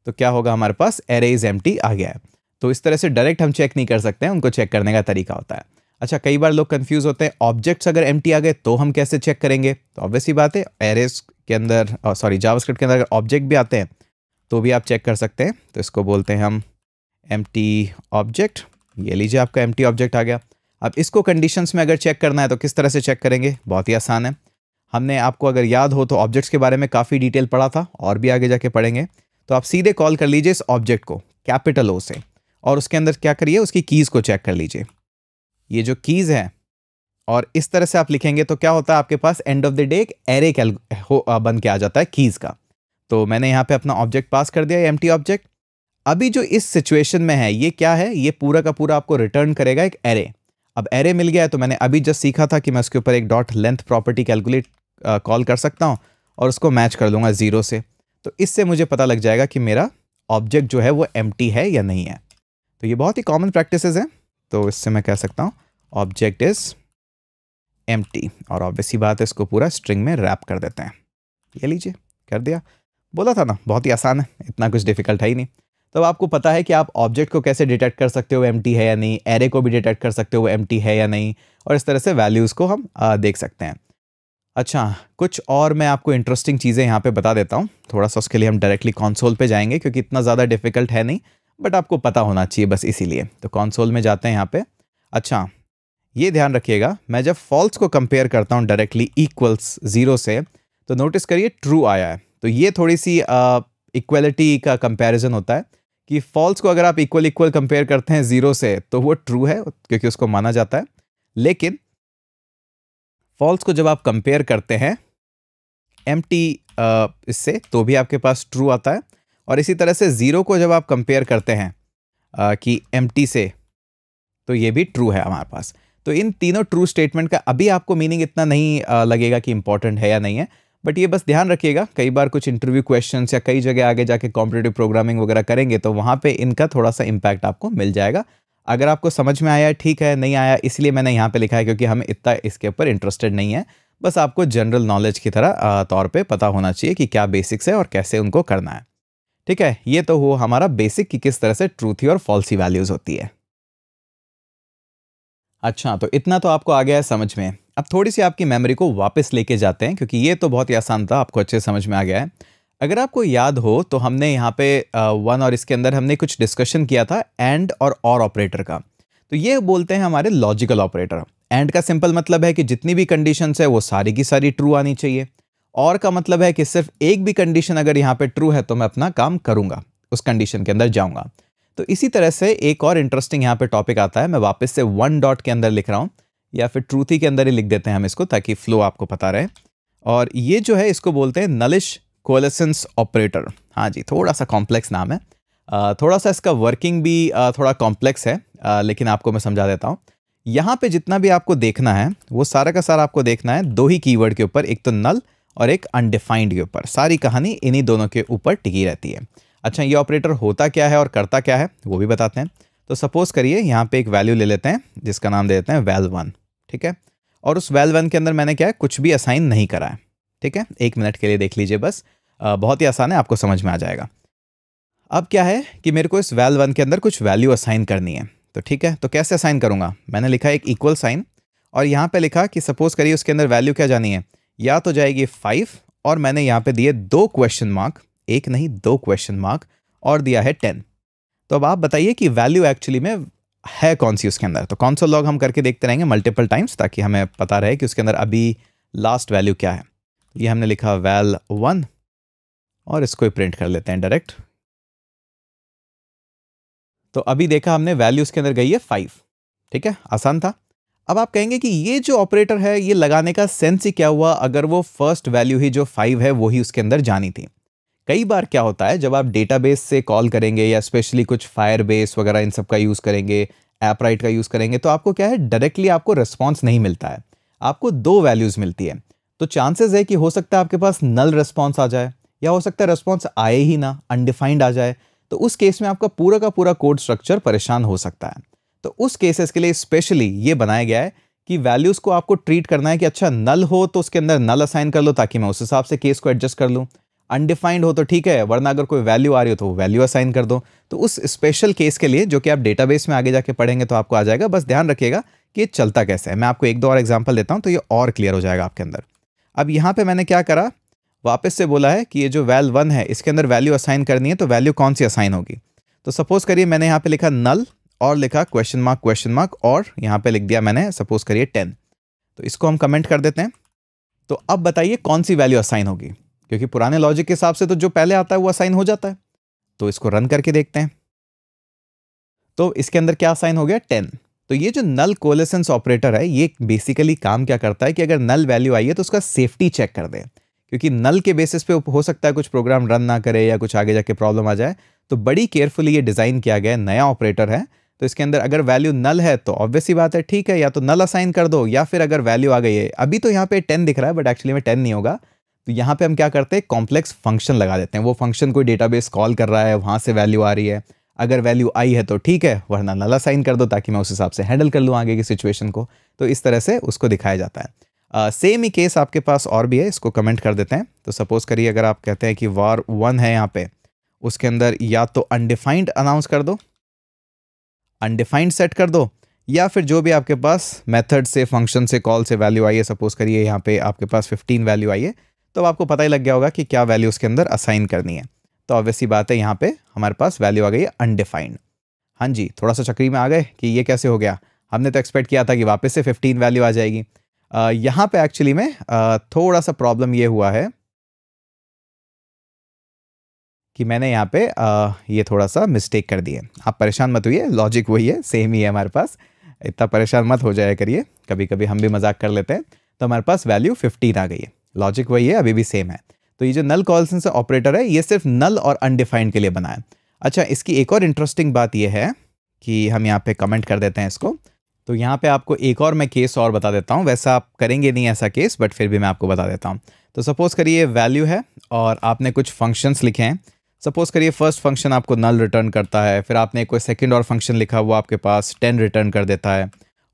तो क्या होगा हमारे पास एरे इज एम आ गया है तो इस तरह से डायरेक्ट हम चेक नहीं कर सकते हैं उनको चेक करने का तरीका होता है अच्छा कई बार लोग कन्फ्यूज़ होते हैं ऑब्जेक्ट्स अगर एम आ गए तो हम कैसे चेक करेंगे तो ऑब्वियसली बात है एरेज के अंदर सॉरी जावास्क्रिप्ट के अंदर अगर ऑब्जेक्ट भी आते हैं तो भी आप चेक कर सकते हैं तो इसको बोलते हैं हम एम ऑब्जेक्ट ये लीजिए आपका एम ऑब्जेक्ट आ गया अब इसको कंडीशंस में अगर चेक करना है तो किस तरह से चेक करेंगे बहुत ही आसान है हमने आपको अगर याद हो तो ऑब्जेक्ट्स के बारे में काफ़ी डिटेल पढ़ा था और भी आगे जाके पढ़ेंगे तो आप सीधे कॉल कर लीजिए इस ऑब्जेक्ट को कैपिटल ओ से और उसके अंदर क्या करिए उसकी कीज़ को चेक कर लीजिए ये जो कीज़ है और इस तरह से आप लिखेंगे तो क्या होता है आपके पास एंड ऑफ द डे एक एरे कैल बन के आ जाता है कीज़ का तो मैंने यहाँ पर अपना ऑब्जेक्ट पास कर दिया एम ऑब्जेक्ट अभी जो इस सिचुएशन में है ये क्या है ये पूरा का पूरा आपको रिटर्न करेगा एक एरे अब एरे मिल गया है तो मैंने अभी जस्ट सीखा था कि मैं उसके ऊपर एक dot length property calculate call कर सकता हूँ और उसको मैच कर दूंगा ज़ीरो से तो इससे मुझे पता लग जाएगा कि मेरा ऑब्जेक्ट जो है वो एम है या नहीं है तो ये बहुत ही कॉमन प्रैक्टिस हैं तो इससे मैं कह सकता हूँ ऑब्जेक्ट इज़ एम और ऑब्वियसली बात है इसको पूरा स्ट्रिंग में रैप कर देते हैं ये लीजिए कर दिया बोला था ना बहुत ही आसान है इतना कुछ डिफिकल्ट है ही नहीं तब आपको पता है कि आप ऑब्जेक्ट को कैसे डिटेक्ट कर सकते हो एम है या नहीं एरे को भी डिटेक्ट कर सकते हो एम है या नहीं और इस तरह से वैल्यूज़ को हम देख सकते हैं अच्छा कुछ और मैं आपको इंटरेस्टिंग चीज़ें यहाँ पे बता देता हूँ थोड़ा सा उसके लिए हम डायरेक्टली कॉन्सोल पे जाएंगे क्योंकि इतना ज़्यादा डिफिकल्ट है नहीं बट आपको पता होना चाहिए बस इसीलिए तो कॉन्सोल में जाते हैं यहाँ पे अच्छा ये ध्यान रखिएगा मैं जब फॉल्स को कंपेयर करता हूँ डायरेक्टली इक्वल्स ज़ीरो से तो नोटिस करिए ट्रू आया है तो ये थोड़ी सी इक्वलिटी का कंपेरिजन होता है कि फॉल्स को अगर आप इक्वल इक्वल कंपेयर करते हैं ज़ीरो से तो वो ट्रू है क्योंकि उसको माना जाता है लेकिन फॉल्स को जब आप कंपेयर करते हैं एम टी इससे तो भी आपके पास ट्रू आता है और इसी तरह से ज़ीरो को जब आप कंपेयर करते हैं आ, कि एम टी से तो ये भी ट्रू है हमारे पास तो इन तीनों ट्रू स्टेटमेंट का अभी आपको मीनिंग इतना नहीं लगेगा कि इंपॉर्टेंट है या नहीं है बट ये बस ध्यान रखिएगा कई बार कुछ इंटरव्यू क्वेश्चन या कई जगह आगे जाके कॉम्पिटेटिव प्रोग्रामिंग वगैरह करेंगे तो वहाँ पर इनका थोड़ा सा इम्पैक्ट आपको मिल जाएगा अगर आपको समझ में आया ठीक है नहीं आया इसलिए मैंने यहाँ पे लिखा है क्योंकि हम इतना इसके ऊपर इंटरेस्टेड नहीं है बस आपको जनरल नॉलेज की तरह तौर पर पता होना चाहिए कि क्या बेसिक्स है और कैसे उनको करना है ठीक है ये तो हो हमारा बेसिक कि किस तरह से ट्रूथी और फॉल्सी वैल्यूज़ होती है अच्छा तो इतना तो आपको आ गया है समझ में अब थोड़ी सी आपकी मेमोरी को वापस लेके जाते हैं क्योंकि ये तो बहुत ही आसान था आपको अच्छे समझ में आ गया है अगर आपको याद हो तो हमने यहाँ पे वन और इसके अंदर हमने कुछ डिस्कशन किया था एंड और और ऑपरेटर का तो ये बोलते हैं हमारे लॉजिकल ऑपरेटर एंड का सिंपल मतलब है कि जितनी भी कंडीशंस है वो सारी की सारी ट्रू आनी चाहिए और का मतलब है कि सिर्फ एक भी कंडीशन अगर यहाँ पे ट्रू है तो मैं अपना काम करूँगा उस कंडीशन के अंदर जाऊँगा तो इसी तरह से एक और इंटरेस्टिंग यहाँ पर टॉपिक आता है मैं वापस से वन डॉट के अंदर लिख रहा हूँ या फिर ट्रूथी के अंदर ही लिख देते हैं हम इसको ताकि फ्लो आपको पता रहे और ये जो है इसको बोलते हैं नलिश कोलेसेंस ऑपरेटर हाँ जी थोड़ा सा कॉम्प्लेक्स नाम है थोड़ा सा इसका वर्किंग भी थोड़ा कॉम्प्लेक्स है लेकिन आपको मैं समझा देता हूँ यहाँ पे जितना भी आपको देखना है वो सारा का सारा आपको देखना है दो ही कीवर्ड के ऊपर एक तो नल और एक अनडिफाइंड के ऊपर सारी कहानी इन्हीं दोनों के ऊपर टिकी रहती है अच्छा ये ऑपरेटर होता क्या है और करता क्या है वो भी बताते हैं तो सपोज़ करिए यहाँ पे एक वैल्यू ले लेते हैं जिसका नाम दे देते हैं वैल वन ठीक है और उस वेल वन के अंदर मैंने क्या है कुछ भी असाइन नहीं करा है ठीक है एक मिनट के लिए देख लीजिए बस आ, बहुत ही आसान है आपको समझ में आ जाएगा अब क्या है कि मेरे को इस वेल वन के अंदर कुछ वैल्यू असाइन करनी है तो ठीक है तो कैसे असाइन करूँगा मैंने लिखा एक इक्वल साइन और यहाँ पर लिखा कि सपोज करिए उसके अंदर वैल्यू क्या जानी है या तो जाएगी फाइव और मैंने यहाँ पर दिए दो क्वेश्चन मार्क एक नहीं दो क्वेश्चन मार्क और दिया है टेन तो अब आप बताइए कि वैल्यू एक्चुअली में है कौन सी उसके अंदर तो कौन लॉग हम करके देखते रहेंगे मल्टीपल टाइम्स ताकि हमें पता रहे कि उसके अंदर अभी लास्ट वैल्यू क्या है ये हमने लिखा वैल वन और इसको ही प्रिंट कर लेते हैं डायरेक्ट तो अभी देखा हमने वैल्यू उसके अंदर गई है फाइव ठीक है आसान था अब आप कहेंगे कि ये जो ऑपरेटर है ये लगाने का सेंस ही क्या हुआ अगर वो फर्स्ट वैल्यू ही जो फाइव है वो ही उसके अंदर जानी थी कई बार क्या होता है जब आप डेटाबेस से कॉल करेंगे या स्पेशली कुछ बेस वगैरह इन सब का यूज़ करेंगे ऐप राइट का यूज़ करेंगे तो आपको क्या है डायरेक्टली आपको रिस्पॉन्स नहीं मिलता है आपको दो वैल्यूज़ मिलती है तो चांसेस है कि हो सकता है आपके पास नल रिस्पॉन्स आ जाए या हो सकता है रिस्पॉन्स आए ही ना अनडिफाइंड आ जाए तो उस केस में आपका पूरा का पूरा कोड स्ट्रक्चर परेशान हो सकता है तो उस केसेस के लिए स्पेशली ये बनाया गया है कि वैल्यूज़ को आपको ट्रीट करना है कि अच्छा नल हो तो उसके अंदर नल असाइन कर लो ताकि मैं उस हिसाब से केस को एडजस्ट कर लूँ अनडिफाइंड हो तो ठीक है वरना अगर कोई वैल्यू आ रही हो तो वैल्यू असाइन कर दो तो उस स्पेशल केस के लिए जो कि आप डेटाबेस में आगे जाके पढ़ेंगे तो आपको आ जाएगा बस ध्यान रखिएगा कि ये चलता कैसे है मैं आपको एक दो और एग्जाम्पल देता हूँ तो ये और क्लियर हो जाएगा आपके अंदर अब यहाँ पर मैंने क्या करा वापस से बोला है कि ये जो वैल वन है इसके अंदर वैल्यू असाइन करनी है तो वैल्यू कौन सी असाइन होगी तो सपोज करिए मैंने यहाँ पे लिखा नल और लिखा क्वेश्चन मार्क क्वेश्चन मार्क और यहाँ पर लिख दिया मैंने सपोज करिए टेन तो इसको हम कमेंट कर देते हैं तो अब बताइए कौन सी वैल्यू असाइन होगी क्योंकि पुराने लॉजिक के हिसाब से तो जो पहले आता है वो असाइन हो जाता है तो इसको रन करके देखते हैं तो इसके अंदर क्या असाइन हो गया टेन तो ये जो नल कोलेसेंस ऑपरेटर है ये बेसिकली काम क्या करता है कि अगर नल वैल्यू आई है तो उसका सेफ्टी चेक कर दें क्योंकि नल के बेसिस पे हो सकता है कुछ प्रोग्राम रन ना करे या कुछ आगे जाके प्रॉब्लम आ जाए तो बड़ी केयरफुली ये डिज़ाइन किया गया है नया ऑपरेटर है तो इसके अंदर अगर वैल्यू नल है तो ऑब्वियसली बात है ठीक है या तो नल असाइन कर दो या फिर अगर वैल्यू आ गई है अभी तो यहाँ पे टेन दिख रहा है बट एक्चुअली में टेन नहीं होगा तो यहाँ पे हम क्या करते हैं कॉम्प्लेक्स फंक्शन लगा देते हैं वो फंक्शन कोई डेटाबेस कॉल कर रहा है वहाँ से वैल्यू आ रही है अगर वैल्यू आई है तो ठीक है वरना नला साइन कर दो ताकि मैं उस हिसाब से हैंडल कर लूँ आगे की सिचुएशन को तो इस तरह से उसको दिखाया जाता है सेम uh, ही केस आपके पास और भी है इसको कमेंट कर देते हैं तो सपोज़ करिए अगर आप कहते हैं कि वार वन है यहाँ पर उसके अंदर या तो अनडिफाइंड अनाउंस कर दो अनडिफाइंड सेट कर दो या फिर जो भी आपके पास मेथड से फंक्शन से कॉल से वैल्यू आई है सपोज़ करिए यहाँ पे आपके पास 15 वैल्यू आई है तो अब आपको पता ही लग गया होगा कि क्या वैल्यू उसके अंदर असाइन करनी है तो ऑब्वियसली बात है यहाँ पे हमारे पास वैल्यू आ गई है अनडिफाइंड हाँ जी थोड़ा सा चक्री में आ गए कि ये कैसे हो गया हमने तो एक्सपेक्ट किया था कि वापस से 15 वैल्यू आ जाएगी यहाँ पे एक्चुअली में आ, थोड़ा सा प्रॉब्लम ये हुआ है कि मैंने यहाँ पे आ, ये थोड़ा सा मिस्टेक कर दिए आप परेशान मत हुई लॉजिक वही है सेम ही है हमारे पास इतना परेशान मत हो जाया करिए कभी कभी हम भी मजाक कर लेते हैं तो हमारे पास वैल्यू 15 आ गई है लॉजिक वही है अभी भी सेम है तो ये जो नल कॉल सेंसर ऑपरेटर है ये सिर्फ नल और अनडिफाइंड के लिए बनाए अच्छा इसकी एक और इंटरेस्टिंग बात यह है कि हम यहाँ पे कमेंट कर देते हैं इसको तो यहाँ पे आपको एक और मैं केस और बता देता हूँ वैसा आप करेंगे नहीं ऐसा केस बट फिर भी मैं आपको बता देता हूँ तो सपोज़ करिए वैल्यू है और आपने कुछ फंक्शंस लिखे हैं सपोज़ करिए फर्स्ट फंक्शन आपको नल रिटर्न करता है फिर आपने कोई सेकेंड और फंक्शन लिखा वो आपके पास टेन रिटर्न कर देता है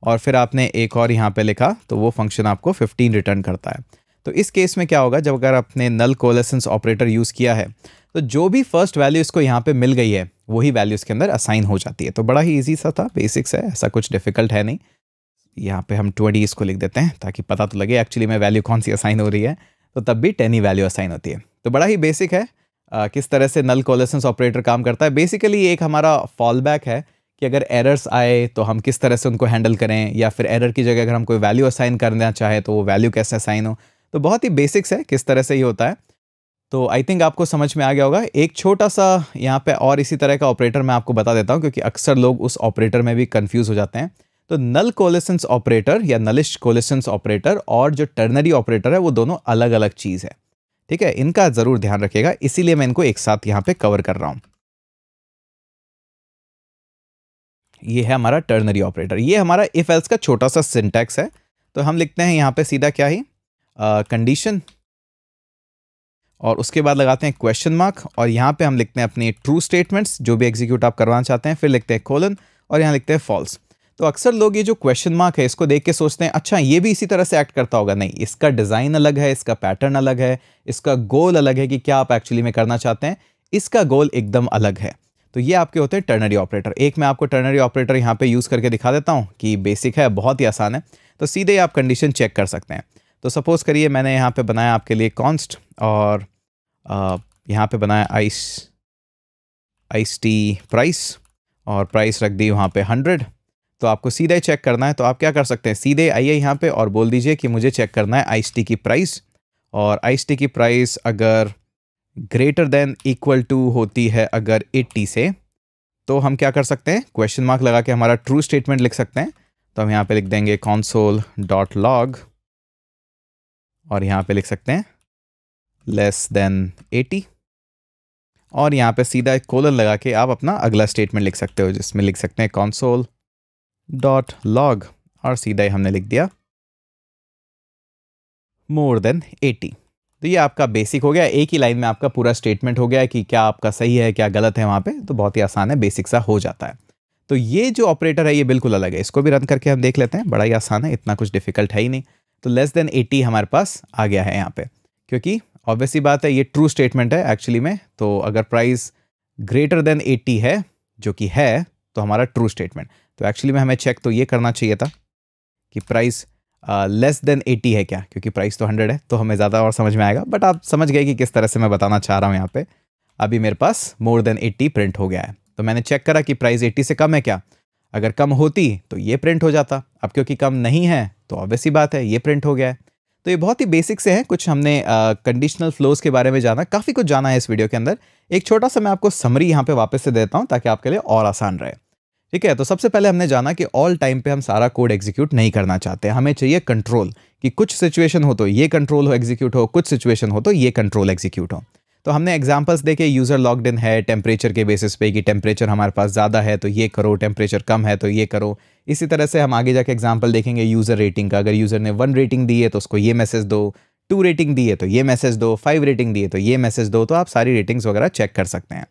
और फिर आपने एक और यहाँ पर लिखा तो वो फंक्शन आपको फिफ्टीन रिटर्न करता है तो इस केस में क्या होगा जब अगर आपने नल कोलेसेंस ऑपरेटर यूज़ किया है तो जो भी फर्स्ट वैल्यू इसको यहाँ पे मिल गई है वही वैल्यू इसके अंदर असाइन हो जाती है तो बड़ा ही ईजी सा था बेसिक्स है ऐसा कुछ डिफिकल्ट है नहीं यहाँ पे हम ट्वेंटी इसको लिख देते हैं ताकि पता तो लगे एक्चुअली में वैल्यू कौन सी असाइन हो रही है तो तब भी टेन ही वैल्यू असाइन होती है तो बड़ा ही बेसिक है आ, किस तरह से नल कोलेसेंस ऑपरेटर काम करता है बेसिकली एक हमारा फॉल बैक है कि अगर एरर्स आए तो हम किस तरह से उनको हैंडल करें या फिर एरर की जगह अगर हम कोई वैल्यू असाइन करना चाहें तो वो वैल्यू कैसे असाइन हो तो बहुत ही बेसिक्स है किस तरह से ये होता है तो आई थिंक आपको समझ में आ गया होगा एक छोटा सा यहाँ पे और इसी तरह का ऑपरेटर मैं आपको बता देता हूँ क्योंकि अक्सर लोग उस ऑपरेटर में भी कंफ्यूज हो जाते हैं तो नल कोलेसेंस ऑपरेटर या नलिश कोलेसेंस ऑपरेटर और जो टर्नरी ऑपरेटर है वो दोनों अलग अलग चीज़ है ठीक है इनका ज़रूर ध्यान रखिएगा इसीलिए मैं इनको एक साथ यहाँ पे कवर कर रहा हूँ ये है हमारा टर्नरी ऑपरेटर ये हमारा इफ एल्स का छोटा सा सिंटैक्स है तो हम लिखते हैं यहाँ पे सीधा क्या ही कंडीशन uh, और उसके बाद लगाते हैं क्वेश्चन मार्क और यहाँ पे हम लिखते हैं अपने ट्रू स्टेटमेंट्स जो भी एग्जीक्यूट आप करवाना चाहते हैं फिर लिखते हैं कोलन और यहाँ लिखते हैं फॉल्स तो अक्सर लोग ये जो क्वेश्चन मार्क है इसको देख के सोचते हैं अच्छा ये भी इसी तरह से एक्ट करता होगा नहीं इसका डिज़ाइन अलग है इसका पैटर्न अलग है इसका गोल अलग है कि क्या आप एक्चुअली में करना चाहते हैं इसका गोल एकदम अलग है तो ये आपके होते हैं टर्नरी ऑपरेटर एक मैं आपको टर्नरी ऑपरेटर यहाँ पर यूज़ करके दिखा देता हूँ कि बेसिक है बहुत ही आसान है तो सीधे आप कंडीशन चेक कर सकते हैं तो सपोज़ करिए मैंने यहाँ पे बनाया आपके लिए कॉन्स्ट और यहाँ पे बनाया आइस आइस टी प्राइस और प्राइस रख दी वहाँ पे हंड्रेड तो आपको सीधे ही चेक करना है तो आप क्या कर सकते हैं सीधे आइए यहाँ पे और बोल दीजिए कि मुझे चेक करना है आइस टी की प्राइस और आइस टी की प्राइस अगर ग्रेटर देन इक्वल टू होती है अगर एट्टी से तो हम क्या कर सकते हैं क्वेश्चन मार्क लगा के हमारा ट्रू स्टेटमेंट लिख सकते हैं तो हम यहाँ पे लिख देंगे कॉन्सोल डॉट लॉग और यहाँ पे लिख सकते हैं लेस देन 80 और यहाँ पे सीधा एक कोलर लगा के आप अपना अगला स्टेटमेंट लिख सकते हो जिसमें लिख सकते हैं कॉन्सोल डॉट लॉग और सीधा ही हमने लिख दिया मोर देन 80 तो ये आपका बेसिक हो गया एक ही लाइन में आपका पूरा स्टेटमेंट हो गया कि क्या आपका सही है क्या गलत है वहाँ पे तो बहुत ही आसान है बेसिक सा हो जाता है तो ये जो ऑपरेटर है ये बिल्कुल अलग है इसको भी रन करके हम देख लेते हैं बड़ा ही आसान है इतना कुछ डिफिकल्ट है ही नहीं तो लेस देन 80 हमारे पास आ गया है यहाँ पे क्योंकि ऑब्वियसली बात है ये ट्रू स्टेटमेंट है एक्चुअली में तो अगर प्राइस ग्रेटर देन 80 है जो कि है तो हमारा ट्रू स्टेटमेंट तो एक्चुअली में हमें चेक तो ये करना चाहिए था कि प्राइस लेस देन 80 है क्या क्योंकि प्राइस तो 100 है तो हमें ज़्यादा और समझ में आएगा बट आप समझ गए कि किस तरह से मैं बताना चाह रहा हूँ यहाँ पर अभी मेरे पास मोर देन एट्टी प्रिंट हो गया है तो मैंने चेक करा कि प्राइस एट्टी से कम है क्या अगर कम होती तो ये प्रिंट हो जाता अब क्योंकि कम नहीं है तो ऑब्वियस ही बात है ये प्रिंट हो गया है तो ये बहुत ही बेसिक से हैं कुछ हमने कंडीशनल फ्लोज के बारे में जाना काफ़ी कुछ जाना है इस वीडियो के अंदर एक छोटा सा मैं आपको समरी यहाँ पे वापस से देता हूँ ताकि आपके लिए और आसान रहे ठीक है तो सबसे पहले हमने जाना कि ऑल टाइम पे हम सारा कोड एग्जीक्यूट नहीं करना चाहते हमें चाहिए कंट्रोल कि कुछ सिचुएशन हो तो ये कंट्रोल हो एग्जीक्यूट हो कुछ सिचुएशन हो तो ये कंट्रोल एग्जीक्यूट हो तो हमने एग्जाम्पल्स देखे यूज़र लॉग इन है टेम्परेचर के बेसिस पे कि टेम्परेचर हमारे पास ज़्यादा है तो ये करो टेम्परेचर कम है तो ये करो इसी तरह से हम आगे जाके एग्जाम्पल देखेंगे यूज़र रेटिंग का अगर यूज़र ने वन रेटिंग दी है तो उसको ये मैसेज दो टू रेटिंग दी है तो ये मैसेज दो फाइव रेटिंग दी है तो ये मैसेज दो तो आप सारी रेटिंग्स वगैरह चेक कर सकते हैं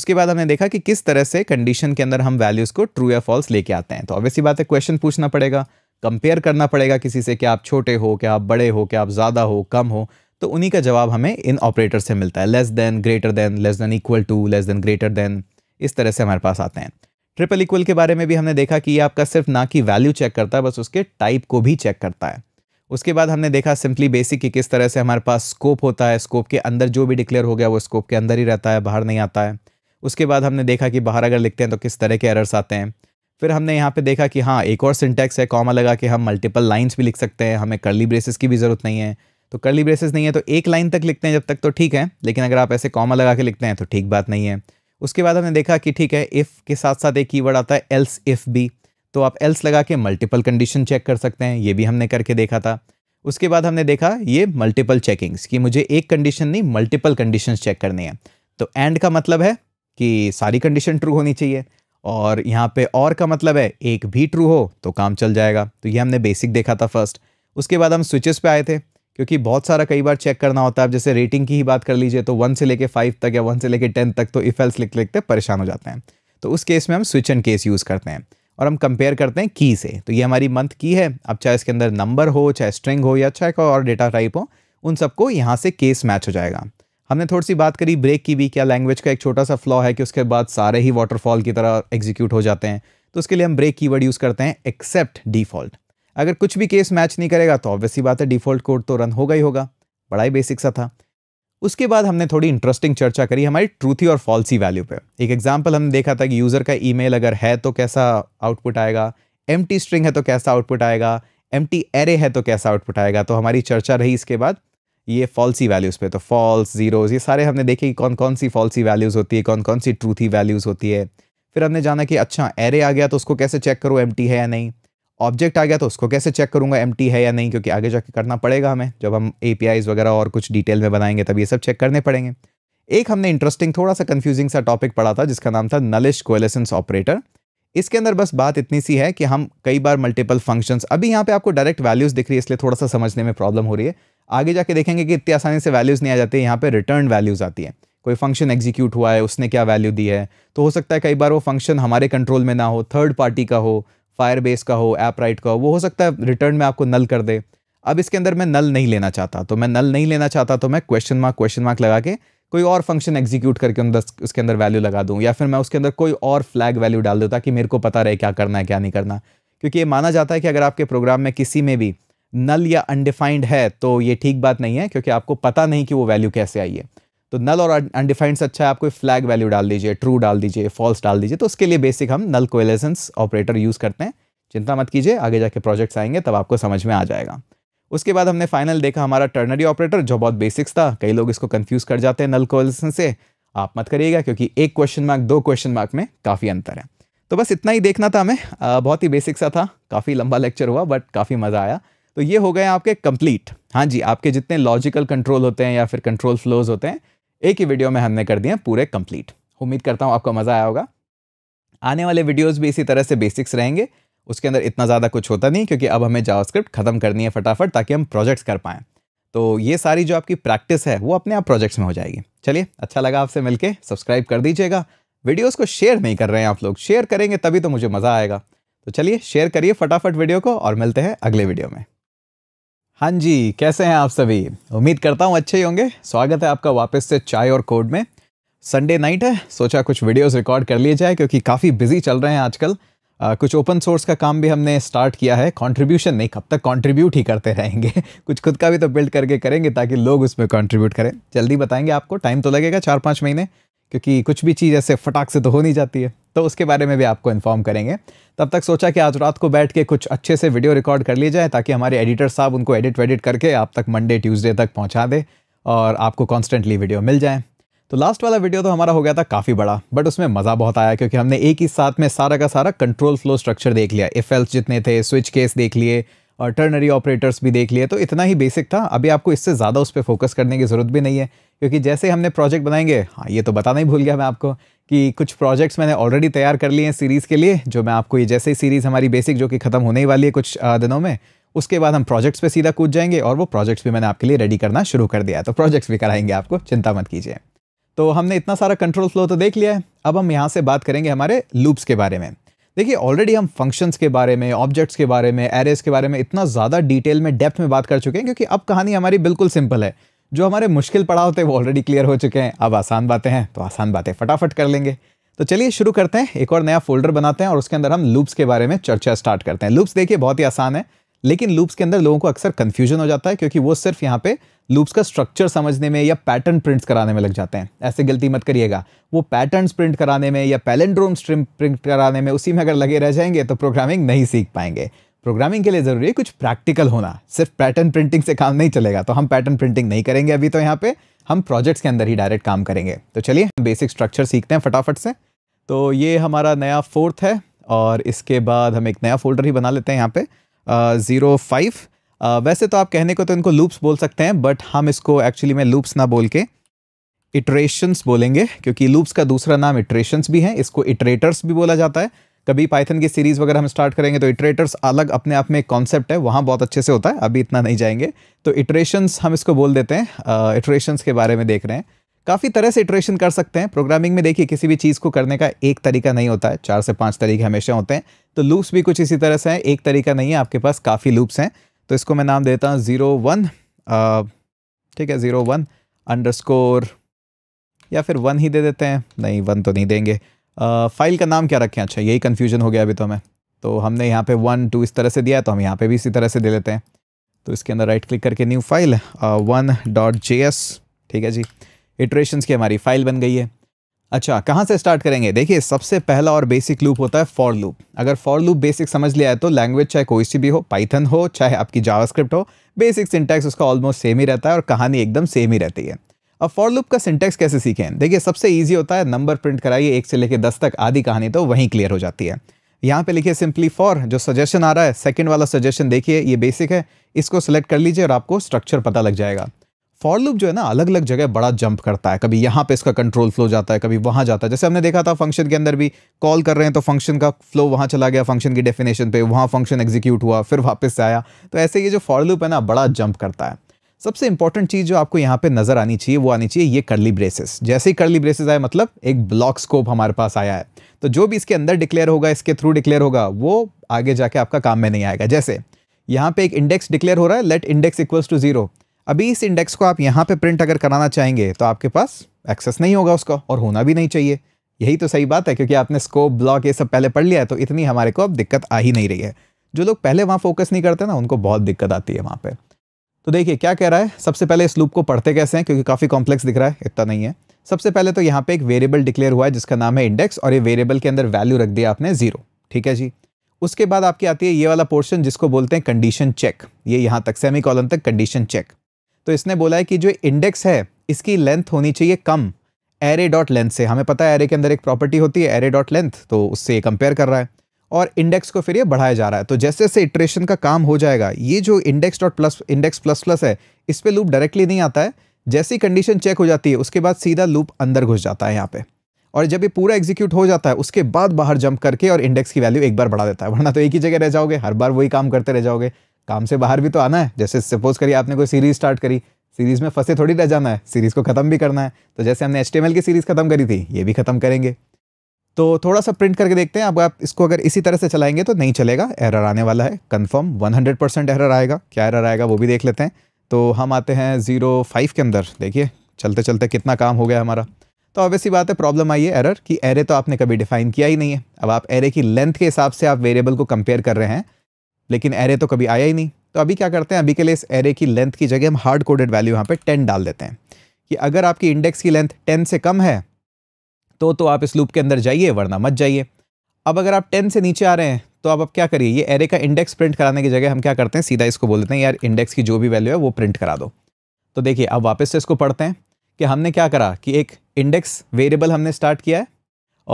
उसके बाद हमने देखा कि किस तरह से कंडीशन के अंदर हम वैल्यूज़ को ट्रू या फॉल्स लेके आते हैं तो ऑब्वियसली बात है क्वेश्चन पूछना पड़ेगा कंपेयर करना पड़ेगा किसी से कि आप छोटे हो क्या आप बड़े हो क्या आप ज़्यादा हो कम हो तो उन्हीं का जवाब हमें इन ऑपरेटर से मिलता है less than greater than less than equal to less than greater than इस तरह से हमारे पास आते हैं ट्रिपल इक्वल के बारे में भी हमने देखा कि ये आपका सिर्फ ना कि वैल्यू चेक करता है बस उसके टाइप को भी चेक करता है उसके बाद हमने देखा सिंपली बेसिक कि किस तरह से हमारे पास स्कोप होता है स्कोप के अंदर जो भी डिक्लेयर हो गया वो स्कोप के अंदर ही रहता है बाहर नहीं आता है उसके बाद हमने देखा कि बाहर अगर लिखते हैं तो किस तरह के एरर्स आते हैं फिर हमने यहाँ पे देखा कि हाँ एक और सिंटेक्स है कॉमा लगा के हम मल्टीपल लाइन्स भी लिख सकते हैं हमें कर्ली ब्रेसिस की भी ज़रूरत नहीं है तो करली ब्रेसेस नहीं है तो एक लाइन तक लिखते हैं जब तक तो ठीक है लेकिन अगर आप ऐसे कॉमा लगा के लिखते हैं तो ठीक बात नहीं है उसके बाद हमने देखा कि ठीक है इफ़ के साथ साथ एक कीवर्ड आता है एल्स इफ़ भी तो आप एल्स लगा के मल्टीपल कंडीशन चेक कर सकते हैं ये भी हमने करके देखा था उसके बाद हमने देखा ये मल्टीपल चेकिंग्स कि मुझे एक कंडीशन नहीं मल्टीपल कंडीशन चेक करनी है तो एंड का मतलब है कि सारी कंडीशन ट्रू होनी चाहिए और यहाँ पे और का मतलब है एक भी ट्रू हो तो काम चल जाएगा तो ये हमने बेसिक देखा था फर्स्ट उसके बाद हम स्विचेस पे आए थे क्योंकि बहुत सारा कई बार चेक करना होता है आप जैसे रेटिंग की ही बात कर लीजिए तो वन से लेके फाइव तक या वन से लेके टेन तक तो इफ़ेल्स लिख लिखते लिखते परेशान हो जाते हैं तो उस केस में हम स्विच एंड केस यूज़ करते हैं और हम कंपेयर करते हैं की से तो ये हमारी मंथ की है अब चाहे इसके अंदर नंबर हो चाहे स्ट्रिंग हो या चाहे कोई और डेटा टाइप हो उन सबको यहाँ से केस मैच हो जाएगा हमने थोड़ी सी बात करी ब्रेक की भी क्या लैंग्वेज का एक छोटा सा फ्लॉ है कि उसके बाद सारे ही वाटरफॉल की तरह एग्जीक्यूट हो जाते हैं तो उसके लिए हम ब्रेक की यूज़ करते हैं एक्सेप्ट डिफॉल्ट अगर कुछ भी केस मैच नहीं करेगा तो ऑब्वियसली बात है डिफॉल्ट कोड तो रन होगा ही होगा बड़ा ही बेसिक सा था उसके बाद हमने थोड़ी इंटरेस्टिंग चर्चा करी हमारी ट्रूथी और फॉल्सी वैल्यू पे एक एग्जाम्पल हमने देखा था कि यूज़र का ईमेल अगर है तो कैसा आउटपुट आएगा एम स्ट्रिंग है तो कैसा आउटपुट आएगा एम एरे है तो कैसा आउटपुट आएगा तो हमारी चर्चा रही इसके बाद ये फॉल्सी वैल्यूज़ पे तो फॉल्स जीरोज़ ये सारे हमने देखे कि कौन कौन सी फॉल्सी वैल्यूज़ होती है कौन कौन सी ट्रूथी वैल्यूज़ होती है फिर हमने जाना कि अच्छा एरे आ गया तो उसको कैसे चेक करो एम है या नहीं ऑब्जेक्ट आ गया तो उसको कैसे चेक करूंगा एम है या नहीं क्योंकि आगे जाके करना पड़ेगा हमें जब हम ए वगैरह और कुछ डिटेल में बनाएंगे तब ये सब चेक करने पड़ेंगे एक हमने इंटरेस्टिंग थोड़ा सा कंफ्यूजिंग सा टॉपिक पढ़ा था जिसका नाम था नलिश कोलेसेंस ऑपरेटर इसके अंदर बस बात इतनी सी है कि हम कई बार मल्टीपल फंक्शंस अभी यहाँ पे आपको डायरेक्ट वैल्यूज़ दिख रही है इसलिए थोड़ा सा समझने में प्रॉब्लम हो रही है आगे जाके देखेंगे कि इतनी आसानी से वैल्यूज़ नहीं आ जाती यहाँ पे रिटर्न वैल्यूज़ आती है कोई फंक्शन एग्जीक्यूट हुआ है उसने क्या वैल्यू दी है तो हो सकता है कई बार वो फंक्शन हमारे कंट्रोल में ना हो थर्ड पार्टी का हो फायरबेस का हो ऐप राइट का हो वो हो सकता है रिटर्न में आपको नल कर दे अब इसके अंदर मैं नल नहीं लेना चाहता तो मैं नल नहीं लेना चाहता तो मैं क्वेश्चन मार्क क्वेश्चन मार्क लगा के कोई और फंक्शन एग्जीक्यूट करके अंदर उसके अंदर वैल्यू लगा दूँ या फिर मैं उसके अंदर कोई और फ्लैग वैल्यू डाल दूँ ताकि मेरे को पता रहे क्या करना है क्या नहीं करना क्योंकि ये माना जाता है कि अगर आपके प्रोग्राम में किसी में भी नल या अनडिफाइंड है तो ये ठीक बात नहीं है क्योंकि आपको पता नहीं कि वो वैल्यू कैसे आई है तो नल और अनडिफाइंड से अच्छा है आप कोई फ्लैग वैल्यू डाल दीजिए ट्रू डाल दीजिए फॉल्स डाल दीजिए तो उसके लिए बेसिक हम नल कोलेसेंस ऑपरेटर यूज़ करते हैं चिंता मत कीजिए आगे जाके प्रोजेक्ट्स आएंगे तब आपको समझ में आ जाएगा उसके बाद हमने फाइनल देखा हमारा टर्नरी ऑपरेटर जो बहुत बेसिक्स था कई लोग इसको कन्फ्यूज़ कर जाते हैं नल कोलेसन से आप मत करिएगा क्योंकि एक क्वेश्चन मार्क दो क्वेश्चन मार्क में काफ़ी अंतर है तो बस इतना ही देखना था हमें बहुत ही बेसिक सा था काफ़ी लंबा लेक्चर हुआ बट काफ़ी मज़ा आया तो ये हो गए आपके कंप्लीट हाँ जी आपके जितने लॉजिकल कंट्रोल होते हैं या फिर कंट्रोल फ्लोज होते हैं एक ही वीडियो में हमने कर दिए पूरे कंप्लीट उम्मीद करता हूँ आपको मज़ा आया होगा आने वाले वीडियोज़ भी इसी तरह से बेसिक्स रहेंगे उसके अंदर इतना ज़्यादा कुछ होता नहीं क्योंकि अब हमें जावास्क्रिप्ट ख़त्म करनी है फटाफट ताकि हम प्रोजेक्ट्स कर पाएँ तो ये सारी जो आपकी प्रैक्टिस है वो अपने आप प्रोजेक्ट्स में हो जाएगी चलिए अच्छा लगा आपसे मिलके सब्सक्राइब कर दीजिएगा वीडियोस को शेयर नहीं कर रहे हैं आप लोग शेयर करेंगे तभी तो मुझे मज़ा आएगा तो चलिए शेयर करिए फटाफट वीडियो को और मिलते हैं अगले वीडियो में हाँ जी कैसे हैं आप सभी उम्मीद करता हूँ अच्छे ही होंगे स्वागत है आपका वापस से चाय और कोड में संडे नाइट है सोचा कुछ वीडियोस रिकॉर्ड कर लिए जाए क्योंकि काफ़ी बिजी चल रहे हैं आजकल आ, कुछ ओपन सोर्स का काम भी हमने स्टार्ट किया है कंट्रीब्यूशन नहीं कब तक कंट्रीब्यूट ही करते रहेंगे कुछ खुद का भी तो बिल्ड करके करेंगे ताकि लोग उसमें कॉन्ट्रीब्यूट करें जल्दी बताएंगे आपको टाइम तो लगेगा चार पाँच महीने क्योंकि कुछ भी चीज़ ऐसे फटाक से तो हो नहीं जाती है तो उसके बारे में भी आपको इन्फॉर्म करेंगे तब तक सोचा कि आज रात को बैठ के कुछ अच्छे से वीडियो रिकॉर्ड कर लिया जाए ताकि हमारे एडिटर साहब उनको एडिट वेडिट करके आप तक मंडे ट्यूसडे तक पहुँचा दे और आपको कॉन्स्टेंटली वीडियो मिल जाए तो लास्ट वाला वीडियो तो हमारा हो गया था काफ़ी बड़ा बट उसमें मज़ा बहुत आया क्योंकि हमने एक ही साथ में सारा का सारा कंट्रोल फ्लो स्ट्रक्चर देख लिया इफ़ एल्स जितने थे स्विच केस देख लिए और टर्नरी ऑपरेटर्स भी देख लिए तो इतना ही बेसिक था अभी आपको इससे ज़्यादा उस पर फोकस करने की ज़रूरत भी नहीं है क्योंकि जैसे हमने प्रोजेक्ट बनाएंगे हाँ ये तो बताना ही भूल गया मैं आपको कि कुछ प्रोजेक्ट्स मैंने ऑलरेडी तैयार कर लिए हैं सीरीज़ के लिए जो मैं आपको ये जैसे ही सीरीज़ हमारी बेसिक जो कि ख़त्म होने ही वाली है कुछ दिनों में उसके बाद हम प्रोजेक्ट्स पे सीधा कूद जाएंगे और वो प्रोजेक्ट्स भी मैंने आपके लिए रेडी करना शुरू कर दिया है तो प्रोजेक्ट्स भी कराएंगे आपको चिंता मत कीजिए तो हमने इतना सारा कंट्रोल फ्लो तो देख लिया है अब हम यहाँ से बात करेंगे हमारे लूप्स के बारे में देखिए ऑलरेडी हम फंक्शंस के बारे में ऑब्जेक्ट्स के बारे में एरेज के बारे में इतना ज़्यादा डिटेल में डेप्थ में बात कर चुके हैं क्योंकि अब कहानी हमारी बिल्कुल सिंपल है जो हमारे मुश्किल पड़ाव थे वो ऑलरेडी क्लियर हो चुके हैं अब आसान बातें हैं तो आसान बातें फटाफट कर लेंगे तो चलिए शुरू करते हैं एक और नया फोल्डर बनाते हैं और उसके अंदर हम लूप्स के बारे में चर्चा स्टार्ट करते हैं लूप्स देखिए बहुत ही आसान है लेकिन लूप्स के अंदर लोगों को अक्सर कन्फ्यूजन हो जाता है क्योंकि वो सिर्फ यहाँ पे लूप्स का स्ट्रक्चर समझने में या पैटर्न प्रिंट कराने में लग जाते हैं ऐसे गलती मत करिएगा वो पैटर्न प्रिंट कराने में या पैलेंड्रोम स्ट्रिम प्रिंट कराने में उसी में अगर लगे रह जाएंगे तो प्रोग्रामिंग नहीं सीख पाएंगे प्रोग्रामिंग के लिए ज़रूरी है कुछ प्रैक्टिकल होना सिर्फ पैटर्न प्रिंटिंग से काम नहीं चलेगा तो हम पैटर्न प्रिंटिंग नहीं करेंगे अभी तो यहाँ पे हम प्रोजेक्ट्स के अंदर ही डायरेक्ट काम करेंगे तो चलिए बेसिक स्ट्रक्चर सीखते हैं फटाफट से तो ये हमारा नया फोर्थ है और इसके बाद हम एक नया फोल्डर ही बना लेते हैं यहाँ पे ज़ीरो फाइव वैसे तो आप कहने को तो इनको लूप्स बोल सकते हैं बट हम इसको एक्चुअली में लूप्स ना बोल के इटरेशंस बोलेंगे क्योंकि लूप्स का दूसरा नाम इटरेशंस भी है इसको इटरेटर्स भी बोला जाता है कभी पाइथन की सीरीज़ वगैरह हम स्टार्ट करेंगे तो इटरेटर्स अलग अपने आप में एक कॉन्सेप्ट है वहाँ बहुत अच्छे से होता है अभी इतना नहीं जाएंगे तो इटरेशंस हम इसको बोल देते हैं इटरेशंस के बारे में देख रहे हैं काफ़ी तरह से इटरेशन कर सकते हैं प्रोग्रामिंग में देखिए किसी भी चीज़ को करने का एक तरीका नहीं होता है चार से पाँच तरीके हमेशा होते हैं तो लूप्स भी कुछ इसी तरह से हैं एक तरीका नहीं है आपके पास काफ़ी लूप्स हैं तो इसको मैं नाम देता हूँ ज़ीरो वन ठीक है ज़ीरो वन अंडरस्कोर या फिर वन ही दे देते हैं नहीं वन तो नहीं देंगे फाइल का नाम क्या रखें अच्छा यही कन्फ्यूजन हो गया अभी तो हमें तो हमने यहाँ पे वन टू इस तरह से दिया है तो हम यहाँ पे भी इसी तरह से दे लेते हैं तो इसके अंदर राइट क्लिक करके new file one dot J S ठीक है जी इटरेशंस की हमारी फाइल बन गई है अच्छा कहाँ से स्टार्ट करेंगे देखिए सबसे पहला और बेसिक लूप होता है फॉर लूप अगर फॉर लूप बेसिक समझ लिया है तो लैंग्वेज चाहे कोई सी भी हो पाइथन हो चाहे आपकी जावास्क्रिप्ट हो बेसिक सिंटैक्स उसका ऑलमोस्ट सेम ही रहता है और कहानी एकदम सेम ही रहती है अब फॉर लूप का सिंटेक्स कैसे सीखें देखिए सबसे ईजी होता है नंबर प्रिंट कराइए एक से लेकर दस तक आधी कहानी तो वहीं क्लियर हो जाती है यहाँ पे लिखिए सिंपली फॉर जो सजेशन आ रहा है सेकंड वाला सजेशन देखिए ये बेसिक है इसको सेलेक्ट कर लीजिए और आपको स्ट्रक्चर पता लग जाएगा फॉर लूप जो है ना अलग अलग जगह बड़ा जंप करता है कभी यहाँ पे इसका कंट्रोल फ्लो जाता है कभी वहाँ जाता है जैसे हमने देखा था फंक्शन के अंदर भी कॉल कर रहे हैं तो फंक्शन का फ्लो वहाँ चला गया फंक्शन की डेफिनेशन पे वहाँ फंक्शन एग्जीक्यूट हुआ फिर वापस आया तो ऐसे ये जो फॉर लूप है ना बड़ा जंप करता है सबसे इंपॉर्टेंट चीज़ जो आपको यहाँ पे नज़र आनी चाहिए वो आनी चाहिए ये कर्ली ब्रेसेस जैसे ही कर्ली ब्रेसेस आए मतलब एक ब्लॉक स्कोप हमारे पास आया है तो जो भी इसके अंदर डिक्लेयर होगा इसके थ्रू डिक्लेयर होगा वो आगे जाके आपका काम में नहीं आएगा जैसे यहाँ पे एक इंडेक्स डिक्लेयर हो रहा है let index equals to zero अभी इस इंडेक्स को आप यहाँ पे प्रिंट अगर कराना चाहेंगे तो आपके पास एक्सेस नहीं होगा उसका और होना भी नहीं चाहिए यही तो सही बात है क्योंकि आपने स्कोप ब्लॉक ये सब पहले पढ़ लिया है तो इतनी हमारे को अब दिक्कत आ ही नहीं रही है जो लोग पहले वहाँ फोकस नहीं करते ना उनको बहुत दिक्कत आती है वहाँ पर तो देखिए क्या कह रहा है सबसे पहले इस लूप को पढ़ते कैसे हैं क्योंकि काफ़ी कॉम्प्लेक्स दिख रहा है इतना नहीं है सबसे पहले तो यहाँ पे एक वेरिएबल डिक्लेयर हुआ है जिसका नाम है इंडेक्स और ये वेरिएबल के अंदर वैल्यू रख दिया आपने जीरो ठीक है जी उसके बाद आपकी आती है ये वाला पोर्शन जिसको बोलते हैं कंडीशन चेक ये यहाँ तक सेमी कॉलम तक कंडीशन चेक तो इसने बोला है कि जो इंडेक्स है इसकी लेंथ होनी चाहिए कम एरे डॉट लेंथ से हमें पता है एरे के अंदर एक प्रॉपर्टी होती है एरे डॉट लेंथ तो उससे कंपेयर कर रहा है और इंडेक्स को फिर ये बढ़ाया जा रहा है तो जैसे जैसे इटरेशन का काम हो जाएगा ये जो index dot plus index plus plus है इस पर लूप डायरेक्टली नहीं आता है जैसी कंडीशन चेक हो जाती है उसके बाद सीधा लूप अंदर घुस जाता है यहाँ पे और जब ये पूरा एग्जीक्यूट हो जाता है उसके बाद बाहर जंप करके और इंडेक्स की वैल्यू एक बार बढ़ा देता है वरना तो एक ही जगह रह जाओगे हर बार वही काम करते रह जाओगे काम से बाहर भी तो आना है जैसे सपोज करिए आपने कोई सीरीज स्टार्ट करी सीरीज़ में फंसे थोड़ी रह जाना है सीरीज़ को ख़त्म भी करना है तो जैसे हमने एच की सीरीज़ ख़त्म करी थी ये भी ख़त्म करेंगे तो थोड़ा सा प्रिंट करके देखते हैं अब आप इसको अगर इसी तरह से चलाएंगे तो नहीं चलेगा एरर आने वाला है कंफर्म 100 परसेंट एरर आएगा क्या एरर आएगा वो भी देख लेते हैं तो हम आते हैं ज़ीरो फाइव के अंदर देखिए चलते चलते कितना काम हो गया हमारा तो ऑब्वियसली बात है प्रॉब्लम आई है एरर कि एरे तो आपने कभी डिफाइन किया ही नहीं है अब आप एरे की लेंथ के हिसाब से आप वेरिएबल को कंपेयर कर रहे हैं लेकिन एरे तो कभी आया ही नहीं तो अभी क्या करते हैं अभी के लिए इस एरे की लेंथ की जगह हम हार्ड कोडेड वैल्यू यहाँ पर टेन डाल देते हैं कि अगर आपकी इंडेक्स की लेंथ टेन से कम है तो तो आप इस लूप के अंदर जाइए वरना मत जाइए अब अगर आप टेन से नीचे आ रहे हैं तो अब आप क्या करिए ये एरे का इंडेक्स प्रिंट कराने की जगह हम क्या करते हैं सीधा इसको बोल देते हैं यार इंडेक्स की जो भी वैल्यू है वो प्रिंट करा दो तो देखिए अब वापस से इसको पढ़ते हैं कि हमने क्या करा कि एक इंडेक्स वेरिएबल हमने स्टार्ट किया है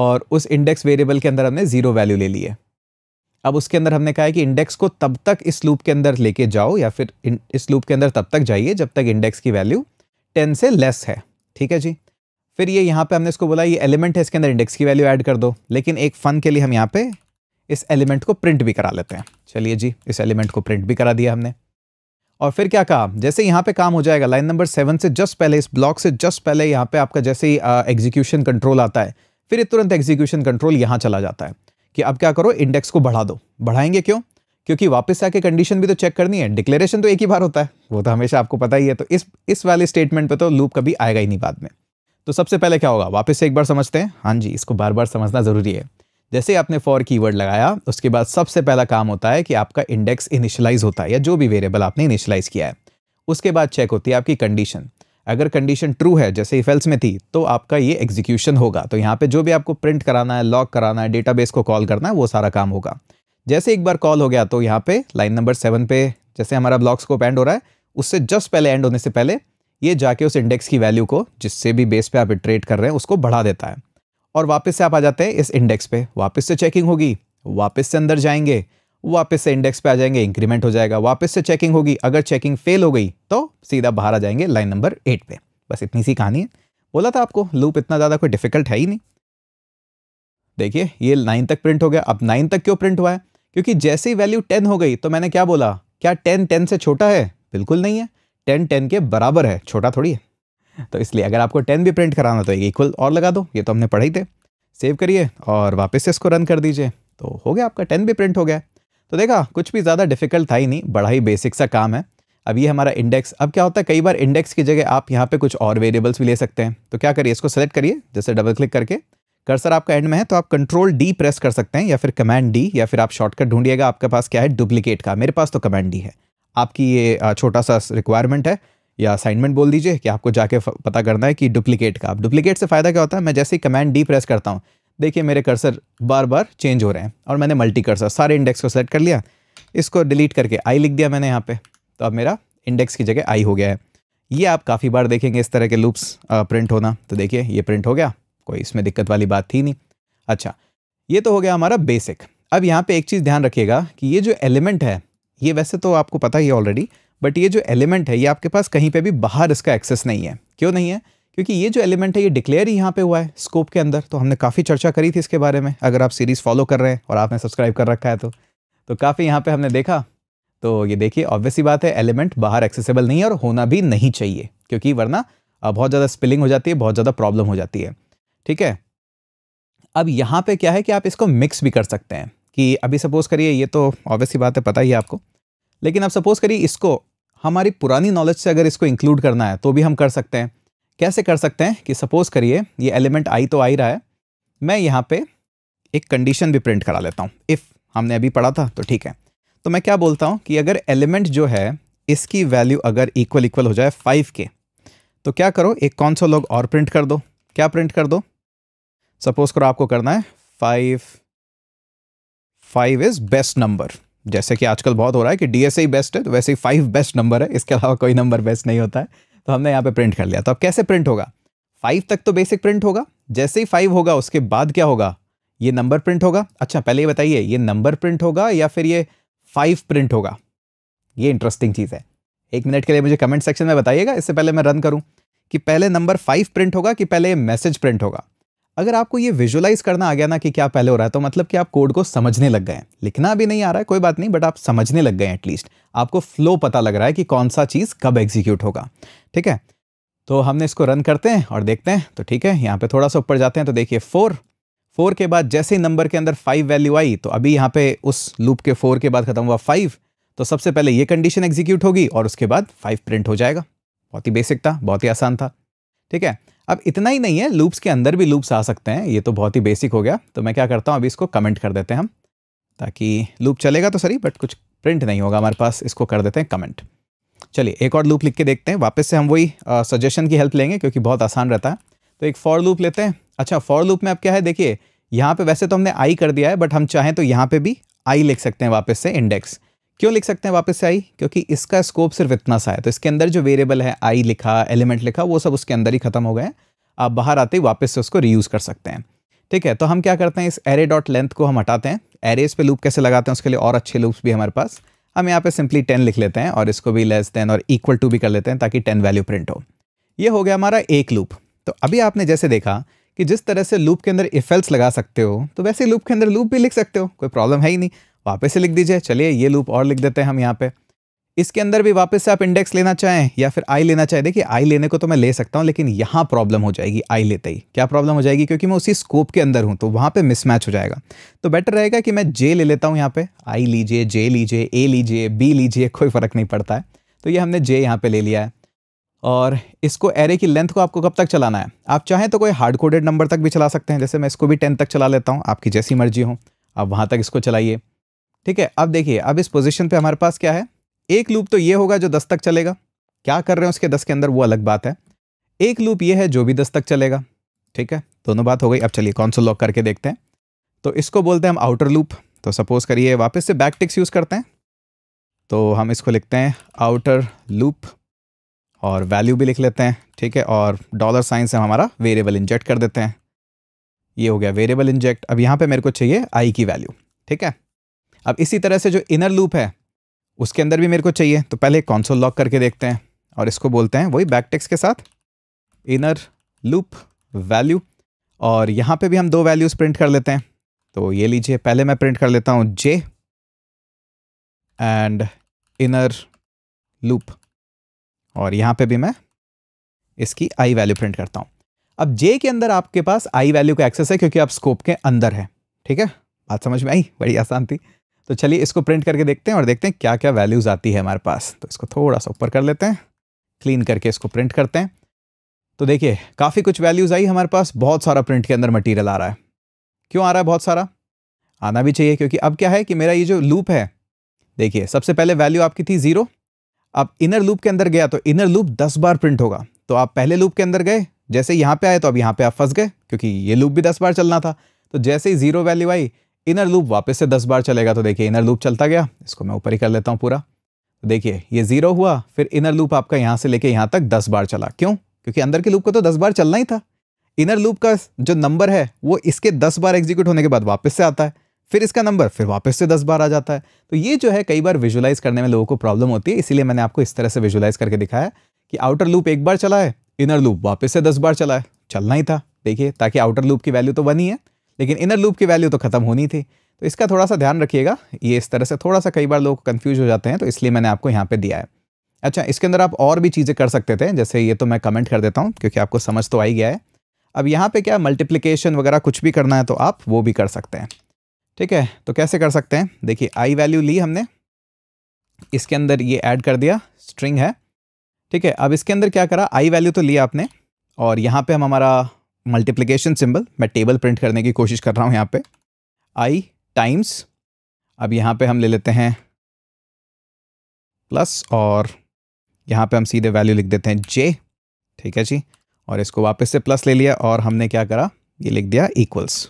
और उस इंडेक्स वेरिएबल के अंदर हमने ज़ीरो वैल्यू ले ली है अब उसके अंदर हमने कहा है कि इंडेक्स को तब तक इस लूप के अंदर लेके जाओ या फिर इस लूप के अंदर तब तक जाइए जब तक इंडेक्स की वैल्यू टेन से लेस है ठीक है जी फिर ये यहाँ पे हमने इसको बोला ये एलिमेंट है इसके अंदर इंडेक्स की वैल्यू ऐड कर दो लेकिन एक फ़न के लिए हम यहाँ पे इस एलिमेंट को प्रिंट भी करा लेते हैं चलिए जी इस एलिमेंट को प्रिंट भी करा दिया हमने और फिर क्या कहा जैसे यहाँ पे काम हो जाएगा लाइन नंबर सेवन से जस्ट पहले इस ब्लॉक से जस्ट पहले यहाँ पे आपका जैसे ही एग्जीक्यूशन कंट्रोल आता है फिर तुरंत एग्जीक्यूशन कंट्रोल यहाँ चला जाता है कि अब क्या करो इंडेक्स को बढ़ा दो बढ़ाएंगे क्यों क्योंकि वापस आके कंडीशन भी तो चेक करनी है डिक्लेरेशन तो एक ही बार होता है वो तो हमेशा आपको पता ही है तो इस इस वाले स्टेटमेंट पे तो लूप कभी आएगा ही नहीं बाद में तो सबसे पहले क्या होगा वापस से एक बार समझते हैं हाँ जी इसको बार बार समझना ज़रूरी है जैसे आपने फॉर कीवर्ड लगाया उसके बाद सबसे पहला काम होता है कि आपका इंडेक्स इनिशलाइज होता है या जो भी वेरिएबल आपने इनिशलाइज किया है उसके बाद चेक होती है आपकी कंडीशन अगर कंडीशन ट्रू है जैसे इफेल्स में थी तो आपका ये एग्जीक्यूशन होगा तो यहाँ पे जो भी आपको प्रिंट कराना है लॉक कराना है डेटाबेस को कॉल करना है वो सारा काम होगा जैसे एक बार कॉल हो गया तो यहाँ पे लाइन नंबर सेवन पे जैसे हमारा ब्लॉक्स को एंड हो रहा है उससे जस्ट पहले एंड होने से पहले ये जाके उस इंडेक्स की वैल्यू को जिससे भी बेस पे आप ट्रेड कर रहे हैं उसको बढ़ा देता है और वापस से आप आ जाते हैं इस इंडेक्स पे वापस से चेकिंग होगी वापस से अंदर जाएंगे वापस से इंडेक्स पे आ जाएंगे इंक्रीमेंट हो जाएगा वापस से चेकिंग होगी अगर चेकिंग फेल हो गई तो सीधा बाहर आ जाएंगे लाइन नंबर एट पे बस इतनी सी कहानी है बोला था आपको लूप इतना ज़्यादा कोई डिफिकल्ट है ही नहीं देखिए ये नाइन तक प्रिंट हो गया अब नाइन तक क्यों प्रिंट हुआ है क्योंकि जैसे ही वैल्यू टेन हो गई तो मैंने क्या बोला क्या टेन टेन से छोटा है बिल्कुल नहीं है टेन टेन के बराबर है छोटा थोड़ी है तो इसलिए अगर आपको टेन भी प्रिंट कराना तो एक इक्वल और लगा दो ये तो हमने पढ़े ही थे सेव करिए और वापस से इसको रन कर दीजिए तो हो गया आपका टेन भी प्रिंट हो गया तो देखा कुछ भी ज़्यादा डिफिकल्ट था ही नहीं बड़ा ही बेसिक सा काम है अब ये हमारा इंडेक्स अब क्या होता है कई बार इंडेक्स की जगह आप यहाँ पे कुछ और वेरिएबल्स भी ले सकते हैं तो क्या करिए इसको सेलेक्ट करिए जैसे डबल क्लिक करके कर्सर आपका एंड में है तो आप कंट्रोल डी प्रेस कर सकते हैं या फिर कमांड डी या फिर आप शॉर्टकट ढूंढिएगा आपके पास क्या है डुप्लीकेट का मेरे पास तो कमांड डी है आपकी ये छोटा सा रिक्वायरमेंट है या असाइनमेंट बोल दीजिए कि आपको जाके पता करना है कि डुप्लीकेट का आप डुप्लीकेट से फ़ायदा क्या होता है मैं जैसे ही कमांड डी प्रेस करता हूँ देखिए मेरे कर्सर बार बार चेंज हो रहे हैं और मैंने मल्टी कर्सर सारे इंडेक्स को सेलेक्ट कर लिया इसको डिलीट करके आई लिख दिया मैंने यहाँ पे तो अब मेरा इंडेक्स की जगह आई हो गया है ये आप काफ़ी बार देखेंगे इस तरह के लूप्स प्रिंट होना तो देखिए ये प्रिंट हो गया कोई इसमें दिक्कत वाली बात थी नहीं अच्छा ये तो हो गया हमारा बेसिक अब यहाँ पे एक चीज़ ध्यान रखिएगा कि ये जो एलिमेंट है ये वैसे तो आपको पता ही ऑलरेडी बट ये जो एलिमेंट है ये आपके पास कहीं पे भी बाहर इसका एक्सेस नहीं है क्यों नहीं है क्योंकि ये जो एलिमेंट है ये डिक्लेयर ही यहाँ पे हुआ है स्कोप के अंदर तो हमने काफ़ी चर्चा करी थी इसके बारे में अगर आप सीरीज़ फॉलो कर रहे हैं और आपने सब्सक्राइब कर रखा है तो तो काफ़ी यहाँ पर हमने देखा तो ये देखिए ऑब्वियसली बात है एलिमेंट बाहर एक्सेसिबल नहीं है और होना भी नहीं चाहिए क्योंकि वरना बहुत ज़्यादा स्पिलिंग हो जाती है बहुत ज़्यादा प्रॉब्लम हो जाती है ठीक है अब यहाँ पे क्या है कि आप इसको मिक्स भी कर सकते हैं कि अभी सपोज़ करिए ये तो ऑब्वियसली बात है पता ही है आपको लेकिन अब सपोज़ करिए इसको हमारी पुरानी नॉलेज से अगर इसको इंक्लूड करना है तो भी हम कर सकते हैं कैसे कर सकते हैं कि सपोज़ करिए ये एलिमेंट आई तो आई रहा है मैं यहाँ पे एक कंडीशन भी प्रिंट करा लेता हूँ इफ़ हमने अभी पढ़ा था तो ठीक है तो मैं क्या बोलता हूँ कि अगर एलिमेंट जो है इसकी वैल्यू अगर इक्वल इक्वल हो जाए फाइव के तो क्या करो एक कौन सा लोग और प्रिंट कर दो क्या प्रिंट कर दो सपोज़ करो आपको करना है five five is best number जैसे कि आजकल बहुत हो रहा है कि डी एस बेस्ट है तो वैसे ही फाइव बेस्ट नंबर है इसके अलावा कोई नंबर बेस्ट नहीं होता है तो हमने यहाँ पे प्रिंट कर लिया तो अब कैसे प्रिंट होगा फाइव तक तो बेसिक प्रिंट होगा जैसे ही फाइव होगा उसके बाद क्या होगा ये नंबर प्रिंट होगा अच्छा पहले ये बताइए ये नंबर प्रिंट होगा या फिर ये फाइव प्रिंट होगा ये इंटरेस्टिंग चीज़ है एक मिनट के लिए मुझे कमेंट सेक्शन में बताइएगा इससे पहले मैं रन करूँ कि पहले नंबर फाइव प्रिंट होगा कि पहले मैसेज प्रिंट होगा अगर आपको ये विजुलाइज करना आ गया ना कि क्या पहले हो रहा है तो मतलब कि आप कोड को समझने लग गए हैं लिखना भी नहीं आ रहा है कोई बात नहीं बट आप समझने लग गए हैं एटलीस्ट आपको फ्लो पता लग रहा है कि कौन सा चीज़ कब एग्जीक्यूट होगा ठीक है तो हमने इसको रन करते हैं और देखते हैं तो ठीक है यहाँ पे थोड़ा सा ऊपर जाते हैं तो देखिए फोर फोर के बाद जैसे ही नंबर के अंदर फाइव वैल्यू आई तो अभी यहाँ पे उस लूप के फोर के बाद खत्म हुआ फाइव तो सबसे पहले ये कंडीशन एग्जीक्यूट होगी और उसके बाद फाइव प्रिंट हो जाएगा बहुत ही बेसिक था बहुत ही आसान था ठीक है अब इतना ही नहीं है लूप्स के अंदर भी लूप्स आ सकते हैं ये तो बहुत ही बेसिक हो गया तो मैं क्या करता हूँ अभी इसको कमेंट कर देते हैं हम ताकि लूप चलेगा तो सही बट कुछ प्रिंट नहीं होगा हमारे पास इसको कर देते हैं कमेंट चलिए एक और लूप लिख के देखते हैं वापस से हम वही सजेशन की हेल्प लेंगे क्योंकि बहुत आसान रहता है तो एक फॉर लूप लेते हैं अच्छा फॉर लूप में अब क्या है देखिए यहाँ पे वैसे तो हमने आई कर दिया है बट हम चाहें तो यहाँ पे भी आई लिख सकते हैं वापस से इंडेक्स क्यों लिख सकते हैं वापस से आई क्योंकि इसका स्कोप सिर्फ इतना सा है तो इसके अंदर जो वेरिएबल है आई लिखा एलिमेंट लिखा वो सब उसके अंदर ही खत्म हो गए आप बाहर आते ही वापस से उसको रीयूज़ कर सकते हैं ठीक है तो हम क्या करते हैं इस एरे डॉट लेंथ को हम हटाते हैं एरेज पे लूप कैसे लगाते हैं उसके लिए और अच्छे लूप्स भी हमारे पास हम यहाँ पे सिंपली टेन लिख लेते हैं और इसको भी लेस देन और इक्वल टू भी कर लेते हैं ताकि टेन वैल्यू प्रिंट हो ये हो गया हमारा एक लूप तो अभी आपने जैसे देखा कि जिस तरह से लूप के अंदर इफेल्स लगा सकते हो तो वैसे लूप के अंदर लूप भी लिख सकते हो कोई प्रॉब्लम है ही नहीं वापस से लिख दीजिए चलिए ये लूप और लिख देते हैं हम यहाँ पे इसके अंदर भी वापस से आप इंडेक्स लेना चाहें या फिर आई लेना चाहें देखिए आई लेने को तो मैं ले सकता हूँ लेकिन यहाँ प्रॉब्लम हो जाएगी आई लेते ही क्या प्रॉब्लम हो जाएगी क्योंकि मैं उसी स्कोप के अंदर हूँ तो वहाँ पे मिसमैच हो जाएगा तो बेटर रहेगा कि मैं जे ले लेता हूँ यहाँ पे आई लीजिए जे लीजिए ए लीजिए बी लीजिए कोई फ़र्क नहीं पड़ता है तो ये हमने जे यहाँ पर ले लिया है और इसको एरे की लेंथ को आपको कब तक चलाना है आप चाहें तो कोई हार्ड कोडेड नंबर तक भी चला सकते हैं जैसे मैं इसको भी टेन तक चला लेता हूँ आपकी जैसी मर्जी हो आप वहाँ तक इसको चलाइए ठीक है अब देखिए अब इस पोजिशन पर हमारे पास क्या है एक लूप तो ये होगा जो दस तक चलेगा क्या कर रहे हैं उसके दस के अंदर वो अलग बात है एक लूप ये है जो भी दस तक चलेगा ठीक है दोनों बात हो गई अब चलिए कौन सा लॉक करके देखते हैं तो इसको बोलते हैं हम आउटर लूप तो सपोज करिए वापस से बैक टिक्स यूज़ करते हैं तो हम इसको लिखते हैं आउटर लूप और वैल्यू भी लिख लेते हैं ठीक है और डॉलर साइन से हम हमारा वेरिएबल इंजेक्ट कर देते हैं ये हो गया वेरिएबल इंजेक्ट अब यहाँ पे मेरे को चाहिए आई की वैल्यू ठीक है अब इसी तरह से जो इनर लूप है उसके अंदर भी मेरे को चाहिए तो पहले कॉन्सोल लॉक करके देखते हैं और इसको बोलते हैं वही बैक टेक्स के साथ इनर लूप वैल्यू और यहाँ पे भी हम दो वैल्यूज़ प्रिंट कर लेते हैं तो ये लीजिए पहले मैं प्रिंट कर लेता हूँ जे एंड इनर लूप और यहाँ पे भी मैं इसकी आई वैल्यू प्रिंट करता हूँ अब जे के अंदर आपके पास आई वैल्यू का एक्सेस है क्योंकि आप स्कोप के अंदर है ठीक है बात समझ में आई बड़ी आसान थी तो चलिए इसको प्रिंट करके देखते हैं और देखते हैं क्या क्या वैल्यूज़ आती है हमारे पास तो इसको थोड़ा सा ऊपर कर लेते हैं क्लीन करके इसको प्रिंट करते हैं तो देखिए काफ़ी कुछ वैल्यूज़ आई हमारे पास बहुत सारा प्रिंट के अंदर मटीरियल आ रहा है क्यों आ रहा है बहुत सारा आना भी चाहिए क्योंकि अब क्या है कि मेरा ये जो लूप है देखिए सबसे पहले वैल्यू आपकी थी ज़ीरो अब इनर लूप के अंदर गया तो इनर लूप दस बार प्रिंट होगा तो आप पहले लूप के अंदर गए जैसे यहाँ पे आए तो अब यहाँ पे आप फंस गए क्योंकि ये लूप भी दस बार चलना था तो जैसे ही ज़ीरो वैल्यू आई इनर लूप वापस से दस बार चलेगा तो देखिए इनर लूप चलता गया इसको मैं ऊपर ही कर लेता हूँ पूरा तो देखिए ये ज़ीरो हुआ फिर इनर लूप आपका यहाँ से लेके यहाँ तक दस बार चला क्यों क्योंकि अंदर के लूप को तो दस बार चलना ही था इनर लूप का जो नंबर है वो इसके दस बार एग्जीक्यूट होने के बाद वापस से आता है फिर इसका नंबर फिर वापस से दस बार आ जाता है तो ये जो है कई बार विजुलाइज करने में लोगों को प्रॉब्लम होती है इसीलिए मैंने आपको इस तरह से विजुलाइज करके दिखाया कि आउटर लूप एक बार चला है इनर लूप वापस से दस बार चला है चलना ही था देखिए ताकि आउटर लूप की वैल्यू तो वन ही है लेकिन इनर लूप की वैल्यू तो ख़त्म होनी थी तो इसका थोड़ा सा ध्यान रखिएगा ये इस तरह से थोड़ा सा कई बार लोग कन्फ्यूज हो जाते हैं तो इसलिए मैंने आपको यहाँ पर दिया है अच्छा इसके अंदर आप और भी चीज़ें कर सकते थे जैसे ये तो मैं कमेंट कर देता हूँ क्योंकि आपको समझ तो आ ही गया है अब यहाँ पे क्या मल्टीप्लिकेशन वगैरह कुछ भी करना है तो आप वो भी कर सकते हैं ठीक है तो कैसे कर सकते हैं देखिए आई वैल्यू ली हमने इसके अंदर ये ऐड कर दिया स्ट्रिंग है ठीक है अब इसके अंदर क्या करा आई वैल्यू तो लिया आपने और यहाँ पे हम हमारा मल्टीप्लिकेशन सिंबल मैं टेबल प्रिंट करने की कोशिश कर रहा हूँ यहाँ पे आई टाइम्स अब यहाँ पे हम ले लेते हैं प्लस और यहाँ पे हम सीधे वैल्यू लिख देते हैं जे ठीक है जी और इसको वापस से प्लस ले लिया और हमने क्या करा ये लिख दिया इक्वल्स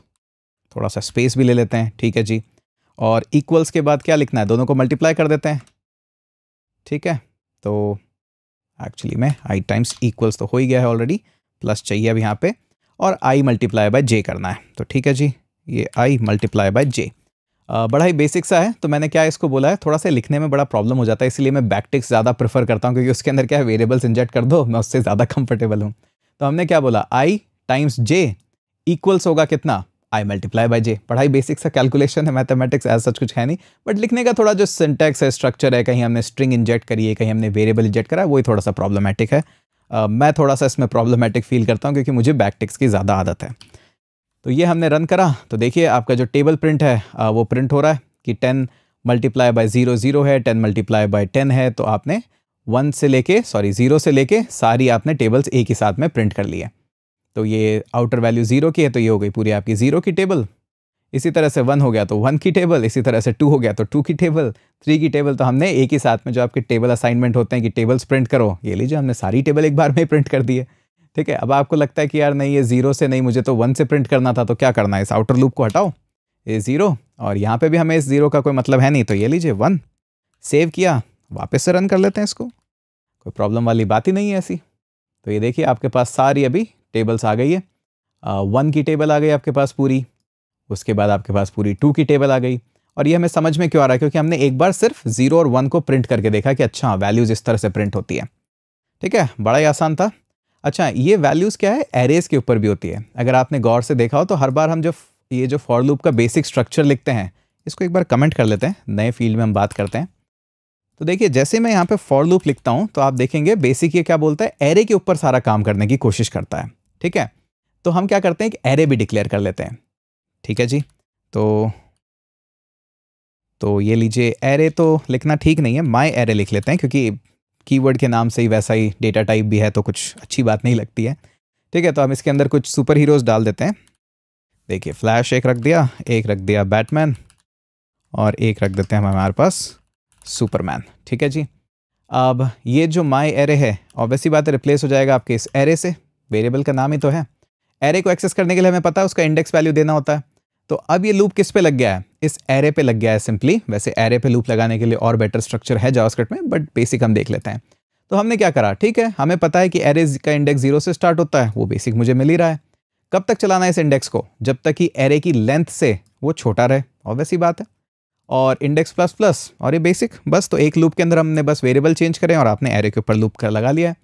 थोड़ा सा स्पेस भी ले लेते हैं ठीक है जी और इक्वल्स के बाद क्या लिखना है दोनों को मल्टीप्लाई कर देते हैं ठीक है तो एक्चुअली में आई टाइम्स इक्वल्स तो हो ही गया है ऑलरेडी प्लस चाहिए अब यहाँ पे और आई मल्टीप्लाई बाय जे करना है तो ठीक है जी ये आई मल्टीप्लाई बाय जे बड़ा ही बेसिक सा है तो मैंने क्या इसको बोला है थोड़ा सा लिखने में बड़ा प्रॉब्लम हो जाता है इसलिए मैं बैकटिक्स ज़्यादा प्रेफर करता हूँ क्योंकि उसके अंदर क्या है वेरिएबल्स इंजेक्ट कर दो मैं उससे ज़्यादा कंफर्टेबल हूँ तो हमने क्या बोला आई टाइम्स जे इक्वल्स होगा कितना आई मल्टीप्लाई बाई जे पढ़ाई बेसिक सा कैलकुलेशन है मैथमेटिक्स एज सच कुछ है नहीं बट लिखने का थोड़ा जो सिंटेक्स है स्ट्रक्चर है कहीं हमने स्ट्रिंग इंजेक्ट करी है कहीं हमने वेरिएबल इंजेक्ट करा है वही थोड़ा सा प्रॉब्लमेटिक है मैं थोड़ा सा इसमें प्रॉब्लमेटिक फील करता हूँ क्योंकि मुझे बैक टिक्स की ज़्यादा आदत है तो ये हमने रन करा तो देखिए आपका जो टेबल प्रिंट है वो प्रिंट हो रहा है कि ten multiply by zero zero है टेन मल्टीप्लाई बाई टेन है तो आपने वन से लेके सॉरी ज़ीरो से लेके सारी आपने टेबल्स एक ही साथ में प्रिंट कर लिए तो ये आउटर वैल्यू ज़ीरो की है तो ये हो गई पूरी आपकी ज़ीरो की टेबल इसी तरह से वन हो गया तो वन की टेबल इसी तरह से टू हो गया तो टू की टेबल थ्री की टेबल तो हमने एक ही साथ में जो आपके टेबल असाइनमेंट होते हैं कि टेबल्स प्रिंट करो ये लीजिए हमने सारी टेबल एक बार में प्रिंट कर दिए ठीक है अब आपको लगता है कि यार नहीं ये ज़ीरो से नहीं मुझे तो वन से प्रिंट करना था तो क्या करना है इस आउटर लूप को हटाओ ये ज़ीरो और यहाँ पर भी हमें इस ज़ीरो का कोई मतलब है नहीं तो ये लीजिए वन सेव किया वापस से रन कर लेते हैं इसको कोई प्रॉब्लम वाली बात ही नहीं है ऐसी तो ये देखिए आपके पास सारी अभी टेबल्स आ गई है वन की टेबल आ गई आपके पास पूरी उसके बाद आपके पास पूरी टू की टेबल आ गई और ये हमें समझ में क्यों आ रहा है क्योंकि हमने एक बार सिर्फ जीरो और वन को प्रिंट करके देखा कि अच्छा वैल्यूज़ इस तरह से प्रिंट होती है ठीक है बड़ा ही आसान था अच्छा ये वैल्यूज़ क्या है एरेज के ऊपर भी होती है अगर आपने गौर से देखा हो तो हर बार हम जो ये जो फॉर लूप का बेसिक स्ट्रक्चर लिखते हैं इसको एक बार कमेंट कर लेते हैं नए फील्ड में हम बात करते हैं तो देखिए जैसे मैं यहाँ पे फॉर लूप लिखता हूँ तो आप देखेंगे बेसिक ये क्या बोलता है एरे के ऊपर सारा काम करने की कोशिश करता है ठीक है तो हम क्या करते हैं एक एरे भी डिक्लेयर कर लेते हैं ठीक है जी तो तो ये लीजिए एरे तो लिखना ठीक नहीं है माई एरे लिख लेते हैं क्योंकि कीवर्ड के नाम से ही वैसा ही डेटा टाइप भी है तो कुछ अच्छी बात नहीं लगती है ठीक है तो हम इसके अंदर कुछ सुपर हीरोज़ डाल देते हैं देखिए फ्लैश एक रख दिया एक रख दिया बैटमैन और एक रख देते हैं हम हमारे पास सुपरमैन ठीक है जी अब ये जो माई एरे है ऑब्वियसली बात रिप्लेस हो जाएगा आपके इस एरे से वेरिएबल का नाम ही तो है एरे को एक्सेस करने के लिए हमें पता है उसका इंडेक्स वैल्यू देना होता है तो अब ये लूप किस पे लग गया है इस एरे पे लग गया है सिंपली वैसे एरे पे लूप लगाने के लिए और बेटर स्ट्रक्चर है जावास्क्रिप्ट में बट बेसिक हम देख लेते हैं तो हमने क्या करा ठीक है हमें पता है कि एरे का इंडेक्स जीरो से स्टार्ट होता है वो बेसिक मुझे मिल ही रहा है कब तक चलाना है इस इंडेक्स को जब तक कि एरे की लेंथ से वो छोटा रहे और वैसी बात है और इंडेक्स प्लस प्लस और ये बेसिक बस तो एक लूप के अंदर हमने बस वेरिएबल चेंज करें और आपने एरे के ऊपर लूप कर लगा लिया है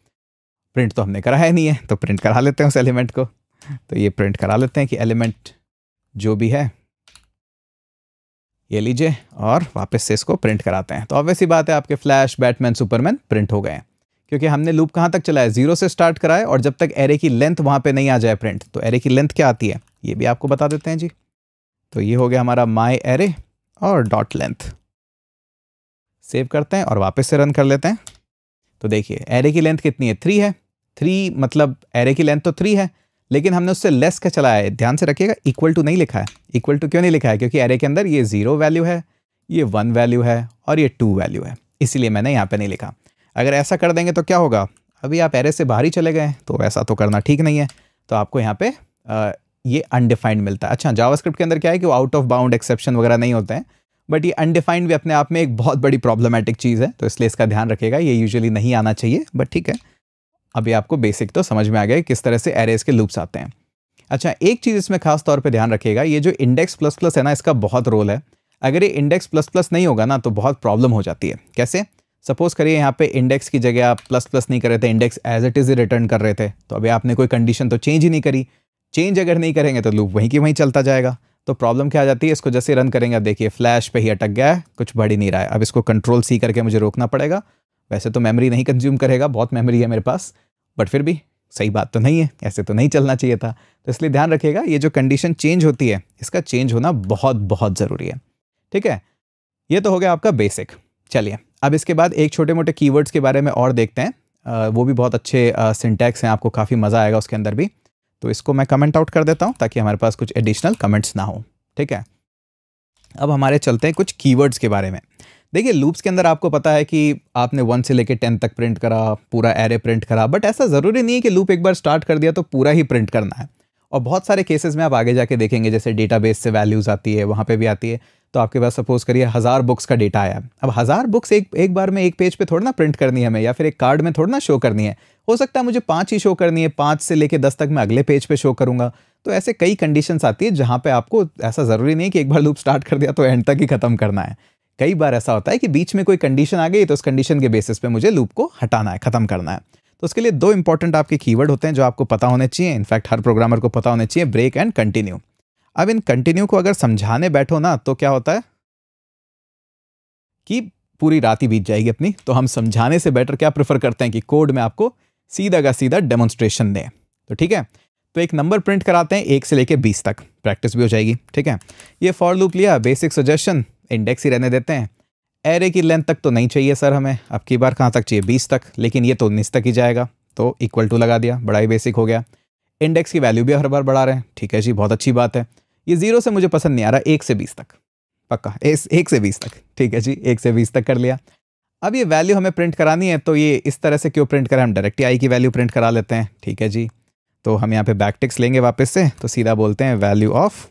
प्रिंट तो हमने करा है नहीं है तो प्रिंट करा लेते हैं उस एलिमेंट को तो ये प्रिंट करा लेते हैं कि एलिमेंट जो भी है ये लीजिए और वापस से इसको प्रिंट कराते हैं तो ऑब्वियस ही बात है आपके फ्लैश बैटमैन सुपरमैन प्रिंट हो गए क्योंकि हमने लूप कहाँ तक चलाया जीरो से स्टार्ट कराए और जब तक एरे की लेंथ वहाँ पे नहीं आ जाए प्रिंट तो एरे की लेंथ क्या आती है ये भी आपको बता देते हैं जी तो ये हो गया हमारा माई एरे और डॉट लेंथ सेव करते हैं और वापस से रन कर लेते हैं तो देखिए एरे की लेंथ कितनी है थ्री है थ्री मतलब एरे की लेंथ तो थ्री है लेकिन हमने उससे लेस का चलाया है ध्यान से रखिएगा इक्वल टू नहीं लिखा है इक्वल टू क्यों नहीं लिखा है क्योंकि एरे के अंदर ये ज़ीरो वैल्यू है ये वन वैल्यू है और ये टू वैल्यू है इसीलिए मैंने यहाँ पर नहीं लिखा अगर ऐसा कर देंगे तो क्या होगा अभी आप एरे से बाहर ही चले गए तो ऐसा तो करना ठीक नहीं है तो आपको यहाँ पे ये अनडिफाइंड मिलता है अच्छा जावास्क्रिप्ट के अंदर क्या है कि वो आउट ऑफ बाउंड एक्सेप्शन वगैरह नहीं होते हैं बट ये अनडिफाइंड भी अपने आप में एक बहुत बड़ी प्रॉब्लमेटिक चीज़ है तो इसलिए इसका ध्यान रखेगा ये यूजुअली नहीं आना चाहिए बट ठीक है अभी आपको बेसिक तो समझ में आ गया किस तरह से एरेज के लूप्स आते हैं अच्छा एक चीज़ इसमें खास तौर पे ध्यान रखिएगा ये जो इंडेक्स प्लस प्लस है ना इसका बहुत रोल है अगर ये इंडेक्स प्लस प्लस नहीं होगा ना तो बहुत प्रॉब्लम हो जाती है कैसे सपोज़ करिए यहाँ पे इंडेक्स की जगह आप प्लस प्लस नहीं कर रहे थे इंडेक्स एज इट इज़ ही रिटर्न कर रहे थे तो अभी आपने कोई कंडीशन तो चेंज ही नहीं करी चेंज अगर नहीं करेंगे तो लूप वहीं की वहीं चलता जाएगा तो प्रॉब्लम क्या आ जाती है इसको जैसे रन करेंगे देखिए फ्लैश पे ही अटक गया है कुछ बढ़ ही नहीं रहा है अब इसको कंट्रोल सी करके मुझे रोकना पड़ेगा वैसे तो मेमोरी नहीं कंज्यूम करेगा बहुत मेमोरी है मेरे पास बट फिर भी सही बात तो नहीं है ऐसे तो नहीं चलना चाहिए था तो इसलिए ध्यान रखिएगा ये जो कंडीशन चेंज होती है इसका चेंज होना बहुत बहुत ज़रूरी है ठीक है ये तो हो गया आपका बेसिक चलिए अब इसके बाद एक छोटे मोटे कीवर्ड्स के बारे में और देखते हैं आ, वो भी बहुत अच्छे सिंटैक्स हैं आपको काफ़ी मज़ा आएगा उसके अंदर भी तो इसको मैं कमेंट आउट कर देता हूँ ताकि हमारे पास कुछ एडिशनल कमेंट्स ना हो ठीक है अब हमारे चलते हैं कुछ कीवर्ड्स के बारे में देखिए लूप्स के अंदर आपको पता है कि आपने वन से लेकर टेन तक प्रिंट करा पूरा एरे प्रिंट करा बट ऐसा ज़रूरी नहीं है कि लूप एक बार स्टार्ट कर दिया तो पूरा ही प्रिंट करना है और बहुत सारे केसेस में आप आगे जाके देखेंगे जैसे डेटाबेस से वैल्यूज़ आती है वहाँ पर भी आती है तो आपके पास सपोज़ करिए हज़ार बुक्स का डेटा आया अब हज़ार बुक्स एक एक बार में एक पेज पे थोड़ा ना प्रिंट करनी है हमें या फिर एक कार्ड में थोड़ा ना शो करनी है हो सकता है मुझे पाँच ही शो करनी है पाँच से लेकर दस तक मैं अगले पेज पे शो करूँगा तो ऐसे कई कंडीशंस आती है जहाँ पे आपको ऐसा ज़रूरी नहीं कि एक बार लूप स्टार्ट कर दिया तो एंड तक ही ख़त्म करना है कई बार ऐसा होता है कि बीच में कोई कंडीशन आ गई तो उस कंडीशन के बेसिस पे मुझे लूप को हटाना है खत्म करना है तो उसके लिए दो इंपॉर्टेंट आपके कीवर्ड होते हैं जो आपको पता होने चाहिए इनफैक्ट हर प्रोग्रामर को पता होने चाहिए ब्रेक एंड कंटिन्यू अब इन कंटिन्यू को अगर समझाने बैठो ना तो क्या होता है कि पूरी रात ही बीत जाएगी अपनी तो हम समझाने से बेटर क्या प्रेफर करते हैं कि कोड में आपको सीधा का सीधा डेमोन्स्ट्रेशन दें तो ठीक है तो एक नंबर प्रिंट कराते हैं एक से लेके बीस तक प्रैक्टिस भी हो जाएगी ठीक है ये फॉर लूप लिया बेसिक सजेशन इंडेक्स ही रहने देते हैं एरे की लेंथ तक तो नहीं चाहिए सर हमें अब की बार कहाँ तक चाहिए बीस तक लेकिन ये तो उन्नीस तक ही जाएगा तो इक्वल टू लगा दिया बड़ा ही बेसिक हो गया इंडेक्स की वैल्यू भी हर बार बढ़ा रहे हैं ठीक है जी बहुत अच्छी बात है ये ज़ीरो से मुझे पसंद नहीं आ रहा एक से बीस तक पक्का एस एक से बीस तक ठीक है जी एक से बीस तक कर लिया अब ये वैल्यू हमें प्रिंट करानी है तो ये इस तरह से क्यों प्रिंट करें हम डायरेक्ट आई की वैल्यू प्रिंट करा लेते हैं ठीक है जी तो हम यहाँ पे बैक टिक्स लेंगे वापस से तो सीधा बोलते हैं वैल्यू ऑफ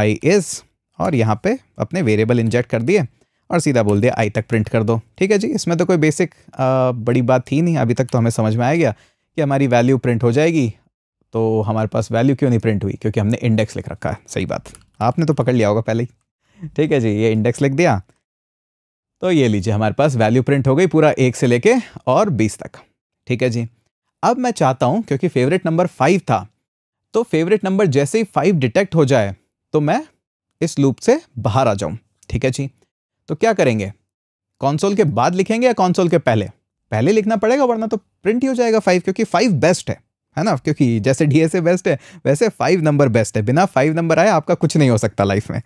आई इज़ और यहाँ पे अपने वेरिएबल इंजेक्ट कर दिए और सीधा बोल दिया आई तक प्रिंट कर दो ठीक है जी इसमें तो कोई बेसिक आ, बड़ी बात थी नहीं अभी तक तो हमें समझ में आ गया कि हमारी वैल्यू प्रिंट हो जाएगी तो हमारे पास वैल्यू क्यों नहीं प्रिंट हुई क्योंकि हमने इंडेक्स लिख रखा है सही बात आपने तो पकड़ लिया होगा पहले ही ठीक है जी ये इंडेक्स लिख दिया तो ये लीजिए हमारे पास वैल्यू प्रिंट हो गई पूरा एक से लेके और बीस तक ठीक है जी अब मैं चाहता हूँ क्योंकि फेवरेट नंबर फाइव था तो फेवरेट नंबर जैसे ही फाइव डिटेक्ट हो जाए तो मैं इस लूप से बाहर आ जाऊं ठीक है जी तो क्या करेंगे कॉन्सोल के बाद लिखेंगे या कॉन्सोल के पहले पहले लिखना पड़ेगा वरना तो प्रिंट ही हो जाएगा फाइव क्योंकि फाइव बेस्ट है है ना क्योंकि जैसे डीएसए बेस्ट है वैसे फाइव नंबर बेस्ट है बिना फाइव नंबर आए आपका कुछ नहीं हो सकता लाइफ में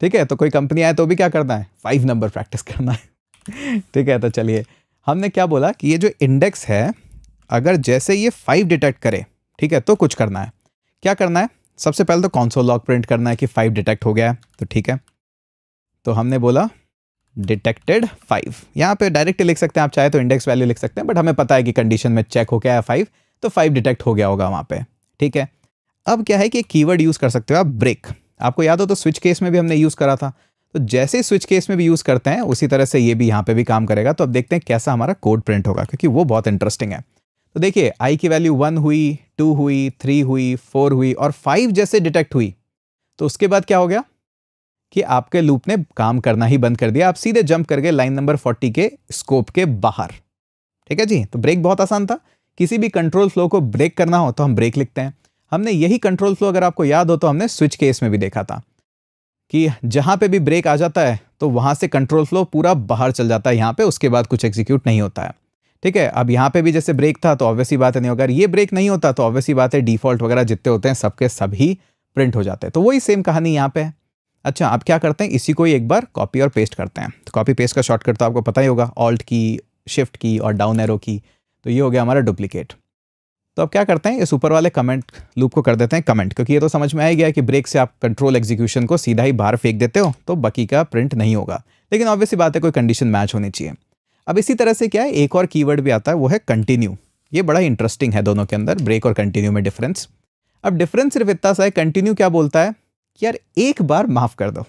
ठीक है तो कोई कंपनी आए तो भी क्या करना है फाइव नंबर प्रैक्टिस करना है ठीक है तो चलिए हमने क्या बोला कि ये जो इंडेक्स है अगर जैसे ये फाइव डिटेक्ट करे ठीक है तो कुछ करना है क्या करना है सबसे पहले तो कॉन्सोल लॉक प्रिंट करना है कि फाइव डिटेक्ट हो गया है तो ठीक है तो हमने बोला डिटेक्टेड फाइव यहाँ पे डायरेक्ट लिख सकते हैं आप चाहे तो इंडेक्स वैल्यू लिख सकते हैं बट हमें पता है कि कंडीशन में चेक हो गया है फाइव तो फाइव डिटेक्ट हो गया होगा वहाँ पे ठीक है अब क्या है कि कीवर्ड यूज़ कर सकते हो आप ब्रेक आपको याद हो तो स्विच केस में भी हमने यूज़ करा था तो जैसे ही स्विच केस में भी यूज़ करते हैं उसी तरह से ये भी यहाँ पर भी काम करेगा तो अब देखते हैं कैसा हमारा कोड प्रिंट होगा क्योंकि वो बहुत इंटरेस्टिंग है तो देखिए आई की वैल्यू वन हुई टू हुई थ्री हुई फोर हुई और फाइव जैसे डिटेक्ट हुई तो उसके बाद क्या हो गया कि आपके लूप ने काम करना ही बंद कर दिया आप सीधे जंप कर गए लाइन नंबर फोर्टी के स्कोप के बाहर ठीक है जी तो ब्रेक बहुत आसान था किसी भी कंट्रोल फ्लो को ब्रेक करना हो तो हम ब्रेक लिखते हैं हमने यही कंट्रोल फ्लो अगर आपको याद हो तो हमने स्विच केस में भी देखा था कि जहां पे भी ब्रेक आ जाता है तो वहां से कंट्रोल फ्लो पूरा बाहर चल जाता है यहां पे उसके बाद कुछ एग्जीक्यूट नहीं होता है ठीक है अब यहाँ पे भी जैसे ब्रेक था तो ऑब्वियसली बात है नहीं होगा ये ब्रेक नहीं होता तो ऑब्वियसली बात है डिफॉल्ट वगैरह जितने होते हैं सबके सभी प्रिंट हो जाते हैं तो वही सेम कहानी यहाँ पे है अच्छा आप क्या करते हैं इसी को ही एक बार कॉपी और पेस्ट करते हैं तो कॉपी पेस्ट का शॉर्टकट तो आपको पता ही होगा ऑल्ट की शिफ्ट की और डाउन एरो की तो ये हो गया हमारा डुप्लीकेट तो अब क्या करते हैं इस ऊपर वाले कमेंट लूप को कर देते हैं कमेंट क्योंकि ये तो समझ में आ गया कि ब्रेक से आप कंट्रोल एग्जीक्यूशन को सीधा ही बाहर फेंक देते हो तो बाकी का प्रिंट नहीं होगा लेकिन ऑब्वियसली बात है कोई कंडीशन मैच होनी चाहिए अब इसी तरह से क्या है एक और कीवर्ड भी आता है वो है कंटिन्यू ये बड़ा इंटरेस्टिंग है दोनों के अंदर ब्रेक और कंटिन्यू में डिफरेंस अब डिफरेंस सिर्फ इतना सा है कंटिन्यू क्या बोलता है कि यार एक बार माफ़ कर दो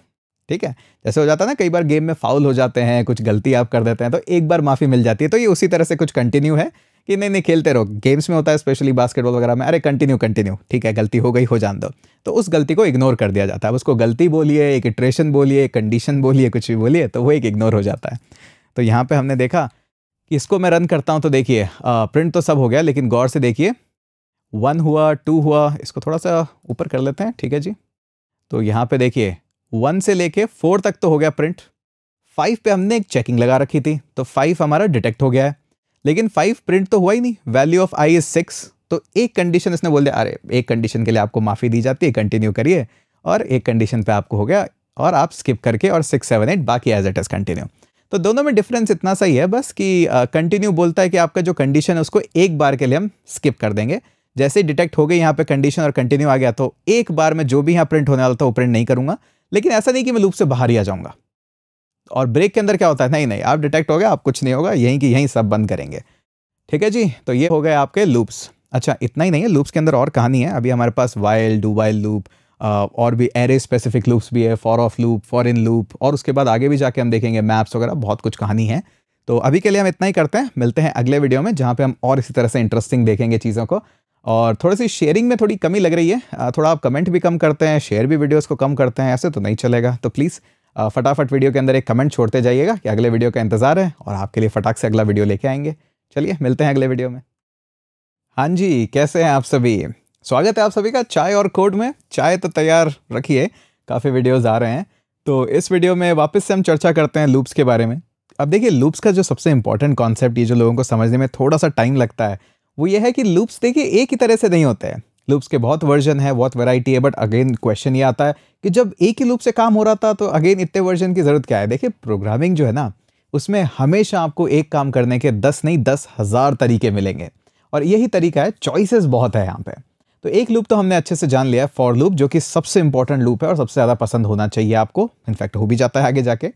ठीक है जैसे हो जाता है ना कई बार गेम में फाउल हो जाते हैं कुछ गलती आप कर देते हैं तो एक बार माफ़ी मिल जाती है तो ये उसी तरह से कुछ कंटिन्यू है कि नहीं नहीं खेलते रहो गेम्स में होता है स्पेशली बास्केटबॉल वगैरह में अरे कंटिन्यू कंटिन्यू ठीक है गलती हो गई हो जान दो तो उस गलती को इग्नोर कर दिया जाता है अब उसको गलती बोलिए एक इट्रेशन बोलिए कंडीशन बोलिए कुछ भी बोलिए तो वो एक इग्नोर हो जाता है तो यहाँ पे हमने देखा कि इसको मैं रन करता हूँ तो देखिए प्रिंट तो सब हो गया लेकिन गौर से देखिए वन हुआ टू हुआ इसको थोड़ा सा ऊपर कर लेते हैं ठीक है जी तो यहाँ पे देखिए वन से लेके फोर तक तो हो गया प्रिंट फाइव पे हमने एक चेकिंग लगा रखी थी तो फाइव हमारा डिटेक्ट हो गया है लेकिन फाइव प्रिंट तो हुआ ही नहीं value of I is six तो एक कंडीशन इसने बोल दिया अरे एक कंडीशन के लिए आपको माफ़ी दी जाती है कंटिन्यू करिए और एक कंडीशन पे आपको हो गया और आप स्किप करके और सिक्स सेवन एट बाकी एज एट इज़ कंटिन्यू तो दोनों में डिफरेंस इतना सही है बस कि कंटिन्यू बोलता है कि आपका जो कंडीशन है उसको एक बार के लिए हम स्किप कर देंगे जैसे ही डिटेक्ट हो गई यहाँ पे कंडीशन और कंटिन्यू आ गया तो एक बार में जो भी यहाँ प्रिंट होने वाला था वो प्रिंट नहीं करूँगा लेकिन ऐसा नहीं कि मैं लूप से बाहर ही आ जाऊँगा और ब्रेक के अंदर क्या होता है नहीं नहीं आप डिटेक्ट हो गया आप कुछ नहीं होगा यहीं की यहीं सब बंद करेंगे ठीक है जी तो ये हो गए आपके लूप्स अच्छा इतना ही नहीं है लूप्स के अंदर और कहानी है अभी हमारे पास while do while loop Uh, और भी एरे स्पेसिफिक लूप्स भी है for of loop for in loop और उसके बाद आगे भी जाके हम देखेंगे मैप्स वगैरह बहुत कुछ कहानी है तो अभी के लिए हम इतना ही करते हैं मिलते हैं अगले वीडियो में जहाँ पे हम और इसी तरह से इंटरेस्टिंग देखेंगे चीज़ों को और थोड़ी सी शेयरिंग में थोड़ी कमी लग रही है थोड़ा आप कमेंट भी कम करते हैं शेयर भी वीडियोज़ को कम करते हैं ऐसे तो नहीं चलेगा तो प्लीज़ फटाफट वीडियो के अंदर एक कमेंट छोड़ते जाइएगा कि अगले वीडियो का इंतज़ार है और आपके लिए फटाक से अगला वीडियो लेके आएंगे चलिए मिलते हैं अगले वीडियो में हाँ जी कैसे हैं आप सभी स्वागत है आप सभी का चाय और कोड में चाय तो तैयार रखिए काफ़ी वीडियोज़ आ रहे हैं तो इस वीडियो में वापस से हम चर्चा करते हैं लूप्स के बारे में अब देखिए लूप्स का जो सबसे इंपॉर्टेंट कॉन्सेप्ट ये जो लोगों को समझने में थोड़ा सा टाइम लगता है वो ये है कि लूप्स देखिए एक ही तरह से नहीं होते हैं लूप्स के बहुत वर्जन है बहुत वैरायटी है बट अगेन क्वेश्चन ये आता है कि जब एक ही लूप से काम हो रहा था तो अगेन इतने वर्जन की ज़रूरत क्या है देखिए प्रोग्रामिंग जो है ना उसमें हमेशा आपको एक काम करने के दस नहीं दस हज़ार तरीके मिलेंगे और यही तरीका है चॉइसेस बहुत है यहाँ पर तो एक लूप तो हमने अच्छे से जान लिया है फॉर लूप जो कि सबसे इंपॉर्टेंट लूप है और सबसे ज़्यादा पसंद होना चाहिए आपको इनफैक्ट हो भी जाता है आगे जाके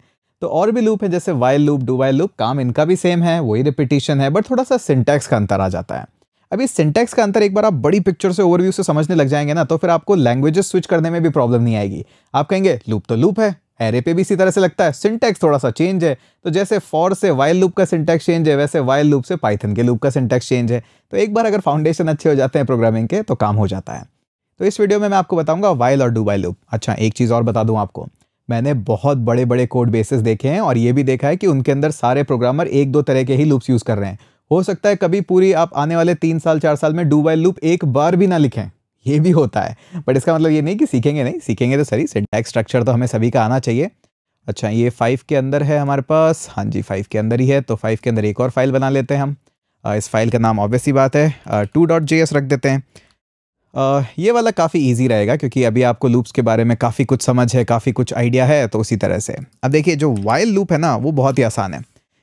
तो और भी लूप है जैसे while loop do while loop काम इनका भी सेम है वही रिपीटिशन है बट थोड़ा सा सिंटैक्स का अंतर आ जाता है अभी सिंटेक्स सिंटैक्स का अंतर एक बार आप बड़ी पिक्चर से ओवरव्यू से समझने लग जाएंगे ना तो फिर आपको लैंग्वेजेस स्विच करने में भी प्रॉब्लम नहीं आएगी आप कहेंगे लूप तो लूप है एरे पे भी इसी तरह से लगता है सिंटैक्स थोड़ा सा चेंज है तो जैसे फॉर से वाइल लूप का सिंटैक्स चेंज है वैसे वाइल लूप से पाइथन के लूप का सिंटैक्स चेंज है तो एक बार अगर फाउंडेशन अच्छे हो जाते हैं प्रोग्रामिंग के तो काम हो जाता है तो इस वीडियो में मैं आपको बताऊंगा वाइल और डू वाइल लूप अच्छा एक चीज़ और बता दूँ आपको मैंने बहुत बड़े बड़े कोड बेसिस देखे हैं और ये भी देखा है कि उनके अंदर सारे प्रोग्रामर एक दो तरह के ही लूप्स यूज़ कर रहे हैं हो सकता है कभी पूरी आप आने वाले तीन साल चार साल में डू वाइल लूप एक बार भी ना लिखें ये भी होता है बट इसका मतलब ये नहीं कि सीखेंगे नहीं सीखेंगे तो सही सिंटैक्स स्ट्रक्चर तो हमें सभी का आना चाहिए अच्छा ये फाइव के अंदर है हमारे पास हाँ जी फाइव के अंदर ही है तो फाइव के अंदर एक और फाइल बना लेते हैं हम इस फाइल का नाम ऑब्वियसली बात है टू डॉट जे एस रख देते हैं ये वाला काफ़ी ईजी रहेगा क्योंकि अभी आपको लूप्स के बारे में काफ़ी कुछ समझ है काफ़ी कुछ आइडिया है तो उसी तरह से अब देखिए जो वाइल लूप है ना वो बहुत ही आसान है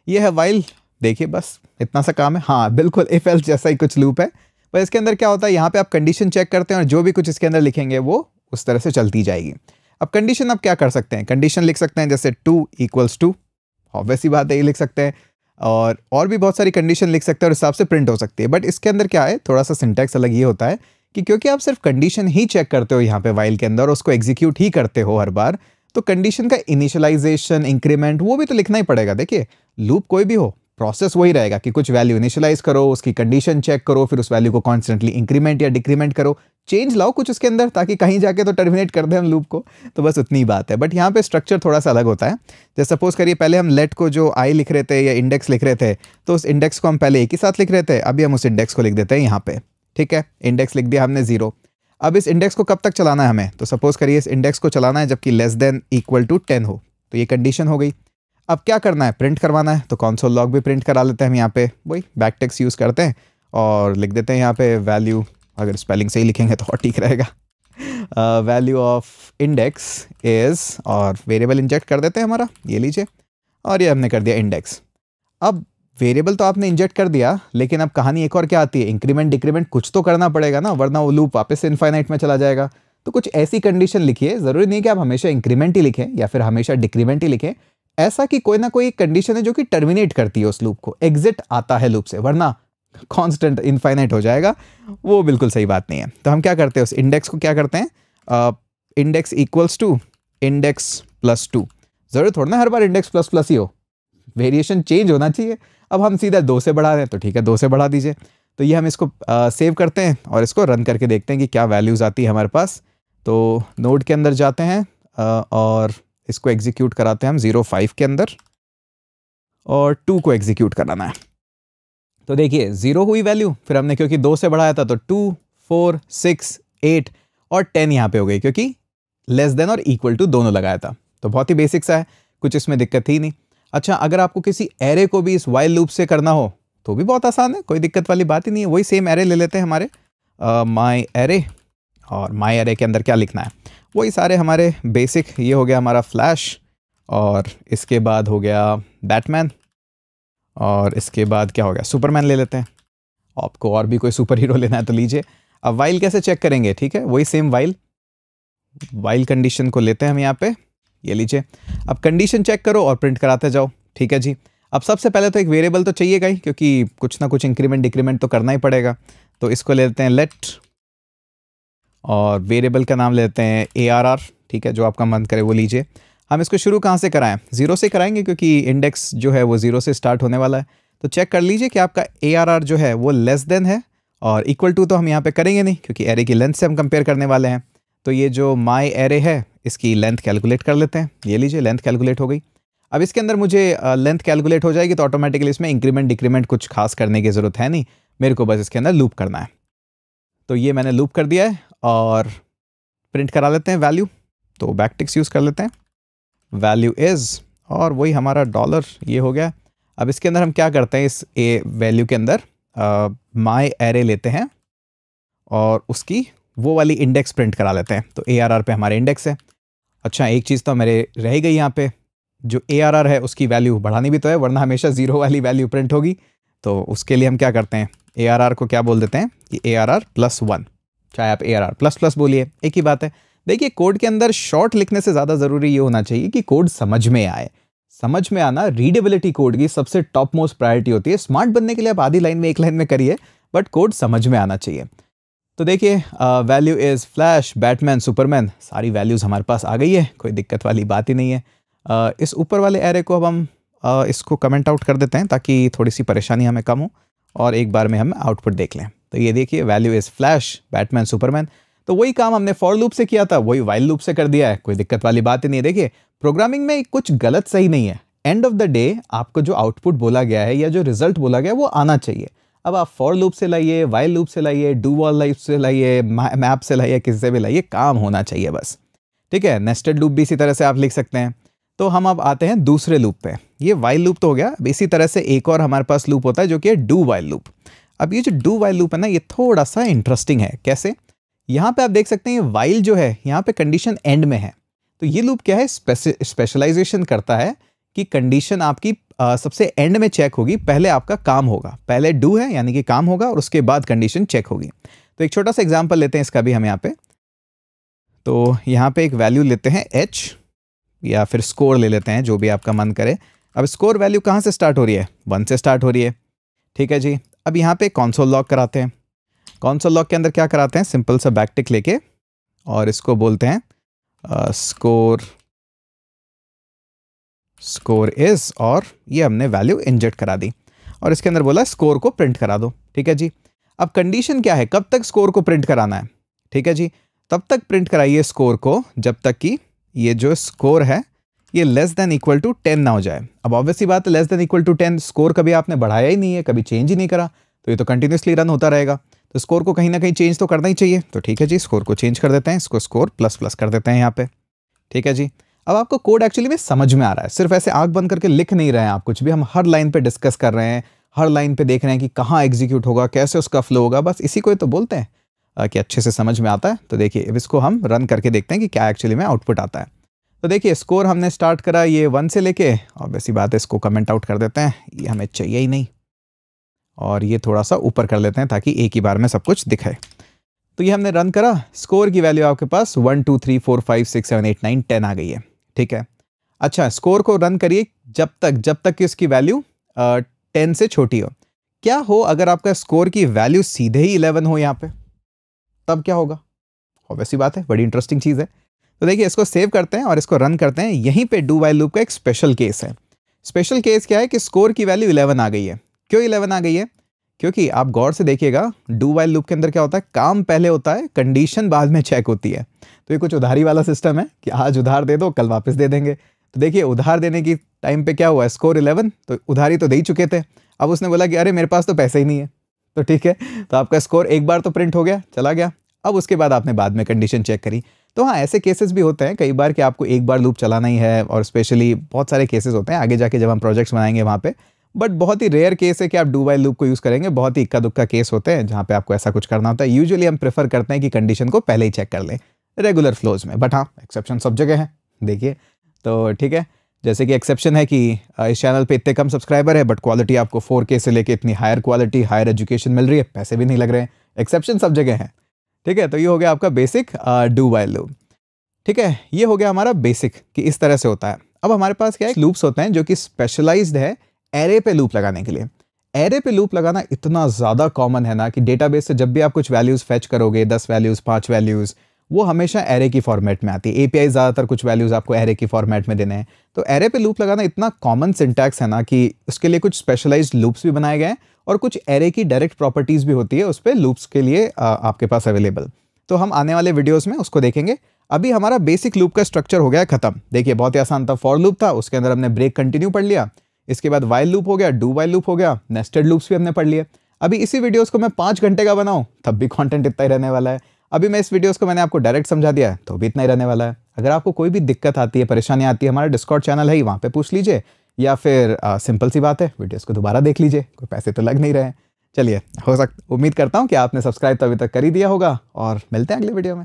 ये है वाइल देखिए बस इतना सा काम है हाँ बिल्कुल इफ एल्स जैसा ही कुछ लूप है पर इसके अंदर क्या होता है यहाँ पे आप कंडीशन चेक करते हैं और जो भी कुछ इसके अंदर लिखेंगे वो उस तरह से चलती जाएगी अब कंडीशन आप क्या कर सकते हैं कंडीशन लिख सकते हैं जैसे टू इक्वल्स टू ऑब्वियस बात है ये लिख सकते हैं और और भी बहुत सारी कंडीशन लिख सकते हैं और हिसाब से प्रिंट हो सकती है बट इसके अंदर क्या है थोड़ा सा सिंटेक्स अलग ये होता है कि क्योंकि आप सिर्फ कंडीशन ही चेक करते हो यहाँ पे वाइल के अंदर और उसको एग्जीक्यूट ही करते हो हर बार तो कंडीशन का इनिशियलाइजेशन इंक्रीमेंट वो भी तो लिखना ही पड़ेगा देखिए लूप कोई भी हो प्रोसेस वही रहेगा कि कुछ वैल्यू इनिशियलाइज करो उसकी कंडीशन चेक करो फिर उस वैल्यू को कॉन्स्टेंटली इंक्रीमेंट या डिक्रीमेंट करो चेंज लाओ कुछ उसके अंदर ताकि कहीं जाके तो टर्मिनेट कर दें हम लूप को तो बस उतनी बात है बट यहाँ पे स्ट्रक्चर थोड़ा सा अलग होता है जैसे सपोज करिए पहले हम लेट को जो आई लिख रहे थे या इंडेक्स लिख रहे थे तो उस इंडेक्स को हम पहले एक ही साथ लिख रहे थे अभी हम उस इंडेक्स को लिख देते हैं यहाँ पे ठीक है इंडेक्स लिख दिया हमने जीरो अब इस इंडेक्स को कब तक चलाना है हमें तो सपोज करिए इस इंडेक्स को चलाना है जबकि less than equal to ten हो तो ये कंडीशन हो गई अब क्या करना है प्रिंट करवाना है तो कौनसोल लॉग भी प्रिंट करा लेते हैं हम यहाँ पे वही बैक टेक्स यूज़ करते हैं और लिख देते हैं यहाँ पे वैल्यू अगर स्पेलिंग सही लिखेंगे तो और ठीक रहेगा वैल्यू ऑफ इंडेक्स इज़ और वेरिएबल इंजेक्ट कर देते हैं हमारा ये लीजिए और ये हमने कर दिया इंडेक्स अब वेरिएबल तो आपने इंजेक्ट कर दिया लेकिन अब कहानी एक और क्या आती है इंक्रीमेंट डिक्रीमेंट कुछ तो करना पड़ेगा ना वरना वो लूप वापस इनफाइनाइट में चला जाएगा तो कुछ ऐसी कंडीशन लिखिए ज़रूरी नहीं कि आप हमेशा इंक्रीमेंट ही लिखें या फिर हमेशा डिक्रीमेंट ही लिखें ऐसा कि कोई ना कोई कंडीशन है जो कि टर्मिनेट करती है उस लूप को एग्जिट आता है लूप से वरना कॉन्स्टेंट इनफाइनाइट हो जाएगा वो बिल्कुल सही बात नहीं है तो हम क्या करते हैं उस इंडेक्स को क्या करते हैं index equals to index plus two ज़रूर थोड़ा ना हर बार इंडेक्स प्लस प्लस ही हो वेरिएशन चेंज होना चाहिए अब हम सीधा दो से बढ़ा रहे हैं तो ठीक है दो से बढ़ा दीजिए तो ये हम इसको सेव करते हैं और इसको रन करके देखते हैं कि क्या वैल्यूज़ आती है हमारे पास तो नोड के अंदर जाते हैं आ, और इसको एग्जीक्यूट कराते हैं हम ज़ीरो फाइव के अंदर और टू को एग्जीक्यूट कराना है तो देखिए ज़ीरो हुई वैल्यू फिर हमने क्योंकि दो से बढ़ाया था तो टू फोर सिक्स एट और टेन यहाँ पे हो गई क्योंकि लेस देन और इक्वल टू दोनों लगाया था तो बहुत ही बेसिक सा है कुछ इसमें दिक्कत ही नहीं अच्छा अगर आपको किसी एरे को भी इस वाइल लूप से करना हो तो भी बहुत आसान है कोई दिक्कत वाली बात ही नहीं है वही सेम एरे ले लेते हैं हमारे माई एरे और माई एरे के अंदर क्या लिखना है वही सारे हमारे बेसिक ये हो गया हमारा फ्लैश और इसके बाद हो गया बैटमैन और इसके बाद क्या हो गया सुपरमैन ले लेते हैं आपको और भी कोई सुपर हीरो लेना है तो लीजिए अब वाइल कैसे चेक करेंगे ठीक है वही सेम वाइल वाइल कंडीशन को लेते हैं हम यहाँ पे ये लीजिए अब कंडीशन चेक करो और प्रिंट कराते जाओ ठीक है जी अब सबसे पहले तो एक वेरिएबल तो चाहिएगा ही क्योंकि कुछ ना कुछ इंक्रीमेंट डिक्रीमेंट तो करना ही पड़ेगा तो इसको ले लेते हैं लेट और वेरिएबल का नाम लेते हैं ए ठीक है जो आपका मन करे वो लीजिए हम इसको शुरू कहाँ से कराएं ज़ीरो से कराएंगे क्योंकि इंडेक्स जो है वो ज़ीरो से स्टार्ट होने वाला है तो चेक कर लीजिए कि आपका ए जो है वो लेस देन है और इक्वल टू तो हम यहाँ पे करेंगे नहीं क्योंकि एरे की लेंथ से हम कंपेयर करने वाले हैं तो ये जो माई एरे है इसकी लेंथ कैलकुलेट कर लेते हैं ये लीजिए लेंथ कैलकुलेट हो गई अब इसके अंदर मुझे लेंथ कैलकुलेट हो जाएगी तो ऑटोमेटिकली इसमें इंक्रीमेंट डिक्रीमेंट कुछ खास करने की ज़रूरत है नहीं मेरे को बस इसके अंदर लूप करना है तो ये मैंने लूप कर दिया है और प्रिंट करा लेते हैं वैल्यू तो बैकटिक्स यूज़ कर लेते हैं वैल्यू इज़ और वही हमारा डॉलर ये हो गया अब इसके अंदर हम क्या करते हैं इस ए वैल्यू के अंदर माई एरे लेते हैं और उसकी वो वाली इंडेक्स प्रिंट करा लेते हैं तो ए आर आर पे हमारे इंडेक्स है अच्छा एक चीज़ तो मेरे रह गई यहाँ पे जो ए आर आर है उसकी वैल्यू बढ़ानी भी तो है वरना हमेशा ज़ीरो वाली वैल्यू प्रिंट होगी तो उसके लिए हम क्या करते हैं ए आर आर को क्या बोल देते हैं कि A R R plus one चाहे आप ए आर प्लस प्लस बोलिए एक ही बात है देखिए कोड के अंदर शॉर्ट लिखने से ज़्यादा ज़रूरी ये होना चाहिए कि कोड समझ में आए समझ में आना रीडेबिलिटी कोड की सबसे टॉप मोस्ट प्रायोरिटी होती है स्मार्ट बनने के लिए आप आधी लाइन में एक लाइन में करिए बट कोड समझ में आना चाहिए तो देखिए value is Flash Batman Superman सारी वैल्यूज़ हमारे पास आ गई है कोई दिक्कत वाली बात ही नहीं है uh, इस ऊपर वाले एरे को अब हम uh, इसको कमेंट आउट कर देते हैं ताकि थोड़ी सी परेशानी हमें कम हो और एक बार में हम आउटपुट देख लें तो ये देखिए value is Flash Batman Superman तो वही काम हमने फॉर लूप से किया था वही वाइल्ड लूप से कर दिया है कोई दिक्कत वाली बात ही नहीं है देखिए प्रोग्रामिंग में कुछ गलत सही नहीं है एंड ऑफ द डे आपको जो आउटपुट बोला गया है या जो रिजल्ट बोला गया है वो आना चाहिए अब आप फॉर लूप से लाइए वाइल लूप से लाइए डू वॉल लाइफ से लाइए मैप से लाइए किससे भी लाइए काम होना चाहिए बस ठीक है नेस्टेड लूप भी इसी तरह से आप लिख सकते हैं तो हम अब आते हैं दूसरे लूप पे ये वाइल लूप तो हो गया अब इसी तरह से एक और हमारे पास लूप होता है जो कि डू वाइल लूप अब ये जो डू वाइल लूप है ना ये थोड़ा सा इंटरेस्टिंग है कैसे यहाँ पे आप देख सकते हैं वाइल जो है यहाँ पे कंडीशन एंड में है तो ये लूप क्या है स्पेशलाइजेशन करता है कि कंडीशन आपकी आ, सबसे एंड में चेक होगी पहले आपका काम होगा पहले डू है यानी कि काम होगा और उसके बाद कंडीशन चेक होगी तो एक छोटा सा एग्जाम्पल लेते हैं इसका भी हम यहाँ पे तो यहाँ पे एक वैल्यू लेते हैं एच या फिर स्कोर ले लेते हैं जो भी आपका मन करे अब स्कोर वैल्यू कहाँ से स्टार्ट हो रही है वन से स्टार्ट हो रही है ठीक है जी अब यहाँ पे कॉन्सोल लॉक कराते हैं कॉन्सोल लॉक के अंदर क्या कराते हैं सिंपल सा बैकटिक लेके और इसको बोलते हैं स्कोर स्कोर इज और ये हमने वैल्यू इंजेक्ट करा दी और इसके अंदर बोला स्कोर को प्रिंट करा दो ठीक है जी अब कंडीशन क्या है कब तक स्कोर को प्रिंट कराना है ठीक है जी तब तक प्रिंट कराइए स्कोर को जब तक कि ये जो स्कोर है ये less than equal to ten ना हो जाए अब ऑब्वियसली बात है less than equal to ten score कभी आपने बढ़ाया ही नहीं है कभी चेंज ही नहीं करा तो ये तो कंटिन्यूसली रन होता रहेगा तो स्कोर को कहीं ना कहीं चेंज तो करना ही चाहिए तो ठीक है जी स्कोर को चेंज कर देते हैं इसको स्कोर प्लस प्लस कर देते हैं यहाँ पे ठीक है जी अब आपको कोड एक्चुअली में समझ में आ रहा है सिर्फ ऐसे आग बंद करके लिख नहीं रहे हैं आप कुछ भी हम हर लाइन पे डिस्कस कर रहे हैं हर लाइन पे देख रहे हैं कि कहाँ एग्जीक्यूट होगा कैसे उसका फ्लो होगा बस इसी को तो बोलते हैं कि अच्छे से समझ में आता है तो देखिए अब इसको हम रन करके देखते हैं कि क्या एक्चुअली में आउटपुट आता है तो देखिए स्कोर हमने स्टार्ट करा ये वन से लेके वैसी बात है इसको कमेंट आउट कर देते हैं ये हमें चाहिए ही नहीं और ये थोड़ा सा ऊपर कर लेते हैं ताकि एक ही बार में सब कुछ दिखाए तो ये हमने रन करा स्कोर की वैल्यू आपके पास one two three four five six seven eight nine ten आ गई है ठीक है अच्छा स्कोर को रन करिए जब तक जब तक कि उसकी वैल्यू टेन से छोटी हो क्या हो अगर आपका स्कोर की वैल्यू सीधे ही इलेवन हो यहाँ पर तब क्या होगा ऑब्वियसली बात है बड़ी इंटरेस्टिंग चीज़ है तो देखिए इसको सेव करते हैं और इसको रन करते हैं यहीं पे डू वाइल लूप का एक स्पेशल केस है स्पेशल केस क्या है कि स्कोर की वैल्यू इलेवन आ गई है क्यों इलेवन आ गई है क्योंकि आप गौर से देखिएगा डू वाइल लूप के अंदर क्या होता है काम पहले होता है कंडीशन बाद में चेक होती है तो ये कुछ उधारी वाला सिस्टम है कि आज उधार दे दो कल वापस दे देंगे तो देखिए उधार देने की टाइम पे क्या हुआ स्कोर इलेवन तो उधारी तो दे ही चुके थे अब उसने बोला कि अरे मेरे पास तो पैसे ही नहीं है तो ठीक है तो आपका स्कोर एक बार तो प्रिंट हो गया चला गया अब उसके बाद आपने बाद में कंडीशन चेक करी तो हाँ ऐसे केसेस भी होते हैं कई बार कि आपको एक बार लूप चलाना ही है और स्पेशली बहुत सारे केसेस होते हैं आगे जाके जब हम प्रोजेक्ट्स बनाएंगे वहाँ पे बट बहुत ही रेयर केस है कि आप डू वाई लूप को यूज़ करेंगे बहुत ही इक्का दुक्का केस होते हैं जहाँ पे आपको ऐसा कुछ करना होता है यूजुअली हम प्रेफर करते हैं कि कंडीशन को पहले ही चेक कर लें रेगुलर फ्लोज में बट हाँ एक्सेप्शन सब जगह है देखिए तो ठीक है जैसे कि एक्सेप्शन है कि इस चैनल पे इतने कम सब्सक्राइबर है बट क्वालिटी आपको फोर के से लेके इतनी हायर क्वालिटी हायर एजुकेशन मिल रही है पैसे भी नहीं लग रहे हैं एक्सेप्शन सब जगह है ठीक है तो ये हो गया आपका बेसिक डू वाइल लूप ठीक है ये हो गया हमारा बेसिक कि इस तरह से होता है अब हमारे पास क्या है लूप्स होते हैं जो कि स्पेशलाइज्ड है एरे पे लूप लगाने के लिए एरे पे लूप लगाना इतना ज़्यादा कॉमन है ना कि डेटाबेस से जब भी आप कुछ वैल्यूज़ फेच करोगे दस वैल्यूज़ पाँच वैल्यूज़ वो हमेशा एरे की फॉर्मेट में आती है एपीआई ज़्यादातर कुछ वैल्यूज़ आपको एरे की फॉर्मेट में देने हैं तो एरे पे लूप लगाना इतना कॉमन सिंटैक्स है ना कि उसके लिए कुछ स्पेशलाइज्ड लूप्स भी बनाए गए हैं और कुछ एरे की डायरेक्ट प्रॉपर्टीज़ भी होती है उस पर लूप्स के लिए आपके पास अवेलेबल तो हम आने वाले वीडियोस में उसको देखेंगे अभी हमारा बेसिक लूप का स्ट्रक्चर हो गया खत्म देखिए बहुत ही आसान था फॉर लूप था उसके अंदर हमने ब्रेक कंटिन्यू पढ़ लिया इसके बाद वाइल लूप हो गया डू वाइल लूप हो गया नेस्टेड लूप्स भी हमने पढ़ लिया अभी इसी वीडियोज़ को मैं पाँच घंटे का बनाऊँ तब भी कॉन्टेंट इतना ही रहने वाला है अभी मैं इस वीडियोज को मैंने आपको डायरेक्ट समझा दिया तो भी इतना ही रहने वाला है अगर आपको कोई भी दिक्कत आती है परेशानी आती है हमारा डिस्कॉर्ड चैनल है ही वहाँ पर पूछ लीजिए या फिर आ, सिंपल सी बात है वीडियोस को दोबारा देख लीजिए कोई पैसे तो लग नहीं रहे चलिए हो सकता उम्मीद करता हूँ कि आपने सब्सक्राइब तो अभी तक कर ही दिया होगा और मिलते हैं अगले वीडियो में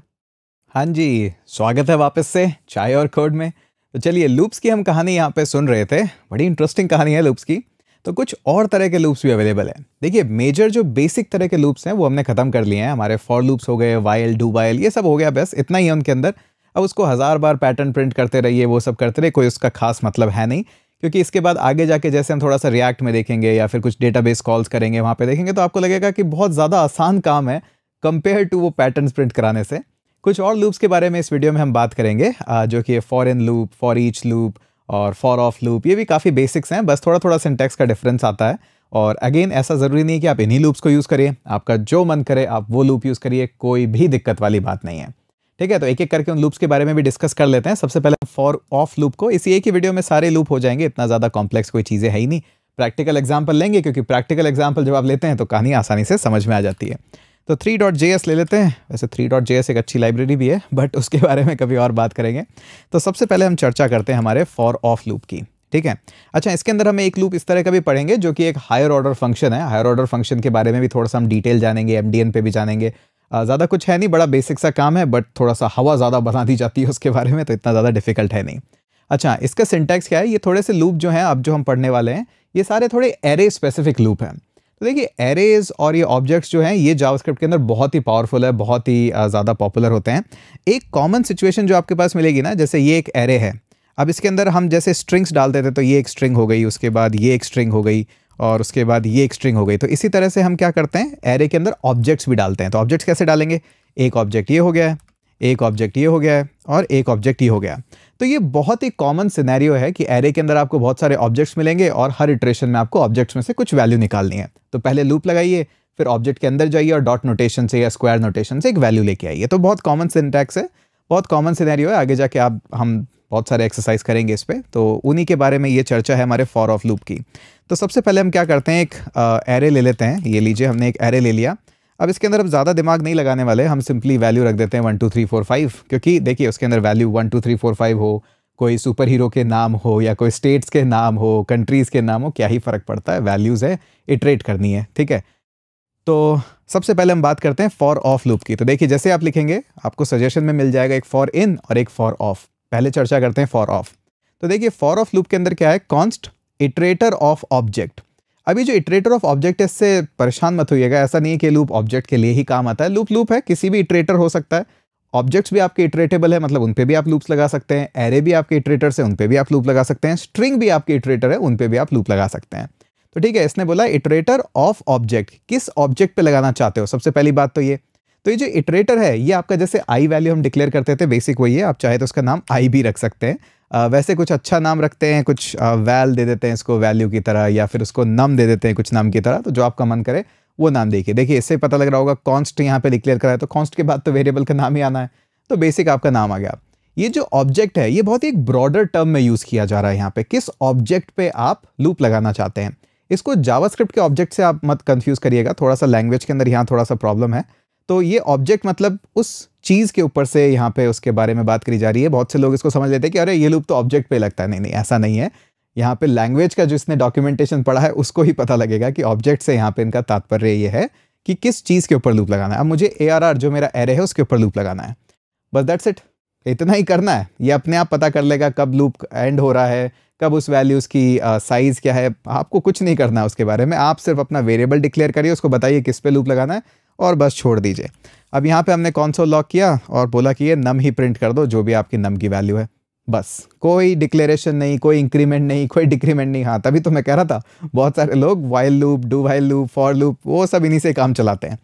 हाँ जी स्वागत है वापस से चाय और खोड में तो चलिए लूप्स की हम कहानी यहाँ पे सुन रहे थे बड़ी इंटरेस्टिंग कहानी है लूप्स की तो कुछ और तरह के लूप्स भी अवेलेबल हैं देखिए मेजर जो बेसिक तरह के लूप्स हैं वो हमने ख़त्म कर लिए हैं हमारे फॉर लूप्स हो गए वायल डू वायल ये सब हो गया बस इतना ही है उनके अंदर अब उसको हज़ार बार पैटर्न प्रिंट करते रहिए वो सब करते रहिए कोई उसका खास मतलब है नहीं क्योंकि इसके बाद आगे जाके जैसे हम थोड़ा सा रिएक्ट में देखेंगे या फिर कुछ डेटाबेस कॉल्स करेंगे वहाँ पे देखेंगे तो आपको लगेगा कि बहुत ज़्यादा आसान काम है कंपेयर टू वो पैटर्न प्रिंट कराने से कुछ और लूप्स के बारे में इस वीडियो में हम बात करेंगे जो कि for in loop for each loop और फॉर ऑफ लूप ये भी काफ़ी बेसिक्स हैं बस थोड़ा थोड़ा सिंटेक्स का डिफरेंस आता है और अगेन ऐसा ज़रूरी नहीं है कि आप इन्हीं लूप्स को यूज़ करिए आपका जो मन करे आप वो लूप यूज़ करिए कोई भी दिक्कत वाली बात नहीं है ठीक है तो एक एक करके उन लूप्स के बारे में भी डिस्कस कर लेते हैं सबसे पहले फॉर ऑफ लूप को इसी एक ही वीडियो में सारे लूप हो जाएंगे इतना ज़्यादा कॉम्प्लेक्स कोई चीज़ें है ही नहीं प्रैक्टिकल एग्जाम्पल लेंगे क्योंकि प्रैक्टिकल एग्जाम्पल जब आप लेते हैं तो कहानी आसानी से समझ में आ जाती है तो थ्री डॉट जे एस ले लेते हैं वैसे थ्री डॉट जे एस एक अच्छी लाइब्रेरी भी है बट उसके बारे में कभी और बात करेंगे तो सबसे पहले हम चर्चा करते हैं हमारे फॉर ऑफ लूप की ठीक है अच्छा इसके अंदर हम एक लूप इस तरह का भी पढ़ेंगे जो कि एक हायर ऑर्डर फंक्शन है हायर ऑर्डर फंक्शन के बारे में भी थोड़ा सा हम डिटेल जानेंगे एम पे भी जानेंगे ज़्यादा कुछ है नहीं बड़ा बेसिक सा काम है बट थोड़ा सा हवा ज़्यादा बना दी जाती है उसके बारे में तो इतना ज़्यादा डिफिकल्ट है नहीं अच्छा इसका सिंटैक्स क्या है ये थोड़े से लूप जो हैं अब जो हम पढ़ने वाले हैं ये सारे थोड़े एरे स्पेसिफिक लूप हैं तो देखिए एरेज और ये ऑब्जेक्ट्स जो हैं ये जावास्क्रिप्ट के अंदर बहुत ही पावरफुल है बहुत ही ज़्यादा पॉपुलर होते हैं एक कॉमन सिचुएशन जो आपके पास मिलेगी ना जैसे ये एक एरे है अब इसके अंदर हम जैसे स्ट्रिंग्स डाल देते तो ये एक स्ट्रिंग हो गई उसके बाद ये एक स्ट्रिंग हो गई और उसके बाद ये एक स्ट्रिंग हो गई तो इसी तरह से हम क्या करते हैं एरे के अंदर ऑब्जेक्ट्स भी डालते हैं तो ऑब्जेक्ट्स कैसे डालेंगे एक ऑब्जेक्ट ये हो गया है एक ऑब्जेक्ट ये हो गया है और एक ऑब्जेक्ट ये हो गया तो ये बहुत ही कॉमन सिनेरियो है कि एरे के अंदर आपको बहुत सारे ऑब्जेक्ट्स मिलेंगे और हर इटरेशन में आपको ऑब्जेक्ट्स में से कुछ वैल्यू निकालनी है तो पहले लूप लगाइए फिर ऑब्जेक्ट के अंदर जाइए और डॉट नोटेशन से या स्क्वायर नोटेशन से एक वैल्यू लेके आइए तो बहुत कॉमन सिंटैक्स है बहुत कॉमन सिनेरियो है आगे जाके आप हम बहुत सारे एक्सरसाइज करेंगे इस पर तो उन्हीं के बारे में ये चर्चा है हमारे फॉर ऑफ लूप की तो सबसे पहले हम क्या करते हैं एक एरे ले लेते हैं ये लीजिए हमने एक एरे ले लिया अब इसके अंदर हम ज़्यादा दिमाग नहीं लगाने वाले हम सिंपली वैल्यू रख देते हैं one two three four five क्योंकि देखिए उसके अंदर value one two three four five हो कोई सुपर हीरो के नाम हो या कोई स्टेट्स के नाम हो कंट्रीज़ के नाम हो क्या ही फ़र्क पड़ता है वैल्यूज़ है इटरेट करनी है ठीक है तो सबसे पहले हम बात करते हैं फॉर ऑफ लूप की तो देखिए जैसे आप लिखेंगे आपको सजेशन में मिल जाएगा एक फॉर इन और एक फॉर ऑफ पहले चर्चा करते हैं फॉर ऑफ तो देखिए फॉर ऑफ लूप के अंदर क्या है कॉन्स्ट इटरेटर ऑफ ऑब्जेक्ट अभी जो इटरेटर ऑफ ऑब्जेक्ट है इससे परेशान मत होइएगा ऐसा नहीं है कि लूप ऑब्जेक्ट के लिए ही काम आता है लूप लूप है किसी भी इटरेटर हो सकता है ऑब्जेक्ट्स भी आपके इटरेटेबल है मतलब उन पर भी आप लूप्स लगा सकते हैं एरे भी आपके इटरेटर से उन पर भी आप लूप लगा सकते हैं स्ट्रिंग भी आपके इटरेटर है उन पर भी आप लूप लगा सकते हैं तो ठीक है इसने बोला इटरेटर ऑफ ऑब्जेक्ट किस ऑब्जेक्ट पर लगाना चाहते हो सबसे पहली बात तो ये तो ये जो इटरेटर है ये आपका जैसे आई वैल्यू हम डिक्लेयर करते थे बेसिक वही है आप चाहे तो उसका नाम आई भी रख सकते हैं आ, वैसे कुछ अच्छा नाम रखते हैं कुछ वैल दे देते हैं इसको वैल्यू की तरह या फिर उसको नम दे देते हैं कुछ नाम की तरह तो जो आपका मन करे वो नाम देखिए देखिए इससे पता लग रहा होगा कॉन्स्ट यहाँ पर डिक्लेयर कराए तो कॉन्स्ट के बाद तो वेरिएबल का नाम ही आना है तो बेसिक आपका नाम आ गया ये जो ऑब्जेक्ट है ये बहुत ही एक ब्रॉडर टर्म में यूज़ किया जा रहा है यहाँ पे किस ऑब्जेक्ट पे आप लूप लगाना चाहते हैं इसको जावास्क्रिप्ट के ऑब्जेक्ट से आप मत कंफ्यूज करिएगा थोड़ा सा लैंग्वेज के अंदर यहाँ थोड़ा सा प्रॉब्लम है तो ये ऑब्जेक्ट मतलब उस चीज़ के ऊपर से यहाँ पे उसके बारे में बात करी जा रही है बहुत से लोग इसको समझ लेते हैं कि अरे ये लूप तो ऑब्जेक्ट पे लगता है नहीं नहीं ऐसा नहीं है यहाँ पे लैंग्वेज का जो इसने डॉक्यूमेंटेशन पढ़ा है उसको ही पता लगेगा कि ऑब्जेक्ट से यहाँ पे इनका तात्पर्य ये है कि किस चीज़ के ऊपर लूप लगाना है अब मुझे ए जो मेरा एरे है उसके ऊपर लूप लगाना है बस दैट्स इट इतना ही करना है ये अपने आप पता कर लेगा कब लूप एंड हो रहा है कब उस वैल्यूज़ की साइज़ क्या है आपको कुछ नहीं करना है उसके बारे में आप सिर्फ अपना वेरिएबल डिक्लेयर करिए उसको बताइए किस पे लूप लगाना है और बस छोड़ दीजिए अब यहाँ पे हमने कॉन्सोल लॉक किया और बोला कि ये नम ही प्रिंट कर दो जो भी आपकी नम की वैल्यू है बस कोई डिक्लेरेशन नहीं कोई इंक्रीमेंट नहीं कोई डिक्रीमेंट नहीं हाँ तभी तो मैं कह रहा था बहुत सारे लोग while loop do while loop for loop वो सब इन्हीं से काम चलाते हैं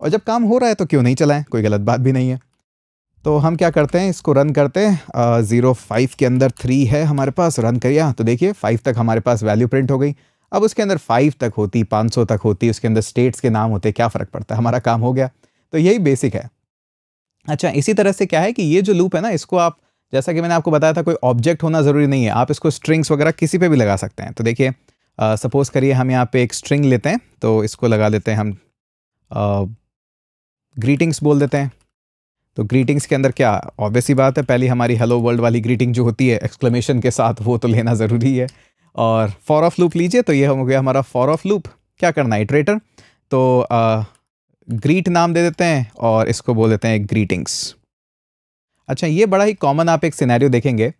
और जब काम हो रहा है तो क्यों नहीं चलाएं कोई गलत बात भी नहीं है तो हम क्या करते हैं इसको रन करते हैं ज़ीरो फाइव के अंदर थ्री है हमारे पास रन करिया हाँ, तो देखिए फाइव तक हमारे पास वैल्यू प्रिंट हो गई अब उसके अंदर फाइव तक होती पाँच सौ तक होती उसके अंदर स्टेट्स के नाम होते क्या फ़र्क पड़ता है हमारा काम हो गया तो यही बेसिक है अच्छा इसी तरह से क्या है कि ये जो लूप है ना इसको आप जैसा कि मैंने आपको बताया था कोई ऑब्जेक्ट होना ज़रूरी नहीं है आप इसको स्ट्रिंग्स वगैरह किसी पर भी लगा सकते हैं तो देखिए सपोज़ करिए हम यहाँ पे एक स्ट्रिंग लेते हैं तो इसको लगा देते हैं हम ग्रीटिंग्स बोल देते हैं तो ग्रीटिंग्स के अंदर क्या ऑब्वियस ही बात है पहली हमारी हेलो वर्ल्ड वाली ग्रीटिंग जो होती है एक्सक्लेमेशन के साथ वो तो लेना ज़रूरी है और फॉर ऑफ लूप लीजिए तो ये हो गया हमारा फॉर ऑफ लूप क्या करना है इटरेटर तो ग्रीट नाम दे देते हैं और इसको बोल देते हैं ग्रीटिंग्स अच्छा ये बड़ा ही कॉमन आप एक सिनेरियो देखेंगे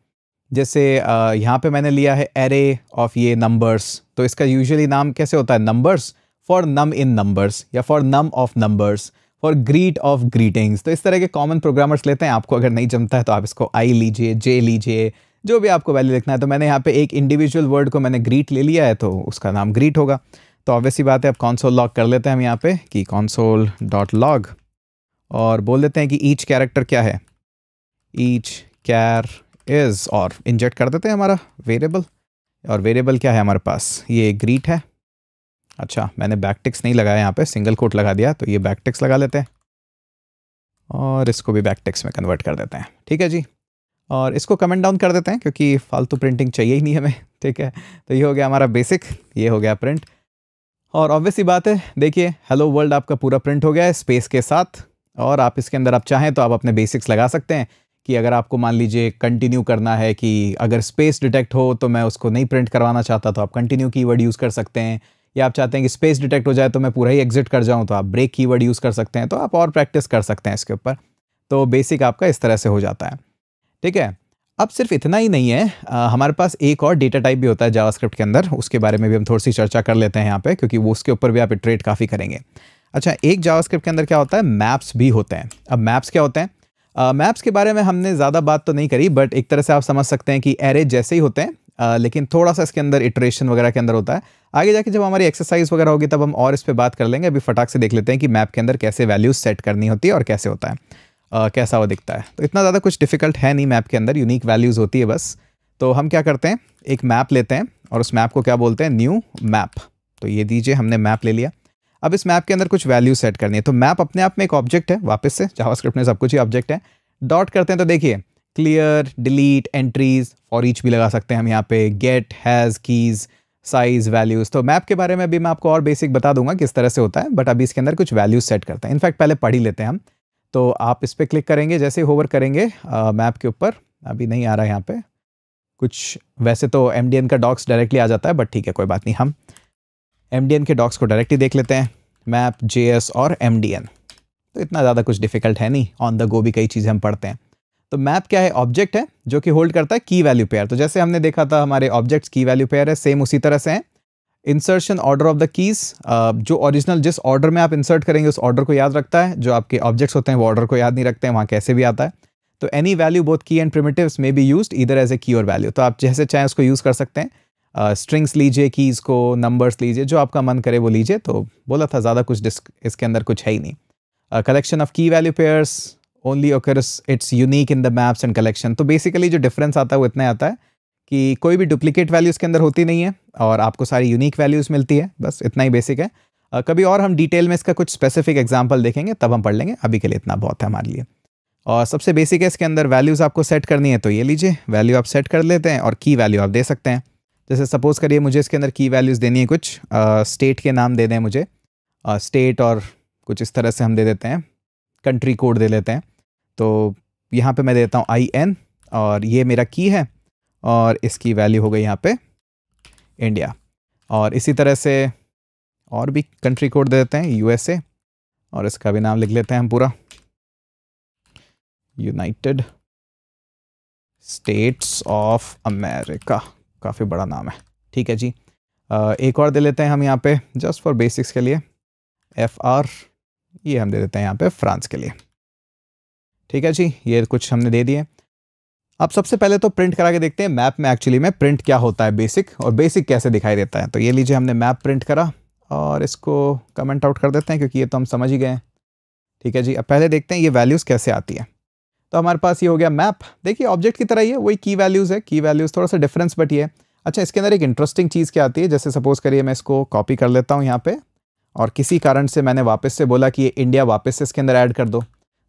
जैसे यहाँ पे मैंने लिया है एरे ऑफ ये नंबर्स तो इसका यूजुअली नाम कैसे होता है numbers for num in numbers या for num of numbers for greet of greetings तो इस तरह के कॉमन प्रोग्रामर्स लेते हैं आपको अगर नहीं जमता है तो आप इसको आई लीजिए जे लीजिए जो भी आपको वैल्यू लिखना है तो मैंने यहाँ पे एक इंडिविजुअल वर्ड को मैंने ग्रीट ले लिया है तो उसका नाम ग्रीट होगा तो ऑब्वियसली बात है अब कॉन्सोल लॉग कर लेते हैं हम यहाँ पे कि कॉन्सोल डॉट लॉग और बोल देते हैं कि ईच कैरेक्टर क्या है ईच कैर इज़ और इंजेक्ट कर देते हैं हमारा वेरिएबल और वेरिएबल क्या है हमारे पास ये ग्रीट है अच्छा मैंने बैकटिक्स नहीं लगाया यहाँ पे सिंगल कोट लगा दिया तो ये बैकटिक्स लगा लेते हैं और इसको भी बैकटिक्स में कन्वर्ट कर देते हैं ठीक है जी और इसको कमेंट डाउन कर देते हैं क्योंकि फालतू प्रिंटिंग चाहिए ही नहीं हमें ठीक है तो ये हो गया हमारा बेसिक ये हो गया प्रिंट और ऑब्वियस ही बात है देखिए हेलो वर्ल्ड आपका पूरा प्रिंट हो गया है स्पेस के साथ और आप इसके अंदर आप चाहें तो आप अपने बेसिक्स लगा सकते हैं कि अगर आपको मान लीजिए कंटिन्यू करना है कि अगर स्पेस डिटेक्ट हो तो मैं उसको नहीं प्रिंट करवाना चाहता तो आप कंटिन्यू की यूज़ कर सकते हैं या आप चाहते हैं कि स्पेस डिटेक्ट हो जाए तो मैं पूरा ही एग्जिट कर जाऊँ तो आप ब्रेक की यूज़ कर सकते हैं तो आप और प्रैक्टिस कर सकते हैं इसके ऊपर तो बेसिक आपका इस तरह से हो जाता है ठीक है अब सिर्फ इतना ही नहीं है आ, हमारे पास एक और डेटा टाइप भी होता है जावास्क्रिप्ट के अंदर उसके बारे में भी हम थोड़ी सी चर्चा कर लेते हैं यहाँ पे क्योंकि वो उसके ऊपर भी आप इटरेट काफ़ी करेंगे अच्छा एक जावास्क्रिप्ट के अंदर क्या होता है मैप्स भी होते हैं अब मैप्स क्या होते हैं मैप्स के बारे में हमने ज़्यादा बात तो नहीं करी बट एक तरह से आप समझ सकते हैं कि एरे जैसे ही होते हैं आ, लेकिन थोड़ा सा इसके अंदर इटरेशन वगैरह के अंदर होता है आगे जाके जब हमारी एक्सरसाइज वगैरह होगी तब हम और इस पर बात कर लेंगे अभी फटाक से देख लेते हैं कि मैप के अंदर कैसे वैल्यूज सेट करनी होती है और कैसे होता है आ, कैसा वो दिखता है तो इतना ज़्यादा कुछ डिफ़िकल्ट है नहीं मैप के अंदर यूनिक वैल्यूज़ होती है बस तो हम क्या करते हैं एक मैप लेते हैं और उस मैप को क्या बोलते हैं न्यू मैप तो ये दीजिए हमने मैप ले लिया अब इस मैप के अंदर कुछ वैल्यू सेट करनी है तो मैप अपने आप में एक ऑब्जेक्ट है वापस से स्क्रिप्ट में सब कुछ ही ऑब्जेक्ट है डॉट करते हैं तो देखिए क्लियर डिलीट एंट्रीज और ईच भी लगा सकते हैं हम यहाँ पे get has keys size values तो मैप के बारे में अभी मैं आपको और बेसिक बता दूंगा किस तरह से होता है बट अभी इसके अंदर कुछ वैल्यूज़ सेट करते हैं इनफैक्ट पहले पढ़ ही लेते हैं हम तो आप इस पर क्लिक करेंगे जैसे होवर करेंगे मैप के ऊपर अभी नहीं आ रहा है यहाँ पे कुछ वैसे तो एम का डॉक्स डायरेक्टली आ जाता है बट ठीक है कोई बात नहीं हम एम के डॉक्स को डायरेक्टली देख लेते हैं मैप जे और एम तो इतना ज़्यादा कुछ डिफिकल्ट है नहीं ऑन द गो भी कई चीज़ें हम पढ़ते हैं तो मैप क्या है ऑब्जेक्ट है जो कि होल्ड करता है की वैल्यू पेयर तो जैसे हमने देखा था हमारे ऑब्जेक्ट्स की वैल्यू पेयर है सेम उसी तरह से हैं insertion order of the keys जो ओरिजिनल जिस ऑर्डर में आप इंसर्ट करेंगे उस ऑर्डर को याद रखता है जो आपके ऑब्जेक्ट्स होते हैं वो ऑर्डर को याद नहीं रखते हैं वहाँ कैसे भी आता है तो any value both key and primitive may be use इधर एज ए की और वैल्यू तो आप जैसे चाहें उसको यूज़ कर सकते हैं स्ट्रिंग्स uh, लीजिए कीज़ को नंबर्स लीजिए जो आपका मन करे वो लीजिए तो बोला था ज़्यादा कुछ डिस्क इसके अंदर कुछ है ही नहीं collection of key value pairs only occur it's unique in the maps and collection तो बेसिकली जो डिफरेंस आता है वो इतना आता है कि कोई भी डुप्लीकेट वैल्यू इसके अंदर होती नहीं है और आपको सारी यूनिक वैल्यूज़ मिलती है बस इतना ही बेसिक है आ, कभी और हम डिटेल में इसका कुछ स्पेसिफिक एग्जाम्पल देखेंगे तब हम पढ़ लेंगे अभी के लिए इतना बहुत है हमारे लिए और सबसे बेसिक है इसके अंदर वैल्यूज़ आपको सेट करनी है तो ये लीजिए वैल्यू आप सेट कर लेते हैं और की वैल्यू आप दे सकते हैं जैसे सपोज़ करिए मुझे इसके अंदर की वैल्यूज़ देनी है कुछ स्टेट के नाम दे दें मुझे स्टेट और कुछ इस तरह से हम दे देते हैं कंट्री कोड दे लेते हैं तो यहाँ पे मैं देता हूँ आई एन और ये मेरा की है और इसकी वैल्यू हो गई यहाँ पे इंडिया और इसी तरह से और भी कंट्री कोड दे देते हैं यूएसए और इसका भी नाम लिख लेते हैं हम पूरा यूनाइटेड स्टेट्स ऑफ अमेरिका काफ़ी बड़ा नाम है ठीक है जी एक और दे लेते हैं हम यहाँ पे जस्ट फॉर बेसिक्स के लिए एफ आर ये हम दे देते हैं यहाँ पे फ्रांस के लिए ठीक है जी ये कुछ हमने दे दिए अब सबसे पहले तो प्रिंट करा के देखते हैं मैप में एक्चुअली में प्रिंट क्या होता है बेसिक और बेसिक कैसे दिखाई देता है तो ये लीजिए हमने मैप प्रिंट करा और इसको कमेंट आउट कर देते हैं क्योंकि ये तो हम समझ ही गए हैं ठीक है जी अब पहले देखते हैं ये वैल्यूज़ कैसे आती है तो हमारे पास ये हो गया मैप देखिए ऑब्जेक्ट की तरह ही है वही की वैल्यूज़ है की वैल्यूज़ थोड़ा सा डिफरेंस बट ये अच्छा इसके अंदर एक इंटरेस्टिंग चीज़ क्या आती है जैसे सपोज़ करिए मैं इसको कॉपी कर लेता हूँ यहाँ पर और किसी कारण से मैंने वापस से बोला कि ये इंडिया वापस से इसके अंदर ऐड कर दो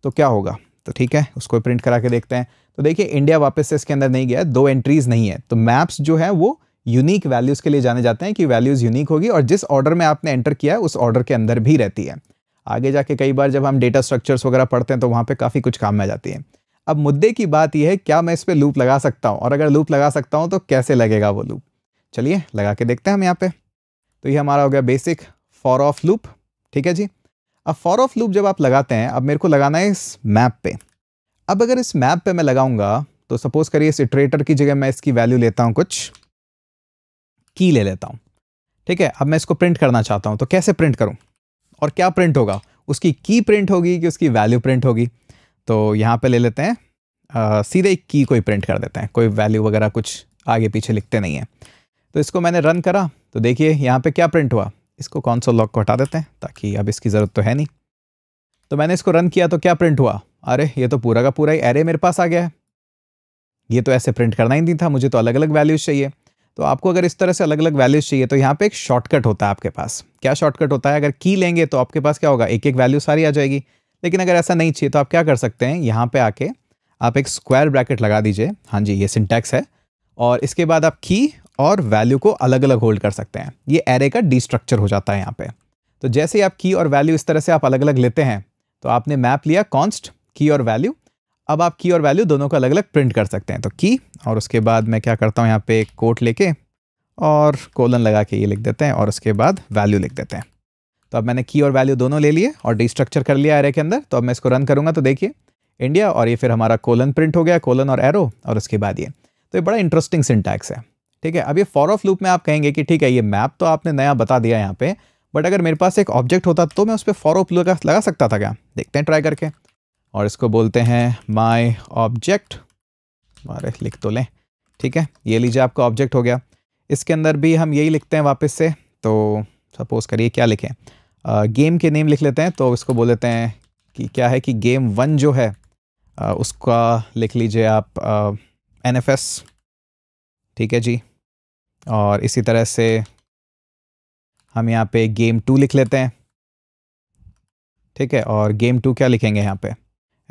तो क्या होगा तो ठीक है उसको प्रिंट करा के देखते हैं तो देखिए इंडिया वापस से इसके अंदर नहीं गया दो एंट्रीज नहीं है तो मैप्स जो है वो यूनिक वैल्यूज़ के लिए जाने जाते हैं कि वैल्यूज़ यूनिक होगी और जिस ऑर्डर में आपने एंटर किया उस ऑर्डर के अंदर भी रहती है आगे जाके कई बार जब हम डेटा स्ट्रक्चर्स वगैरह पढ़ते हैं तो वहाँ पे काफ़ी कुछ काम में आ जाती है अब मुद्दे की बात यह है क्या मैं इस पर लूप लगा सकता हूँ और अगर लूप लगा सकता हूँ तो कैसे लगेगा वो लूप चलिए लगा के देखते हैं हम यहाँ पे तो ये हमारा हो गया बेसिक फॉर ऑफ लूप ठीक है जी अब फॉर ऑफ लूप जब आप लगाते हैं अब मेरे को लगाना है इस मैप पे अब अगर इस मैप पे मैं लगाऊंगा तो सपोज करिए इस इटरेटर की जगह मैं इसकी वैल्यू लेता हूँ कुछ की ले लेता हूँ ठीक है अब मैं इसको प्रिंट करना चाहता हूँ तो कैसे प्रिंट करूँ और क्या प्रिंट होगा उसकी की प्रिंट होगी कि उसकी वैल्यू प्रिंट होगी तो यहाँ पर ले लेते हैं आ, सीधे एक की कोई प्रिंट कर देते हैं कोई वैल्यू वगैरह कुछ आगे पीछे लिखते नहीं है तो इसको मैंने रन करा तो देखिए यहाँ पर क्या प्रिंट हुआ इसको कॉन्सोल लॉक को हटा देते हैं ताकि अब इसकी ज़रूरत तो है नहीं तो मैंने इसको रन किया तो क्या प्रिंट हुआ अरे ये तो पूरा का पूरा ही एरे मेरे पास आ गया है ये तो ऐसे प्रिंट करना ही नहीं था मुझे तो अलग अलग वैल्यूज़ चाहिए तो आपको अगर इस तरह से अलग अलग वैल्यूज़ चाहिए तो यहाँ पे एक शॉर्टकट होता है आपके पास क्या शॉर्टकट होता है अगर की लेंगे तो आपके पास क्या होगा एक एक वैल्यू सारी आ जाएगी लेकिन अगर ऐसा नहीं चाहिए तो आप क्या कर सकते हैं यहाँ पर आके आप एक स्क्वायर ब्रैकेट लगा दीजिए हाँ जी ये सिंटैक्स है और इसके बाद आप की और वैल्यू को अलग अलग होल्ड कर सकते हैं ये एरे का डिस्ट्रक्चर हो जाता है यहाँ पे तो जैसे ही आप की और वैल्यू इस तरह से आप अलग अलग लेते हैं तो आपने मैप लिया कॉन्स्ट की और वैल्यू अब आप की और वैल्यू दोनों को अलग अलग प्रिंट कर सकते हैं तो की और उसके बाद मैं क्या करता हूँ यहाँ पे कोट लेके और कोलन लगा के ये लिख देते हैं और उसके बाद वैल्यू लिख देते हैं तो अब मैंने की और वैल्यू दोनों ले लिए और डिस्ट्रक्चर कर लिया एरे के अंदर तो अब मैं इसको रन करूँगा तो देखिए इंडिया और ये फिर हमारा कोलन प्रिंट हो गया कोलन और एरो और उसके बाद ये तो ये बड़ा इंटरेस्टिंग सिंटैक्स है ठीक है अब ये फॉर ऑफ लूप में आप कहेंगे कि ठीक है ये मैप तो आपने नया बता दिया यहाँ पे बट अगर मेरे पास एक ऑब्जेक्ट होता तो मैं उस पर फॉर ऑफ लूप लगा सकता था क्या देखते हैं ट्राई करके और इसको बोलते हैं माई ऑब्जेक्ट अरे लिख तो लें ठीक है ये लीजिए आपका ऑब्जेक्ट हो गया इसके अंदर भी हम यही लिखते हैं वापस से तो सपोज़ करिए क्या लिखें गेम के नेम लिख लेते हैं तो इसको बोल देते हैं कि क्या है कि गेम वन जो है आ, उसका लिख लीजिए आप एन एफ एस ठीक है जी और इसी तरह से हम यहाँ पे गेम टू लिख लेते हैं ठीक है और गेम टू क्या लिखेंगे यहाँ पे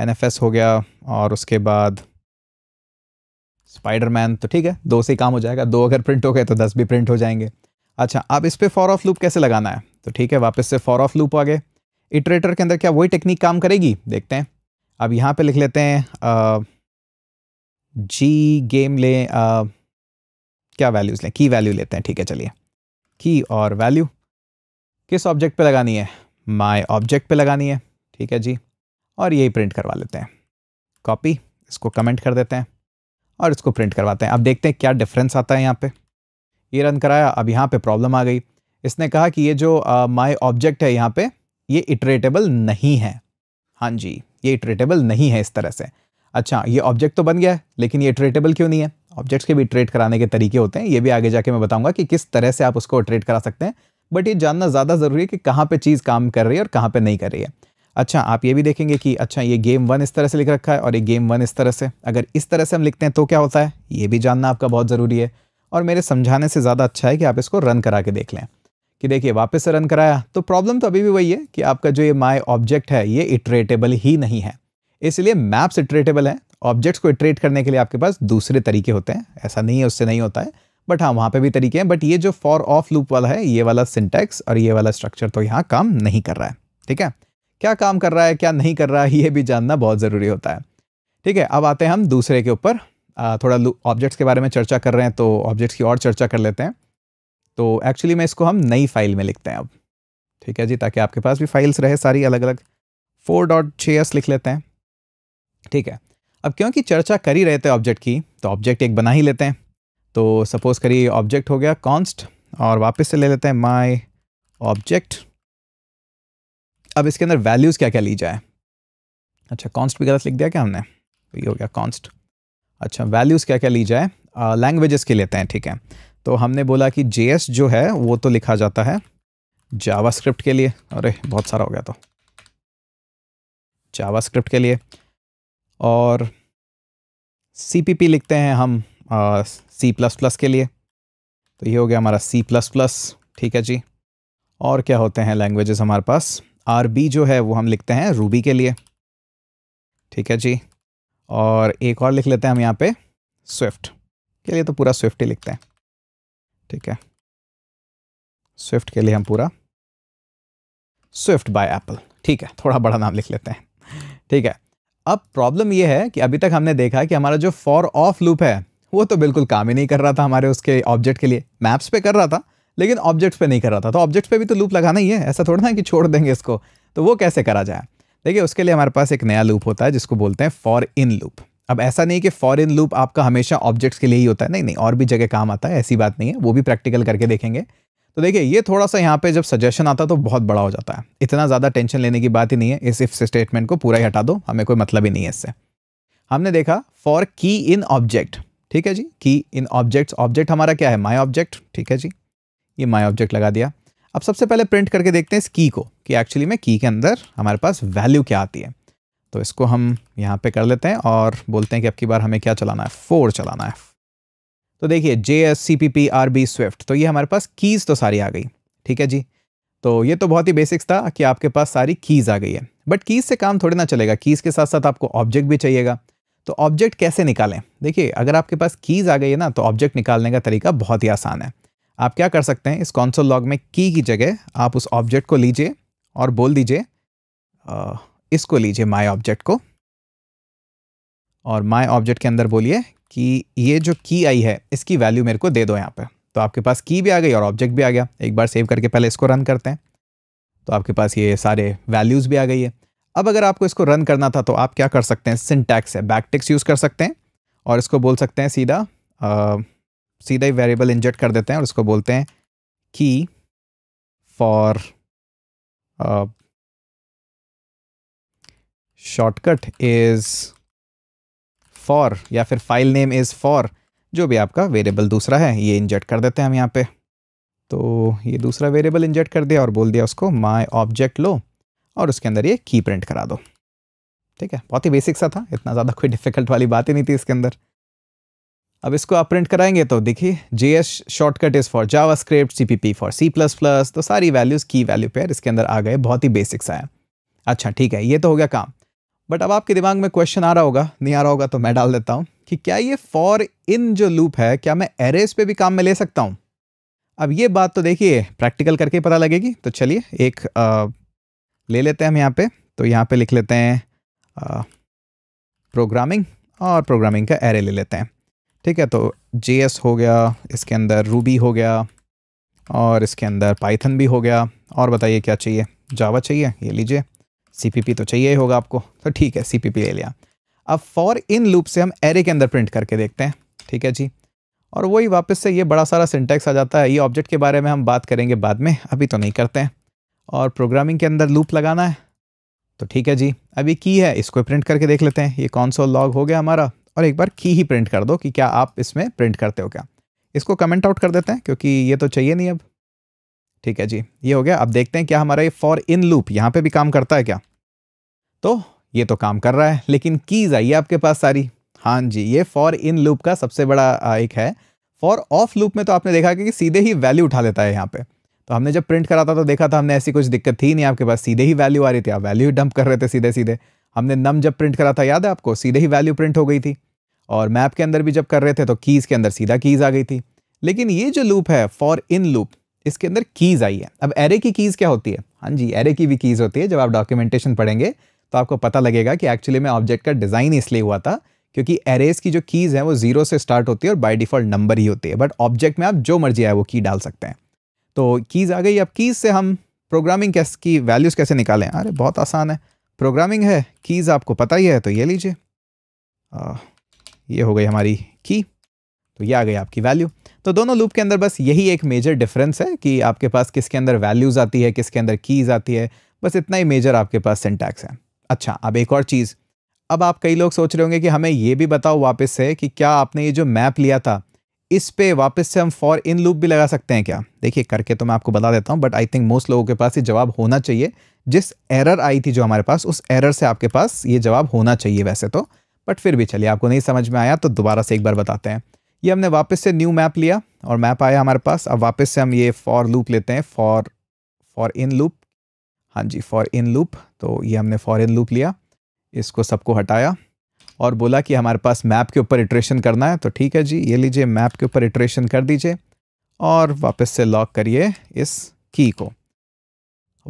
एन हो गया और उसके बाद स्पाइडरमैन तो ठीक है दो से ही काम हो जाएगा दो अगर प्रिंट हो गए तो दस भी प्रिंट हो जाएंगे अच्छा अब इस पर फॉर ऑफ लूप कैसे लगाना है तो ठीक है वापस से फॉर ऑफ लूप आ गए इटरेटर के अंदर क्या वही टेक्निक काम करेगी देखते हैं अब यहाँ पे लिख लेते हैं आ, जी गेम लें क्या वैल्यूज लें की वैल्यू लेते हैं ठीक है चलिए की और वैल्यू किस ऑब्जेक्ट पे लगानी है माय ऑब्जेक्ट पे लगानी है ठीक है जी और यही प्रिंट करवा लेते हैं कॉपी इसको कमेंट कर देते हैं और इसको प्रिंट करवाते हैं अब देखते हैं क्या डिफरेंस आता है यहाँ पे ये रन कराया अब यहाँ पे प्रॉब्लम आ गई इसने कहा कि ये जो माय uh, ऑब्जेक्ट है यहाँ पे ये इटरेटेबल नहीं है हाँ जी ये इटरेटेबल नहीं है इस तरह से अच्छा ये ऑब्जेक्ट तो बन गया है लेकिन ये इटरेटेबल क्यों नहीं है ऑब्जेक्ट्स के भी ट्रेड कराने के तरीके होते हैं ये भी आगे जाके मैं बताऊंगा कि किस तरह से आप उसको ट्रेड करा सकते हैं बट ये जानना ज़्यादा ज़रूरी है कि कहाँ पे चीज़ काम कर रही है और कहाँ पे नहीं कर रही है अच्छा आप ये भी देखेंगे कि अच्छा ये गेम वन इस तरह से लिख रखा है और ये गेम वन इस तरह से अगर इस तरह से हम लिखते हैं तो क्या होता है ये भी जानना आपका बहुत ज़रूरी है और मेरे समझाने से ज़्यादा अच्छा है कि आप इसको रन करा के देख लें कि देखिए वापस से रन कराया तो प्रॉब्लम तो अभी भी वही है कि आपका जो ये माई ऑब्जेक्ट है ये इटरेटेबल ही नहीं है इसलिए मैप्स इटरेटेबल हैं ऑब्जेक्ट्स को इटरेट करने के लिए आपके पास दूसरे तरीके होते हैं ऐसा नहीं है उससे नहीं होता है बट हाँ वहाँ पे भी तरीके हैं बट ये जो फॉर ऑफ लूप वाला है ये वाला सिंटेक्स और ये वाला स्ट्रक्चर तो यहाँ काम नहीं कर रहा है ठीक है क्या काम कर रहा है क्या नहीं कर रहा है ये भी जानना बहुत ज़रूरी होता है ठीक है अब आते हैं हम दूसरे के ऊपर थोड़ा ऑब्जेक्ट्स के बारे में चर्चा कर रहे हैं तो ऑब्जेक्ट्स की और चर्चा कर लेते हैं तो एक्चुअली में इसको हम नई फाइल में लिखते हैं अब ठीक है जी ताकि आपके पास भी फाइल्स रहे सारी अलग अलग फोर डॉट छः एस लिख लेते हैं ठीक है अब क्योंकि चर्चा कर ही रहे थे ऑब्जेक्ट की तो ऑब्जेक्ट एक बना ही लेते हैं तो सपोज करिए ऑब्जेक्ट हो गया कॉन्स्ट और वापस से ले लेते हैं माई ऑब्जेक्ट अब इसके अंदर वैल्यूज़ क्या क्या ली जाए अच्छा कॉन्स्ट भी गलत लिख दिया क्या हमने तो ये हो गया कॉन्स्ट अच्छा वैल्यूज़ क्या क्या ली जाए लैंग्वेजेस के लेते हैं ठीक है तो हमने बोला कि जे जो है वो तो लिखा जाता है जावा के लिए अरे बहुत सारा हो गया तो जावा के लिए और सी पी पी लिखते हैं हम सी प्लस प्लस के लिए तो ये हो गया हमारा सी प्लस प्लस ठीक है जी और क्या होते हैं लैंग्वेजेस हमारे पास आर बी जो है वो हम लिखते हैं रूबी के लिए ठीक है जी और एक और लिख लेते हैं हम यहाँ पे स्विफ्ट के लिए तो पूरा स्विफ्ट ही लिखते हैं ठीक है स्विफ्ट के लिए हम पूरा स्विफ्ट बाय एप्पल ठीक है थोड़ा बड़ा नाम लिख लेते हैं ठीक है अब प्रॉब्लम यह है कि अभी तक हमने देखा कि हमारा जो फॉर ऑफ लूप है वो तो बिल्कुल काम ही नहीं कर रहा था हमारे उसके ऑब्जेक्ट के लिए मैप्स पे कर रहा था लेकिन ऑब्जेक्ट्स पे नहीं कर रहा था तो ऑब्जेक्ट्स पे भी तो लूप लगाना ही है ऐसा थोड़ा ना कि छोड़ देंगे इसको तो वो कैसे करा जाए देखिए उसके लिए हमारे पास एक नया लूप होता है जिसको बोलते हैं फॉर इन लूप अब ऐसा नहीं कि फॉर इन लूप आपका हमेशा ऑब्जेक्ट्स के लिए ही होता है नहीं नहीं और भी जगह काम आता है ऐसी बात नहीं है वो भी प्रैक्टिकल करके देखेंगे तो देखिए ये थोड़ा सा यहाँ पे जब सजेशन आता है तो बहुत बड़ा हो जाता है इतना ज़्यादा टेंशन लेने की बात ही नहीं है इस इफ स्टेटमेंट को पूरा ही हटा दो हमें कोई मतलब ही नहीं है इससे हमने देखा फॉर की इन ऑब्जेक्ट ठीक है जी की इन ऑब्जेक्ट्स ऑब्जेक्ट हमारा क्या है माई ऑब्जेक्ट ठीक है जी ये माई ऑब्जेक्ट लगा दिया अब सबसे पहले प्रिंट करके देखते हैं इस की को कि एक्चुअली में की के अंदर हमारे पास वैल्यू क्या आती है तो इसको हम यहाँ पे कर लेते हैं और बोलते हैं कि अब की बार हमें क्या चलाना है फोर चलाना है तो देखिए J S C P P R B Swift तो ये हमारे पास कीज़ तो सारी आ गई ठीक है जी तो ये तो बहुत ही बेसिक्स था कि आपके पास सारी कीज़ आ गई है बट कीज़ से काम थोड़ी ना चलेगा कीज़ के साथ साथ आपको ऑब्जेक्ट भी चाहिएगा तो ऑब्जेक्ट कैसे निकालें देखिए अगर आपके पास कीज़ आ गई है ना तो ऑब्जेक्ट निकालने का तरीका बहुत ही आसान है आप क्या कर सकते हैं इस कॉन्सोल लॉग में की की जगह आप उस ऑब्जेक्ट को लीजिए और बोल दीजिए इसको लीजिए माई ऑब्जेक्ट को और माई ऑब्जेक्ट के अंदर बोलिए कि ये जो की आई है इसकी वैल्यू मेरे को दे दो यहाँ पे तो आपके पास की भी आ गई और ऑब्जेक्ट भी आ गया एक बार सेव करके पहले इसको रन करते हैं तो आपके पास ये सारे वैल्यूज़ भी आ गई है अब अगर आपको इसको रन करना था तो आप क्या कर सकते हैं सिंटैक्स है बैकटिक्स यूज़ कर सकते हैं और इसको बोल सकते हैं सीधा आ, सीधा ही वेरिएबल इंजेक्ट कर देते हैं और इसको बोलते हैं की फॉर शॉर्टकट इज़ फॉर या फिर फाइल नेम इज़ फॉर जो भी आपका वेरिएबल दूसरा है ये इंजेक्ट कर देते हैं हम यहाँ पे तो ये दूसरा वेरिएबल इंजेक्ट कर दिया और बोल दिया उसको माई ऑब्जेक्ट लो और उसके अंदर ये की प्रिंट करा दो ठीक है बहुत ही बेसिक सा था इतना ज़्यादा कोई डिफिकल्ट वाली बात ही नहीं थी इसके अंदर अब इसको आप प्रिंट कराएंगे तो देखिए J S shortcut is for JavaScript C P P for C plus plus तो सारी वैल्यूज़ की वैल्यू पेयर इसके अंदर आ गए बहुत ही बेसिक सा है अच्छा ठीक है ये तो हो गया काम बट अब आपके दिमाग में क्वेश्चन आ रहा होगा नहीं आ रहा होगा तो मैं डाल देता हूँ कि क्या ये फॉर इन जो लूप है क्या मैं एरेस पे भी काम में ले सकता हूँ अब ये बात तो देखिए प्रैक्टिकल करके पता लगेगी तो चलिए एक आ, ले लेते हैं हम यहाँ पे तो यहाँ पे लिख लेते हैं आ, प्रोग्रामिंग और प्रोग्रामिंग का एरे ले लेते हैं ठीक है तो जे हो गया इसके अंदर रूबी हो गया और इसके अंदर पाइथन भी हो गया और बताइए क्या चाहिए जावा चाहिए ये लीजिए सी तो चाहिए ही होगा आपको तो ठीक है सी ले लिया अब फॉर इन लूप से हम एरे के अंदर प्रिंट करके देखते हैं ठीक है जी और वही वापस से ये बड़ा सारा सिंटेक्स आ जाता है ये ऑब्जेक्ट के बारे में हम बात करेंगे बाद में अभी तो नहीं करते हैं और प्रोग्रामिंग के अंदर लूप लगाना है तो ठीक है जी अभी की है इसको प्रिंट करके देख लेते हैं ये कौन सा लॉग हो गया हमारा और एक बार की ही प्रिंट कर दो कि क्या आप इसमें प्रिंट करते हो क्या इसको कमेंट आउट कर देते हैं क्योंकि ये तो चाहिए नहीं अब ठीक है जी ये हो गया अब देखते हैं क्या हमारा ये फॉर इन लूप यहाँ पे भी काम करता है क्या तो ये तो काम कर रहा है लेकिन कीज़ आई है आपके पास सारी हाँ जी ये फॉर इन लूप का सबसे बड़ा एक है फॉर ऑफ लूप में तो आपने देखा कि सीधे ही वैल्यू उठा लेता है यहाँ पे तो हमने जब प्रिंट करा था तो देखा था हमने ऐसी कुछ दिक्कत थी नहीं आपके पास सीधे ही वैल्यू आ रही थी आप वैल्यू डंप कर रहे थे सीधे सीधे हमने नम जब प्रिंट करा था याद है आपको सीधे ही वैल्यू प्रिंट हो गई थी और मैप के अंदर भी जब कर रहे थे तो कीज़ के अंदर सीधा कीज़ आ गई थी लेकिन ये जो लूप है फॉर इन लूप इसके अंदर कीज़ आई है अब एरे की कीज़ क्या होती है हाँ जी एरे की भी कीज़ होती है जब आप डॉक्यूमेंटेशन पढ़ेंगे तो आपको पता लगेगा कि एक्चुअली में ऑब्जेक्ट का डिज़ाइन इसलिए हुआ था क्योंकि एरेज की जो कीज़ है वो जीरो से स्टार्ट होती है और बाई डिफ़ॉल्ट नंबर ही होती है बट ऑब्जेक्ट में आप जो मर्जी आए वो की डाल सकते हैं तो कीज़ आ गई अब कीज़ से हम प्रोग्रामिंग कैस की वैल्यूज़ कैसे निकालें अरे बहुत आसान है प्रोग्रामिंग है कीज़ आपको पता ही है तो ये लीजिए ये हो गई हमारी की तो ये आ गई आपकी वैल्यू तो दोनों लूप के अंदर बस यही एक मेजर डिफरेंस है कि आपके पास किसके अंदर वैल्यूज़ आती है किसके अंदर कीज़ आती है बस इतना ही मेजर आपके पास सिंटैक्स है अच्छा अब एक और चीज़ अब आप कई लोग सोच रहे होंगे कि हमें ये भी बताओ वापस से कि क्या आपने ये जो मैप लिया था इस पे वापस से हम फॉर इन लूप भी लगा सकते हैं क्या देखिए करके तो मैं आपको बता देता हूँ बट आई थिंक मोस्ट लोगों के पास ये जवाब होना चाहिए जिस एरर आई थी जो हमारे पास उस एरर से आपके पास ये जवाब होना चाहिए वैसे तो बट फिर भी चलिए आपको नहीं समझ में आया तो दोबारा से एक बार बताते हैं ये हमने वापस से न्यू मैप लिया और मैप आया हमारे पास अब वापस से हम ये फॉर लूप लेते हैं फॉर फॉर इन लूप हाँ जी फॉर इन लूप तो ये हमने फॉर इन लूप लिया इसको सबको हटाया और बोला कि हमारे पास मैप के ऊपर इटरेशन करना है तो ठीक है जी ये लीजिए मैप के ऊपर इटरेशन कर दीजिए और वापस से लॉक करिए इस की को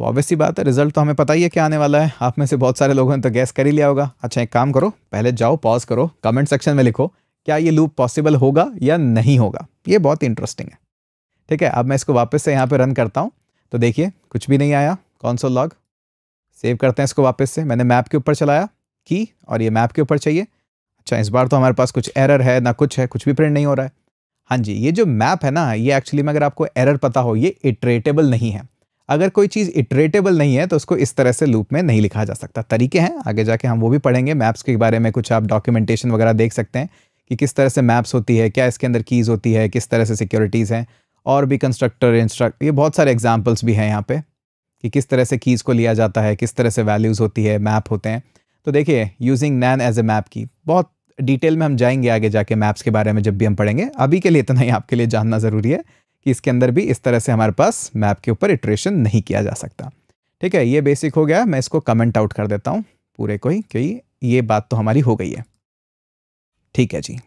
ऑब्वियस ही बात है रिजल्ट तो हमें पता ही है क्या आने वाला है आप में से बहुत सारे लोगों ने तो गैस कर ही लिया होगा अच्छा एक काम करो पहले जाओ पॉज करो कमेंट सेक्शन में लिखो क्या ये लूप पॉसिबल होगा या नहीं होगा ये बहुत इंटरेस्टिंग है ठीक है अब मैं इसको वापस से यहाँ पे रन करता हूँ तो देखिए कुछ भी नहीं आया कौन सा लॉग सेव करते हैं इसको वापस से मैंने मैप के ऊपर चलाया की और ये मैप के ऊपर चाहिए अच्छा इस बार तो हमारे पास कुछ एरर है ना कुछ है कुछ भी प्रिंट नहीं हो रहा है हाँ जी ये जो मैप है ना ये एक्चुअली में अगर आपको एरर पता हो ये इटरेटेबल नहीं है अगर कोई चीज़ इटरेटेबल नहीं है तो उसको इस तरह से लूप में नहीं लिखा जा सकता तरीके हैं आगे जाके हम वो भी पढ़ेंगे मैप्स के बारे में कुछ आप डॉक्यूमेंटेशन वगैरह देख सकते हैं कि किस तरह से मैप्स होती है क्या इसके अंदर कीज़ होती है किस तरह से सिक्योरिटीज़ हैं और भी कंस्ट्रक्टर इंस्ट्रक्ट ये बहुत सारे एग्जाम्पल्स भी हैं यहाँ पर कि किस तरह से कीज़ को लिया जाता है किस तरह से वैल्यूज़ होती है मैप होते हैं तो देखिए using NaN as a map key बहुत डिटेल में हम जाएंगे आगे जाके मैप्स के बारे में जब भी हम पढ़ेंगे अभी के लिए इतना ही आपके लिए जानना ज़रूरी है कि इसके अंदर भी इस तरह से हमारे पास मैप के ऊपर इटरेशन नहीं किया जा सकता ठीक है ये बेसिक हो गया मैं इसको कमेंट आउट कर देता हूँ पूरे को ही क्योंकि ये बात तो हमारी हो गई है ठीक है जी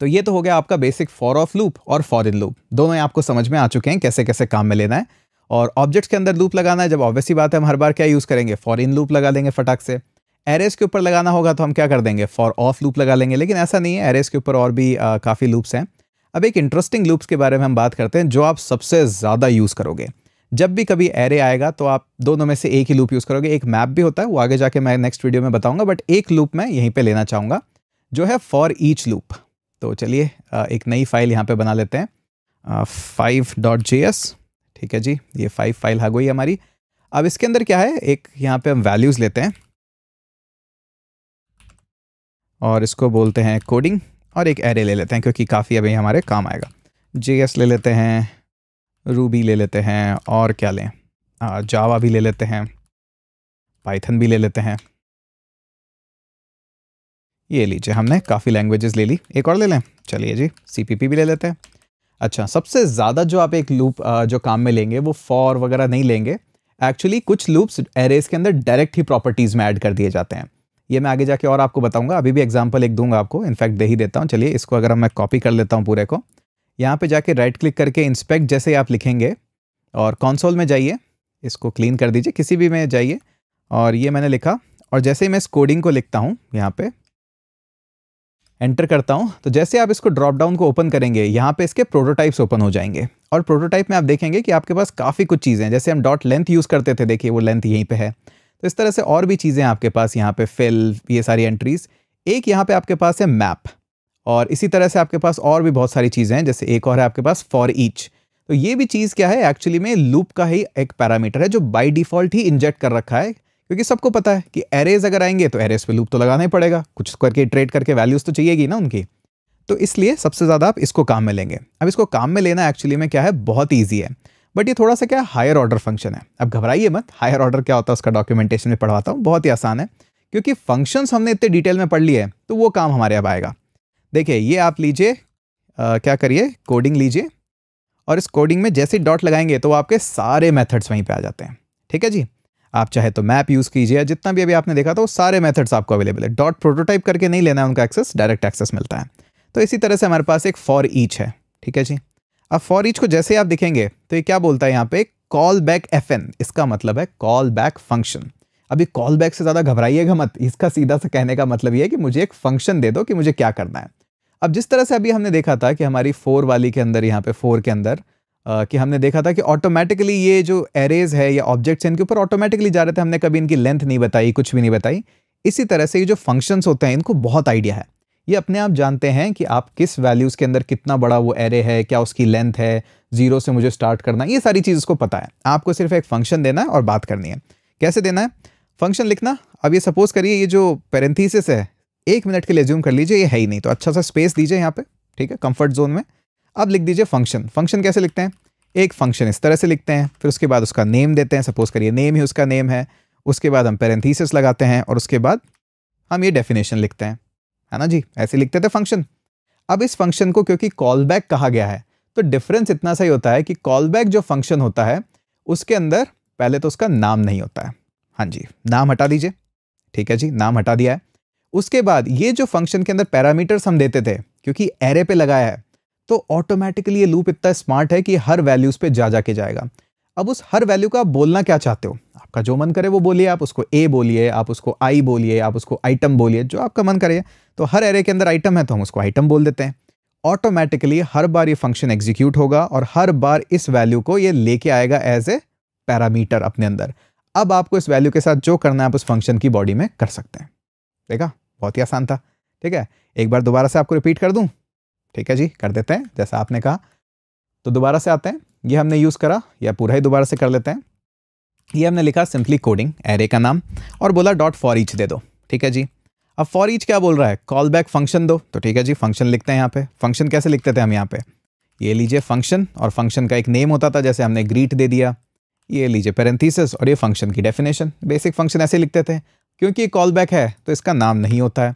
तो ये तो हो गया आपका बेसिक फॉर ऑफ लूप और फॉर इन लूप दोनों ही आपको समझ में आ चुके हैं कैसे कैसे काम में लेना है और ऑब्जेक्ट्स के अंदर लूप लगाना है जब ऑब्वियसली बात है हम हर बार क्या यूज़ करेंगे फॉर इन लूप लगा देंगे फटाक से एरेस के ऊपर लगाना होगा तो हम क्या कर देंगे फॉर ऑफ लूप लगा लेंगे लेकिन ऐसा नहीं है एरेस के ऊपर और भी काफ़ी लूप्स हैं अब एक इंटरेस्टिंग लूप्स के बारे में हम बात करते हैं जो आप सबसे ज़्यादा यूज़ करोगे जब भी कभी एरे आएगा तो आप दोनों में से एक ही लूप यूज़ करोगे एक मैप भी होता है वो आगे जाके मैं नेक्स्ट वीडियो में बताऊंगा बट एक लूप मैं यहीं पे लेना चाहूँगा जो है फॉर ईच लूप तो चलिए एक नई फाइल यहाँ पे बना लेते हैं फाइव डॉट जे एस ठीक है जी ये फाइव फाइल आ गई हमारी अब इसके अंदर क्या है एक यहाँ पे हम वैल्यूज़ लेते हैं और इसको बोलते हैं कोडिंग और एक एरे ले लेते हैं क्योंकि काफ़ी अभी हमारे काम आएगा जे एस ले लेते हैं रूबी ले लेते हैं और क्या लें जावा भी ले लेते हैं पाइथन भी ले लेते हैं ये लीजिए हमने काफ़ी लैंग्वेजेस ले ली एक और ले लें चलिए जी सी भी ले लेते हैं अच्छा सबसे ज़्यादा जो आप एक लूप जो काम में लेंगे वो फॉर वगैरह नहीं लेंगे एक्चुअली कुछ लूप्स एरेज के अंदर डायरेक्ट ही प्रॉपर्टीज़ में ऐड कर दिए जाते हैं ये मैं आगे जाके और आपको बताऊँगा अभी भी एग्जाम्पल एक दूंगा आपको इनफैक्ट दे ही देता हूँ चलिए इसको अगर मैं कॉपी कर लेता हूँ पूरे को यहाँ पर जाके राइट क्लिक करके इंस्पेक्ट जैसे आप लिखेंगे और कॉन्सोल में जाइए इसको क्लीन कर दीजिए किसी भी में जाइए और ये मैंने लिखा और जैसे ही मैं इस कोडिंग को लिखता हूँ यहाँ पर एंटर करता हूँ तो जैसे आप इसको ड्रॉप डाउन को ओपन करेंगे यहाँ पे इसके प्रोटोटाइप्स ओपन हो जाएंगे और प्रोटोटाइप में आप देखेंगे कि आपके पास काफ़ी कुछ चीज़ें हैं जैसे हम डॉट लेंथ यूज़ करते थे देखिए वो लेंथ यहीं पे है तो इस तरह से और भी चीज़ें आपके पास यहाँ पे फिल ये सारी एंट्रीज़ एक यहाँ पर आपके पास है मैप और इसी तरह से आपके पास और भी बहुत सारी चीज़ें हैं जैसे एक और है आपके पास फॉर ईच तो ये भी चीज़ क्या है एक्चुअली में लूप का ही एक पैरामीटर है जो बाई डिफ़ॉल्ट ही इंजेक्ट कर रखा है क्योंकि सबको पता है कि एरेज अगर आएंगे तो एरेज पे लूप तो लगाना ही पड़ेगा कुछ करके ट्रेड करके वैल्यूज़ तो चाहिएगी ना उनकी तो इसलिए सबसे ज़्यादा आप इसको काम में लेंगे अब इसको काम में लेना एक्चुअली में क्या है बहुत ईजी है बट ये थोड़ा सा क्या हायर ऑर्डर फंक्शन है अब घबराइए मत हायर ऑर्डर क्या होता है उसका डॉक्यूमेंटेशन में पढ़वाता हूँ बहुत ही आसान है क्योंकि फंक्शंस हमने इतने डिटेल में पढ़ लिए हैं तो वो काम हमारे अब आएगा देखिए ये आप लीजिए क्या करिए कोडिंग लीजिए और इस कोडिंग में जैसे डॉट लगाएंगे तो आपके सारे मेथड्स वहीं पे आ जाते हैं ठीक है जी आप चाहे तो मैप यूज़ कीजिए या जितना भी अभी आपने देखा था वो सारे मेथड्स आपको अवेलेबल है डॉट प्रोटोटाइप करके नहीं लेना है उनका एक्सेस डायरेक्ट एक्सेस मिलता है तो इसी तरह से हमारे पास एक फॉर ईच है ठीक है जी अब फॉर ईच को जैसे आप देखेंगे तो ये क्या बोलता है यहाँ पे कॉल बैक एफ इसका मतलब है कॉल बैक फंक्शन अभी कॉल बैक से ज़्यादा घबराइएगा मत इसका सीधा सा कहने का मतलब ये है कि मुझे एक फंक्शन दे दो कि मुझे क्या करना है अब जिस तरह से अभी हमने देखा था कि हमारी फोर वाली के अंदर यहाँ पे फोर के अंदर कि हमने देखा था कि ऑटोमेटिकली ये जो एरेज है या ऑब्जेक्ट्स हैं इनके ऊपर ऑटोमेटिकली जा रहे थे हमने कभी इनकी लेंथ नहीं बताई कुछ भी नहीं बताई इसी तरह से ये जो फंक्शंस होते हैं इनको बहुत आइडिया है ये अपने आप जानते हैं कि आप किस वैल्यूज़ के अंदर कितना बड़ा वो एरे है क्या उसकी लेंथ है जीरो से मुझे स्टार्ट करना ये सारी चीज़ उसको पता है आपको सिर्फ एक फंक्शन देना है और बात करनी है कैसे देना है फंक्शन लिखना अब ये सपोज़ करिए ये जो पेरेंथीसिस है एक मिनट के लिए ज्यूम कर लीजिए ये है ही नहीं तो अच्छा सा स्पेस दीजिए यहाँ पर ठीक है कम्फर्ट जोन में अब लिख दीजिए फंक्शन फंक्शन कैसे लिखते हैं एक फंक्शन इस तरह से लिखते हैं फिर उसके बाद उसका नेम देते हैं सपोज करिए नेम ही उसका नेम है उसके बाद हम पेरेंथीसिस लगाते हैं और उसके बाद हम ये डेफिनेशन लिखते हैं है ना जी ऐसे लिखते थे फंक्शन अब इस फंक्शन को क्योंकि कॉल बैक कहा गया है तो डिफरेंस इतना सा ही होता है कि कॉल बैक जो फंक्शन होता है उसके अंदर पहले तो उसका नाम नहीं होता है हाँ जी नाम हटा दीजिए ठीक है जी नाम हटा दिया है उसके बाद ये जो फंक्शन के अंदर पैरामीटर्स हम देते थे क्योंकि एरे पे लगाया है तो ऑटोमेटिकली ये लूप इतना स्मार्ट है कि हर वैल्यूज़ पे जा जाके जाएगा अब उस हर वैल्यू का आप बोलना क्या चाहते हो आपका जो मन करे वो बोलिए आप उसको ए बोलिए आप उसको आई बोलिए आप उसको आइटम बोलिए जो आपका मन करे तो हर एरे के अंदर आइटम है तो हम उसको आइटम बोल देते हैं ऑटोमेटिकली हर बार ये फंक्शन एग्जीक्यूट होगा और हर बार इस वैल्यू को ये लेके आएगा एज ए पैरामीटर अपने अंदर अब आपको इस वैल्यू के साथ जो करना है आप उस फंक्शन की बॉडी में कर सकते हैं देखा बहुत ही आसान था ठीक है एक बार दोबारा से आपको रिपीट कर दूं ठीक है जी कर देते हैं जैसा आपने कहा तो दोबारा से आते हैं ये हमने यूज़ करा या पूरा ही दोबारा से कर लेते हैं ये हमने लिखा सिंपली कोडिंग एरे का नाम और बोला डॉट फॉर ईच दे दो ठीक है जी अब फॉर ईच क्या बोल रहा है कॉल बैक फंक्शन दो तो ठीक है जी फंक्शन लिखते हैं यहाँ पे फंक्शन कैसे लिखते थे हम यहाँ पे ये लीजिए फंक्शन और फंक्शन का एक नेम होता था जैसे हमने ग्रीट दे दिया ये लीजिए पेरेंथीसिस और ये फंक्शन की डेफिनेशन बेसिक फंक्शन ऐसे लिखते थे क्योंकि ये कॉल बैक है तो इसका नाम नहीं होता है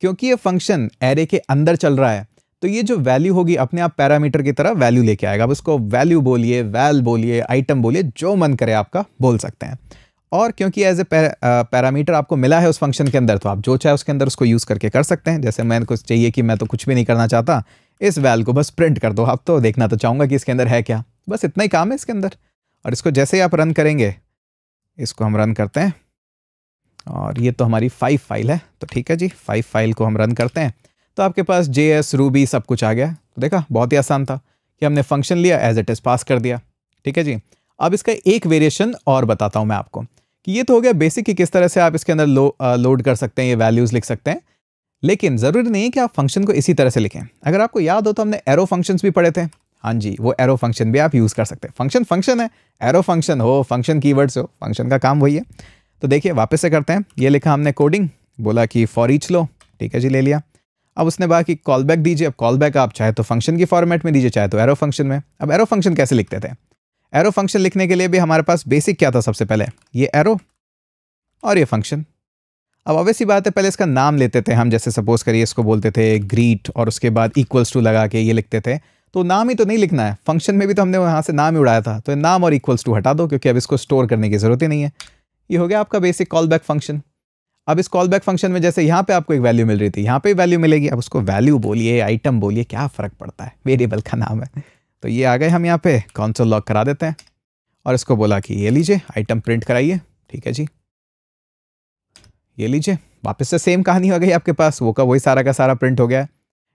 क्योंकि ये फंक्शन एरे के अंदर चल रहा है तो ये जो वैल्यू होगी अपने आप पैरामीटर की तरह वैल्यू लेके आएगा अब उसको वैल्यू बोलिए वैल बोलिए आइटम बोलिए जो मन करे आपका बोल सकते हैं और क्योंकि एज ए पैरामीटर आपको मिला है उस फंक्शन के अंदर तो आप जो चाहे उसके अंदर उसको यूज़ करके कर सकते हैं जैसे मैंने कुछ चाहिए कि मैं तो कुछ भी नहीं करना चाहता इस वैल को बस प्रिंट कर दो आप तो देखना तो चाहूँगा कि इसके अंदर है क्या बस इतना ही काम है इसके अंदर और इसको जैसे ही आप रन करेंगे इसको हम रन करते हैं और ये तो हमारी फाइव फाइल है तो ठीक है जी फाइव फाइल को हम रन करते हैं तो आपके पास जे एस रूबी सब कुछ आ गया तो देखा बहुत ही आसान था कि हमने फंक्शन लिया एज इट इज़ पास कर दिया ठीक है जी अब इसका एक वेरिएशन और बताता हूँ मैं आपको कि ये तो हो गया बेसिक कि किस तरह से आप इसके अंदर लो आ, लोड कर सकते हैं ये वैल्यूज़ लिख सकते हैं लेकिन ज़रूरी नहीं है कि आप फंक्शन को इसी तरह से लिखें अगर आपको याद हो तो हमने एरो फंक्शंस भी पढ़े थे हाँ जी वो एरो फंक्शन भी आप यूज़ कर सकते हैं फंक्शन फंक्शन है एरो फंक्शन हो फंक्शन कीवर्ड्स हो फंक्शन का काम वही है तो देखिए वापस से करते हैं ये लिखा हमने कोडिंग बोला कि फॉर ईच लो ठीक है जी ले लिया अब उसने कहा कि कॉल बैक दीजिए अब कॉल बैक आप चाहे तो फंक्शन की फॉर्मेट में दीजिए चाहे तो एरो फंक्शन में अब एरो फंक्शन कैसे लिखते थे एरो फंक्शन लिखने के लिए भी हमारे पास बेसिक क्या था सबसे पहले ये एरो और ये फंक्शन अब ऑब्वियस ही बात है पहले इसका नाम लेते थे हम जैसे सपोज करिए इसको बोलते थे ग्रीट और उसके बाद इक्वल्स टू लगा के ये लिखते थे तो नाम ही तो नहीं लिखना है फंक्शन में भी तो हमने वहाँ से नाम ही उड़ाया था तो नाम और इक्वल्स टू हटा दो क्योंकि अब इसको स्टोर करने की ज़रूरत ही नहीं है ये हो गया आपका बेसिक कॉल बैक फंक्शन अब इस कॉल बैक फंक्शन में जैसे यहाँ पे आपको एक वैल्यू मिल रही थी यहाँ पे वैल्यू मिलेगी अब उसको वैल्यू बोलिए आइटम बोलिए क्या फ़र्क पड़ता है वेरिएबल का नाम है तो ये आ गए हम यहाँ पे कॉन्सोल लॉक करा देते हैं और इसको बोला कि ये लीजिए आइटम प्रिंट कराइए ठीक है जी ये लीजिए वापस से सेम कहानी हो गई आपके पास वो का वही सारा का सारा प्रिंट हो गया है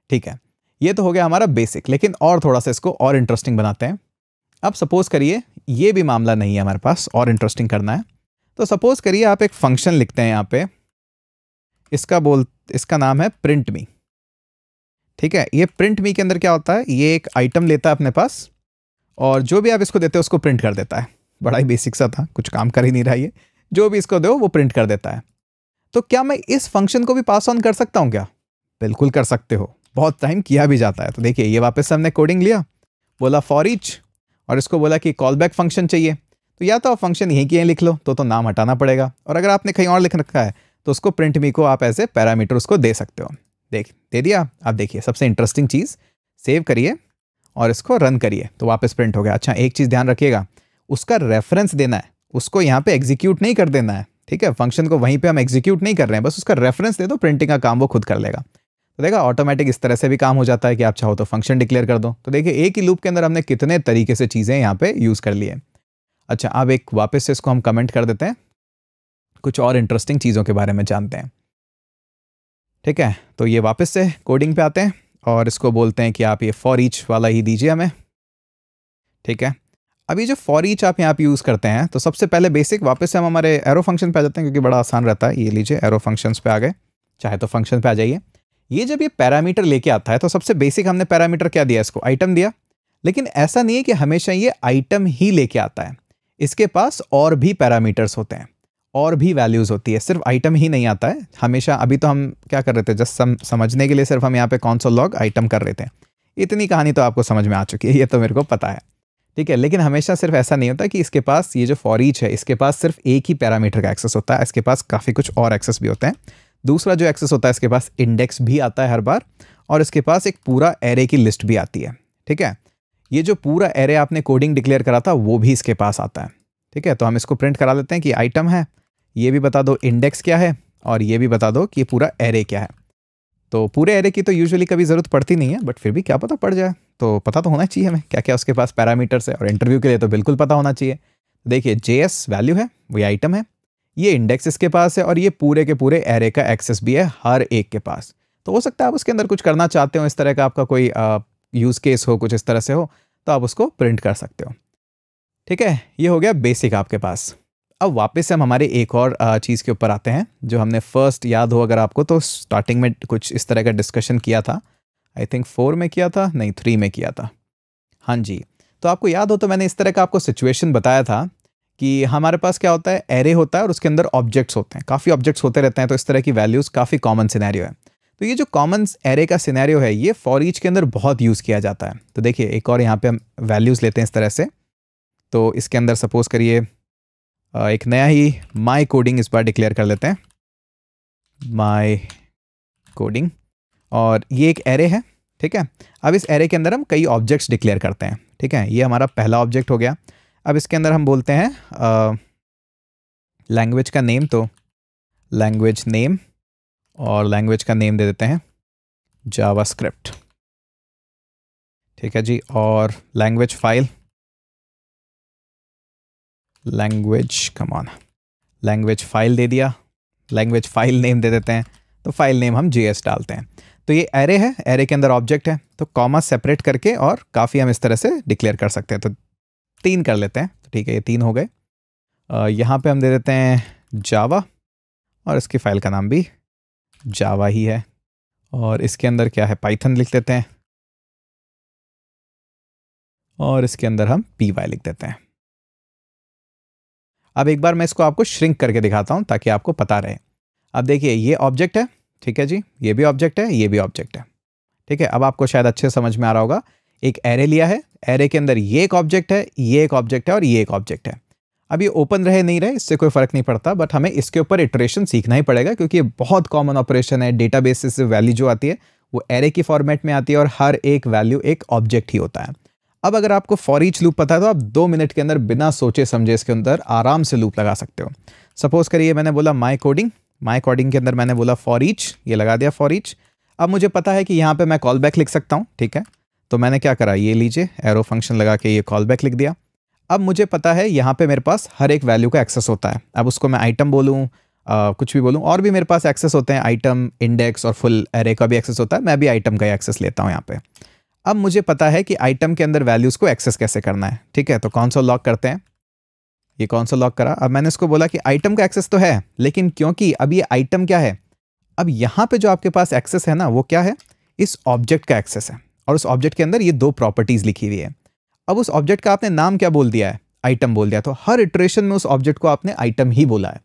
ठीक है ये तो हो गया हमारा बेसिक लेकिन और थोड़ा सा इसको और इंटरेस्टिंग बनाते हैं अब सपोज़ करिए ये भी मामला नहीं है हमारे पास और इंटरेस्टिंग करना है तो सपोज़ करिए आप एक फंक्शन लिखते हैं यहाँ पे इसका बोल इसका नाम है प्रिंट मी ठीक है ये प्रिंट मी के अंदर क्या होता है ये एक आइटम लेता है अपने पास और जो भी आप इसको देते हो उसको प्रिंट कर देता है बड़ा ही बेसिक सा था कुछ काम कर ही नहीं रहा ये जो भी इसको दो वो प्रिंट कर देता है तो क्या मैं इस फंक्शन को भी पास ऑन कर सकता हूँ क्या बिल्कुल कर सकते हो बहुत टाइम किया भी जाता है तो देखिए ये वापस हमने कोडिंग लिया बोला फॉर ईच और इसको बोला कि कॉल बैक फंक्शन चाहिए तो या तो आप फंक्शन यहीं के यहीं लिख लो तो तो नाम हटाना पड़ेगा और अगर आपने कहीं और लिख रखा है तो उसको प्रिंट मी को आप ऐसे पैरामीटर उसको दे सकते हो देख दे दिया आप देखिए सबसे इंटरेस्टिंग चीज़ सेव करिए और इसको रन करिए तो वापस प्रिंट हो गया अच्छा एक चीज़ ध्यान रखिएगा उसका रेफरेंस देना है उसको यहाँ पे एग्जीक्यूट नहीं कर देना है ठीक है फंक्शन को वहीं पे हम एग्जीक्यूट नहीं कर रहे हैं बस उसका रेफरेंस दे दो प्रिंटिंग का काम वो खुद कर लेगा तो देखा ऑटोमेटिक इस तरह से भी काम हो जाता है कि आप चाहो तो फंक्शन डिक्लेयर कर दो तो देखिए एक ही लूप के अंदर हमने कितने तरीके से चीज़ें यहाँ पर यूज़ कर लिए अच्छा अब एक वापस से इसको हम कमेंट कर देते हैं कुछ और इंटरेस्टिंग चीज़ों के बारे में जानते हैं ठीक है तो ये वापस से कोडिंग पे आते हैं और इसको बोलते हैं कि आप ये फॉर ईच वाला ही दीजिए हमें ठीक है अब ये जो फॉर ईच आप यहाँ पे यूज़ करते हैं तो सबसे पहले बेसिक वापस से हम हमारे एरो फंक्शन पे आ जाते हैं क्योंकि बड़ा आसान रहता है ये लीजिए एरो फंक्शंस पे आ गए चाहे तो फंक्शन पे आ जाइए ये जब ये पैरामीटर लेके आता है तो सबसे बेसिक हमने पैरामीटर क्या दिया इसको आइटम दिया लेकिन ऐसा नहीं है कि हमेशा ये आइटम ही लेके आता है इसके पास और भी पैरामीटर्स होते हैं और भी वैल्यूज़ होती है सिर्फ आइटम ही नहीं आता है हमेशा अभी तो हम क्या कर रहे थे जस्ट सम, समझने के लिए सिर्फ हम यहाँ पे कौन सा लॉग आइटम कर रहे थे इतनी कहानी तो आपको समझ में आ चुकी है ये तो मेरे को पता है ठीक है लेकिन हमेशा सिर्फ ऐसा नहीं होता कि इसके पास ये जो फॉरीच है इसके पास सिर्फ एक ही पैरामीटर का एक्सेस होता है इसके पास काफ़ी कुछ और एक्सेस भी होते हैं दूसरा जो एक्सेस होता है इसके पास इंडेक्स भी आता है हर बार और इसके पास एक पूरा एरे की लिस्ट भी आती है ठीक है ये जो पूरा एरे आपने कोडिंग डिक्लेयर करा था वो भी इसके पास आता है ठीक है तो हम इसको प्रिंट करा लेते हैं कि आइटम है ये भी बता दो इंडेक्स क्या है और ये भी बता दो कि ये पूरा एरे क्या है तो पूरे एरे की तो यूजुअली कभी ज़रूरत पड़ती नहीं है बट फिर भी क्या पता पड़ जाए तो पता तो होना चाहिए हमें क्या क्या उसके पास पैरामीटर्स है और इंटरव्यू के लिए तो बिल्कुल पता होना चाहिए तो देखिए जे वैल्यू है वो आइटम है ये इंडेक्स इसके पास है और ये पूरे के पूरे एरे का एक्सेस भी है हर एक के पास तो हो सकता है आप उसके अंदर कुछ करना चाहते हो इस तरह का आपका कोई यूज़ केस हो कुछ इस तरह से हो तो आप उसको प्रिंट कर सकते हो ठीक है ये हो गया बेसिक आपके पास अब वापस हम हमारे एक और चीज़ के ऊपर आते हैं जो हमने फर्स्ट याद हो अगर आपको तो स्टार्टिंग में कुछ इस तरह का डिस्कशन किया था आई थिंक फोर में किया था नहीं थ्री में किया था हाँ जी तो आपको याद हो तो मैंने इस तरह का आपको सिचुएशन बताया था कि हमारे पास क्या होता है एरे होता है और उसके अंदर ऑब्जेक्ट्स होते हैं काफ़ी ऑब्जेक्ट्स होते रहते हैं तो इस तरह की वैल्यूज़ काफ़ी कॉमन सिनेरियो है तो ये जो कॉमन एरे का सिनेरियो है ये फॉर ईच के अंदर बहुत यूज़ किया जाता है तो देखिए एक और यहाँ पे हम वैल्यूज़ लेते हैं इस तरह से तो इसके अंदर सपोज़ करिए Uh, एक नया ही माई कोडिंग इस बार डिक्लेयर कर लेते हैं माई कोडिंग और ये एक एरे है ठीक है अब इस एरे के अंदर हम कई ऑब्जेक्ट्स डिक्लेयर करते हैं ठीक है ये हमारा पहला ऑब्जेक्ट हो गया अब इसके अंदर हम बोलते हैं लैंग्वेज uh, का नेम तो लैंग्वेज नेम और लैंग्वेज का नेम दे देते हैं जावास्क्रिप्ट ठीक है जी और language file language comma language file दे दिया लैंग्वेज फाइल नेम दे देते हैं तो फाइल नेम हम जी डालते हैं तो ये एरे है एरे के अंदर ऑब्जेक्ट है तो कॉमा सेपरेट करके और काफ़ी हम इस तरह से डिक्लेयर कर सकते हैं तो तीन कर लेते हैं तो ठीक है ये तीन हो गए यहाँ पे हम दे देते हैं जावा और इसकी फ़ाइल का नाम भी जावा ही है और इसके अंदर क्या है पाइथन लिख देते हैं और इसके अंदर हम पी लिख देते हैं अब एक बार मैं इसको आपको श्रिंक करके दिखाता हूँ ताकि आपको पता रहे अब देखिए ये ऑब्जेक्ट है ठीक है जी ये भी ऑब्जेक्ट है ये भी ऑब्जेक्ट है ठीक है अब आपको शायद अच्छे समझ में आ रहा होगा एक एरे लिया है एरे के अंदर ये एक ऑब्जेक्ट है ये एक ऑब्जेक्ट है और ये एक ऑब्जेक्ट है अब ये ओपन रहे नहीं रहे इससे कोई फ़र्क नहीं पड़ता बट हमें इसके ऊपर इटरेशन सीखना ही पड़ेगा क्योंकि ये बहुत कॉमन ऑपरेशन है डेटा बेसिस से वैल्यू जो आती है वो एरे की फॉर्मेट में आती है और हर एक वैल्यू एक ऑब्जेक्ट ही होता है अब अगर आपको फॉर ईच लूप पता है तो आप दो मिनट के अंदर बिना सोचे समझे इसके अंदर आराम से लूप लगा सकते हो सपोज करिए मैंने बोला माई कोडिंग माई कोडिंग के अंदर मैंने बोला फॉर ईच ये लगा दिया फॉर ईच अब मुझे पता है कि यहाँ पे मैं कॉल बैक लिख सकता हूँ ठीक है तो मैंने क्या करा ये लीजिए एरो फंक्शन लगा के ये कॉल बैक लिख दिया अब मुझे पता है यहाँ पे मेरे पास हर एक वैल्यू का एक्सेस होता है अब उसको मैं आइटम बोलूँ कुछ भी बोलूँ और भी मेरे पास एक्सेस होते हैं आइटम इंडेक्स और फुल एरे का भी एक्सेस होता है मैं भी आइटम का एक्सेस लेता हूँ यहाँ पे अब मुझे पता है कि आइटम के अंदर वैल्यूज़ को एक्सेस कैसे करना है ठीक है तो कौन सा लॉक करते हैं ये कौन सा लॉक करा अब मैंने इसको बोला कि आइटम का एक्सेस तो है लेकिन क्योंकि अब ये आइटम क्या है अब यहाँ पे जो आपके पास एक्सेस है ना वो क्या है इस ऑब्जेक्ट का एक्सेस है और उस ऑब्जेक्ट के अंदर ये दो प्रॉपर्टीज़ लिखी हुई है अब उस ऑब्जेक्ट का आपने नाम क्या बोल दिया है आइटम बोल दिया तो हर इटरेशन में उस ऑब्जेक्ट को आपने आइटम ही बोला है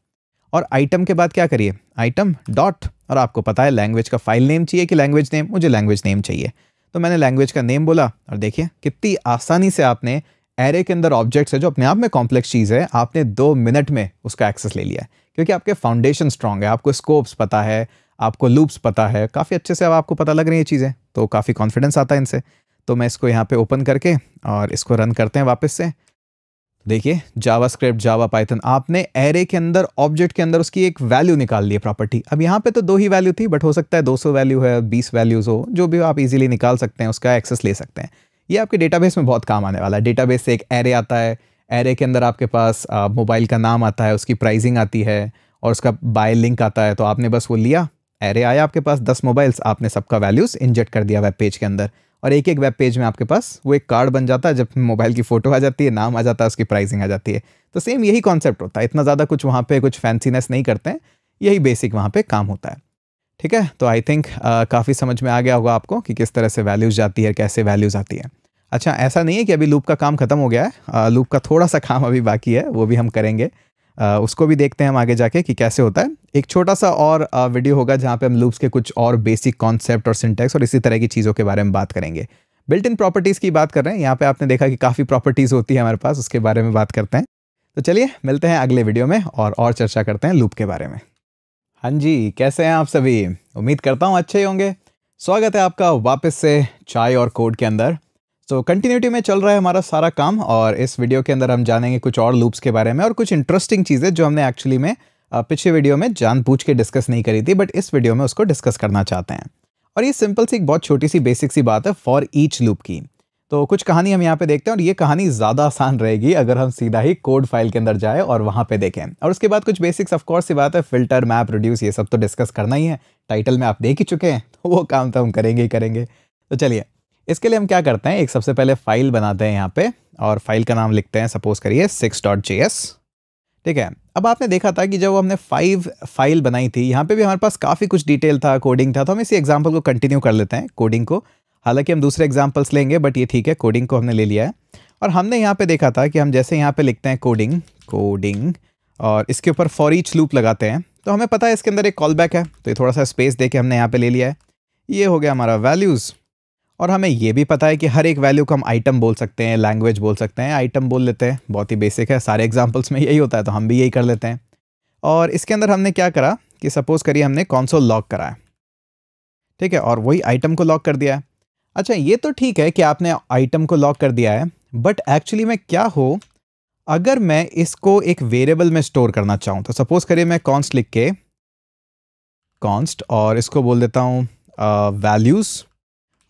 और आइटम के बाद क्या करिए आइटम डॉट और आपको पता है लैंग्वेज का फाइल नेम चाहिए कि लैंग्वेज नेम मुझे लैंग्वेज नेम चाहिए तो मैंने लैंग्वेज का नेम बोला और देखिए कितनी आसानी से आपने एरे के अंदर ऑब्जेक्ट्स है जो अपने आप में कॉम्प्लेक्स चीज़ है आपने दो मिनट में उसका एक्सेस ले लिया है क्योंकि आपके फाउंडेशन स्ट्रांग है आपको स्कोप्स पता है आपको लूप्स पता है काफ़ी अच्छे से अब आपको पता लग रही है चीज़ें तो काफ़ी कॉन्फिडेंस आता है इनसे तो मैं इसको यहाँ पे ओपन करके और इसको रन करते हैं वापस से देखिए जावास्क्रिप्ट जावा पाइथन आपने एरे के अंदर ऑब्जेक्ट के अंदर उसकी एक वैल्यू निकाल ली है प्रॉपर्टी अब यहाँ पे तो दो ही वैल्यू थी बट हो सकता है 200 वैल्यू है 20 वैल्यूज़ हो जो भी आप इजीली निकाल सकते हैं उसका एक्सेस ले सकते हैं ये आपके डेटाबेस में बहुत काम आने वाला है डेटाबेस से एक एरे आता है एरे के अंदर आपके पास मोबाइल का नाम आता है उसकी प्राइजिंग आती है और उसका बाय लिंक आता है तो आपने बस वो लिया एरे आया आपके पास दस मोबाइल्स आपने सबका वैल्यूज़ इंजेक्ट कर दिया वेब पेज के अंदर और एक एक वेब पेज में आपके पास वो एक कार्ड बन जाता है जब मोबाइल की फ़ोटो आ जाती है नाम आ जाता है उसकी प्राइसिंग आ जाती है तो सेम यही कॉन्सेप्ट होता है इतना ज़्यादा कुछ वहाँ पे कुछ फैंसीनेस नहीं करते हैं यही बेसिक वहाँ पे काम होता है ठीक है तो आई थिंक काफ़ी समझ में आ गया होगा आपको कि किस तरह से वैल्यूज़ जाती है कैसे वैल्यूज़ आती है अच्छा ऐसा नहीं है कि अभी लूप का काम खत्म हो गया है लूप का थोड़ा सा काम अभी बाकी है वो भी हम करेंगे उसको भी देखते हैं हम आगे जाके कि कैसे होता है एक छोटा सा और वीडियो होगा जहाँ पे हम लूप्स के कुछ और बेसिक कॉन्सेप्ट और सिंटेक्स और इसी तरह की चीज़ों के बारे में बात करेंगे बिल्ट इन प्रॉपर्टीज़ की बात कर रहे हैं यहाँ पे आपने देखा कि काफ़ी प्रॉपर्टीज़ होती है हमारे पास उसके बारे में बात करते हैं तो चलिए मिलते हैं अगले वीडियो में और और चर्चा करते हैं लूप के बारे में हाँ जी कैसे हैं आप सभी उम्मीद करता हूँ अच्छे ही होंगे स्वागत है आपका वापस से चाय और कोड के अंदर तो so, कंटिन्यूटी में चल रहा है हमारा सारा काम और इस वीडियो के अंदर हम जानेंगे कुछ और लूप्स के बारे में और कुछ इंटरेस्टिंग चीज़ें जो हमने एक्चुअली में पिछले वीडियो में जानबूझ के डिस्कस नहीं करी थी बट इस वीडियो में उसको डिस्कस करना चाहते हैं और ये सिंपल सी एक बहुत छोटी सी बेसिक सी बात है फॉर ईच लूप की तो कुछ कहानी हम यहाँ पे देखते हैं और ये कहानी ज़्यादा आसान रहेगी अगर हम सीधा ही कोड फाइल के अंदर जाए और वहाँ पे देखें और उसके बाद कुछ बेसिक्स ऑफ कोर्स सी बात है फिल्टर मैप रिड्यूस ये सब तो डिस्कस करना ही है टाइटल में आप देख ही चुके हैं तो वो काम तो हम करेंगे ही करेंगे तो चलिए इसके लिए हम क्या करते हैं एक सबसे पहले फाइल बनाते हैं यहाँ पे और फाइल का नाम लिखते हैं सपोज करिए सिक्स डॉट जे एस ठीक है अब आपने देखा था कि जब हमने फाइव फाइल बनाई थी यहाँ पे भी हमारे पास काफ़ी कुछ डिटेल था कोडिंग था तो हम इसी एग्जाम्पल को कंटिन्यू कर लेते हैं कोडिंग को हालांकि हम दूसरे एग्जाम्पल्स लेंगे बट ये ठीक है कोडिंग को हमने ले लिया है और हमने यहाँ पर देखा था कि हम जैसे यहाँ पर लिखते हैं कोडिंग कोडिंग और इसके ऊपर फॉर ईच लूप लगाते हैं तो हमें पता है इसके अंदर एक कॉल बैक है तो ये थोड़ा सा स्पेस दे के हमने यहाँ पर ले लिया है ये हो गया हमारा वैल्यूज़ और हमें ये भी पता है कि हर एक वैल्यू को हम आइटम बोल सकते हैं लैंग्वेज बोल सकते हैं आइटम बोल लेते हैं बहुत ही बेसिक है सारे एग्जाम्पल्स में यही होता है तो हम भी यही कर लेते हैं और इसके अंदर हमने क्या करा कि सपोज़ करिए हमने कौनसोल लॉक है ठीक है और वही आइटम को लॉक कर दिया है अच्छा ये तो ठीक है कि आपने आइटम को लॉक कर दिया है बट एक्चुअली में क्या हो अगर मैं इसको एक वेरिएबल में स्टोर करना चाहूँ तो सपोज़ करिए मैं कॉन्स्ट लिख के कॉन्स्ट और इसको बोल देता हूँ वैल्यूज़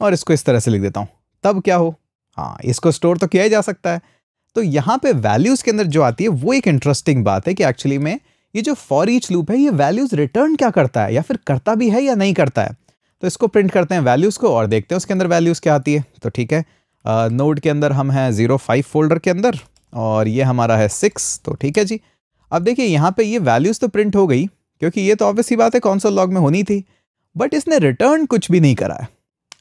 और इसको इस तरह से लिख देता हूँ तब क्या हो हाँ इसको स्टोर तो किया ही जा सकता है तो यहाँ पे वैल्यूज़ के अंदर जो आती है वो एक इंटरेस्टिंग बात है कि एक्चुअली में ये जो फॉर ईच लूप है ये वैल्यूज़ रिटर्न क्या करता है या फिर करता भी है या नहीं करता है तो इसको प्रिंट करते हैं वैल्यूज़ को और देखते हैं उसके अंदर वैल्यूज़ क्या आती है तो ठीक है नोड uh, के अंदर हम हैं ज़ीरो फाइव फोल्डर के अंदर और ये हमारा है सिक्स तो ठीक है जी अब देखिए यहाँ पे ये वैल्यूज़ तो प्रिंट हो गई क्योंकि ये तो ऑब्वियस ही बात है कौन सा लॉग में होनी थी बट इसने रिटर्न कुछ भी नहीं करा है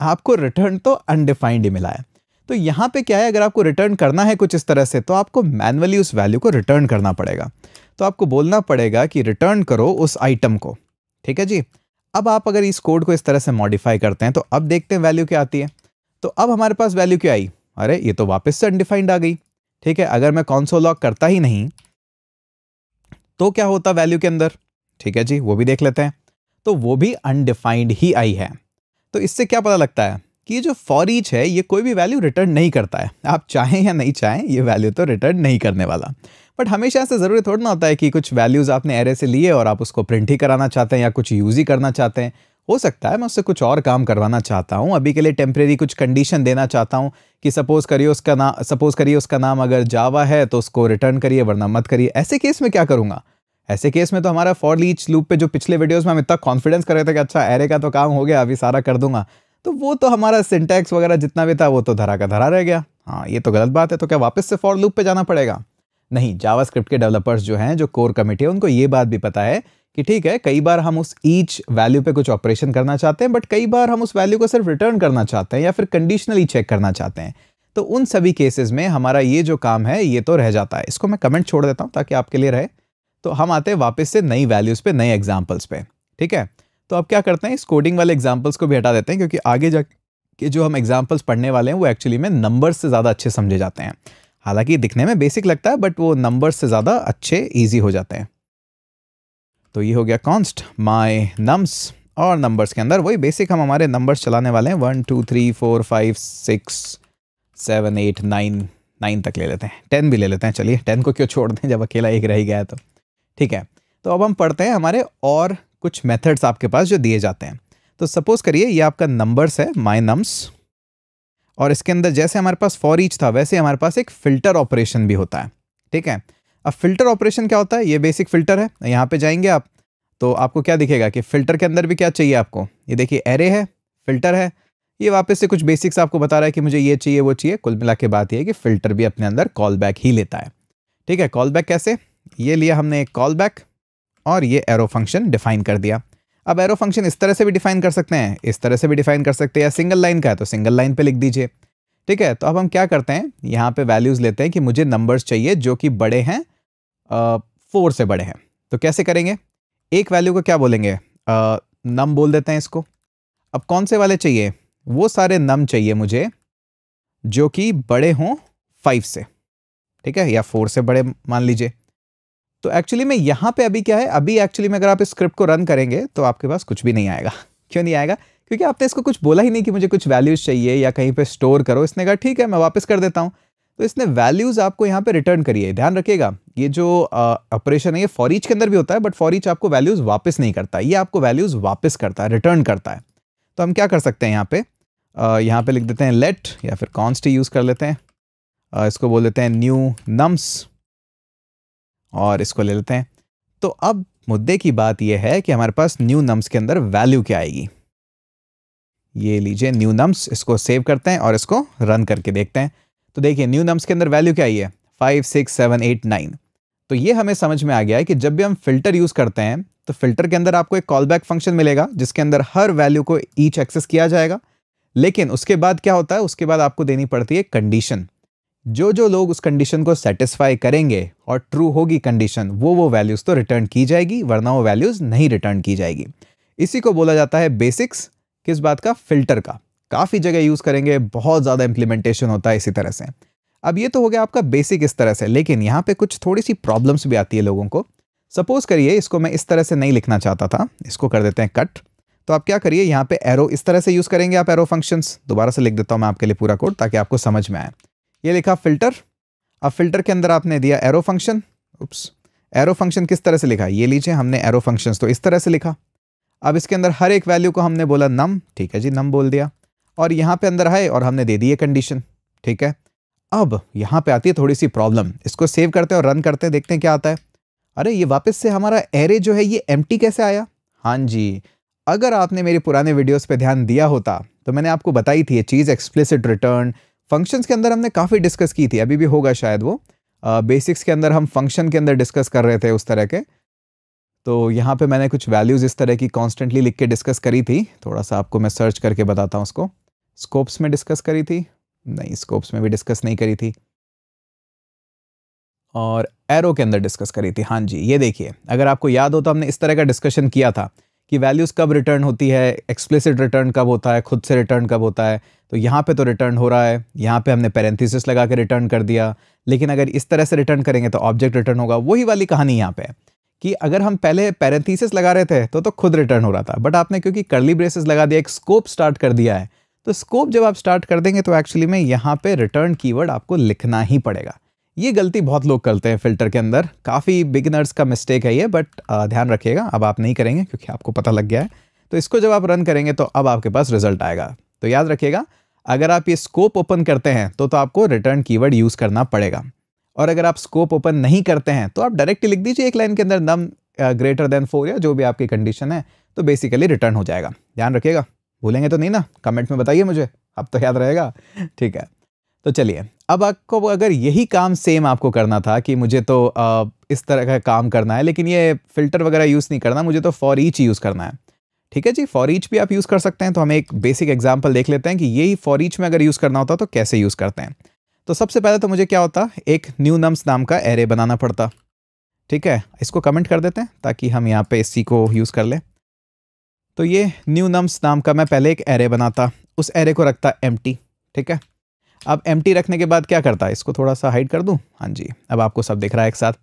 आपको रिटर्न तो अनडिफाइंड ही मिला है तो यहाँ पे क्या है अगर आपको रिटर्न करना है कुछ इस तरह से तो आपको मैनुअली उस वैल्यू को रिटर्न करना पड़ेगा तो आपको बोलना पड़ेगा कि रिटर्न करो उस आइटम को ठीक है जी अब आप अगर इस कोड को इस तरह से मॉडिफाई करते हैं तो अब देखते हैं वैल्यू क्या आती है तो अब हमारे पास वैल्यू क्या आई अरे ये तो वापस से अनडिफाइंड आ गई ठीक है अगर मैं कौनसो लॉक करता ही नहीं तो क्या होता वैल्यू के अंदर ठीक है जी वो भी देख लेते हैं तो वो भी अनडिफाइंड ही आई है तो इससे क्या पता लगता है कि ये जो फॉर ईच है ये कोई भी वैल्यू रिटर्न नहीं करता है आप चाहें या नहीं चाहें ये वैल्यू तो रिटर्न नहीं करने वाला बट हमेशा ऐसे ज़रूरी थोड़ा ना होता है कि कुछ वैल्यूज़ आपने एरे से लिए और आप उसको प्रिंट ही कराना चाहते हैं या कुछ यूज़ ही करना चाहते हैं हो सकता है मैं उससे कुछ और काम करवाना चाहता हूँ अभी के लिए टेम्प्रेरी कुछ कंडीशन देना चाहता हूँ कि सपोज़ करिए उसका नाम सपोज़ करिए उसका नाम अगर जावा है तो उसको रिटर्न करिए वरना मत करिए ऐसे केस में क्या करूँगा ऐसे केस में तो हमारा फॉर लीच लूप पे जो पिछले वीडियोस में हम इतना कॉन्फिडेंस कर रहे थे कि अच्छा एरे का तो काम हो गया अभी सारा कर दूंगा तो वो तो हमारा सिंटैक्स वगैरह जितना भी था वो तो धरा का धरा रह गया हाँ ये तो गलत बात है तो क्या वापस से फॉर लूप पे जाना पड़ेगा नहीं जावास्क्रिप्ट के डेवलपर्स जो हैं जो कोर कमेटी है उनको ये बात भी पता है कि ठीक है कई बार हम उस ईच वैल्यू पे कुछ ऑपरेशन करना चाहते हैं बट कई बार हम उस वैल्यू को सिर्फ रिटर्न करना चाहते हैं या फिर कंडीशनली चेक करना चाहते हैं तो उन सभी केसेस में हमारा ये जो काम है ये तो रह जाता है इसको मैं कमेंट छोड़ देता हूँ ताकि आपके लिए रहे तो हम आते हैं वापस से नई वैल्यूज़ पे नए एग्जाम्पल्स पे ठीक है तो अब क्या करते हैं इस कोडिंग वाले एग्जाम्पल्स को भी हटा देते हैं क्योंकि आगे जा के जो हम एग्जाम्पल्स पढ़ने वाले हैं वो एक्चुअली में नंबर्स से ज़्यादा अच्छे समझे जाते हैं हालांकि दिखने में बेसिक लगता है बट वो नंबर्स से ज़्यादा अच्छे ईजी हो जाते हैं तो ये हो गया कॉन्स्ट माई नम्स और नंबर्स के अंदर वही बेसिक हम हमारे नंबर्स चलाने वाले हैं one two three four five six seven eight nine nine तक ले लेते हैं टेन भी ले लेते हैं चलिए टेन को क्यों छोड़ दें जब अकेला एक रह गया तो ठीक है तो अब हम पढ़ते हैं हमारे और कुछ मेथड्स आपके पास जो दिए जाते हैं तो सपोज़ करिए ये आपका नंबर्स है माई नम्स और इसके अंदर जैसे हमारे पास फॉर ईच था वैसे हमारे पास एक फ़िल्टर ऑपरेशन भी होता है ठीक है अब फ़िल्टर ऑपरेशन क्या होता है ये बेसिक फ़िल्टर है यहाँ पे जाएंगे आप तो आपको क्या दिखेगा कि फ़िल्टर के अंदर भी क्या चाहिए आपको ये देखिए एरे है फ़िल्टर है ये वापस से कुछ बेसिक्स आपको बता रहा है कि मुझे ये चाहिए वो चाहिए कुल मिला के बात यह है कि फ़िल्टर भी अपने अंदर कॉल बैक ही लेता है ठीक है कॉल बैक कैसे ये लिया हमने एक कॉल बैक और ये एरो फंक्शन डिफाइन कर दिया अब एरो फंक्शन इस तरह से भी डिफाइन कर सकते हैं इस तरह से भी डिफाइन कर सकते हैं या सिंगल लाइन का है तो सिंगल लाइन पे लिख दीजिए ठीक है तो अब हम क्या करते हैं यहाँ पे वैल्यूज़ लेते हैं कि मुझे नंबर्स चाहिए जो कि बड़े हैं फोर से बड़े हैं तो कैसे करेंगे एक वैल्यू को क्या बोलेंगे नम बोल देते हैं इसको अब कौन से वाले चाहिए वो सारे नम चाहिए मुझे जो कि बड़े हों फाइव से ठीक है या फोर से बड़े मान लीजिए तो एक्चुअली में यहाँ पे अभी क्या है अभी एक्चुअली में अगर आप इस स्क्रिप्ट को रन करेंगे तो आपके पास कुछ भी नहीं आएगा क्यों नहीं आएगा क्योंकि आपने इसको कुछ बोला ही नहीं कि मुझे कुछ वैल्यूज़ चाहिए या कहीं पे स्टोर करो इसने कहा ठीक है मैं वापस कर देता हूँ तो इसने वैल्यूज़ आपको यहाँ पे रिटर्न करी है ध्यान रखिएगा ये जो ऑपरेशन है ये फॉर ईच के अंदर भी होता है बट फॉर ईच आपको वैल्यूज़ वापस नहीं करता ये आपको वैल्यूज़ वापस करता है रिटर्न करता है तो हम क्या कर सकते हैं यहाँ पे आ, यहाँ पे लिख देते हैं लेट या फिर कॉन्स्ट यूज़ कर लेते हैं आ, इसको बोल देते हैं न्यू नम्स और इसको ले लेते हैं तो अब मुद्दे की बात यह है कि हमारे पास न्यू नम्स के अंदर वैल्यू क्या आएगी ये लीजिए न्यू नम्स इसको सेव करते हैं और इसको रन करके देखते हैं तो देखिए न्यू नम्स के अंदर वैल्यू क्या आई है five six seven eight nine तो ये हमें समझ में आ गया है कि जब भी हम फिल्टर यूज़ करते हैं तो फिल्टर के अंदर आपको एक कॉल बैक फंक्शन मिलेगा जिसके अंदर हर वैल्यू को ईच एक्सेस किया जाएगा लेकिन उसके बाद क्या होता है उसके बाद आपको देनी पड़ती है कंडीशन जो जो लोग उस कंडीशन को सेटिस्फाई करेंगे और ट्रू होगी कंडीशन वो वो वैल्यूज़ तो रिटर्न की जाएगी वरना वो वैल्यूज़ नहीं रिटर्न की जाएगी इसी को बोला जाता है बेसिक्स किस बात का फिल्टर का काफ़ी जगह यूज़ करेंगे बहुत ज़्यादा इम्प्लीमेंटेशन होता है इसी तरह से अब ये तो हो गया आपका बेसिक इस तरह से लेकिन यहाँ पे कुछ थोड़ी सी प्रॉब्लम्स भी आती है लोगों को सपोज़ करिए इसको मैं इस तरह से नहीं लिखना चाहता था इसको कर देते हैं कट तो आप क्या करिए यहाँ पे एरो इस तरह से यूज़ करेंगे आप एरो फंक्शंस दोबारा से लिख देता हूँ मैं आपके लिए पूरा कोड ताकि आपको समझ में आए ये लिखा फिल्टर अब फिल्टर के अंदर आपने दिया arrow function oops arrow function किस तरह से लिखा ये लीजिए हमने एरो फंक्शन तो इस तरह से लिखा अब इसके अंदर हर एक वैल्यू को हमने बोला नम ठीक है जी नम बोल दिया और यहाँ पे अंदर है और हमने दे दी है कंडीशन ठीक है अब यहाँ पे आती है थोड़ी सी प्रॉब्लम इसको सेव करते हैं और रन करते हैं देखते हैं क्या आता है अरे ये वापस से हमारा एरे जो है ये एम कैसे आया हाँ जी अगर आपने मेरी पुराने वीडियोज़ पर ध्यान दिया होता तो मैंने आपको बताई थी ये चीज़ एक्सप्लिसिट रिटर्न फंक्शंस के अंदर हमने काफ़ी डिस्कस की थी अभी भी होगा शायद वो बेसिक्स uh, के अंदर हम फंक्शन के अंदर डिस्कस कर रहे थे उस तरह के तो यहाँ पे मैंने कुछ वैल्यूज़ इस तरह की कॉन्स्टेंटली लिख के डिस्कस करी थी थोड़ा सा आपको मैं सर्च करके बताता हूँ उसको स्कोप्स में डिस्कस करी थी नहीं स्कोप्स में भी डिस्कस नहीं करी थी और एरो के अंदर डिस्कस करी थी हाँ जी ये देखिए अगर आपको याद हो तो हमने इस तरह का डिस्कशन किया था कि वैल्यूज़ कब रिटर्न होती है एक्सप्लिसिट रिटर्न कब होता है खुद से रिटर्न कब होता है तो यहाँ पे तो रिटर्न हो रहा है यहाँ पे हमने पैरेंथिस लगा के रिटर्न कर दिया लेकिन अगर इस तरह से रिटर्न करेंगे तो ऑब्जेक्ट रिटर्न होगा वही वाली कहानी यहाँ पे है कि अगर हम पहले पैरेंथीसिस लगा रहे थे तो तो खुद रिटर्न हो रहा था बट आपने क्योंकि करली ब्रेसेस लगा दिया एक स्कोप स्टार्ट कर दिया है तो स्कोप जब आप स्टार्ट कर देंगे तो एक्चुअली में यहाँ पे रिटर्न की आपको लिखना ही पड़ेगा ये गलती बहुत लोग करते हैं फिल्टर के अंदर काफ़ी बिगिनर्स का मिस्टेक है ये बट ध्यान रखिएगा अब आप नहीं करेंगे क्योंकि आपको पता लग गया है तो इसको जब आप रन करेंगे तो अब आपके पास रिजल्ट आएगा तो याद रखिएगा अगर आप ये स्कोप ओपन करते हैं तो तो आपको रिटर्न कीवर्ड यूज़ करना पड़ेगा और अगर आप स्कोप ओपन नहीं करते हैं तो आप डायरेक्ट लिख दीजिए एक लाइन के अंदर नम ग्रेटर देन फोर या जो भी आपकी कंडीशन है तो बेसिकली रिटर्न हो जाएगा ध्यान रखिएगा भूलेंगे तो नहीं ना कमेंट में बताइए मुझे अब तो याद रहेगा ठीक है तो चलिए अब आपको अगर यही काम सेम आपको करना था कि मुझे तो इस तरह का काम करना है लेकिन ये फ़िल्टर वगैरह यूज़ नहीं करना मुझे तो फॉर ईच यूज़ करना है ठीक है जी फॉर ईच भी आप यूज़ कर सकते हैं तो हम एक बेसिक एग्जाम्पल देख लेते हैं कि यही फॉर ईच में अगर यूज़ करना होता तो कैसे यूज़ करते हैं तो सबसे पहले तो मुझे क्या होता एक न्यू नम्स नाम का एरे बनाना पड़ता ठीक है इसको कमेंट कर देते हैं ताकि हम यहाँ पे इसी को यूज़ कर लें तो ये न्यू नम्स नाम का मैं पहले एक एरे बनाता उस एरे को रखता एम ठीक है अब एम रखने के बाद क्या करता है इसको थोड़ा सा हाइड कर दूँ हाँ जी अब आपको सब दिख रहा है एक साथ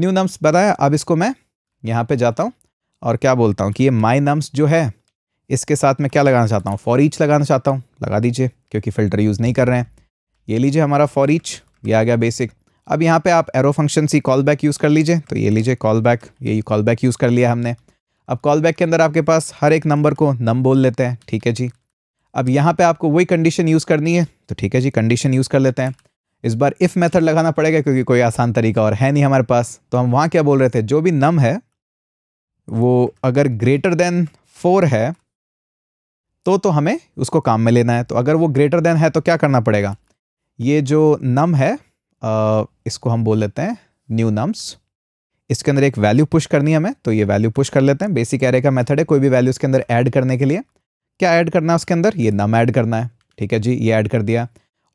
न्यू नम्स बताया अब इसको मैं यहाँ पर जाता हूँ और क्या बोलता हूँ कि ये माई नम्स जो है इसके साथ मैं क्या लगाना चाहता हूँ फॉर ईच लगाना चाहता हूँ लगा दीजिए क्योंकि फ़िल्टर यूज़ नहीं कर रहे हैं ये लीजिए हमारा फॉर ईच ये आ गया बेसिक अब यहाँ पे आप एरो फंक्शन सी कॉल बैक यूज़ कर लीजिए तो ये लीजिए कॉल बैक ये कॉल बैक यूज़ कर लिया हमने अब कॉल बैक के अंदर आपके पास हर एक नंबर को नम बोल लेते हैं ठीक है जी अब यहाँ पे आपको वही कंडीशन यूज़ करनी है तो ठीक है जी कंडीशन यूज़ कर लेते हैं इस बार इफ़ मेथड लगाना पड़ेगा क्योंकि कोई आसान तरीका और है नहीं हमारे पास तो हम वहाँ क्या बोल रहे थे जो भी नम है वो अगर ग्रेटर देन फोर है तो तो हमें उसको काम में लेना है तो अगर वो ग्रेटर देन है तो क्या करना पड़ेगा ये जो नम है आ, इसको हम बोल लेते हैं न्यू नम्स इसके अंदर एक वैल्यू पुश करनी है हमें तो ये वैल्यू पुश कर लेते हैं बेसिक एरे का मेथड है कोई भी वैल्यू इसके अंदर ऐड करने के लिए क्या ऐड करना है उसके अंदर ये नम ऐड करना है ठीक है जी ये ऐड कर दिया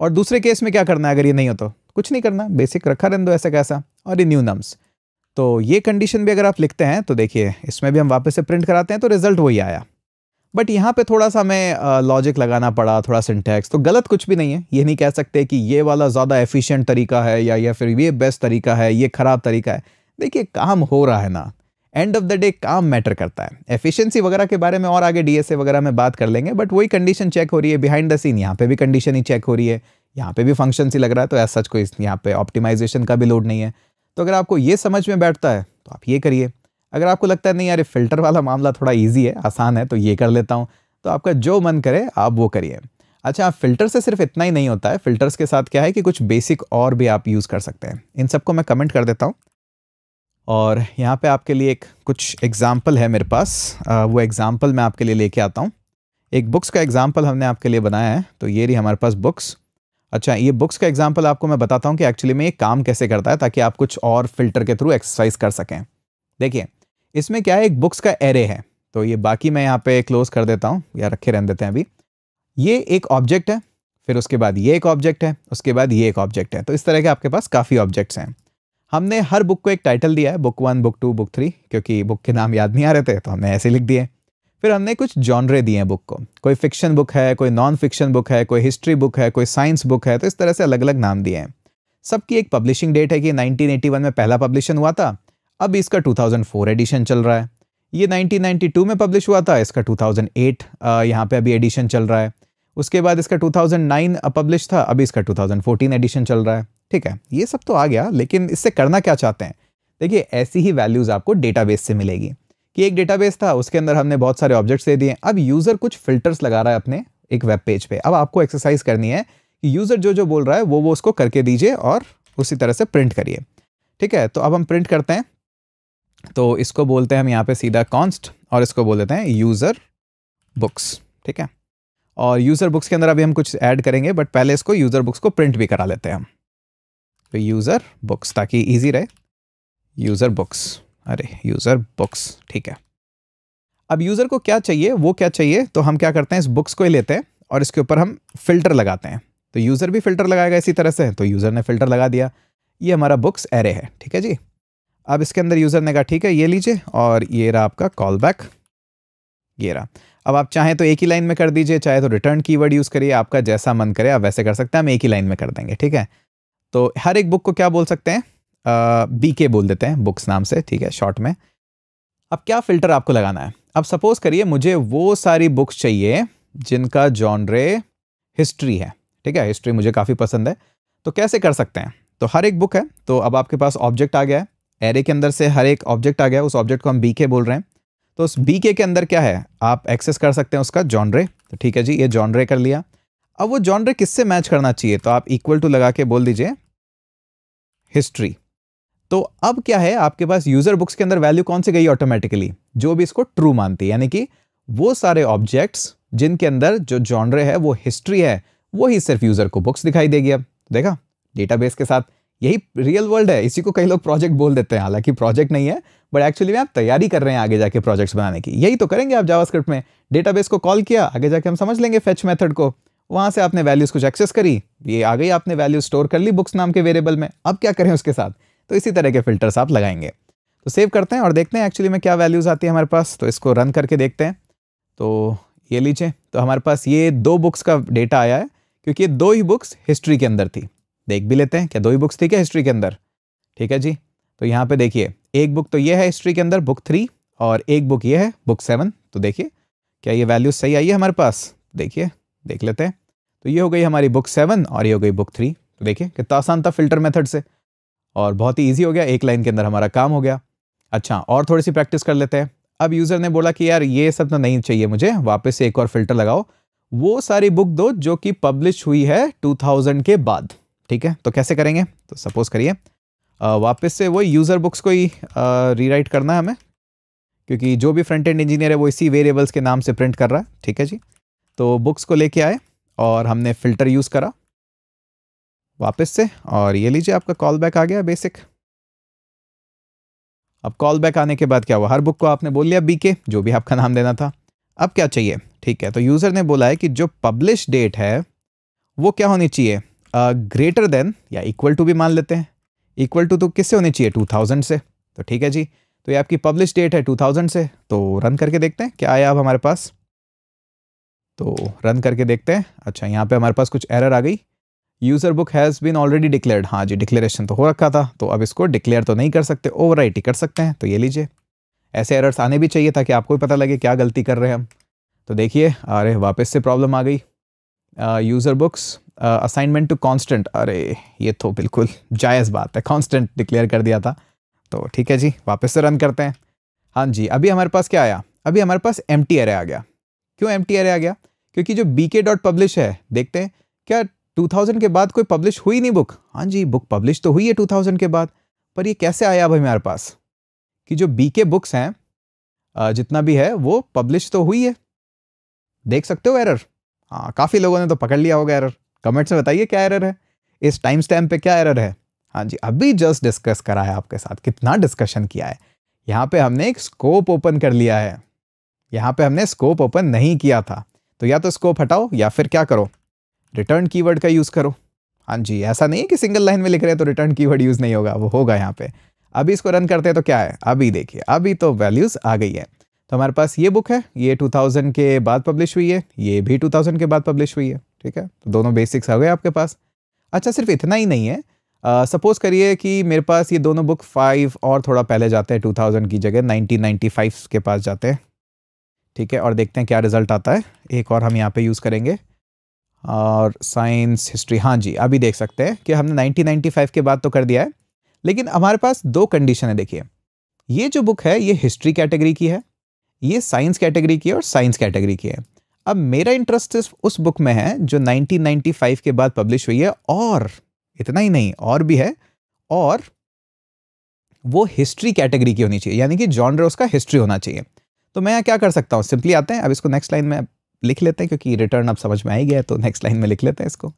और दूसरे केस में क्या करना है अगर ये नहीं हो तो कुछ नहीं करना बेसिक रखा रहने दो ऐसा कैसा और ये न्यू नम्स तो ये कंडीशन भी अगर आप लिखते हैं तो देखिए इसमें भी हम वापस से प्रिंट कराते हैं तो रिजल्ट वही आया बट यहाँ पे थोड़ा सा हमें लॉजिक लगाना पड़ा थोड़ा सिंटैक्स तो गलत कुछ भी नहीं है ये नहीं कह सकते कि ये वाला ज़्यादा एफिशिएंट तरीका है या या फिर ये बेस्ट तरीका है ये ख़राब तरीका है देखिए काम हो रहा है ना एंड ऑफ द डे काम मैटर करता है एफिशिएंसी वगैरह के बारे में और आगे डीएसए वगैरह में बात कर लेंगे बट वही कंडीशन चेक हो रही है बिहाइंड द सीन यहाँ पे भी कंडीशन ही चेक हो रही है यहाँ पे भी फंक्शन ही लग रहा है तो एज सच कोई यहाँ पे ऑप्टिमाइजेशन का भी लोड नहीं है तो अगर आपको ये समझ में बैठता है तो आप ये करिए अगर आपको लगता है नहीं यार फिल्टर वाला मामला थोड़ा ईजी है आसान है तो ये कर लेता हूँ तो आपका जो मन करे आप वो करिए अच्छा फिल्टर से सिर्फ इतना ही नहीं होता है फिल्टर्स के साथ क्या है कि कुछ बेसिक और भी आप यूज़ कर सकते हैं इन सबको मैं कमेंट कर देता हूँ और यहाँ पे आपके लिए एक कुछ एग्ज़ाम्पल है मेरे पास आ, वो एग्ज़ाम्पल मैं आपके लिए लेके आता हूँ एक बुक्स का एग्ज़ाम्पल हमने आपके लिए बनाया है तो ये रही हमारे पास बुक्स अच्छा ये बुक्स का एग्ज़ाम्पल आपको मैं बताता हूँ कि एक्चुअली में ये काम कैसे करता है ताकि आप कुछ और फिल्टर के थ्रू एक्सरसाइज कर सकें देखिए इसमें क्या है एक बुक्स का एरे है तो ये बाकी मैं यहाँ पर क्लोज़ कर देता हूँ या रखे रहने देते हैं अभी ये एक ऑब्जेक्ट है फिर उसके बाद ये एक ऑब्जेक्ट है उसके बाद ये एक ऑब्जेक्ट है तो इस तरह के आपके पास काफ़ी ऑब्जेक्ट्स हैं हमने हर बुक को एक टाइटल दिया है book one book two book three क्योंकि बुक के नाम याद नहीं आ रहे थे तो हमने ऐसे लिख दिए फिर हमने कुछ जॉनरे दिए हैं बुक को कोई फिक्शन बुक है कोई नॉन फिक्शन बुक है कोई हिस्ट्री बुक है कोई साइंस बुक है तो इस तरह से अलग अलग नाम दिए हैं सबकी एक पब्लिशिंग डेट है कि 1981 में पहला पब्लिशन हुआ था अब इसका 2004 एडिशन चल रहा है ये 1992 में पब्लिश हुआ था इसका 2008 यहाँ पर अभी एडिशन चल रहा है उसके बाद इसका 2009 पब्लिश था अभी इसका 2014 एडिशन चल रहा है ठीक है ये सब तो आ गया लेकिन इससे करना क्या चाहते हैं देखिए ऐसी ही वैल्यूज़ आपको डेटाबेस से मिलेगी कि एक डेटाबेस था उसके अंदर हमने बहुत सारे ऑब्जेक्ट्स दे दिए अब यूज़र कुछ फिल्टर्स लगा रहा है अपने एक वेब पेज पे अब आपको एक्सरसाइज करनी है कि यूज़र जो जो बोल रहा है वो वो उसको करके दीजिए और उसी तरह से प्रिंट करिए ठीक है तो अब हम प्रिंट करते हैं तो इसको बोलते हैं हम यहाँ पे सीधा कॉन्स्ट और इसको बोल देते हैं यूज़र बुक्स ठीक है और यूज़र बुक्स के अंदर अभी हम कुछ ऐड करेंगे बट पहले इसको यूज़र बुक्स को प्रिंट भी करा लेते हैं हम यूज़र बुक्स ताकि इजी रहे यूज़र बुक्स अरे यूज़र बुक्स ठीक है अब यूज़र को क्या चाहिए वो क्या चाहिए तो हम क्या करते हैं इस बुक्स को ही लेते हैं और इसके ऊपर हम फिल्टर लगाते हैं तो यूज़र भी फिल्टर लगाएगा इसी तरह से तो यूज़र ने फिल्टर लगा दिया ये हमारा बुक्स एरे है ठीक है जी अब इसके अंदर यूज़र ने कहा ठीक है ये लीजिए और ये रहा आपका कॉल बैक ये रहा अब आप चाहें तो एक ही लाइन में कर दीजिए चाहे तो रिटर्न कीवर्ड यूज़ करिए आपका जैसा मन करे आप वैसे कर सकते हैं हम एक ही लाइन में कर देंगे ठीक है तो हर एक बुक को क्या बोल सकते हैं बी के बोल देते हैं बुक्स नाम से ठीक है शॉर्ट में अब क्या फ़िल्टर आपको लगाना है अब सपोज़ करिए मुझे वो सारी बुक्स चाहिए जिनका जॉनरे हिस्ट्री है ठीक है हिस्ट्री मुझे काफ़ी पसंद है तो कैसे कर सकते हैं तो हर एक बुक है तो अब आपके पास ऑब्जेक्ट आ गया है एरे के अंदर से हर एक ऑब्जेक्ट आ गया उस ऑब्जेक्ट को हम बी के बोल रहे हैं तो उस बी के अंदर क्या है आप एक्सेस कर सकते हैं उसका जॉनरे तो ठीक है जी ये जॉनरे कर लिया अब वो जॉनर किससे मैच करना चाहिए तो आप इक्वल टू लगा के बोल दीजिए हिस्ट्री तो अब क्या है आपके पास यूजर बुक्स के अंदर वैल्यू कौन सी गई ऑटोमेटिकली जो भी इसको ट्रू मानती है यानी कि वो सारे ऑब्जेक्ट्स जिनके अंदर जो जॉनरे है वो हिस्ट्री है वो ही सिर्फ यूजर को बुक्स दिखाई देगी अब देखा डेटाबेस के साथ यही रियल वर्ल्ड है इसी को कई लोग प्रोजेक्ट बोल देते हैं हालांकि प्रोजेक्ट नहीं है बट एक्चुअली में आप तैयारी कर रहे हैं आगे जाके प्रोजेक्ट्स बनाने की यही तो करेंगे आप जावास्क्रिप्ट में डेटाबेस को कॉल किया आगे जाके हम समझ लेंगे फेच मेथड को वहाँ से आपने वैल्यूज़ कुछ एक्सेस करी ये आ गई आपने वैल्यू स्टोर कर ली बुक्स नाम के वेरिएबल में अब क्या करें उसके साथ तो इसी तरह के फिल्टर्स आप लगाएंगे तो सेव करते हैं और देखते हैं एक्चुअली में क्या वैल्यूज़ आती है हमारे पास तो इसको रन करके देखते हैं तो ये लीजिए तो हमारे पास ये दो बुक्स का डेटा आया है क्योंकि ये दो ही बुक्स हिस्ट्री के अंदर थी देख भी लेते हैं क्या दो ही बुक्स थी क्या हिस्ट्री के अंदर ठीक है जी तो यहाँ पे देखिए एक बुक तो ये है हिस्ट्री के अंदर बुक थ्री और एक बुक ये है बुक सेवन तो देखिए क्या ये वैल्यूज सही आई है हमारे पास देखिए देख लेते हैं तो ये हो गई हमारी बुक सेवन और ये हो गई बुक थ्री तो देखिए कितना आसान था फिल्टर मेथड से और बहुत ही ईजी हो गया एक लाइन के अंदर हमारा काम हो गया अच्छा और थोड़ी सी प्रैक्टिस कर लेते हैं अब यूज़र ने बोला कि यार ये सब तो नहीं चाहिए मुझे वापस से एक और फिल्टर लगाओ वो सारी बुक दो जो कि पब्लिश हुई है 2000 के बाद ठीक है तो कैसे करेंगे तो सपोज़ करिए वापस से वो यूज़र बुक्स को ही रीराइट करना है हमें क्योंकि जो भी फ्रंट एंड इंजीनियर है वो इसी वेरिएबल्स के नाम से प्रिंट कर रहा है ठीक है जी तो बुक्स को लेके आए और हमने फ़िल्टर यूज़ करा वापस से और ये लीजिए आपका कॉल बैक आ गया बेसिक अब कॉल बैक आने के बाद क्या हुआ हर बुक को आपने बोल लिया बी के जो भी आपका नाम देना था अब क्या चाहिए ठीक है तो यूज़र ने बोला है कि जो पब्लिश डेट है वो क्या होनी चाहिए ग्रेटर देन या इक्वल टू भी मान लेते हैं इक्वल टू तो किससे होनी चाहिए थाउजेंड से तो ठीक है जी तो ये आपकी पब्लिश डेट है 2000 से तो रन करके देखते हैं क्या आया अब हमारे पास तो रन करके देखते हैं अच्छा यहाँ पे हमारे पास कुछ एरर आ गई user book has been already declared हाँ जी डिक्लेरेशन तो हो रखा था तो अब इसको डिक्लेयर तो नहीं कर सकते ओवर ही कर सकते हैं तो ये लीजिए ऐसे एरर्स आने भी चाहिए ताकि आपको भी पता लगे क्या गलती कर रहे हैं हम तो देखिए अरे वापस से प्रॉब्लम आ गई user books assignment to constant अरे ये तो बिल्कुल जायज़ बात है कॉन्स्टेंट डिक्लेयर कर दिया था तो ठीक है जी वापस से रन करते हैं हाँ जी अभी हमारे पास क्या आया अभी हमारे पास एम टी आ गया क्यों एम टी आ गया क्योंकि जो बी के डॉट पब्लिश है देखते हैं क्या 2000 के बाद कोई पब्लिश हुई नहीं बुक हाँ जी बुक पब्लिश तो हुई है 2000 के बाद पर ये कैसे आया भाई हमारे पास कि जो बी के बुक्स हैं जितना भी है वो पब्लिश तो हुई है देख सकते हो एरर हाँ काफ़ी लोगों ने तो पकड़ लिया होगा एरर कमेंट्स में बताइए क्या एरर है इस टाइम स्टैम्प पे क्या एरर है हाँ जी अभी जस्ट डिस्कस करा है आपके साथ कितना डिस्कशन किया है यहाँ पे हमने एक स्कोप ओपन कर लिया है यहाँ पे हमने स्कोप ओपन नहीं किया था तो या तो स्कोप हटाओ या फिर क्या करो रिटर्न कीवर्ड का यूज़ करो हाँ जी ऐसा नहीं है कि सिंगल लाइन में लिख रहे हैं तो रिटर्न कीवर्ड यूज़ नहीं होगा वो होगा यहाँ पे अभी इसको रन करते हैं तो क्या है अभी देखिए अभी तो वैल्यूज़ आ गई है तो हमारे पास ये बुक है ये 2000 के बाद पब्लिश हुई है ये भी 2000 के बाद पब्लिश हुई है ठीक है तो दोनों बेसिक्स आ गए आपके पास अच्छा सिर्फ इतना ही नहीं है सपोज़ करिए कि मेरे पास ये दोनों बुक फाइव और थोड़ा पहले जाते हैं 2000 की जगह 1995 के पास जाते हैं ठीक है और देखते हैं क्या रिज़ल्ट आता है एक और हम यहाँ पे यूज़ करेंगे और साइंस हिस्ट्री हाँ जी अभी देख सकते हैं कि हमने 1995 के बाद तो कर दिया है लेकिन हमारे पास दो कंडीशन है देखिए ये जो बुक है ये हिस्ट्री कैटेगरी की है ये साइंस कैटेगरी की है और साइंस कैटेगरी की है अब मेरा इंटरेस्ट सिर्फ उस बुक में है जो नाइनटीन के बाद पब्लिश हुई है और इतना ही नहीं और भी है और वो हिस्ट्री कैटेगरी की होनी चाहिए यानी कि जॉनर उसका हिस्ट्री होना चाहिए तो मैं क्या कर सकता हूँ सिंपली आते हैं अब इसको नेक्स्ट लाइन में लिख लेते हैं क्योंकि रिटर्न अब समझ में आ ही गया तो नेक्स्ट लाइन में लिख लेते हैं इसको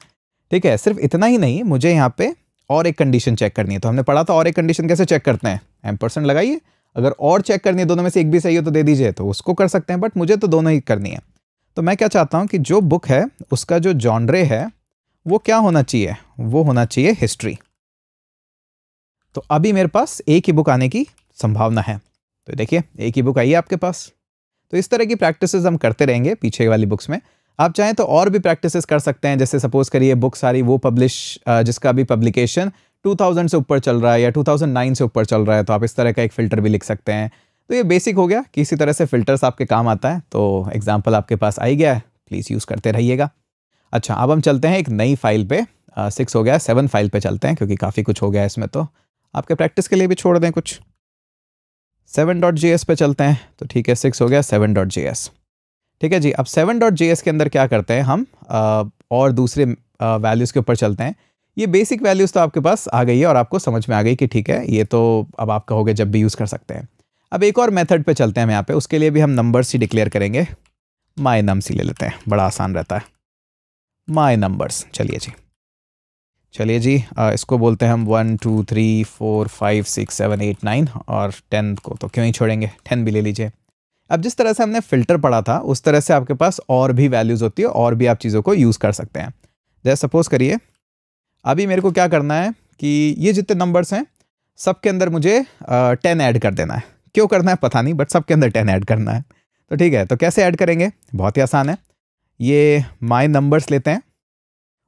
ठीक है सिर्फ इतना ही नहीं मुझे यहाँ पे और एक कंडीशन चेक करनी है तो हमने पढ़ा था और एक कंडीशन कैसे चेक करते हैं एम परसेंट लगाइए अगर और चेक करनी है दोनों में से एक भी सही हो तो दे दीजिए तो उसको कर सकते हैं बट मुझे तो दोनों ही करनी है तो मैं क्या चाहता हूँ कि जो बुक है उसका जो जॉनरे है वो क्या होना चाहिए वो होना चाहिए हिस्ट्री तो अभी मेरे पास एक ही बुक आने की संभावना है तो देखिए एक ही बुक आई है आपके पास तो इस तरह की प्रैक्टिस हम करते रहेंगे पीछे वाली बुक्स में आप चाहें तो और भी प्रैक्टिस कर सकते हैं जैसे सपोज करिए बुक सारी वो पब्लिश जिसका भी पब्लिकेशन 2000 से ऊपर चल रहा है या 2009 से ऊपर चल रहा है तो आप इस तरह का एक फ़िल्टर भी लिख सकते हैं तो ये बेसिक हो गया किसी तरह से फ़िल्टर्स आपके काम आता है तो एग्जाम्पल आपके पास आई गया है प्लीज़ यूज़ करते रहिएगा अच्छा अब हम चलते हैं एक नई फाइल पे सिक्स हो गया सेवन फाइल पे चलते हैं क्योंकि काफ़ी कुछ हो गया है इसमें तो आपके प्रैक्टिस के लिए भी छोड़ दें कुछ सेवन डॉट जी एस पे चलते हैं तो ठीक है सिक्स हो गया सेवन डॉट जी एस ठीक है जी अब सेवन डॉट जी एस के अंदर क्या करते हैं हम और दूसरे वैल्यूज़ के ऊपर चलते हैं ये बेसिक वैल्यूज़ तो आपके पास आ गई है और आपको समझ में आ गई कि ठीक है ये तो अब आप कहोगे जब भी यूज़ कर सकते हैं अब एक और मेथड पे चलते हैं हम यहाँ पे उसके लिए भी हम नंबर्स ही डिक्लेयर करेंगे माई नम्स ही ले लेते हैं बड़ा आसान रहता है माय नंबर्स चलिए जी चलिए जी आ, इसको बोलते हैं हम one two three four five six seven eight nine और टेन को तो क्यों ही छोड़ेंगे टेन भी ले लीजिए अब जिस तरह से हमने फ़िल्टर पढ़ा था उस तरह से आपके पास और भी वैल्यूज़ होती है और भी आप चीज़ों को यूज़ कर सकते हैं जैसे सपोज़ करिए अभी मेरे को क्या करना है कि ये जितने नंबर्स हैं सब के अंदर मुझे टेन ऐड कर देना है क्यों करना है पता नहीं बट सब के अंदर टेन ऐड करना है तो ठीक है तो कैसे ऐड करेंगे बहुत ही आसान है ये माई नंबर्स लेते हैं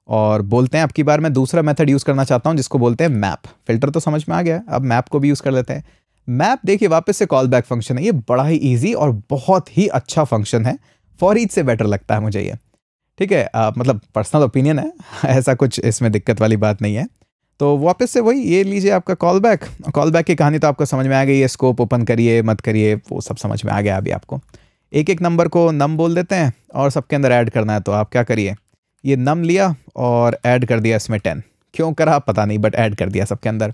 और बोलते हैं आपकी बार मैं दूसरा मेथड यूज़ करना चाहता हूँ जिसको बोलते हैं मैप फिल्टर तो समझ में आ गया अब मैप को भी यूज़ कर लेते हैं मैप देखिए वापस से कॉल बैक फंक्शन है ये बड़ा ही ईजी और बहुत ही अच्छा फंक्शन है फॉर ईच से बेटर लगता है मुझे ये ठीक है आ, मतलब पर्सनल ओपिनियन है ऐसा कुछ इसमें दिक्कत वाली बात नहीं है तो वापस से वही ये लीजिए आपका कॉल बैक कॉल बैक की कहानी तो आपको समझ में आ गई है स्कोप ओपन करिए मत करिए वो सब समझ में आ गया अभी आपको एक एक नंबर को नम बोल देते हैं और सबके अंदर ऐड करना है तो आप क्या करिए ये नम लिया और ऐड कर दिया इसमें टेन क्यों करा पता नहीं बट ऐड कर दिया सबके अंदर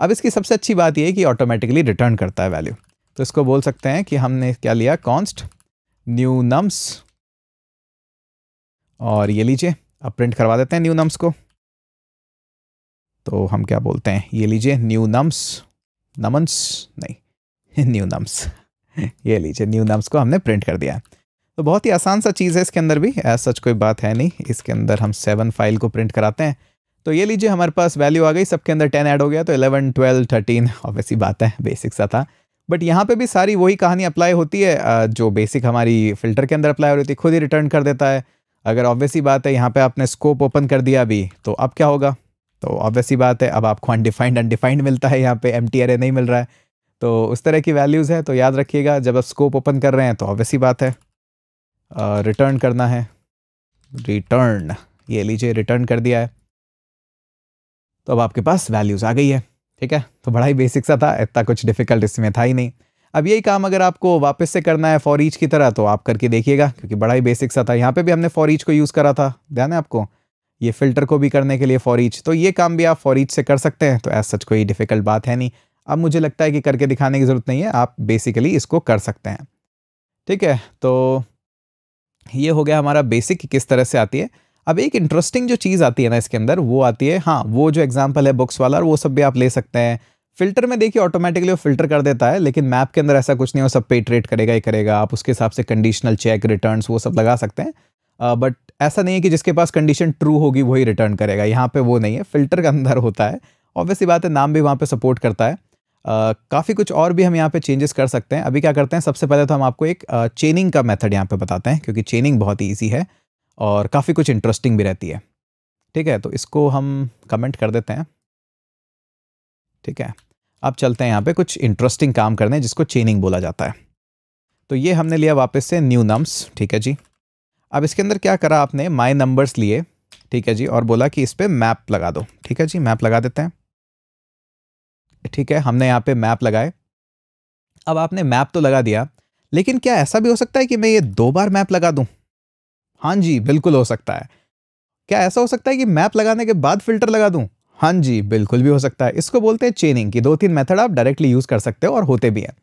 अब इसकी सबसे अच्छी बात यह है कि ऑटोमेटिकली रिटर्न करता है वैल्यू तो इसको बोल सकते हैं कि हमने क्या लिया कॉन्स्ट न्यू नम्स और ये लीजिए अब प्रिंट करवा देते हैं न्यू नम्स को तो हम क्या बोलते हैं ये लीजिए न्यू नम्स नमन्स नहीं न्यू नम्स ये लीजिए न्यू नम्स को हमने प्रिंट कर दिया है तो बहुत ही आसान सा चीज़ है इसके अंदर भी ऐसा सच कोई बात है नहीं इसके अंदर हम सेवन फाइल को प्रिंट कराते हैं तो ये लीजिए हमारे पास वैल्यू आ गई सबके अंदर टेन ऐड हो गया तो इलेवन ट्वेल्व थर्टीन ऑब्वियसली बात है बेसिक सा था बट यहाँ पे भी सारी वही कहानी अप्लाई होती है जो बेसिक हमारी फ़िल्टर के अंदर अप्लाई हो रही थी खुद ही रिटर्न कर देता है अगर ऑब्वियसली बात है यहाँ पे आपने स्कोप ओपन कर दिया अभी तो अब क्या होगा तो ऑब्वियसली बात है अब आपको अनडिफाइंड अनडिफाइंड मिलता है यहाँ पे एम टी नहीं मिल रहा है तो उस तरह की वैल्यूज़ है तो याद रखिएगा जब आप स्कोप ओपन कर रहे हैं तो ऑब्वियसली बात है रिटर्न करना है रिटर्न ये लीजिए रिटर्न कर दिया है तो अब आपके पास वैल्यूज़ आ गई है ठीक है तो बड़ा ही बेसिक सा था इतना कुछ डिफ़िकल्ट इसमें था ही नहीं अब यही काम अगर आपको वापस से करना है फॉर ईच की तरह तो आप करके देखिएगा क्योंकि बड़ा ही बेसिक सा था यहाँ पे भी हमने फॉर ईच को यूज़ करा था ध्यान है आपको ये फिल्टर को भी करने के लिए फॉर ईच तो ये काम भी आप फॉर ईच से कर सकते हैं तो ऐसा सच कोई डिफ़िकल्ट बात है नहीं अब मुझे लगता है कि करके दिखाने की ज़रूरत नहीं है आप बेसिकली इसको कर सकते हैं ठीक है तो ये हो गया हमारा बेसिक किस तरह से आती है अब एक इंटरेस्टिंग जो चीज़ आती है ना इसके अंदर वो आती है हाँ वो जो एग्जाम्पल है बुक्स वाला वो सब भी आप ले सकते हैं फिल्टर में देखिए ऑटोमेटिकली वो फिल्टर कर देता है लेकिन मैप के अंदर ऐसा कुछ नहीं हो सब पे ट्रेड करेगा ही करेगा आप उसके हिसाब से कंडीशनल चेक रिटर्न वो सब लगा सकते हैं बट ऐसा नहीं है कि जिसके पास कंडीशन ट्रू होगी वही रिटर्न करेगा यहाँ पे वो नहीं है फिल्टर के अंदर होता है ऑब्वियसली बात है नाम भी वहाँ पे सपोर्ट करता है काफ़ी कुछ और भी हम यहाँ पे चेंजेस कर सकते हैं अभी क्या करते हैं सबसे पहले तो हम आपको एक चेनिंग का मेथड यहाँ पे बताते हैं क्योंकि चेनिंग बहुत ही ईजी है और काफ़ी कुछ इंटरेस्टिंग भी रहती है ठीक है तो इसको हम कमेंट कर देते हैं ठीक है अब चलते हैं यहाँ पे कुछ इंटरेस्टिंग काम करने जिसको चेनिंग बोला जाता है तो ये हमने लिया वापस से न्यू नम्स ठीक है जी अब इसके अंदर क्या करा आपने माई नंबर्स लिए ठीक है जी और बोला कि इस पर मैप लगा दो ठीक है जी मैप लगा देते हैं ठीक है हमने यहाँ पे मैप लगाए अब आपने मैप तो लगा दिया लेकिन क्या ऐसा भी हो सकता है कि मैं ये दो बार मैप लगा दूँ हाँ जी बिल्कुल हो सकता है क्या ऐसा हो सकता है कि मैप लगाने के बाद फिल्टर लगा दूँ हाँ जी बिल्कुल भी हो सकता है इसको बोलते हैं चेनिंग की दो तीन मेथड आप डायरेक्टली यूज़ कर सकते हो और होते भी हैं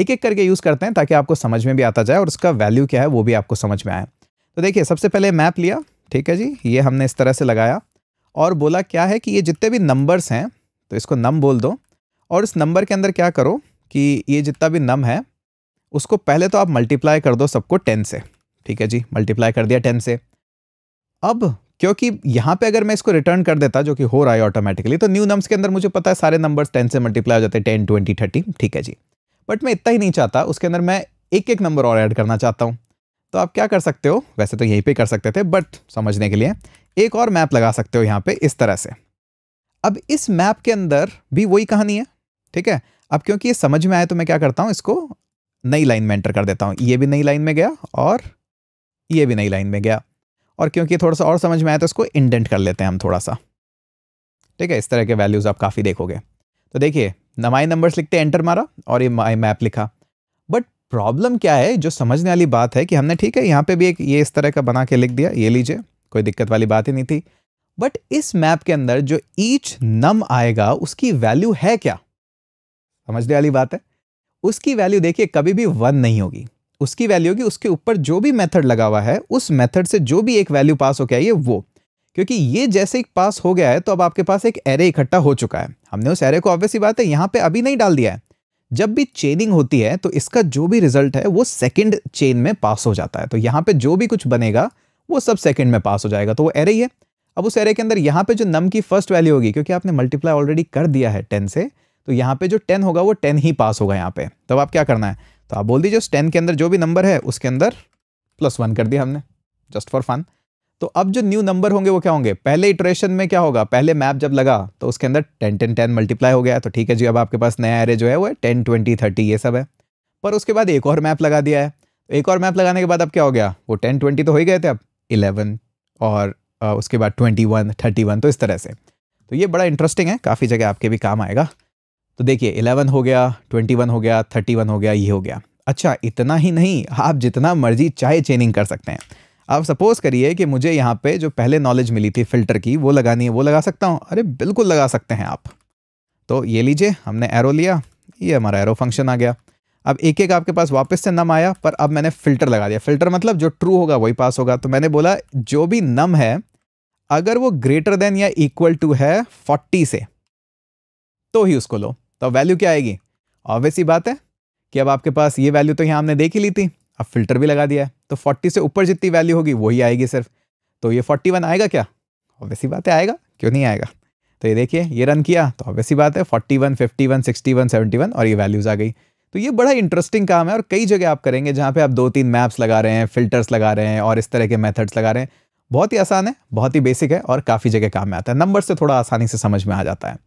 एक एक करके यूज़ करते हैं ताकि आपको समझ में भी आता जाए और उसका वैल्यू क्या है वो भी आपको समझ में आए तो देखिए सबसे पहले मैप लिया ठीक है जी ये हमने इस तरह से लगाया और बोला क्या है कि ये जितने भी नंबर्स हैं तो इसको नम बोल दो और इस नंबर के अंदर क्या करो कि ये जितना भी नम है उसको पहले तो आप मल्टीप्लाई कर दो सबको टेन से ठीक है जी मल्टीप्लाई कर दिया टेन से अब क्योंकि यहाँ पे अगर मैं इसको रिटर्न कर देता जो कि हो रहा है ऑटोमेटिकली तो न्यू नम्स के अंदर मुझे पता है सारे नंबर्स टेन से मल्टीप्लाई हो जाते हैं टेन ट्वेंटी थर्टी ठीक है जी बट मैं इतना ही नहीं चाहता उसके अंदर मैं एक एक नंबर और ऐड करना चाहता हूँ तो आप क्या कर सकते हो वैसे तो यहीं पर कर सकते थे बट समझने के लिए एक और मैप लगा सकते हो यहाँ पर इस तरह से अब इस मैप के अंदर भी वही कहानी है ठीक है अब क्योंकि ये समझ में आए तो मैं क्या करता हूँ इसको नई लाइन में एंटर कर देता हूँ ये भी नई लाइन में गया और ये भी नई लाइन में गया और क्योंकि थोड़ा सा और समझ में आया तो इसको इंडेंट कर लेते हैं हम थोड़ा सा ठीक है इस तरह के वैल्यूज़ आप काफ़ी देखोगे तो देखिए नमाई नंबर्स लिखते एंटर मारा और ये माई मैप लिखा बट प्रॉब्लम क्या है जो समझने वाली बात है कि हमने ठीक है यहाँ पे भी एक ये इस तरह का बना के लिख दिया ये लीजिए कोई दिक्कत वाली बात ही नहीं थी बट इस मैप के अंदर जो ईच नम आएगा उसकी वैल्यू है क्या समझने वाली बात है उसकी वैल्यू देखिए कभी भी वन नहीं होगी उसकी वैल्यू होगी उसके ऊपर जो भी मेथड लगा हुआ है उस मेथड से जो भी एक वैल्यू पास होकर आई है वो क्योंकि ये जैसे ही पास हो गया है तो अब आपके पास एक एरे इकट्ठा हो चुका है हमने उस एरे को ऑब्वियसली बात है यहाँ पे अभी नहीं डाल दिया है जब भी चेनिंग होती है तो इसका जो भी रिजल्ट है वो सेकंड चेन में पास हो जाता है तो यहाँ पे जो भी कुछ बनेगा वो सब सेकंड में पास हो जाएगा तो वो एरे ही है अब उस एरे के अंदर यहाँ पे जो नम की फर्स्ट वैल्यू होगी क्योंकि आपने मल्टीप्लाई ऑलरेडी कर दिया है टेन से तो यहाँ पे जो टेन होगा वो टेन ही पास होगा यहाँ पे तब तो आप क्या करना है तो आप बोल दीजिए उस टेन के अंदर जो भी नंबर है उसके अंदर प्लस वन कर दिया हमने जस्ट फॉर फन तो अब जो न्यू नंबर होंगे वो क्या होंगे पहले इटरेशन में क्या होगा पहले मैप जब लगा तो उसके अंदर टेन टेन टेन मल्टीप्लाई हो गया तो ठीक है जी अब आपके पास नया एरे जो है वो है टेन ट्वेंटी थर्टी ये सब है पर उसके बाद एक और मैप लगा दिया है तो एक और मैप लगाने के बाद अब क्या हो गया वो टेन ट्वेंटी तो हो ही गए थे अब इलेवन और उसके बाद ट्वेंटी वन थर्टी वन तो इस तरह से तो ये बड़ा इंटरेस्टिंग है काफ़ी जगह आपके भी काम आएगा तो देखिए इलेवन हो गया ट्वेंटी वन हो गया थर्टी वन हो गया ये हो गया अच्छा इतना ही नहीं आप जितना मर्जी चाहे चेनिंग कर सकते हैं आप सपोज़ करिए कि मुझे यहाँ पे जो पहले नॉलेज मिली थी फ़िल्टर की वो लगानी है वो लगा सकता हूँ अरे बिल्कुल लगा सकते हैं आप तो ये लीजिए हमने एरो लिया ये हमारा एरो फंक्शन आ गया अब एक एक आपके पास वापस से नम आया पर अब मैंने फ़िल्टर लगा दिया फ़िल्टर मतलब जो ट्रू होगा वही पास होगा तो मैंने बोला जो भी नम है अगर वो ग्रेटर देन या इक्वल टू है फोर्टी से तो ही उसको लो तो वैल्यू क्या आएगी ऑब्वियस ही बात है कि अब आपके पास ये वैल्यू तो यहाँ हमने देख ही ली थी अब फिल्टर भी लगा दिया है तो 40 से ऊपर जितनी वैल्यू होगी वही आएगी सिर्फ तो ये 41 आएगा क्या ही बात है आएगा क्यों नहीं आएगा तो ये देखिए ये रन किया तो ही बात है 41, 51, 61, 71 और ये वैल्यूज़ आ गई तो ये बड़ा इंटरेस्टिंग काम है और कई जगह आप करेंगे जहाँ पे आप दो तीन मैप्स लगा रहे हैं फिल्टर्स लगा रहे हैं और इस तरह के मेथड्स लगा रहे हैं बहुत ही आसान है बहुत ही बेसिक है और काफ़ी जगह काम में आता है नंबर से थोड़ा आसानी से समझ में आ जाता है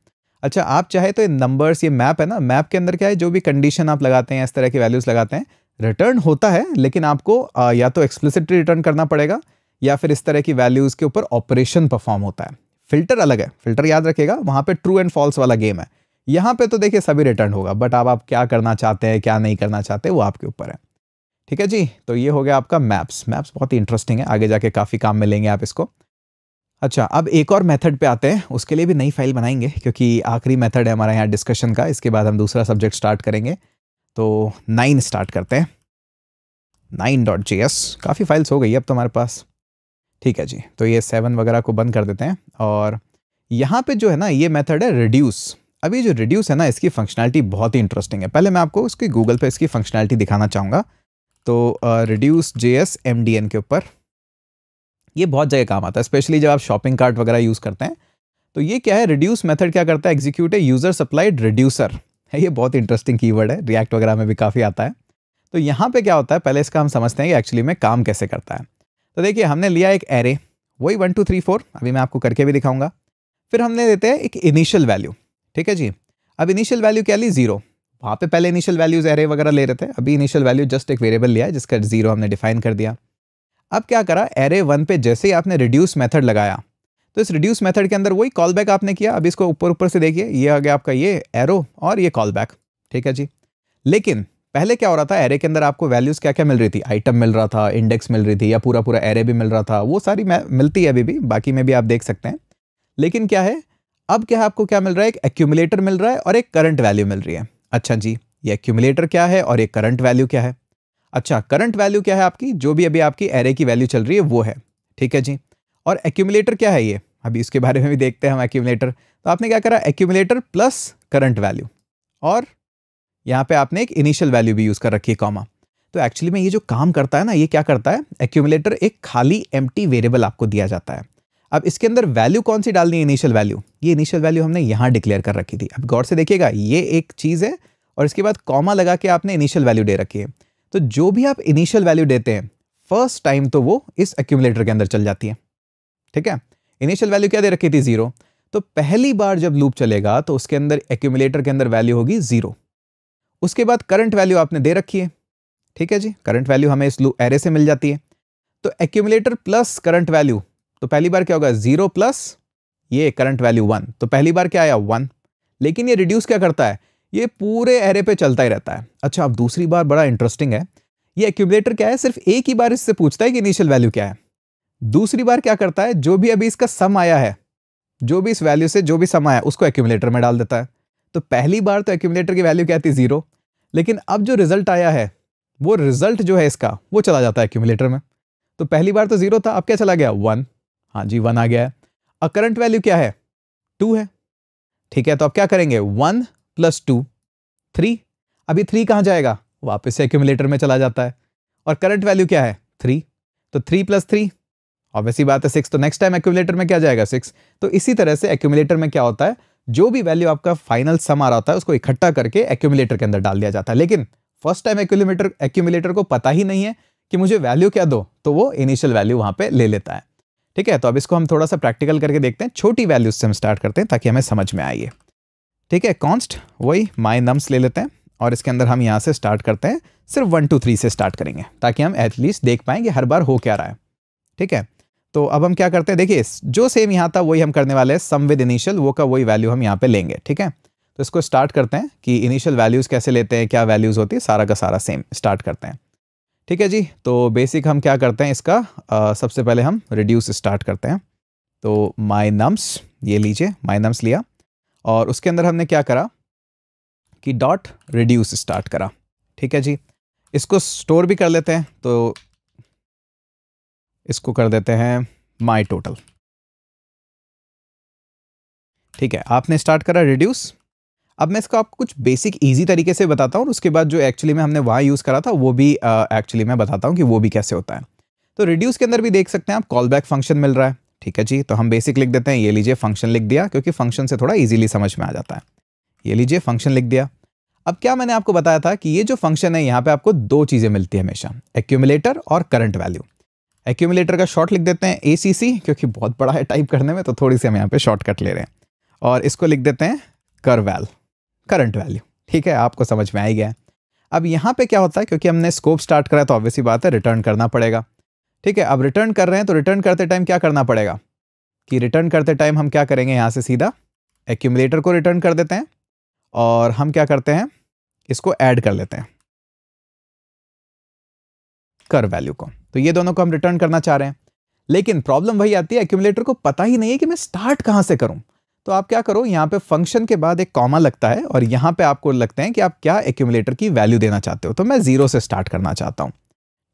अच्छा आप चाहे तो ये नंबर्स ये मैप है ना मैप के अंदर क्या है जो भी कंडीशन आप लगाते हैं इस तरह की वैल्यूज़ लगाते हैं रिटर्न होता है लेकिन आपको आ, या तो एक्सप्लिसिटली रिटर्न करना पड़ेगा या फिर इस तरह की वैल्यूज़ के ऊपर ऑपरेशन परफॉर्म होता है फिल्टर अलग है फिल्टर याद रखेगा वहाँ पर ट्रू एंड फॉल्स वाला गेम है यहाँ पर तो देखिए सभी रिटर्न होगा बट आप, आप क्या करना चाहते हैं क्या नहीं करना चाहते वो आपके ऊपर है ठीक है जी तो ये हो गया आपका मैप्स मैप्स बहुत ही इंटरेस्टिंग है आगे जाके काफ़ी काम में लेंगे आप इसको अच्छा अब एक और मेथड पे आते हैं उसके लिए भी नई फाइल बनाएंगे क्योंकि आखिरी मेथड है हमारा यहाँ डिस्कशन का इसके बाद हम दूसरा सब्जेक्ट स्टार्ट करेंगे तो नाइन स्टार्ट करते हैं नाइन डॉट जी एस काफ़ी फाइल्स हो गई अब तो हमारे पास ठीक है जी तो ये सेवन वगैरह को बंद कर देते हैं और यहाँ पे जो है ना ये मेथड है रिड्यूस अभी जो रिड्यूस है ना इसकी फंक्शनैलिटी बहुत ही इंटरेस्टिंग है पहले मैं आपको उसकी गूगल पर इसकी फंक्शनैलिटी दिखाना चाहूँगा तो reduce J S M D N के ऊपर ये बहुत जगह काम आता है स्पेशली जब आप शॉपिंग कार्ट वगैरह यूज़ करते हैं तो ये क्या है रिड्यूस मेथड क्या करता है execute a user supplied reducer है ये बहुत इंटरेस्टिंग कीवर्ड है रिएक्ट वगैरह में भी काफ़ी आता है तो यहाँ पे क्या होता है पहले इसका हम समझते हैं कि एक्चुअली में काम कैसे करता है तो देखिए हमने लिया एक एरे वही वन टू थ्री फोर अभी मैं आपको करके भी दिखाऊंगा फिर हमने देते हैं एक इनिशियल वैल्यू ठीक है जी अब इनिशियल वैल्यू क्या ली जीरो वहाँ पे पहले इनिशियल वैल्यूज एरे वगैरह ले रहे थे अभी इनिशियल वैल्यू जस्ट एक वेरिएबल लिया है जिसका जीरो हमने डिफाइन कर दिया अब क्या करा एरे वन पे जैसे ही आपने रिड्यूस मेथड लगाया तो इस रिड्यूस मेथड के अंदर वही कॉल बैक आपने किया अब इसको ऊपर ऊपर से देखिए ये आ गया आपका ये एरो और ये कॉल बैक ठीक है जी लेकिन पहले क्या हो रहा था एरे के अंदर आपको वैल्यूज़ क्या क्या मिल रही थी आइटम मिल रहा था इंडेक्स मिल रही थी या पूरा पूरा एरे भी मिल रहा था वो सारी मिलती है अभी भी बाकी में भी आप देख सकते हैं लेकिन क्या है अब क्या है आपको क्या मिल रहा है एक एक्यूमुलेटर मिल रहा है और एक करंट वैल्यू मिल रही है अच्छा जी ये एक्यूमुलेटर क्या है और ये करंट वैल्यू क्या है अच्छा करंट वैल्यू क्या है आपकी जो भी अभी आपकी एरे की वैल्यू चल रही है वो है ठीक है जी और एक्यूमलेटर क्या है ये अभी इसके बारे में भी देखते हैं हम एक्यूमलेटर तो आपने क्या करा एक्यूमलेटर प्लस करंट वैल्यू और यहाँ पे आपने एक इनिशियल वैल्यू भी यूज़ कर रखी है कॉमा तो एक्चुअली में ये जो काम करता है ना ये क्या करता है एक्यूमलेटर एक खाली एम वेरिएबल आपको दिया जाता है अब इसके अंदर वैल्यू कौन सी डालनी है इनिशियल वैल्यू ये इनिशियल वैल्यू हमने यहाँ डिक्लेयर कर रखी थी अब गौर से देखिएगा ये एक चीज़ है और इसके बाद कॉमा लगा के आपने इनिशियल वैल्यू दे रखी है तो जो भी आप इनिशियल वैल्यू देते हैं फर्स्ट टाइम तो वो इस एक्यूमलेटर के अंदर चल जाती है ठीक है इनिशियल वैल्यू क्या दे रखी थी ज़ीरो तो पहली बार जब लूप चलेगा तो उसके अंदर एक्यूमलेटर के अंदर वैल्यू होगी ज़ीरो उसके बाद करंट वैल्यू आपने दे रखी है ठीक है जी करंट वैल्यू हमें इस लू एरे से मिल जाती है तो एक्यूमलेटर प्लस करंट वैल्यू तो पहली बार क्या होगा ज़ीरो प्लस ये करंट वैल्यू वन तो पहली बार क्या आया वन लेकिन ये रिड्यूस क्या करता है ये पूरे एरे पे चलता ही रहता है अच्छा अब दूसरी बार बड़ा इंटरेस्टिंग है ये एक्यूबलेटर क्या है सिर्फ एक ही बार इससे पूछता है कि इनिशियल वैल्यू क्या है दूसरी बार क्या करता है जो भी अभी इसका सम आया है जो भी इस वैल्यू से जो भी सम आया उसको एक्यूमलेटर में डाल देता है तो पहली बार तो एक्यूमलेटर की वैल्यू क्या थी ज़ीरो लेकिन अब जो रिजल्ट आया है वो रिजल्ट जो है इसका वो चला जाता है एक्यूमलेटर में तो पहली बार तो ज़ीरो था अब क्या चला गया वन हाँ जी वन आ गया है और करंट वैल्यू क्या है टू है ठीक है तो अब क्या करेंगे वन प्लस टू थ्री अभी थ्री कहाँ जाएगा वापस से एक्यूमलेटर में चला जाता है और करंट वैल्यू क्या है थ्री तो थ्री प्लस थ्री ऑब्वियसली बात है सिक्स तो नेक्स्ट टाइम एक्यूमलेटर में क्या जाएगा सिक्स तो इसी तरह से एक्यूमलेटर में क्या होता है जो भी वैल्यू आपका फाइनल सम आ रहा होता है उसको इकट्ठा करके एक्यूमलेटर के अंदर डाल दिया जाता है लेकिन फर्स्ट टाइम एक्यूमलेटर एक्यूमलेटर को पता ही नहीं है कि मुझे वैल्यू क्या दो तो वो इनिशियल वैल्यू वहाँ पर ले लेता है ठीक है तो अब इसको हम थोड़ा सा प्रैक्टिकल करके देखते हैं छोटी वैल्यूज से हम स्टार्ट करते हैं ताकि हमें समझ में आइए ठीक है कॉन्स्ट वही माई नम्स ले लेते हैं और इसके अंदर हम यहाँ से स्टार्ट करते हैं सिर्फ वन टू थ्री से स्टार्ट करेंगे ताकि हम एटलीस्ट देख कि हर बार हो क्या रहा है ठीक है तो अब हम क्या करते हैं देखिए जो सेम यहाँ था वही हम करने वाले हैं सम विद इनिशियल वो का वही वैल्यू हम यहाँ पे लेंगे ठीक है तो इसको स्टार्ट करते हैं कि इनिशियल वैल्यूज़ कैसे लेते हैं क्या वैल्यूज़ होती है सारा का सारा सेम स्टार्ट करते हैं ठीक है जी तो बेसिक हम क्या करते हैं इसका आ, सबसे पहले हम रिड्यूस स्टार्ट करते हैं तो माई नम्स ये लीजिए माई नम्स लिया और उसके अंदर हमने क्या करा कि डॉट रिड्यूस स्टार्ट करा ठीक है जी इसको स्टोर भी कर लेते हैं तो इसको कर देते हैं माई टोटल ठीक है आपने स्टार्ट करा रिड्यूस अब मैं इसको आपको कुछ बेसिक इजी तरीके से बताता हूँ उसके बाद जो एक्चुअली में हमने वहाँ यूज़ करा था वो भी एक्चुअली uh, मैं बताता हूँ कि वो भी कैसे होता है तो रिड्यूस के अंदर भी देख सकते हैं आप कॉल बैक फंक्शन मिल रहा है ठीक है जी तो हम बेसिक लिख देते हैं ये लीजिए फंक्शन लिख दिया क्योंकि फंक्शन से थोड़ा इजीली समझ में आ जाता है ये लीजिए फंक्शन लिख दिया अब क्या मैंने आपको बताया था कि ये जो फंक्शन है यहाँ पे आपको दो चीज़ें मिलती है हमेशा एक्यूमुलेटर और करंट वैल्यू एक्यूमुलेटर का शॉर्ट लिख देते हैं ए क्योंकि बहुत बड़ा है टाइप करने में तो थोड़ी सी हम यहाँ पे शॉर्टकट ले रहे हैं और इसको लिख देते हैं वैल करंट वैल्यू ठीक है आपको समझ में आई गया अब यहाँ पे क्या होता है क्योंकि हमने स्कोप स्टार्ट करा तो ऑब्वियसली बात है रिटर्न करना पड़ेगा ठीक है अब रिटर्न कर रहे हैं तो रिटर्न करते टाइम क्या करना पड़ेगा कि रिटर्न करते टाइम हम क्या करेंगे यहाँ से सीधा एक्यूमलेटर को रिटर्न कर देते हैं और हम क्या करते हैं इसको ऐड कर लेते हैं कर वैल्यू को तो ये दोनों को हम रिटर्न करना चाह रहे हैं लेकिन प्रॉब्लम वही आती है एक्यूमलेटर को पता ही नहीं है कि मैं स्टार्ट कहाँ से करूँ तो आप क्या करो यहाँ पे फंक्शन के बाद एक कॉमा लगता है और यहाँ पे आपको लगते हैं कि आप क्या एक्यूमलेटर की वैल्यू देना चाहते हो तो मैं जीरो से स्टार्ट करना चाहता हूँ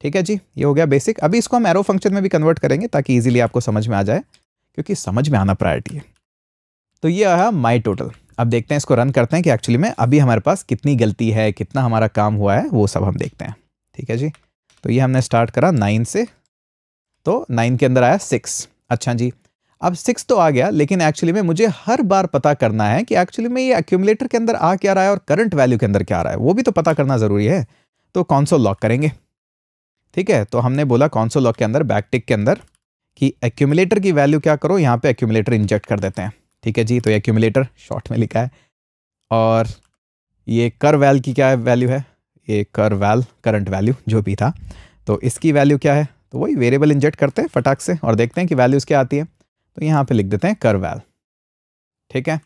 ठीक है जी ये हो गया बेसिक अभी इसको हम एरो फंक्शन में भी कन्वर्ट करेंगे ताकि इजीली आपको समझ में आ जाए क्योंकि समझ में आना प्रायोरिटी है तो ये आया माई टोटल अब देखते हैं इसको रन करते हैं कि एक्चुअली में अभी हमारे पास कितनी गलती है कितना हमारा काम हुआ है वो सब हम देखते हैं ठीक है जी तो ये हमने स्टार्ट करा नाइन से तो नाइन के अंदर आया सिक्स अच्छा जी अब सिक्स तो आ गया लेकिन एक्चुअली में मुझे हर बार पता करना है कि एक्चुअली में ये एक्यूमलेटर के अंदर आ क्या रहा है और करंट वैल्यू के अंदर क्या आ रहा है वो भी तो पता करना ज़रूरी है तो कौन सो लॉक करेंगे ठीक है तो हमने बोला कौनसो लॉक के अंदर बैकटिक के अंदर कि एक्यूमुलेटर की वैल्यू क्या करो यहाँ पे एक्यूमलेटर इंजेक्ट कर देते हैं ठीक है जी तो ये शॉर्ट में लिखा है और ये कर वैल की क्या वैल्यू है ये कर वैल करंट वैल्यू जो भी था तो इसकी वैल्यू क्या है तो वही वेरिएबल इंजेक्ट करते हैं फटाक से और देखते हैं कि वैल्यूज़ क्या आती है तो यहाँ पे लिख देते हैं कर वैल ठीक है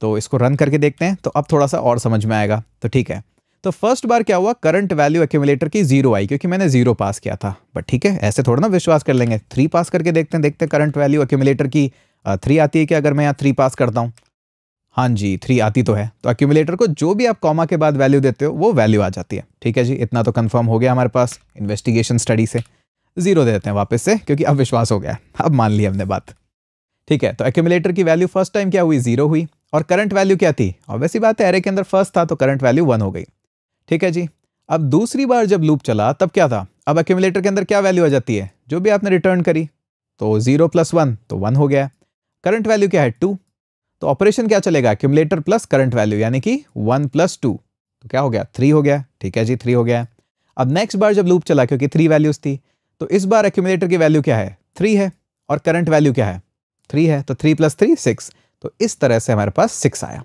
तो इसको रन करके देखते हैं तो अब थोड़ा सा और समझ में आएगा तो ठीक है तो फर्स्ट बार क्या हुआ करंट वैल्यू एक्यूमुलेटर की जीरो आई क्योंकि मैंने जीरो पास किया था बट ठीक है ऐसे थोड़ा ना विश्वास कर लेंगे थ्री पास करके देखते हैं देखते हैं करंट वैल्यू एक्यूमुलेटर की थ्री आती है कि अगर मैं यहाँ थ्री पास करता हूँ हाँ जी थ्री आती तो है तो एक्यूमुलेटर को जो भी आप कॉमा के बाद वैल्यू देते हो वो वैल्यू आ जाती है ठीक है जी इतना तो कन्फर्म हो गया हमारे पास इन्वेस्टिगेशन स्टडी से जीरो दे देते हैं वापस से क्योंकि अब विश्वास हो गया अब मान ली हमने बात ठीक है तो एक्यूमुलेटर की वैल्यू फर्स्ट टाइम क्या हुई जीरो हुई और करंट वैल्यू क्या थी और वैसी बात है एरे के अंदर फर्स्ट था तो करंट वैल्यू वन हो गई ठीक है जी अब दूसरी बार जब लूप चला तब क्या था अब एक्यूमलेटर के अंदर क्या वैल्यू आ जाती है जो भी आपने रिटर्न करी तो जीरो प्लस वन तो वन हो गया करंट वैल्यू क्या है टू तो ऑपरेशन क्या चलेगा एक्यूमलेटर प्लस करंट वैल्यू यानी कि वन प्लस टू तो क्या हो गया थ्री हो गया ठीक है जी थ्री हो गया अब नेक्स्ट बार जब लूप चला क्योंकि थ्री वैल्यूज थी तो इस बार एक्यूमलेटर की वैल्यू क्या है थ्री है और करंट वैल्यू क्या है थ्री है तो थ्री प्लस थ्री सिक्स तो इस तरह से हमारे पास सिक्स आया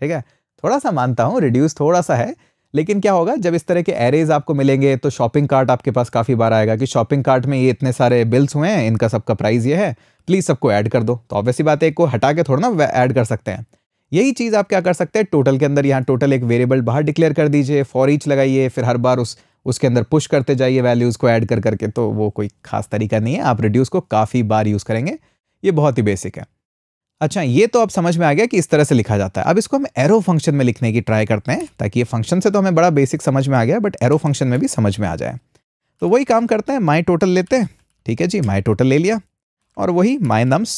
ठीक है थोड़ा सा मानता हूँ रिड्यूस थोड़ा सा है लेकिन क्या होगा जब इस तरह के एरेज आपको मिलेंगे तो शॉपिंग कार्ट आपके पास काफ़ी बार आएगा कि शॉपिंग कार्ट में ये इतने सारे बिल्स हुए हैं इनका सबका प्राइस ये है प्लीज़ सबको ऐड कर दो तो ऑब्वियसली बात है एक को हटा के थोड़ा ना ऐड कर सकते हैं यही चीज़ आप क्या कर सकते हैं टोटल के अंदर यहाँ टोटल एक वेरिएबल बाहर डिक्लेयर कर दीजिए फॉर ईच लगाइए फिर हर बार उस उसके अंदर पुश करते जाइए वैल्यूज़ को ऐड कर करके तो वो कोई खास तरीका नहीं है आप रिड्यूस को काफ़ी बार यूज़ करेंगे ये बहुत ही बेसिक है अच्छा ये तो अब समझ में आ गया कि इस तरह से लिखा जाता है अब इसको हम एरो फंक्शन में लिखने की ट्राई करते हैं ताकि ये फंक्शन से तो हमें बड़ा बेसिक समझ में आ गया बट एरो फंक्शन में भी समझ में आ जाए तो वही काम करते हैं माई टोटल लेते हैं ठीक है जी माई टोटल ले लिया और वही माई नम्स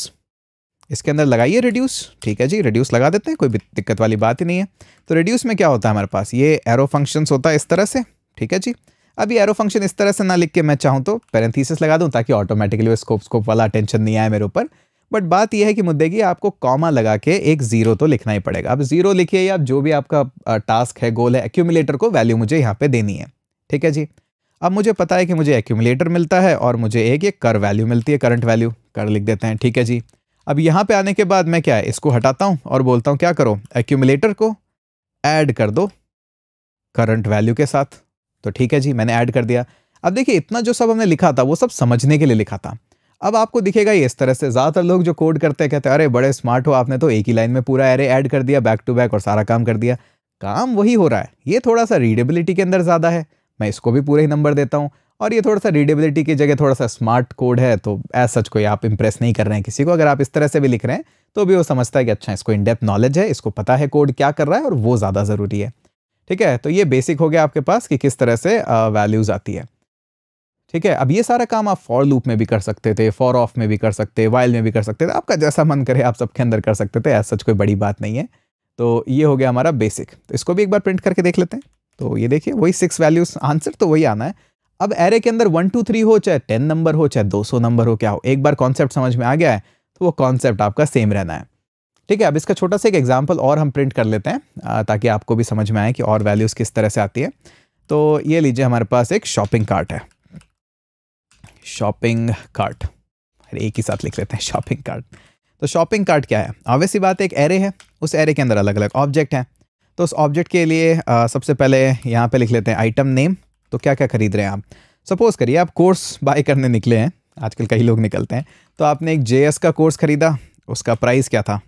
इसके अंदर लगाइए रिड्यूस ठीक है जी रिड्यूस लगा देते हैं कोई दिक्कत वाली बात ही नहीं है तो रिड्यूस में क्या होता है हमारे पास ये एरो फंक्शंस होता है इस तरह से ठीक है जी अब ये एरो फंक्शन इस तरह से ना लिख के मैं चाहूँ तो पैरेंथीसिस लगा दूँ ताकि ऑटोमेटिकली वो स्कोप स्कोप वाला अटेंशन नहीं आए मेरे ऊपर बट बात यह है कि मुद्दे की आपको कॉमा लगा के एक ज़ीरो तो लिखना ही पड़ेगा अब ज़ीरो लिखिए या जो भी आपका टास्क है गोल है एक्यूमुलेटर को वैल्यू मुझे यहाँ पे देनी है ठीक है जी अब मुझे पता है कि मुझे एक्यूमुलेटर मिलता है और मुझे एक ये कर वैल्यू मिलती है करंट वैल्यू कर लिख देते हैं ठीक है जी अब यहाँ पे आने के बाद मैं क्या है इसको हटाता हूँ और बोलता हूँ क्या करो एक्यूमुलेटर को ऐड कर दो करंट वैल्यू के साथ तो ठीक है जी मैंने ऐड कर दिया अब देखिए इतना जो सब हमने लिखा था वो सब समझने के लिए लिखा था अब आपको दिखेगा ये इस तरह से ज़्यादातर लोग जो कोड करते हैं कहते हैं अरे बड़े स्मार्ट हो आपने तो एक ही लाइन में पूरा एरे ऐड कर दिया बैक टू बैक और सारा काम कर दिया काम वही हो रहा है ये थोड़ा सा रीडेबिलिटी के अंदर ज़्यादा है मैं इसको भी पूरे ही नंबर देता हूँ और ये थोड़ा सा रीडेबिलिटी की जगह थोड़ा सा स्मार्ट कोड है तो एज सच कोई आप इंप्रेस नहीं कर रहे हैं किसी को अगर आप इस तरह से भी लिख रहे हैं तो भी वो समझता है कि अच्छा इसको इनडेप्थ नॉलेज है इसको पता है कोड क्या कर रहा है और वो ज़्यादा ज़रूरी है ठीक है तो ये बेसिक हो गया आपके पास कि किस तरह से वैल्यूज़ आती है ठीक है अब ये सारा काम आप फॉर लूप में भी कर सकते थे फॉर ऑफ में भी कर सकते वाइल में भी कर सकते थे आपका जैसा मन करे आप सबके अंदर कर सकते थे ऐसा सच कोई बड़ी बात नहीं है तो ये हो गया हमारा बेसिक तो इसको भी एक बार प्रिंट करके देख लेते हैं तो ये देखिए वही सिक्स वैल्यूज आंसर तो वही आना है अब एरे के अंदर वन टू थ्री हो चाहे टेन नंबर हो चाहे दो सौ नंबर हो क्या हो एक बार कॉन्सेप्ट समझ में आ गया है तो वो कॉन्सेप्ट आपका सेम रहना है ठीक है अब इसका छोटा सा एक एग्जाम्पल और हम प्रिंट कर लेते हैं ताकि आपको भी समझ में आए कि और वैल्यूज़ किस तरह से आती है तो ये लीजिए हमारे पास एक शॉपिंग कार्ट है शॉपिंग कार्ट अरे एक ही साथ लिख लेते हैं शॉपिंग कार्ट तो शॉपिंग कार्ट क्या है ऑब्वियस सी बात एक एरे है उस एरे के अंदर अलग अलग ऑब्जेक्ट हैं तो उस ऑब्जेक्ट के लिए आ, सबसे पहले यहाँ पे लिख लेते हैं आइटम नेम तो क्या क्या खरीद रहे हैं आप सपोज़ करिए आप कोर्स बाय करने निकले हैं आजकल कई लोग निकलते हैं तो आपने एक जे का कोर्स ख़रीदा उसका प्राइस क्या था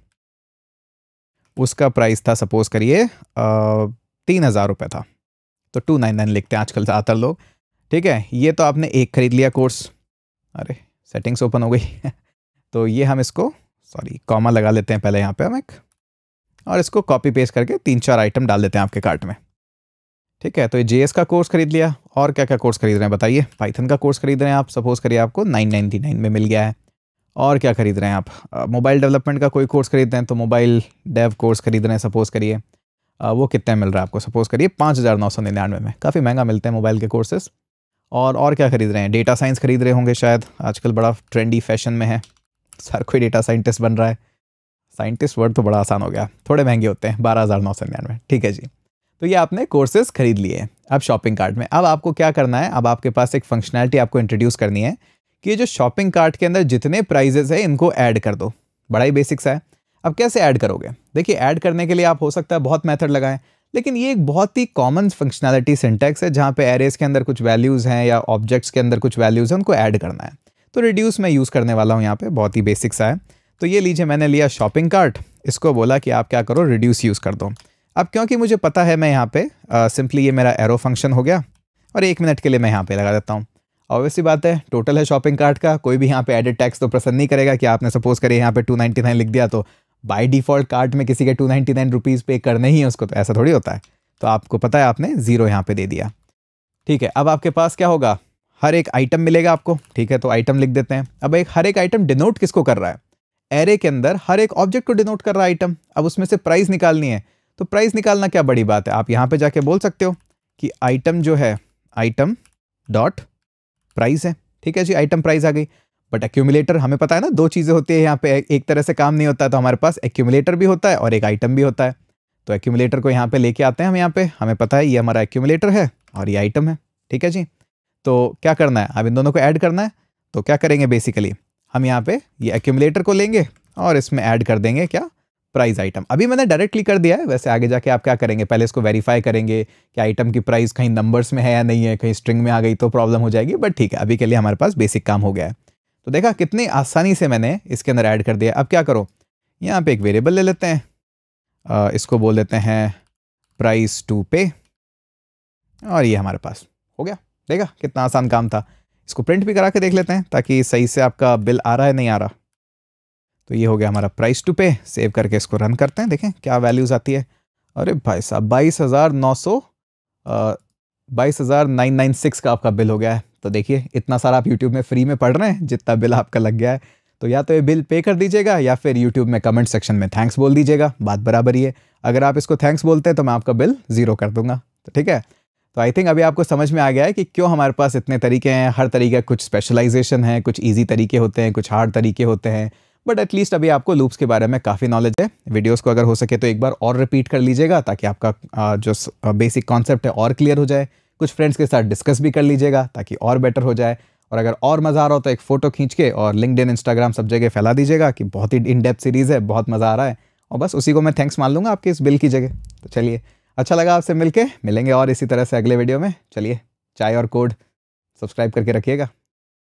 उसका प्राइस था सपोज़ करिए तीन हज़ार रुपये था तो टू नाइन नाइन लिखते हैं आजकल ज़्यादातर लोग ठीक है ये तो आपने एक खरीद लिया कोर्स अरे सेटिंग्स ओपन हो गई तो ये हम इसको सॉरी कॉमा लगा लेते हैं पहले यहाँ पे हम एक और इसको कॉपी पेस्ट करके तीन चार आइटम डाल देते हैं आपके कार्ट में ठीक है तो ये जेएस का कोर्स खरीद लिया और क्या क्या कोर्स खरीद रहे हैं बताइए पाइथन का कोर्स खरीद रहे हैं आप सपोज़ करिए आपको नाइन नाइन्टी नाइन में मिल गया है और क्या खरीद रहे हैं आप मोबाइल डेवलपमेंट का कोई कोर्स खरीद रहे हैं तो मोबाइल डेव कोर्स खरीद रहे हैं सपोज़ करिए वो कितने मिल रहा है आपको सपोज़ करिए पाँच हज़ार नौ सौ निन्यानवे में काफ़ी महंगा मिलते हैं मोबाइल के कोर्सेज़ और और क्या खरीद रहे हैं डेटा साइंस खरीद रहे होंगे शायद आजकल बड़ा ट्रेंडी फैशन में है हर कोई डेटा साइंटिस्ट बन रहा है साइंटिस्ट वर्ड तो बड़ा आसान हो गया थोड़े महंगे होते हैं बारह हज़ार नौ सौ निन्यानवे ठीक है जी तो ये आपने कोर्सेज खरीद लिए अब शॉपिंग कार्ट में अब आपको क्या करना है अब आपके पास एक फंक्शनैलिटी आपको इंट्रोड्यूस करनी है कि जो शॉपिंग कार्ट के अंदर जितने प्राइजेज हैं इनको ऐड कर दो बड़ा ही बेसिक्स है अब कैसे ऐड करोगे देखिए ऐड करने के लिए आप हो सकता है बहुत मेथड लगाएं लेकिन ये एक बहुत ही कॉमन फंक्शनैलिटी सिंटेक्स है जहाँ पे एरेज के अंदर कुछ वैल्यूज़ हैं या ऑब्जेक्ट्स के अंदर कुछ वैल्यूज़ हैं उनको ऐड करना है तो रिड्यूस मैं यूज़ करने वाला हूँ यहाँ पे बहुत ही बेसिक सा है तो ये लीजिए मैंने लिया शॉपिंग कार्ट इसको बोला कि आप क्या करो रिड्यूस यूज़ कर दो अब क्योंकि मुझे पता है मैं यहाँ पे सिंपली ये मेरा एरो फंक्शन हो गया और एक मिनट के लिए मैं यहाँ पर लगा देता हूँ ऑब्वियसली बात है टोटल है शॉपिंग कार्ट का कोई भी यहाँ पे एडिट टैक्स तो पसंद नहीं करेगा कि आपने सपोज करिए यहाँ पे 299 लिख दिया तो बाय डिफ़ॉल्ट कार्ट में किसी के टू नाइन्टी नाइन रुपीज़ पे करने ही है उसको तो ऐसा थोड़ी होता है तो आपको पता है आपने ज़ीरो यहाँ पे दे दिया ठीक है अब आपके पास क्या होगा हर एक आइटम मिलेगा आपको ठीक है तो आइटम लिख देते हैं अब एक हर एक आइटम डिनोट किसको कर रहा है एरे के अंदर हर एक ऑब्जेक्ट को डिनोट कर रहा है आइटम अब उसमें से प्राइस निकालनी है तो प्राइस निकालना क्या बड़ी बात है आप यहाँ पर जाके बोल सकते हो कि आइटम जो है आइटम डॉट प्राइस है ठीक है जी आइटम प्राइस आ गई बट एक्यूमुलेटर हमें पता है ना दो चीज़ें होती है यहाँ पे एक तरह से काम नहीं होता है तो हमारे पास एक्यूमुलेटर भी होता है और एक आइटम भी होता है तो एक्यूमुलेटर को यहाँ पे लेके आते हैं हम यहाँ पे हमें पता है ये हमारा एक्यूमुलेटर है और ये आइटम है ठीक है जी तो क्या करना है अब इन दोनों को ऐड करना है तो क्या करेंगे बेसिकली हम यहाँ पर ये एक्यूमुलेटर को लेंगे और इसमें ऐड कर देंगे क्या प्राइस आइटम अभी मैंने डायरेक्टली कर दिया है वैसे आगे जाके आप क्या करेंगे पहले इसको वेरीफाई करेंगे कि आइटम की प्राइस कहीं नंबर्स में है या नहीं है कहीं स्ट्रिंग में आ गई तो प्रॉब्लम हो जाएगी बट ठीक है अभी के लिए हमारे पास बेसिक काम हो गया है तो देखा कितनी आसानी से मैंने इसके अंदर ऐड कर दिया अब क्या करो यहाँ पे एक वेरिएबल ले लेते हैं आ, इसको बोल देते हैं प्राइस टू पे और ये हमारे पास हो गया देखा कितना आसान काम था इसको प्रिंट भी करा के देख लेते हैं ताकि सही से आपका बिल आ रहा है नहीं आ रहा तो ये हो गया हमारा प्राइस टू पे सेव करके इसको रन करते हैं देखें क्या वैल्यूज़ आती है अरे भाई साहब बाईस हज़ार नौ सौ बाईस हज़ार नाइन नाइन सिक्स का आपका बिल हो गया है तो देखिए इतना सारा आप यूट्यूब में फ्री में पढ़ रहे हैं जितना बिल आपका लग गया है तो या तो ये बिल पे कर दीजिएगा या फिर यूट्यूब में कमेंट सेक्शन में थैंक्स बोल दीजिएगा बात बराबर ही है अगर आप इसको थैंक्स बोलते हैं तो मैं आपका बिल ज़ीरो कर दूंगा तो ठीक है तो आई थिंक अभी आपको समझ में आ गया है कि क्यों हमारे पास इतने तरीके हैं हर तरीके कुछ स्पेशलाइजेशन है कुछ ईजी तरीके होते हैं कुछ हार्ड तरीके होते हैं बट एटलीस्ट अभी आपको लूप्स के बारे में काफ़ी नॉलेज है वीडियोस को अगर हो सके तो एक बार और रिपीट कर लीजिएगा ताकि आपका जो बेसिक कॉन्सेप्ट है और क्लियर हो जाए कुछ फ्रेंड्स के साथ डिस्कस भी कर लीजिएगा ताकि और बेटर हो जाए और अगर और मज़ा आ रहा हो तो एक फ़ोटो खींच के और लिंकड इंस्टाग्राम सब जगह फैला दीजिएगा कि बहुत ही इन डेप्थ सीरीज़ है बहुत मज़ा आ रहा है और बस उसी को मैं थैंक्स मान लूँगा आपके इस बिल की जगह तो चलिए अच्छा लगा आपसे मिलके मिलेंगे और इसी तरह से अगले वीडियो में चलिए चाय और कोड सब्सक्राइब करके रखिएगा